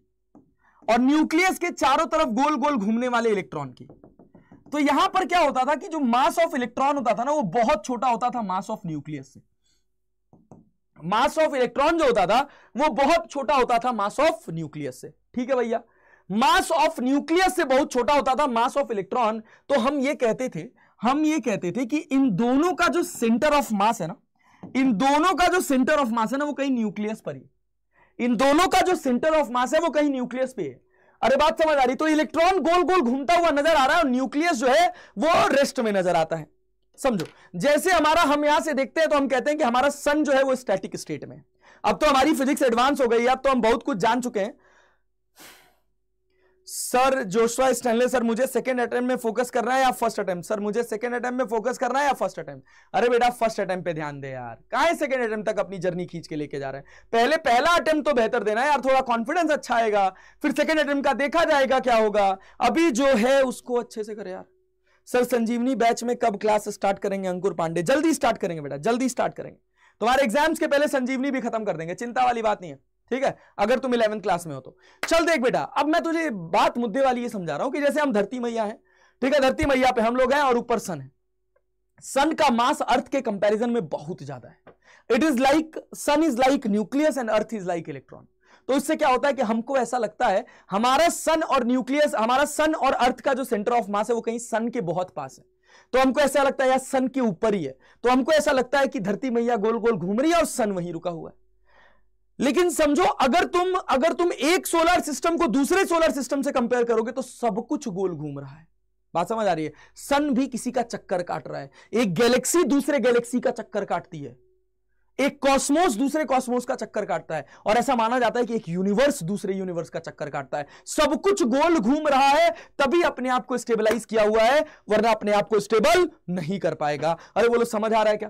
B: और न्यूक्लियस के चारों तरफ गोल गोल घूमने वाले इलेक्ट्रॉन की तो यहां पर क्या होता था कि जो मास ऑफ इलेक्ट्रॉन होता था ना वो बहुत छोटा होता था मास ऑफ न्यूक्लियस से मास ऑफ इलेक्ट्रॉन जो होता था वो बहुत छोटा होता था मास ऑफ न्यूक्लियस से ठीक है भैया मास ऑफ न्यूक्लियस से बहुत छोटा होता था मास ऑफ इलेक्ट्रॉन तो हम ये कहते थे हम ये कहते थे कि इन दोनों का जो सेंटर ऑफ मास है ना इन दोनों का जो सेंटर ऑफ मास है ना वो कहीं न्यूक्लियस पर ही इन दोनों का जो सेंटर ऑफ मास है वो कहीं न्यूक्लियस पे है अरे बात समझ आ रही तो इलेक्ट्रॉन गोल गोल घूमता हुआ नजर आ रहा है और न्यूक्लियस जो है वो रेस्ट में नजर आता है समझो जैसे हमारा हम यहां से देखते हैं तो हम कहते हैं कि हमारा सन जो है वो स्टैटिक स्टेट में अब तो हमारी फिजिक्स एडवांस हो गई है अब तो हम बहुत कुछ जान चुके हैं सर जोशवा स्टैनले सर मुझे सेकंड अटेम्प्ट में फोकस करना है या फर्स्ट अटेम्प्ट सर मुझे सेकंड अटेम्प्ट में फोकस करना है या फर्स्ट अटेम्प्ट अरे बेटा फर्स्ट अटेम्प्ट पे ध्यान दे यार कहा सेकंड अटेम्प्ट तक अपनी जर्नी खींच के लेके जा रहे हैं पहले पहला अटेम्प्ट तो बेहतर देना यार थोड़ा कॉन्फिडेंस अच्छा आएगा फिर सेकेंड अटेम्प्ट का देखा जाएगा क्या होगा अभी जो है उसको अच्छे से करे यार सर संजीवनी बैच में कब क्लास स्टार्ट करेंगे अंकुर पांडे जल्दी स्टार्ट करेंगे बेटा जल्दी स्टार्ट करेंगे तुम्हारे एग्जाम्स के पहले संजीवनी भी खत्म कर देंगे चिंता वाली बात नहीं है ठीक है अगर तुम इलेवेंथ क्लास में हो तो चल देख बेटा अब मैं तुझे बात मुद्दे वाली ये समझा रहा हूं कि जैसे हम धरती मैया है ठीक है धरती मैया पे हम लोग हैं और ऊपर सन है सन का मास अर्थ के कंपैरिजन में बहुत ज्यादा है it is like sun is like nucleus and earth is like electron तो इससे क्या होता है कि हमको ऐसा लगता है हमारा सन और न्यूक्लियस हमारा सन और अर्थ का जो सेंटर ऑफ मास है वो कहीं सन के बहुत पास है तो हमको ऐसा लगता है यार सन के ऊपर ही है तो हमको ऐसा लगता है कि धरती मैया गोल गोल घूम रही है और सन वहीं रुका हुआ है लेकिन समझो अगर तुम अगर तुम एक सोलर सिस्टम को दूसरे सोलर सिस्टम से कंपेयर करोगे तो सब कुछ गोल घूम रहा है बात समझ आ रही है सन भी किसी का चक्कर काट रहा है एक गैलेक्सी दूसरे गैलेक्सी का चक्कर काटती है एक कॉस्मोस दूसरे कॉस्मोस का चक्कर काटता है और ऐसा माना जाता है कि एक यूनिवर्स दूसरे यूनिवर्स का चक्कर काटता है सब कुछ गोल घूम रहा है तभी अपने आप को स्टेबलाइज किया हुआ है वरना अपने आप को स्टेबल नहीं कर पाएगा अरे बोलो समझ आ रहा है क्या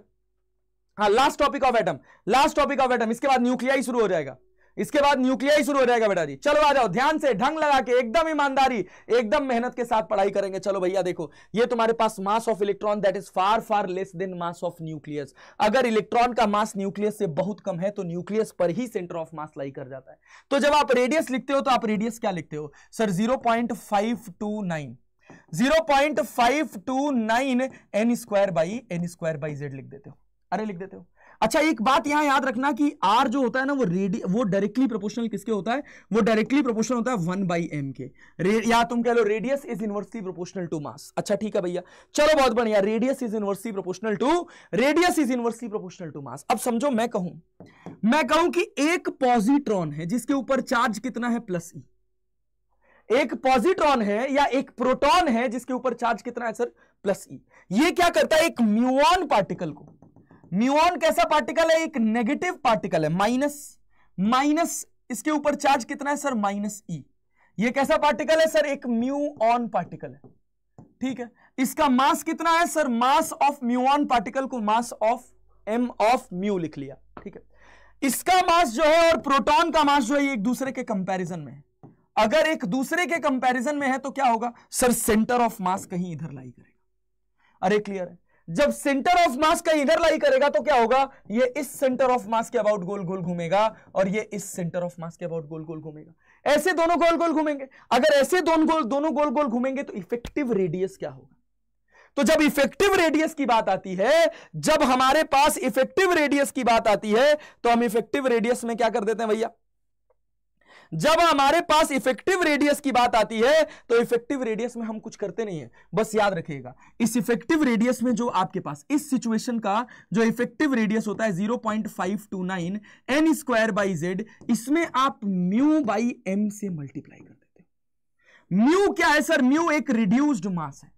B: हाँ last topic of atom last topic of atom इसके बाद न्यूक्लिया शुरू हो जाएगा इसके बाद न्यूक्लिया शुरू हो जाएगा बेटा जी चलो आ जाओ ध्यान से ढंग लगा के एकदम ईमानदारी एकदम मेहनत के साथ पढ़ाई करेंगे चलो भैया देखो ये तुम्हारे पास mass of electron that is far far less than mass of nucleus अगर इलेक्ट्रॉन का मास न्यूक्लियस से बहुत कम है तो न्यूक्लियस पर ही सेंटर ऑफ मास लाई कर जाता है तो जब आप रेडियस लिखते हो तो आप रेडियस क्या लिखते हो sir zero point five two nine zero point five two nine N square by N square by Z लिख देते हो अरे लिख देते हो अच्छा एक बात यहां याद रखना कि आर जो होता है ना वो रेडी वो डायरेक्टली प्रोपोर्शनल किसके होता है वो डायरेक्टली प्रोपोर्शनल होता है वन बाई एम के या तुम कह लो radius is inversely proportional to mass अच्छा ठीक है भैया चलो बहुत बढ़िया radius is inversely proportional to radius is inversely proportional to mass अब समझो मैं कहूं मैं कहूं कि एक पॉजिट्रॉन है जिसके ऊपर चार्ज कितना है प्लस ई e। एक पॉजिट्रॉन है या एक प्रोटॉन है जिसके ऊपर चार्ज कितना है सर प्लस ई ये क्या करता है एक म्यूऑन पार्टिकल को म्यूऑन कैसा पार्टिकल है एक नेगेटिव पार्टिकल है माइनस माइनस इसके ऊपर चार्ज कितना है सर माइनस ई ये कैसा पार्टिकल है सर एक ऑन पार्टिकल है ठीक है इसका मास कितना है sir mass of on particle को mass of M of mu लिख लिया ठीक है इसका मास जो है और प्रोटॉन का मास जो है ये एक दूसरे के कंपैरिजन में है अगर एक दूसरे के कंपैरिजन में है तो क्या होगा सर सेंटर ऑफ मास कहीं इधर लाई करेगा अरे क्लियर है जब सेंटर ऑफ मास का इधर लाई करेगा तो क्या होगा ये इस सेंटर ऑफ मास के अबाउट गोल गोल घूमेगा और ये इस सेंटर ऑफ मास के अबाउट गोल गोल घूमेगा ऐसे दोनों गोल गोल घूमेंगे अगर ऐसे दोनों गोल दोनों गोल गोल घूमेंगे तो इफेक्टिव रेडियस क्या होगा तो जब इफेक्टिव रेडियस की बात आती है जब हमारे पास इफेक्टिव रेडियस की बात आती है तो हम इफेक्टिव रेडियस में क्या कर देते हैं भैया जब हमारे पास इफेक्टिव रेडियस की बात आती है तो इफेक्टिव रेडियस में हम कुछ करते नहीं है बस याद रखिएगा इस इफेक्टिव रेडियस में जो आपके पास इस सिचुएशन का जो इफेक्टिव रेडियस होता है zero point five two nine N square by Z इसमें आप म्यू बाई एम से मल्टीप्लाई कर देते म्यू क्या है सर म्यू एक रिड्यूस्ड मास है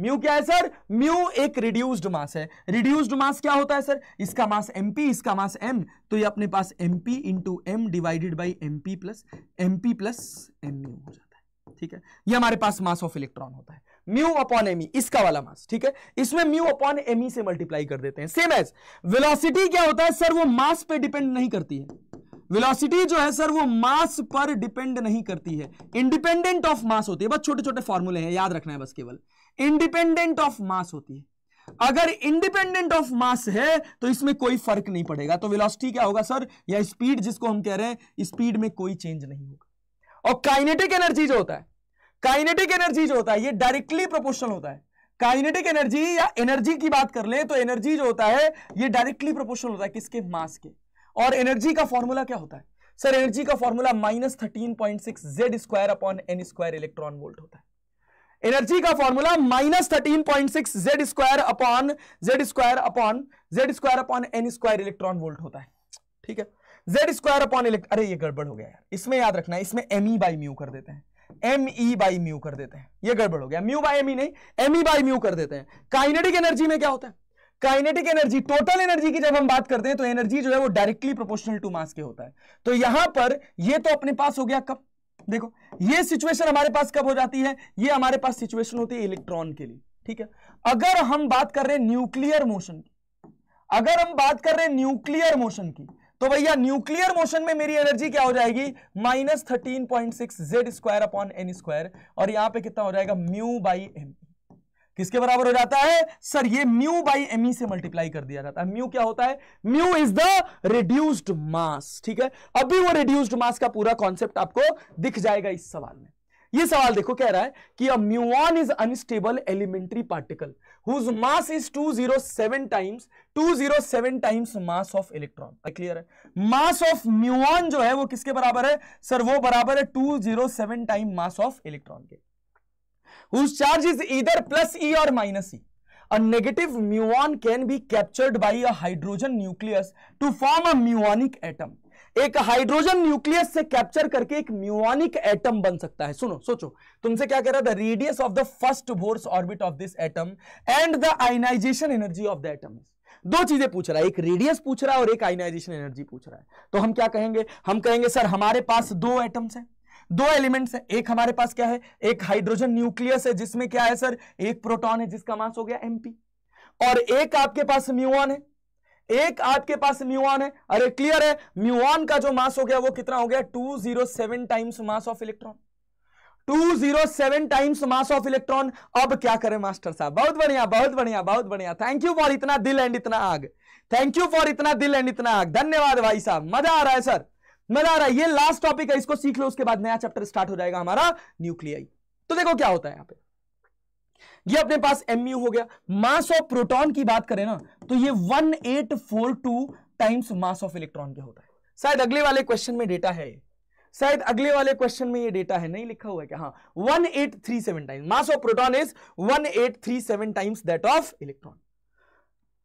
B: म्यू क्या है सर म्यू एक रिड्यूस्ड मास है रिड्यूस्ड मास क्या होता है सर इसका मास एम पी इसका मास एम तो ये अपने पास M P into M divided by M P plus M P plus M mu हो जाता है ठीक है ये हमारे पास मास ऑफ इलेक्ट्रॉन होता है म्यू अपॉन एम e, इसका वाला मास ठीक है इसमें म्यू अपॉन एम e से मल्टीप्लाई कर देते हैं सेम एज वेलोसिटी क्या होता है सर वो मास पे डिपेंड नहीं करती है वेलोसिटी जो है सर वो मास पर डिपेंड नहीं करती है इंडिपेंडेंट ऑफ मास होती है बस छोटे छोटे फॉर्मूले हैं याद रखना है बस केवल इंडिपेंडेंट ऑफ मास होती है अगर इंडिपेंडेंट ऑफ मास है तो इसमें कोई फर्क नहीं पड़ेगा तो वेलोसिटी क्या होगा सर या स्पीड जिसको हम कह रहे हैं स्पीड में कोई चेंज नहीं होगा और काइनेटिक एनर्जी जो होता है काइनेटिक एनर्जी जो होता है ये डायरेक्टली प्रोपोर्शनल होता है काइनेटिक एनर्जी या एनर्जी की बात कर ले तो एनर्जी जो होता है ये डायरेक्टली प्रोपोर्शनल होता है किसके मास के और एनर्जी का फॉर्मूला क्या होता है सर एनर्जी का formula minus thirteen point six Z square upon N square electron volt होता है एनर्जी का formula minus thirteen point six Z square upon Z square upon Z square upon N square electron volt होता है ठीक है Z square upon electron अरे ये गड़बड़ हो गया यार इसमें याद रखना है इसमें एम ई बाई म्यू कर देते हैं एम ई बाई म्यू कर देते हैं ये गड़बड़ हो गया म्यू बाई एम ई नहीं एम ई बाई म्यू कर देते हैं काइनेटिक एनर्जी में क्या होता है काइनेटिक एनर्जी टोटल एनर्जी की जब हम बात करते हैं तो एनर्जी जो है वो डायरेक्टली प्रोपोर्शनल टू मास के होता है तो यहां पर ये तो अपने पास हो गया कब देखो ये सिचुएशन हमारे पास कब हो जाती है ये हमारे पास सिचुएशन होती है इलेक्ट्रॉन के लिए ठीक है अगर हम बात कर रहे हैं न्यूक्लियर मोशन की अगर हम बात कर रहे हैं न्यूक्लियर मोशन की तो भैया न्यूक्लियर मोशन में मेरी एनर्जी क्या हो जाएगी minus thirteen point six Z square upon N square और यहां पे कितना हो जाएगा म्यू बाई एम किसके बराबर हो जाता है सर ये म्यू बाई एम से मल्टीप्लाई कर दिया जाता है म्यू क्या होता है mu is the reduced mass ठीक है अभी वो रिड्यूस्ड मास का पूरा कॉन्सेप्ट आपको दिख जाएगा इस सवाल में ये सवाल देखो कह रहा है कि a muon is unstable elementary particle whose mass is 207 times 207 times mass of electron clear है मास ऑफ म्यूऑन जो है वो किसके बराबर है सर वो बराबर है 207 टाइम मास ऑफ इलेक्ट्रॉन के whose charge is either plus E or minus E. A negative muon can be captured by a hydrogen nucleus to form a muonic atom. एक हाइड्रोजन न्यूक्लियस से capture करके एक Munich atom बन सकता है सुनो सोचो तुमसे क्या कह रहा है radius of the first Bohr's orbit of this atom and the ionization energy of the atom दो चीजें पूछ रहा है एक रेडियस पूछ रहा है और एक आइनाइजेशन एनर्जी पूछ रहा है तो हम क्या कहेंगे हम कहेंगे सर हमारे पास दो एटम्स हैं दो एलिमेंट्स हैं एक हमारे पास क्या है एक हाइड्रोजन न्यूक्लियस है जिसमें क्या है सर एक प्रोटॉन है जिसका मास हो गया एमपी और एक आपके पास म्यूवन है एक आपके पास म्यूवन है अरे क्लियर है म्यूवन का जो मास हो गया वो कितना हो गया seven times mass of electron 207 times mass of electron अब क्या करें मास्टर साहब बहुत बढ़िया बहुत बढ़िया बहुत बढ़िया थैंक यू फॉर इतना दिल एंड इतना आग थैंक यू फॉर इतना दिल एंड इतना आग धन्यवाद भाई साहब मजा आ रहा है सर मजा आ रहा है ये लास्ट टॉपिक है इसको सीख लो उसके बाद नया चैप्टर स्टार्ट हो जाएगा हमारा न्यूक्लियाई तो देखो क्या होता है यहां पे ये अपने पास एमयू हो गया मास ऑफ प्रोटॉन की बात करें ना तो ये 1842 टाइम्स मास ऑफ इलेक्ट्रॉन के होता है शायद अगले वाले क्वेश्चन में डेटा है शायद अगले वाले क्वेश्चन में ये डेटा है नहीं लिखा हुआ है क्या हाँ 1837 times mass of proton is 1837 times that of electron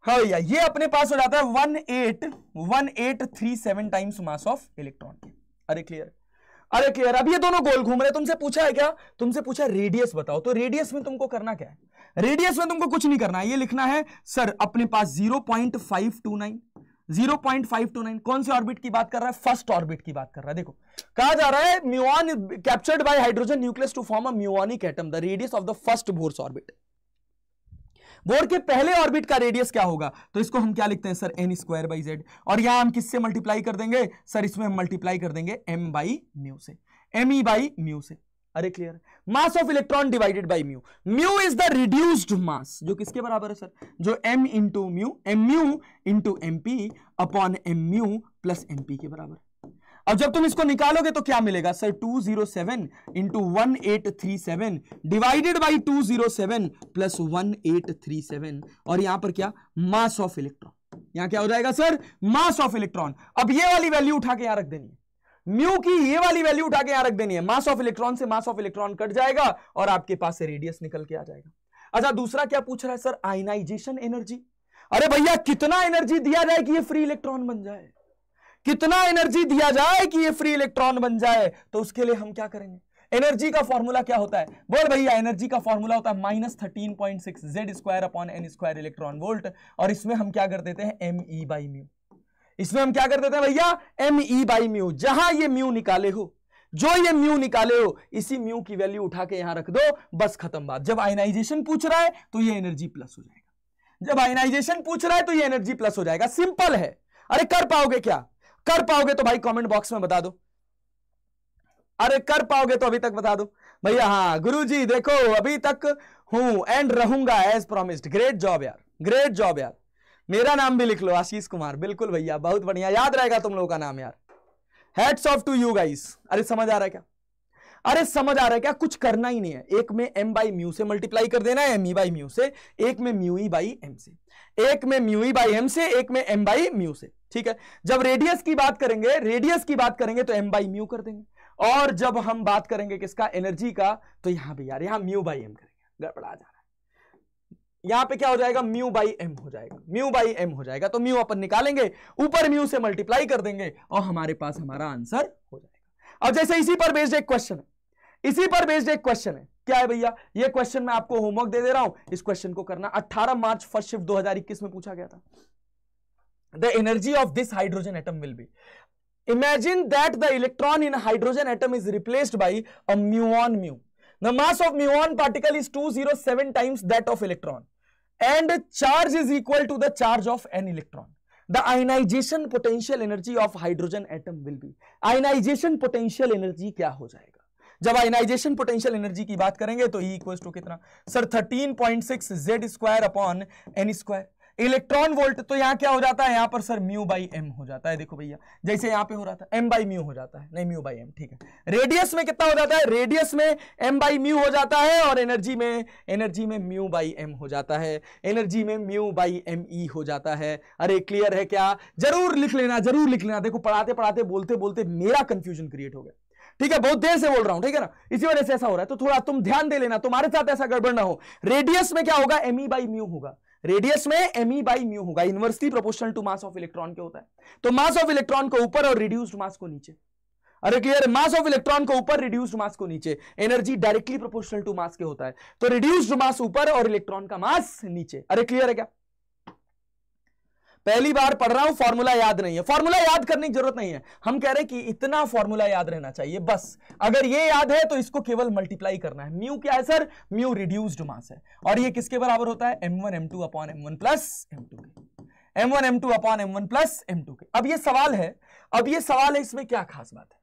B: हाँ भैया ये अपने पास हो जाता है one eight one eight three seven times mass of electron अरे क्लियर अरे क्लियर अब ये दोनों गोल घूम रहे तुमसे पूछा है क्या तुमसे पूछा है रेडियस बताओ तो रेडियस में तुमको करना क्या है रेडियस में तुमको कुछ नहीं करना है ये लिखना है सर अपने पास zero point five two nine zero point five two nine कौन से ऑर्बिट की बात कर रहा है फर्स्ट ऑर्बिट की बात कर रहा है देखो कहा जा रहा है muon captured by hydrogen nucleus to form a muonic atom the radius of the first Bohr's orbit Bohr के पहले ऑर्बिट का रेडियस क्या होगा तो इसको हम क्या लिखते हैं sir N square by Z और यहां हम किससे मल्टीप्लाई कर देंगे सर इसमें हम मल्टीप्लाई कर देंगे एम बाई म्यू से एम ई बाई म्यू से अरे clear mass of electron divided by mu mu is the reduced mass जो किसके बराबर है सर जो M into mu M mu into M P upon M mu plus M P के बराबर अब जब तुम इसको निकालोगे तो क्या मिलेगा sir 207 zero seven into one eight three seven divided by two zero seven plus one eight three seven और यहां पर क्या मास ऑफ इलेक्ट्रॉन यहां क्या हो जाएगा सर मास ऑफ इलेक्ट्रॉन अब ये वाली वैल्यू उठा के यहां रख देनी है म्यू की ये वाली वैल्यू उठा के यहां रख देनी है मास ऑफ इलेक्ट्रॉन से मास ऑफ इलेक्ट्रॉन कट जाएगा और आपके पास से रेडियस निकल के आ जाएगा अच्छा दूसरा क्या पूछ रहा है सर आइनाइजेशन एनर्जी अरे भैया कितना एनर्जी दिया जाए कि ये फ्री इलेक्ट्रॉन बन जाए कितना एनर्जी दिया जाए कि ये फ्री इलेक्ट्रॉन बन जाए तो उसके लिए हम क्या करेंगे एनर्जी का फॉर्मूला क्या होता है बोल भैया एनर्जी का फॉर्मूला होता है minus thirteen point six Z square upon N square electron volt और इसमें हम क्या कर देते हैं एम ई बाई म्यू इसमें हम क्या कर देते हैं भैया एम ई बाई म्यू जहां ये म्यू निकाले हो जो ये म्यू निकाले हो इसी म्यू की वैल्यू उठा के यहां रख दो बस खत्म बात जब आयनाइजेशन पूछ रहा है तो ये एनर्जी प्लस हो जाएगा जब आयनाइजेशन पूछ रहा है तो ये एनर्जी प्लस हो जाएगा सिंपल है अरे कर पाओगे क्या कर पाओगे तो भाई कमेंट बॉक्स में बता दो अरे कर पाओगे तो अभी तक बता दो भैया हाँ गुरु जी देखो अभी तक हूं एंड रहूंगा एज प्रोमिस्ड ग्रेट जॉब यार ग्रेट जॉब यार मेरा नाम भी लिख लो आशीष कुमार बिल्कुल भैया बहुत बढ़िया याद रहेगा तुम लोगों का नाम यार hats off to you guys अरे समझ आ रहा है क्या अरे समझ आ रहा है क्या कुछ करना ही नहीं है एक में एम बाई म्यू से मल्टीप्लाई कर देना है बाई म्यू e से एक में म्यू बाई एम से एक में म्यू बाई एम से एक में एम बाई म्यू से ठीक है जब रेडियस की बात करेंगे रेडियस की बात करेंगे तो एम बाई म्यू कर देंगे और जब हम बात करेंगे किसका एनर्जी का तो यहां भी यार यहां म्यू बाई एम करेंगे गड़बड़ा जा रहा है यहां पे क्या हो जाएगा म्यू बाई एम हो जाएगा म्यू बाई एम हो जाएगा तो म्यू अपन निकालेंगे ऊपर म्यू से मल्टीप्लाई कर देंगे और हमारे पास हमारा आंसर हो जाएगा अब जैसे इसी पर बेस्ड एक क्वेश्चन है इसी पर बेस्ड एक क्वेश्चन है क्या है भैया ये क्वेश्चन मैं आपको होमवर्क दे दे रहा हूं इस क्वेश्चन को करना अट्ठारह मार्च फर्स्ट शिफ्ट दो में पूछा गया था the energy of this hydrogen atom will be imagine that the electron in hydrogen atom is replaced by a muon mu the mass of muon particle is 207 times that of electron and charge is equal to the charge of an electron the ionization potential energy of hydrogen atom will be ionization potential energy kya ho jayega जब ionization potential energy की बात करेंगे तो E equal to कितना sir 13.6 Z square upon N square electron volt तो यहाँ क्या हो जाता है यहाँ पर सर म्यू बाई एम हो जाता है देखो भैया जैसे यहाँ पे हो रहा था एम बाई म्यू हो जाता है नहीं म्यू बाई एम ठीक है रेडियस में कितना हो जाता है रेडियस में एम बाई म्यू हो जाता है और एनर्जी में एनर्जी में म्यू बाई एम हो जाता है एनर्जी में म्यू बाई एम ई हो जाता है अरे क्लियर है क्या जरूर लिख लेना जरूर लिख लेना देखो पढ़ाते पढ़ाते बोलते बोलते मेरा कंफ्यूजन क्रिएट हो गया ठीक है बहुत देर से बोल रहा हूं ठीक है ना इसी वजह से ऐसा हो रहा है तो थोड़ा तुम ध्यान दे लेना तुम्हारे साथ ऐसा गड़बड़ ना हो रेडियस में क्या होगा एम ई बाई म्यू होगा रेडियस में एम ई बाई म्यू होगा inversely proportional to mass of electron के होता है तो मास ऑफ इलेक्ट्रॉन को ऊपर और रिड्यूस्ड मास को नीचे अरे क्लियर मास ऑफ इलेक्ट्रॉन को ऊपर रिड्यूस्ड मास को नीचे energy directly proportional to mass के होता है तो रिड्यूस्ड मास ऊपर और इलेक्ट्रॉन का मास नीचे अरे क्लियर है क्या पहली बार पढ़ रहा हूं फॉर्मूला याद नहीं है फॉर्मूला याद करने की जरूरत नहीं है हम कह रहे हैं कि इतना फॉर्मूला याद रहना चाहिए बस अगर ये याद है तो इसको केवल मल्टीप्लाई करना है म्यू क्या है सर म्यू रिड्यूस्ड मास है और ये किसके बराबर होता है M one M two upon M one plus M two के M one M two upon M one plus M two के अब ये सवाल है अब ये सवाल है इसमें क्या खास बात है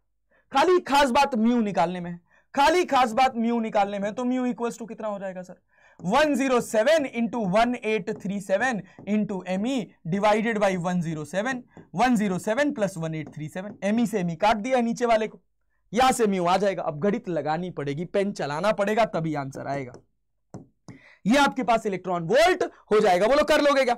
B: खाली खास बात म्यू निकालने में खाली खास बात म्यू निकालने में तो म्यू इक्वल्स टू कितना हो जाएगा sir one zero seven into one eight three seven into M E divided by one zero seven one zero seven plus one eight three seven M E e से M E e काट दिया है नीचे वाले को या से mu e आ जाएगा अब घड़ित लगानी पड़ेगी पेन चलाना पड़ेगा तभी आंसर आएगा ये आपके पास इलेक्ट्रॉन वोल्ट हो जाएगा बोलो कर लोगे क्या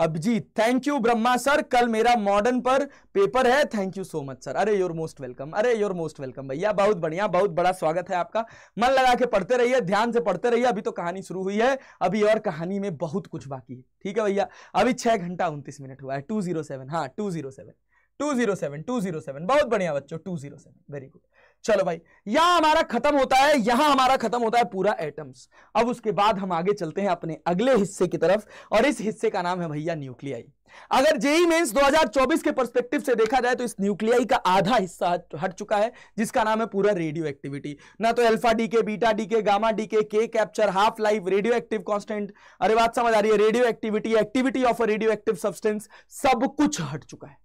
B: Abhijit thank you Brahma sir कल मेरा मॉडर्न पर पेपर है thank you so much sir अरे योर मोस्ट वेलकम अरे योर मोस्ट वेलकम भैया बहुत बढ़िया बहुत बड़ा स्वागत है आपका मन लगा के पढ़ते रहिए ध्यान से पढ़ते रहिए अभी तो कहानी शुरू हुई है अभी और कहानी में बहुत कुछ बाकी है ठीक है भैया अभी छह घंटा उनतीस मिनट हुआ है टू जीरो सेवन हाँ two zero seven two zero seven two zero seven बहुत बढ़िया बच्चों two zero seven very good चलो भाई यहां हमारा खत्म होता है यहां हमारा खत्म होता है पूरा एटम्स अब उसके बाद हम आगे चलते हैं अपने अगले हिस्से की तरफ और इस हिस्से का नाम है भैया न्यूक्लियाई अगर जेई मेंस 2024 के परस्पेक्टिव से देखा जाए तो इस न्यूक्लियाई का आधा हिस्सा हट चुका है जिसका नाम है पूरा रेडियो एक्टिविटी ना तो alpha decay beta decay gamma decay K capture half life radioactive constant अरे बात समझ आ रही है radioactivity activity of a radio active substance सब कुछ हट चुका है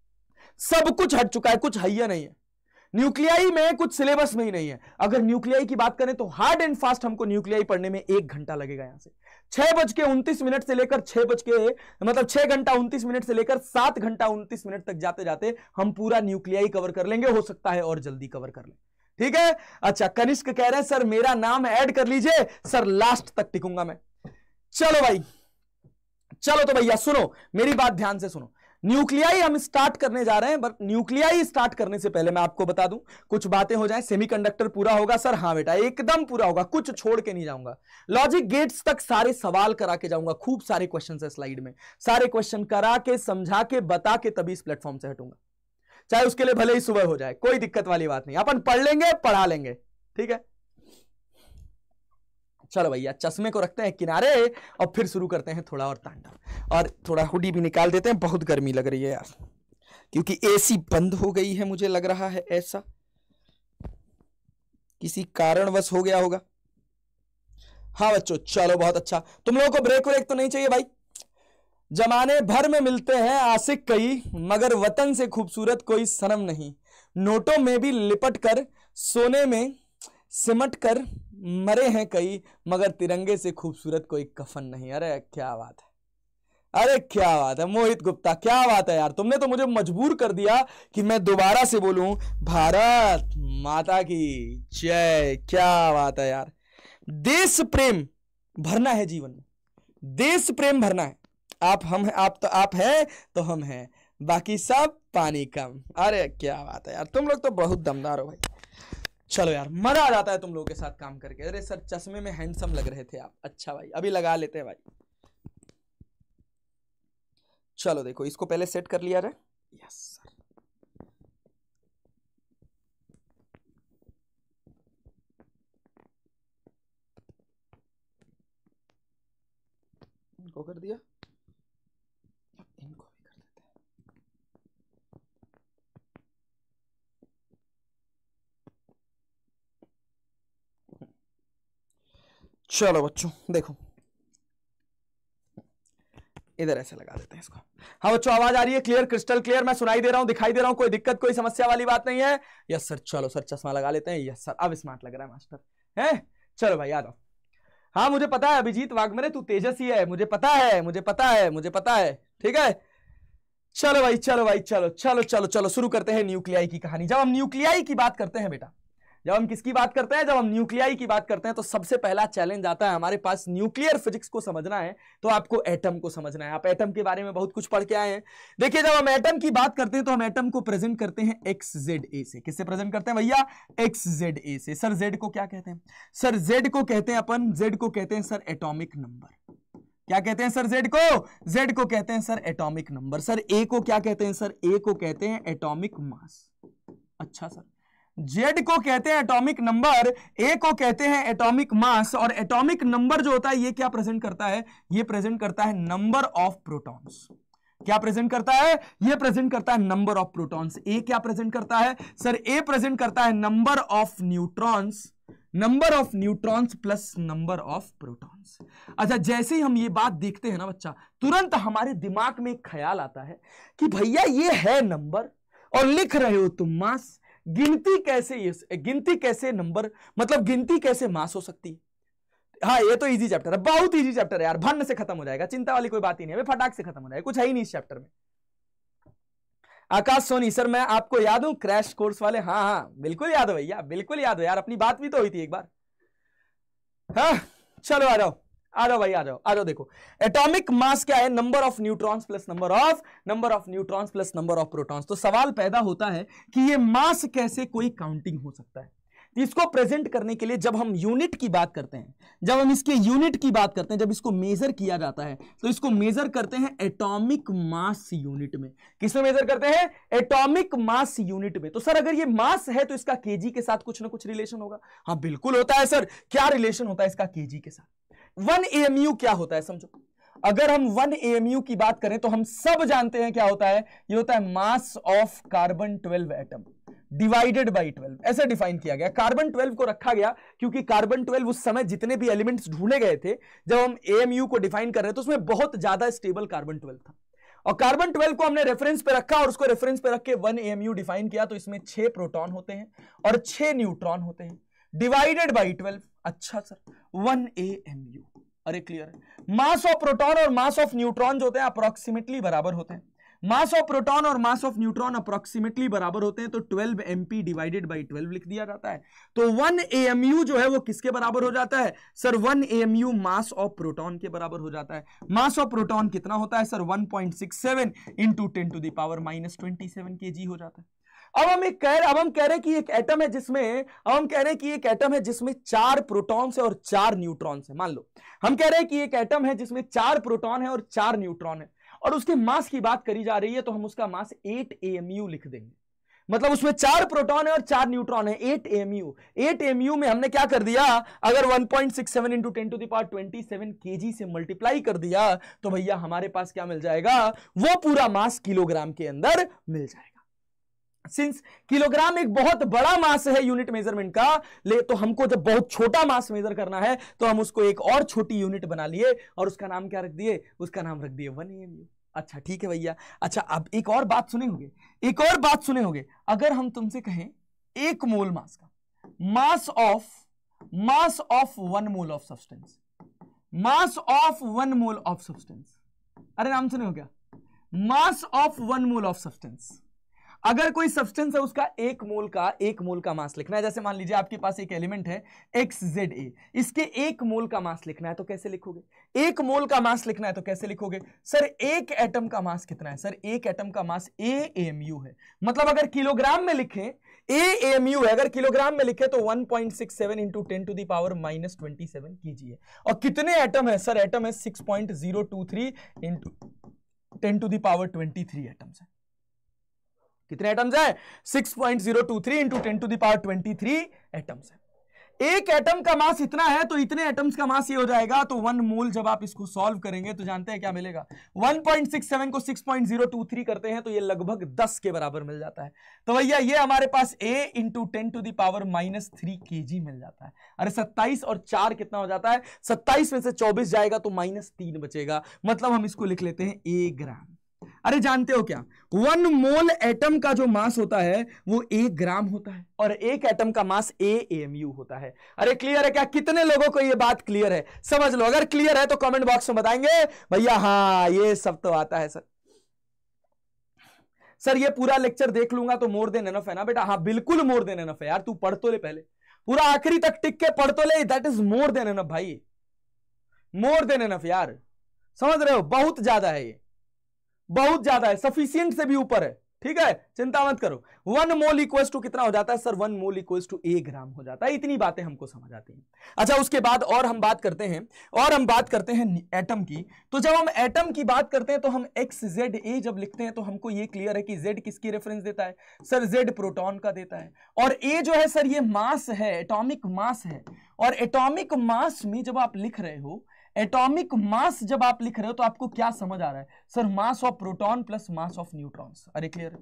B: सब कुछ हट चुका है कुछ है नहीं है न्यूक्लियाई में कुछ सिलेबस में ही नहीं है अगर न्यूक्लियाई की बात करें तो हार्ड एंड फास्ट हमको न्यूक्लियाई पढ़ने में एक घंटा लगेगा यहां से छह बज के उन्तीस मिनट से लेकर छह बज के मतलब छह घंटा उन्तीस मिनट से लेकर सात घंटा उन्तीस मिनट तक जाते जाते हम पूरा न्यूक्लियाई कवर कर लेंगे हो सकता है और जल्दी कवर कर लें ठीक है अच्छा कनिष्क कह रहे हैं सर मेरा नाम ऐड कर लीजिए सर लास्ट तक टिकूंगा मैं चलो भाई चलो तो भैया सुनो मेरी बात ध्यान से सुनो न्यूक्लियाई हम स्टार्ट करने जा रहे हैं बट न्यूक्लियाई स्टार्ट करने से पहले मैं आपको बता दूं कुछ बातें हो जाए सेमीकंडक्टर पूरा होगा सर हाँ बेटा एकदम पूरा होगा कुछ छोड़ के नहीं जाऊंगा लॉजिक गेट्स तक सारे सवाल करा के जाऊंगा खूब सारे क्वेश्चन है स्लाइड में सारे क्वेश्चन करा के समझा के बता के तभी इस प्लेटफॉर्म से हटूंगा चाहे उसके लिए भले ही सुबह हो जाए कोई दिक्कत वाली बात नहीं अपन पढ़ लेंगे पढ़ा लेंगे ठीक है चलो भैया चश्मे को रखते हैं किनारे और फिर शुरू करते हैं थोड़ा और तांडव और थोड़ा हुडी भी निकाल देते हैं बहुत गर्मी लग रही है यार क्योंकि एसी बंद हो गई है मुझे लग रहा है ऐसा किसी कारणवश हो गया होगा हाँ बच्चों चलो बहुत अच्छा तुम लोगों को ब्रेक व्रेक तो नहीं चाहिए भाई जमाने भर में मिलते हैं आशिक कई मगर वतन से खूबसूरत कोई सनम नहीं नोटों में भी लिपट कर सोने में सिमट कर मरे हैं कई मगर तिरंगे से खूबसूरत कोई कफन नहीं अरे क्या बात है अरे क्या बात है मोहित गुप्ता क्या बात है यार तुमने तो मुझे मजबूर कर दिया कि मैं दोबारा से बोलूं भारत माता की जय क्या बात है यार देश प्रेम भरना है जीवन में देश प्रेम भरना है आप हम है, आप तो आप हैं तो हम हैं बाकी सब पानी कम अरे क्या बात है यार तुम लोग तो बहुत दमदार हो भाई चलो यार मजा आ जाता है तुम लोगों के साथ काम करके अरे सर चश्मे में हैंडसम लग रहे थे आप अच्छा भाई अभी लगा लेते हैं भाई चलो देखो इसको पहले सेट कर लिया जाए यस सर को कर दिया
D: चलो बच्चों देखो
B: इधर ऐसे लगा देते हैं इसको हाँ बच्चों आवाज आ रही है क्लियर क्रिस्टल क्लियर मैं सुनाई दे रहा हूँ दिखाई दे रहा हूँ कोई दिक्कत कोई समस्या वाली बात नहीं है यस सर चलो सर चश्मा लगा लेते हैं यस सर अब स्मार्ट लग रहा है मास्टर है चलो भाई आ जाओ हाँ मुझे पता है अभिजीत वाघमरे तू ही है मुझे पता है मुझे पता है मुझे पता है ठीक है चलो भाई चलो भाई चलो चलो चलो चलो शुरू करते हैं न्यूक्लियाई की कहानी जब हम न्यूक्लियाई की बात करते हैं बेटा जब हम किसकी बात करते हैं जब हम न्यूक्लियाई की बात करते हैं तो सबसे पहला चैलेंज आता है हमारे पास न्यूक्लियर फिजिक्स को समझना है तो आपको एटम को समझना है आप एटम के बारे में बहुत कुछ पढ़ के आए हैं देखिए जब हम एटम की बात करते हैं तो हम एटम को प्रेजेंट करते हैं एक्स जेड ए से किससे प्रेजेंट करते हैं भैया एक्स जेड ए से सर जेड को क्या कहते हैं सर जेड को कहते हैं अपन जेड को कहते हैं सर एटॉमिक नंबर क्या कहते हैं सर जेड को जेड को कहते हैं sir atomic number sir A को क्या कहते हैं सर ए को कहते हैं एटॉमिक मास अच्छा सर जेड को कहते हैं एटॉमिक नंबर ए को कहते हैं एटॉमिक मास और एटॉमिक नंबर जो होता है ये क्या प्रेजेंट करता है ये प्रेजेंट करता है नंबर ऑफ प्रोटॉन्स क्या प्रेजेंट करता है ये प्रेजेंट करता है नंबर ऑफ प्रोटॉन्स ए क्या प्रेजेंट करता है सर ए प्रेजेंट करता है number of neutrons number of neutrons plus number of protons अच्छा जैसे ही हम ये बात देखते हैं ना बच्चा तुरंत हमारे दिमाग में एक ख्याल आता है कि भैया ये है नंबर और लिख रहे हो तुम मास गिनती कैसे गिनती कैसे नंबर मतलब गिनती कैसे मास हो सकती है हाँ ये तो इजी चैप्टर है बहुत इजी चैप्टर है यार भन्न से खत्म हो जाएगा चिंता वाली कोई बात ही नहीं है फटाक से खत्म हो जाएगा कुछ है ही नहीं इस चैप्टर में आकाश सोनी सर मैं आपको याद हूं क्रैश कोर्स वाले हाँ हाँ बिल्कुल याद हो भैया बिल्कुल याद हो यार अपनी बात भी तो हुई थी एक बार हाँ चलो आ जाओ आ जाओ भाई आ जाओ आ जाओ देखो एटॉमिक मास क्या है number of neutrons plus number of number of neutrons plus number of protons तो सवाल पैदा होता है कि ये मास कैसे कोई काउंटिंग हो सकता है तो इसको प्रेजेंट करने के लिए जब हम यूनिट की बात करते हैं जब हम इसके यूनिट की बात करते हैं जब इसको मेजर किया जाता है तो इसको मेजर करते हैं एटॉमिक मास यूनिट में किस में मेजर करते हैं एटॉमिक मास यूनिट में तो सर अगर ये मास है तो इसका केजी के साथ कुछ ना कुछ रिलेशन होगा हाँ बिल्कुल होता है सर क्या रिलेशन होता है इसका के के साथ वन एएमयू क्या होता है समझो अगर हम वन एएमयू की बात करें तो हम सब जानते हैं क्या होता है ये होता है mass of carbon twelve atom divided by twelve ऐसे डिफाइन किया गया कार्बन ट्वेल्व को रखा गया क्योंकि कार्बन ट्वेल्व उस समय जितने भी एलिमेंट्स ढूंढे गए थे जब हम एएमयू को डिफाइन कर रहे थे तो उसमें बहुत ज्यादा स्टेबल कार्बन ट्वेल्व था और कार्बन ट्वेल्व को हमने रेफरेंस पे रखा और उसको रेफरेंस पे रख के वन एएमयू डिफाइन किया तो इसमें छह प्रोटॉन होते हैं और छह न्यूट्रॉन होते हैं डिवाइडेड बाई ट्वेल्व अच्छा sir one A M U clear clear है मास ऑफ प्रोटॉन और मास ऑफ न्यूट्रॉन जो होते हैं अप्रोक्सीमेटली बराबर होते हैं मास ऑफ प्रोटॉन और मास ऑफ न्यूट्रॉन अप्रोक्सीमेटली बराबर होते हैं तो 12 एमपी डिवाइडेड बाई 12 लिख दिया जाता है तो 1 एएमयू जो है वो किसके बराबर हो जाता है sir 1 AMU mass of proton के बराबर हो जाता है मास ऑफ प्रोटॉन कितना होता है sir 1.67 point six seven into ten to the power minus twenty हो जाता है अब हम एक कह रहे अब हम कह रहे कि एक एटम है जिसमें अब हम कह रहे कि एक एटम है जिसमें चार प्रोटॉन्स है और चार न्यूट्रॉन्स है मान लो हम कह रहे हैं कि एक एटम है जिसमें चार प्रोटॉन है और चार न्यूट्रॉन है और उसके मास की बात करी जा रही है तो हम उसका मास एट एमयू लिख देंगे मतलब उसमें चार प्रोटॉन है और चार न्यूट्रॉन है एट एमयू एट एमयू में हमने क्या कर दिया अगर 1.67 point six seven into ten to the power twenty seven के से मल्टीप्लाई कर दिया तो भैया हमारे पास क्या मिल जाएगा वो पूरा मास किलोग्राम के अंदर मिल जाएगा सिंस किलोग्राम एक बहुत बड़ा मास है यूनिट मेजरमेंट का ले तो हमको जब बहुत छोटा मास मेजर करना है तो हम उसको एक और छोटी यूनिट बना लिए और उसका नाम क्या रख दिए उसका नाम रख दिए वन एम अच्छा ठीक है भैया अच्छा अब एक और बात सुने होंगे एक और बात सुने होंगे अगर हम तुमसे कहें एक मोल मास का mass of mass of one mole of substance mass of one mole of substance अरे नाम सुने हो क्या mass of one mole of substance अगर कोई सब्सटेंस है उसका एक मोल का एक मोल का मास लिखना है जैसे मान लीजिए आपके पास एक एलिमेंट है एक्स जेड ए इसके एक मोल का मास लिखना है तो कैसे लिखोगे एक मोल का मास लिखना है तो कैसे लिखोगे सर एक एटम का मास कितना है सर एक एटम का मास ए एम यू है मतलब अगर किलोग्राम में लिखे ए एम यू है अगर किलोग्राम में लिखे तो one point six seven into ten to the power minus twenty seven कीजिए और कितने एटम है सर एटम है six point zero two three into ten to the power twenty three atoms है कितने एटम्स है six point zero two three into ten to the power twenty three atoms है एक एटम का मास इतना है तो इतने एटम्स का मास ये हो जाएगा तो वन मोल जब आप इसको सॉल्व करेंगे तो जानते हैं क्या मिलेगा 1.67 को 6.023 करते हैं तो ये लगभग 10 के बराबर मिल जाता है तो भैया ये हमारे पास a into ten to the power minus three K G मिल जाता है अरे 27 और 4 कितना हो जाता है 27 में से 24 जाएगा तो माइनस तीन बचेगा मतलब हम इसको लिख लेते हैं ए ग्राम अरे जानते हो क्या वन मोल एटम का जो मास होता है वो एक ग्राम होता है और एक एटम का मास ए एम यू होता है अरे क्लियर है क्या कितने लोगों को ये बात क्लियर है समझ लो अगर क्लियर है तो कमेंट बॉक्स में बताएंगे भैया हाँ ये सब तो आता है सर सर ये पूरा लेक्चर देख लूंगा तो मोर देन एनफ है ना बेटा हाँ बिल्कुल मोर देन एनफ है यार तू पढ़ तो ले पहले पूरा आखिरी तक टिक के पढ़ तो ले that is more than enough भाई मोर देन एनफ यार समझ रहे हो बहुत ज्यादा है ये बहुत ज्यादा है सफिशियंट से भी ऊपर है ठीक है चिंता मत करो वन मोल इक्वल टू कितना हो जाता है sir one mole equal to A gram हो जाता है इतनी बातें हमको समझ आती हैं अच्छा उसके बाद और हम बात करते हैं और हम बात करते हैं एटम की तो जब हम एटम की बात करते हैं तो हम एक्स जेड ए जब लिखते हैं तो हमको ये क्लियर है कि जेड किसकी रेफरेंस देता है सर जेड प्रोटोन का देता है और ए जो है सर ये मास है एटोमिक मास है और एटोमिक मास में जब आप लिख रहे हो एटॉमिक मास जब आप लिख रहे हो तो आपको क्या समझ आ रहा है sir mass of proton plus mass of neutrons अरे clear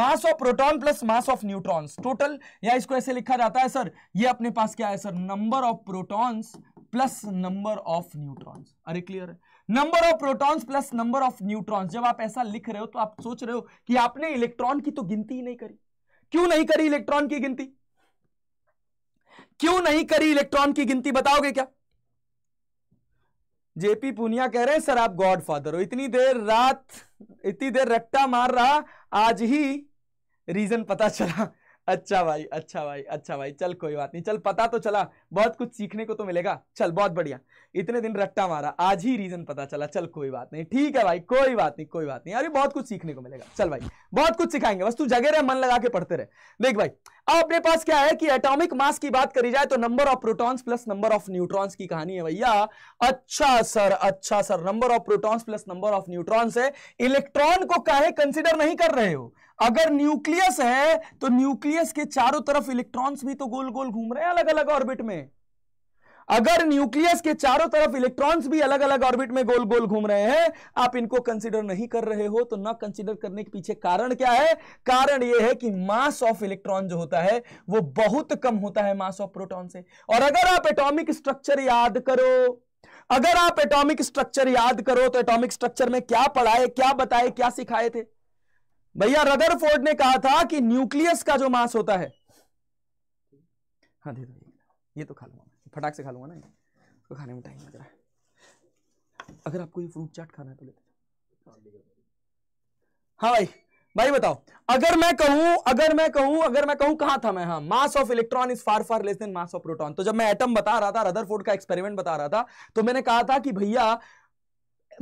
B: mass of proton plus mass of neutrons total या इसको ऐसे लिखा जाता है सर ये अपने पास क्या है sir number of protons plus number of neutrons अरे clear number of protons plus number of neutrons जब आप ऐसा लिख रहे हो तो आप सोच रहे हो कि आपने इलेक्ट्रॉन की तो गिनती ही नहीं करी क्यों नहीं करी इलेक्ट्रॉन की गिनती क्यों नहीं करी इलेक्ट्रॉन की गिनती बताओगे क्या जेपी पुनिया कह रहे हैं सर आप गॉड फादर हो इतनी देर रात इतनी देर रट्टा मार रहा आज ही रीजन पता चला अच्छा भाई अच्छा भाई अच्छा भाई चल कोई बात नहीं चल पता तो चला बहुत कुछ सीखने को तो मिलेगा चल बहुत बढ़िया इतने दिन रट्टा मारा आज ही रीजन पता चला चल कोई बात नहीं ठीक है भाई कोई बात नहीं कोई बात नहीं अरे बहुत कुछ सीखने को मिलेगा चल भाई बहुत कुछ सिखाएंगे बस तू जगह रहे मन लगा के पढ़ते रहे देख भाई अब अपने पास क्या है कि एटोमिक मास की बात करी जाए तो number of proton plus number of neutrons की कहानी है भैया अच्छा सर अच्छा sir number of protons plus number of neutrons है इलेक्ट्रॉन को काहे कंसिडर नहीं कर रहे हो अगर न्यूक्लियस है तो न्यूक्लियस के चारों तरफ इलेक्ट्रॉन्स भी तो गोल गोल घूम रहे हैं अलग अलग ऑर्बिट में अगर न्यूक्लियस के चारों तरफ इलेक्ट्रॉन्स भी अलग अलग ऑर्बिट में गोल गोल घूम रहे हैं आप इनको कंसिडर नहीं कर रहे हो तो ना कंसिडर करने के पीछे कारण क्या है कारण यह है कि मास ऑफ इलेक्ट्रॉन जो होता है वो बहुत कम होता है मास ऑफ प्रोटॉन से और अगर आप एटॉमिक स्ट्रक्चर याद करो अगर आप एटॉमिक स्ट्रक्चर याद करो तो एटॉमिक स्ट्रक्चर में क्या पढ़ाए क्या बताए क्या सिखाए थे भैया रदरफोर्ड ने कहा था कि न्यूक्लियस का जो मास होता है हाँ दे दो ये तो खा लूंगा फटाक से खा लूंगा ना ये तो खाने में टाइम लग रहा है अगर आपको ये फ्रूट चाट खाना है तो लेते हाँ भाई भाई बताओ अगर मैं कहूं अगर मैं कहूं अगर मैं कहूं कहां था मैं हाँ mass of electron is far far less than mass of proton तो जब मैं एटम बता रहा था रदरफोर्ड का एक्सपेरिमेंट बता रहा था तो मैंने कहा था कि भैया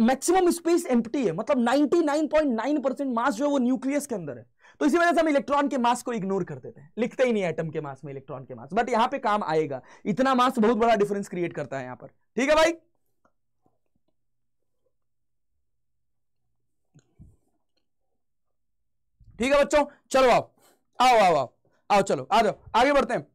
B: मैक्सिमम स्पेस एम्प्टी है मतलब 99.9 परसेंट मास जो है वो न्यूक्लियस के अंदर है तो इसी वजह से हम इलेक्ट्रॉन के मास को इग्नोर कर देते हैं लिखते ही नहीं एटम के मास में इलेक्ट्रॉन के मास बट यहां पे काम आएगा इतना मास बहुत बड़ा डिफरेंस क्रिएट करता है यहां पर ठीक है भाई ठीक है बच्चों चलो आओ आओ आओ आओ आओ चलो आ जाओ आगे बढ़ते हैं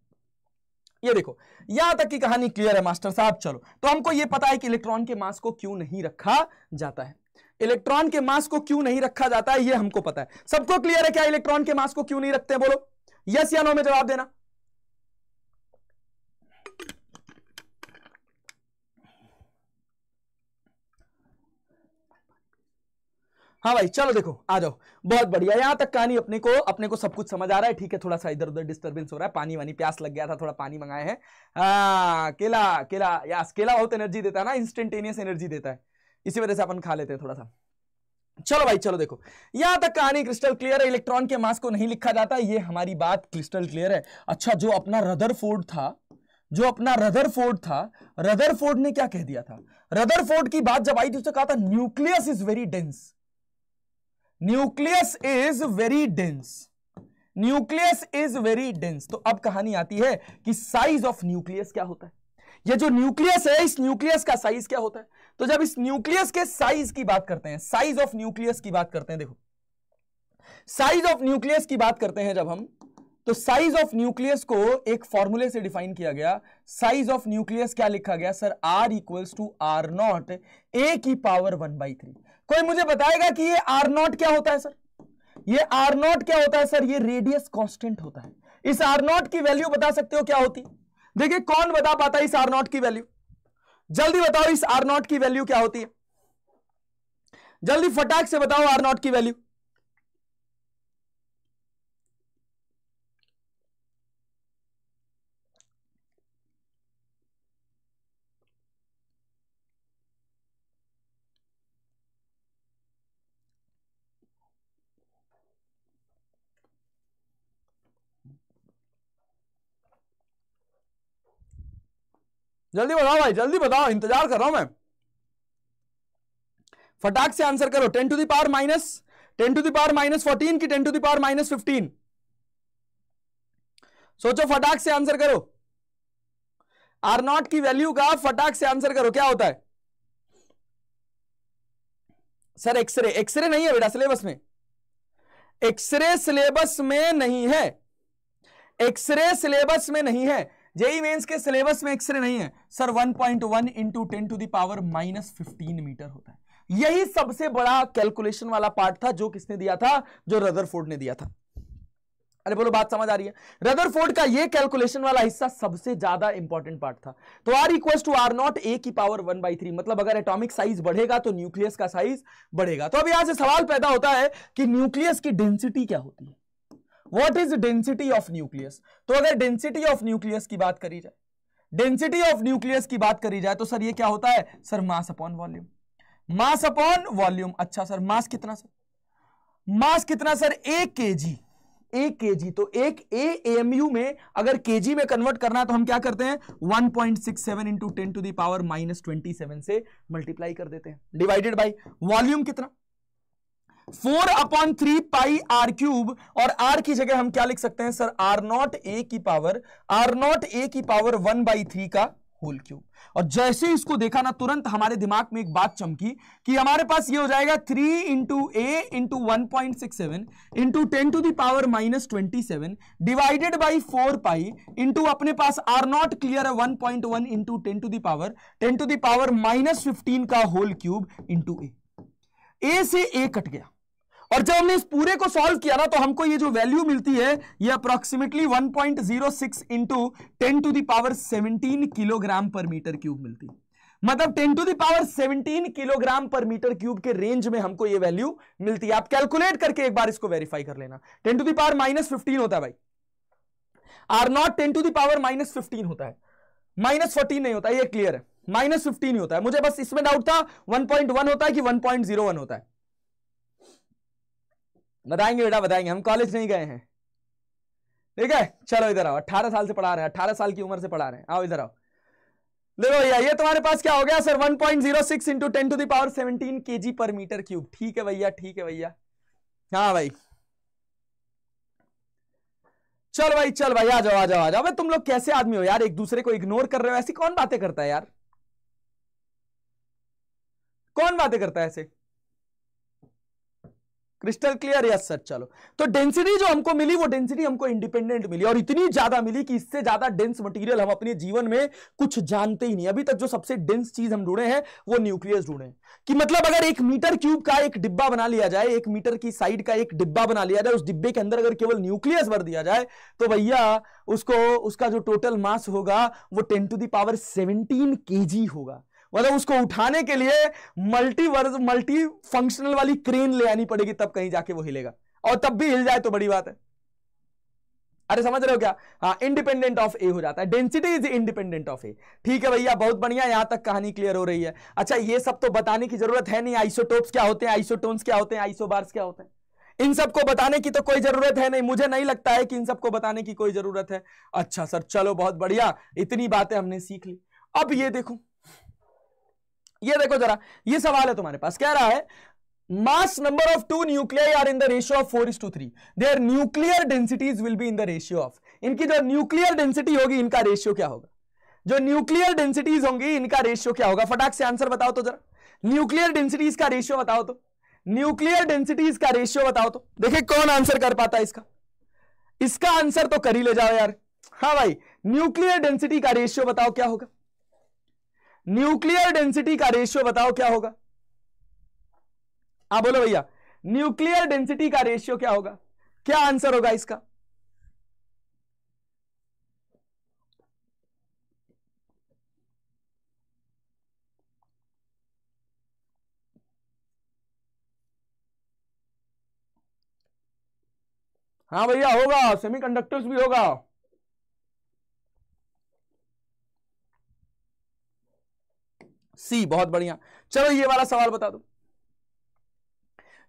B: ये देखो यहां तक की कहानी क्लियर है मास्टर साहब चलो तो हमको यह पता है कि इलेक्ट्रॉन के मास को क्यों नहीं रखा जाता है इलेक्ट्रॉन के मास को क्यों नहीं रखा जाता है यह हमको पता है सबको क्लियर है क्या इलेक्ट्रॉन के मास को क्यों नहीं रखते बोलो यस या नो में जवाब देना हाँ भाई चलो देखो आ जाओ बहुत बढ़िया यहाँ तक कहानी अपने को अपने को सब कुछ समझ आ रहा है ठीक है थोड़ा सा इधर उधर डिस्टर्बेंस हो रहा है पानी वानी प्यास लग गया था थोड़ा पानी मंगाए हैं हाँ, केला केला यास केला बहुत एनर्जी देता है ना इंस्टेंटेनियस एनर्जी देता है इसी वजह से अपन खा लेते हैं थोड़ा सा चलो भाई चलो देखो यहां तक कहानी क्रिस्टल क्लियर है इलेक्ट्रॉन के मास को नहीं लिखा जाता ये हमारी बात क्रिस्टल क्लियर है अच्छा जो अपना रदर था जो अपना रदर था रदर ने क्या कह दिया था रदर की बात जब आई थी तो उसने कहा था nucleus is very dense nucleus is very dense nucleus is very dense तो अब कहानी आती है कि साइज ऑफ न्यूक्लियस क्या होता है ये जो न्यूक्लियस है इस न्यूक्लियस का साइज क्या होता है तो जब इस न्यूक्लियस के साइज की बात करते हैं साइज ऑफ न्यूक्लियस की बात करते हैं देखो साइज ऑफ न्यूक्लियस की बात करते हैं जब हम तो साइज ऑफ न्यूक्लियस को एक फॉर्मूले से डिफाइन किया गया साइज ऑफ न्यूक्लियस क्या लिखा गया sir R equals to R naught A की पावर वन बाई थ्री कोई मुझे बताएगा कि ये आर नॉट क्या होता है सर ये आर नॉट क्या होता है सर ये रेडियस कॉन्स्टेंट होता है इस आर नॉट की वैल्यू बता सकते हो क्या होती देखिए कौन बता पाता है इस आर नॉट की वैल्यू जल्दी बताओ इस आर नॉट की वैल्यू क्या होती है जल्दी फटाक से बताओ आर नॉट की वैल्यू
D: जल्दी बताओ भाई जल्दी बताओ इंतजार कर रहा हूं मैं
B: फटाक से आंसर करो ten to the power minus ten to the power minus fourteen की ten to the power minus fifteen सोचो फटाक से आंसर करो आर नॉट की वैल्यू का फटाक से आंसर करो क्या होता है सर एक्सरे एक्सरे नहीं है बेटा सिलेबस में एक्सरे सिलेबस में नहीं है एक्सरे सिलेबस में नहीं है जेई मेन्स के सिलेबस में एक्सरे नहीं है sir 1.1 point one into ten to the power minus fifteen metre होता है यही सबसे बड़ा कैलकुलेशन वाला पार्ट था जो किसने दिया था जो रदरफोर्ड ने दिया था अरे बोलो बात समझ आ रही है रदरफोर्ड का ये कैलकुलेशन वाला हिस्सा सबसे ज्यादा इंपॉर्टेंट पार्ट था तो R equal to R naught A की पावर वन बाई थ्री मतलब अगर एटॉमिक साइज बढ़ेगा तो न्यूक्लियस का साइज बढ़ेगा तो अब यहां से सवाल पैदा होता है कि न्यूक्लियस की डेंसिटी क्या होती है what is density of nucleus तो अगर डेंसिटी ऑफ न्यूक्लियस की बात करी जाए डेंसिटी ऑफ न्यूक्लियस की बात करी जाए तो सर ये क्या होता है sir mass upon volume mass upon volume अच्छा सर मास कितना सर मास कितना सर एक के जी एक के जी तो एक यू में अगर के जी में कन्वर्ट करना है तो हम क्या करते हैं one point six seven into ten to the power minus twenty seven से मल्टीप्लाई कर देते हैं डिवाइडेड बाई वॉल्यूम कितना four upon three pi R cube और आर की जगह हम क्या लिख सकते हैं सर आर नॉट ए की पावर आर नॉट ए की पावर वन बाई थ्री का होल क्यूब और जैसे इसको देखा ना तुरंत हमारे दिमाग में एक बात चमकी कि हमारे पास ये हो जाएगा three into A into one point six seven into ten to the power minus twenty seven divided by four pi into अपने पास आर नॉट क्लियर है one point one into ten to the power ten to the power minus fifteen का whole cube into A A से A cut गया और जब हमने इस पूरे को सॉल्व किया ना तो हमको ये जो वैल्यू मिलती है ये approximately 1.06 point zero six into ten to the power seventeen kilogram per metre cube मिलती मतलब 10 to the power 17 kilogram per metre cube के रेंज में हमको ये वैल्यू मिलती है आप कैलकुलेट करके एक बार इसको वेरीफाई कर लेना 10 टू दावर माइनस फिफ्टीन होता है भाई R naught 10 to the power minus fifteen होता है माइनस फोर्टीन नहीं होता ये क्लियर है माइनस फिफ्टीन होता है मुझे बस इसमें डाउट था वन पॉइंट वन होता है कि वन पॉइंट जीरो वन होता है बताएंगे बेटा बताएंगे हम कॉलेज नहीं गए हैं ठीक है चलो इधर आओ अठारह साल से पढ़ा रहे हैं अठारह साल की उम्र से पढ़ा रहे हैं आओ इधर आओ देखो भैया ये तुम्हारे पास क्या हो गया sir one point zero six into ten to the power seventeen K G पर मीटर क्यूब ठीक है भैया ठीक है भैया हाँ भाई चल भाई चल भाई आ जाओ आ जाओ आ जाओ तुम लोग कैसे आदमी हो यार एक दूसरे को इग्नोर कर रहे हो ऐसी कौन बातें करता है यार कौन बातें करता है ऐसे crystal clear yes sir sir तो डेंसिटी जो हमको मिली वो डेंसिटी हमको इंडिपेंडेंट मिली और इतनी ज्यादा मिली कि इससे ज्यादा डेंस मटेरियल हम अपने जीवन में कुछ जानते ही नहीं अभी तक जो सबसे डेंस चीज हम ढूंढे हैं वो न्यूक्लियस ढूंढे कि मतलब अगर एक मीटर क्यूब का एक डिब्बा बना लिया जाए एक मीटर की साइड का एक डिब्बा बना लिया जाए उस डिब्बे के अंदर अगर केवल न्यूक्लियस भर दिया जाए तो भैया उसको उसका जो टोटल मास होगा वो टेन टू दावर सेवनटीन के होगा मतलब उसको उठाने के लिए मल्टीवर्स मल्टी फंक्शनल वाली क्रेन ले आनी पड़ेगी तब कहीं जाके वो हिलेगा और तब भी हिल जाए तो बड़ी बात है अरे समझ रहे हो क्या हाँ इंडिपेंडेंट ऑफ ए हो जाता है density is independent of A ठीक है भैया बहुत बढ़िया यहां तक कहानी क्लियर हो रही है अच्छा ये सब तो बताने की जरूरत है नहीं आइसोटोप्स क्या होते हैं आइसोटोन्स क्या होते हैं आइसोबार्स क्या होते हैं इन सबको बताने की तो कोई जरूरत है नहीं मुझे नहीं लगता है कि इन सबको बताने की कोई जरूरत है अच्छा सर चलो बहुत बढ़िया इतनी बातें हमने सीख ली अब ये देखो ये देखो जरा ये सवाल है तुम्हारे पास कह रहा है mass number of two nuclear are in the ratio of four is to three their nuclear densities will be in the ratio of इनकी जो न्यूक्लियर डेंसिटी होगी इनका रेशियो क्या होगा जो न्यूक्लियर डेंसिटीज होंगी इनका रेशियो क्या होगा फटाक से आंसर बताओ तो जरा न्यूक्लियर डेंसिटीज का रेशियो बताओ तो न्यूक्लियर डेंसिटीज का रेशियो बताओ तो देखिए कौन आंसर कर पाता है इसका इसका आंसर तो कर ही ले जाओ यार हाँ भाई न्यूक्लियर डेंसिटी का रेशियो बताओ क्या होगा न्यूक्लियर डेंसिटी का रेशियो बताओ क्या होगा आप हाँ, बोलो भैया न्यूक्लियर डेंसिटी का रेशियो क्या होगा क्या आंसर होगा इसका हाँ भैया होगा सेमीकंडक्टर्स भी होगा सी बहुत बढ़िया चलो ये वाला सवाल बता दो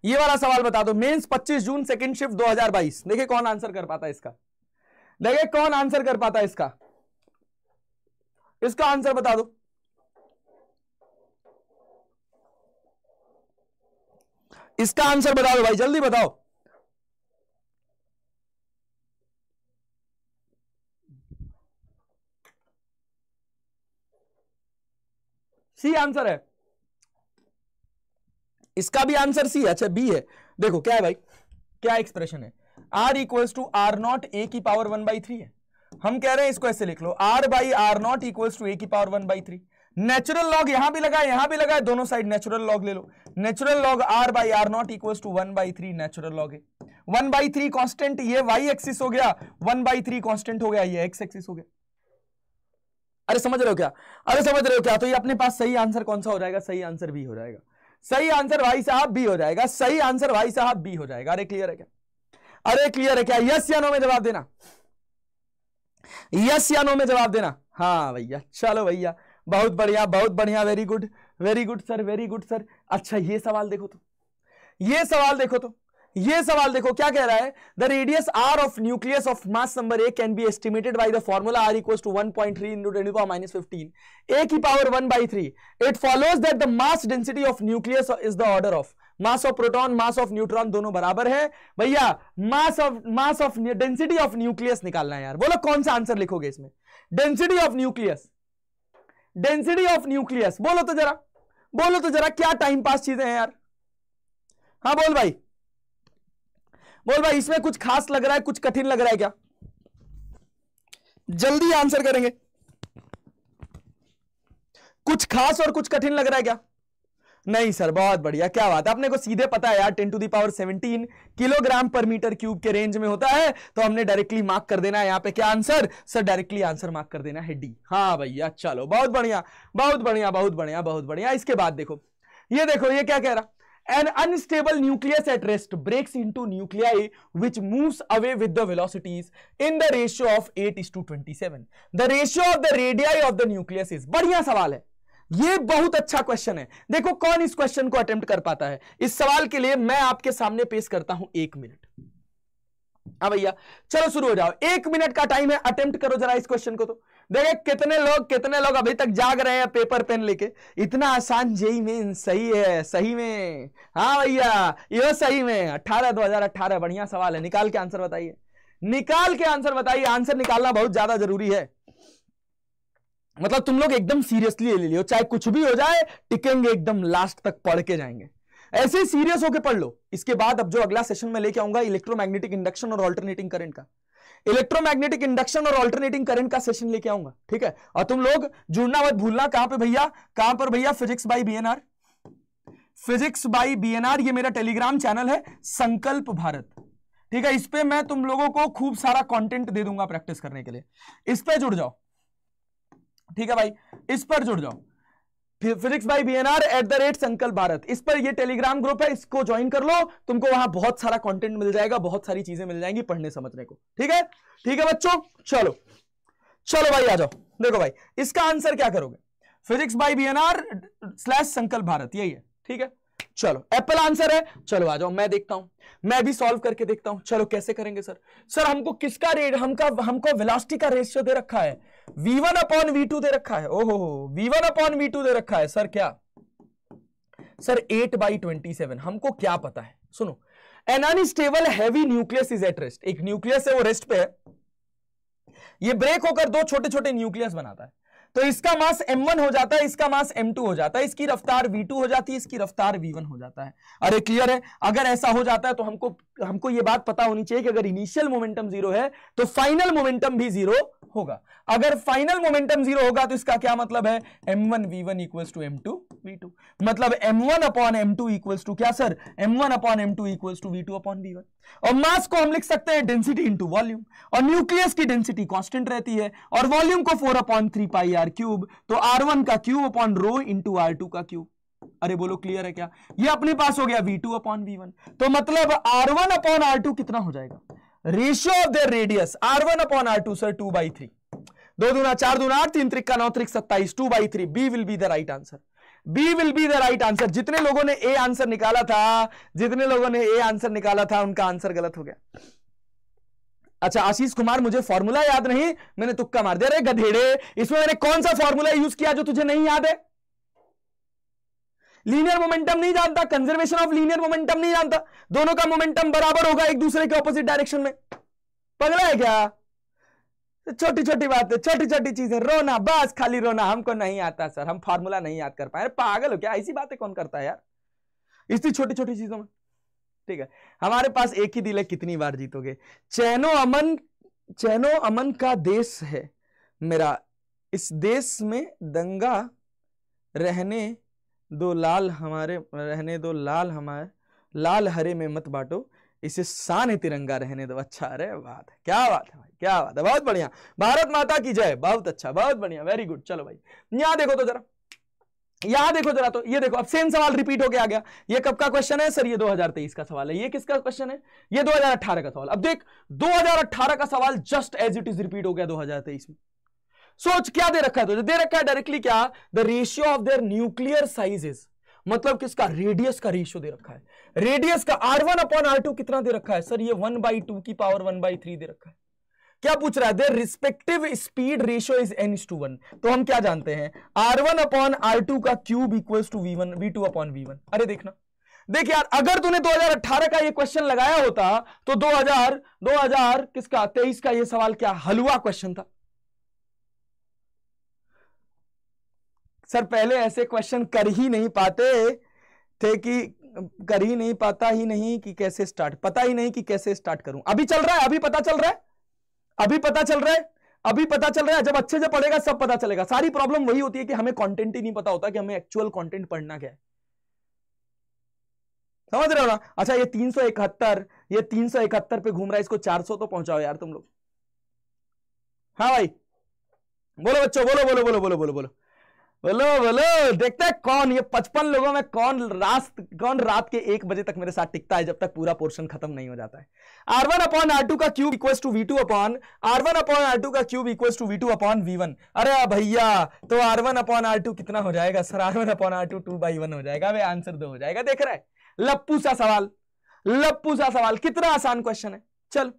B: ये वाला सवाल बता दो मेंस 25 जून सेकंड शिफ्ट 2022 देखिए कौन आंसर कर पाता है इसका देखिए कौन आंसर कर पाता है इसका इसका आंसर बता दो इसका आंसर बता दो भाई जल्दी बताओ सी आंसर है इसका भी आंसर सी है अच्छा बी है देखो क्या है भाई क्या एक्सप्रेशन है R equals to R naught A की पावर वन बाई थ्री है हम कह रहे हैं इसको ऐसे लिख लो R by R naught equals to A की power one by three natural log यहां भी लगा है यहां भी लगा है दोनों साइड नेचुरल लॉग ले लो natural log R by R naught equals to one by three natural log है वन बाई थ्री कॉन्स्टेंट ये वाई एक्सिस हो गया वन बाई थ्री कॉन्स्टेंट हो गया ये एक्स एक्सिस हो गया अरे समझ रहे हो क्या अरे समझ रहे हो क्या तो ये अपने पास सही आंसर कौन सा हो जाएगा सही आंसर बी हो जाएगा सही आंसर भाई साहब बी हो जाएगा सही आंसर भाई साहब बी हो जाएगा अरे क्लियर है क्या अरे क्लियर है क्या यस या नो में जवाब देना यस या नो में जवाब देना हाँ भैया चलो भैया बहुत बढ़िया बहुत बढ़िया very good very good sir very good sir अच्छा ये सवाल देखो तो ये सवाल देखो तो ये सवाल देखो क्या कह रहा है the radius R of nucleus of mass number A can be estimated by the formula R equal to one point three into ten power minus fifteen A की power one by three it follows that the mass density of nucleus is the order of mass of proton mass of neutron दोनों बराबर है भैया mass of mass of density of nucleus निकालना है यार बोलो कौन सा आंसर लिखोगे इसमें density of nucleus density of nucleus बोलो तो जरा बोलो तो जरा क्या टाइम पास चीजें हैं यार हाँ बोल भाई बोल भाई इसमें कुछ खास लग रहा है कुछ कठिन लग रहा है क्या जल्दी आंसर करेंगे कुछ खास और कुछ कठिन लग रहा है क्या नहीं सर बहुत बढ़िया क्या बात है आपने को सीधे पता है यार ten to the power seventeen kilogram per metre cube के रेंज में होता है तो हमने डायरेक्टली मार्क कर देना है यहाँ पे क्या answer sir directly answer mark कर देना है डी हाँ भैया चलो बहुत बढ़िया बहुत बढ़िया बहुत बढ़िया बहुत बढ़िया इसके बाद देखो ये देखो ये क्या कह रहा an unstable nucleus at rest breaks into nuclei which moves away with in the ratio of eight is to twenty seven the ratio of the radii of the nucleus is बढ़िया सवाल है ये बहुत अच्छा क्वेश्चन है देखो कौन इस क्वेश्चन को अटेम्प्ट कर पाता है इस सवाल के लिए मैं आपके सामने पेश करता हूं एक मिनट हाँ भैया चलो शुरू हो जाओ एक मिनट का टाइम है अटेम्प्ट करो जरा इस क्वेश्चन को तो देखे कितने लोग कितने लोग अभी तक जाग रहे हैं पेपर पेन लेके इतना आसान जेई मेन सही है सही में हाँ भैया यो सही में अठारह दो हजार अठारह बढ़िया सवाल है निकाल के आंसर बताइए निकाल के आंसर बताइए आंसर निकालना बहुत ज्यादा जरूरी है मतलब तुम लोग एकदम सीरियसली ले लियो चाहे कुछ भी हो जाए टिकेंगे एकदम लास्ट तक पढ़ के जाएंगे ऐसे सीरियस होके पढ़ लो इसके बाद अब जो अगला सेशन में लेके आऊंगा इलेक्ट्रोमैग्नेटिक इंडक्शन और अल्टरनेटिंग करंट का इलेक्ट्रोमैग्नेटिक इंडक्शन और अल्टरनेटिंग करंट का सेशन लेके आऊंगा ठीक है और तुम लोग जुड़ना मत भूलना कहां पे भैया कहां पर भैया physics by B physics by B ये मेरा टेलीग्राम चैनल है संकल्प भारत ठीक है इस पर मैं तुम लोगों को खूब सारा कॉन्टेंट दे दूंगा प्रैक्टिस करने के लिए इस पर जुड़ जाओ ठीक है भाई इस पर जुड़ जाओ physics by BNR at the rate Sankal Bharat इस पर ये टेलीग्राम ग्रुप है इसको ज्वाइन कर लो तुमको वहां बहुत सारा कंटेंट मिल जाएगा बहुत सारी चीजें मिल जाएंगी पढ़ने समझने को ठीक है ठीक है बच्चों चलो चलो भाई आ जाओ देखो भाई इसका आंसर क्या करोगे physics by B N R slash Sankal Bharat यही है ठीक है चलो एप्पल आंसर है चलो आ जाओ मैं देखता हूं मैं भी सॉल्व करके देखता हूं चलो कैसे करेंगे सर सर हमको किसका रेट हमका हमको वेलोसिटी का रेशियो दे रखा है v1 वन अपॉन वी दे रखा है ओहो V one upon V two दे रखा है सर क्या sir eight by twenty seven हमको क्या पता है सुनो an unstable heavy nucleus is at rest एक न्यूक्लियस है वो रेस्ट पे है ये ब्रेक होकर दो छोटे छोटे न्यूक्लियस बनाता है तो इसका मास m1 हो जाता है इसका मास m2 हो जाता है इसकी रफ्तार v2 हो जाती है इसकी रफ्तार v1 हो जाता है अरे क्लियर है अगर ऐसा हो जाता है तो हमको हमको ये बात पता होनी चाहिए कि अगर इनिशियल मोमेंटम जीरो है तो फाइनल मोमेंटम भी जीरो होगा अगर फाइनल मोमेंटम जीरो होगा तो इसका क्या मतलब है m1 one V one equals to M two V two मतलब m1 one upon M two equals to क्या sir m1 one upon M two equals to V two upon V one और mass को हम लिख सकते हैं density into volume और nucleus की डेंसिटी कॉन्स्टेंट रहती है और वॉल्यूम को four upon three pi R cube तो आर वन का cube upon rho into are two का क्यूब अरे बोलो क्लियर है क्या ये अपने पास हो गया v2 टू अपॉन वी तो मतलब r1 वन अपॉन आर कितना हो जाएगा ratio of their radius R one upon R two sir two by three दो दूना चार दूना आठ तीन त्रिक्का नौ त्रिक सत्ताईस two by three B will be the right answer B will be the right answer जितने लोगों ने ए आंसर निकाला था जितने लोगों ने ए आंसर निकाला था उनका आंसर गलत हो गया अच्छा आशीष कुमार मुझे फॉर्मूला याद नहीं मैंने तुक्का मार दिया अरे गधेड़े इसमें मैंने कौन सा फॉर्मूला यूज किया जो तुझे नहीं याद है लीनियर मोमेंटम नहीं जानता कंजर्वेशन ऑफ लीनियर मोमेंटम नहीं जानता दोनों का मोमेंटम बराबर होगा एक दूसरे के ऑपोजिट डायरेक्शन में पगला है क्या छोटी छोटी बातें छोटी छोटी चीजें रोना बस खाली रोना हमको नहीं आता सर हम फार्मूला नहीं याद कर पाए पागल हो क्या ऐसी बातें कौन करता है यार इसी छोटी छोटी चीजों में ठीक है हमारे पास एक ही दिल है कितनी बार जीतोगे चैनो अमन चैनो अमन का देश है मेरा इस देश में दंगा रहने दो लाल हमारे रहने दो लाल हमारे लाल हरे में मत बांटो इसे शान तिरंगा रहने दो अच्छा अरे बात है क्या बात है भाई क्या बात है बहुत बढ़िया भारत माता की जय बहुत अच्छा बहुत बढ़िया वेरी गुड चलो भाई यहां देखो तो जरा यहां देखो जरा तो ये देखो अब सेम सवाल रिपीट होके आ गया ये कब का क्वेश्चन है सर ये 2023 का सवाल है ये किसका क्वेश्चन है ये 2018 का सवाल अब देख 2018 का सवाल just as it is repeat हो गया 2023 में सोच क्या दे रखा है तुझे दे रखा है डायरेक्टली क्या the ratio of their nuclear sizes मतलब किसका रेडियस का रेशियो दे रखा है रेडियस का R one upon R two कितना दे रखा है सर ये वन बाई टू की पावर वन बाई थ्री दे रखा है क्या पूछ रहा है their respective speed ratio is N to one तो हम क्या जानते हैं R one upon R two का cube equal to V one V two upon V one अरे देखना देख यार अगर तूने 2018 का ये क्वेश्चन लगाया होता तो 2000 2000 किसका 23 का ये सवाल क्या हलवा क्वेश्चन था सर पहले ऐसे क्वेश्चन कर ही नहीं पाते थे कि कर ही नहीं पाता ही नहीं कि कैसे स्टार्ट पता ही नहीं कि कैसे स्टार्ट करूं अभी चल रहा है अभी पता चल रहा है अभी पता चल रहा है अभी पता चल रहा है जब अच्छे से पढ़ेगा सब पता चलेगा सारी प्रॉब्लम वही होती है कि हमें कंटेंट ही नहीं पता होता कि हमें एक्चुअल कंटेंट पढ़ना क्या है समझ रहे हो ना अच्छा ये तीन सौ इकहत्तर ये तीन सौ इकहत्तर पे घूम रहा है इसको चार सौ तो पहुंचाओ यार तुम लोग हाँ भाई बोलो बच्चों बोलो बोलो बोलो बोलो बोलो बोलो बोलो बोलो देखते हैं कौन ये पचपन लोगों में कौन रात कौन रात के एक बजे तक मेरे साथ टिकता है जब तक पूरा पोर्शन खत्म नहीं हो जाता है R one upon R two का cube equal to V two upon R one upon R two का cube equal to V two upon V one अरे भैया तो R one upon R two कितना हो जाएगा sir R one upon R two two by one हो जाएगा वे answer दो हो जाएगा देख रहा है लप्पू सा सवाल लप्पू सा सवाल कितना आसान क्वेश्चन है चल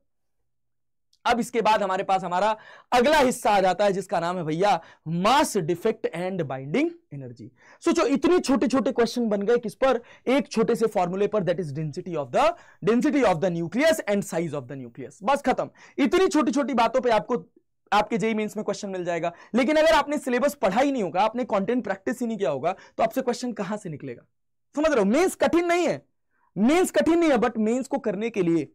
B: अब इसके बाद हमारे पास हमारा अगला हिस्सा आ जाता है जिसका नाम है भैया mass defect and binding energy सोचो इतने छोटे छोटे क्वेश्चन बन गए किस पर एक छोटे से फॉर्मूले पर that is density of the density of the nucleus and size of the nucleus बस खत्म इतनी छोटी छोटी बातों पर आपको आपके जेई मेंस e e में क्वेश्चन मिल जाएगा लेकिन अगर आपने सिलेबस पढ़ा ही नहीं होगा आपने कंटेंट प्रैक्टिस ही नहीं किया होगा तो आपसे क्वेश्चन कहां से निकलेगा समझ रहे हो मेंस कठिन नहीं है मेंस कठिन नहीं है बट मेंस को करने के लिए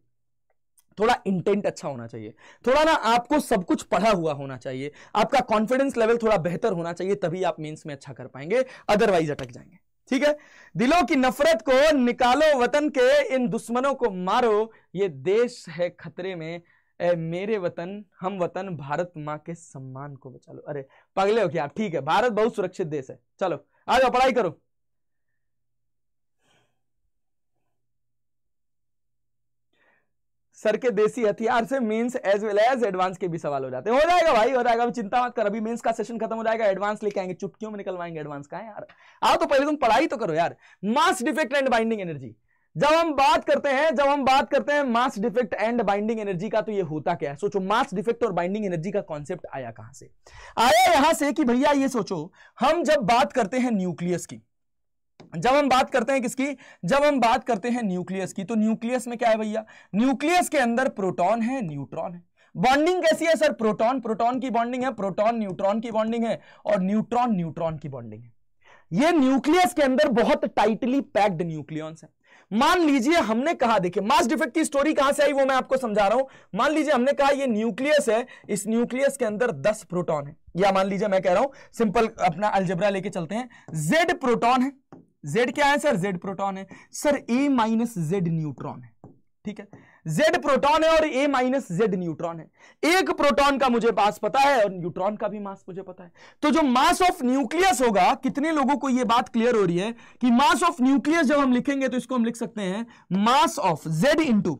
B: थोड़ा इंटेंट अच्छा होना चाहिए थोड़ा ना आपको सब कुछ पढ़ा हुआ होना चाहिए आपका कॉन्फिडेंस लेवल थोड़ा बेहतर होना चाहिए तभी आप मेंस में अच्छा कर पाएंगे अदरवाइज अटक जाएंगे ठीक है दिलों की नफरत को निकालो वतन के इन दुश्मनों को मारो ये देश है खतरे में ए, मेरे वतन हम वतन भारत माँ के सम्मान को बचा लो अरे पगले हो क्या ठीक है भारत बहुत सुरक्षित देश है चलो आ जाओ पढ़ाई करो सर के देसी हथियार से mains as well as advance के भी सवाल हो जाते हैं हो जाएगा भाई हो जाएगा अभी चिंता मत कर अभी मेंस का सेशन खत्म हो जाएगा एडवांस लेके आएंगे चुटकियों में निकलवाएंगे एडवांस का है यार आओ तो पहले तुम पढ़ाई तो करो यार mass defect and binding energy जब हम बात करते हैं जब हम बात करते हैं mass defect and binding energy का तो ये होता क्या है सोचो मास डिफेक्ट और बाइंडिंग एनर्जी का कॉन्सेप्ट आया कहां से आया यहां से कि भैया ये सोचो हम जब बात करते हैं न्यूक्लियस की जब हम बात करते हैं किसकी जब हम बात करते हैं न्यूक्लियस की तो न्यूक्लियस में क्या है भैया न्यूक्लियस के अंदर प्रोटॉन है न्यूट्रॉन है बॉन्डिंग कैसी है सर प्रोटॉन प्रोटॉन की बॉन्डिंग है प्रोटॉन न्यूट्रॉन की बॉन्डिंग है और न्यूट्रॉन न्यूट्रॉन की बॉन्डिंग है ये न्यूक्लियस के अंदर बहुत टाइटली पैक्ड न्यूक्लियंस है मान लीजिए हमने कहा देखिए मास डिफेक्ट की स्टोरी कहां से आई वो मैं आपको समझा रहा हूं मान लीजिए हमने कहा ये न्यूक्लियस है इस न्यूक्लियस के अंदर 10 प्रोटॉन है या मान लीजिए मैं कह रहा हूं सिंपल अपना अल्जेब्रा लेके चलते हैं जेड प्रोटॉन है Z क्या है सर जेड प्रोटॉन है sir A minus Z neutron है ठीक है जेड प्रोटॉन है और ए माइनस जेड न्यूट्रॉन है एक प्रोटॉन का मुझे पास पता है और न्यूट्रॉन का भी मास मुझे पता है तो जो मास ऑफ न्यूक्लियस होगा कितने लोगों को यह बात क्लियर हो रही है कि मास ऑफ न्यूक्लियस जब हम लिखेंगे तो इसको हम लिख सकते हैं mass of Z into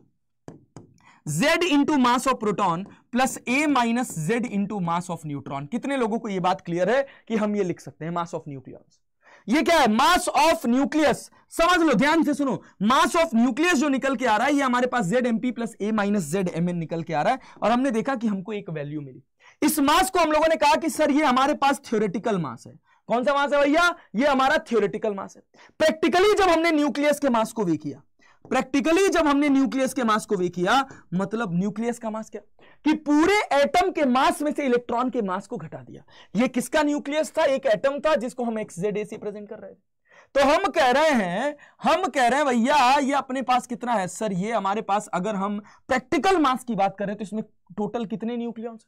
B: Z into mass of proton plus A minus Z into mass of neutron कितने लोगों को यह बात क्लियर है कि हम ये लिख सकते हैं मास ऑफ न्यूक्लियस ये क्या है मास ऑफ न्यूक्लियस समझ लो ध्यान से सुनो मास ऑफ न्यूक्लियस जो निकल के आ रहा है ये हमारे पास Z M P plus A minus Z M N निकल के आ रहा है और हमने देखा कि हमको एक वैल्यू मिली इस मास को हम लोगों ने कहा कि सर ये हमारे पास थ्योरेटिकल मास है कौन सा मास है भैया ये हमारा थ्योरेटिकल मास है प्रैक्टिकली जब हमने न्यूक्लियस के मास को वे किया प्रैक्टिकली जब हमने न्यूक्लियस के मास को वे किया मतलब न्यूक्लियस का मास क्या कि पूरे एटम के मास में से इलेक्ट्रॉन के मास को घटा दिया ये किसका न्यूक्लियस था एक एटम था जिसको हम एक्सजेड ए से प्रेजेंट कर रहे थे तो हम कह रहे हैं हम कह रहे हैं भैया ये अपने पास कितना है सर ये हमारे पास अगर हम प्रैक्टिकल मास की बात करें तो इसमें टोटल कितने न्यूक्लियॉन्स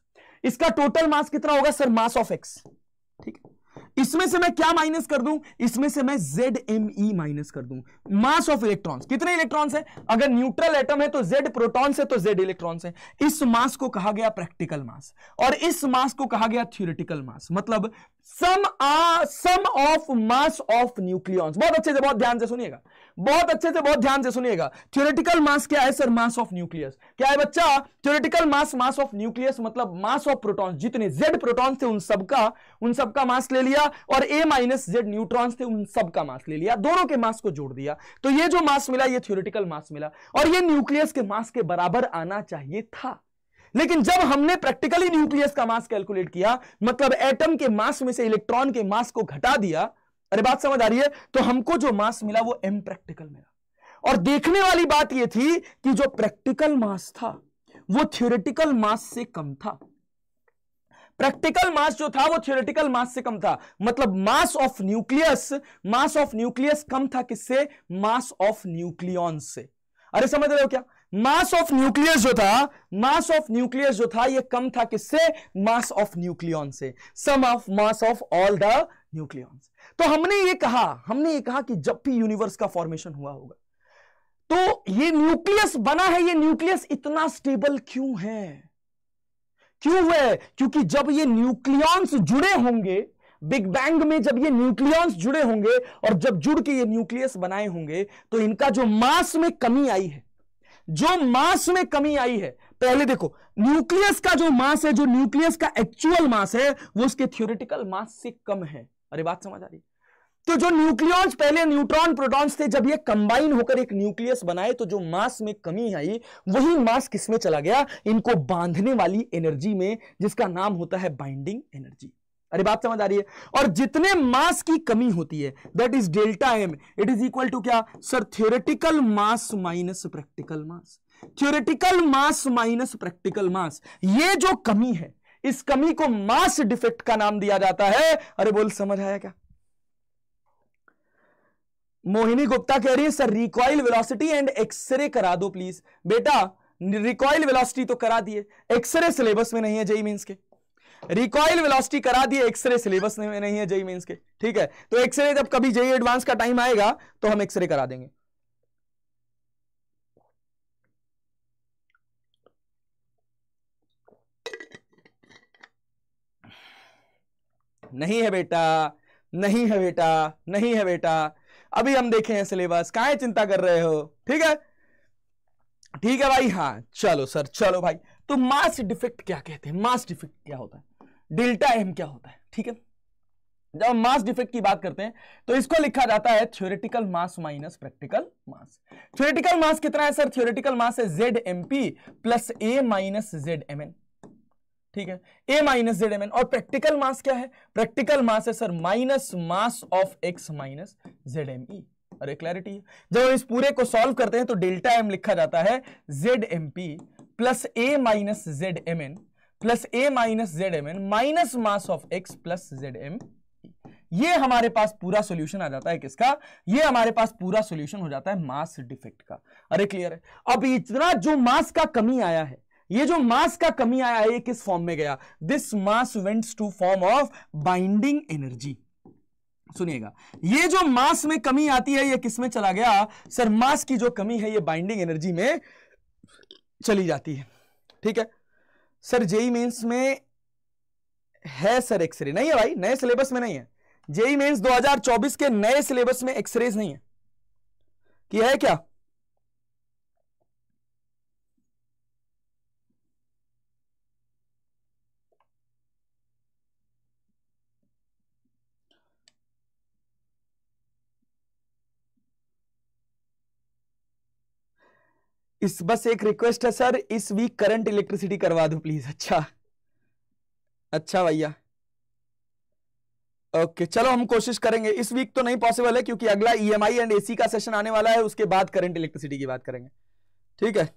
B: इसका टोटल मास कितना होगा सर मास ऑफ एक्स ठीक है इसमें से मैं क्या माइनस कर दूं इसमें से मैं जेड एम ई माइनस कर दूं मास ऑफ इलेक्ट्रॉन्स कितने इलेक्ट्रॉन्स है अगर न्यूट्रल एटम है तो जेड प्रोटॉन्स है तो जेड इलेक्ट्रॉन्स है इस मास को कहा गया प्रैक्टिकल मास और इस मास को कहा गया थ्योरेटिकल मास मतलब sum sum of mass of nucleons बहुत अच्छे से बहुत ध्यान से सुनिएगा बहुत अच्छे से बहुत ध्यान से सुनिएगा थ्योरेटिकल मास क्या है सर मास ऑफ न्यूक्लियस क्या है बच्चा theoretical mass mass of nucleus मतलब मास ऑफ प्रोटॉन्स जितने जेड प्रोटॉन्स थे उन सबका उन सबका मास ले लिया और ए माइनस जेड न्यूट्रॉन्स थे उन सबका मास ले लिया दोनों के मास को जोड़ दिया तो ये जो मास मिला ये थ्योरेटिकल मास मिला और ये न्यूक्लियस के मास के बराबर आना चाहिए था लेकिन जब हमने प्रैक्टिकली न्यूक्लियस का मास कैलकुलेट किया मतलब एटम के मास में से इलेक्ट्रॉन के मास को घटा दिया अरे बात समझ आ रही है तो हमको जो मास मिला वो एम प्रैक्टिकल मिला और देखने वाली बात ये थी कि जो प्रैक्टिकल मास था वो थियोरेटिकल मास से कम था प्रैक्टिकल मास जो था वो थियोरेटिकल मास से कम था मतलब mass of nucleus mass of nucleus कम था किससे मास ऑफ न्यूक्लियन से अरे समझ रहे हो क्या मास ऑफ न्यूक्लियस जो था मास ऑफ न्यूक्लियस जो था ये कम था किससे मास ऑफ न्यूक्लियन से sum of mass of all the nucleons तो हमने ये कहा हमने ये कहा कि जब भी यूनिवर्स का फॉर्मेशन हुआ होगा तो ये न्यूक्लियस बना है ये न्यूक्लियस इतना स्टेबल क्यों है क्यों है क्योंकि जब ये न्यूक्लियॉन्स जुड़े होंगे बिग बैंग में जब ये न्यूक्लियॉन्स जुड़े होंगे और जब जुड़ के ये न्यूक्लियस बनाए होंगे तो इनका जो मास में कमी आई है जो मास में कमी आई है पहले देखो न्यूक्लियस का जो मास है जो न्यूक्लियस का एक्चुअल मास है वो उसके थ्योरेटिकल मास से कम है अरे बात समझ आ रही तो जो न्यूक्लियॉन्स पहले न्यूट्रॉन प्रोटॉन्स थे जब ये कंबाइन होकर एक न्यूक्लियस बनाए तो जो मास में कमी आई वही मास किसमें चला गया इनको बांधने वाली एनर्जी में जिसका नाम होता है बाइंडिंग एनर्जी अरे बात समझ आ रही है और जितने मास की कमी होती है that is delta M it is equal to क्या sir theoretical mass minus practical mass theoretical mass minus practical mass ये जो कमी है इस कमी को मास डिफेक्ट का नाम दिया जाता है अरे बोल समझ आया क्या मोहिनी गुप्ता कह रही है sir recoil velocity and X-ray करा दो प्लीज बेटा रिकॉइल वेलोसिटी तो करा दिए एक्सरे सिलेबस में नहीं है जय मीन्स के रिकॉइल वेलोसिटी करा दिए एक्सरे सिलेबस में नहीं है जय मीन्स के ठीक है तो एक्सरे जब कभी जय एडवांस का टाइम आएगा तो हम एक्सरे करा देंगे नहीं है बेटा नहीं है बेटा नहीं है बेटा अभी हम देखे हैं सिलेबस काहे चिंता कर रहे हो ठीक है ठीक है भाई हाँ चलो सर चलो भाई तो मास डिफेक्ट क्या कहते हैं मास डिफेक्ट क्या होता है डेल्टा एम क्या होता है ठीक है जब हम मास डिफेक्ट की बात करते हैं तो इसको लिखा जाता है theoretical mass minus practical mass theoretical mass कितना है सर थ्योरेटिकल मास है Z M P plus A minus Z M N ठीक है A minus Z M N और प्रैक्टिकल मास क्या है प्रैक्टिकल मास है sir minus mass of X minus Z M E अरे क्लैरिटी है जब हम इस पूरे को सॉल्व करते हैं तो डेल्टा एम लिखा जाता है Z M P plus A minus Z M N plus A minus Z M N minus mass of X plus Z M ये हमारे पास पूरा सॉल्यूशन आ जाता है किसका ये हमारे पास पूरा सॉल्यूशन हो जाता है मास डिफेक्ट का अरे क्लियर है अब इतना जो मास का कमी आया है ये जो मास का कमी आया है ये किस फॉर्म में गया this mass wents to form of binding energy सुनिएगा ये जो मास में कमी आती है ये किस में चला गया सर मास की जो कमी है ये बाइंडिंग एनर्जी में चली जाती है ठीक है सर जेई मेंस में है सर एक्सरे नहीं है भाई नए सिलेबस में नहीं है जेई मेंस 2024 के नए सिलेबस में एक्सरेज नहीं है कि है क्या इस बस एक रिक्वेस्ट है सर इस वीक करंट इलेक्ट्रिसिटी करवा दो प्लीज अच्छा अच्छा भैया ओके चलो हम कोशिश करेंगे इस वीक तो नहीं पॉसिबल है क्योंकि अगला ईएमआई एंड एसी का सेशन आने वाला है उसके बाद करंट इलेक्ट्रिसिटी की बात करेंगे ठीक है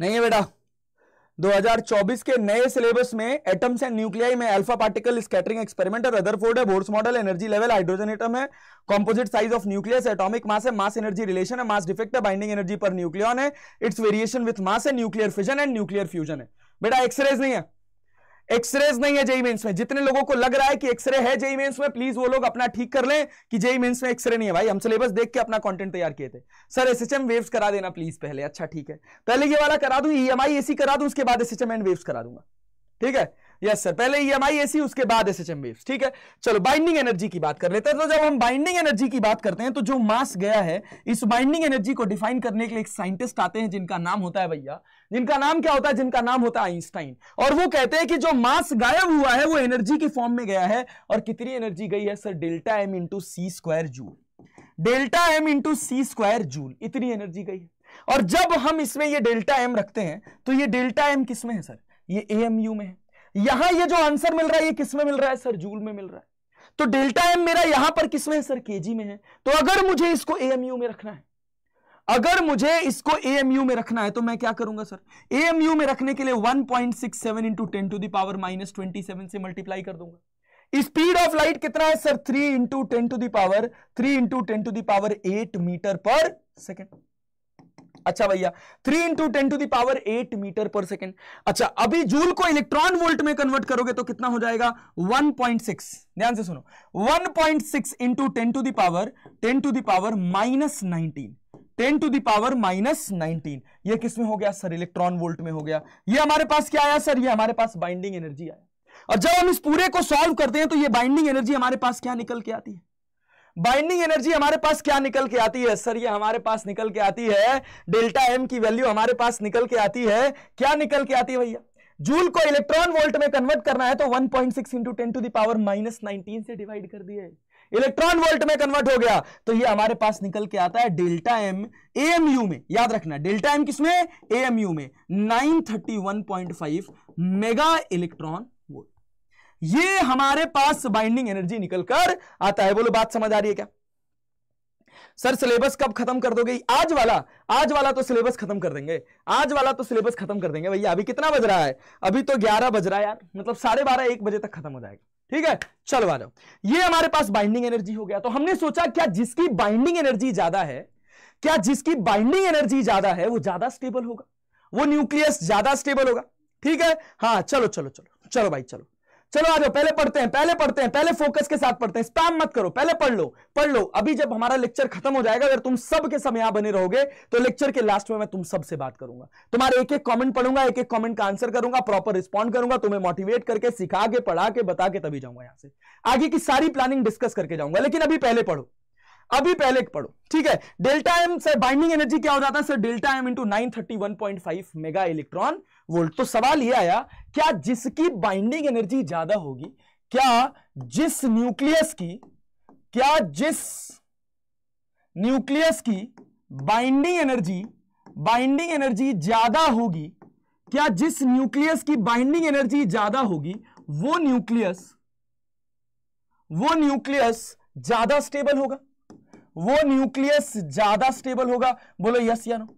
B: नहीं है बेटा 2024 के नए सिलेबस में एटम्स एंड न्यूक्लियाई में अल्फा पार्टिकल स्कैटरिंग एक्सपेरिमेंट और फोर्ड है Bohr's model energy level hydrogen atom है composite size of nucleus atomic mass है मास एनर्जी रिलेशन है मास डिफेक्ट है बाइंडिंग एनर्जी पर न्यूक्लियन है इट्स वेरिएशन विथ मास है nuclear fission and nuclear fusion है बेटा एक्सरेज नहीं है एक्सरेज नहीं है जेई मेंस में जितने लोगों को लग रहा है कि एक्सरे है जेई मेंस में प्लीज वो लोग अपना ठीक कर लें कि जेई मेंस में एक्सरे नहीं है भाई हम सिलेबस देख के अपना कंटेंट तैयार किए थे सर एस वेव्स करा देना प्लीज पहले अच्छा ठीक है पहले ये वाला करा ई एम आई करा दू उसके बाद एस एंड वेव्स करा दूंगा ठीक है यस सर पहले ई एम आई एसी उसके बाद एस एच एम ठीक है चलो बाइंडिंग एनर्जी की बात कर लेते हैं तो जब हम बाइंडिंग एनर्जी की बात करते हैं तो जो मास गया है इस बाइंडिंग एनर्जी को डिफाइन करने के लिए एक साइंटिस्ट आते हैं जिनका नाम होता है भैया जिनका नाम क्या होता है जिनका नाम होता है आइंस्टाइन और वो कहते हैं कि जो मास गायब हुआ है वो एनर्जी के फॉर्म में गया है और कितनी एनर्जी गई है sir delta M into C square joule delta M into C square joule इतनी एनर्जी गई है और जब हम इसमें ये डेल्टा एम रखते हैं तो ये डेल्टा एम किसमें है सर ये ए में है यहां ये जो आंसर मिल रहा है ये किस में मिल रहा है सर जूल में मिल रहा है तो डेल्टा एम मेरा यहां पर किस में है सर केजी में है तो अगर मुझे इसको एएमयू में रखना है अगर मुझे इसको एएमयू में रखना है तो मैं क्या करूंगा सर एएमयू में रखने के लिए 1.67 point six seven into ten to the power minus twenty seven से मल्टीप्लाई कर दूंगा स्पीड ऑफ लाइट कितना है sir three into ten to the power three into ten to the power eight metre per second अच्छा भैया three into ten to the power eight metre per second अच्छा अभी joule को इलेक्ट्रॉन वोल्ट में कन्वर्ट करोगे तो कितना हो जाएगा 1.6 ध्यान से सुनो 1.6 point six into ten to the power ten to the power minus nineteen ten to the power minus nineteen यह किसमें हो गया सर इलेक्ट्रॉन वोल्ट में हो गया ये हमारे पास क्या आया सर ये हमारे पास बाइंडिंग एनर्जी आया और जब हम इस पूरे को सॉल्व करते हैं तो ये बाइंडिंग एनर्जी हमारे पास क्या निकल के आती है बाइंडिंग एनर्जी हमारे पास क्या निकल के आती है सर ये हमारे पास निकल के आती है डेल्टा एम की वैल्यू हमारे पास निकल के आती है क्या निकल के आती है भैया जूल को इलेक्ट्रॉन वोल्ट में कन्वर्ट करना है तो 1.6 point six into ten to the power minus nineteen से डिवाइड कर दिए इलेक्ट्रॉन वोल्ट में कन्वर्ट हो गया तो ये हमारे पास निकल के आता है डेल्टा एम एएमयू में याद रखना डेल्टा एम किसमें एएमयू में 931.5 मेगा इलेक्ट्रॉन ये हमारे पास बाइंडिंग एनर्जी निकल कर आता है बोलो बात समझ आ रही है क्या सर सिलेबस कब खत्म कर दोगे आज वाला आज वाला तो सिलेबस खत्म कर देंगे आज वाला तो सिलेबस खत्म कर देंगे भैया अभी कितना बज रहा है अभी तो ग्यारह बज रहा है यार मतलब साढ़े बारह एक बजे तक खत्म हो जाएगा ठीक है चलो आ जाओ ये हमारे पास बाइंडिंग एनर्जी हो गया तो हमने सोचा क्या जिसकी बाइंडिंग एनर्जी ज्यादा है क्या जिसकी बाइंडिंग एनर्जी ज्यादा है वो ज्यादा स्टेबल होगा वो न्यूक्लियस ज्यादा स्टेबल होगा ठीक है हाँ चलो चलो चलो चलो भाई चलो चलो आ जाओ पहले पढ़ते हैं पहले पढ़ते हैं पहले फोकस के साथ पढ़ते हैं स्पैम मत करो पहले पढ़ लो पढ़ लो अभी जब हमारा लेक्चर खत्म हो जाएगा अगर तुम सब के समय बने रहोगे तो लेक्चर के लास्ट में मैं तुम सबसे बात करूंगा तुम्हारे एक एक कमेंट पढ़ूंगा एक एक कमेंट का आंसर करूंगा प्रॉपर रिस्पॉन्ड करूंगा तुम्हें मोटिवेट करके सिखा के पढ़ा के बता के तभी जाऊंगा यहां से आगे की सारी प्लानिंग डिस्कस करके जाऊंगा लेकिन अभी पहले पढ़ो अभी पहले पढ़ो ठीक है डेल्टा एम से बाइंडिंग एनर्जी क्या हो जाता है sir delta M into nine mega electron volt तो सवाल यह आया क्या जिसकी बाइंडिंग एनर्जी ज्यादा होगी क्या जिस न्यूक्लियस की क्या जिस न्यूक्लियस की बाइंडिंग एनर्जी बाइंडिंग एनर्जी ज्यादा होगी क्या जिस न्यूक्लियस की बाइंडिंग एनर्जी ज्यादा होगी वो न्यूक्लियस वो न्यूक्लियस ज्यादा स्टेबल होगा वो न्यूक्लियस ज्यादा स्टेबल होगा बोलो यस या नो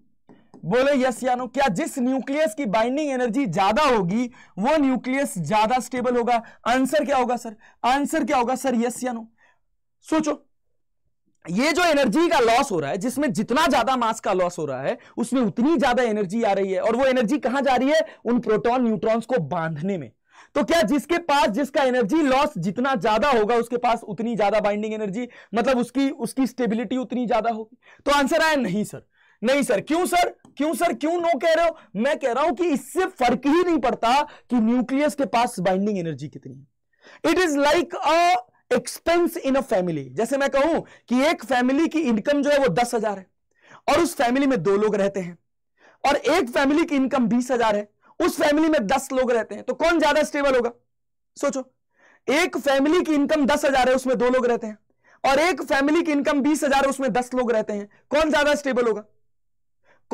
B: बोले यस या नो क्या जिस न्यूक्लियस की बाइंडिंग एनर्जी ज्यादा होगी वो न्यूक्लियस ज्यादा स्टेबल होगा आंसर क्या होगा सर आंसर क्या होगा सर यस या नो सोचो ये जो एनर्जी का लॉस हो रहा है जिसमें जितना ज्यादा मास का लॉस हो रहा है उसमें उतनी ज्यादा एनर्जी आ रही है और वो एनर्जी कहां जा रही है उन प्रोटॉन न्यूट्रॉन्स को बांधने में तो क्या जिसके पास जिसका एनर्जी लॉस जितना ज्यादा होगा उसके पास उतनी ज्यादा बाइंडिंग एनर्जी मतलब उसकी उसकी स्टेबिलिटी उतनी ज्यादा होगी तो आंसर आया नहीं सर नहीं सर क्यों सर क्यों सर क्यों नो कह रहे हो मैं कह रहा हूं कि इससे फर्क ही नहीं पड़ता कि न्यूक्लियस के पास बाइंडिंग एनर्जी कितनी है it is like a expense in a family जैसे मैं कहूं कि एक फैमिली की इनकम जो है वो दस हजार है और उस फैमिली में दो लोग रहते हैं और एक फैमिली की इनकम बीस हजार है उस फैमिली में दस लोग रहते हैं तो कौन ज्यादा स्टेबल होगा सोचो एक फैमिली की इनकम दस हजार है उसमें दो लोग रहते हैं और एक फैमिली की इनकम बीस हजार है उसमें दस लोग रहते हैं कौन ज्यादा स्टेबल होगा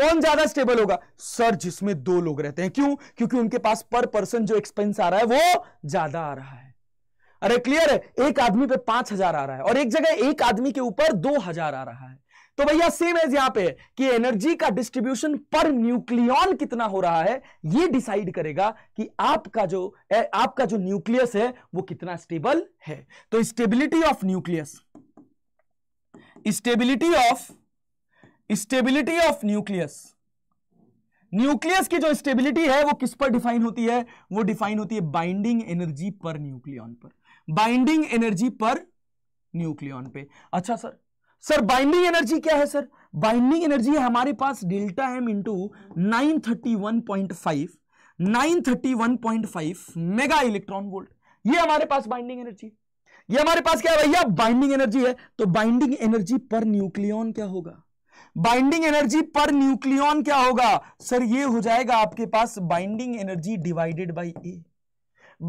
B: कौन ज्यादा स्टेबल होगा सर जिसमें दो लोग रहते हैं क्यों क्योंकि उनके पास पर पर्सन जो एक्सपेंस आ रहा है वो ज्यादा आ रहा है अरे क्लियर है एक आदमी पे पांच हजार आ रहा है और एक जगह एक आदमी के ऊपर दो हजार आ रहा है तो भैया सेम एज यहां पे कि एनर्जी का डिस्ट्रीब्यूशन पर न्यूक्लियन कितना हो रहा है ये डिसाइड करेगा कि आपका जो आपका जो न्यूक्लियस है वो कितना स्टेबल है तो stability of nucleus stability of stability of nucleus nucleus की जो स्टेबिलिटी है वो किस पर डिफाइन होती है वो डिफाइन होती है binding energy per nucleon per binding energy per nucleon पे अच्छा सर सर बाइंडिंग एनर्जी क्या है सर बाइंडिंग एनर्जी हमारे पास delta M into nine thirty one point five nine thirty one point five mega electron volt ये हमारे पास binding energy ये हमारे पास क्या है भैया बाइंडिंग एनर्जी है तो बाइंडिंग एनर्जी पर न्यूक्लियन क्या होगा बाइंडिंग एनर्जी पर न्यूक्लियॉन क्या होगा सर ये हो जाएगा आपके पास binding energy divided by A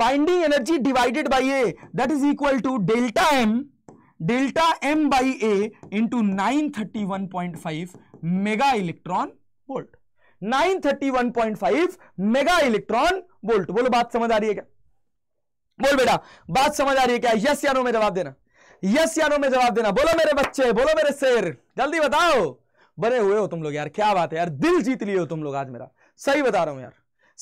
B: binding energy divided by A that is equal to delta M delta M by A into nine thirty one point five mega electron volt nine thirty one point five mega electron volt बोलो बात समझ आ रही है क्या बोल बेटा बात समझ आ रही है क्या यस यारो में जवाब देना यस या नो में जवाब देना बोलो मेरे बच्चे बोलो मेरे शेर जल्दी बताओ बने हुए हो तुम लोग यार क्या बात है यार दिल जीत लिए हो तुम लोग आज मेरा सही बता रहा हूं यार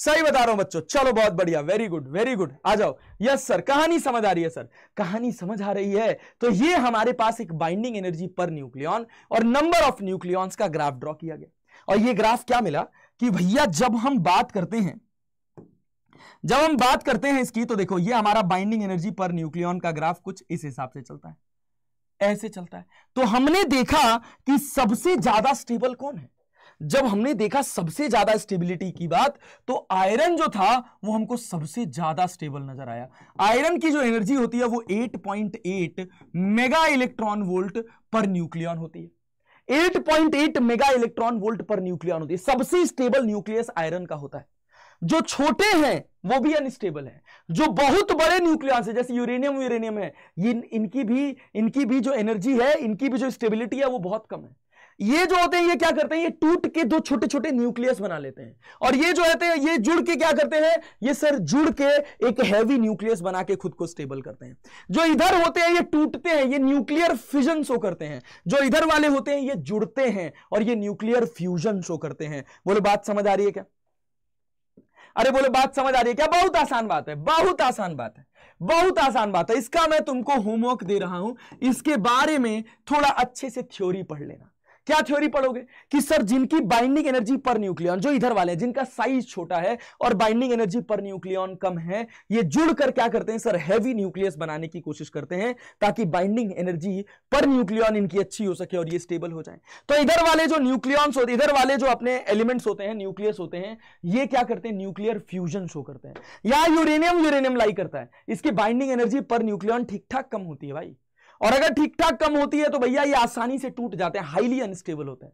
B: सही बता रहा हूं बच्चों चलो बहुत बढ़िया वेरी गुड वेरी गुड आ जाओ यस सर कहानी समझ आ रही है सर कहानी समझ आ रही है तो ये हमारे पास एक बाइंडिंग एनर्जी पर न्यूक्लियॉन और नंबर ऑफ न्यूक्लियॉन्स का ग्राफ ड्रॉ किया गया और ये ग्राफ क्या मिला कि भैया जब हम बात करते हैं जब हम बात करते हैं इसकी तो देखो ये हमारा बाइंडिंग एनर्जी पर न्यूक्लियन का ग्राफ कुछ इस हिसाब से चलता है ऐसे चलता है तो हमने देखा कि सबसे ज्यादा स्टेबल कौन है जब हमने देखा सबसे ज्यादा स्टेबिलिटी की बात तो आयरन जो था वो हमको सबसे ज्यादा स्टेबल नजर आया आयरन की जो एनर्जी होती है वो 8.8 mega electron volt per nucleon होती है 8.8 mega electron volt per nucleon होती है सबसे स्टेबल न्यूक्लियस आयरन का होता है जो छोटे हैं वो भी अनस्टेबल है जो बहुत बड़े न्यूक्लियस है जैसे यूरेनियम यूरेनियम है ये इनकी भी इनकी भी जो एनर्जी है इनकी भी जो स्टेबिलिटी है वो बहुत कम है ये जो होते हैं ये क्या करते हैं ये टूट के दो छोटे छोटे न्यूक्लियस बना लेते हैं और ये जो होते हैं ये जुड़ के क्या करते हैं ये सर जुड़ के एक हैवी न्यूक्लियस बना के खुद को स्टेबल करते हैं जो इधर होते हैं ये टूटते हैं ये न्यूक्लियर फ्यूजन शो करते हैं जो इधर वाले होते हैं ये जुड़ते हैं और ये न्यूक्लियर फ्यूजन शो करते हैं बोले बात समझ आ रही है क्या अरे बोले बात समझ आ रही है क्या बहुत आसान बात है बहुत आसान बात है बहुत आसान बात है इसका मैं तुमको होमवर्क दे रहा हूं इसके बारे में थोड़ा अच्छे से थ्योरी पढ़ लेना क्या थ्योरी पढ़ोगे कि सर जिनकी बाइंडिंग एनर्जी पर न्यूक्लियन जो इधर वाले हैं जिनका साइज छोटा है और बाइंडिंग एनर्जी पर न्यूक्लियन कम है ये जुड़कर क्या करते हैं सर हैवी न्यूक्लियस बनाने की कोशिश करते हैं ताकि बाइंडिंग एनर्जी पर न्यूक्लियन इनकी अच्छी हो सके और ये स्टेबल हो जाए तो इधर वाले जो न्यूक्लियंस होते इधर वाले जो अपने एलिमेंट्स होते हैं न्यूक्लियस होते हैं ये क्या करते हैं न्यूक्लियर फ्यूजन शो करते हैं या यूरेनियम यूरेनियम लाई करता है इसकी बाइंडिंग एनर्जी पर न्यूक्लियन ठीक ठाक कम होती है भाई और अगर ठीक ठाक कम होती है तो भैया ये आसानी से टूट जाते हैं हाईली अनस्टेबल होते हैं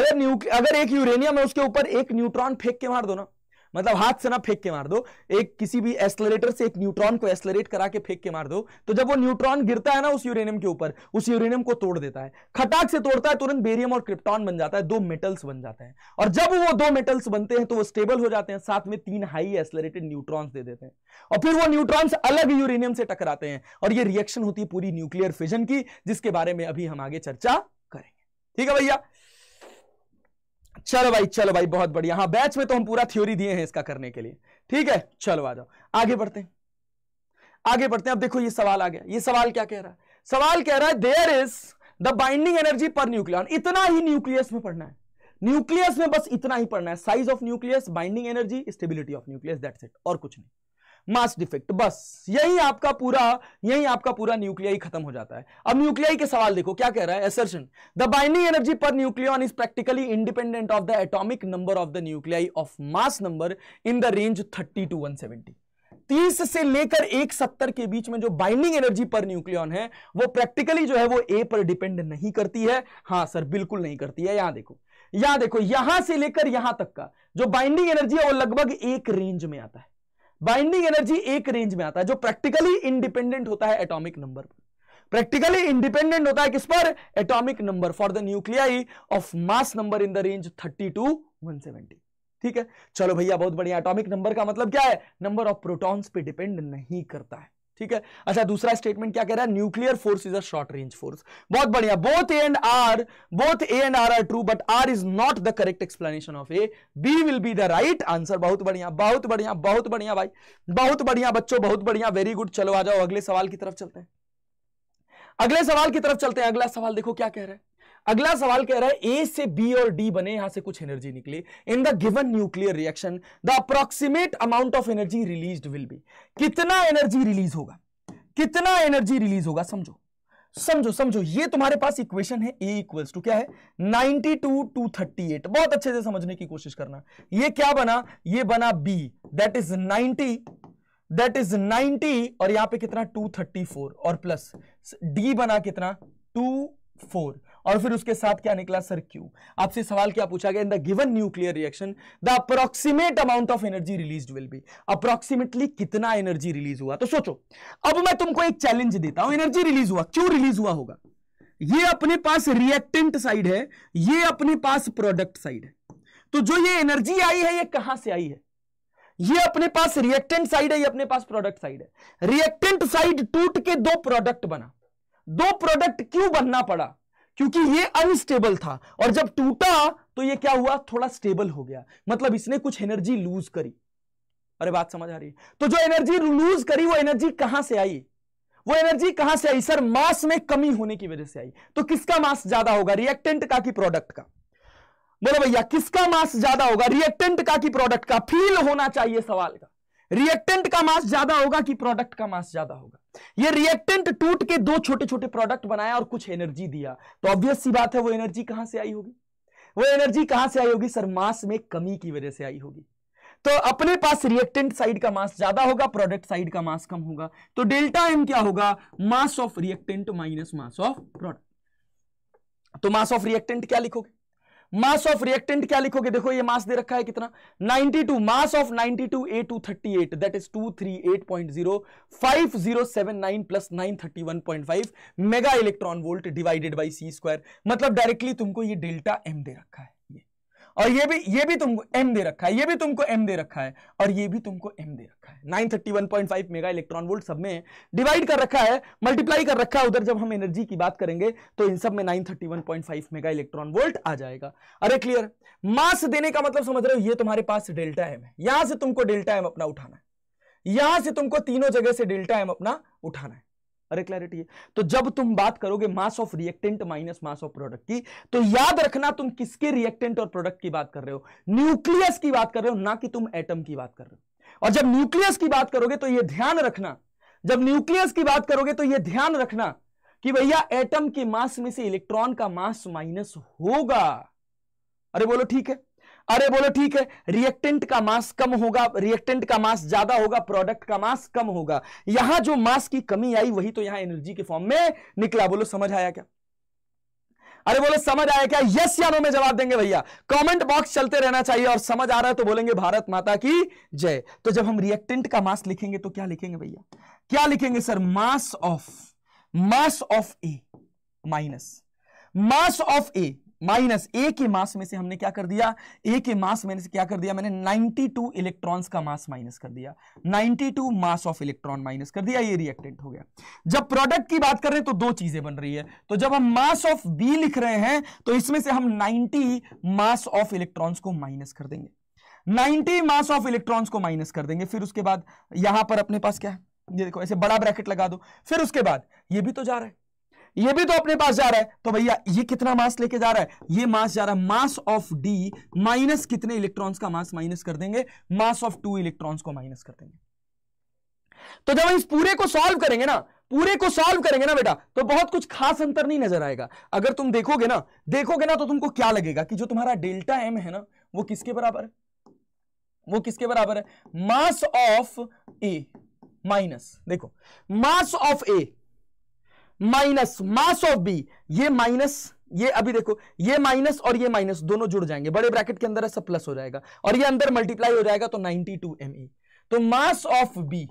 B: अगर न्यू अगर एक यूरेनियम है उसके ऊपर एक न्यूट्रॉन फेंक के मार दो ना मतलब हाथ से ना फेंक के मार दो एक किसी भी एक्सलरेटर से एक न्यूट्रॉन को एक्सलरेट करा के फेंक के मार दो तो जब वो न्यूट्रॉन गिरता है ना उस यूरेनियम के ऊपर उस यूरेनियम को तोड़ देता है खटाक से तोड़ता है तुरंत बेरियम और क्रिप्टॉन बन जाता है दो मेटल्स बन जाते हैं और जब वो दो मेटल्स बनते हैं तो वो स्टेबल हो जाते हैं साथ में तीन हाई एक्सलरेटेड न्यूट्रॉन्स दे देते हैं और फिर वो न्यूट्रॉन्स अलग यूरेनियम से टकराते हैं और ये रिएक्शन होती है पूरी न्यूक्लियर फिजन की जिसके बारे में अभी हम आगे चर्चा करेंगे ठीक है भैया चलो भाई चलो भाई बहुत बढ़िया हाँ बैच में तो हम पूरा थ्योरी दिए हैं इसका करने के लिए ठीक है चलो आ जाओ आगे बढ़ते हैं आगे बढ़ते हैं अब देखो ये सवाल आ गया ये सवाल क्या कह रहा है सवाल कह रहा है there is the binding energy per nucleon इतना ही न्यूक्लियस में पढ़ना है न्यूक्लियस में बस इतना ही पढ़ना है size of nucleus binding energy stability of nucleus that's it और कुछ नहीं मास डिफेक्ट बस यही आपका पूरा यही आपका पूरा न्यूक्लियाई खत्म हो जाता है अब न्यूक्लियाई के सवाल देखो क्या कह रहा है assertion the binding energy per nucleon is practically independent of the atomic number of the nuclei of mass number in the range thirty to one seventy तीस से लेकर एक सत्तर के बीच में जो बाइंडिंग एनर्जी पर न्यूक्लियन है वो प्रैक्टिकली जो है वो ए पर डिपेंड नहीं करती है हाँ सर बिल्कुल नहीं करती है यहां देखो यहां देखो यहां से लेकर यहां तक का जो बाइंडिंग एनर्जी है वो लगभग एक रेंज में आता है बाइंडिंग एनर्जी एक रेंज में आता है जो प्रैक्टिकली इंडिपेंडेंट होता है एटॉमिक नंबर पर प्रैक्टिकली इंडिपेंडेंट होता है किस पर atomic number for the nuclei of mass number in the range thirty to seventy ठीक है चलो भैया बहुत बढ़िया एटॉमिक नंबर का मतलब क्या है नंबर ऑफ प्रोटॉन्स पे डिपेंड नहीं करता है ठीक है अच्छा दूसरा स्टेटमेंट क्या कह रहा है nuclear force is a short range force बहुत बढ़िया both A and R both A and R are true but R is not the correct explanation of A B will be the right answer बहुत बढ़िया बहुत बढ़िया बहुत बढ़िया भाई बहुत बढ़िया बच्चों बहुत बढ़िया वेरी गुड चलो आ जाओ अगले सवाल की तरफ चलते हैं अगले सवाल की तरफ चलते हैं अगला सवाल देखो क्या कह रहे हैं अगला सवाल कह रहा है ए से बी और डी बने यहां से कुछ एनर्जी निकली in the given nuclear reaction the approximate amount of energy release will be कितना एनर्जी रिलीज होगा कितना एनर्जी रिलीज होगा समझो समझो समझो ये तुम्हारे पास इक्वेशन है ए इक्वल्स टू क्या है 92 टू 38 बहुत अच्छे से समझने की कोशिश करना ये क्या बना ये बना B that is 90 that is 90 और यहां पे कितना 234 और प्लस डी बना कितना 24 और फिर उसके साथ क्या निकला सर क्यू आपसे सवाल क्या पूछा गया in the given nuclear reaction the approximate amount of energy release will be approximately कितना एनर्जी रिलीज हुआ तो सोचो अब मैं तुमको एक चैलेंज देता हूं एनर्जी रिलीज हुआ क्यों रिलीज हुआ होगा ये अपने पास रिएक्टेंट साइड है ये अपने पास प्रोडक्ट साइड है तो जो ये एनर्जी आई है ये कहां से आई है ये अपने पास रिएक्टेंट साइड है ये अपने पास प्रोडक्ट साइड है रिएक्टेंट साइड टूट के दो प्रोडक्ट बना दो प्रोडक्ट क्यों बनना पड़ा क्योंकि ये अनस्टेबल था और जब टूटा तो ये क्या हुआ थोड़ा स्टेबल हो गया मतलब इसने कुछ एनर्जी लूज करी अरे बात समझ आ रही है तो जो एनर्जी लूज करी वो एनर्जी कहां से आई वो एनर्जी कहां से आई सर मास में कमी होने की वजह से आई तो किसका मास ज्यादा होगा रिएक्टेंट का कि प्रोडक्ट का बोलो भैया किसका मास ज्यादा होगा रिएक्टेंट का कि प्रोडक्ट का फील होना चाहिए सवाल का रिएक्टेंट का मास ज्यादा होगा कि प्रोडक्ट का मास ज्यादा होगा ये रिएक्टेंट टूट के दो छोटे छोटे प्रोडक्ट बनाया और कुछ एनर्जी दिया तो ऑब्वियस सी बात है वो एनर्जी कहां से आई होगी वो एनर्जी कहां से आई होगी सर मास में कमी की वजह से आई होगी तो अपने पास रिएक्टेंट साइड का मास ज्यादा होगा प्रोडक्ट साइड का मास कम होगा तो डेल्टा एम क्या होगा mass of reactant minus mass of product तो मास ऑफ रिएक्टेंट क्या लिखोगे मास ऑफ रिएक्टेंट क्या लिखोगे देखो ये मास दे रखा है कितना 92 mass of 92 A eight that is 238.05079 plus 931.5 mega electron volt divided by C square मतलब डायरेक्टली तुमको ये डेल्टा एम दे रखा है और ये भी ये भी तुमको एम दे रखा है ये भी तुमको एम दे रखा है और ये भी तुमको एम दे रखा है 931.5 मेगा इलेक्ट्रॉन वोल्ट सब में डिवाइड कर रखा है मल्टीप्लाई कर रखा है उधर जब हम एनर्जी की बात करेंगे तो इन सब में 931.5 मेगा इलेक्ट्रॉन वोल्ट आ जाएगा अरे क्लियर मास देने का मतलब समझ रहे हो ये तुम्हारे पास डेल्टा एम है यहां से तुमको डेल्टा एम अपना उठाना है यहां से तुमको तीनों जगह से डेल्टा एम अपना उठाना है अरे क्लैरिटी है तो जब तुम बात करोगे mass of reactant minus mass of product की तो याद रखना तुम किसके रिएक्टेंट और प्रोडक्ट की बात कर रहे हो न्यूक्लियस की बात कर रहे हो ना कि तुम एटम की बात कर रहे हो और जब न्यूक्लियस की बात करोगे तो यह ध्यान रखना जब न्यूक्लियस की बात करोगे तो यह ध्यान रखना कि भैया एटम के मास में से इलेक्ट्रॉन का मास माइनस होगा अरे बोलो ठीक है अरे बोलो ठीक है रिएक्टेंट का मास कम होगा रिएक्टेंट का मास ज्यादा होगा प्रोडक्ट का मास कम होगा यहां जो मास की कमी आई वही तो यहां एनर्जी के फॉर्म में निकला बोलो समझ आया क्या अरे बोलो समझ आया क्या यस या नो में जवाब देंगे भैया कमेंट बॉक्स चलते रहना चाहिए और समझ आ रहा है तो बोलेंगे भारत माता की जय तो जब हम रिएक्टेंट का मास लिखेंगे तो क्या लिखेंगे भैया क्या लिखेंगे sir mass of mass of A minus mass of A minus A के मास में से हमने क्या कर दिया ए के मास में से क्या कर दिया मैंने 92 इलेक्ट्रॉन्स का मास माइनस कर दिया 92 मास ऑफ इलेक्ट्रॉन माइनस कर दिया ये रिएक्टेंट हो गया जब प्रोडक्ट की बात कर रहे हैं तो दो चीजें बन रही है तो जब हम मास ऑफ बी लिख रहे हैं तो इसमें से हम 90 मास ऑफ इलेक्ट्रॉन्स को माइनस कर देंगे नाइनटी मास ऑफ इलेक्ट्रॉन्स को माइनस कर देंगे फिर उसके बाद यहां पर अपने पास क्या है ये देखो ऐसे बड़ा ब्रैकेट लगा दो फिर उसके बाद ये भी तो जा रहा है ये भी तो अपने पास जा रहा है तो भैया ये कितना मास लेके जा रहा है ये मास जा रहा है मास ऑफ डी माइनस कितने इलेक्ट्रॉन्स का मास माइनस कर देंगे मास ऑफ टू इलेक्ट्रॉन्स को माइनस कर देंगे तो जब हम इस पूरे को सॉल्व करेंगे ना पूरे को सॉल्व करेंगे ना बेटा तो बहुत कुछ खास अंतर नहीं नजर आएगा अगर तुम देखोगे ना देखोगे ना तो तुमको क्या लगेगा कि जो तुम्हारा डेल्टा एम है ना वो किसके बराबर है वो किसके बराबर है मास ऑफ ए माइनस देखो mass of A minus mass of B ये माइनस ये अभी देखो ये माइनस और ये माइनस दोनों जुड़ जाएंगे बड़े ब्रैकेट के अंदर है सब प्लस हो जाएगा और ये अंदर मल्टीप्लाई हो जाएगा तो 92 टू एम तो मास ऑफ बी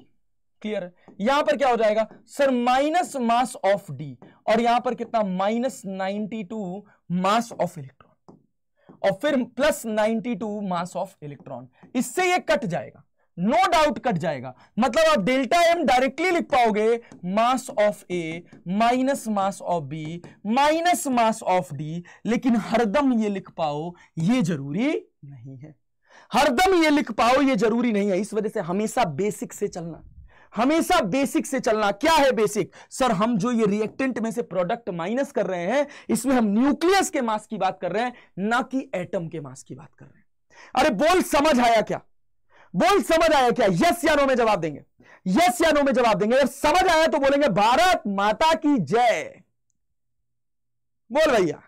B: क्लियर यहां पर क्या हो जाएगा sir minus mass of D और यहां पर कितना minus ninety two mass of electron और फिर plus ninety mass of electron इससे ये कट जाएगा नो डाउट कट जाएगा मतलब आप डेल्टा एम डायरेक्टली लिख पाओगे mass of A minus mass of B minus mass of D लेकिन हरदम ये लिख पाओ ये जरूरी नहीं है हरदम ये लिख पाओ ये जरूरी नहीं है इस वजह से हमेशा बेसिक से चलना हमेशा बेसिक से चलना क्या है बेसिक सर हम जो ये रिएक्टेंट में से प्रोडक्ट माइनस कर रहे हैं इसमें हम न्यूक्लियस के मास की बात कर रहे हैं ना कि एटम के मास की बात कर रहे हैं अरे बोल समझ आया क्या बोल समझ आया क्या यस या नो में जवाब देंगे यस या नो में जवाब देंगे अगर समझ आया तो बोलेंगे भारत माता की जय बोल भैया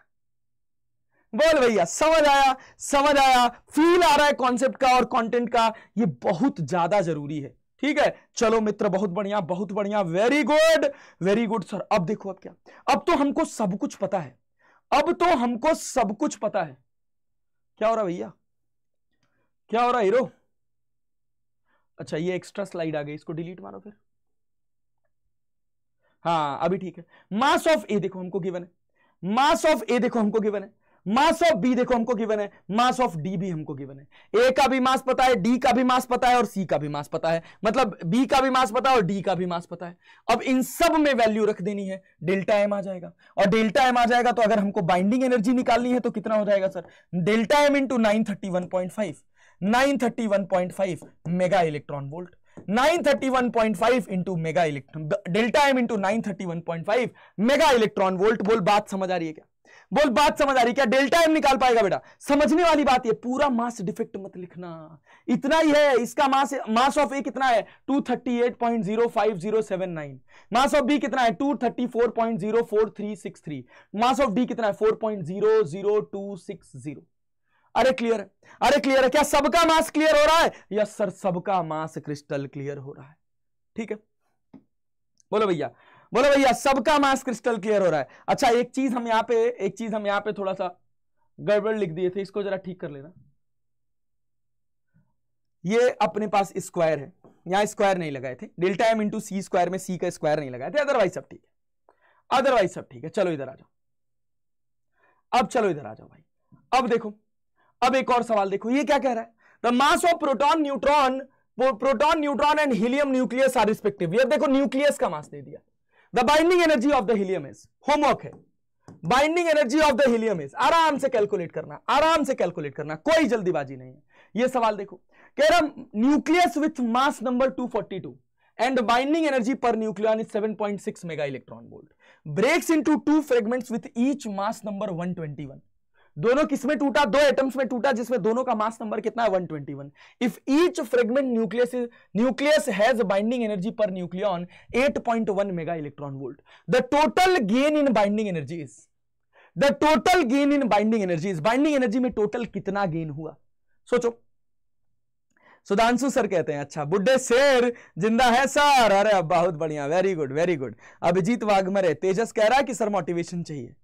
B: बोल भैया समझ आया समझ आया फील आ रहा है कॉन्सेप्ट का और कंटेंट का ये बहुत ज्यादा जरूरी है ठीक है चलो मित्र बहुत बढ़िया बहुत बढ़िया very good very good sir अब देखो अब क्या अब तो हमको सब कुछ पता है अब तो हमको सब कुछ पता है क्या हो रहा भैया क्या हो रहा हीरो अच्छा ये एक्स्ट्रा स्लाइड आ गई इसको डिलीट मारो फिर हाँ अभी ठीक है मास ऑफ ए देखो हमको गिवन है मास ऑफ ए देखो हमको गिवन है मास ऑफ बी देखो हमको गिवन है मास ऑफ डी भी हमको गिवन है ए का भी मास पता है डी का भी मास पता है और सी का भी मास पता है मतलब बी का भी मास पता है और डी का भी मास पता है अब इन सब में वैल्यू रख देनी है डेल्टा एम आ जाएगा और डेल्टा एम आ जाएगा तो अगर हमको बाइंडिंग एनर्जी निकालनी है तो कितना हो जाएगा sir delta M into nine thirty one point five 931.5 mega electron volt 931.5 into mega electron delta M into nine mega electron volt बोल बात समझ आ रही है क्या बोल बात समझ आ रही क्या डेल्टा एम निकाल पाएगा बेटा समझने वाली बात ये पूरा मास डिफेक्ट मत लिखना इतना ही है इसका मास मास ऑफ ए कितना है 238.05079 मास ऑफ बी कितना है 234.04363 मास ऑफ डी कितना है 4.00260
D: अरे क्लियर है अरे क्लियर है क्या सबका मास क्लियर हो रहा है
B: यस सर सबका मास क्रिस्टल क्लियर हो रहा है ठीक है बोलो भैया बोलो भैया सबका मास क्रिस्टल क्लियर हो रहा है अच्छा एक चीज हम यहाँ पे एक चीज हम यहाँ पे थोड़ा सा गड़बड़ लिख दिए थे इसको जरा ठीक कर लेना ये अपने पास स्क्वायर है यहां स्क्वायर नहीं लगाए थे delta M into C square में सी का स्क्वायर नहीं लगाए थे अदरवाइज सब ठीक है अदरवाइज सब ठीक है चलो इधर आ जाओ अब चलो इधर आ जाओ भाई अब देखो अब एक और सवाल देखो ये क्या कह रहा है the mass of proton neutron proton neutron and helium nucleus are respective ये देखो न्यूक्लियस का मास दे दिया the binding energy of the helium is homework है binding energy of the helium is आराम से कैलकुलेट करना आराम से कैलकुलेट करना कोई जल्दीबाजी नहीं है ये सवाल देखो कह रहा nucleus with mass number 242 and binding energy per nucleon is 7.6 mega electron volt breaks into two fragments with each mass number 121 दोनों किसमें टूटा दो एटम्स में टूटा जिसमें दोनों का मास नंबर कितना है 121 if each fragment nucleus nucleus has binding energy per nucleon 8.1 mega electron volt the total gain in binding energy is the total gain in binding energy is binding energy में total कितना gain हुआ सोचो Sudhanshu sir कहते हैं अच्छा बुड्ढे शेर जिंदा है सर अरे अब बहुत बढ़िया very good very good Abhijeet Waghmare Tejas कह रहा है कि सर मोटिवेशन चाहिए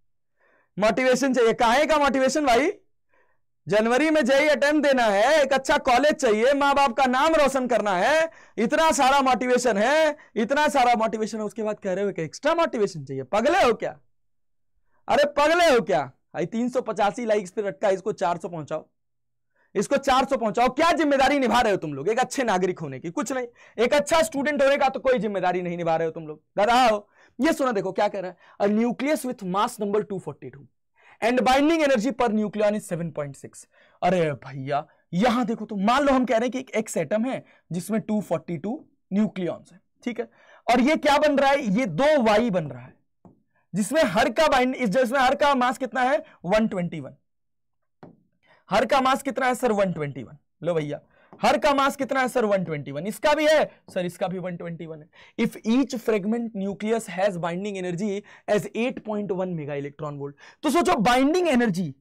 B: मोटिवेशन चाहिए काहे का मोटिवेशन भाई जनवरी में जय अटेम्प e देना है एक अच्छा कॉलेज चाहिए माँ बाप का नाम रोशन करना है इतना सारा मोटिवेशन है इतना सारा मोटिवेशन है उसके बाद कह रहे हो कि एक्स्ट्रा मोटिवेशन चाहिए पगले हो क्या अरे पगले हो क्या भाई तीन सौ पचासी लाइक्स पे रटका इसको चार सौ पहुंचाओ इसको चार सौ पहुंचाओ क्या जिम्मेदारी निभा रहे हो तुम लोग एक अच्छे नागरिक होने की कुछ नहीं एक अच्छा स्टूडेंट होने का तो कोई जिम्मेदारी नहीं निभा रहे हो तुम लोग दादा हो ये सुना देखो क्या कह रहा है nucleus with mass number two forty two and binding energy per nucleon is seven point six अरे भैया यहां देखो तो मान लो हम कह रहे हैं कि एक एक्स एटम है जिसमें टू फोर्टी टू न्यूक्लियन है ठीक है और ये क्या बन रहा है ये दो वाई बन रहा है जिसमें हर का बाइंड जिसमें हर का मास कितना है 121 हर का मास कितना है सर 121 लो भैया हर का मास कितना है सर 121 इसका भी है सर इसका भी 121 है if each fragment nucleus has binding energy as 8.1 mega electron volt तो सोचो बाइंडिंग एनर्जी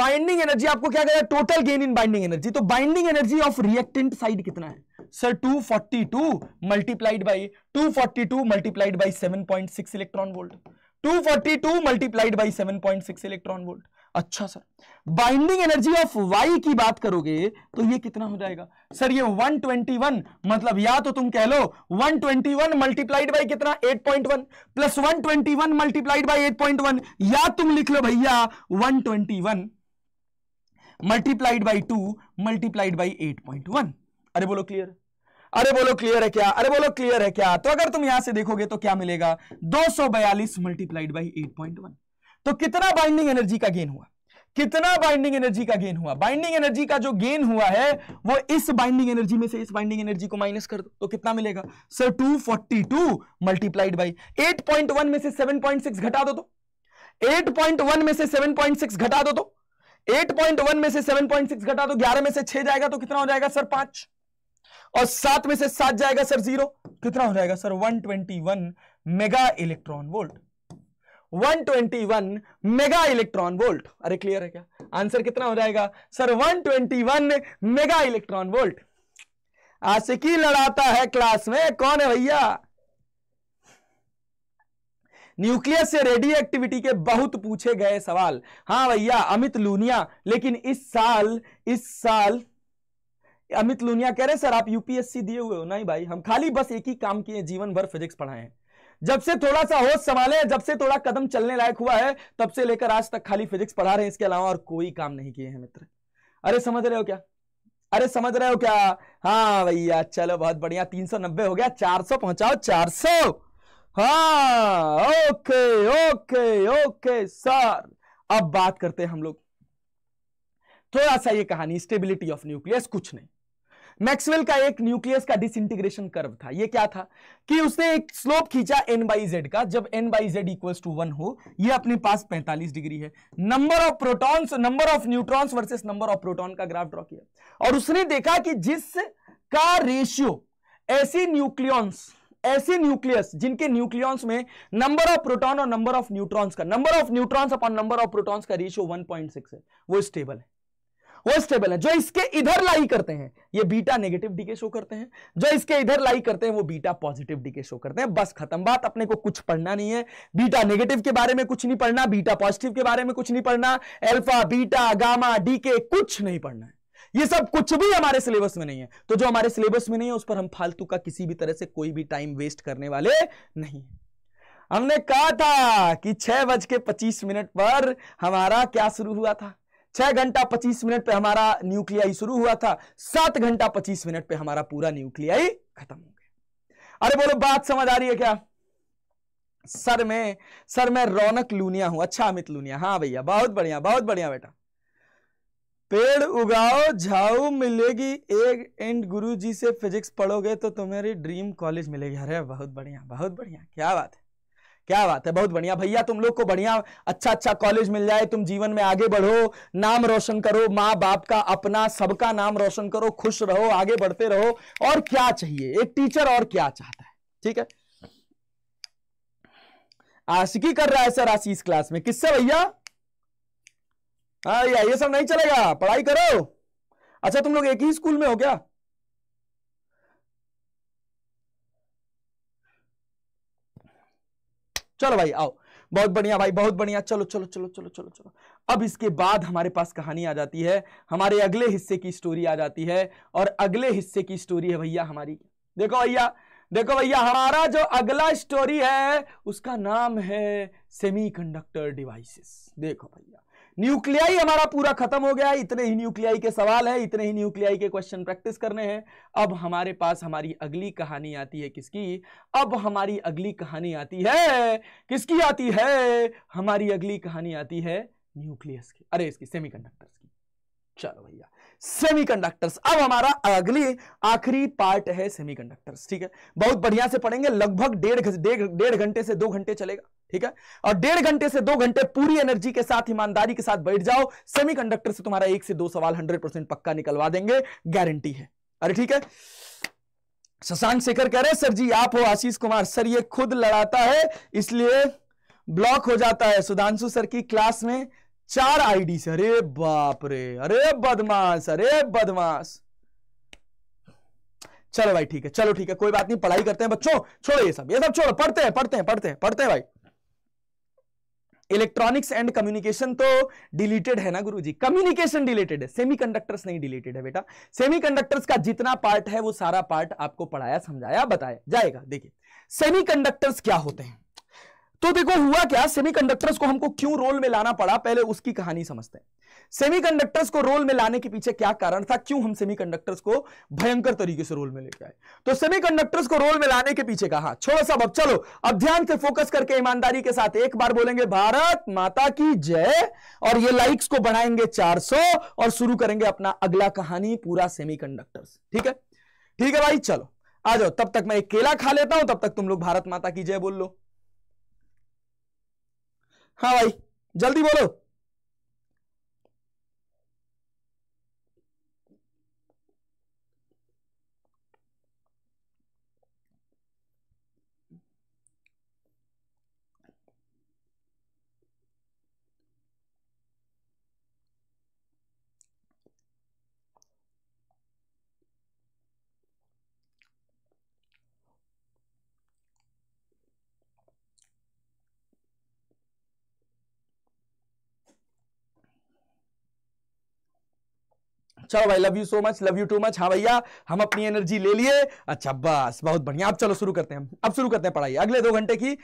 B: बाइंडिंग एनर्जी आपको क्या है total gain in binding energy तो binding energy of reactant side कितना है sir 242 multiplied by 242 multiplied by 7.6 electron volt 242 multiplied by 7.6 electron volt अच्छा sir binding energy of Y की बात करोगे तो ये कितना हो जाएगा सर ये 121 मतलब या तो तुम कह लो 121 ट्वेंटी वन मल्टीप्लाइड बाई कितना 8.1 point one plus one twenty one multiplied by eight या तुम लिख लो भैया 121 twenty one multiplied by two multiplied by eight अरे बोलो क्लियर अरे बोलो क्लियर है क्या अरे बोलो क्लियर है क्या तो अगर तुम यहां से देखोगे तो क्या मिलेगा 242 सौ बयालीस multiplied by eight point one तो कितना बाइंडिंग एनर्जी का गेन हुआ कितना बाइंडिंग एनर्जी का गेन हुआ बाइंडिंग एनर्जी का जो गेन हुआ है वो इस बाइंडिंग एनर्जी में से इस बाइंडिंग एनर्जी को माइनस कर दो तो कितना मिलेगा सर 242 मल्टीप्लाइड बाई 8.1 में से 7.6 घटा दो तो 8.1 में से 7.6 घटा दो तो 8.1 में से 7.6 घटा दो 11 में से 6 जाएगा तो कितना हो जाएगा सर 5 और 7 में से 7 जाएगा सर 0 कितना हो जाएगा sir 121 mega electron volt 121 mega electron volt अरे क्लियर है क्या आंसर कितना हो जाएगा सर 121 मेगा इलेक्ट्रॉन वोल्ट आशिकी लड़ाता है क्लास में कौन है भैया न्यूक्लियस से रेडियो एक्टिविटी के बहुत पूछे गए सवाल हाँ भैया अमित लूनिया लेकिन इस साल इस साल अमित लूनिया कह रहे सर आप यूपीएससी दिए हुए हो नहीं भाई हम खाली बस एक ही काम किए जीवन भर फिजिक्स पढ़ाए हैं जब से थोड़ा सा होश संभाले जब से थोड़ा कदम चलने लायक हुआ है तब से लेकर आज तक खाली फिजिक्स पढ़ा रहे हैं इसके अलावा और कोई काम नहीं किए हैं मित्र अरे समझ रहे हो क्या अरे समझ रहे हो क्या हाँ भैया चलो बहुत बढ़िया तीन सौ नब्बे हो गया चार सौ पहुंचाओ चार सौ हाँ ओके ओके ओके सर अब बात करते हैं हम लोग थोड़ा सा ये कहानी स्टेबिलिटी ऑफ न्यूक्लियस कुछ नहीं मैक्सवेल का एक न्यूक्लियस का डिसइंटीग्रेशन कर्व था ये क्या था कि उसने एक स्लोप खींचा एन बाई जेड का जब N by Z equal to one हो ये अपने पास 45 डिग्री है number of protons number of neutrons versus number of proton का ग्राफ ड्रॉ किया और उसने देखा कि जिस का रेशियो ऐसी न्यूक्लियॉन्स ऐसे न्यूक्लियस जिनके न्यूक्लियॉन्स में नंबर ऑफ प्रोटॉन और नंबर ऑफ न्यूट्रॉन्स का number of neutrons upon number of protons का रेशियो 1.6 है वो स्टेबल है वो स्टेबल है जो इसके इधर लाई करते हैं ये बीटा नेगेटिव डीके शो करते हैं जो इसके इधर लाई करते हैं वो बीटा पॉजिटिव डीके शो करते हैं बस खत्म बात अपने को कुछ पढ़ना नहीं है बीटा नेगेटिव के बारे में कुछ नहीं पढ़ना बीटा पॉजिटिव के बारे में कुछ नहीं पढ़ना एल्फा बीटा गामा डीके कुछ नहीं पढ़ना है ये सब कुछ भी हमारे सिलेबस में नहीं है तो जो हमारे सिलेबस में नहीं है उस पर हम फालतू का किसी भी तरह से कोई भी टाइम वेस्ट करने वाले नहीं हमने कहा था कि छह बज के पच्चीस मिनट पर हमारा क्या शुरू हुआ था छह घंटा पच्चीस मिनट पे हमारा न्यूक्लियाई शुरू हुआ था सात घंटा पच्चीस मिनट पे हमारा पूरा न्यूक्लियाई खत्म हो गया अरे बोलो बात समझ आ रही है क्या सर में सर मैं रौनक लूनिया हूं अच्छा अमित लूनिया हाँ भैया बहुत बढ़िया बहुत बढ़िया बेटा पेड़ उगाओ झाऊ मिलेगी एक एंड गुरुजी से फिजिक्स पढ़ोगे तो तुम्हारी ड्रीम कॉलेज मिलेगी अरे बहुत बढ़िया बहुत बढ़िया क्या बात है क्या बात है बहुत बढ़िया भैया तुम लोग को बढ़िया अच्छा अच्छा कॉलेज मिल जाए तुम जीवन में आगे बढ़ो नाम रोशन करो माँ बाप का अपना सबका नाम रोशन करो खुश रहो आगे बढ़ते रहो और क्या चाहिए एक टीचर और क्या चाहता है ठीक है आशिकी कर रहा है सर आशीष क्लास में किससे भैया हाँ भैया ये सब नहीं चलेगा पढ़ाई करो अच्छा तुम लोग एक ही स्कूल में हो क्या चलो भाई आओ बहुत बढ़िया भाई बहुत बढ़िया चलो चलो चलो चलो चलो चलो अब इसके बाद हमारे पास कहानी आ जाती है हमारे अगले हिस्से की स्टोरी आ जाती है और अगले हिस्से की स्टोरी है भैया हमारी देखो भैया देखो भैया हमारा जो अगला स्टोरी है उसका नाम है सेमीकंडक्टर डिवाइसेस देखो भैया न्यूक्लियाई हमारा पूरा खत्म हो गया इतने ही न्यूक्लियाई के सवाल है इतने ही न्यूक्लियाई के क्वेश्चन प्रैक्टिस करने हैं अब हमारे पास हमारी अगली कहानी आती है किसकी अब हमारी अगली कहानी आती है किसकी आती है हमारी अगली कहानी आती है न्यूक्लियस की अरे इसकी सेमी की चलो भैया सेमीकंडक्टर्स अब हमारा अगली आखिरी पार्ट है सेमीकंडक्टर्स ठीक है बहुत बढ़िया से पढ़ेंगे लगभग डेढ़ डेढ़ घंटे से दो घंटे चलेगा ठीक है और डेढ़ घंटे से दो घंटे पूरी एनर्जी के साथ ईमानदारी के साथ बैठ जाओ सेमीकंडक्टर से तुम्हारा एक से दो सवाल हंड्रेड परसेंट पक्का निकलवा देंगे गारंटी है अरे ठीक है शशांक शेखर कह रहे सर जी आप हो आशीष कुमार सर ये खुद लड़ाता है इसलिए ब्लॉक हो जाता है सुधांशु सर की क्लास में चार आईडी से अरे बाप रे अरे बदमाश अरे बदमाश चलो भाई ठीक है चलो ठीक है कोई बात नहीं पढ़ाई करते हैं बच्चों छोड़ो ये सब ये सब छोड़ो पढ़ते हैं पढ़ते हैं पढ़ते हैं पढ़ते हैं भाई इलेक्ट्रॉनिक्स एंड कम्युनिकेशन तो डिलीटेड है ना गुरुजी कम्युनिकेशन डिलीटेड है सेमीकंडक्टर्स नहीं डिलीटेड है बेटा सेमीकंडक्टर्स का जितना पार्ट है वो सारा पार्ट आपको पढ़ाया समझाया बताया जाएगा देखिए सेमीकंडक्टर्स क्या होते हैं तो देखो हुआ क्या सेमीकंडक्टर्स को हमको क्यों रोल में लाना पड़ा पहले उसकी कहानी समझते हैं सेमीकंडक्टर्स को रोल में लाने के पीछे क्या कारण था क्यों हम सेमीकंडक्टर्स को भयंकर तरीके से रोल में लेके आए तो सेमीकंडक्टर्स को रोल में लाने के पीछे कहा छोड़ो सब अब चलो अब ध्यान से फोकस करके ईमानदारी के साथ एक बार बोलेंगे भारत माता की जय और ये लाइक्स को बढ़ाएंगे चार और शुरू करेंगे अपना अगला कहानी पूरा सेमी ठीक है ठीक है भाई चलो आ जाओ तब तक मैं एक केला खा लेता हूं तब तक तुम लोग भारत माता की जय बोल लो हाँ भाई जल्दी बोलो चलो भाई love you so much love you too much हाँ भैया हम अपनी एनर्जी ले लिए अच्छा बस बहुत बढ़िया अब चलो शुरू करते हैं अब शुरू करते हैं पढ़ाई अगले दो घंटे की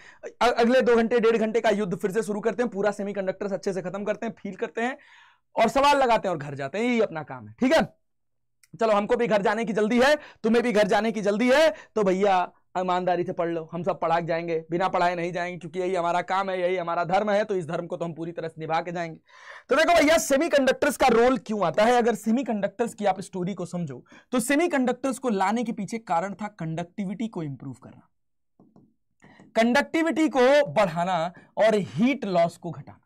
B: अगले दो घंटे डेढ़ घंटे का युद्ध फिर से शुरू करते हैं पूरा सेमी अच्छे से खत्म करते हैं फील करते हैं और सवाल लगाते हैं और घर जाते हैं यही अपना काम है ठीक है चलो हमको भी घर जाने की जल्दी है तुम्हें भी घर जाने की जल्दी है तो भैया ईमानदारी से पढ़ लो हम सब पढ़ा जाएंगे बिना पढ़ाए नहीं जाएंगे क्योंकि यही हमारा काम है यही हमारा धर्म है तो इस धर्म को तो हम पूरी तरह से निभा के जाएंगे तो देखो भैया सेमीकंडक्टर्स का रोल क्यों आता है अगर सेमीकंडक्टर्स की आप स्टोरी को समझो तो सेमीकंडक्टर्स को लाने के पीछे कारण था कंडक्टिविटी को इंप्रूव करना कंडक्टिविटी को बढ़ाना और हीट लॉस को घटाना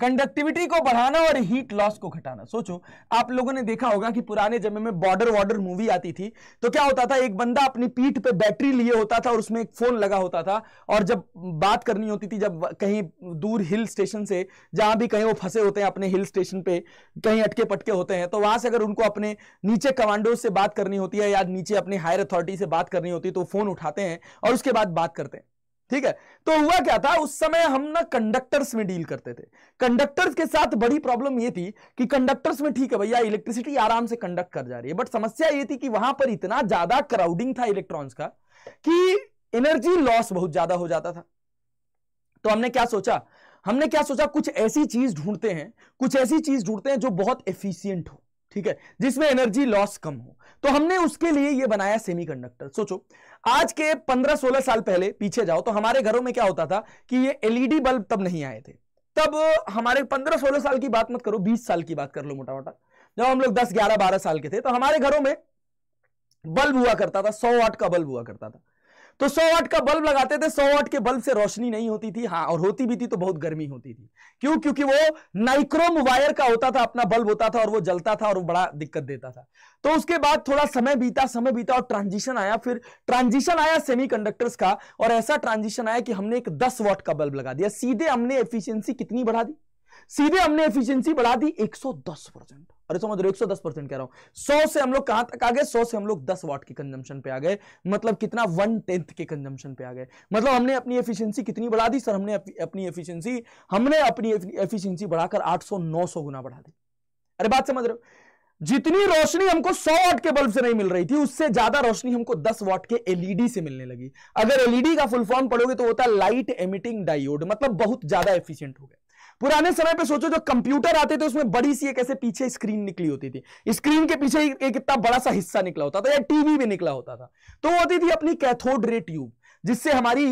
B: कंडक्टिविटी को बढ़ाना और हीट लॉस को घटाना सोचो आप लोगों ने देखा होगा कि पुराने जमे में बॉर्डर वॉर्डर मूवी आती थी तो क्या होता था एक बंदा अपनी पीठ पे बैटरी लिए होता था और उसमें एक फोन लगा होता था और जब बात करनी होती थी जब कहीं दूर हिल स्टेशन से जहां भी कहीं वो फंसे होते हैं अपने हिल स्टेशन पे कहीं अटके पटके होते हैं तो वहां से अगर उनको अपने नीचे कमांडो से बात करनी होती है या नीचे अपने हायर अथॉरिटी से बात करनी होती है तो फोन उठाते हैं और उसके बाद बात करते हैं ठीक है तो हुआ क्या था उस समय हम ना कंडक्टर्स में डील करते थे कंडक्टर्स के साथ बड़ी प्रॉब्लम ये थी कि कंडक्टर्स में ठीक है भैया इलेक्ट्रिसिटी आराम से कंडक्ट कर जा रही है बट समस्या ये थी कि वहां पर इतना ज्यादा क्राउडिंग था इलेक्ट्रॉन्स का कि एनर्जी लॉस बहुत ज्यादा हो जाता था तो हमने क्या सोचा हमने क्या सोचा कुछ ऐसी चीज ढूंढते हैं कुछ ऐसी चीज ढूंढते हैं जो बहुत एफिशियंट हो ठीक है जिसमें एनर्जी लॉस कम हो तो हमने उसके लिए ये बनाया सेमीकंडक्टर सोचो आज के 15-16 साल पहले पीछे जाओ तो हमारे घरों में क्या होता था कि ये एलईडी बल्ब तब नहीं आए थे तब हमारे 15-16 साल की बात मत करो 20 साल की बात कर लो मोटा मोटा जब हम लोग 10 11 12 साल के थे तो हमारे घरों में बल्ब हुआ करता था 100 वाट का बल्ब हुआ करता था तो 100 वाट का बल्ब लगाते थे 100 वाट के बल्ब से रोशनी नहीं होती थी हाँ और होती भी थी तो बहुत गर्मी होती थी क्यों क्योंकि वो नाइक्रोम वायर का होता था अपना बल्ब होता था और वो जलता था और वो बड़ा दिक्कत देता था तो उसके बाद थोड़ा समय बीता समय बीता और ट्रांजिशन आया फिर ट्रांजिशन आया सेमी का और ऐसा ट्रांजिशन आया कि हमने एक दस वाट का बल्ब लगा दिया सीधे हमने एफिशियंसी कितनी बढ़ा दी सीधे हमने एफिशियंसी बढ़ा दी दस परसेंट अरे समझ रहे हो 110 परसेंट कह रहा हूं 100 से हम लोग कहां तक आ गए 100 से हम लोग 10 वॉट के कंजम्पशन पे आ गए मतलब कितना वन टेंथ के कंजम्पशन पे आ गए मतलब हमने अपनी एफिशिएंसी कितनी बढ़ा दी सर हमने अपनी एफिशिएंसी हमने अपनी एफिशिएंसी बढ़ाकर 800 900 गुना बढ़ा दी अरे बात समझ रहे हो जितनी रोशनी हमको 100 वॉट के बल्ब से नहीं मिल रही थी उससे ज्यादा रोशनी हमको 10 वॉट के एलईडी e से मिलने लगी अगर एलईडी e का फुल फॉर्म पढ़ोगे तो होता है लाइट एमिटिंग डायोड मतलब बहुत ज्यादा एफिशिएंट हो गया पुराने समय पे सोचो जो कंप्यूटर आते थे उसमें बड़ी सी एक ऐसे पीछे स्क्रीन निकली होती थी स्क्रीन के पीछे एक इतना बड़ा सा हिस्सा निकला होता था या टीवी भी निकला होता था तो वो होती थी अपनी कैथोड रे ट्यूब जिससे हमारी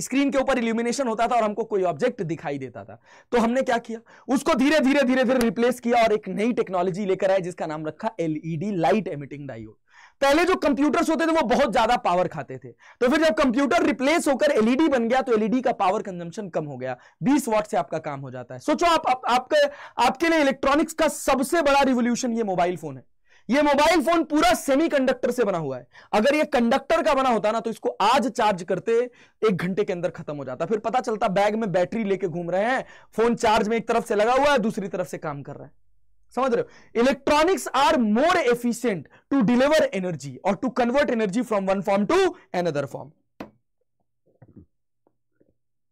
B: स्क्रीन के ऊपर इल्यूमिनेशन होता था और हमको कोई ऑब्जेक्ट दिखाई देता था तो हमने क्या किया उसको धीरे धीरे धीरे धीरे रिप्लेस किया और एक नई टेक्नोलॉजी लेकर आए जिसका नाम रखा एलईडी लाइट एमिटिंग डायोड पहले जो कंप्यूटर्स होते थे वो बहुत ज्यादा पावर खाते थे तो फिर जब कंप्यूटर रिप्लेस होकर एलईडी बन गया तो एलईडी का पावर कंजम्पशन कम हो गया 20 वॉट से आपका काम हो जाता है सोचो आप, आप आपके आपके लिए इलेक्ट्रॉनिक्स का सबसे बड़ा रिवोल्यूशन ये मोबाइल फोन है ये मोबाइल फोन पूरा सेमीकंडक्टर से बना हुआ है अगर ये कंडक्टर का बना होता ना तो इसको आज चार्ज करते एक घंटे के अंदर खत्म हो जाता फिर पता चलता बैग में बैटरी लेके घूम रहे हैं फोन चार्ज में एक तरफ से लगा हुआ है दूसरी तरफ से काम कर रहा है समझ रहे हो electronics are more efficient to deliver energy और to convert energy from one form to another form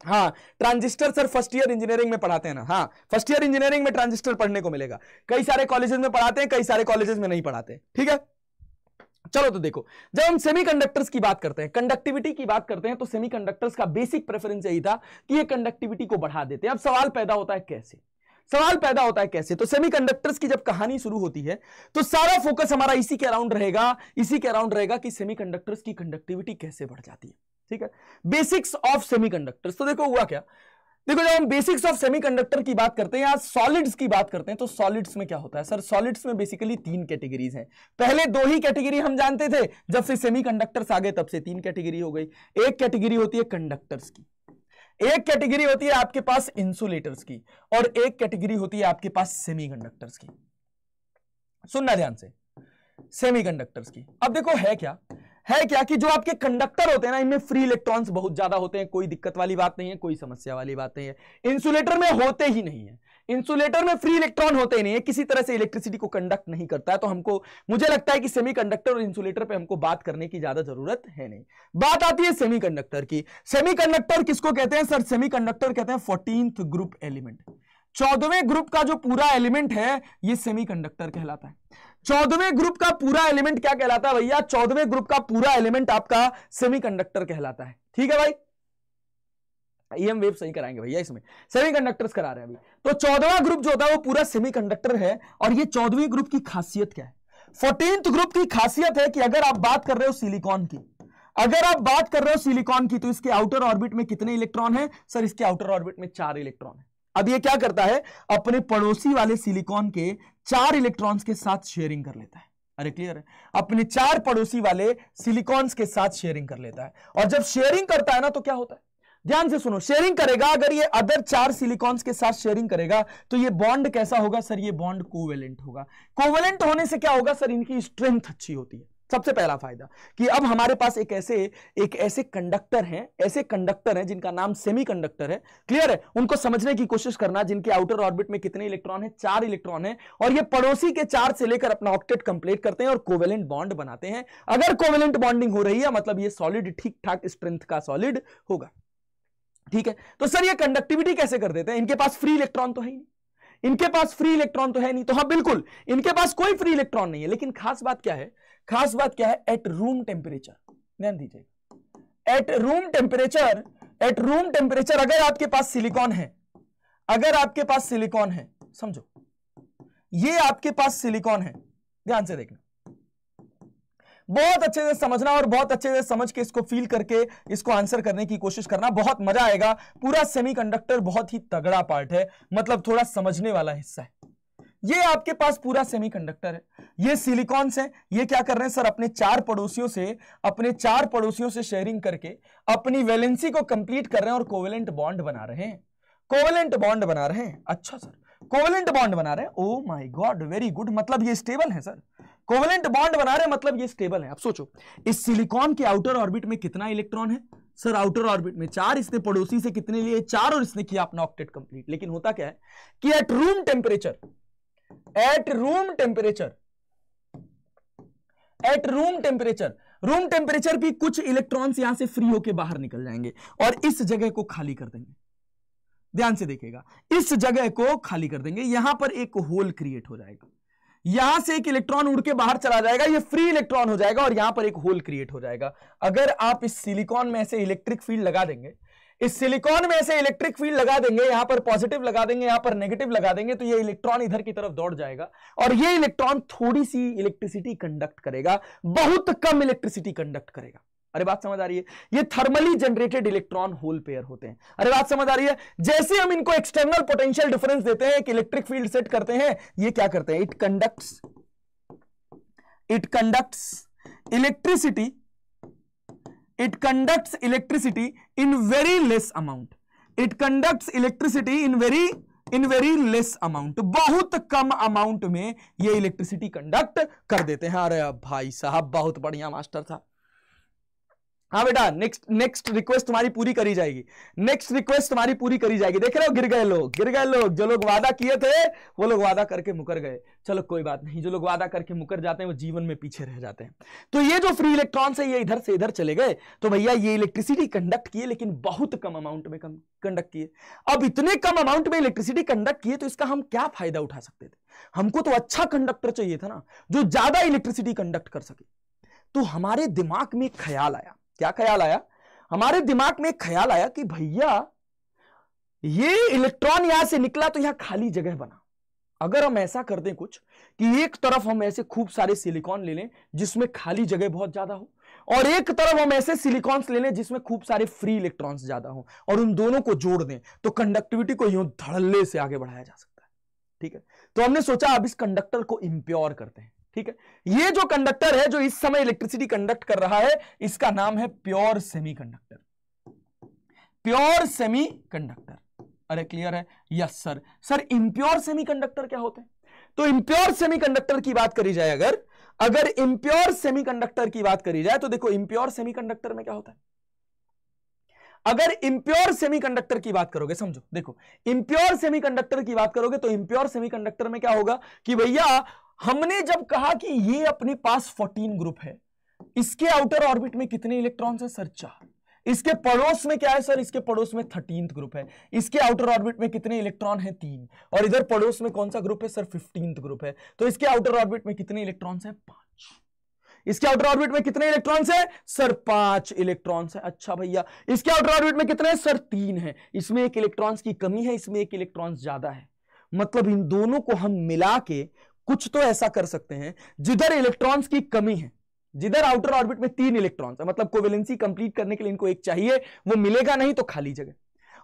B: हाँ transistor sir first year engineering में पढ़ाते हैं ना हाँ फर्स्ट ईयर इंजीनियरिंग में ट्रांजिस्टर पढ़ने को मिलेगा कई सारे कॉलेजेस में पढ़ाते हैं कई सारे कॉलेजेस में नहीं पढ़ाते ठीक है चलो तो देखो जब हम सेमीकंडक्टर्स की बात करते हैं कंडक्टिविटी की बात करते हैं तो सेमीकंडक्टर्स का बेसिक प्रेफरेंस यही था कि ये कंडक्टिविटी को बढ़ा देते हैं अब सवाल पैदा होता है कैसे सवाल पैदा होता है कैसे तो सेमीकंडक्टर्स की जब कहानी शुरू होती है तो सारा फोकस हमारा इसी के अराउंड रहेगा इसी के अराउंड रहेगा कि सेमीकंडक्टर्स की कंडक्टिविटी कैसे बढ़ जाती है ठीक है बेसिक्स ऑफ सेमीकंडक्टर्स तो देखो हुआ क्या देखो जब हम बेसिक्स ऑफ सेमीकंडक्टर की बात करते हैं या सॉलिड्स की बात करते हैं तो सॉलिड्स में क्या होता है सर सॉलिड्स में बेसिकली तीन कैटेगरीज हैं पहले दो ही कैटेगरी हम जानते थे जब से सेमीकंडक्टर्स आ गए तब से तीन कैटेगरी हो गई एक कैटेगरी होती है कंडक्टर्स की एक कैटेगरी होती है आपके पास इंसुलेटर्स की और एक कैटेगरी होती है आपके पास सेमीकंडक्टर्स की सुनना ध्यान से सेमीकंडक्टर्स की अब देखो है क्या है क्या कि जो आपके कंडक्टर होते हैं ना इनमें फ्री इलेक्ट्रॉन्स बहुत ज्यादा होते हैं कोई दिक्कत वाली बात नहीं है कोई समस्या वाली बात नहीं है इंसुलेटर में होते ही नहीं है इंसुलेटर में फ्री इलेक्ट्रॉन होते ही नहीं है किसी तरह से इलेक्ट्रिसिटी को कंडक्ट नहीं करता है तो हमको मुझे लगता है कि सेमीकंडक्टर और इंसुलेटर पे हमको बात करने की ज्यादा जरूरत है नहीं बात आती है सेमीकंडक्टर की सेमीकंडक्टर किसको कहते हैं सर सेमीकंडक्टर कहते हैं फोर्टीन ग्रुप एलिमेंट चौदहवें ग्रुप का जो पूरा एलिमेंट है ये सेमी कहलाता है चौदहवें ग्रुप का पूरा एलिमेंट क्या कहलाता है भैया चौदहवें ग्रुप का पूरा एलिमेंट आपका सेमी कहलाता है ठीक है भाई ई वेव सही कराएंगे भैया इसमें सेमी कंडक्टर्स करा रहे हैं अभी तो चौदवा ग्रुप जो होता है वो पूरा सेमीकंडक्टर है और ये चौदहवीं ग्रुप की खासियत क्या है फोर्टींथ ग्रुप की खासियत है कि अगर आप बात कर रहे हो सिलिकॉन की अगर आप बात कर रहे हो सिलिकॉन की तो इसके आउटर ऑर्बिट में कितने इलेक्ट्रॉन है सर इसके आउटर ऑर्बिट में चार इलेक्ट्रॉन है अब ये क्या करता है अपने पड़ोसी वाले सिलिकॉन के चार इलेक्ट्रॉन्स के साथ शेयरिंग कर लेता है अरे क्लियर है अपने चार पड़ोसी वाले सिलिकॉन्स के साथ शेयरिंग कर लेता है और जब शेयरिंग करता है ना तो क्या होता है ध्यान से सुनो शेयरिंग करेगा अगर ये अदर चार सिलिकॉन्स के साथ शेयरिंग करेगा तो ये बॉन्ड कैसा होगा सर ये बॉन्ड कोवेलेंट होगा कोवेलेंट होने से क्या होगा सर इनकी स्ट्रेंथ अच्छी होती है सबसे पहला फायदा कि अब हमारे पास एक ऐसे एक ऐसे कंडक्टर हैं ऐसे कंडक्टर हैं जिनका नाम सेमी कंडक्टर है क्लियर है उनको समझने की कोशिश करना जिनके आउटर ऑर्बिट में कितने इलेक्ट्रॉन हैं चार इलेक्ट्रॉन हैं और ये पड़ोसी के चार से लेकर अपना ऑक्टेट कंप्लीट करते हैं और कोवेलेंट बॉन्ड बनाते हैं अगर कोवेलेंट बॉन्डिंग हो रही है मतलब ये सॉलिड ठीक ठाक स्ट्रेंथ का सॉलिड होगा ठीक है तो सर ये कंडक्टिविटी कैसे कर देते हैं इनके पास फ्री इलेक्ट्रॉन तो है ही नहीं इनके पास फ्री इलेक्ट्रॉन तो है नहीं तो हाँ बिल्कुल इनके पास कोई फ्री इलेक्ट्रॉन नहीं है लेकिन खास बात क्या है खास बात क्या है एट रूम टेम्परेचर ध्यान दीजिए at room temperature at room temperature अगर आपके पास सिलिकॉन है अगर आपके पास सिलिकॉन है समझो ये आपके पास सिलिकॉन है ध्यान से देखना बहुत अच्छे से समझना और बहुत अच्छे से समझ के इसको फील करके इसको आंसर करने की कोशिश करना बहुत मजा आएगा पूरा सेमीकंडक्टर बहुत ही तगड़ा पार्ट है मतलब थोड़ा समझने वाला हिस्सा है ये आपके पास पूरा सेमीकंडक्टर है ये सिलिकॉन्स है ये क्या कर रहे हैं सर अपने चार पड़ोसियों से अपने चार पड़ोसियों से शेयरिंग करके अपनी वैलेंसी को कंप्लीट कर रहे हैं और कोवेलेंट बॉन्ड बना रहे हैं कोवेलेंट बॉन्ड बना रहे हैं अच्छा सर कोवेलेंट बॉन्ड बना रहे हैं oh my god very good मतलब ये स्टेबल है सर कोवलेंट बॉन्ड बना रहे मतलब ये स्टेबल है अब सोचो इस सिलिकॉन के आउटर ऑर्बिट में कितना इलेक्ट्रॉन है सर आउटर ऑर्बिट में चार इसने पड़ोसी से कितने लिए चार और इसने किया अपना ऑक्टेट कंप्लीट लेकिन होता क्या है कि at room temperature at room temperature at room temperature room temperature भी कुछ इलेक्ट्रॉन्स यहां से फ्री होकर बाहर निकल जाएंगे और इस जगह को खाली कर देंगे ध्यान से देखेगा इस जगह को खाली कर देंगे यहां पर एक होल क्रिएट हो जाएगा यहां से एक इलेक्ट्रॉन उड़ के बाहर चला जाएगा ये फ्री इलेक्ट्रॉन हो जाएगा और यहां पर एक होल क्रिएट हो जाएगा अगर आप इस सिलिकॉन में ऐसे इलेक्ट्रिक फील्ड लगा देंगे इस सिलिकॉन में ऐसे इलेक्ट्रिक फील्ड लगा देंगे यहां पर पॉजिटिव लगा देंगे यहां पर नेगेटिव लगा देंगे तो ये इलेक्ट्रॉन इधर की तरफ दौड़ जाएगा और ये इलेक्ट्रॉन थोड़ी सी इलेक्ट्रिसिटी कंडक्ट करेगा बहुत कम इलेक्ट्रिसिटी कंडक्ट करेगा अरे बात समझ आ रही है ये thermally generated electron hole pair होते हैं अरे बात समझ आ रही है जैसे हम इनको एक्सटर्नल पोटेंशियल डिफरेंस देते हैं कि इलेक्ट्रिक फील्ड सेट करते हैं ये क्या करते हैं it conducts it conducts electricity it conducts electricity in very less amount it conducts electricity in very in very less amount बहुत कम अमाउंट में ये इलेक्ट्रिसिटी कंडक्ट कर देते हैं अरे भाई साहब बहुत बढ़िया मास्टर था हाँ बेटा नेक्स्ट नेक्स्ट रिक्वेस्ट तुम्हारी पूरी करी जाएगी नेक्स्ट रिक्वेस्ट तुम्हारी पूरी करी जाएगी देख रहे हो गिर गए लोग गिर गए लोग जो लोग वादा किए थे वो लोग वादा करके मुकर गए चलो कोई बात नहीं जो लोग वादा करके मुकर जाते हैं वो जीवन में पीछे रह जाते हैं तो ये जो फ्री इलेक्ट्रॉन है ये इधर से इधर चले गए तो भैया ये इलेक्ट्रिसिटी कंडक्ट किए लेकिन बहुत कम अमाउंट में कम कंडक्ट किए अब इतने कम अमाउंट में इलेक्ट्रिसिटी कंडक्ट किए तो इसका हम क्या फायदा उठा सकते थे हमको तो अच्छा कंडक्टर चाहिए था ना जो ज्यादा इलेक्ट्रिसिटी कंडक्ट कर सके तो हमारे दिमाग में ख्याल आया क्या ख्याल आया हमारे दिमाग में एक ख्याल आया कि भैया ये इलेक्ट्रॉन यहां से निकला तो यहां खाली जगह बना अगर हम ऐसा कर दें कुछ कि एक तरफ हम ऐसे खूब सारे सिलिकॉन ले लें जिसमें खाली जगह बहुत ज्यादा हो और एक तरफ हम ऐसे सिलिकॉन्स ले लें जिसमें खूब सारे फ्री इलेक्ट्रॉन्स ज्यादा हो और उन दोनों को जोड़ दें तो कंडक्टिविटी को यूं धड़ल्ले से आगे बढ़ाया जा सकता है ठीक है तो हमने सोचा अब इस कंडक्टर को इम्प्योर करते हैं ठीक है ये जो कंडक्टर है जो इस समय इलेक्ट्रिसिटी कंडक्ट कर रहा है इसका नाम है प्योर सेमीकंडक्टर प्योर सेमीकंडक्टर अरे क्लियर है yes sir sir impure semiconductor क्या होते हैं तो इम्प्योर सेमीकंडक्टर की बात करी जाए अगर अगर इम्प्योर सेमीकंडक्टर की बात करी जाए तो देखो इम्प्योर सेमीकंडक्टर में क्या होता है अगर इम्प्योर सेमीकंडक्टर की बात करोगे समझो देखो इम्प्योर सेमीकंडक्टर की बात करोगे तो इम्प्योर सेमीकंडक्टर में क्या होगा कि भैया हमने जब कहा कि ये अपने पास 14 ग्रुप है इसके आउटर ऑर्बिट में कितने इलेक्ट्रॉन्स है सर चार इसके पड़ोस में क्या है सर इसके पड़ोस में थर्टीन ग्रुप है इसके आउटर ऑर्बिट में कितने इलेक्ट्रॉन है तीन और इधर पड़ोस में कौन सा ग्रुप है सर फिफ्टीन ग्रुप है तो इसके आउटर ऑर्बिट में कितने इलेक्ट्रॉन है पांच इसके आउटर ऑर्बिट में कितने इलेक्ट्रॉन्स है सर पांच इलेक्ट्रॉन्स है अच्छा भैया इसके आउटर ऑर्बिट में कितने है? सर तीन है इसमें एक इलेक्ट्रॉन्स की कमी है इसमें एक इलेक्ट्रॉन्स ज्यादा है मतलब इन दोनों को हम मिला के कुछ तो ऐसा कर सकते हैं जिधर इलेक्ट्रॉन्स की कमी है जिधर आउटर ऑर्बिट में तीन इलेक्ट्रॉन्स है मतलब कोवेलेंसी कंप्लीट करने के लिए इनको एक चाहिए वो मिलेगा नहीं तो खाली जगह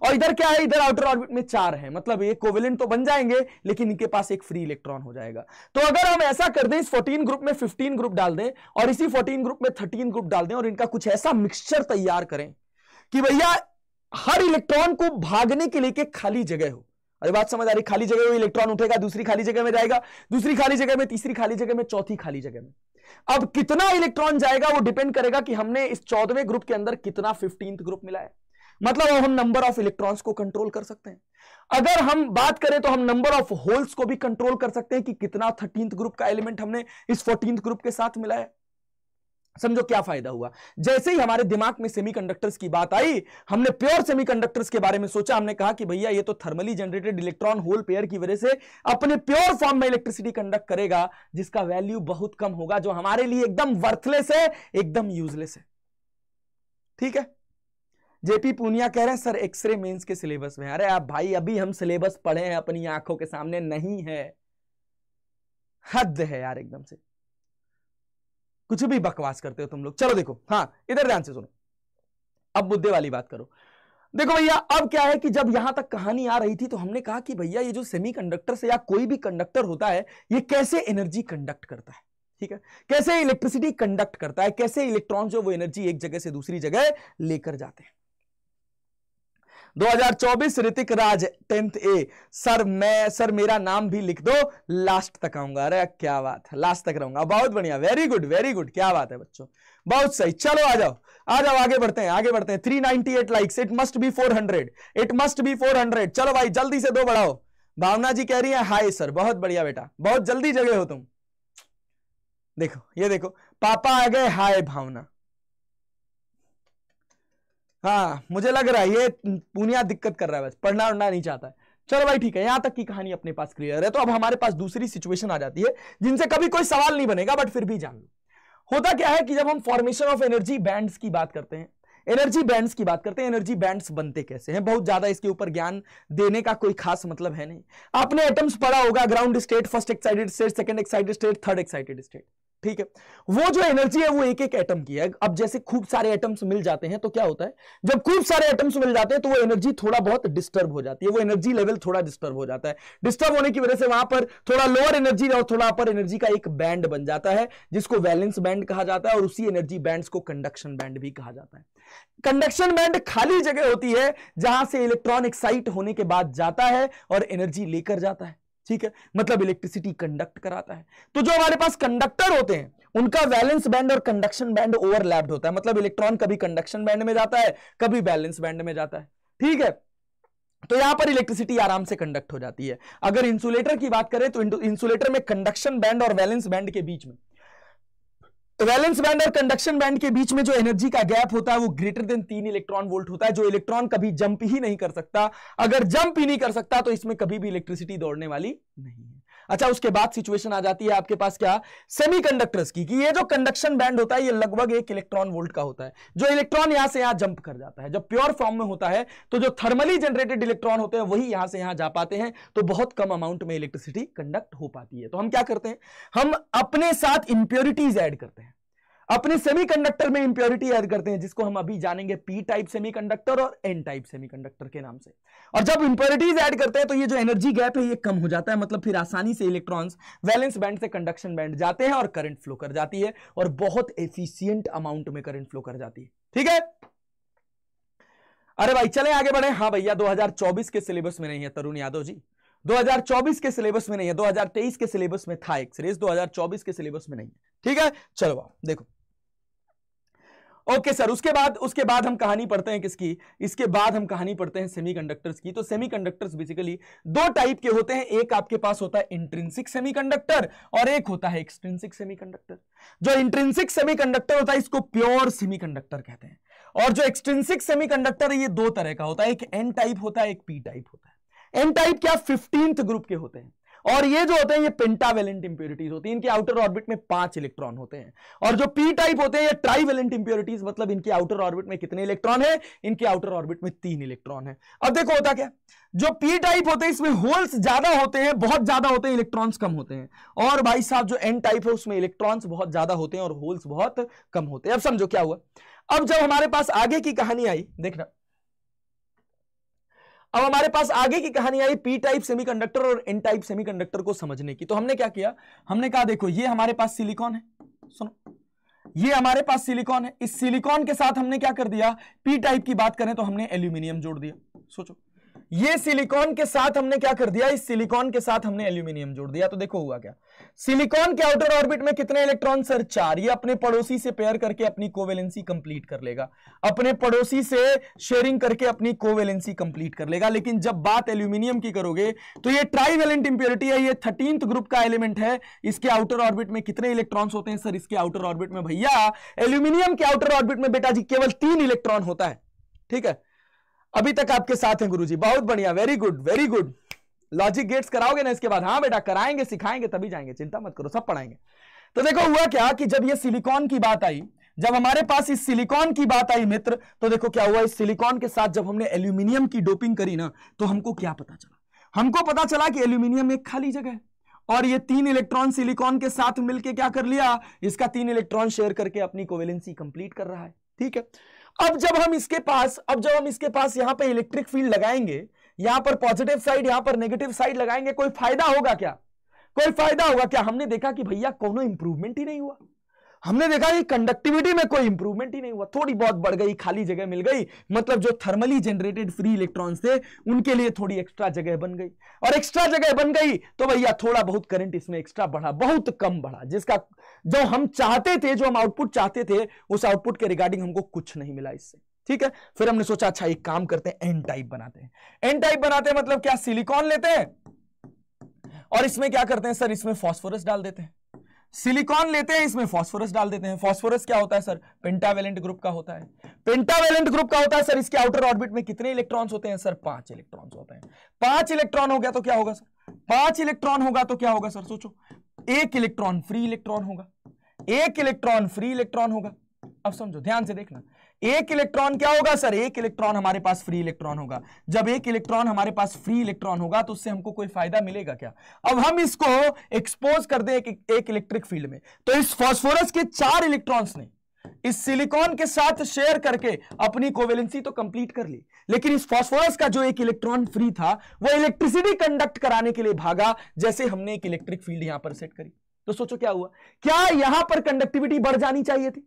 B: और इधर क्या है इधर आउटर ऑर्बिट में चार है मतलब ये कोवेलेंट तो बन जाएंगे लेकिन इनके पास एक फ्री इलेक्ट्रॉन हो जाएगा तो अगर हम ऐसा कर दें इस 14 ग्रुप में 15 ग्रुप डाल दें और इसी 14 ग्रुप में 13 ग्रुप डाल दें और इनका कुछ ऐसा मिक्सचर तैयार करें कि भैया हर इलेक्ट्रॉन को भागने के लिए के खाली जगह हो अरे बात समझ आ रही खाली जगह में इलेक्ट्रॉन उठेगा दूसरी खाली जगह में जाएगा दूसरी खाली जगह में तीसरी खाली जगह में चौथी खाली जगह में अब कितना इलेक्ट्रॉन जाएगा वो डिपेंड करेगा कि हमने इस चौदवे ग्रुप के अंदर कितना फिफ्टींथ ग्रुप मिला है मतलब हम नंबर ऑफ इलेक्ट्रॉन्स को कंट्रोल कर सकते हैं अगर हम बात करें तो हम नंबर ऑफ होल्स को भी कंट्रोल कर सकते हैं कि कितना थर्टींथ ग्रुप का एलिमेंट हमने इस फोर्टींथ ग्रुप के साथ मिला है समझो क्या फायदा हुआ जैसे ही हमारे दिमाग में सेमीकंडक्टर्स की बात आई हमने प्योर सेमीकंडक्टर्स के बारे में सोचा हमने कहा कि भैया ये तो thermally generated electron hole pair की वजह से अपने प्योर फॉर्म में इलेक्ट्रिसिटी कंडक्ट करेगा जिसका वैल्यू बहुत कम होगा जो हमारे लिए एकदम वर्थलेस है एकदम यूजलेस है ठीक है जेपी पूनिया कह रहे हैं सर एक्सरे मेन्स के सिलेबस में अरे आप भाई अभी हम सिलेबस पढ़े हैं अपनी आंखों के सामने नहीं है हद है यार एकदम से कुछ भी बकवास करते हो तुम लोग चलो देखो हाँ इधर ध्यान से सुनो अब मुद्दे वाली बात करो देखो भैया अब क्या है कि जब यहां तक कहानी आ रही थी तो हमने कहा कि भैया ये जो सेमीकंडक्टर से या कोई भी कंडक्टर होता है ये कैसे एनर्जी कंडक्ट करता है ठीक है कैसे इलेक्ट्रिसिटी कंडक्ट करता है कैसे इलेक्ट्रॉन जो वो एनर्जी एक जगह से दूसरी जगह लेकर जाते हैं 2024 Ritik Raj tenth A sir मैं सर मेरा नाम भी लिख दो लास्ट तक आऊंगा अरे क्या बात है लास्ट तक रहूंगा बहुत बढ़िया वेरी गुड वेरी गुड क्या बात है बच्चों बहुत सही चलो आ जाओ आ जाओ आगे बढ़ते हैं आगे बढ़ते हैं 398 likes it must be 400 it must be 400 चलो भाई जल्दी से दो बढ़ाओ भावना जी कह रही है हाय सर बहुत बढ़िया बेटा बहुत जल्दी जगह हो तुम देखो ये देखो पापा आ गए हाय भावना हाँ मुझे लग रहा है ये पूनिया दिक्कत कर रहा है बस पढ़ना उड़ना नहीं चाहता है चलो भाई ठीक है यहां तक की कहानी अपने पास क्लियर है तो अब हमारे पास दूसरी सिचुएशन आ जाती है जिनसे कभी कोई सवाल नहीं बनेगा बट फिर भी जान लो होता क्या है कि जब हम फॉर्मेशन ऑफ एनर्जी बैंड्स की बात करते हैं एनर्जी बैंड्स की बात करते हैं एनर्जी बैंड्स बनते कैसे हैं बहुत ज्यादा इसके ऊपर ज्ञान देने का कोई खास मतलब है नहीं आपने एटम्स पढ़ा होगा ground state first excited state second excited state third excited state ठीक है वो जो एनर्जी है वो एक एक एटम की है अब जैसे खूब सारे एटम्स मिल जाते हैं तो क्या होता है जब खूब सारे एटम्स मिल जाते हैं तो वो एनर्जी थोड़ा बहुत डिस्टर्ब हो जाती है वो एनर्जी लेवल थोड़ा डिस्टर्ब हो जाता है डिस्टर्ब होने की वजह से वहां पर थोड़ा लोअर एनर्जी और थोड़ा अपर एनर्जी का एक बैंड बन जाता है जिसको वैलेंस बैंड कहा जाता है और उसी एनर्जी बैंड को कंडक्शन बैंड भी कहा जाता है कंडक्शन बैंड खाली जगह होती है जहां से इलेक्ट्रॉन एक्साइट होने के बाद जाता है और एनर्जी लेकर जाता है ठीक है मतलब इलेक्ट्रिसिटी कंडक्ट कराता है तो जो हमारे पास कंडक्टर होते हैं उनका वैलेंस बैंड और कंडक्शन बैंड ओवरलैप्ड होता है मतलब इलेक्ट्रॉन कभी कंडक्शन बैंड में जाता है कभी बैलेंस बैंड में जाता है ठीक है तो यहां पर इलेक्ट्रिसिटी आराम से कंडक्ट हो जाती है अगर इंसुलेटर की बात करें तो इंसुलेटर में कंडक्शन बैंड और वैलेंस बैंड के बीच में तो वैलेंस बैंड और कंडक्शन बैंड के बीच में जो एनर्जी का गैप होता है वो ग्रेटर देन तीन इलेक्ट्रॉन वोल्ट होता है जो इलेक्ट्रॉन कभी जंप ही नहीं कर सकता अगर जंप ही नहीं कर सकता तो इसमें कभी भी इलेक्ट्रिसिटी दौड़ने वाली नहीं है अच्छा उसके बाद सिचुएशन आ जाती है आपके पास क्या सेमीकंडक्टर्स की कि ये जो कंडक्शन बैंड होता है ये लगभग एक इलेक्ट्रॉन वोल्ट का होता है जो इलेक्ट्रॉन यहां से यहां जंप कर जाता है जब प्योर फॉर्म में होता है तो जो थर्मली जनरेटेड इलेक्ट्रॉन होते हैं वही यहां से यहां जा पाते हैं तो बहुत कम अमाउंट में इलेक्ट्रिसिटी कंडक्ट हो पाती है तो हम क्या करते हैं हम अपने साथ इंप्योरिटीज एड करते हैं अपने सेमीकंडक्टर में इंप्योरिटी ऐड करते हैं जिसको हम अभी जानेंगे पी टाइप सेमीकंडक्टर और एन टाइप सेमीकंडक्टर के नाम से और जब इंप्योरिटीज ऐड करते हैं तो ये जो एनर्जी गैप है ये कम हो जाता है मतलब फिर आसानी से इलेक्ट्रॉन्स वैलेंस बैंड से कंडक्शन बैंड जाते हैं और करंट फ्लो कर जाती है और बहुत एफिशियंट अमाउंट में करंट फ्लो कर जाती है ठीक है अरे भाई चले आगे बढ़े हाँ भैया दो के सिलेबस में नहीं है तरुण यादव जी 2024 के सिलेबस में नहीं है 2023 के सिलेबस में था एक सीरीज 2024 के सिलेबस में नहीं है ठीक है चलो आओ देखो ओके सर उसके बाद उसके बाद हम कहानी पढ़ते हैं किसकी इसके बाद हम कहानी पढ़ते हैं सेमीकंडक्टर्स की तो सेमीकंडक्टर्स बेसिकली दो टाइप के होते हैं एक आपके पास होता है इंट्रिंसिक सेमीकंडक्टर और एक होता है एक्सट्रिंसिक सेमीकंडक्टर जो इंट्रिंसिक सेमीकंडक्टर होता है इसको प्योर सेमी कहते हैं और जो एक्सट्रिंसिक सेमी है ये दो तरह का होता है एक एन टाइप होता है एक पी टाइप होता है एन टाइप क्या फिफ्टींथ ग्रुप के होते हैं और ये जो होते हैं ये पेंटावेलेंट इंप्योरिटीज होती है इनके आउटर ऑर्बिट में पांच इलेक्ट्रॉन होते हैं और जो पी टाइप होते हैं ये ट्राइवेलेंट इंप्योरिटीज मतलब इनके आउटर ऑर्बिट में कितने इलेक्ट्रॉन है इनके आउटर ऑर्बिट में तीन इलेक्ट्रॉन है अब देखो होता क्या जो पी टाइप होते हैं इसमें होल्स ज्यादा होते हैं बहुत ज्यादा होते हैं इलेक्ट्रॉन्स कम होते हैं और भाई साहब जो एन टाइप है उसमें इलेक्ट्रॉन्स बहुत ज्यादा होते हैं और होल्स बहुत कम होते हैं अब समझो क्या हुआ अब जब हमारे पास आगे की कहानी आई देखना
D: अब हमारे पास आगे
B: की कहानी आई पी टाइप सेमीकंडक्टर और एन टाइप सेमीकंडक्टर को समझने की तो हमने क्या किया हमने कहा देखो ये हमारे पास सिलिकॉन है सुनो ये हमारे पास सिलिकॉन है इस सिलिकॉन के साथ हमने क्या कर दिया पी टाइप की बात करें तो हमने एल्यूमिनियम जोड़ दिया सोचो ये सिलिकॉन के साथ हमने क्या कर दिया इस सिलिकॉन के साथ हमने एल्यूमिनियम जोड़ दिया तो देखो हुआ क्या सिलिकॉन के आउटर ऑर्बिट में कितने इलेक्ट्रॉन सर चार ये अपने पड़ोसी से पेयर करके अपनी कोवेलेंसी कंप्लीट कर लेगा अपने पड़ोसी से शेयरिंग करके अपनी कोवेलेंसी कंप्लीट कर लेगा लेकिन जब बात एल्यूमिनियम की करोगे तो ये ट्राइवेलेंट इंप्योरिटी है ये थर्टींथ ग्रुप का एलिमेंट है इसके आउटर ऑर्बिट में कितने इलेक्ट्रॉन होते हैं सर इसके आउटर ऑर्बिट में भैया एल्यूमिनियम के आउटर ऑर्बिट में बेटा जी केवल तीन इलेक्ट्रॉन होता है ठीक है अभी तक आपके साथ हैं गुरुजी बहुत बढ़िया very good very good logic gates कराओगे ना इसके बाद हाँ बेटा कराएंगे सिखाएंगे तभी जाएंगे चिंता मत करो सब पढ़ाएंगे तो देखो हुआ क्या कि जब ये सिलिकॉन की बात आई जब हमारे पास इस सिलिकॉन की बात आई मित्र तो देखो क्या हुआ इस सिलिकॉन के साथ जब हमने एल्यूमिनियम की डोपिंग करी ना तो हमको क्या पता चला हमको पता चला कि एल्यूमिनियम एक खाली जगह है और ये तीन इलेक्ट्रॉन सिलिकॉन के साथ मिलके क्या कर लिया इसका तीन इलेक्ट्रॉन शेयर करके अपनी कोवेलेंसी कंप्लीट कर रहा है ठीक है अब जब हम इसके पास अब जब हम इसके पास यहां पे इलेक्ट्रिक फील्ड लगाएंगे यहां पर पॉजिटिव साइड यहां पर नेगेटिव साइड लगाएंगे कोई फायदा होगा क्या कोई फायदा होगा क्या हमने देखा कि भैया कोनो इंप्रूवमेंट ही नहीं हुआ हमने देखा कि कंडक्टिविटी में कोई इंप्रूवमेंट ही नहीं हुआ थोड़ी बहुत बढ़ गई खाली जगह मिल गई मतलब जो थर्मली जनरेटेड फ्री इलेक्ट्रॉन्स थे उनके लिए थोड़ी एक्स्ट्रा जगह बन गई और एक्स्ट्रा जगह बन गई तो भैया थोड़ा बहुत करंट इसमें एक्स्ट्रा बढ़ा बहुत कम बढ़ा जिसका जो हम चाहते थे जो हम आउटपुट चाहते थे उस आउटपुट के रिगार्डिंग हमको कुछ नहीं मिला इससे ठीक है फिर हमने सोचा अच्छा एक काम करते हैं एन टाइप बनाते हैं एन टाइप बनाते हैं मतलब क्या सिलिकॉन लेते हैं और इसमें क्या करते हैं सर इसमें फॉस्फोरस डाल देते हैं सिलिकॉन लेते हैं इसमें फॉस्फोरस डाल देते हैं फॉस्फोरस क्या होता है सर पेंटावेलेंट ग्रुप का होता है पेंटावेलेंट ग्रुप का होता है सर इसके आउटर ऑर्बिट में कितने इलेक्ट्रॉन्स होते हैं सर पांच इलेक्ट्रॉन्स होते हैं पांच इलेक्ट्रॉन हो गया तो क्या होगा सर पांच इलेक्ट्रॉन होगा तो क्या होगा सर सोचो एक इलेक्ट्रॉन फ्री इलेक्ट्रॉन होगा एक इलेक्ट्रॉन फ्री इलेक्ट्रॉन होगा अब समझो ध्यान से देखना एक इलेक्ट्रॉन क्या होगा सर एक इलेक्ट्रॉन हमारे पास फ्री इलेक्ट्रॉन होगा जब एक इलेक्ट्रॉन हमारे पास फ्री इलेक्ट्रॉन होगा तो उससे हमको कोई फायदा मिलेगा क्या अब हम इसको एक्सपोज कर दें एक, एक इलेक्ट्रिक फील्ड में तो इस फॉस्फोरस के चार इलेक्ट्रॉन्स ने इस सिलिकॉन के साथ शेयर करके अपनी कोवेलेंसी तो कंप्लीट कर ली लेकिन इस फास्फोरस का जो एक इलेक्ट्रॉन फ्री था वो इलेक्ट्रिसिटी कंडक्ट कराने के लिए भागा जैसे हमने एक इलेक्ट्रिक फील्ड यहां पर सेट करी तो सोचो क्या हुआ क्या यहां पर कंडक्टिविटी बढ़ जानी चाहिए थी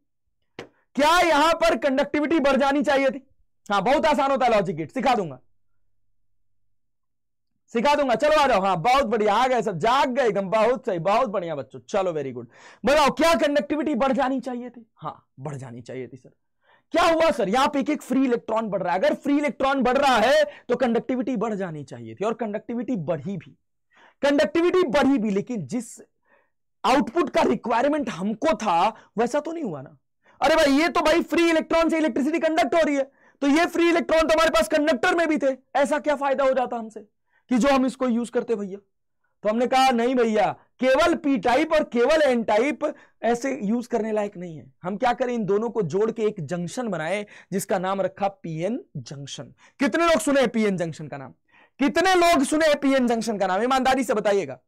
B: क्या यहां पर कंडक्टिविटी बढ़ जानी चाहिए थी हाँ बहुत आसान होता है लॉजिक गेट सिखा दूंगा सिखा दूंगा चलो आ जाओ हाँ बहुत बढ़िया आ गए सब जाग गए एकदम बहुत सही बहुत बढ़िया बच्चों चलो वेरी गुड बताओ क्या कंडक्टिविटी बढ़ जानी चाहिए थी हाँ बढ़ जानी चाहिए थी सर क्या हुआ सर यहां पे एक एक फ्री इलेक्ट्रॉन बढ़ रहा है अगर फ्री इलेक्ट्रॉन बढ़ रहा है तो कंडक्टिविटी बढ़ जानी चाहिए थी और कंडक्टिविटी बढ़ी भी कंडक्टिविटी बढ़ी भी लेकिन जिस आउटपुट का रिक्वायरमेंट हमको था वैसा तो नहीं हुआ ना अरे भाई ये तो भाई फ्री इलेक्ट्रॉन से इलेक्ट्रिसिटी कंडक्ट हो रही है तो ये फ्री इलेक्ट्रॉन तो हमारे पास कंडक्टर में भी थे ऐसा क्या फायदा हो जाता हमसे कि जो हम इसको यूज करते भैया तो हमने कहा नहीं भैया केवल पी टाइप और केवल एन टाइप ऐसे यूज करने लायक नहीं है हम क्या करें इन दोनों को जोड़ के एक जंक्शन बनाए जिसका नाम रखा पीएन जंक्शन कितने लोग सुने पीएन जंक्शन का नाम कितने लोग सुने पीएन जंक्शन का नाम ईमानदारी से बताइएगा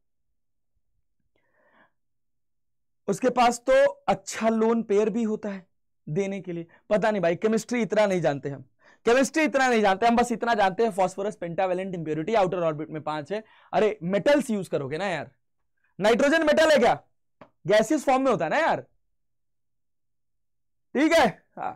B: उसके पास तो अच्छा लोन पेयर भी होता है देने के लिए पता नहीं भाई केमिस्ट्री इतना नहीं जानते हम केमिस्ट्री इतना नहीं जानते हम बस इतना जानते हैं phosphorus pentavalent impurity outer orbit में पांच है अरे मेटल्स यूज करोगे ना यार नाइट्रोजन मेटल है क्या गैसियस फॉर्म में होता है ना यार ठीक है हाँ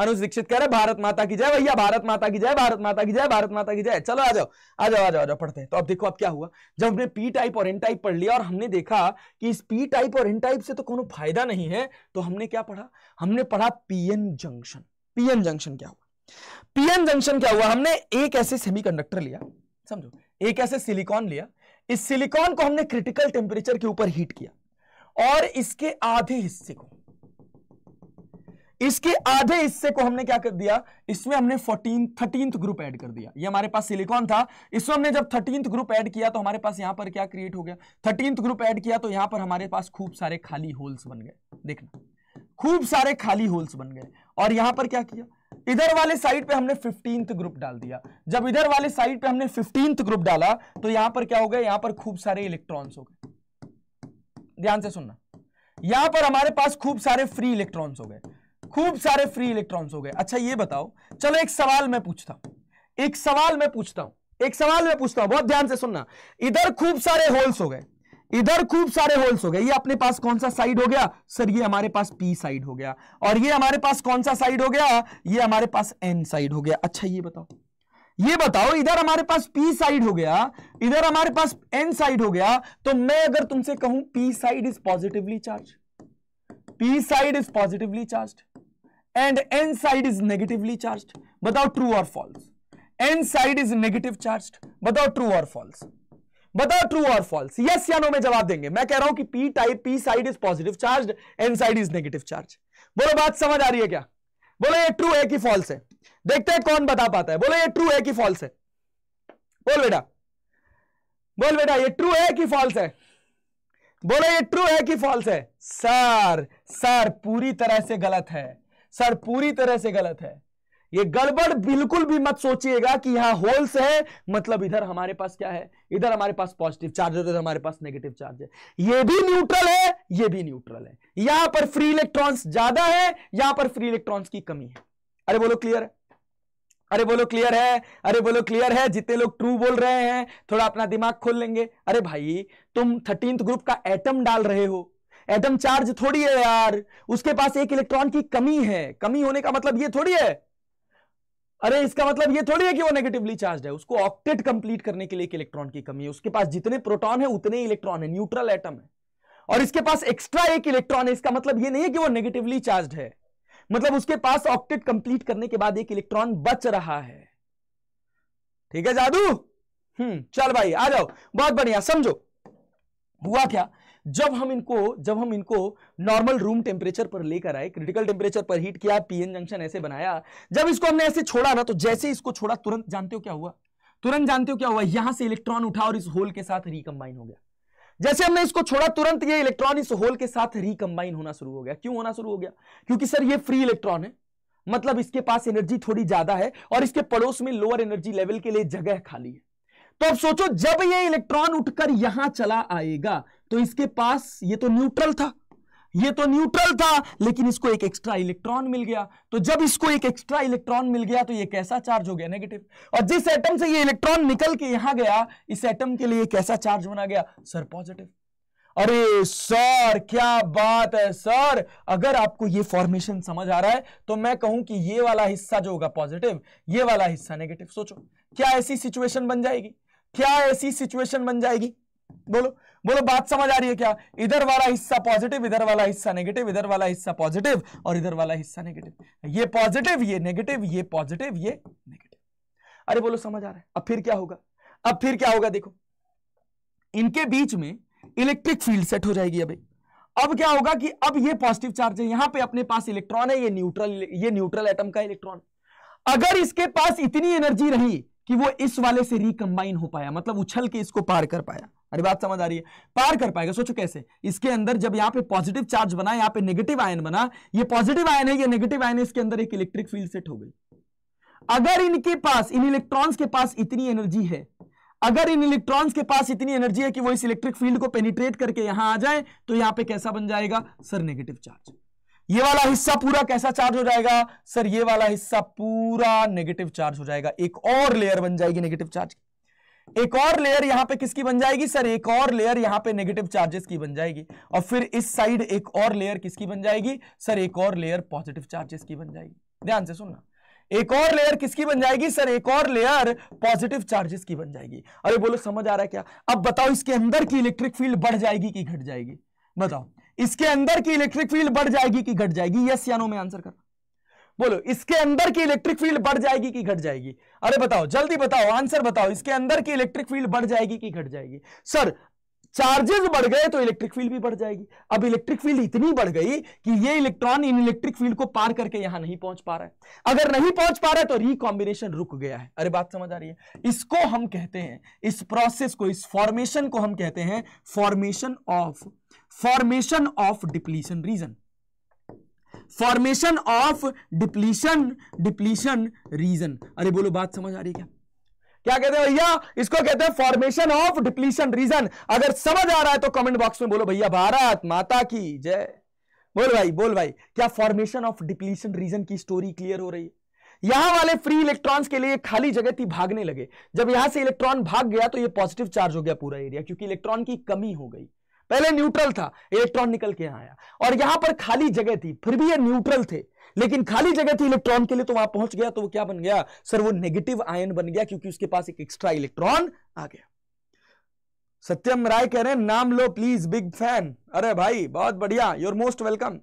B: अनुज दीक्षित कह रहे भारत माता की जय भैया भारत माता की जय भारत माता की जय भारत माता की जय चलो आ जाओ आ जाओ आ जाओ आ जाओ पढ़ते हैं तो अब देखो अब क्या हुआ जब हमने पी टाइप और एन टाइप पढ़ लिया और हमने देखा कि इस पी टाइप और एन टाइप से तो कोई फायदा नहीं है तो हमने क्या पढ़ा हमने पढ़ा पीएन जंक्शन पीएन जंक्शन क्या हुआ पीएन जंक्शन क्या हुआ हमने एक ऐसे सेमीकंडक्टर लिया समझो एक ऐसे सिलिकॉन लिया इस सिलिकॉन को हमने क्रिटिकल टेम्परेचर के ऊपर हीट किया और इसके आधे हिस्से को इसके आधे हिस्से को हमने क्या कर दिया इसमें हमने फोर्टीन थर्टींथ ग्रुप ऐड कर दिया ये हमारे पास सिलिकॉन था इसमें हमने जब थर्टींथ ग्रुप ऐड किया तो हमारे पास यहां पर क्या क्रिएट हो गया थर्टींथ ग्रुप ऐड किया तो यहां पर हमारे पास खूब सारे खाली होल्स बन गए देखना खूब सारे खाली होल्स बन गए और यहां पर क्या किया इधर वाले साइड पे हमने फिफ्टींथ ग्रुप डाल दिया जब इधर वाले साइड पे हमने फिफ्टींथ ग्रुप डाला तो यहां पर क्या हो गया यहां पर खूब सारे इलेक्ट्रॉन्स हो गए ध्यान से सुनना यहां पर हमारे पास खूब सारे फ्री इलेक्ट्रॉन्स हो गए खूब सारे फ्री इलेक्ट्रॉन्स हो गए अच्छा ये बताओ चलो एक सवाल मैं पूछता हूं एक सवाल मैं पूछता हूं एक सवाल मैं पूछता हूं बहुत ध्यान से सुनना इधर खूब सारे होल्स हो गए इधर खूब सारे होल्स हो गए ये अपने पास कौन सा साइड हो गया सर ये हमारे पास पी साइड हो गया और ये हमारे पास कौन सा साइड हो गया ये हमारे पास एन साइड हो गया अच्छा ये बताओ ये बताओ इधर हमारे पास पी साइड हो गया इधर हमारे पास एन साइड हो गया तो मैं अगर तुमसे कहूं P side is positively charge p side is positively charged and n side is negatively charged बताओ true or false n side is negative charged बताओ true or false बताओ ट्रू और फॉल्स यस या नो में जवाब देंगे मैं कह रहा हूं कि P type P side is positive charge N side is negative charge बोलो बात समझ आ रही है क्या बोलो ये ट्रू है कि फॉल्स है देखते हैं कौन बता पाता है बोलो ये ट्रू है कि फॉल्स है बोल बेटा बोल बेटा ये ट्रू है कि फॉल्स है बोलो ये ट्रू है कि फॉल्स है सर सर पूरी तरह से गलत है सर पूरी तरह से गलत है ये गड़बड़ बिल्कुल भी मत सोचिएगा कि यहां होल्स है मतलब इधर हमारे पास क्या है इधर हमारे पास पॉजिटिव चार्ज है इधर हमारे पास नेगेटिव चार्ज है ये भी न्यूट्रल है ये भी न्यूट्रल है यहां पर फ्री इलेक्ट्रॉन्स ज्यादा है यहां पर फ्री इलेक्ट्रॉन्स की कमी है अरे बोलो क्लियर है अरे बोलो क्लियर है अरे बोलो क्लियर है जितने लोग ट्रू बोल रहे हैं थोड़ा अपना दिमाग खोल लेंगे अरे भाई तुम थर्टींथ ग्रुप का एटम डाल रहे हो एटम चार्ज थोड़ी है यार उसके पास एक इलेक्ट्रॉन की कमी है कमी होने का मतलब ये थोड़ी है अरे इसका मतलब ये थोड़ी है कि वो नेगेटिवली चार्ज है उसको ऑक्टेट कंप्लीट करने के लिए एक इलेक्ट्रॉन की कमी है उसके पास जितने प्रोटॉन है उतने इलेक्ट्रॉन है न्यूट्रल एटम है और इसके पास एक्स्ट्रा एक इलेक्ट्रॉन है इसका मतलब ये नहीं है कि वो नेगेटिवली चार्ज है मतलब उसके पास ऑक्टेट कंप्लीट करने के बाद एक इलेक्ट्रॉन बच रहा है ठीक है जादू हम्म चल भाई आ जाओ बहुत बढ़िया समझो हुआ क्या जब हम इनको जब हम इनको नॉर्मल रूम टेम्परेचर पर लेकर आए क्रिटिकल टेम्परेचर पर हीट किया पीएन जंक्शन ऐसे बनाया जब इसको हमने ऐसे छोड़ा ना तो जैसे इसको छोड़ा तुरंत जानते हो क्या हुआ तुरंत जानते हो क्या हुआ यहां से इलेक्ट्रॉन उठा और इस होल के साथ रिकम्बाइन हो गया जैसे हमने इसको छोड़ा तुरंत ये इलेक्ट्रॉन इस होल के साथ रिकम्बाइन होना शुरू हो गया क्यों होना शुरू हो गया क्योंकि सर ये फ्री इलेक्ट्रॉन है मतलब इसके पास एनर्जी थोड़ी ज्यादा है और इसके पड़ोस में लोअर एनर्जी लेवल के लिए जगह खाली है तो अब सोचो जब ये इलेक्ट्रॉन उठकर यहां चला आएगा तो इसके पास ये तो न्यूट्रल था ये तो न्यूट्रल था लेकिन इसको एक एक्स्ट्रा इलेक्ट्रॉन मिल गया तो जब इसको एक एक्स्ट्रा इलेक्ट्रॉन मिल गया तो ये कैसा चार्ज हो गया नेगेटिव और जिस एटम से ये इलेक्ट्रॉन निकल के यहां गया इस एटम के लिए कैसा चार्ज बना गया सर पॉजिटिव अरे सर क्या बात है सर अगर आपको ये फॉर्मेशन समझ आ रहा है तो मैं कहूं कि ये वाला हिस्सा जो होगा पॉजिटिव ये वाला हिस्सा नेगेटिव सोचो क्या ऐसी सिचुएशन बन जाएगी क्या ऐसी सिचुएशन बन जाएगी बोलो बोलो बात समझ आ रही है क्या इधर वाला हिस्सा पॉजिटिव इधर वाला हिस्सा नेगेटिव इधर वाला हिस्सा पॉजिटिव और इधर वाला हिस्सा नेगेटिव ये पॉजिटिव ये नेगेटिव ये पॉजिटिव ये नेगेटिव अरे बोलो समझ आ रहा है अब फिर क्या होगा अब फिर क्या होगा देखो इनके बीच में इलेक्ट्रिक फील्ड सेट हो जाएगी अभी अब क्या होगा कि अब ये पॉजिटिव चार्ज है यहां पे अपने पास इलेक्ट्रॉन है ये न्यूट्रल ये न्यूट्रल एटम का इलेक्ट्रॉन अगर इसके पास इतनी एनर्जी रही कि वो इस वाले से रिकंबाइन हो पाया मतलब उछल के इसको पार कर पाया अरे बात समझ आ रही है पार कर पाएगा सोचो कैसे इसके अंदर जब यहाँ पे पॉजिटिव चार्ज बना यहाँ पे नेगेटिव आयन बना ये पॉजिटिव आयन है ये नेगेटिव आयन है इसके अंदर एक इलेक्ट्रिक फील्ड सेट हो गई अगर इनके पास इन इलेक्ट्रॉन्स के पास इतनी एनर्जी है अगर इन इलेक्ट्रॉन्स के पास इतनी एनर्जी है कि वो इस इलेक्ट्रिक फील्ड को पेनिट्रेट करके यहां आ जाए तो यहां पे कैसा बन जाएगा सर नेगेटिव चार्ज ये वाला हिस्सा पूरा कैसा चार्ज हो जाएगा सर ये वाला हिस्सा पूरा नेगेटिव चार्ज हो जाएगा एक और लेयर बन जाएगी नेगेटिव चार्ज की एक और लेयर यहां पे किसकी बन जाएगी सर एक और लेयर यहां पे नेगेटिव चार्जेस की बन जाएगी और फिर इस साइड एक और लेयर किसकी बन जाएगी सर एक और लेयर पॉजिटिव चार्जेस की बन जाएगी ध्यान से सुनना एक और लेयर किसकी बन जाएगी सर एक और लेयर पॉजिटिव चार्जेस की बन जाएगी अरे बोलो समझ आ रहा है क्या अब बताओ इसके अंदर की इलेक्ट्रिक फील्ड बढ़ जाएगी कि घट जाएगी बताओ इसके अंदर की इलेक्ट्रिक फील्ड बढ़ जाएगी कि घट जाएगी यस या नो में आंसर करना बोलो इसके अंदर की इलेक्ट्रिक फील्ड बढ़ जाएगी कि घट जाएगी अरे बताओ जल्दी बताओ आंसर बताओ इसके अंदर की इलेक्ट्रिक फील्ड बढ़ जाएगी कि घट जाएगी सर चार्जेस बढ़ गए तो इलेक्ट्रिक फील्ड भी बढ़ जाएगी अब इलेक्ट्रिक फील्ड इतनी बढ़ गई कि ये इलेक्ट्रॉन इन इलेक्ट्रिक फील्ड को पार करके यहां नहीं पहुंच पा रहा है अगर नहीं पहुंच पा रहा है तो रिकॉम्बिनेशन रुक गया है अरे बात समझ आ रही है इसको हम कहते हैं इस प्रोसेस को इस फॉर्मेशन को हम कहते हैं formation of formation of depletion region formation of depletion depletion region अरे बोलो बात समझ आ रही है क्या क्या कहते हैं भैया इसको कहते हैं फॉर्मेशन ऑफ डिप्लीशन रीजन अगर समझ आ रहा है तो कमेंट बॉक्स में बोलो भैया भारत माता की जय बोल भाई बोल भाई क्या फॉर्मेशन ऑफ डिप्लीशन रीजन की स्टोरी क्लियर हो रही है यहां वाले फ्री इलेक्ट्रॉन्स के लिए खाली जगह थी भागने लगे जब यहां से इलेक्ट्रॉन भाग गया तो ये पॉजिटिव चार्ज हो गया पूरा एरिया क्योंकि इलेक्ट्रॉन की कमी हो गई पहले न्यूट्रल था इलेक्ट्रॉन निकल के आया और यहां पर खाली जगह थी फिर भी ये न्यूट्रल थे लेकिन खाली जगह थी इलेक्ट्रॉन के लिए तो वहां पहुंच गया तो वो क्या बन गया सर वो नेगेटिव आयन बन गया क्योंकि उसके पास एक एक्स्ट्रा इलेक्ट्रॉन आ गया सत्यम राय कह रहे हैं नाम लो प्लीज बिग फैन अरे भाई बहुत बढ़िया योर मोस्ट वेलकम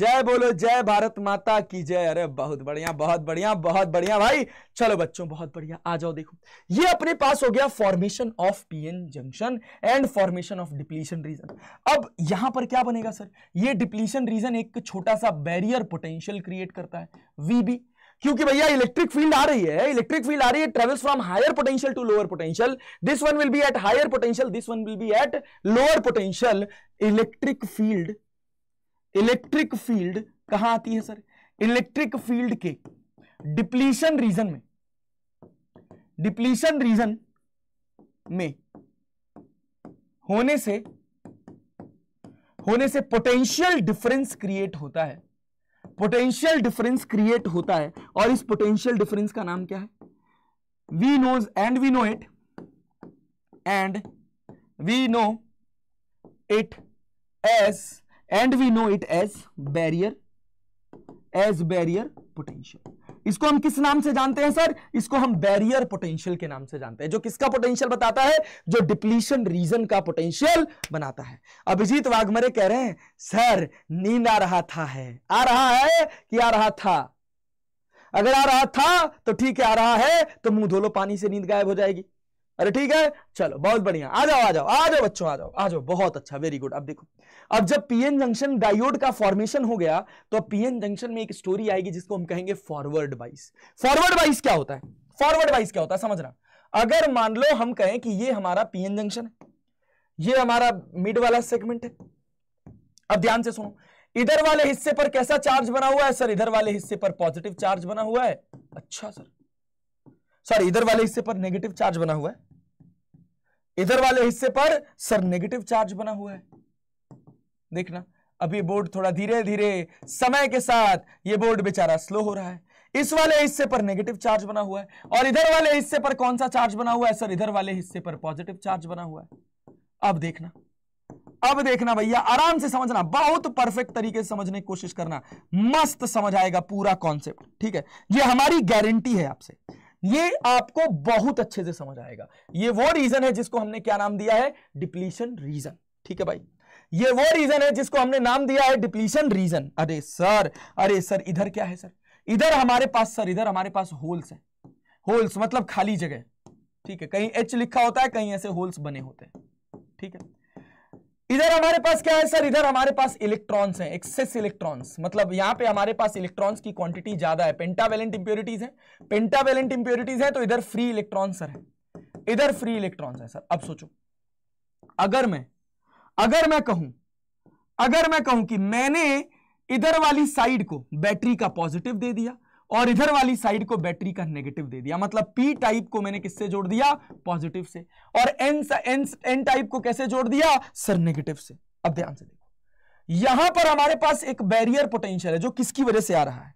B: जय बोलो जय भारत माता की जय अरे बहुत बढ़िया बहुत बढ़िया बहुत बढ़िया भाई चलो बच्चों बहुत बढ़िया आ जाओ देखो ये अपने पास हो गया formation of PN junction and formation of depletion region अब यहां पर क्या बनेगा सर ये डिप्लीशन रीजन एक छोटा सा बैरियर पोटेंशियल क्रिएट करता है वीबी क्योंकि भैया इलेक्ट्रिक फील्ड आ रही है इलेक्ट्रिक फील्ड आ रही है travels from higher potential to lower potential this one will be at higher potential this one will be at lower potential electric field electric field कहां आती है सर इलेक्ट्रिक फील्ड के डिप्लीशन रीजन में depletion region में होने से होने से पोटेंशियल डिफरेंस क्रिएट होता है पोटेंशियल डिफरेंस क्रिएट होता है और इस पोटेंशियल डिफरेंस का नाम क्या है we knows and we know it and we know it as and we know it as barrier as barrier potential इसको हम किस नाम से जानते हैं सर इसको हम बैरियर पोटेंशियल के नाम से जानते हैं जो किसका पोटेंशियल बताता है जो डिप्लीशन रीजन का पोटेंशियल बनाता है अभिजीत वाघमरे कह रहे हैं सर नींद आ रहा था है आ रहा है कि आ रहा था अगर आ रहा था तो ठीक है आ रहा है तो मुंह धो लो पानी से नींद गायब हो जाएगी अरे ठीक है चलो बहुत बढ़िया आ जाओ आ जाओ आ जाओ बच्चों आ जाओ आ जाओ बहुत अच्छा वेरी गुड अब देखो अब जब पीएन जंक्शन डायोड का फॉर्मेशन हो गया तो पीएन जंक्शन में एक स्टोरी आएगी जिसको हम कहेंगे फॉरवर्ड बाइस फॉरवर्ड बाइस क्या होता है फॉरवर्ड बाइस क्या होता है समझना अगर मान लो हम कहें कि ये हमारा पीएन जंक्शन है ये हमारा मिड वाला सेगमेंट है अब ध्यान से सुनो इधर वाले हिस्से पर कैसा चार्ज बना हुआ है सर इधर वाले हिस्से पर पॉजिटिव चार्ज बना हुआ है अच्छा सर सर इधर वाले हिस्से पर नेगेटिव चार्ज बना हुआ है इधर वाले हिस्से पर सर नेगेटिव चार्ज बना हुआ है देखना अब ये बोर्ड थोड़ा धीरे धीरे समय के साथ ये बोर्ड बेचारा स्लो हो रहा है इस वाले हिस्से पर नेगेटिव चार्ज बना हुआ है और इधर वाले हिस्से पर कौन सा चार्ज बना हुआ है सर इधर वाले हिस्से पर पॉजिटिव चार्ज बना हुआ है अब देखना अब देखना भैया आराम से समझना बहुत परफेक्ट तरीके से समझने की कोशिश करना मस्त समझ आएगा पूरा कॉन्सेप्ट ठीक है ये हमारी गारंटी है आपसे ये आपको बहुत अच्छे से समझ आएगा ये वो रीजन है जिसको हमने क्या नाम दिया है डिप्लीशन रीजन ठीक है भाई ये वो रीजन है जिसको हमने नाम दिया है डिप्लीशन रीजन अरे सर अरे सर इधर क्या है सर इधर हमारे पास सर इधर हमारे पास होल्स है होल्स मतलब खाली जगह ठीक है कहीं एच लिखा होता है कहीं ऐसे होल्स बने होते हैं ठीक है इधर हमारे पास क्या है सर इधर हमारे पास इलेक्ट्रॉन्स हैं एक्सेस इलेक्ट्रॉन्स मतलब यहां पे हमारे पास इलेक्ट्रॉन्स की क्वांटिटी ज्यादा है पेंटावेलेंट इंप्योरिटीज हैं पेंटावेलेंट इंप्योरिटीज हैं तो इधर फ्री इलेक्ट्रॉन सर है इधर फ्री इलेक्ट्रॉन्स है सर अब सोचो अगर मैं अगर मैं कहूं अगर मैं कहूं कि मैंने इधर वाली साइड को बैटरी का पॉजिटिव दे दिया और इधर वाली साइड को बैटरी का नेगेटिव दे दिया मतलब पी टाइप को मैंने किससे जोड़ दिया पॉजिटिव से और एन एन एन टाइप को कैसे जोड़ दिया सर नेगेटिव से अब ध्यान से देखो यहां पर हमारे पास एक बैरियर पोटेंशियल है जो किसकी वजह से आ रहा है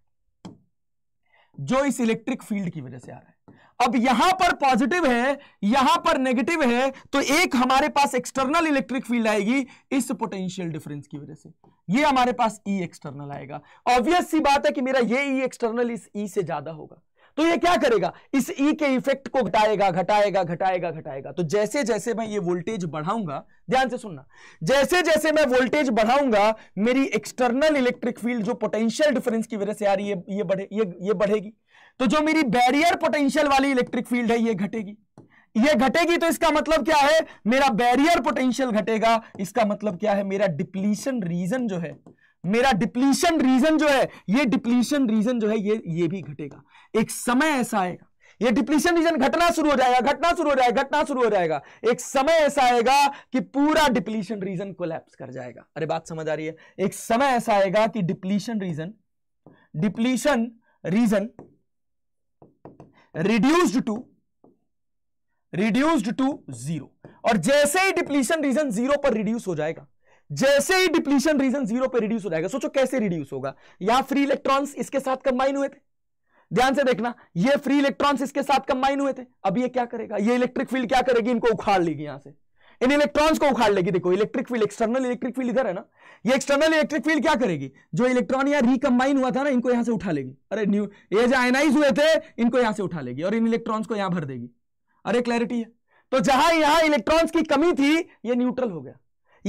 B: जो इस इलेक्ट्रिक फील्ड की वजह से आ रहा है अब यहां पर पॉजिटिव है यहां पर नेगेटिव है तो एक हमारे पास एक्सटर्नल इलेक्ट्रिक फील्ड आएगी इस पोटेंशियल डिफरेंस की वजह से ये हमारे पास ई e एक्सटर्नल आएगा ऑब्वियस सी बात है कि मेरा ये ई e एक्सटर्नल इस ई e से ज्यादा होगा तो ये क्या करेगा इस ई के इफेक्ट को घटाएगा घटाएगा घटाएगा घटाएगा तो जैसे जैसे मैं ये वोल्टेज बढ़ाऊंगा ध्यान से सुनना जैसे जैसे मैं वोल्टेज बढ़ाऊंगा मेरी एक्सटर्नल इलेक्ट्रिक फील्ड जो पोटेंशियल डिफरेंस की वजह से आ रही है ये बढ़े ये ये बढ़ेगी तो जो मेरी बैरियर पोटेंशियल वाली इलेक्ट्रिक फील्ड है ये घटेगी ये घटेगी तो इसका मतलब क्या है मेरा बैरियर पोटेंशियल घटेगा इसका मतलब क्या है मेरा डिप्लीशन रीजन जो है मेरा डिप्लीशन रीजन जो है ये डिप्लीशन रीजन जो है ये ये भी घटेगा एक समय ऐसा आएगा ये डिप्लीशन रीजन घटना शुरू हो जाएगा घटना शुरू हो जाएगा घटना शुरू हो जाएगा एक समय ऐसा आएगा कि पूरा डिप्लीशन रीजन कोलैप्स कर जाएगा अरे बात समझ आ रही है एक समय ऐसा आएगा कि depletion region depletion region reduced to reduced to zero और जैसे ही डिप्लीशन रीजन जीरो पर रिड्यूस हो जाएगा जैसे ही डिप्लीशन रीजन जीरो पर रिड्यूस हो जाएगा सोचो कैसे रिड्यूस होगा यहां फ्री इलेक्ट्रॉन्स इसके साथ कंबाइन हुए थे ध्यान से देखना ये फ्री इलेक्ट्रॉन्स इसके साथ कंबाइन हुए थे अब ये क्या करेगा ये इलेक्ट्रिक फील्ड क्या करेगी इनको उखाड़ लेगी यहां से इन इलेक्ट्रॉन्स को उखाड़ लेगी देखो electric field external electric field इधर है ना ये एक्सटर्नल इलेक्ट्रिक फील्ड क्या करेगी जो इलेक्ट्रॉन यहाँ रिकम्बाइन हुआ था ना इनको यहां से उठा लेगी अरे न्यू ये जो आयनाइज हुए थे इनको यहां से उठा लेगी और इन इलेक्ट्रॉन्स को यहां भर देगी अरे क्लैरिटी है तो जहां यहां इलेक्ट्रॉन्स की कमी थी ये न्यूट्रल हो गया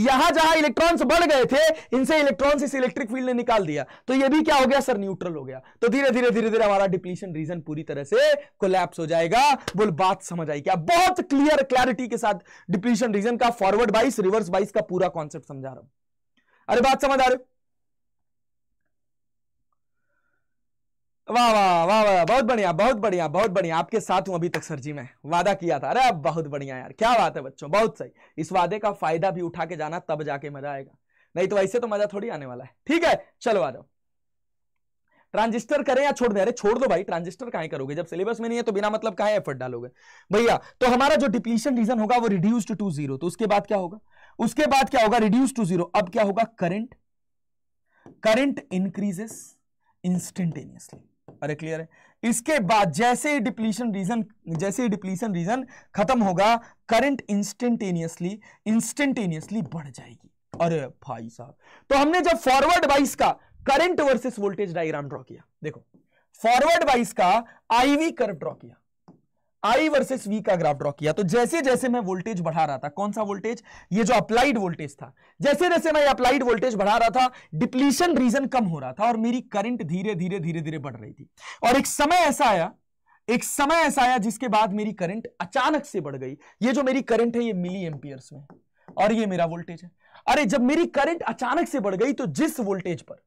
B: यहां जहां इलेक्ट्रॉन्स बढ़ गए थे इनसे इलेक्ट्रॉन्स इस इलेक्ट्रिक फील्ड ने निकाल दिया तो ये भी क्या हो गया सर न्यूट्रल हो गया तो धीरे धीरे धीरे धीरे हमारा डिप्लीशन रीजन पूरी तरह से कोलैप्स हो जाएगा बोल बात समझ आई क्या बहुत क्लियर क्लैरिटी के साथ डिप्लीशन रीजन का फॉरवर्ड बाइस रिवर्स बाइस का पूरा कॉन्सेप्ट समझा रहा हूं अरे बात समझ आ रहे वाह वाह वाह वाह बहुत बढ़िया बहुत बढ़िया बहुत बढ़िया आपके साथ हूं अभी तक सर जी मैं वादा किया था अरे अब बहुत बढ़िया यार क्या बात है बच्चों बहुत सही इस वादे का फायदा भी उठा के जाना तब जाके मजा आएगा नहीं तो ऐसे तो मजा थोड़ी आने वाला है ठीक है चलो आ जाओ ट्रांजिस्टर करें या छोड़ दें अरे छोड़ दो भाई ट्रांजिस्टर कहा करोगे जब सिलेबस में नहीं है तो बिना मतलब कहा एफर्ट डालोगे भैया तो हमारा जो डिप्लीशन रीजन होगा वो रिड्यूस टू जीरो तो उसके बाद क्या होगा उसके बाद क्या होगा रिड्यूस टू जीरो अब क्या होगा करंट करंट इंक्रीजेस इंस्टेंटेनियसली अरे क्लियर है इसके बाद जैसे ही डिप्लीशन रीजन जैसे ही डिप्लीशन रीजन खत्म होगा करंट इंस्टेंटेनियसली इंस्टेंटेनियसली बढ़ जाएगी अरे भाई साहब तो हमने जब फॉरवर्ड वाइस का current versus voltage diagram draw किया देखो फॉरवर्ड वाइस का आईवी कर्व ड्रॉ किया आई वर्सेस वी का ग्राफ ड्रॉ किया तो जैसे जैसे मैं वोल्टेज बढ़ा रहा था कौन सा वोल्टेज ये जो अप्लाइड वोल्टेज था जैसे जैसे मैं अप्लाइड वोल्टेज बढ़ा रहा था डिप्लीशन रीजन कम हो रहा था और मेरी करंट धीरे धीरे धीरे धीरे बढ़ रही थी और एक समय ऐसा आया एक समय ऐसा आया जिसके बाद मेरी करंट अचानक से बढ़ गई ये जो मेरी करंट है ये मिली एम्पियर्स में और ये मेरा वोल्टेज है अरे जब मेरी करंट अचानक से बढ़ गई तो जिस वोल्टेज पर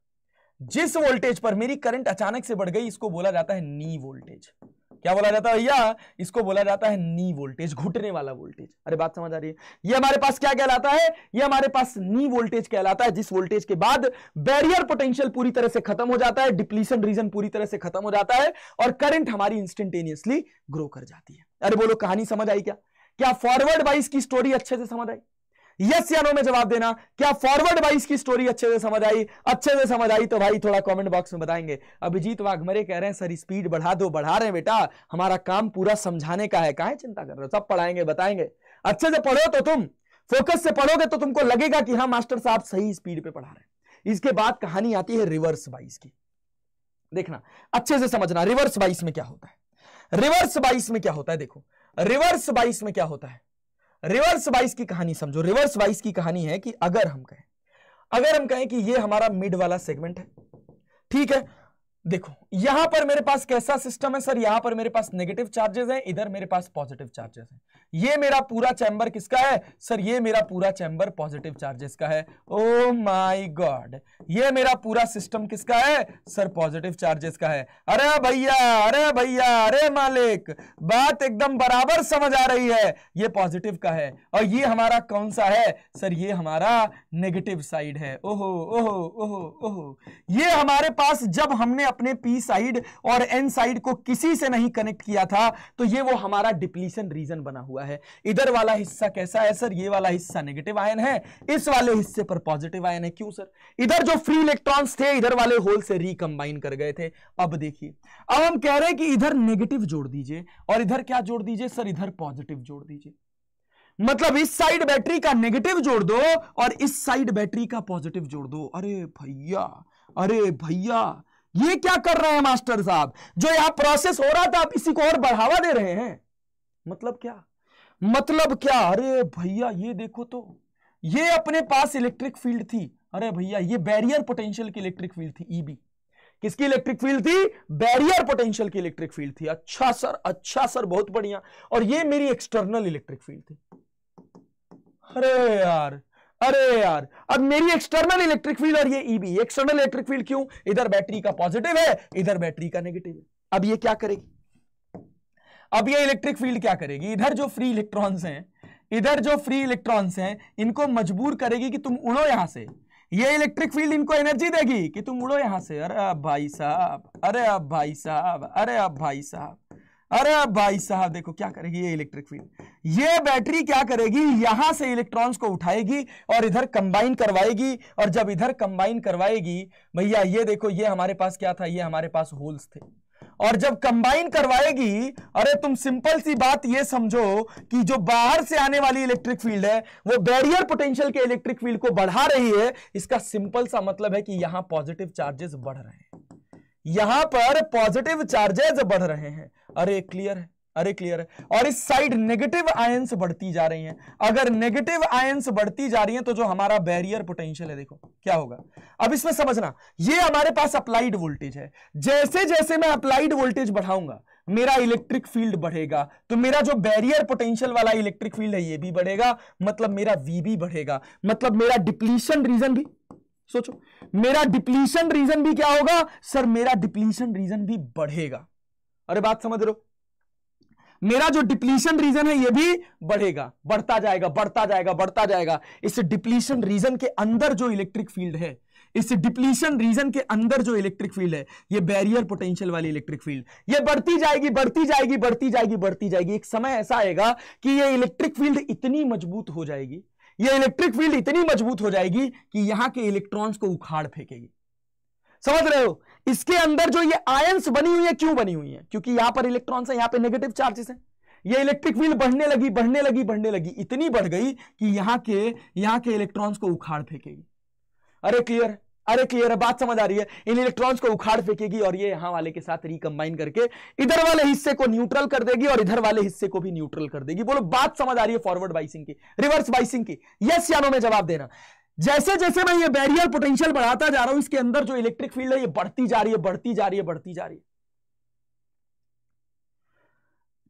B: जिस वोल्टेज पर मेरी करंट अचानक से बढ़ गई इसको बोला जाता है नी वोल्टेज क्या बोला जाता है भैया इसको बोला जाता है नी वोल्टेज घुटने वाला वोल्टेज अरे बात समझ आ रही है ये हमारे पास क्या कहलाता है ये हमारे पास नी वोल्टेज कहलाता है जिस वोल्टेज के बाद बैरियर पोटेंशियल पूरी तरह से खत्म हो जाता है डिप्लीशन रीजन पूरी तरह से खत्म हो जाता है और करंट हमारी इंस्टेंटेनियसली ग्रो कर जाती है अरे बोलो कहानी समझ आई क्या क्या फॉरवर्ड वाइज की स्टोरी अच्छे से समझ आई यस या नो में जवाब देना क्या फॉरवर्ड वाइज की स्टोरी अच्छे से समझ आई अच्छे से समझ आई तो भाई थोड़ा कमेंट बॉक्स में बताएंगे अभिजीत वाघमरे कह रहे हैं सर स्पीड बढ़ा दो बढ़ा रहे हैं बेटा हमारा काम पूरा समझाने का है काहे चिंता कर रहे हो सब पढ़ाएंगे बताएंगे अच्छे से पढ़ो तो तुम फोकस से पढ़ोगे तो तुमको लगेगा कि हाँ मास्टर साहब सही स्पीड पर पढ़ा रहे हैं इसके बाद कहानी आती है रिवर्स वाइज की देखना अच्छे से समझना रिवर्स वाइज में क्या होता है रिवर्स बाइस में क्या होता है देखो रिवर्स बाइस में क्या होता है रिवर्स वाइज की कहानी समझो रिवर्स वाइज की कहानी है कि अगर हम कहें अगर हम कहें कि ये हमारा मिड वाला सेगमेंट है ठीक है देखो यहां पर मेरे पास कैसा सिस्टम है सर यहां पर मेरे पास नेगेटिव चार्जेस हैं इधर मेरे पास पॉजिटिव चार्जेस हैं ये मेरा पूरा चैम्बर किसका है सर ये मेरा पूरा चैम्बर पॉजिटिव चार्जेस का है ओ माय गॉड ये मेरा पूरा सिस्टम किसका है सर पॉजिटिव चार्जेस का है अरे भैया अरे भैया अरे मालिक बात एकदम बराबर समझ आ रही है ये पॉजिटिव का है और ये हमारा कौन सा है सर ये हमारा नेगेटिव साइड है ओहो ओहो ओहो ओहो ये हमारे पास जब हमने अपने पी साइड और एन साइड को किसी से नहीं कनेक्ट किया था तो ये वो हमारा डिप्लीशन रीजन बना हुआ है इधर वाला हिस्सा कैसा है सर ये वाला हिस्सा नेगेटिव आयन है इस वाले हिस्से पर पॉजिटिव आयन है क्यों सर इधर जो फ्री इलेक्ट्रॉन्स थे इधर वाले होल से रिकम्बाइन कर गए थे अब देखिए अब हम कह रहे हैं कि इधर नेगेटिव जोड़ दीजिए और इधर क्या जोड़ दीजिए सर इधर पॉजिटिव जोड़ दीजिए मतलब इस साइड बैटरी का नेगेटिव जोड़ दो और इस साइड बैटरी का पॉजिटिव जोड़ दो अरे भैया अरे भैया ये क्या कर रहे हैं मास्टर साहब जो यहां प्रोसेस हो रहा था आप इसी को और बढ़ावा दे रहे हैं मतलब क्या मतलब क्या अरे भैया ये देखो तो ये अपने पास इलेक्ट्रिक फील्ड थी अरे भैया ये बैरियर पोटेंशियल की इलेक्ट्रिक फील्ड थी ईबी e किसकी इलेक्ट्रिक फील्ड थी बैरियर पोटेंशियल की इलेक्ट्रिक फील्ड थी अच्छा सर अच्छा सर बहुत बढ़िया और ये मेरी एक्सटर्नल इलेक्ट्रिक फील्ड थी अरे यार अरे यार अब मेरी एक्सटर्नल इलेक्ट्रिक फील्ड और ये ईबी एक्सटर्नल इलेक्ट्रिक फील्ड क्यों इधर बैटरी का पॉजिटिव है इधर बैटरी का नेगेटिव है अब ये क्या करेगी अब ये इलेक्ट्रिक फील्ड क्या करेगी इधर जो फ्री इलेक्ट्रॉन्स हैं इधर जो फ्री इलेक्ट्रॉन्स हैं इनको मजबूर करेगी कि तुम उड़ो यहां से ये इलेक्ट्रिक फील्ड इनको एनर्जी देगी कि तुम उड़ो यहां से अरे अब भाई साहब अरे अब भाई साहब अरे अब भाई साहब अरे भाई साहब देखो क्या करेगी ये इलेक्ट्रिक फील्ड ये बैटरी क्या करेगी यहां से इलेक्ट्रॉन्स को उठाएगी और इधर कंबाइन करवाएगी और जब इधर कंबाइन करवाएगी भैया ये देखो ये हमारे पास क्या था ये हमारे पास होल्स थे और जब कंबाइन करवाएगी अरे तुम सिंपल सी बात ये समझो कि जो बाहर से आने वाली इलेक्ट्रिक फील्ड है वो बैरियर पोटेंशियल के इलेक्ट्रिक फील्ड को बढ़ा रही है इसका सिंपल सा मतलब है कि यहां पॉजिटिव चार्जेस बढ़ रहे हैं यहां पर पॉजिटिव चार्जेस बढ़ रहे हैं अरे क्लियर है अरे क्लियर है और इस साइड नेगेटिव आयंस बढ़ती जा रही हैं अगर नेगेटिव आयंस बढ़ती जा रही हैं तो जो हमारा बैरियर पोटेंशियल है देखो क्या होगा अब इसमें समझना ये हमारे पास अप्लाइड वोल्टेज है जैसे जैसे मैं अप्लाइड वोल्टेज बढ़ाऊंगा मेरा इलेक्ट्रिक फील्ड बढ़ेगा तो मेरा जो बैरियर पोटेंशियल वाला इलेक्ट्रिक फील्ड है ये भी बढ़ेगा मतलब मेरा वी भी बढ़ेगा मतलब मेरा डिप्लीशन रीजन भी सोचो मेरा डिप्लीशन रीजन भी क्या होगा सर मेरा डिप्लीशन रीजन भी बढ़ेगा अरे बात समझ रहे हो मेरा जो डिप्लीशन रीजन है ये भी बढ़ेगा बढ़ता जाएगा बढ़ता जाएगा बढ़ता जाएगा इस डिप्लीशन रीजन के अंदर जो इलेक्ट्रिक फील्ड है इस डिप्लीशन रीजन के अंदर जो इलेक्ट्रिक फील्ड है ये बैरियर पोटेंशियल वाली इलेक्ट्रिक फील्ड ये बढ़ती जाएगी बढ़ती जाएगी बढ़ती जाएगी बढ़ती जाएगी एक समय ऐसा आएगा कि ये इलेक्ट्रिक फील्ड इतनी मजबूत हो जाएगी यह इलेक्ट्रिक फील्ड इतनी मजबूत हो जाएगी कि यहां के इलेक्ट्रॉन्स को उखाड़ फेंकेगी समझ रहे हो इसके अंदर जो ये आयंस बनी हुई है क्यों बनी हुई है क्योंकि यहां पर इलेक्ट्रॉन्स है यहां पर नेगेटिव चार्जेस है ये इलेक्ट्रिक फील्ड बढ़ने लगी बढ़ने लगी बढ़ने लगी इतनी बढ़ गई कि यहां के यहां के इलेक्ट्रॉन्स को उखाड़ फेंकेगी अरे क्लियर है अरे क्लियर है बात समझ आ रही है इन इलेक्ट्रॉन्स को उखाड़ फेंकेगी और ये यहां वाले के साथ रिकम्बाइन करके इधर वाले हिस्से को न्यूट्रल कर देगी और इधर वाले हिस्से को भी न्यूट्रल कर देगी बोलो बात समझ आ रही है फॉरवर्ड बाइसिंग की रिवर्स बाइसिंग की यस या नो में जवाब देना जैसे जैसे मैं ये बैरियर पोटेंशियल बढ़ाता जा रहा हूं इसके अंदर जो इलेक्ट्रिक फील्ड है ये बढ़ती जा रही है बढ़ती जा रही है बढ़ती जा रही है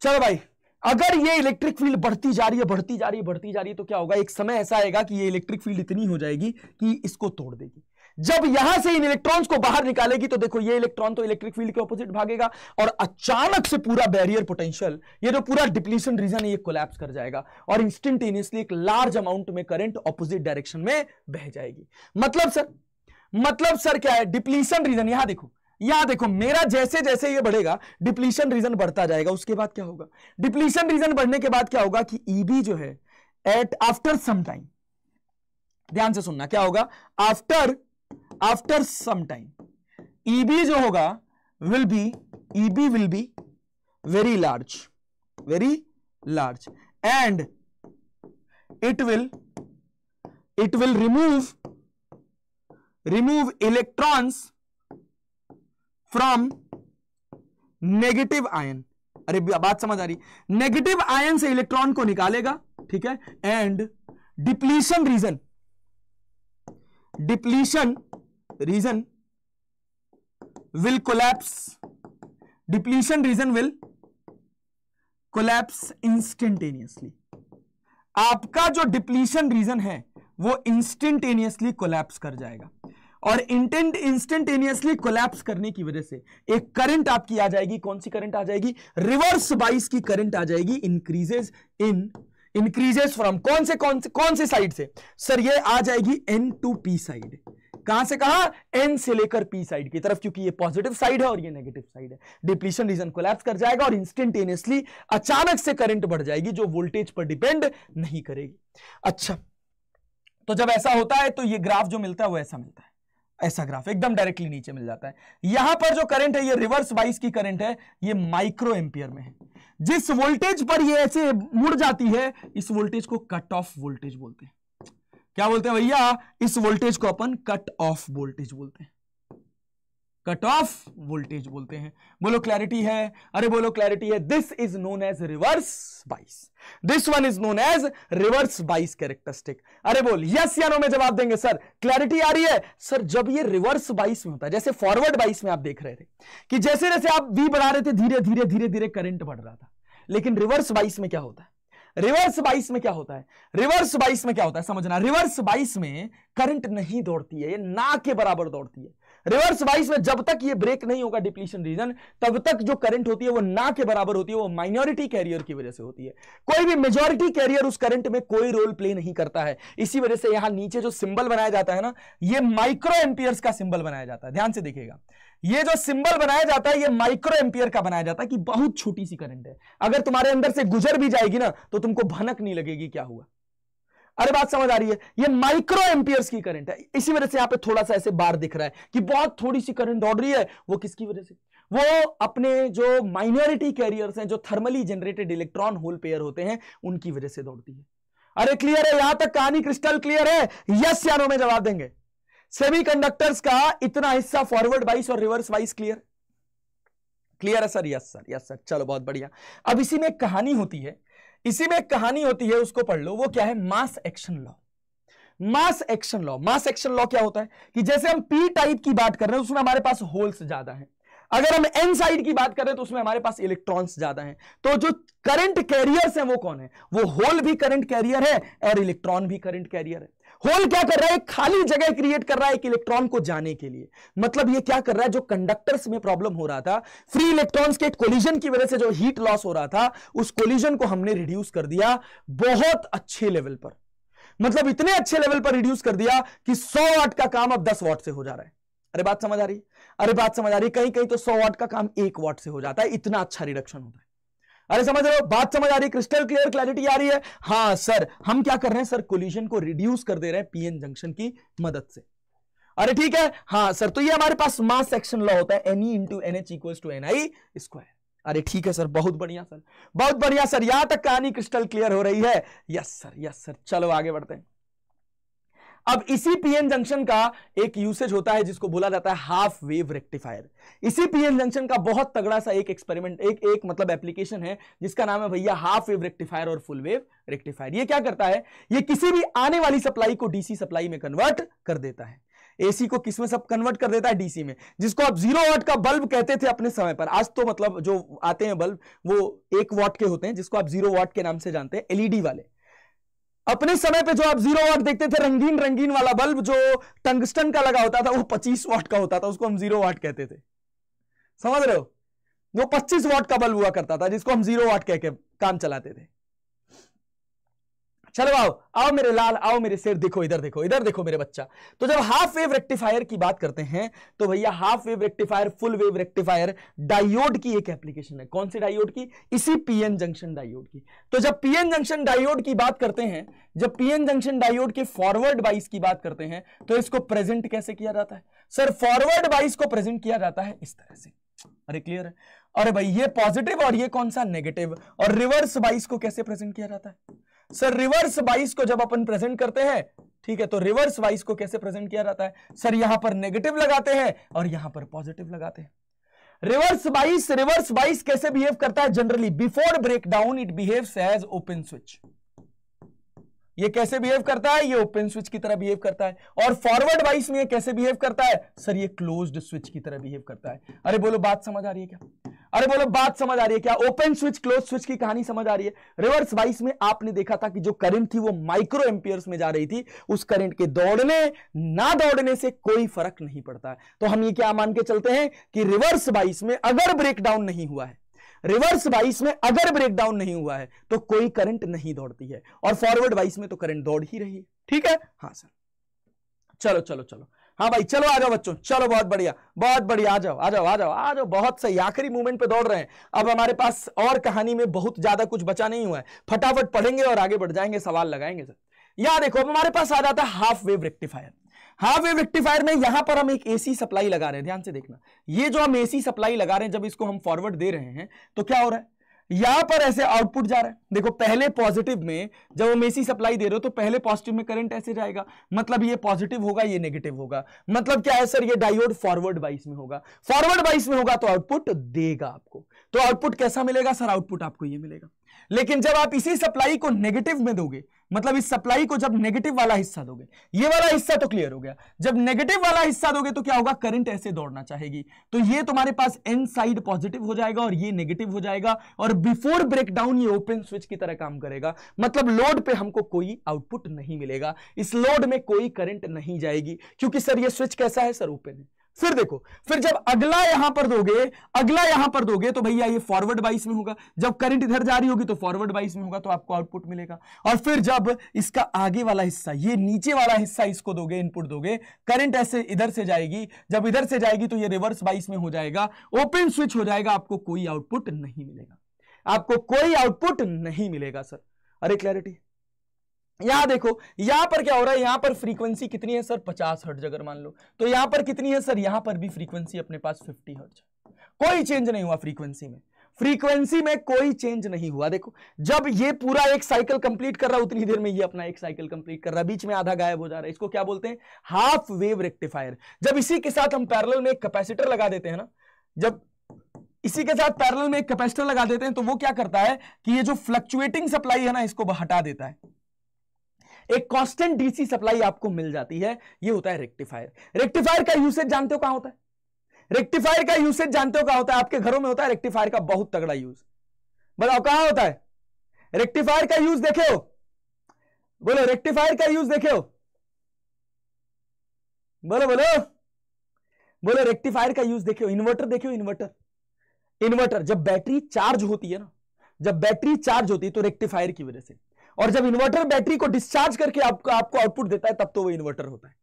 B: चलो भाई अगर ये इलेक्ट्रिक फील्ड बढ़ती जा रही है बढ़ती जा रही है बढ़ती जा रही है तो क्या होगा एक समय ऐसा आएगा कि ये इलेक्ट्रिक फील्ड इतनी हो जाएगी कि इसको तोड़ देगी जब यहां से इन इलेक्ट्रॉन्स को बाहर निकालेगी तो देखो ये इलेक्ट्रॉन तो इलेक्ट्रिक फील्ड के ऑपोजिट भागेगा और अचानक से पूरा बैरियर पोटेंशियल ये जो पूरा डिप्लीशन रीजन है ये कोलैप्स कर जाएगा और इंस्टेंटेनियसली एक लार्ज अमाउंट में करंट ऑपोजिट डायरेक्शन में बह जाएगी मतलब सर मतलब सर क्या है डिप्लीशन रीजन यहां देखो यहां देखो मेरा जैसे जैसे ये बढ़ेगा डिप्लीशन रीजन बढ़ता जाएगा उसके बाद क्या होगा डिप्लीशन रीजन बढ़ने के बाद क्या होगा कि ईबी e जो है एट आफ्टर सम टाइम ध्यान से सुनना क्या होगा after after some time EB जो होगा will be EB will be very large very large and it will it will remove remove electrons from negative ion अरे बात समझ आ रही नेगेटिव आयन से इलेक्ट्रॉन को निकालेगा ठीक है and depletion region depletion region will collapse depletion region will collapse instantaneously आपका जो डिप्लीशन रीजन है वो इंस्टेंटेनियसली कोलैप्स कर जाएगा और इंटेंट इंस्टेंटेनियसली कोलैप्स करने की वजह से एक करंट आपकी आ जाएगी कौन सी करंट आ जाएगी रिवर्स बाइस की करंट आ जाएगी इंक्रीजेस इन इंक्रीजेस फ्रॉम कौन से कौन से कौन से साइड से सर ये आ जाएगी एन टू पी साइड कहां से कहा एन से लेकर पी साइड की तरफ क्योंकि ये पॉजिटिव साइड है और ये नेगेटिव साइड है डिप्लीशन रीजन कोलैप्स कर जाएगा और इंस्टेंटेनियसली अचानक से करंट बढ़ जाएगी जो वोल्टेज पर डिपेंड नहीं करेगी अच्छा तो जब ऐसा होता है तो ये ग्राफ जो मिलता है वो ऐसा मिलता है ऐसा ग्राफ एकदम डायरेक्टली नीचे मिल जाता है यहां पर जो करंट है ये रिवर्स वाइज की करंट है ये माइक्रो एम्पियर में है जिस वोल्टेज पर ये ऐसे मुड़ जाती है इस वोल्टेज को कट ऑफ वोल्टेज बोलते हैं क्या बोलते हैं भैया इस वोल्टेज को अपन कट ऑफ वोल्टेज बोलते हैं कट ऑफ वोल्टेज बोलते हैं बोलो क्लैरिटी है अरे बोलो क्लैरिटी है this is known as reverse bias this one is known as reverse bias characteristic अरे बोल यस या नो में जवाब देंगे सर क्लैरिटी आ रही है सर जब ये रिवर्स बाइस में होता है जैसे फॉरवर्ड बाइस में आप देख रहे थे कि जैसे जैसे आप वी बढ़ा रहे थे धीरे धीरे धीरे धीरे करंट बढ़ रहा था लेकिन रिवर्स बाइस में क्या होता है रिवर्स बाइस में क्या होता है रिवर्स बाइस में क्या होता है समझना रिवर्स बाइस में करंट नहीं दौड़ती है ये ना के बराबर दौड़ती है रिवर्स वाइज में जब तक ये ब्रेक नहीं होगा डिप्लीशन रीजन तब तक जो करंट होती है वो ना के बराबर होती है वो माइनॉरिटी कैरियर की वजह से होती है कोई भी मेजोरिटी कैरियर उस करंट में कोई रोल प्ले नहीं करता है इसी वजह से यहां नीचे जो सिंबल बनाया जाता है ना ये माइक्रो एम्पियर्स का सिंबल बनाया जाता है ध्यान से देखिएगा ये जो सिंबल बनाया जाता है ये माइक्रो एम्पियर का बनाया जाता है कि बहुत छोटी सी करंट है अगर तुम्हारे अंदर से गुजर भी जाएगी ना तो तुमको भनक नहीं लगेगी क्या हुआ अरे बात समझ आ रही है ये माइक्रो एम्पियर्स की करंट है इसी वजह से यहां पे थोड़ा सा ऐसे बार दिख रहा है कि बहुत थोड़ी सी करंट दौड़ रही है वो किसकी वजह से वो अपने जो माइनॉरिटी कैरियर्स हैं जो thermally generated electron hole pair होते हैं उनकी वजह से दौड़ती है अरे क्लियर है यहां तक कहानी क्रिस्टल क्लियर है यस या में जवाब देंगे सेमीकंडक्टर्स का इतना हिस्सा फॉरवर्ड वाइस और रिवर्स वाइस क्लियर क्लियर है sir yes sir yes sir चलो बहुत बढ़िया अब इसी में एक कहानी होती है इसी में एक कहानी होती है उसको पढ़ लो वो क्या है mass action law mass action law mass action law क्या होता है कि जैसे हम पी टाइप की बात कर रहे हैं उसमें हमारे पास होल्स ज्यादा है अगर हम एन साइड की बात करें तो उसमें हमारे पास इलेक्ट्रॉन्स ज्यादा हैं तो जो करंट कैरियर्स हैं वो कौन है वो होल भी करंट कैरियर है और इलेक्ट्रॉन भी करंट कैरियर है होल क्या कर रहा है खाली जगह क्रिएट कर रहा है एक इलेक्ट्रॉन को जाने के लिए मतलब ये क्या कर रहा है जो कंडक्टर्स में प्रॉब्लम हो रहा था फ्री इलेक्ट्रॉन्स के कोलिजन की वजह से जो हीट लॉस हो रहा था उस कोलिजन को हमने रिड्यूस कर दिया बहुत अच्छे लेवल पर मतलब इतने अच्छे लेवल पर रिड्यूस कर दिया कि सौ वाट का काम अब दस वाट से हो जा रहा है अरे बात समझ आ रही अरे बात समझ आ रही कहीं कहीं तो सौ वाट का काम एक वाट से हो जाता है इतना अच्छा रिडक्शन होता है अरे समझ रहे हो बात समझ आ रही है क्रिस्टल क्लियर क्लैरिटी आ रही है हाँ सर हम क्या कर रहे हैं सर कोल्यूशन को रिड्यूस कर दे रहे हैं पीएन जंक्शन की मदद से अरे ठीक है हाँ सर तो ये हमारे पास मास सेक्शन लॉ होता है E into N H equal to N I square अरे ठीक है सर बहुत बढ़िया सर बहुत बढ़िया सर यहां तक कहानी क्रिस्टल क्लियर हो रही है यस सर यस सर चलो आगे बढ़ते हैं अब इसी पीएन जंक्शन का एक यूसेज होता है जिसको बोला जाता है हाफ वेव रेक्टिफायर इसी पीएन जंक्शन का बहुत तगड़ा सा एक एक्सपेरिमेंट एक एक मतलब एप्लीकेशन है जिसका नाम है भैया हाफ वेव रेक्टिफायर और फुल वेव रेक्टिफायर ये क्या करता है ये किसी भी आने वाली सप्लाई को डीसी सप्लाई में कन्वर्ट कर देता है एसी को किसमें सब कन्वर्ट कर देता है डीसी में जिसको आप जीरो वाट का बल्ब कहते थे अपने समय पर आज तो मतलब जो आते हैं बल्ब वो एक वाट के होते हैं जिसको आप जीरो वाट के नाम से जानते हैं एलईडी e वाले अपने समय पे जो आप जीरो वाट देखते थे रंगीन रंगीन वाला बल्ब जो टंगस्टन का लगा होता था वो पच्चीस वाट का होता था उसको हम जीरो वाट कहते थे समझ रहे हो वो पच्चीस वाट का बल्ब हुआ करता था जिसको हम जीरो वाट कह के काम चलाते थे चलो आओ आओ मेरे लाल आओ मेरे सिर देखो इधर देखो इधर देखो मेरे बच्चा तो जब हाफ वेव रेक्टिफायर की बात करते हैं तो भैया half wave rectifier full wave rectifier diode की एक एप्लीकेशन है कौन सी डायोड की इसी पीएन जंक्शन डायोड की तो जब पीएन जंक्शन डायोड की बात करते हैं जब पीएन जंक्शन डायोड के फॉरवर्ड बाइस की बात करते हैं तो इसको प्रेजेंट कैसे किया जाता है सर फॉरवर्ड बाइस को प्रेजेंट किया जाता है इस तरह से अरे क्लियर है अरे भाई ये पॉजिटिव और ये कौन सा नेगेटिव और रिवर्स बाइस को कैसे प्रेजेंट किया जाता है सर रिवर्स बाइस को जब अपन प्रेजेंट करते हैं ठीक है तो रिवर्स वाइस को कैसे प्रेजेंट किया जाता है सर यहां पर नेगेटिव लगाते हैं और यहां पर पॉजिटिव लगाते हैं रिवर्स बाइस रिवर्स बाइस कैसे बिहेव करता है generally before breakdown it behaves as open switch ये कैसे बिहेव करता है ये ओपन स्विच की तरह बिहेव करता है और फॉरवर्ड वाइस में ये कैसे बिहेव करता है सर ये क्लोज्ड स्विच की तरह बिहेव करता है अरे बोलो बात समझ आ रही है क्या अरे बोलो बात समझ आ रही है क्या ओपन स्विच क्लोज स्विच की कहानी समझ आ रही है रिवर्स वाइस में आपने देखा था कि जो करंट थी वो माइक्रो एम्पियर्स में जा रही थी उस करंट के दौड़ने ना दौड़ने से कोई फर्क नहीं पड़ता है तो हम ये क्या मान के चलते हैं कि रिवर्स वाइस में अगर ब्रेकडाउन नहीं हुआ है रिवर्स वाइस में अगर ब्रेकडाउन नहीं हुआ है तो कोई करंट नहीं दौड़ती है और फॉरवर्ड वाइस में तो करंट दौड़ ही रही है ठीक है हाँ सर चलो चलो चलो हाँ भाई चलो आ जाओ बच्चों चलो बहुत बढ़िया बहुत बढ़िया आ जाओ आ जाओ आ जाओ आ जाओ बहुत सही आखिरी मूवमेंट पे दौड़ रहे हैं अब हमारे पास और कहानी में बहुत ज्यादा कुछ बचा नहीं हुआ है फटाफट पढ़ेंगे और आगे बढ़ जाएंगे सवाल लगाएंगे सर या देखो अब हमारे पास आ जाता है half wave rectifier half wave rectifier में यहां पर हम एक एसी सप्लाई लगा रहे हैं ध्यान से देखना ये जो हम एसी सप्लाई लगा रहे हैं जब इसको हम फॉरवर्ड दे रहे हैं तो क्या हो रहा है यहां पर ऐसे आउटपुट जा रहा है देखो पहले पॉजिटिव में जब हम एसी सप्लाई दे रहे हो तो पहले पॉजिटिव में करंट ऐसे जाएगा मतलब ये पॉजिटिव होगा ये नेगेटिव होगा मतलब क्या है सर ये डायोड फॉरवर्ड बाइस में होगा फॉरवर्ड बाइस में होगा तो आउटपुट देगा आपको तो आउटपुट कैसा मिलेगा सर आउटपुट आपको ये मिलेगा लेकिन जब आप इसी सप्लाई को नेगेटिव में दोगे मतलब इस सप्लाई को जब नेगेटिव वाला हिस्सा दोगे ये वाला हिस्सा तो क्लियर हो गया जब नेगेटिव वाला हिस्सा दोगे तो क्या होगा करंट ऐसे दौड़ना चाहेगी तो ये तुम्हारे पास एन साइड पॉजिटिव हो जाएगा और ये नेगेटिव हो जाएगा और बिफोर ब्रेकडाउन ये ओपन स्विच की तरह काम करेगा मतलब लोड पे हमको कोई आउटपुट नहीं मिलेगा इस लोड में कोई करंट नहीं जाएगी क्योंकि सर ये स्विच कैसा है सर ओपन है फिर देखो फिर जब अगला यहां पर दोगे अगला यहां पर दोगे तो भैया ये फॉरवर्ड बाइस में होगा जब करंट इधर जा रही होगी तो फॉरवर्ड बाइस में होगा तो आपको आउटपुट मिलेगा और फिर जब इसका आगे वाला हिस्सा ये नीचे वाला हिस्सा इसको दोगे इनपुट दोगे करंट ऐसे इधर से जाएगी जब इधर से जाएगी तो ये रिवर्स बाइस में हो जाएगा ओपन स्विच हो जाएगा आपको कोई आउटपुट नहीं मिलेगा आपको कोई आउटपुट नहीं मिलेगा सर अरे क्लैरिटी यहां देखो यहां पर क्या हो रहा है यहां पर फ्रीक्वेंसी कितनी है सर पचास हर्ट अगर मान लो तो यहां पर कितनी है सर यहां पर भी फ्रीक्वेंसी अपने पास फिफ्टी हर्ट कोई चेंज नहीं हुआ फ्रीक्वेंसी में फ्रीक्वेंसी में कोई चेंज नहीं हुआ देखो जब ये पूरा एक साइकिल कंप्लीट कर रहा उतनी देर में ये अपना एक साइकिल कंप्लीट कर रहा बीच में आधा गायब हो जा रहा है इसको क्या बोलते हैं हाफ वेव रेक्टिफायर जब इसी के साथ हम पैरेलल में एक कैपेसिटर लगा देते हैं ना जब इसी के साथ पैरेलल में एक कैपेसिटर लगा देते हैं तो वो क्या करता है कि ये जो फ्लक्चुएटिंग सप्लाई है ना इसको हटा देता है एक कांस्टेंट डीसी सप्लाई आपको मिल जाती है ये होता है रेक्टिफायर रेक्टिफायर का यूसेज जानते हो कहां होता है रेक्टिफायर का यूसेज जानते हो कहां होता है आपके घरों में होता है रेक्टिफायर का बहुत तगड़ा यूज बताओ कहां होता है रेक्टिफायर का यूज देखे हो बोलो रेक्टिफायर का यूज देखे हो बोलो बोलो बोलो रेक्टिफायर का यूज देखे हो इन्वर्टर देखे हो इन्वर्टर इन्वर्टर जब बैटरी चार्ज होती है ना जब बैटरी चार्ज होती है तो रेक्टिफायर की वजह से और जब इन्वर्टर बैटरी को डिस्चार्ज करके आपको आपको आउटपुट देता है तब तो वो इन्वर्टर होता है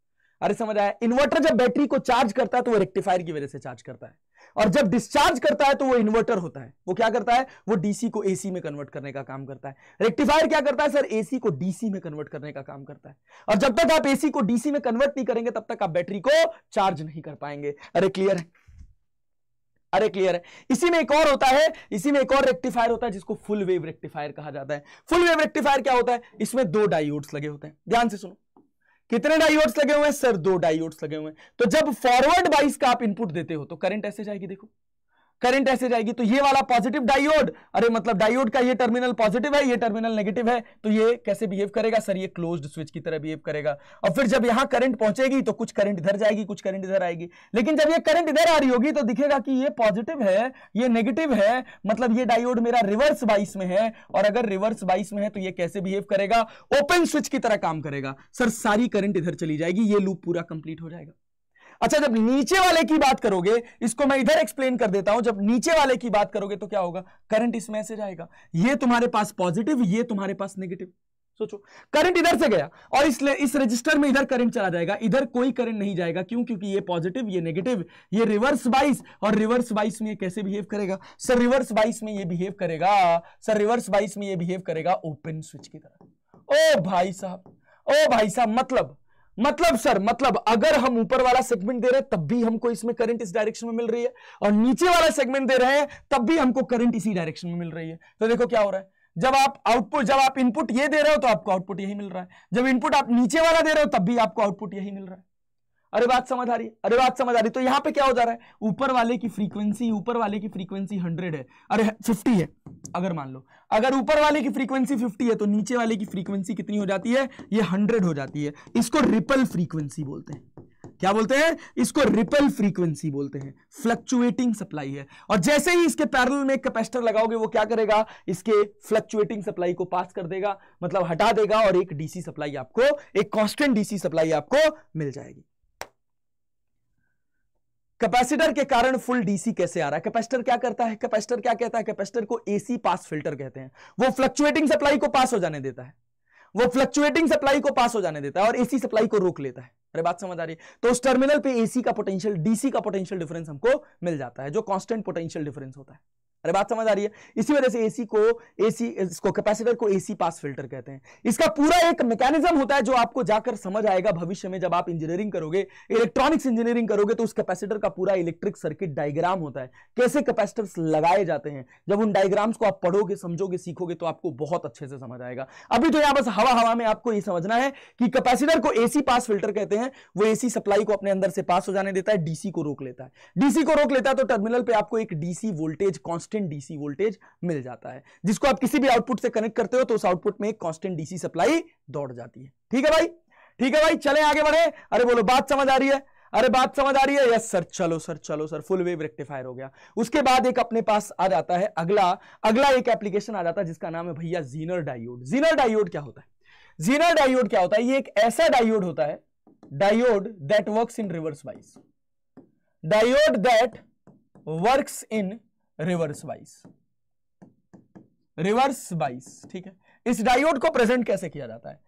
B: अरे समझ आया इन्वर्टर जब बैटरी को चार्ज करता है तो वो रेक्टिफायर की वजह से चार्ज करता है और जब डिस्चार्ज करता है तो वो इन्वर्टर होता है वो क्या करता है वो डीसी को एसी में कन्वर्ट करने का काम करता है रेक्टिफायर क्या करता है सर एसी को डीसी में कन्वर्ट करने का काम करता है और जब तक आप एसी को डीसी में कन्वर्ट नहीं करेंगे तब तक आप बैटरी को चार्ज नहीं कर पाएंगे अरे क्लियर है अरे क्लियर है इसी में एक और होता है इसी में एक और रेक्टिफायर होता है जिसको फुल वेव रेक्टिफायर कहा जाता है फुल वेव रेक्टिफायर क्या होता है इसमें दो डायोड्स लगे होते हैं ध्यान से सुनो कितने डायोड्स लगे हुए हैं सर दो डायोड्स लगे हुए हैं तो जब फॉरवर्ड बाइस का आप इनपुट देते हो तो करंट ऐसे जाएगी देखो करंट ऐसे जाएगी तो ये वाला पॉजिटिव डायोड अरे मतलब डायोड का ये टर्मिनल पॉजिटिव है ये टर्मिनल नेगेटिव है तो ये कैसे बिहेव करेगा सर ये क्लोज्ड स्विच की तरह बिहेव करेगा और फिर जब यहां करंट पहुंचेगी तो कुछ करंट इधर जाएगी कुछ करंट इधर आएगी लेकिन जब ये करंट इधर आ रही होगी तो दिखेगा कि ये पॉजिटिव है ये नेगेटिव है मतलब ये डायोड मेरा रिवर्स बाइस में है और अगर रिवर्स बाइस में है तो ये कैसे बिहेव करेगा ओपन स्विच की तरह काम करेगा सर सारी करंट इधर चली जाएगी ये लूप पूरा कंप्लीट हो जाएगा अच्छा जब नीचे वाले की बात करोगे इसको मैं इधर एक्सप्लेन कर देता हूं जब नीचे वाले की बात करोगे तो क्या होगा करंट इसमें से जाएगा ये तुम्हारे पास पॉजिटिव ये तुम्हारे पास नेगेटिव सोचो करंट इधर से गया और इसलिए इस रजिस्टर में इधर करंट चला जाएगा इधर कोई करंट नहीं जाएगा क्यों क्योंकि ये पॉजिटिव ये नेगेटिव ये रिवर्स बाइस और रिवर्स बाइस में ये कैसे बिहेव करेगा सर रिवर्स बाइस में ये बिहेव करेगा सर रिवर्स बाइस में ये बिहेव करेगा ओपन स्विच की तरह ओ भाई साहब ओ भाई साहब मतलब मतलब सर मतलब अगर हम ऊपर वाला सेगमेंट दे रहे हैं तब भी हमको इसमें करंट इस डायरेक्शन में मिल रही है और नीचे वाला सेगमेंट दे रहे हैं तब भी हमको करंट इसी डायरेक्शन में मिल रही है तो देखो क्या हो रहा है जब आप आउटपुट जब आप इनपुट ये दे रहे हो तो आपको आउटपुट यही मिल रहा है जब इनपुट आप नीचे वाला दे रहे हो तब भी आपको आउटपुट यही मिल रहा है अरे बात समझ आ रही अरे बात समझ आ रही तो यहाँ पे क्या हो जा रहा है ऊपर वाले की फ्रीक्वेंसी ऊपर वाले की फ्रीक्वेंसी हंड्रेड है अरे फिफ्टी है अगर मान लो अगर ऊपर वाले की फ्रीक्वेंसी फिफ्टी है तो नीचे वाले की फ्रीक्वेंसी कितनी हो जाती है ये हंड्रेड हो जाती है इसको रिपल फ्रीक्वेंसी बोलते हैं क्या बोलते हैं इसको रिपल फ्रीक्वेंसी बोलते हैं फ्लक्चुएटिंग सप्लाई है और जैसे ही इसके पैरल में कैपेसिटर लगाओगे वो क्या करेगा इसके फ्लक्चुएटिंग सप्लाई को पास कर देगा मतलब हटा देगा और एक डीसी सप्लाई आपको एक कांस्टेंट डीसी सप्लाई आपको मिल जाएगी कैपेसिटर के कारण फुल डीसी कैसे आ रहा है कैपेसिटर क्या करता है कैपेसिटर क्या कहता है कैपेसिटर को एसी पास फिल्टर कहते हैं वो फ्लक्चुएटिंग सप्लाई को पास हो जाने देता है वो फ्लक्चुएटिंग सप्लाई को पास हो जाने देता है और एसी सप्लाई को रोक लेता है अरे बात समझ आ रही है तो उस टर्मिनल पे एसी का पोटेंशियल डीसी का पोटेंशियल डिफरेंस हमको मिल जाता है जो कांस्टेंट पोटेंशियल डिफरेंस होता है अरे बात समझ आ रही है इसी वजह से एसी को एसी इसको कैपेसिटर को एसी पास फिल्टर कहते हैं इसका पूरा एक मैकेनिज्म होता है जो आपको जाकर समझ आएगा भविष्य में जब आप इंजीनियरिंग करोगे इलेक्ट्रॉनिक्स इंजीनियरिंग करोगे तो उस कैपेसिटर का पूरा इलेक्ट्रिक सर्किट डायग्राम होता है कैसे कैपेसिटर्स लगाए जाते हैं जब उन डायग्राम्स को आप पढ़ोगे समझोगे सीखोगे तो आपको बहुत अच्छे से समझ आएगा अभी तो यहां बस हवा हवा में आपको ये समझना है कि कैपेसिटर को एसी पास फिल्टर कहते हैं वो एसी सप्लाई को अपने अंदर से पास हो जाने देता है डीसी को रोक लेता है डीसी को रोक लेता है तो टर्मिनल पर आपको एक DC voltage const constant DC voltage मिल जाता है जिसको आप किसी भी आउटपुट से कनेक्ट करते हो तो उस आउटपुट में एक कांस्टेंट डीसी सप्लाई दौड़ जाती है ठीक है भाई ठीक है भाई चले आगे बढ़े अरे बोलो बात समझ आ रही है अरे बात समझ आ रही है यस सर चलो सर चलो सर फुल वेव रेक्टिफायर हो गया उसके बाद एक अपने पास आ जाता है अगला अगला एक एप्लीकेशन आ जाता है जिसका नाम है भैया जीनर डायोड जीनर डायोड क्या होता है जीनर डायोड क्या होता है ये एक ऐसा डायोड होता है diode that works in reverse bias diode that works in reverse bias reverse bias ठीक है इस डायोड को प्रेजेंट कैसे किया जाता है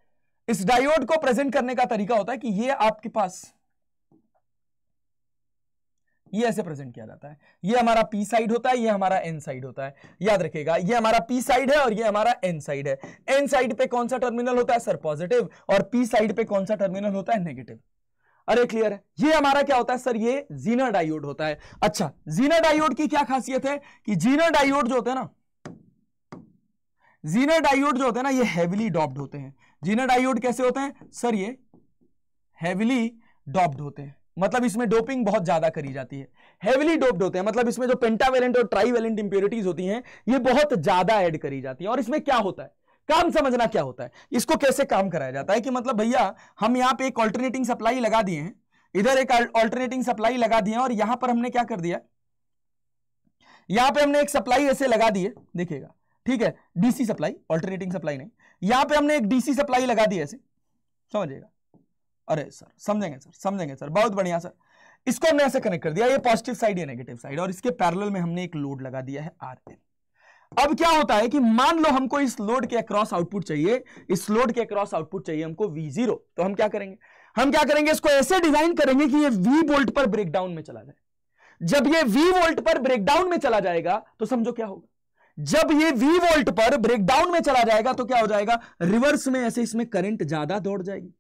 B: इस डायोड को प्रेजेंट करने का तरीका होता है कि ये आपके पास ये ऐसे प्रेजेंट किया जाता है ये हमारा पी साइड होता है ये हमारा एन साइड होता है याद रखिएगा ये हमारा पी साइड है और ये हमारा एन साइड है एन साइड पे कौन सा टर्मिनल होता है सर पॉजिटिव और पी साइड पे कौन सा टर्मिनल होता है नेगेटिव अरे क्लियर है ये हमारा क्या होता है सर ये जीनर डायोड होता है अच्छा जीनर डायोड की क्या खासियत है कि जीनर डायोड जो होते हैं ना जीनर डायोड जो होते हैं ना ये हैविली डॉप्ड होते हैं जीनर डायोड कैसे होते हैं सर ये हैविली डॉप्ड होते हैं मतलब इसमें डोपिंग बहुत ज्यादा करी जाती है हेविली डोप्ड होते हैं मतलब इसमें जो पेंटावेलेंट और ट्राइवेलेंट इंप्योरिटीज होती हैं ये बहुत ज्यादा ऐड करी जाती है और इसमें क्या होता है काम समझना क्या होता है इसको कैसे काम कराया जाता है कि मतलब भैया हम यहाँ पे एक ऑल्टरनेटिंग सप्लाई लगा दिए हैं इधर एक ऑल्टरनेटिंग सप्लाई लगा दिए और यहां पर हमने क्या कर दिया यहां पे हमने एक सप्लाई ऐसे लगा दिए देखिएगा ठीक है डीसी सप्लाई ऑल्टरनेटिंग सप्लाई नहीं यहां पे हमने एक डीसी सप्लाई लगा दी ऐसे समझिएगा अरे सर समझेंगे सर समझेंगे सर बहुत बढ़िया सर इसको हमने ऐसे कनेक्ट कर दिया ये पॉजिटिव साइड या नेगेटिव साइड और इसके पैरेलल में हमने एक लोड लगा दिया है आर एन अब क्या होता है कि मान लो हमको इस लोड के अक्रॉस आउटपुट चाहिए इस लोड के अक्रॉस आउटपुट चाहिए हमको V0 तो हम क्या करेंगे हम क्या करेंगे इसको ऐसे डिजाइन करेंगे कि ये V वोल्ट पर ब्रेकडाउन में चला जाए जब ये V वोल्ट पर ब्रेकडाउन में चला जाएगा तो समझो क्या होगा जब ये V वोल्ट पर ब्रेकडाउन में चला जाएगा तो क्या हो जाएगा रिवर्स में ऐसे इसमें करंट ज्यादा दौड़ जाएगी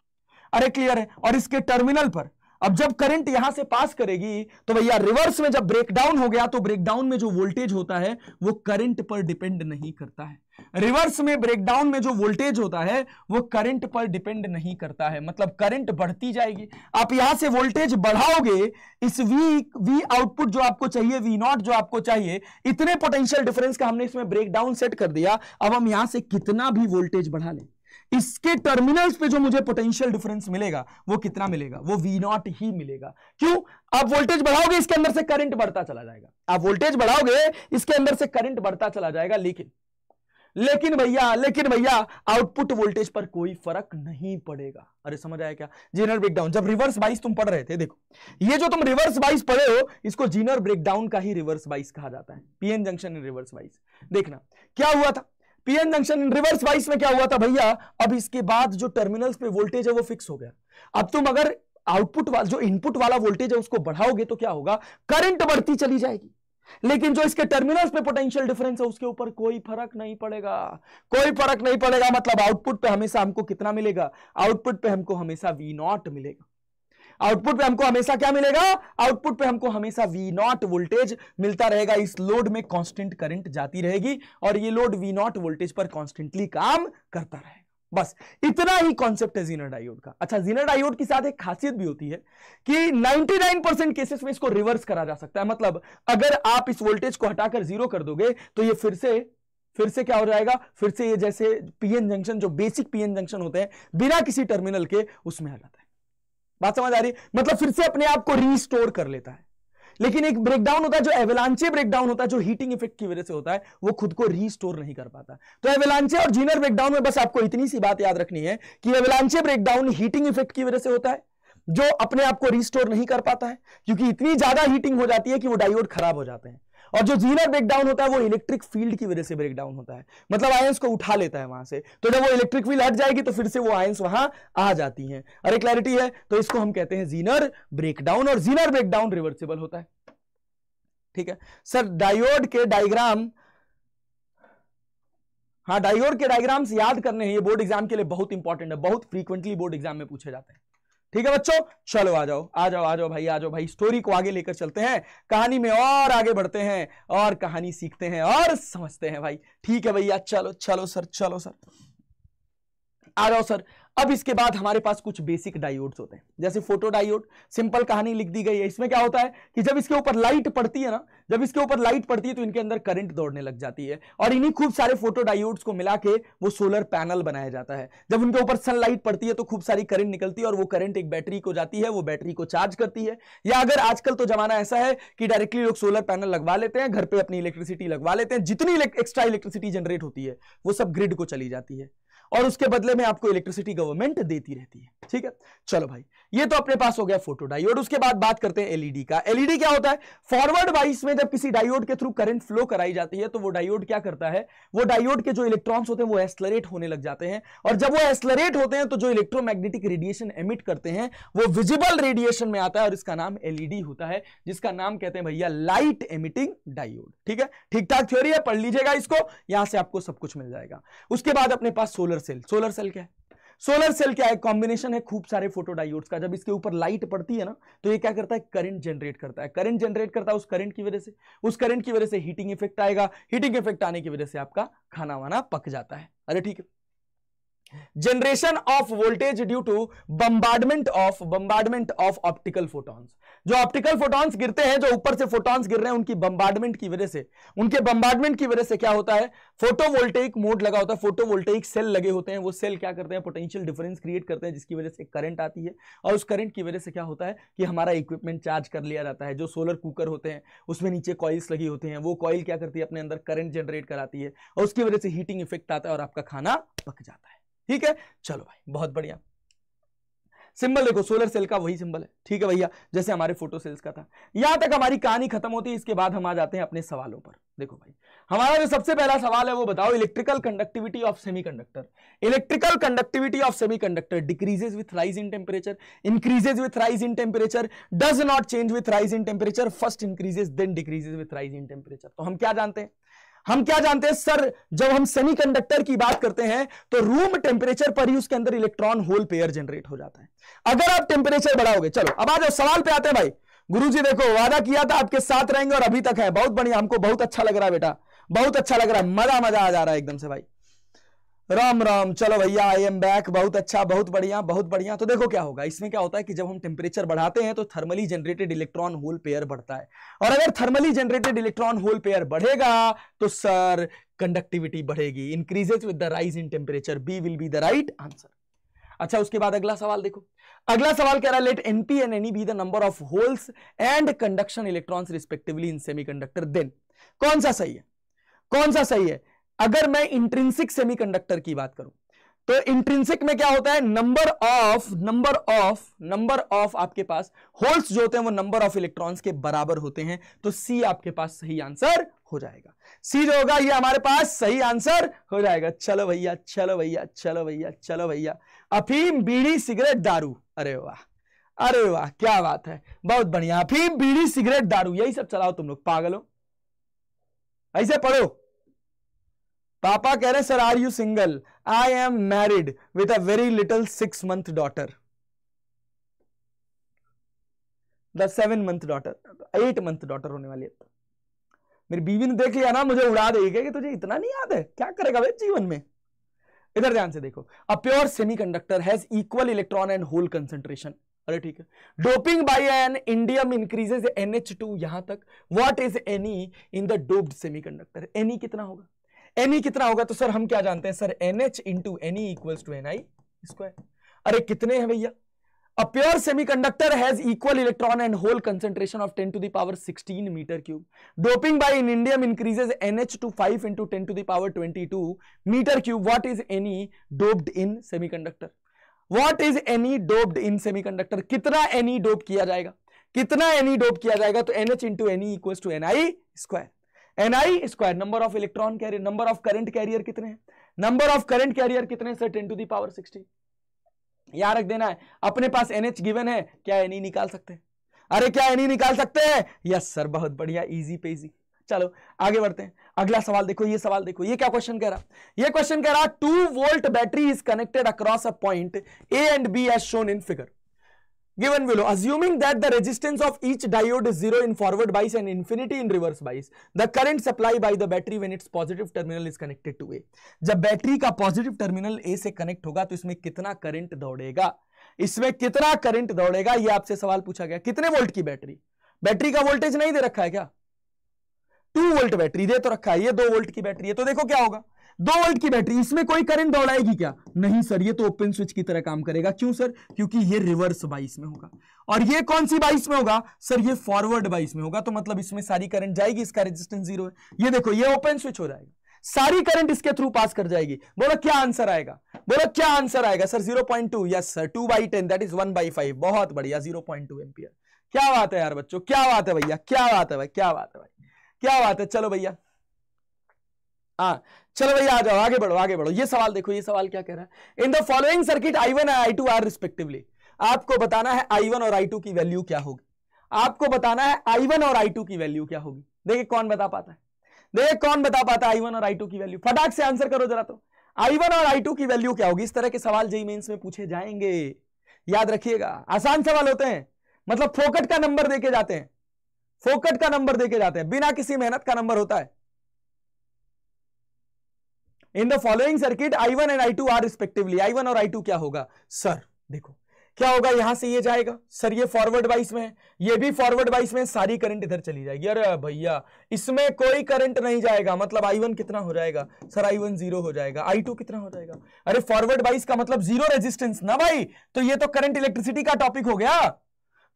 B: अरे क्लियर है और इसके टर्मिनल पर अब जब करंट यहां से पास करेगी तो भैया रिवर्स में जब ब्रेकडाउन हो गया तो ब्रेकडाउन में जो वोल्टेज होता है वो करंट पर डिपेंड नहीं करता है रिवर्स में ब्रेकडाउन में जो वोल्टेज होता है वो करंट पर डिपेंड नहीं करता है मतलब करंट बढ़ती जाएगी आप यहां से वोल्टेज बढ़ाओगे इस वी वी आउटपुट जो आपको चाहिए वी नॉट जो आपको चाहिए इतने पोटेंशियल डिफरेंस का हमने इसमें ब्रेकडाउन सेट कर दिया अब हम यहां से कितना भी वोल्टेज बढ़ा लें इसके टर्मिनल्स पे जो मुझे पोटेंशियल डिफरेंस मिलेगा वो कितना मिलेगा वो वी नॉट ही मिलेगा क्यों आप वोल्टेज बढ़ाओगे इसके अंदर से करंट बढ़ता चला जाएगा आप वोल्टेज बढ़ाओगे इसके अंदर से करंट बढ़ता चला जाएगा लेकिन लेकिन भैया लेकिन भैया आउटपुट वोल्टेज पर कोई फर्क नहीं पड़ेगा अरे समझ आया क्या जीनर ब्रेकडाउन जब रिवर्स बाइस तुम पढ़ रहे थे देखो ये जो तुम रिवर्स बाइस पढ़े हो इसको जीनर ब्रेकडाउन का ही रिवर्स बाइस कहा जाता है PN junction in reverse bias देखना क्या हुआ था PN junction in reverse bias में क्या हुआ था भैया अब इसके बाद जो टर्मिनल्स पे वोल्टेज है वो फिक्स हो गया अब तुम अगर आउटपुट वाला जो इनपुट वाला वोल्टेज है उसको बढ़ाओगे तो क्या होगा करंट बढ़ती चली जाएगी लेकिन जो इसके टर्मिनल्स पे पोटेंशियल डिफरेंस है उसके ऊपर कोई फर्क नहीं पड़ेगा कोई फर्क नहीं पड़ेगा मतलब आउटपुट पे हमेशा हमको कितना मिलेगा आउटपुट पे हमको हमेशा वी नॉट मिलेगा आउटपुट पे हमको हमेशा क्या मिलेगा आउटपुट पे हमको हमेशा वी नॉट वोल्टेज मिलता रहेगा इस लोड में कांस्टेंट करंट जाती रहेगी और ये लोड वी नॉट वोल्टेज पर कांस्टेंटली काम करता रहेगा बस इतना ही कॉन्सेप्ट है जीनर डायोड का अच्छा जीनर डायोड के साथ एक खासियत भी होती है कि 99 परसेंट केसेस में इसको रिवर्स करा जा सकता है मतलब अगर आप इस वोल्टेज को हटाकर जीरो कर दोगे तो ये फिर से फिर से क्या हो जाएगा फिर से ये जैसे पीएन जंक्शन जो बेसिक पीएन जंक्शन होते हैं बिना किसी टर्मिनल के उसमें आ जाता है बात समझ आ रही है मतलब फिर से अपने आप को रिस्टोर कर लेता है लेकिन एक ब्रेकडाउन होता है जो एवेलांचे ब्रेकडाउन होता है जो हीटिंग इफेक्ट की वजह से होता है वो खुद को रीस्टोर नहीं कर पाता तो एवेलांचे और जीनर ब्रेकडाउन में बस आपको इतनी सी बात याद रखनी है कि एवेलांचे ब्रेकडाउन हीटिंग इफेक्ट की वजह से होता है जो अपने आप को रिस्टोर नहीं कर पाता है क्योंकि इतनी ज्यादा हीटिंग हो जाती है कि वो डायोड खराब हो जाते हैं और जो जीनर ब्रेकडाउन होता है वो इलेक्ट्रिक फील्ड की वजह से ब्रेकडाउन होता है मतलब आयंस को उठा लेता है वहां से तो जब वो इलेक्ट्रिक फील्ड हट जाएगी तो फिर से वो आयंस वहां आ जाती हैं अरे क्लैरिटी है तो इसको हम कहते हैं जीनर ब्रेकडाउन और जीनर ब्रेकडाउन रिवर्सिबल होता है ठीक है सर डायोड के डायग्राम हाँ डायोड के डायग्राम्स याद करने हैं ये बोर्ड एग्जाम के लिए बहुत इंपॉर्टेंट है बहुत फ्रीक्वेंटली बोर्ड एग्जाम में पूछे जाते हैं ठीक है बच्चों चलो आ जाओ आ जाओ आ जाओ भाई आ जाओ भाई स्टोरी को आगे लेकर चलते हैं कहानी में और आगे बढ़ते हैं और कहानी सीखते हैं और समझते हैं भाई ठीक है भैया चलो चलो सर चलो सर आ जाओ सर अब इसके बाद हमारे पास कुछ बेसिक डायोड्स होते हैं जैसे फोटो डायोड सिंपल कहानी लिख दी गई है इसमें क्या होता है कि जब इसके ऊपर लाइट पड़ती है ना जब इसके ऊपर लाइट पड़ती है तो इनके अंदर करंट दौड़ने लग जाती है और इन्हीं खूब सारे फोटो डायोड्स को मिला के वो सोलर पैनल बनाया जाता है जब उनके ऊपर सनलाइट पड़ती है तो खूब सारी करंट निकलती है और वो करंट एक बैटरी को जाती है वो बैटरी को चार्ज करती है या अगर आजकल तो जमाना ऐसा है कि डायरेक्टली लोग सोलर पैनल लगवा लेते हैं घर पर अपनी इलेक्ट्रिसिटी लगवा लेते हैं जितनी एक्स्ट्रा इलेक्ट्रिसिटी जनरेट होती है वो सब ग्रिड को चली जाती है और उसके बदले में आपको इलेक्ट्रिसिटी गवर्नमेंट देती रहती है ठीक है चलो भाई ये तो अपने पास हो गया फोटो डायोड उसके बाद बात करते हैं एलईडी का एलईडी क्या होता है फॉरवर्ड वाइस में जब किसी डायोड के थ्रू करंट फ्लो कराई जाती है तो वो डायोड क्या करता है वो डायोड के जो इलेक्ट्रॉन्स होते हैं वो एस्लरेट होने लग जाते हैं और जब वो एस्लरेट होते हैं तो जो इलेक्ट्रोमैग्नेटिक रेडिएशन एमिट करते हैं वो विजिबल रेडिएशन में आता है और इसका नाम एलईडी होता है जिसका नाम कहते हैं भैया लाइट एमिटिंग डायोड ठीक है ठीक ठाक थ्योरी है पढ़ लीजिएगा इसको यहां से आपको सब कुछ मिल जाएगा उसके बाद अपने पास solar solar cell solar cell क्या है सोलर सेल क्या है कॉम्बिनेशन है खूब सारे फोटोडायोड्स का जब इसके ऊपर लाइट पड़ती है ना तो ये क्या करता है करंट जनरेट करता है करंट जनरेट करता है उस करंट की वजह से उस करंट की वजह से हीटिंग इफेक्ट आएगा हीटिंग इफेक्ट आने की वजह से आपका खाना वाना पक जाता है अरे ठीक है generation of voltage due to bombardment of bombardment of optical photons जो ऑप्टिकल फोटॉन्स गिरते हैं जो ऊपर से फोटॉन्स गिर रहे हैं उनकी बम्बार्डमेंट की वजह से उनके बम्बार्डमेंट की वजह से क्या होता है फोटोवोल्टेइक मोड लगा होता है फोटोवोल्टेइक सेल लगे होते हैं वो सेल क्या करते हैं पोटेंशियल डिफरेंस क्रिएट करते हैं जिसकी वजह से करंट आती है और उस करंट की वजह से क्या होता है कि हमारा इक्विपमेंट चार्ज कर लिया जाता है जो सोलर कुकर होते हैं उसमें नीचे कॉइल्स लगी होती हैं वो कॉइल क्या करती है अपने अंदर करंट जनरेट कराती है और उसकी वजह से हीटिंग इफेक्ट आता है और आपका खाना पक जाता है ठीक है चलो भाई बहुत बढ़िया सिंबल देखो सोलर सेल का वही सिंबल है ठीक है भैया जैसे हमारे फोटो सेल्स का था यहां तक हमारी कहानी खत्म होती है इसके बाद हम आ जाते हैं अपने सवालों पर देखो भाई हमारा जो सबसे पहला सवाल है वो बताओ electrical conductivity of semiconductor electrical conductivity of semiconductor decreases with rise in temperature increases with rise in temperature does not change with rise in temperature first increases then decreases with rise in temperature तो हम क्या जानते हैं हम क्या जानते हैं sir जब हम सेमीकंडक्टर की बात करते हैं तो रूम टेम्परेचर पर ही उसके अंदर इलेक्ट्रॉन होल पेयर जनरेट हो जाता है अगर आप टेम्परेचर बढ़ाओगे चलो अब आ सवाल पे आते हैं भाई गुरुजी देखो वादा किया था आपके साथ रहेंगे और अभी तक है बहुत बढ़िया हमको बहुत अच्छा लग रहा है बेटा बहुत अच्छा लग रहा है मजा मजा आ जा रहा है एकदम से भाई राम राम चलो भैया आई एम बैक बहुत अच्छा बहुत बढ़िया बहुत बढ़िया तो देखो क्या होगा इसमें क्या होता है कि जब हम टेम्परेचर बढ़ाते हैं तो thermally generated electron hole pair बढ़ता है और अगर thermally generated electron hole pair बढ़ेगा तो सर कंडक्टिविटी बढ़ेगी increases with the rise in temperature B will be the right answer अच्छा उसके बाद अगला सवाल देखो अगला सवाल कह रहा है let NP and NE be the number of holes and conduction electron respectively in semiconductor then कौन सा सही है कौन सा सही है अगर मैं इंट्रिंसिक सेमीकंडक्टर की बात करूं तो इंट्रिंसिक में क्या होता है number of number of number of आपके पास होल्स जो होते हैं वो नंबर ऑफ इलेक्ट्रॉन्स के बराबर होते हैं तो सी आपके पास सही आंसर हो जाएगा सी जो होगा ये हमारे पास सही आंसर हो जाएगा चलो भैया चलो भैया चलो भैया चलो भैया अफीम बीड़ी सिगरेट दारू अरे वाह अरे वाह क्या बात है बहुत बढ़िया अफीम बीड़ी सिगरेट दारू यही सब चलाओ तुम लोग पागलो ऐसे पढ़ो पापा कह रहे sir are you single I am married with a very little six month daughter the seven month daughter eight month daughter होने वाली है मेरी बीवी ने देख लिया ना मुझे उड़ा देगी कि तुझे इतना नहीं याद है क्या करेगा वे जीवन में इधर ध्यान से देखो a pure semiconductor has equal electron and hole concentration अरे ठीक है doping by an indium increases NH to यहां तक what is NE in the doped semiconductor NE कितना होगा एन ई e कितना होगा तो सर हम क्या जानते हैं sir N H into N E to N I square अरे कितने हैं भैया a pure semiconductor has equal electron and hole concentration of 10 to the power 16 metre cube doping by in indium increases NH to 5 into 10 to the power 22 metre cube what is NE doped in semiconductor what is NE doped in semiconductor कितना NE dope e किया जाएगा कितना NE dope e किया जाएगा तो NH into NE equals to N I square NI square number of electron carrier number of current carrier कितने number of current carrier कितने sir ten to the power sixty यहां रख देना है अपने पास एनएच गिवन है क्या एनई e निकाल सकते हैं अरे क्या एनई e निकाल सकते हैं यस सर बहुत बढ़िया इजी पे इजी चलो आगे बढ़ते हैं अगला सवाल देखो ये सवाल देखो ये क्या क्वेश्चन कह रहा ये क्वेश्चन कह रहा two volt battery is connected across a point A and B as shown in figure given below assuming that the resistance of each diode is zero in forward bias and infinity in reverse bias the current supply by the battery when its positive terminal is connected to a जब battery का positive terminal A से connect होगा तो इसमें कितना current दौड़ेगा इसमें कितना current दौड़ेगा ये आपसे sawal pucha gaya kitne volt ki battery battery ka voltage nahi de rakha hai kya 2 volt battery de to rakha hai ye 2 volt ki battery hai to dekho kya hoga दो volt की battery इसमें कोई current दौड़ाएगी क्या नहीं sir ये तो open switch की तरह काम करेगा क्यों सर क्योंकि ये रिवर्स बाइस में होगा और ये कौन सी बाइस में होगा सर ये फॉरवर्ड बाइस में होगा तो मतलब इसमें सारी करंट जाएगी इसका रेजिस्टेंस जीरो है ये देखो ये ओपन स्विच हो जाएगा सारी करंट इसके थ्रू पास कर जाएगी बोलो क्या आंसर आएगा बोलो क्या आंसर आएगा sir zero point two yes sir two by ten that is one by five बहुत बढ़िया जीरो पॉइंट टू एम्पियर क्या बात है यार बच्चों क्या बात है भैया क्या बात है भाई क्या बात है भाई क्या बात है चलो भैया हाँ चलो भैया आ जाओ आगे बढ़ो आगे बढ़ो ये सवाल देखो ये सवाल क्या कह रहा है in the following circuit I one I two are respectively आपको बताना है आई वन और आई टू की वैल्यू क्या होगी आपको बताना है आई वन और आई टू की वैल्यू क्या होगी देखिए कौन बता पाता है देखिए कौन बता पाता है आई वन और आई टू की वैल्यू फटाक से आंसर करो जरा तो आई वन और आई टू की वैल्यू क्या होगी इस तरह के सवाल जेई मेन्स में पूछे जाएंगे याद रखिएगा आसान सवाल होते हैं मतलब फोकट का नंबर देके जाते हैं फोकट का नंबर देके जाते हैं बिना किसी मेहनत का नंबर होता है in the following circuit I one and I two are respectively I one और आई टू क्या होगा सर देखो क्या होगा यहां से ये जाएगा सर ये फॉरवर्ड वाइस में है ये भी फॉरवर्ड वाइस में सारी करंट इधर चली जाएगी अरे भैया इसमें कोई करंट नहीं जाएगा मतलब आई वन कितना हो जाएगा सर आई वन जीरो हो जाएगा आई टू कितना हो जाएगा अरे फॉरवर्ड वाइस का मतलब जीरो रेजिस्टेंस ना भाई तो ये तो करंट इलेक्ट्रिसिटी का टॉपिक हो गया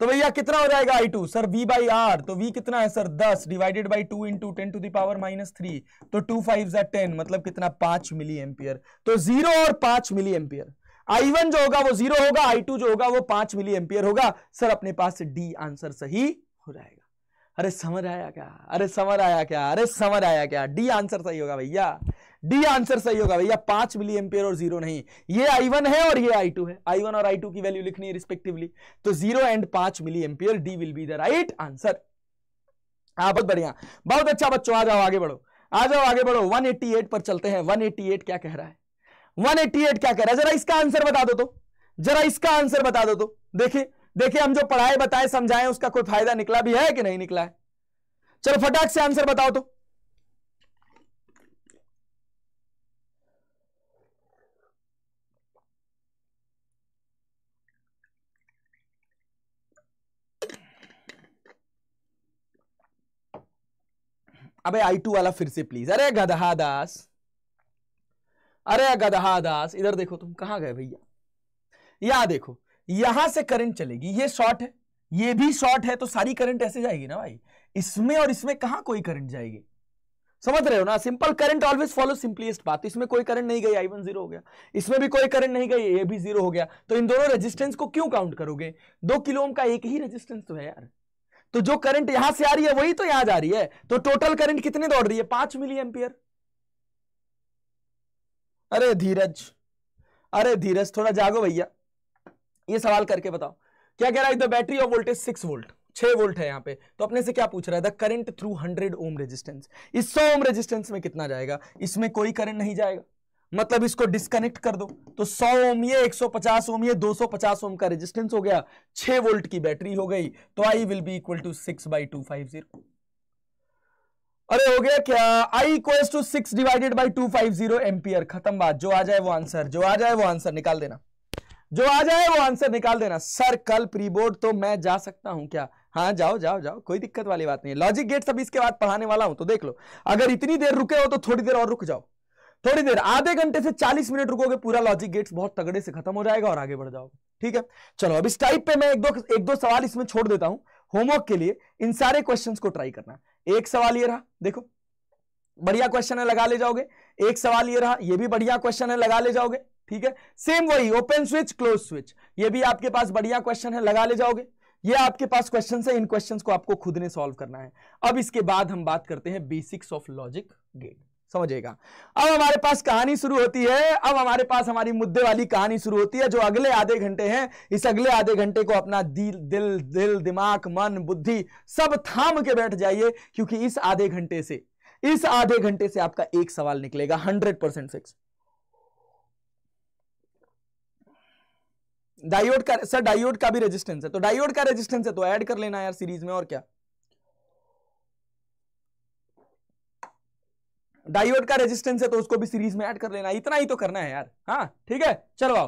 B: तो भैया कितना हो जाएगा I two sir V by R तो वी कितना है सर दस divided by two into ten to the power minus three तो टू फाइव जै टेन मतलब कितना पांच मिली एम्पियर तो जीरो और पांच मिली एम्पियर आई वन जो होगा वो जीरो होगा आई टू जो होगा वो पांच मिली एम्पियर होगा सर अपने पास डी आंसर सही हो जाएगा अरे समझ आया क्या अरे समझ आया क्या अरे समझ आया क्या डी आंसर सही होगा भैया डी आंसर सही होगा भैया पांच मिली एम्पियर और जीरो नहीं ये आई वन है और ये आई टू है आई वन और आई टू की वैल्यू लिखनी है रिस्पेक्टिवली तो जीरो एंड पांच milli ampere D will be the right answer हाँ बहुत बढ़िया बहुत अच्छा बच्चों आ जाओ आगे बढ़ो आ जाओ आगे बढ़ो 188 पर चलते हैं 188 क्या कह रहा है 188 क्या कह रहा है जरा इसका आंसर बता दो तो जरा इसका आंसर बता दो तो देखिए देखिए हम जो पढ़ाए बताए समझाए उसका कोई फायदा निकला भी है कि नहीं निकला है चलो फटाक से आंसर बताओ तो अबे आई टू वाला फिर से प्लीज अरे गदहा दास अरे गदहा दास इधर देखो तुम कहां गए भैया यहां देखो यहां से करंट चलेगी ये शॉर्ट है ये भी शॉर्ट है तो सारी करंट ऐसे जाएगी ना भाई इसमें और इसमें कहां कोई करंट जाएगी समझ रहे हो ना simple current always follow simplest बात इसमें कोई करंट नहीं गई आई वन जीरो हो गया इसमें भी कोई करंट नहीं गई ये भी जीरो हो गया तो इन दोनों रेजिस्टेंस को क्यों काउंट करोगे दो किलो का एक ही रेजिस्टेंस तो है यार तो जो करंट यहां से आ रही है वही तो यहां जा रही है तो टोटल करंट कितनी दौड़ रही है पांच मिली एम्पियर अरे धीरज अरे धीरज थोड़ा जागो भैया ये सवाल करके बताओ क्या कह रहा है the battery of voltage six volt छह वोल्ट है यहां पे तो अपने से क्या पूछ रहा है the current through hundred ohm resistance इस सौ ओम रेजिस्टेंस में कितना जाएगा इसमें कोई करंट नहीं जाएगा मतलब इसको डिस्कनेक्ट कर दो तो 100 ओम ये 150 ओम ये 250 ओम का रेजिस्टेंस हो गया 6 वोल्ट की बैटरी हो गई तो I will be equal to six by two five zero अरे हो गया क्या I equal to six divided by two five zero खत्म बात जो आ जाए वो आंसर जो आ जाए वो आंसर निकाल देना जो आ जाए वो आंसर निकाल देना सर कल प्री बोर्ड तो मैं जा सकता हूं क्या हाँ जाओ जाओ जाओ कोई दिक्कत वाली बात नहीं है लॉजिक गेट सब इसके बाद पढ़ाने वाला हूं तो देख लो अगर इतनी देर रुके हो तो थोड़ी देर और रुक जाओ थोड़ी देर आधे घंटे से चालीस मिनट रुकोगे पूरा लॉजिक गेट्स बहुत तगड़े से खत्म हो जाएगा और आगे बढ़ जाओगे ठीक है चलो अब इस टाइप पे मैं एक दो एक दो सवाल इसमें छोड़ देता हूं होमवर्क के लिए इन सारे क्वेश्चंस को ट्राई करना एक सवाल ये रहा देखो बढ़िया क्वेश्चन है लगा ले जाओगे एक सवाल ये रहा ये भी बढ़िया क्वेश्चन है लगा ले जाओगे ठीक है सेम वही ओपन स्विच क्लोज स्विच ये भी आपके पास बढ़िया क्वेश्चन है लगा ले जाओगे ये आपके पास क्वेश्चन है इन क्वेश्चन को आपको खुद ने सॉल्व करना है अब इसके बाद हम बात करते हैं बेसिक्स ऑफ लॉजिक गेट समझेगा अब हमारे पास कहानी शुरू होती है अब हमारे पास हमारी मुद्दे वाली कहानी शुरू होती है जो अगले आधे घंटे हैं इस अगले आधे घंटे को अपना दिल दिल दिल दिमाग मन बुद्धि सब थाम के बैठ जाइए क्योंकि इस आधे घंटे से इस आधे घंटे से आपका एक सवाल निकलेगा हंड्रेड परसेंट फिक्स डायोड का सर डायोड का भी रेजिस्टेंस है तो डायोड का रेजिस्टेंस है तो ऐड कर लेना यार सीरीज में और क्या डायोड का रेजिस्टेंस है तो उसको भी सीरीज में ऐड कर लेना इतना ही तो करना है यार हाँ ठीक है चलो आओ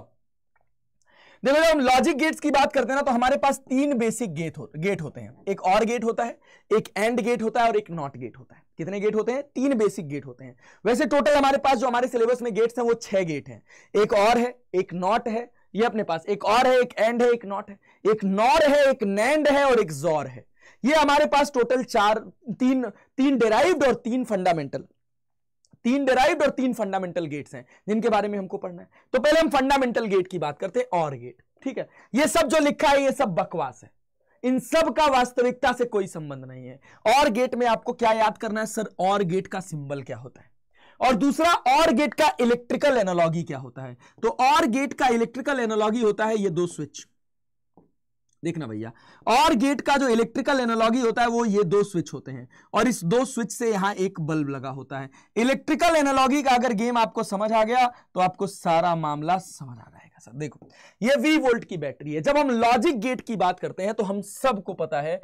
B: देखो जब हम लॉजिक गेट्स की बात करते हैं ना तो हमारे पास तीन बेसिक गेट हो, गेट होते हैं एक और गेट होता है एक एंड गेट होता है और एक नॉट गेट होता है कितने गेट होते हैं तीन बेसिक गेट होते हैं वैसे टोटल हमारे पास जो हमारे सिलेबस में गेट्स हैं वो छह गेट हैं एक और है एक नॉट है ये अपने पास एक और है एक एंड है एक नॉट है एक नॉर है एक नैंड है और एक जोर है ये हमारे पास टोटल चार तीन तीन डेराइव्ड और तीन फंडामेंटल तीन डेराइव और तीन फंडामेंटल गेट्स हैं जिनके बारे में हमको पढ़ना है तो पहले हम फंडामेंटल गेट की बात करते हैं और गेट ठीक है ये सब जो लिखा है ये सब बकवास है इन सब का वास्तविकता से कोई संबंध नहीं है और गेट में आपको क्या याद करना है सर और गेट का सिंबल क्या होता है और दूसरा और गेट का इलेक्ट्रिकल एनोलॉगी क्या होता है तो और गेट का इलेक्ट्रिकल एनोलॉगी होता है ये दो स्विच देखना भैया और गेट का जो इलेक्ट्रिकल एनोलॉगी होता है वो ये दो स्विच होते हैं और इस दो स्विच से यहां एक बल्ब लगा होता है इलेक्ट्रिकल एनोलॉगी का अगर गेम आपको समझ आ गया तो आपको सारा मामला समझ आ जाएगा सर देखो ये वी वोल्ट की बैटरी है जब हम लॉजिक गेट की बात करते हैं तो हम सबको पता है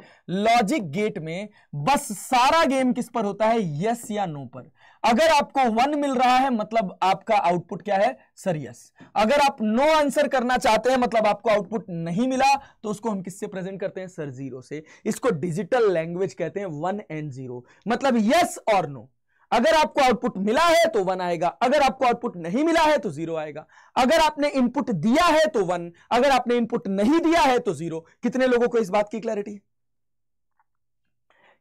B: लॉजिक गेट में बस सारा गेम किस पर होता है यस या नो पर अगर आपको वन मिल रहा है मतलब आपका आउटपुट क्या है सर यस अगर आप नो आंसर करना चाहते हैं मतलब आपको आउटपुट नहीं मिला तो उसको हम किससे प्रेजेंट करते हैं सर जीरो से इसको डिजिटल लैंग्वेज कहते हैं वन एंड जीरो मतलब यस और नो अगर आपको आउटपुट मिला है तो वन आएगा अगर आपको आउटपुट नहीं मिला है तो जीरो आएगा अगर आपने इनपुट दिया है तो वन अगर आपने इनपुट नहीं दिया है तो जीरो कितने लोगों को इस बात की क्लैरिटी है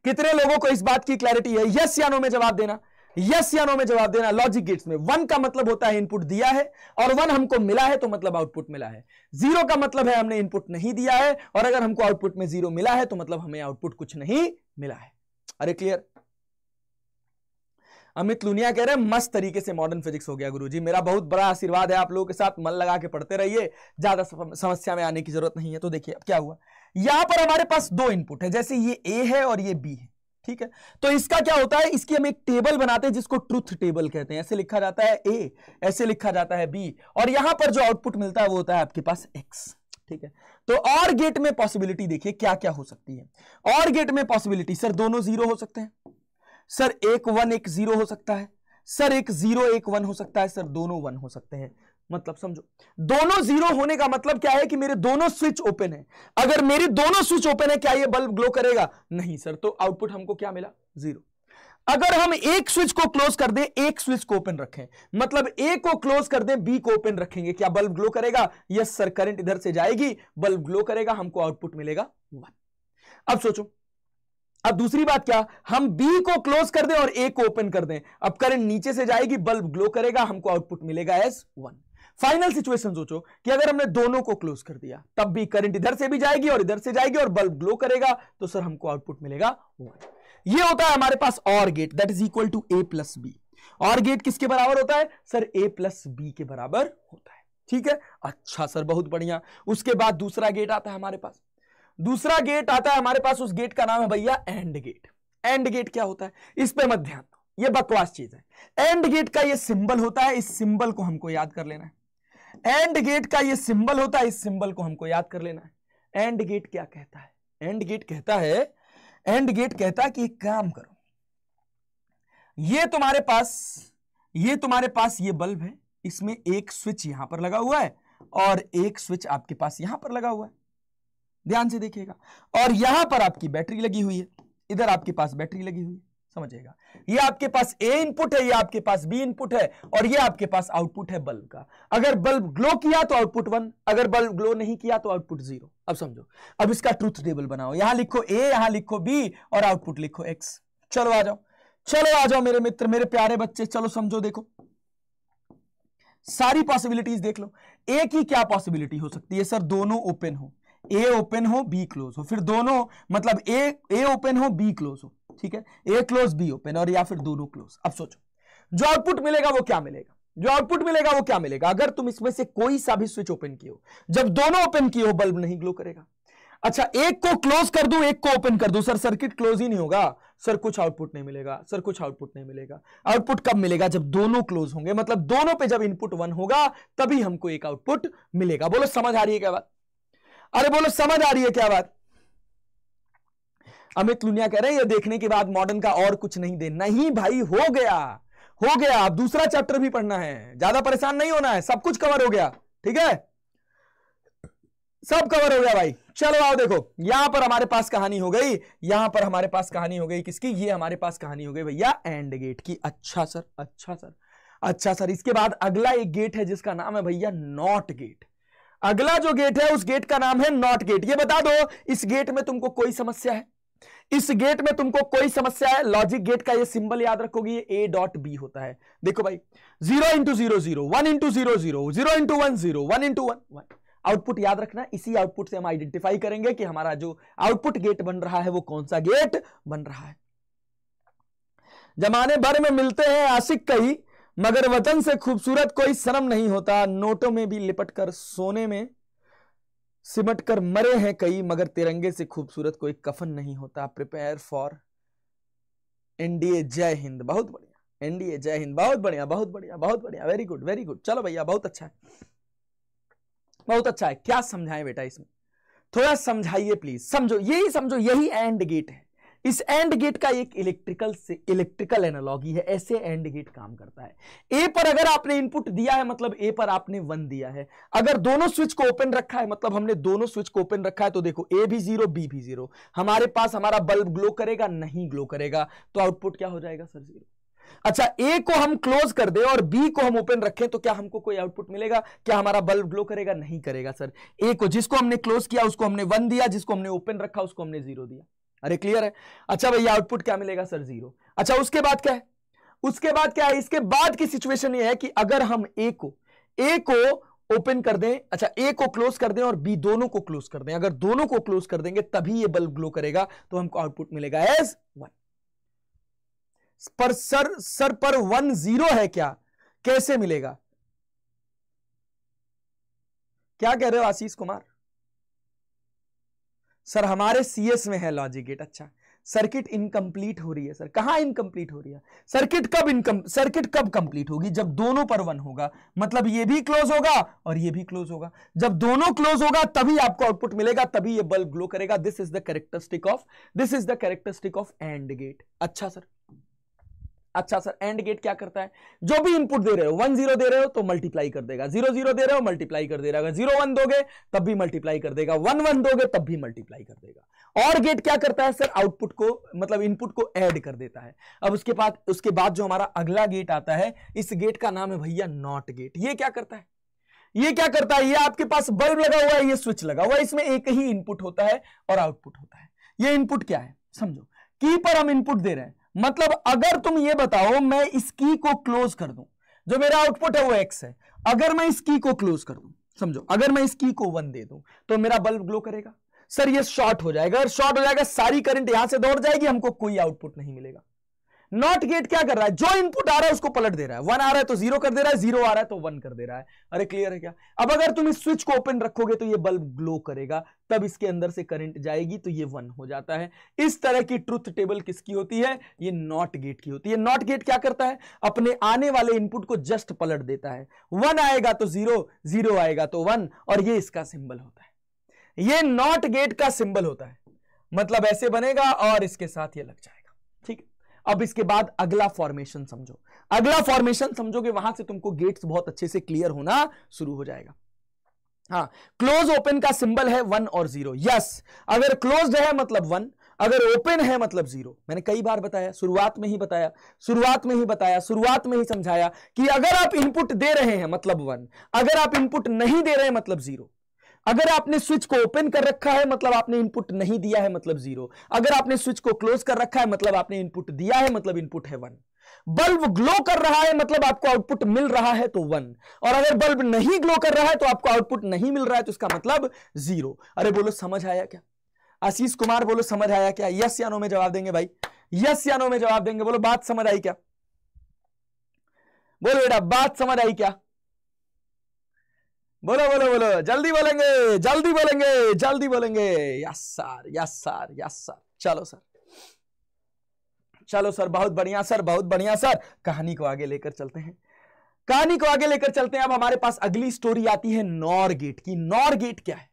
B: कितने लोगों को इस बात की क्लैरिटी है यस या नो में जवाब देना यस या नो में जवाब देना लॉजिक गेट्स में वन का मतलब होता है इनपुट दिया है और वन हमको मिला है तो मतलब आउटपुट मिला है जीरो का मतलब है हमने इनपुट नहीं दिया है और अगर हमको आउटपुट में जीरो मिला है तो मतलब हमें आउटपुट कुछ नहीं मिला है अरे क्लियर अमित लुनिया कह रहे हैं मस्त तरीके से मॉडर्न फिजिक्स हो गया गुरुजी मेरा बहुत बड़ा आशीर्वाद है आप लोगों के साथ मन लगा के पढ़ते रहिए ज्यादा समस्या में आने की जरूरत नहीं है तो देखिए अब क्या हुआ यहां पर हमारे पास दो इनपुट है जैसे ये ए है और ये बी है ठीक है तो इसका क्या होता है इसकी हम एक टेबल बनाते हैं जिसको ट्रुथ टेबल कहते हैं ऐसे लिखा जाता है ए ऐसे लिखा जाता है बी और यहां पर जो आउटपुट मिलता है वो होता है आपके पास एक्स ठीक है तो और गेट में पॉसिबिलिटी देखिए क्या क्या हो सकती है और गेट में पॉसिबिलिटी सर दोनों जीरो हो सकते हैं सर एक वन एक जीरो हो सकता है सर एक जीरो एक वन हो सकता है सर दोनों वन हो सकते हैं मतलब समझो दोनों जीरो होने का मतलब क्या है कि मेरे दोनों स्विच ओपन है अगर मेरे दोनों स्विच ओपन है क्या ये बल्ब ग्लो करेगा नहीं सर तो आउटपुट हमको क्या मिला जीरो अगर हम एक स्विच को क्लोज कर दें एक स्विच को ओपन रखें मतलब ए को क्लोज कर दें बी को ओपन रखेंगे क्या बल्ब ग्लो करेगा यस सर करंट इधर से जाएगी बल्ब ग्लो करेगा हमको आउटपुट मिलेगा वन अब सोचो अब दूसरी बात क्या हम बी को क्लोज कर दें और ए को ओपन कर दें अब करंट नीचे से जाएगी बल्ब ग्लो करेगा हमको आउटपुट मिलेगा एस वन फाइनल सिचुएशन सोचो कि अगर हमने दोनों को क्लोज कर दिया तब भी करंट इधर से भी जाएगी और इधर से जाएगी और बल्ब ग्लो करेगा तो सर हमको आउटपुट मिलेगा
C: वन
B: ये होता है हमारे पास OR gate that is equal to A plus B OR gate किसके बराबर होता है सर ए प्लस बी के बराबर होता है ठीक है अच्छा सर बहुत बढ़िया उसके बाद दूसरा गेट आता है हमारे पास दूसरा गेट आता है हमारे पास उस गेट का नाम है भैया एंड गेट एंड गेट क्या होता है इस पर मत ध्यान दो ये बकवास चीज है एंड गेट का ये सिंबल होता है इस सिंबल को हमको याद कर लेना है एंड गेट का ये सिंबल होता है इस सिंबल को हमको याद कर लेना है एंड गेट क्या कहता है एंड गेट कहता है एंड गेट कहता है कि काम करो ये तुम्हारे पास ये तुम्हारे पास ये बल्ब है इसमें एक स्विच यहां पर लगा हुआ है और एक स्विच आपके पास यहां पर लगा हुआ है ध्यान से देखिएगा और यहां पर आपकी बैटरी लगी हुई है इधर आपके पास बैटरी लगी हुई है समझेगा ये आपके पास ए इनपुट है ये आपके पास बी इनपुट है और ये आपके पास आउटपुट है बल्ब का अगर बल्ब ग्लो किया तो आउटपुट वन अगर बल्ब ग्लो नहीं किया तो आउटपुट जीरो अब समझो अब इसका ट्रूथ टेबल बनाओ यहां लिखो ए यहां लिखो बी और आउटपुट लिखो एक्स चलो आ जाओ चलो आ जाओ मेरे मित्र मेरे प्यारे बच्चे चलो समझो देखो सारी पॉसिबिलिटीज देख लो ए की क्या पॉसिबिलिटी हो सकती है सर दोनों ओपन हो ए ओपन हो बी क्लोज हो फिर दोनों मतलब ए ए ओपन हो बी क्लोज हो ठीक है ए क्लोज बी ओपन और या फिर दोनों क्लोज अब सोचो जो आउटपुट मिलेगा वो क्या मिलेगा जो आउटपुट मिलेगा वो क्या मिलेगा अगर तुम इसमें से कोई सा भी स्विच ओपन किए हो जब दोनों ओपन किए हो बल्ब नहीं ग्लो करेगा अच्छा एक को क्लोज कर दू एक को ओपन कर दू सर सर्किट क्लोज ही नहीं होगा सर कुछ आउटपुट नहीं मिलेगा सर कुछ आउटपुट नहीं मिलेगा आउटपुट कब मिलेगा जब दोनों क्लोज होंगे मतलब दोनों पे जब इनपुट वन होगा तभी हमको एक आउटपुट मिलेगा बोलो समझ आ रही है क्या बात अरे बोलो समझ आ रही है क्या बात अमित लुनिया कह रहे हैं ये देखने के बाद मॉडर्न का और कुछ नहीं दे नहीं भाई हो गया हो गया अब दूसरा चैप्टर भी पढ़ना है ज्यादा परेशान नहीं होना है सब कुछ कवर हो गया ठीक है सब कवर हो गया भाई चलो आओ देखो यहां पर हमारे पास कहानी हो गई यहां पर हमारे पास कहानी हो गई किसकी ये हमारे पास कहानी हो गई भैया एंड गेट की अच्छा सर अच्छा सर अच्छा सर इसके बाद अगला एक गेट है जिसका नाम है भैया नॉट गेट अगला जो गेट है उस गेट का नाम है नॉट गेट ये बता दो इस गेट में तुमको कोई समस्या है इस गेट में तुमको कोई समस्या है लॉजिक गेट का ये सिंबल याद रखोगे ए डॉट बी होता है देखो भाई zero into zero zero one into zero zero zero into one zero one into one one output याद रखना इसी आउटपुट से हम आइडेंटिफाई करेंगे कि हमारा जो आउटपुट गेट बन रहा है वो कौन सा गेट बन रहा है जमाने भर में मिलते हैं आशिक कई मगर वतन से खूबसूरत कोई शर्म नहीं होता नोटों में भी लिपट कर सोने में सिमट कर मरे हैं कई मगर तिरंगे से खूबसूरत कोई कफन नहीं होता प्रिपेयर फॉर एनडीए जय हिंद बहुत बढ़िया एनडीए जय हिंद बहुत बढ़िया बहुत बढ़िया बहुत बढ़िया वेरी गुड वेरी गुड चलो भैया बहुत अच्छा है बहुत अच्छा है क्या समझाएं बेटा इसमें थोड़ा समझाइए प्लीज समझो यही समझो यही एंड गेट है इस एंड गेट का एक इलेक्ट्रिकल से इलेक्ट्रिकल एनालॉगी है ऐसे एंड गेट काम करता है ए पर अगर आपने इनपुट दिया है मतलब ए पर आपने वन दिया है अगर दोनों स्विच को ओपन रखा है मतलब हमने दोनों स्विच को ओपन रखा है तो देखो ए भी जीरो बी भी जीरो हमारे पास हमारा बल्ब ग्लो करेगा नहीं ग्लो करेगा तो आउटपुट क्या हो जाएगा सर जीरो अच्छा ए को हम क्लोज कर दे और बी को हम ओपन रखें तो क्या हमको कोई आउटपुट मिलेगा क्या हमारा बल्ब ग्लो करेगा नहीं करेगा सर ए को जिसको हमने क्लोज किया उसको हमने वन दिया जिसको हमने ओपन रखा उसको हमने जीरो दिया अरे क्लियर है अच्छा भैया आउटपुट क्या मिलेगा सर जीरो अच्छा उसके बाद क्या है उसके बाद क्या है इसके बाद की सिचुएशन ये है कि अगर हम ए को ए को ओपन कर दें अच्छा ए को क्लोज कर दें और बी दोनों को क्लोज कर दें अगर दोनों को क्लोज कर देंगे तभी ये बल्ब ग्लो करेगा तो हमको आउटपुट मिलेगा एज वन पर सर सर पर वन जीरो है क्या कैसे मिलेगा क्या कह रहे हो आशीष कुमार सर हमारे सीएस में है लॉजिक गेट अच्छा सर्किट इनकम्प्लीट हो रही है सर कहां इनकम्प्लीट हो रही है सर्किट कब इनकम सर्किट कब कंप्लीट होगी जब दोनों पर वन होगा मतलब ये भी क्लोज होगा और ये भी क्लोज होगा जब दोनों क्लोज होगा तभी आपको आउटपुट मिलेगा तभी ये बल्ब ग्लो करेगा this is the characteristic of this is the characteristic of AND gate अच्छा सर अच्छा सर एंड गेट क्या करता है जो भी इनपुट दे रहे हो वन जीरो दे रहे हो तो मल्टीप्लाई कर देगा जीरो जीरो दे रहे हो मल्टीप्लाई कर देगा जीरो वन दोगे तब भी मल्टीप्लाई कर देगा वन वन दोगे तब भी मल्टीप्लाई कर देगा और गेट क्या करता है सर आउटपुट को मतलब इनपुट को ऐड कर देता है अब उसके बाद उसके बाद जो हमारा अगला गेट आता है इस गेट का नाम है भैया नॉट गेट ये क्या करता है ये क्या करता है ये आपके पास बल्ब लगा हुआ है ये स्विच लगा हुआ है इसमें एक ही इनपुट होता है और आउटपुट होता है ये इनपुट क्या है समझो की पर हम इनपुट दे रहे हैं मतलब अगर तुम ये बताओ मैं इस की को क्लोज कर दूं जो मेरा आउटपुट है वो एक्स है अगर मैं इस की को क्लोज कर दूं समझो अगर मैं इस की को वन दे दूं तो मेरा बल्ब ग्लो करेगा सर ये शॉर्ट हो जाएगा अगर शॉर्ट हो जाएगा सारी करंट यहां से दौड़ जाएगी हमको कोई आउटपुट नहीं मिलेगा नॉट गेट क्या कर रहा है जो इनपुट आ रहा है उसको पलट दे रहा है वन आ रहा है तो जीरो कर दे रहा है जीरो आ रहा है तो वन कर दे रहा है अरे क्लियर है क्या अब अगर तुम इस स्विच को ओपन रखोगे तो ये बल्ब ग्लो करेगा तब इसके अंदर से करंट जाएगी तो ये वन हो जाता है इस तरह की ट्रुथ टेबल किसकी होती है ये नॉट गेट की होती है नॉट गेट क्या करता है अपने आने वाले इनपुट को जस्ट पलट देता है वन आएगा तो जीरो जीरो आएगा तो वन और ये इसका सिंबल होता है ये नॉट गेट का सिंबल होता है मतलब ऐसे बनेगा और इसके साथ ये लग जाएगा ठीक है अब इसके बाद अगला फॉर्मेशन समझो अगला फॉर्मेशन समझोगे वहां से तुमको गेट्स बहुत अच्छे से क्लियर होना शुरू हो जाएगा हाँ क्लोज ओपन का सिंबल है वन और जीरो यस अगर क्लोज है मतलब वन अगर ओपन है मतलब जीरो मैंने कई बार बताया शुरुआत में ही बताया शुरुआत में ही बताया शुरुआत में ही समझाया कि अगर आप इनपुट दे रहे हैं मतलब वन अगर आप इनपुट नहीं दे रहे हैं मतलब जीरो अगर आपने स्विच को ओपन कर रखा है मतलब आपने इनपुट नहीं दिया है मतलब जीरो अगर आपने स्विच को क्लोज कर रखा है मतलब आपने इनपुट दिया है मतलब इनपुट है वन बल्ब ग्लो कर रहा है मतलब आपको आउटपुट मिल रहा है तो वन और अगर बल्ब नहीं ग्लो कर रहा है तो आपको आउटपुट नहीं मिल रहा है तो इसका मतलब जीरो अरे बोलो समझ आया क्या आशीष कुमार बोलो समझ आया क्या यस यानो में जवाब देंगे भाई यस यानो में जवाब देंगे बोलो बात समझ आई क्या बोलो बेटा बात समझ आई क्या बोलो बोलो बोलो जल्दी बोलेंगे जल्दी बोलेंगे जल्दी बोलेंगे yes sir yes sir yes sir चलो सर चलो सर बहुत बढ़िया सर बहुत बढ़िया सर कहानी को आगे लेकर चलते हैं कहानी को आगे लेकर चलते हैं अब हमारे पास अगली स्टोरी आती है नॉर गेट की नॉर गेट क्या है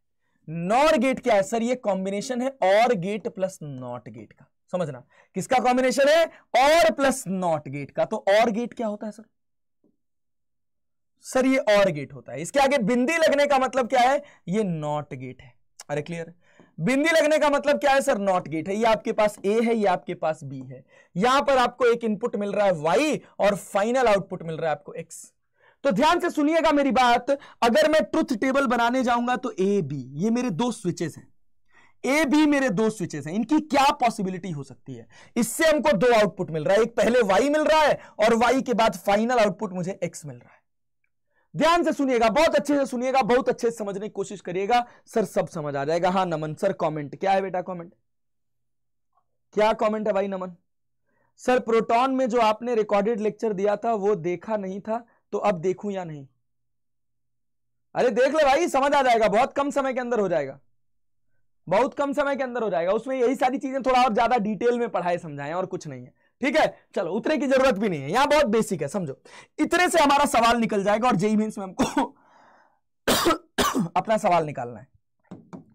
B: नॉर गेट क्या है सर ये कॉम्बिनेशन है और गेट प्लस नॉट गेट का समझना किसका कॉम्बिनेशन है और प्लस नॉट गेट का तो और गेट क्या होता है सर सर ये और गेट होता है इसके आगे बिंदी लगने का मतलब क्या है ये नॉट गेट है अरे क्लियर बिंदी लगने का मतलब क्या है सर नॉट गेट है ये आपके पास ए है ये आपके पास बी है यहां पर आपको एक इनपुट मिल रहा है वाई और फाइनल आउटपुट मिल रहा है आपको एक्स तो ध्यान से सुनिएगा मेरी बात अगर मैं ट्रुथ टेबल बनाने जाऊंगा तो ए बी ये मेरे दो स्विचेस हैं ए बी मेरे दो स्विचेस हैं इनकी क्या पॉसिबिलिटी हो सकती है इससे हमको दो आउटपुट मिल रहा है एक पहले वाई मिल रहा है और वाई के बाद फाइनल आउटपुट मुझे एक्स मिल रहा है ध्यान से सुनिएगा बहुत अच्छे से सुनिएगा बहुत अच्छे से समझने की कोशिश करिएगा सर सब समझ आ जाएगा हाँ नमन सर कमेंट क्या है बेटा कमेंट क्या कमेंट है भाई नमन सर प्रोटॉन में जो आपने रिकॉर्डेड लेक्चर दिया था वो देखा नहीं था तो अब देखूं या नहीं अरे देख लो भाई समझ आ जाएगा बहुत कम समय के अंदर हो जाएगा बहुत कम समय के अंदर हो जाएगा उसमें यही सारी चीजें थोड़ा और ज्यादा डिटेल में पढ़ाए समझाएं और कुछ नहीं है ठीक है चलो उतने की जरूरत भी नहीं है यहां बहुत बेसिक है समझो इतने से हमारा सवाल निकल जाएगा और जेई मीन में हमको अपना सवाल निकालना है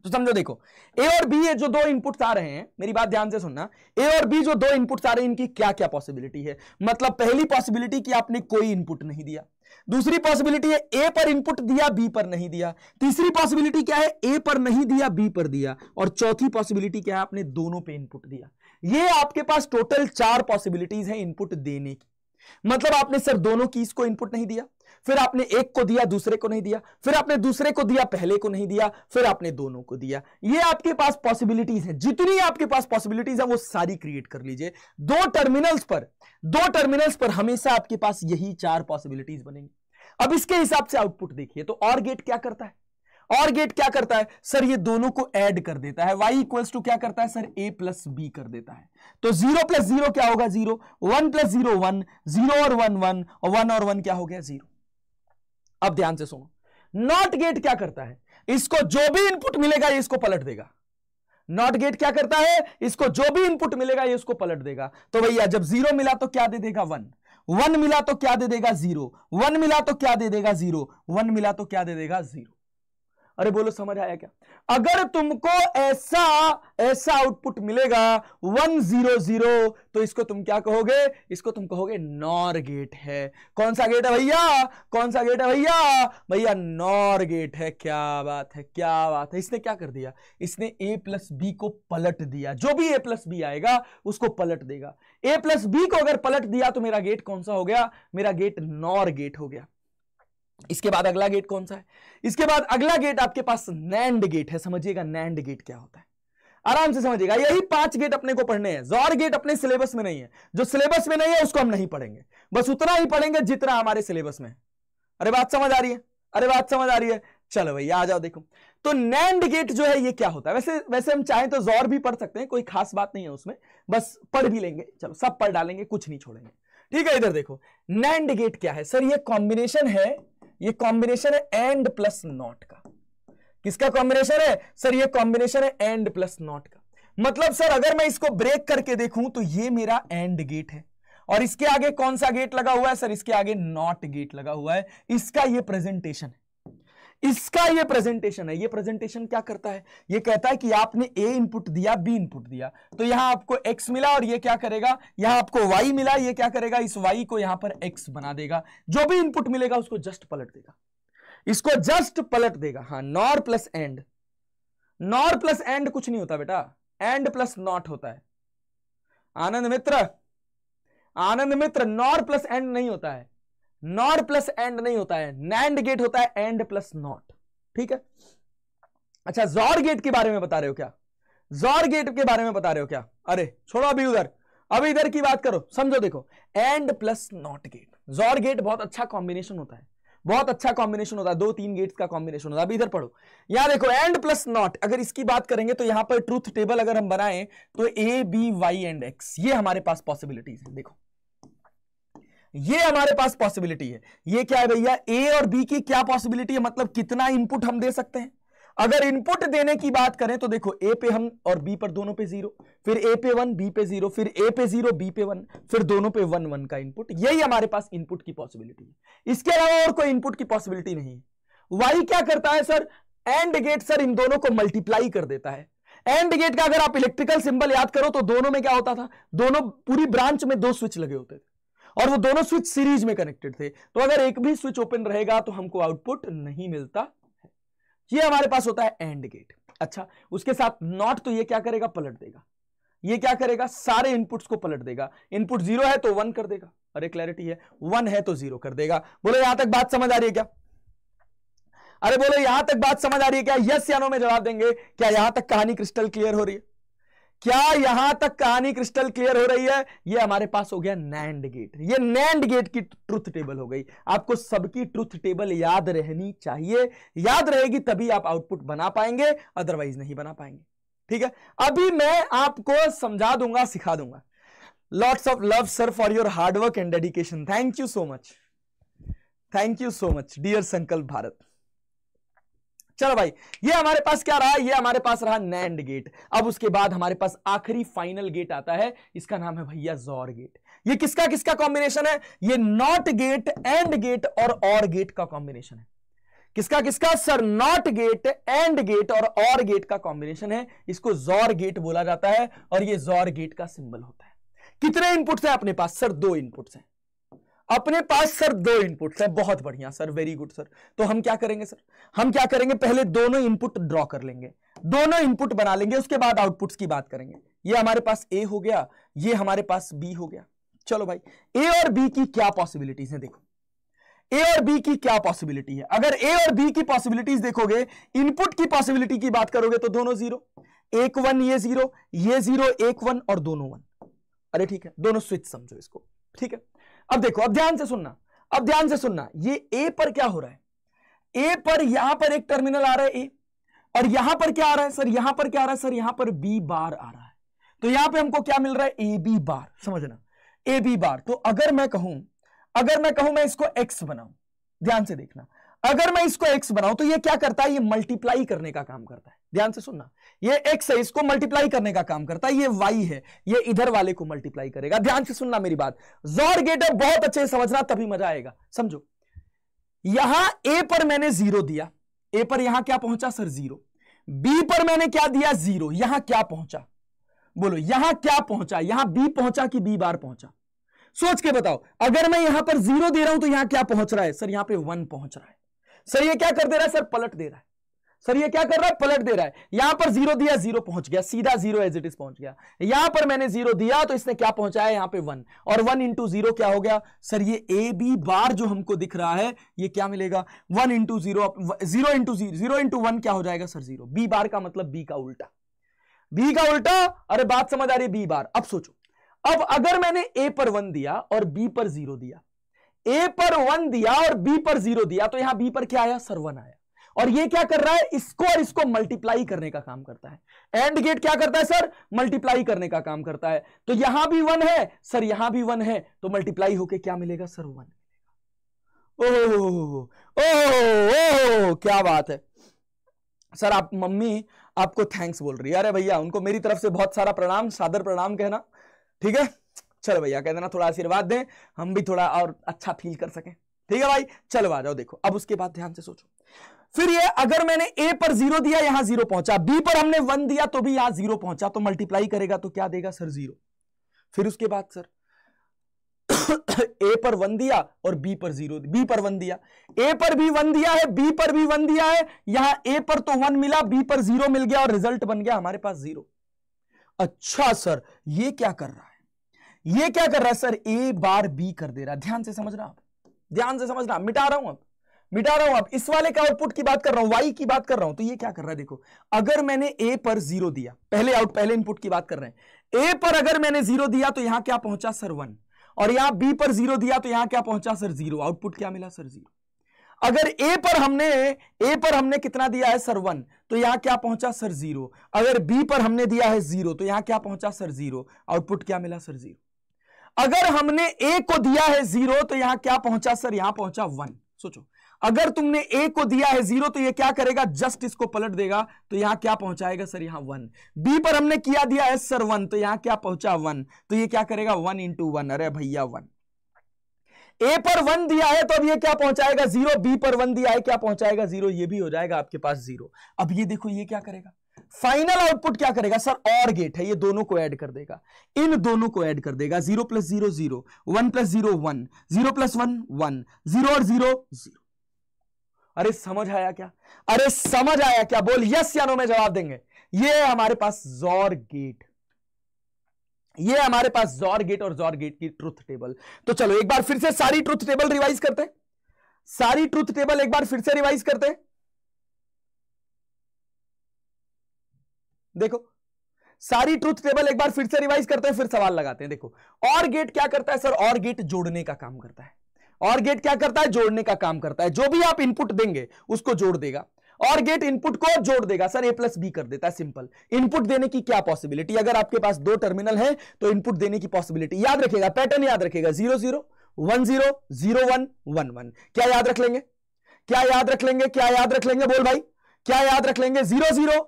B: तो समझो देखो ए और बी ये जो दो इनपुट आ रहे हैं मेरी बात ध्यान से सुनना ए और बी जो दो इनपुट आ रहे हैं इनकी क्या क्या पॉसिबिलिटी है मतलब पहली पॉसिबिलिटी कि आपने कोई इनपुट नहीं दिया दूसरी पॉसिबिलिटी है ए पर इनपुट दिया बी पर नहीं दिया तीसरी पॉसिबिलिटी क्या है ए पर नहीं दिया बी पर दिया और चौथी पॉसिबिलिटी क्या है आपने दोनों पे इनपुट दिया ये आपके पास टोटल चार पॉसिबिलिटीज हैं इनपुट देने की मतलब आपने सर दोनों कीज को इनपुट नहीं दिया फिर आपने एक को दिया दूसरे को नहीं दिया फिर आपने दूसरे को दिया पहले को नहीं दिया फिर आपने दोनों को दिया ये आपके पास पॉसिबिलिटीज हैं जितनी आपके पास पॉसिबिलिटीज हैं वो सारी क्रिएट कर लीजिए दो टर्मिनल्स पर दो टर्मिनल्स पर हमेशा आपके पास यही चार पॉसिबिलिटीज बनेंगी अब इसके हिसाब से आउटपुट देखिए तो और गेट क्या करता है और गेट क्या करता है सर ये दोनों को ऐड कर देता है वाई इक्वल्स टू क्या करता है सर ए प्लस बी कर देता है तो जीरो प्लस जीरो क्या होगा zero one plus zero one zero और वन वन और वन और वन क्या हो गया जीरो अब ध्यान से सुनो नॉट गेट क्या करता है इसको जो भी इनपुट मिलेगा ये इसको पलट देगा नॉट गेट क्या करता है इसको जो भी इनपुट मिलेगा ये इसको पलट देगा तो भैया जब जीरो मिला तो क्या दे देगा वन वन मिला तो क्या दे देगा जीरो वन मिला तो क्या दे देगा जीरो वन मिला तो क्या दे देगा जीरो अरे बोलो समझ आया क्या अगर तुमको ऐसा ऐसा आउटपुट मिलेगा वन जीरो जीरो तो इसको तुम क्या कहोगे इसको तुम कहोगे नॉर गेट है कौन सा गेट है भैया कौन सा गेट है भैया भैया नॉर गेट है क्या बात है क्या बात है इसने क्या कर दिया इसने ए प्लस बी को पलट दिया जो भी ए प्लस बी आएगा उसको पलट देगा ए प्लस बी को अगर पलट दिया तो मेरा गेट कौन सा हो गया मेरा गेट नॉर गेट हो गया इसके बाद अगला गेट कौन सा है इसके बाद अगला गेट आपके पास नैंड गेट है समझिएगा नैंड गेट क्या होता है आराम से समझिएगा यही पांच गेट अपने को पढ़ने हैं जोर गेट अपने सिलेबस में नहीं है जो सिलेबस में नहीं है उसको हम नहीं पढ़ेंगे बस उतना ही पढ़ेंगे जितना हमारे सिलेबस में अरे बात समझ आ रही है अरे बात समझ आ रही है चलो भैया आ जाओ देखो तो नैंड गेट जो है ये क्या होता है वैसे वैसे हम चाहें तो जोर भी पढ़ सकते हैं कोई खास बात नहीं है उसमें बस पढ़ भी लेंगे चलो सब पढ़ डालेंगे कुछ नहीं छोड़ेंगे ठीक है इधर देखो नैंड गेट क्या है सर ये कॉम्बिनेशन है ये कॉम्बिनेशन है एंड प्लस नॉट का किसका कॉम्बिनेशन है सर ये कॉम्बिनेशन है एंड प्लस नॉट का मतलब सर अगर मैं इसको ब्रेक करके देखूं तो ये मेरा एंड गेट है और इसके आगे कौन सा गेट लगा हुआ है सर इसके आगे नॉट गेट लगा हुआ है इसका ये प्रेजेंटेशन है इसका ये प्रेजेंटेशन है ये प्रेजेंटेशन क्या करता है ये कहता है कि आपने ए इनपुट दिया बी इनपुट दिया तो यहां आपको एक्स मिला और ये क्या करेगा यहां आपको वाई मिला ये क्या करेगा इस वाई को यहां पर एक्स बना देगा जो भी इनपुट मिलेगा उसको जस्ट पलट देगा इसको जस्ट पलट देगा हाँ NOR plus AND NOR plus AND कुछ नहीं होता बेटा एंड प्लस नॉट होता है Anand Mitra Anand Mitra NOR plus AND नहीं होता है नॉट प्लस एंड नहीं होता है नैंड गेट होता है एंड प्लस नॉट ठीक है अच्छा जॉर गेट के बारे में बता रहे हो क्या जॉर गेट के बारे में बता रहे हो क्या अरे छोड़ो अभी उधर अभी इधर की बात करो समझो देखो AND plus NOT gate XOR gate बहुत अच्छा कॉम्बिनेशन होता है बहुत अच्छा कॉम्बिनेशन होता है दो तीन गेट्स का कॉम्बिनेशन होता है अभी इधर पढ़ो यहां देखो एंड प्लस नॉट अगर इसकी बात करेंगे तो यहां पर ट्रूथ टेबल अगर हम बनाएं तो A B Y and X ये हमारे पास पॉसिबिलिटीज है देखो ये हमारे पास पॉसिबिलिटी है ये क्या है भैया ए और बी की क्या पॉसिबिलिटी है मतलब कितना इनपुट हम दे सकते हैं अगर इनपुट देने की बात करें तो देखो ए पे हम और बी पर दोनों पे जीरो फिर ए पे वन बी पे जीरो फिर ए पे जीरो बी पे वन फिर दोनों पे वन वन का इनपुट यही हमारे पास इनपुट की पॉसिबिलिटी है इसके अलावा और कोई इनपुट की पॉसिबिलिटी नहीं वाई क्या करता है सर एंड गेट सर इन दोनों को मल्टीप्लाई कर देता है एंड गेट का अगर आप इलेक्ट्रिकल सिंबल याद करो तो दोनों में क्या होता था दोनों पूरी ब्रांच में दो स्विच लगे होते थे और वो दोनों स्विच सीरीज में कनेक्टेड थे तो अगर एक भी स्विच ओपन रहेगा तो हमको आउटपुट नहीं मिलता है ये हमारे पास होता है एंड गेट अच्छा उसके साथ नॉट तो ये क्या करेगा पलट देगा ये क्या करेगा सारे इनपुट्स को पलट देगा इनपुट जीरो है तो वन कर देगा अरे क्लैरिटी है वन है तो जीरो कर देगा बोलो यहां तक बात समझ आ रही है क्या अरे बोलो यहां तक बात समझ आ रही है क्या यस या नो में जवाब देंगे क्या यहां तक कहानी क्रिस्टल क्लियर हो रही है क्या यहां तक कहानी क्रिस्टल क्लियर हो रही है ये हमारे पास हो गया नैंड गेट ये नैंड गेट की ट्रुथ टेबल हो गई आपको सबकी ट्रुथ टेबल याद रहनी चाहिए याद रहेगी तभी आप आउटपुट बना पाएंगे अदरवाइज नहीं बना पाएंगे ठीक है अभी मैं आपको समझा दूंगा सिखा दूंगा lots of love sir for your hard work and dedication thank you so much thank you so much dear Sankalp Bharat चलो भाई ये हमारे पास क्या रहा ये हमारे पास रहा नैंड गेट अब उसके बाद हमारे पास आखिरी फाइनल गेट आता है इसका नाम है भैया जोर गेट ये किसका किसका कॉम्बिनेशन है ये नॉट गेट एंड गेट और और गेट का कॉम्बिनेशन है किसका किसका sir NOT gate AND gate और और गेट का कॉम्बिनेशन है इसको जोर गेट बोला जाता है और ये जोर गेट का सिंबल होता है कितने इनपुट्स है अपने पास सर दो इनपुट्स हैं अपने पास सर दो इनपुट्स हैं बहुत बढ़िया सर वेरी गुड सर तो हम क्या करेंगे सर हम क्या करेंगे पहले दोनों इनपुट ड्रॉ कर लेंगे दोनों इनपुट बना लेंगे उसके बाद आउटपुट्स की बात करेंगे ये हमारे पास ए हो गया ये हमारे पास बी हो गया चलो भाई ए और बी की क्या पॉसिबिलिटीज है देखो ए और बी की क्या पॉसिबिलिटी है अगर ए और बी की पॉसिबिलिटीज देखोगे इनपुट की पॉसिबिलिटी की बात करोगे तो दोनों जीरो एक वन ये जीरो ये जीरो एक वन और दोनों वन अरे ठीक है दोनों स्विच समझो इसको ठीक है अब देखो अब ध्यान से सुनना अब ध्यान से सुनना ये ए पर क्या हो रहा है ए पर यहां पर एक टर्मिनल आ रहा है ए और यहां पर क्या आ रहा है सर यहां पर क्या आ रहा है सर यहां पर बी बार आ रहा है तो यहां पे हमको क्या मिल रहा है ए बी बार समझना ए बी बार तो अगर मैं कहूं अगर मैं कहूं मैं इसको एक्स बनाऊ ध्यान से देखना अगर मैं इसको एक्स बनाऊं तो ये क्या करता है ये मल्टीप्लाई करने का काम करता है ध्यान से सुनना ये एक्स है इसको मल्टीप्लाई करने का काम करता है ये वाई है ये इधर वाले को मल्टीप्लाई करेगा ध्यान से सुनना मेरी बात जोर गेटर बहुत अच्छे से समझना तभी मजा आएगा समझो यहां ए पर मैंने जीरो दिया ए पर यहां क्या पहुंचा सर जीरो बी पर मैंने क्या दिया जीरो यहां क्या पहुंचा बोलो यहां क्या पहुंचा यहां बी पहुंचा कि बी बार पहुंचा सोच के बताओ अगर मैं यहां पर जीरो दे रहा हूं तो यहां क्या पहुंच रहा है सर यहां पे वन पहुंच रहा है सर ये क्या कर दे रहा है सर पलट दे रहा है सर ये क्या कर रहा है पलट दे रहा है यहां पर जीरो दिया जीरो पहुंच गया सीधा जीरो एज इट इज पहुंच गया यहां पर मैंने जीरो दिया तो इसने क्या पहुंचाया यहां पे वन और वन इंटू जीरो क्या हो गया सर ये ए बी बार जो हमको दिख रहा है ये क्या मिलेगा one into zero zero into zero into one क्या हो जाएगा सर जीरो बी बार का मतलब बी का उल्टा बी का उल्टा अरे बात समझ आ रही है बी बार अब सोचो अब अगर मैंने ए पर वन दिया और बी पर जीरो दिया ए पर वन दिया और बी पर जीरो दिया तो यहां बी पर क्या आया सर वन आया और ये क्या कर रहा है इसको और इसको मल्टीप्लाई करने का काम करता है एंड गेट क्या करता है सर मल्टीप्लाई करने का काम करता है तो यहां भी वन है सर यहां भी वन है तो मल्टीप्लाई होके क्या मिलेगा सर वन मिलेगा ओ क्या बात है सर आप मम्मी आपको थैंक्स बोल रही है अरे भैया उनको मेरी तरफ से बहुत सारा प्रणाम सादर प्रणाम कहना ठीक है चलो भैया कह देना थोड़ा आशीर्वाद दें हम भी थोड़ा और अच्छा फील कर सकें ठीक है भाई चलो आ जाओ देखो अब उसके बाद ध्यान से सोचो फिर ये अगर मैंने ए पर जीरो दिया यहां जीरो पहुंचा बी पर हमने वन दिया तो भी यहां जीरो पहुंचा तो मल्टीप्लाई करेगा तो क्या देगा सर जीरो फिर उसके बाद सर ए पर वन दिया और बी पर जीरो बी पर वन दिया ए पर भी वन दिया है बी पर भी वन दिया है यहां ए पर तो वन मिला बी पर जीरो मिल गया और रिजल्ट बन गया हमारे पास जीरो अच्छा सर ये क्या कर रहा है ये क्या कर रहा है सर ए बार बी कर दे रहा ध्यान से समझ रहा आप ध्यान से समझ रहा मिटा रहा हूं अब मिटा रहा हूं अब इस वाले का आउटपुट की बात कर रहा हूं वाई की बात कर रहा हूं तो ये क्या कर रहा है देखो अगर मैंने ए पर जीरो दिया पहले आउट पहले इनपुट की बात कर रहे हैं ए पर अगर मैंने जीरो दिया तो यहां क्या पहुंचा सर वन और यहां बी पर जीरो दिया तो यहां क्या पहुंचा सर जीरो आउटपुट क्या मिला सर जीरो अगर ए पर हमने ए पर हमने कितना दिया है सर वन तो यहां क्या पहुंचा सर जीरो अगर बी पर हमने दिया है जीरो तो यहां क्या पहुंचा सर जीरो आउटपुट क्या मिला सर जीरो अगर हमने ए को दिया है जीरो तो यहां क्या पहुंचा सर यहां पहुंचा वन सोचो अगर तुमने ए को दिया है जीरो तो ये क्या करेगा जस्ट इसको पलट देगा तो यहां क्या पहुंचाएगा सर यहां वन बी पर हमने किया दिया है सर वन तो यहां क्या पहुंचा वन तो ये क्या करेगा वन इंटू वन अरे भैया वन ए पर वन दिया है तो अब ये क्या पहुंचाएगा जीरो बी पर वन दिया है क्या पहुंचाएगा जीरो ये भी हो जाएगा आपके पास जीरो अब ये देखो ये क्या करेगा फाइनल आउटपुट क्या करेगा सर और गेट है ये दोनों को ऐड कर देगा इन दोनों को ऐड कर देगा zero plus zero zero one plus zero one zero plus one one zero और जीरो जीरो अरे समझ आया क्या अरे समझ आया क्या बोल यस या नो में जवाब देंगे ये हमारे पास जोर गेट ये हमारे पास जोर गेट और जोर गेट की ट्रुथ टेबल तो चलो एक बार फिर से सारी ट्रुथ टेबल रिवाइज करते हैं सारी ट्रुथ टेबल एक बार फिर से रिवाइज करते देखो सारी ट्रुथ टेबल एक बार फिर से रिवाइज करते हैं फिर सवाल लगाते हैं देखो और गेट क्या करता है सर और गेट जोड़ने का काम करता है और गेट क्या करता है जोड़ने का काम करता है जो भी आप इनपुट देंगे उसको जोड़ देगा और गेट इनपुट को जोड़ देगा सर ए प्लस बी कर देता है सिंपल इनपुट देने की क्या पॉसिबिलिटी अगर आपके पास दो टर्मिनल है तो इनपुट देने की पॉसिबिलिटी याद रखेगा पैटर्न याद रखेगा zero zero one zero zero one one one क्या याद रख लेंगे क्या याद रख लेंगे क्या याद रख लेंगे बोल भाई क्या याद रख लेंगे zero zero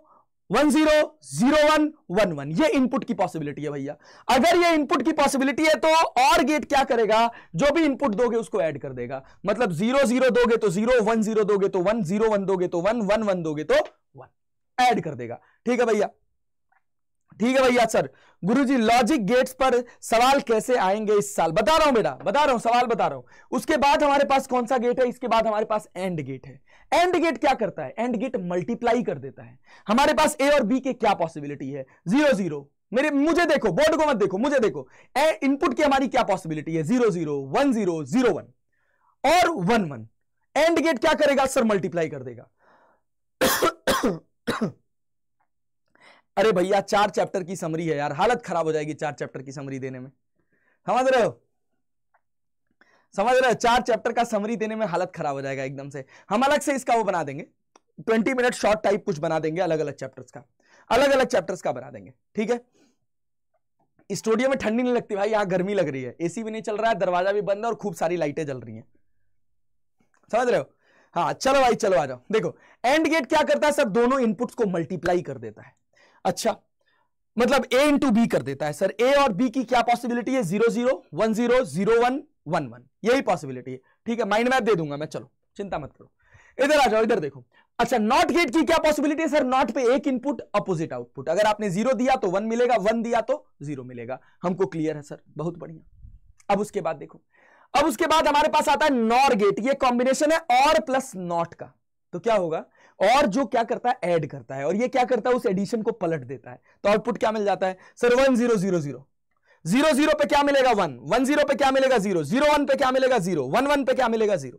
B: one zero zero one one one ये इनपुट की पॉसिबिलिटी है भैया अगर ये इनपुट की पॉसिबिलिटी है तो और गेट क्या करेगा जो भी इनपुट दोगे उसको ऐड कर देगा मतलब जीरो जीरो दोगे तो जीरो वन जीरो दोगे तो वन जीरो वन दोगे तो वन वन वन दोगे तो वन ऐड कर देगा ठीक है भैया ठीक है भैया सर गुरुजी लॉजिक गेट्स पर सवाल कैसे आएंगे इस साल बता रहा हूं बेटा बता रहा हूं सवाल बता रहा हूं उसके बाद हमारे पास कौन सा गेट है इसके बाद हमारे पास एंड गेट है एंड गेट क्या करता है एंड गेट मल्टीप्लाई कर देता है हमारे पास ए और बी के क्या पॉसिबिलिटी है जीरो जीरो मेरे मुझे देखो बोर्ड को मत देखो मुझे देखो ए इनपुट की हमारी क्या पॉसिबिलिटी है zero zero one zero zero one और वन वन एंड गेट क्या करेगा सर मल्टीप्लाई कर देगा अरे भैया चार चैप्टर की समरी है यार हालत खराब हो जाएगी चार चैप्टर की समरी देने में समझ रहे हो समझ रहे हो चार चैप्टर का समरी देने में हालत खराब हो जाएगा एकदम से हम अलग से इसका वो बना देंगे ट्वेंटी मिनट शॉर्ट टाइप कुछ बना देंगे अलग अलग चैप्टर्स का अलग अलग चैप्टर्स का बना देंगे ठीक है स्टूडियो में ठंडी नहीं लगती भाई यहाँ गर्मी लग रही है एसी भी नहीं चल रहा है दरवाजा भी बंद है और खूब सारी लाइटें जल रही हैं समझ रहे हो हाँ चलो भाई चलो आ जाओ देखो एंड गेट क्या करता है सर दोनों इनपुट्स को मल्टीप्लाई कर देता है अच्छा मतलब ए इंटू बी कर देता है सर ए और बी की क्या पॉसिबिलिटी है zero zero one zero zero one one one यही पॉसिबिलिटी है ठीक है माइंड मैप दे दूंगा मैं चलो चिंता मत करो इधर आ जाओ इधर देखो अच्छा नॉट गेट की क्या पॉसिबिलिटी है सर नॉट पे एक इनपुट अपोजिट आउटपुट अगर आपने जीरो दिया तो वन मिलेगा वन दिया तो जीरो मिलेगा हमको क्लियर है सर बहुत बढ़िया अब उसके बाद देखो अब उसके बाद हमारे पास आता है नॉर गेट ये कॉम्बिनेशन है और प्लस नॉट का तो क्या होगा और जो क्या करता है ऐड करता है और ये क्या करता है उस एडिशन को पलट देता है तो आउटपुट क्या मिल जाता है sir one zero zero zero zero zero पे क्या मिलेगा वन वन जीरो पे क्या मिलेगा जीरो जीरो वन पे क्या मिलेगा जीरो वन वन पे क्या मिलेगा जीरो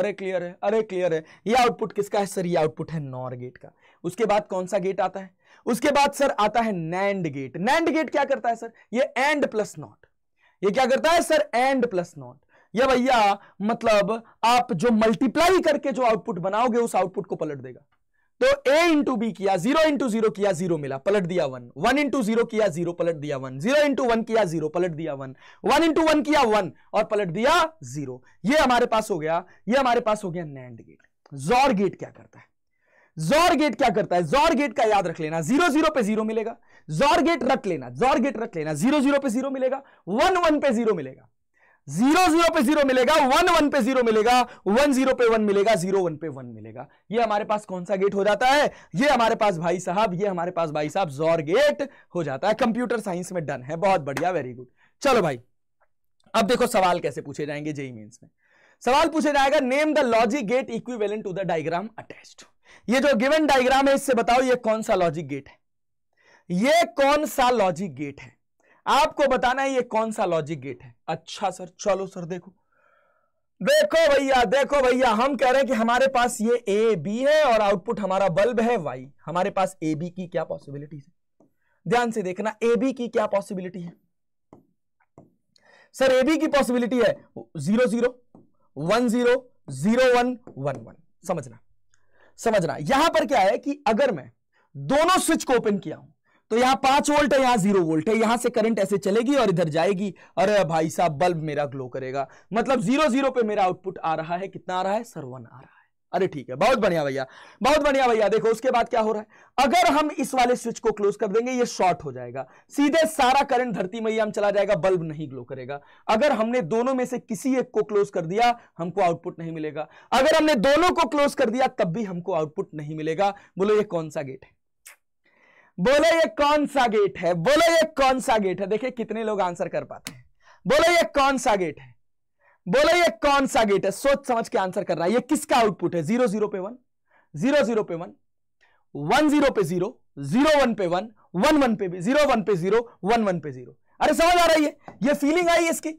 B: अरे क्लियर है अरे क्लियर है ये आउटपुट किसका है सर ये आउटपुट है नॉर गेट का उसके बाद कौन सा गेट आता है उसके बाद सर आता है नैंड गेट नैंड गेट क्या करता है सर ये एंड प्लस नॉट ये क्या करता है सर एंड प्लस नॉट ये भैया मतलब आप जो मल्टीप्लाई करके जो आउटपुट बनाओगे उस आउटपुट को पलट देगा तो a इंटू बी किया जीरो इंटू जीरो किया जीरो मिला पलट दिया वन वन इंटू जीरो किया जीरो पलट दिया वन जीरो इंटू वन किया जीरो पलट दिया वन वन इंटू वन किया वन और पलट दिया जीरो ये हमारे पास हो गया ये हमारे पास हो गया नैंड गेट जोर गेट क्या करता है जोर गेट क्या करता है जोर गेट का याद रख लेना जीरो जीरो पे जीरो मिलेगा जोर गेट रख लेना जोर गेट रख लेना जीरो जीरो पे जीरो मिलेगा वन वन पे जीरो मिलेगा जीरो जीरो पे जीरो मिलेगा वन वन पे जीरो मिलेगा वन जीरो पे वन मिलेगा जीरो वन पे वन मिलेगा ये हमारे पास कौन सा गेट हो जाता है ये हमारे पास भाई साहब ये हमारे पास भाई साहब जोर गेट हो जाता है कंप्यूटर साइंस में डन है बहुत बढ़िया वेरी गुड चलो भाई अब देखो सवाल कैसे पूछे जाएंगे जेई मीन e में सवाल पूछा जाएगा name the logic gate equivalent to the diagram attach ये जो गिवन डायग्राम है इससे बताओ ये कौन सा लॉजिक गेट है ये कौन सा लॉजिक गेट है आपको बताना है ये कौन सा लॉजिक गेट है अच्छा सर चलो सर देखो देखो भैया देखो भैया हम कह रहे हैं कि हमारे पास ये ए बी है और आउटपुट हमारा बल्ब है वाई हमारे पास ए बी की क्या पॉसिबिलिटी है ध्यान से देखना ए बी की क्या पॉसिबिलिटी है सर ए बी की पॉसिबिलिटी है zero zero one zero zero one one one समझना समझना यहां पर क्या है कि अगर मैं दोनों स्विच को ओपन किया हूं तो यहाँ पांच वोल्ट है यहाँ जीरो वोल्ट है यहां से करंट ऐसे चलेगी और इधर जाएगी अरे भाई साहब बल्ब मेरा ग्लो करेगा मतलब जीरो जीरो पे मेरा आउटपुट आ रहा है कितना आ रहा है सर वन आ रहा है अरे ठीक है बहुत बढ़िया भैया बहुत बढ़िया भैया देखो उसके बाद क्या हो रहा है अगर हम इस वाले स्विच को क्लोज कर देंगे ये शॉर्ट हो जाएगा सीधे सारा करंट धरती मैया में चला जाएगा बल्ब नहीं ग्लो करेगा अगर हमने दोनों में से किसी एक को क्लोज कर दिया हमको आउटपुट नहीं मिलेगा अगर हमने दोनों को क्लोज कर दिया तब भी हमको आउटपुट नहीं मिलेगा बोलो ये कौन सा गेट है बोलो ये कौन सा गेट है बोलो ये कौन सा गेट है देखिए कितने लोग आंसर कर पाते हैं बोलो ये कौन सा गेट है बोलो ये कौन सा गेट है सोच समझ के आंसर कर रहा है ये किसका आउटपुट है जीरो जीरो पे वन जीरो जीरो पे वन वन जीरो पे जीरो जीरो वन पे वन वन वन पे जीरो वन पे जीरो वन वन पे जीरो अरे समझ आ रही है ये फीलिंग आई इसकी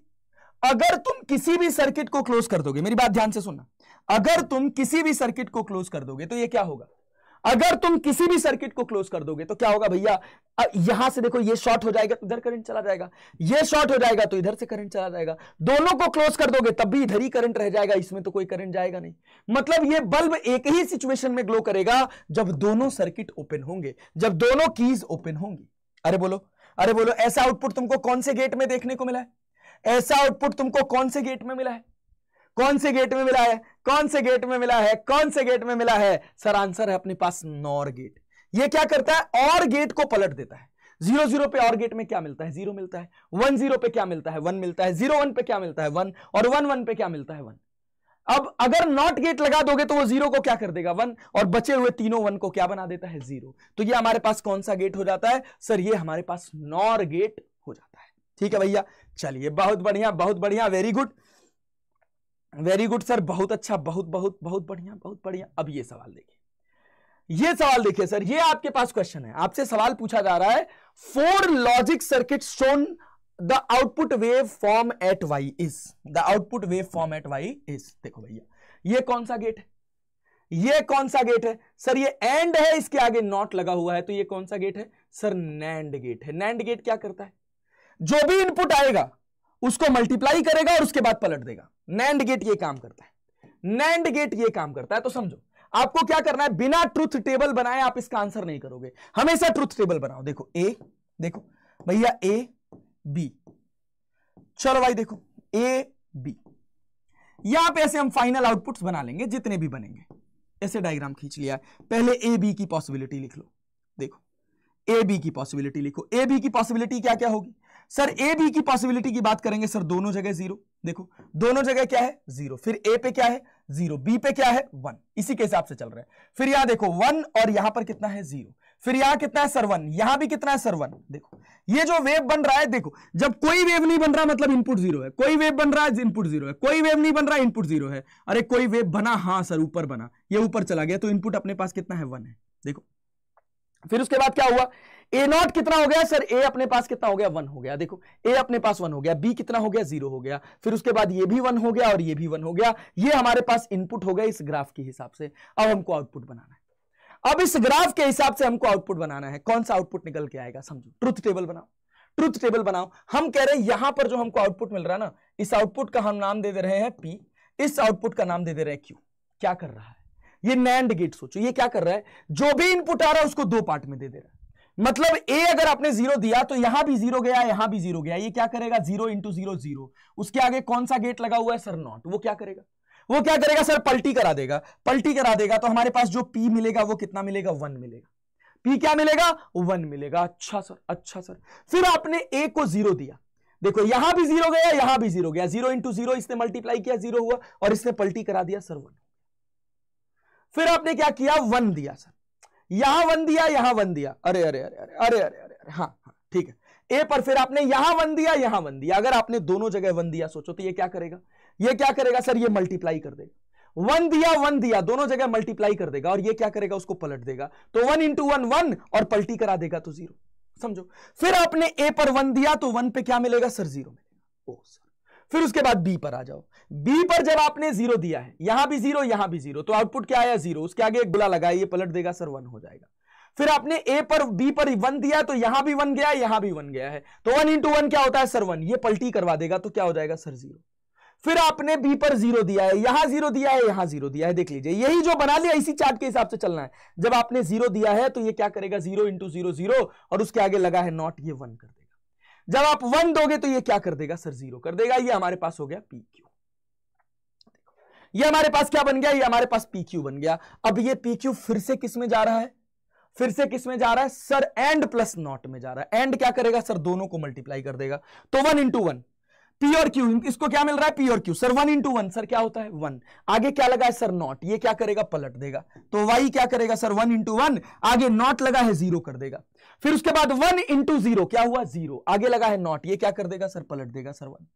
B: अगर तुम किसी भी सर्किट को क्लोज कर दोगे मेरी बात ध्यान से सुनना अगर तुम किसी भी सर्किट को क्लोज कर दोगे तो ये क्या होगा अगर तुम किसी भी सर्किट को क्लोज कर दोगे तो क्या होगा भैया यहां से देखो ये शॉर्ट हो जाएगा तो इधर करंट चला जाएगा ये शॉर्ट हो जाएगा तो इधर से करंट चला जाएगा दोनों को क्लोज कर दोगे तब भी इधर ही करंट रह जाएगा इसमें तो कोई करंट जाएगा नहीं मतलब ये बल्ब एक ही सिचुएशन में ग्लो करेगा जब दोनों सर्किट ओपन होंगे जब दोनों कीज ओपन होंगी अरे बोलो अरे बोलो ऐसा आउटपुट तुमको कौन से गेट में देखने को मिला है ऐसा आउटपुट तुमको कौन से गेट में मिला है कौन से गेट में मिला है कौन से गेट में मिला है कौन से गेट में मिला है सर आंसर है अपने पास नॉर गेट ये क्या करता है और गेट को पलट देता है जीरो जीरो पे और गेट में क्या मिलता है जीरो मिलता है वन जीरो पे क्या मिलता है वन मिलता है जीरो वन पे क्या मिलता है वन और वन वन पे क्या मिलता है वन अब अगर नॉट गेट लगा दोगे तो वो जीरो को क्या कर देगा वन और बचे हुए तीनों वन को क्या बना देता है जीरो तो ये हमारे पास कौन सा गेट हो जाता है सर ये हमारे पास नॉर गेट हो जाता है ठीक है भैया चलिए बहुत बढ़िया बहुत बढ़िया very good very good sir बहुत अच्छा बहुत बहुत बहुत बढ़िया बहुत बढ़िया अब ये सवाल देखिए ये सवाल देखिए सर ये आपके पास क्वेश्चन है आपसे सवाल पूछा जा रहा है for logic circuit shown the output wave form at Y is the output wave form at Y is देखो भैया ये कौन सा गेट है ये कौन सा गेट है सर ये एंड है इसके आगे नॉट लगा हुआ है तो ये कौन सा गेट है सर नैंड गेट है नैंड गेट क्या करता है जो भी इनपुट आएगा उसको मल्टीप्लाई करेगा और उसके बाद पलट देगा नैंड गेट ये काम करता है नैंड गेट ये काम करता है तो समझो आपको क्या करना है बिना ट्रुथ टेबल बनाए आप इसका आंसर नहीं करोगे हमेशा ट्रुथ टेबल बनाओ देखो ए देखो भैया ए बी चलो भाई देखो ए बी यहां पे ऐसे हम फाइनल आउटपुट्स बना लेंगे जितने भी बनेंगे ऐसे डायग्राम खींच लिया पहले ए बी की पॉसिबिलिटी लिख लो देखो ए बी की पॉसिबिलिटी लिखो ए बी की पॉसिबिलिटी क्या क्या होगी सर ए बी की पॉसिबिलिटी की बात करेंगे सर दोनों जगह जीरो देखो दोनों जगह क्या है जीरो फिर ए पे क्या है जीरो बी पे क्या है वन इसी के हिसाब से चल रहा है फिर यहां देखो वन और यहां पर कितना है जीरो फिर यहां कितना है सर वन यहां भी कितना है सर वन देखो ये जो वेव बन रहा है देखो जब कोई वेव नहीं बन रहा मतलब इनपुट जीरो है कोई वेव बन रहा है इनपुट जीरो है कोई वेव नहीं बन रहा इनपुट जीरो है अरे कोई वेव बना हाँ सर ऊपर बना ये ऊपर चला गया तो इनपुट अपने पास कितना है वन है देखो फिर उसके बाद क्या हुआ ए नॉट कितना हो गया सर ए अपने पास कितना हो गया वन हो गया देखो ए अपने पास वन हो गया बी कितना हो गया जीरो हो गया फिर उसके बाद ये भी वन हो गया और ये भी वन हो गया ये हमारे पास इनपुट हो गया इस ग्राफ के हिसाब से अब हमको आउटपुट बनाना है अब इस ग्राफ के हिसाब से हमको आउटपुट बनाना है कौन सा आउटपुट निकल के आएगा समझो ट्रुथ टेबल बनाओ ट्रुथ टेबल बनाओ हम कह रहे हैं यहां पर जो हमको आउटपुट मिल रहा है ना इस आउटपुट का हम नाम दे दे रहे हैं पी इस आउटपुट का नाम दे दे रहे हैं क्यू क्या कर रहा है ये नैंड गेट सोचो ये क्या कर रहा है जो भी इनपुट आ रहा है उसको दो पार्ट में दे दे रहा है मतलब ए अगर आपने जीरो दिया तो यहां भी जीरो गया यहां भी जीरो गया ये क्या करेगा जीरो इंटू जीरो जीरो उसके आगे कौन सा गेट लगा हुआ है सर नॉट वो क्या करेगा वो क्या करेगा सर पलटी करा देगा पलटी करा देगा तो हमारे पास जो पी मिलेगा वो कितना मिलेगा वन मिलेगा पी क्या मिलेगा वन मिलेगा अच्छा सर अच्छा सर फिर आपने ए को जीरो दिया देखो यहां भी जीरो गया यहां भी जीरो गया जीरो इंटू जीरो इसने मल्टीप्लाई किया जीरो हुआ और इसने पलटी करा दिया सर वन फिर आपने क्या किया वन दिया सर यहां वन दिया यहां वन दिया अरे अरे अरे अरे अरे अरे अरे हाँ हाँ ठीक है ए पर फिर आपने यहां वन दिया यहां वन दिया अगर आपने दोनों जगह वन दिया सोचो तो ये क्या करेगा ये क्या करेगा सर ये मल्टीप्लाई कर देगा वन दिया वन दिया दोनों जगह मल्टीप्लाई कर देगा और ये क्या करेगा उसको पलट देगा तो वन इंटू वन वन और पलटी करा देगा तो जीरो समझो फिर आपने ए पर वन दिया तो वन पे क्या मिलेगा सर जीरो मिलेगा ओ सर फिर उसके बाद बी पर आ जाओ बी पर जब आपने जीरो दिया है यहां भी जीरो यहां भी जीरो तो आउटपुट क्या आया जीरो उसके आगे एक गुला लगाया ये पलट देगा सर वन हो जाएगा फिर आपने ए पर बी पर वन दिया तो यहां भी वन गया यहां भी वन गया है तो वन इंटू वन क्या होता है सर वन ये पलटी करवा देगा तो क्या हो जाएगा सर जीरो फिर आपने बी पर जीरो दिया है यहां जीरो दिया है यहां जीरो दिया है देख लीजिए यही जो बना लिया इसी चार्ट के हिसाब से चलना है जब आपने जीरो दिया है तो ये क्या करेगा जीरो इंटू जीरो जीरो और उसके आगे लगा है नॉट ये वन कर देगा जब आप वन दोगे तो ये क्या कर देगा सर जीरो कर देगा ये हमारे पास हो गया पी क्यू ये हमारे पास क्या बन गया ये हमारे पास PQ बन गया अब ये PQ फिर से किस में जा रहा है फिर से किस में जा रहा है सर एंड प्लस नॉट में जा रहा है एंड क्या करेगा सर दोनों को मल्टीप्लाई कर देगा तो वन इंटू वन पी और क्यू इसको क्या मिल रहा है पी और Q sir one into one sir क्या होता है वन आगे क्या लगा है सर नॉट ये क्या करेगा पलट देगा तो वाई क्या करेगा सर वन इंटू वन आगे नॉट लगा है जीरो कर देगा फिर उसके बाद वन इंटू जीरो क्या हुआ जीरो आगे लगा है नॉट ये क्या कर देगा सर पलट देगा सर वन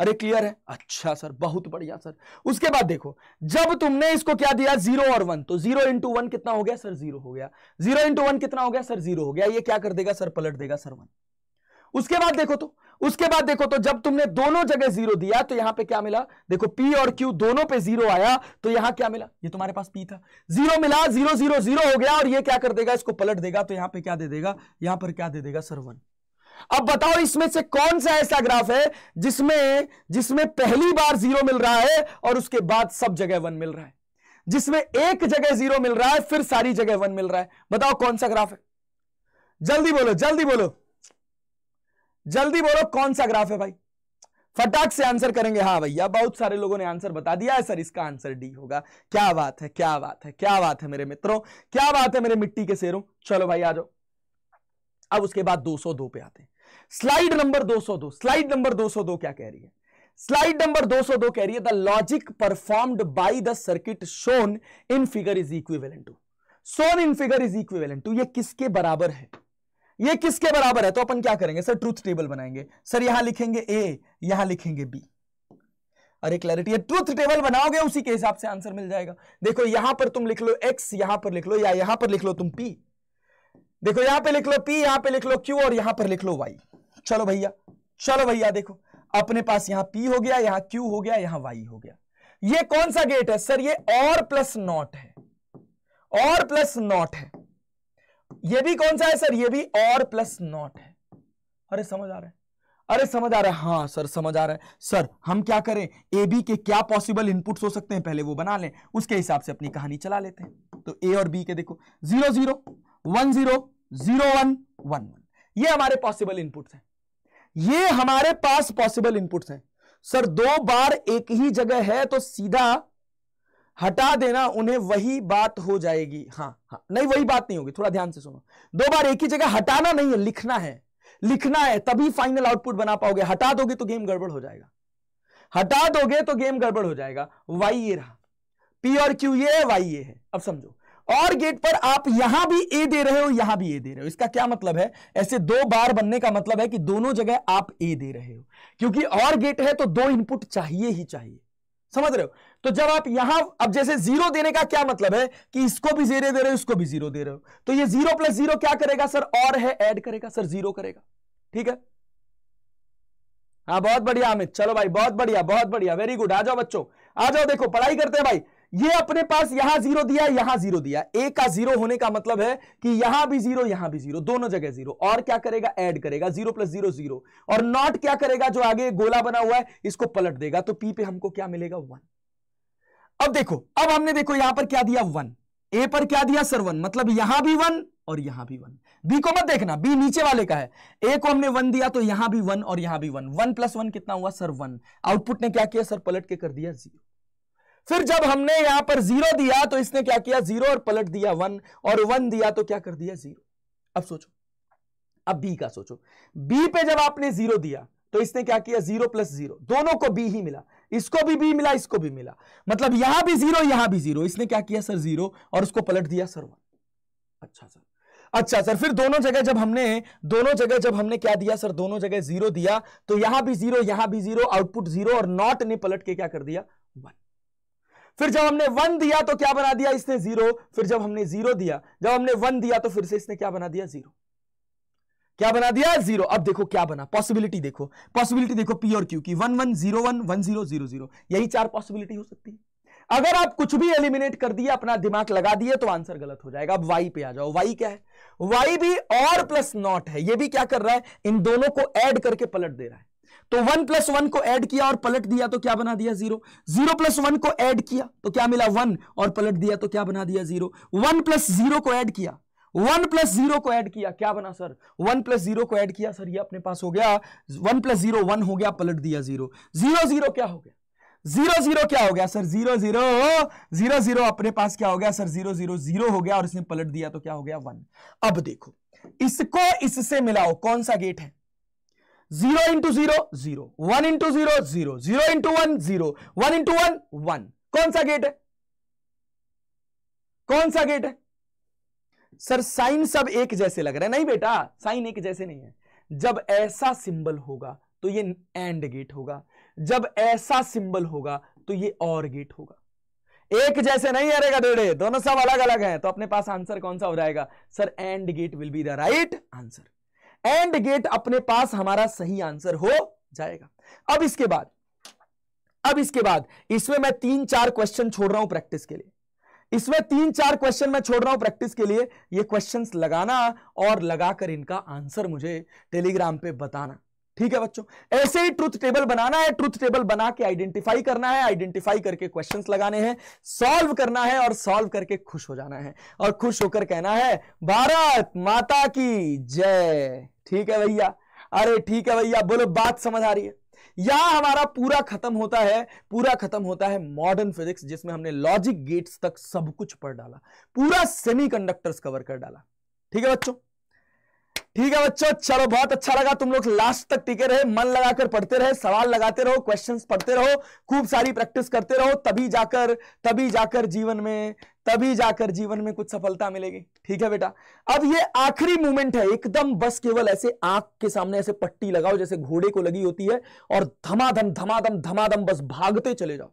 B: अरे क्लियर है अच्छा सर बहुत बढ़िया सर उसके बाद देखो जब तुमने इसको क्या दिया जीरो और वन तो जीरो इंटू वन कितना हो गया सर जीरो हो गया जीरो इंटू वन कितना हो गया सर जीरो हो गया ये क्या कर देगा सर पलट देगा सर वन उसके बाद देखो तो उसके बाद देखो तो जब तुमने दोनों जगह जीरो दिया तो यहां पे क्या मिला देखो पी और क्यू दोनों पे जीरो आया तो यहां क्या मिला ये तुम्हारे पास पी था जीरो मिला जीरो जीरो जीरो हो गया और ये क्या कर देगा इसको पलट देगा तो यहां पे क्या दे देगा यहां पर क्या दे देगा सर वन अब बताओ इसमें से कौन सा ऐसा ग्राफ है जिसमें जिसमें पहली बार जीरो मिल रहा है और उसके बाद सब जगह वन मिल रहा है जिसमें एक जगह जीरो मिल रहा है फिर सारी जगह वन मिल रहा है बताओ कौन सा ग्राफ है जल्दी बोलो जल्दी बोलो जल्दी बोलो कौन सा ग्राफ है भाई फटाक से आंसर करेंगे हाँ भैया बहुत सारे लोगों ने आंसर बता दिया है सर इसका आंसर डी होगा क्या बात है क्या बात है क्या बात है मेरे मित्रों क्या बात है मेरे मिट्टी के शेरों चलो भाई आ जाओ अब उसके बाद 202 पे आते हैं स्लाइड नंबर 202 स्लाइड नंबर 202 क्या कह रही है स्लाइड नंबर 202 कह रही है the logic performed by the circuit shown in figure is equivalent to shown in figure is equivalent to ये किसके बराबर है ये किसके बराबर है तो अपन क्या करेंगे सर ट्रूथ टेबल बनाएंगे सर यहां लिखेंगे ए यहां लिखेंगे बी अरे क्लैरिटी है ट्रूथ टेबल बनाओगे उसी के हिसाब से आंसर मिल जाएगा देखो यहां पर तुम लिख लो एक्स यहां पर लिख लो या यहां पर लिख लो तुम पी देखो यहां पे लिख लो पी यहां पे लिख लो क्यू और यहां पर लिख लो वाई चलो भैया चलो भैया देखो अपने पास यहां पी हो गया यहां क्यू हो गया यहां वाई हो गया ये कौन सा गेट है सर ये और प्लस नॉट है और प्लस नॉट है ये भी कौन सा है सर ये भी और प्लस नॉट है अरे समझ आ रहा है अरे समझ आ रहा है हाँ सर समझ आ रहा है सर हम क्या करें ए बी के क्या पॉसिबल इनपुट्स हो सकते हैं पहले वो बना लें उसके हिसाब से अपनी कहानी चला लेते हैं तो ए और बी के देखो zero zero one zero zero one one one ये हमारे पॉसिबल इनपुट्स हैं ये हमारे पास पॉसिबल इनपुट्स हैं सर दो बार एक ही जगह है तो सीधा हटा देना उन्हें वही बात हो जाएगी हाँ हाँ नहीं वही बात नहीं होगी थोड़ा ध्यान से सुनो दो बार एक ही जगह हटाना नहीं है लिखना है लिखना है तभी फाइनल आउटपुट बना पाओगे हटा दोगे तो गेम गड़बड़ हो जाएगा हटा दोगे तो गेम गड़बड़ हो जाएगा वाई ये रहा पी और क्यू ये वाई ये है अब समझो और गेट पर आप यहां भी ए दे रहे हो यहां भी ए दे रहे हो इसका क्या मतलब है ऐसे दो बार बनने का मतलब है कि दोनों जगह आप ए दे रहे हो क्योंकि और गेट है तो दो इनपुट चाहिए ही चाहिए समझ रहे हो तो जब आप यहां अब जैसे जीरो देने का क्या मतलब है कि इसको भी जीरो दे रहे हो इसको भी जीरो दे रहे हो तो ये जीरो प्लस जीरो क्या करेगा सर और है ऐड करेगा सर जीरो करेगा ठीक है हाँ बहुत बढ़िया अमित चलो भाई बहुत बढ़िया बहुत बढ़िया वेरी गुड आ जाओ बच्चों आ जाओ देखो पढ़ाई करते हैं भाई ये अपने पास यहां जीरो दिया यहां जीरो दिया ए का जीरो होने का मतलब है कि यहां भी जीरो यहां भी जीरो दोनों जगह जीरो और क्या करेगा ऐड करेगा जीरो प्लस जीरो जीरो और नॉट क्या करेगा जो आगे गोला बना हुआ है इसको पलट देगा तो पी पे हमको क्या मिलेगा वन अब देखो अब हमने देखो यहां पर क्या दिया वन ए पर क्या दिया सर वन मतलब यहां भी वन और यहां भी वन बी को मत देखना बी नीचे वाले का है ए को हमने वन दिया तो यहां भी वन और यहां भी वन वन प्लस वन कितना हुआ सर वन आउटपुट ने क्या किया सर पलट के कर दिया जीरो फिर जब हमने यहां पर जीरो दिया तो इसने क्या किया जीरो और पलट दिया वन और वन दिया तो क्या कर दिया जीरो अब सोचो अब बी का सोचो बी पे जब आपने जीरो दिया तो इसने क्या किया जीरो प्लस जीरो दोनों को बी ही मिला इसको भी बी मिला इसको भी मिला मतलब यहां भी जीरो यहां भी जीरो इसने क्या किया सर जीरो और उसको पलट दिया सर वन अच्छा सर अच्छा सर फिर दोनों जगह जब हमने दोनों जगह जब हमने क्या दिया सर दोनों जगह जीरो दिया तो यहां भी जीरो यहां भी जीरो आउटपुट जीरो और नॉट ने पलट के क्या कर दिया वन फिर जब हमने वन दिया तो क्या बना दिया इसने जीरो फिर जब हमने जीरो दिया जब हमने वन दिया तो फिर से इसने क्या बना दिया जीरो क्या बना दिया जीरो अब देखो क्या बना पॉसिबिलिटी देखो पॉसिबिलिटी देखो पी और क्यू की one one zero one one zero zero zero यही चार पॉसिबिलिटी हो सकती है अगर आप कुछ भी एलिमिनेट कर दिए अपना दिमाग लगा दिए तो आंसर गलत हो जाएगा अब वाई पे आ जाओ वाई क्या है वाई भी और प्लस नॉट है ये भी क्या कर रहा है इन दोनों को ऐड करके पलट दे रहा है तो वन प्लस वन को ऐड किया और पलट दिया तो क्या बना दिया जीरो जीरो प्लस वन को ऐड किया तो क्या मिला वन और पलट दिया तो क्या बना दिया जीरो वन प्लस जीरो को ऐड किया वन प्लस जीरो को ऐड किया क्या बना सर वन प्लस जीरो को ऐड किया सर ये अपने पास हो गया वन प्लस जीरो वन हो गया पलट दिया जीरो जीरो जीरो क्या हो गया जीरो जीरो क्या हो गया sir zero zero zero zero अपने पास क्या हो गया सर जीरो जीरो जीरो हो गया और इसने पलट दिया तो क्या हो गया वन अब देखो इसको इससे मिलाओ कौन सा गेट है zero into zero zero one into zero zero zero into one zero one into one one कौन सा गेट है कौन सा गेट है सर साइन सब एक जैसे लग रहा है नहीं बेटा साइन एक जैसे नहीं है जब ऐसा सिंबल होगा तो ये एंड गेट होगा जब ऐसा सिंबल होगा तो ये और गेट होगा एक जैसे नहीं है गधेड़े दोनों सब अलग अलग हैं तो अपने पास आंसर कौन सा हो जाएगा sir AND gate will be the right answer AND gate अपने पास हमारा सही आंसर हो जाएगा अब इसके बाद अब इसके बाद इसमें मैं तीन चार क्वेश्चन छोड़ रहा हूं प्रैक्टिस के लिए इसमें तीन चार क्वेश्चन मैं छोड़ रहा हूं प्रैक्टिस के लिए ये क्वेश्चंस लगाना और लगाकर इनका आंसर मुझे टेलीग्राम पे बताना ठीक है बच्चों ऐसे ही ट्रूथ टेबल बनाना है ट्रूथ टेबल बना के आइडेंटिफाई करना है आइडेंटिफाई करके क्वेश्चंस लगाने हैं सॉल्व करना है और सॉल्व करके खुश हो जाना है और खुश होकर कहना है भारत माता की जय ठीक है भैया अरे ठीक है भैया बोलो बात समझ आ रही है या हमारा पूरा खत्म होता है पूरा खत्म होता है मॉडर्न फिजिक्स जिसमें हमने लॉजिक गेट्स तक सब कुछ पढ़ डाला पूरा सेमीकंडक्टर्स कवर कर डाला ठीक है बच्चों ठीक है बच्चों चलो बहुत अच्छा लगा तुम लोग लास्ट तक टिके रहे मन लगाकर पढ़ते रहे सवाल लगाते रहो क्वेश्चंस पढ़ते रहो खूब सारी प्रैक्टिस करते रहो तभी जाकर तभी जाकर जीवन में तभी जाकर जीवन में कुछ सफलता मिलेगी ठीक है बेटा अब ये आखिरी मूवमेंट है एकदम बस केवल ऐसे आंख के सामने ऐसे पट्टी लगाओ जैसे घोड़े को लगी होती है और धमाधम धमाधम धमाधम बस भागते चले जाओ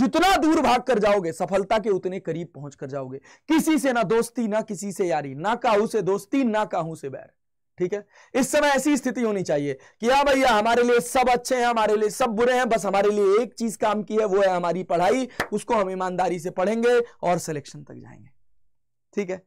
B: जितना दूर भाग कर जाओगे सफलता के उतने करीब पहुंच कर जाओगे किसी से ना दोस्ती ना किसी से यारी ना काहू से दोस्ती ना काहू से बैर ठीक है इस समय ऐसी स्थिति होनी चाहिए कि हाँ भैया हमारे लिए सब अच्छे हैं हमारे लिए सब बुरे हैं बस हमारे लिए एक चीज काम की है वो है हमारी पढ़ाई उसको हम ईमानदारी से पढ़ेंगे और सिलेक्शन तक जाएंगे ठीक है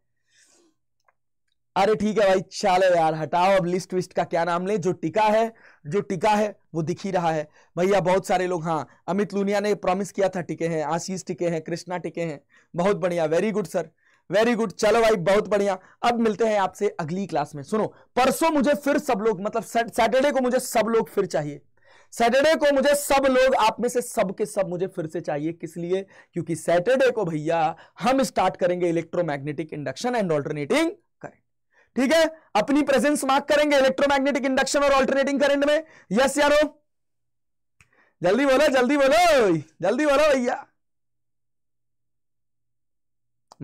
B: अरे ठीक है भाई चलो यार हटाओ अब लिस्ट विस्ट का क्या नाम ले जो टिका है जो टिका है वो दिख ही रहा है भैया बहुत सारे लोग हाँ अमित लुनिया ने प्रॉमिस किया था टिके हैं आशीष टिके हैं कृष्णा टिके हैं बहुत बढ़िया very good sir very good चलो भाई बहुत बढ़िया अब मिलते हैं आपसे अगली क्लास में सुनो परसों मुझे फिर सब लोग मतलब सैटरडे को मुझे सब लोग फिर चाहिए सैटरडे को मुझे सब लोग आप में से सब के सब मुझे फिर से चाहिए किस लिए क्योंकि सैटरडे को भैया हम स्टार्ट करेंगे electromagnetic induction and alternating current ठीक है अपनी प्रेजेंस मार्क करेंगे इलेक्ट्रोमैग्नेटिक इंडक्शन और ऑल्टरनेटिंग करंट में यस यारो जल्दी बोलो जल्दी बोलो जल्दी बोलो भैया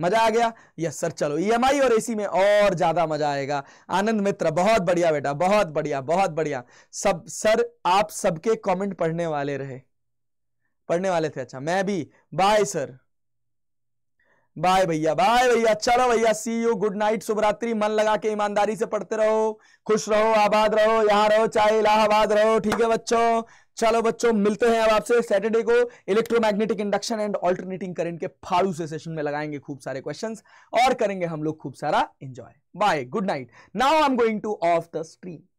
B: मजा आ गया यस सर चलो ई e और एसी में और ज्यादा मजा आएगा आनंद मित्र बहुत बढ़िया बेटा बहुत बढ़िया बहुत बढ़िया सब सर आप सबके कमेंट पढ़ने वाले रहे पढ़ने वाले थे अच्छा मैं भी बाय सर बाय भैया बाय भैया चलो भैया सी यू गुड नाइट शुभरात्रि मन लगा के ईमानदारी से पढ़ते रहो खुश रहो आबाद रहो यहाँ रहो चाहे इलाहाबाद रहो ठीक है बच्चों चलो बच्चों मिलते हैं अब आपसे सैटरडे को electromagnetic induction and alternating current के फाड़ू से सेशन में लगाएंगे खूब सारे क्वेश्चंस और करेंगे हम लोग खूब सारा enjoy bye good night now I am going to
C: off the stream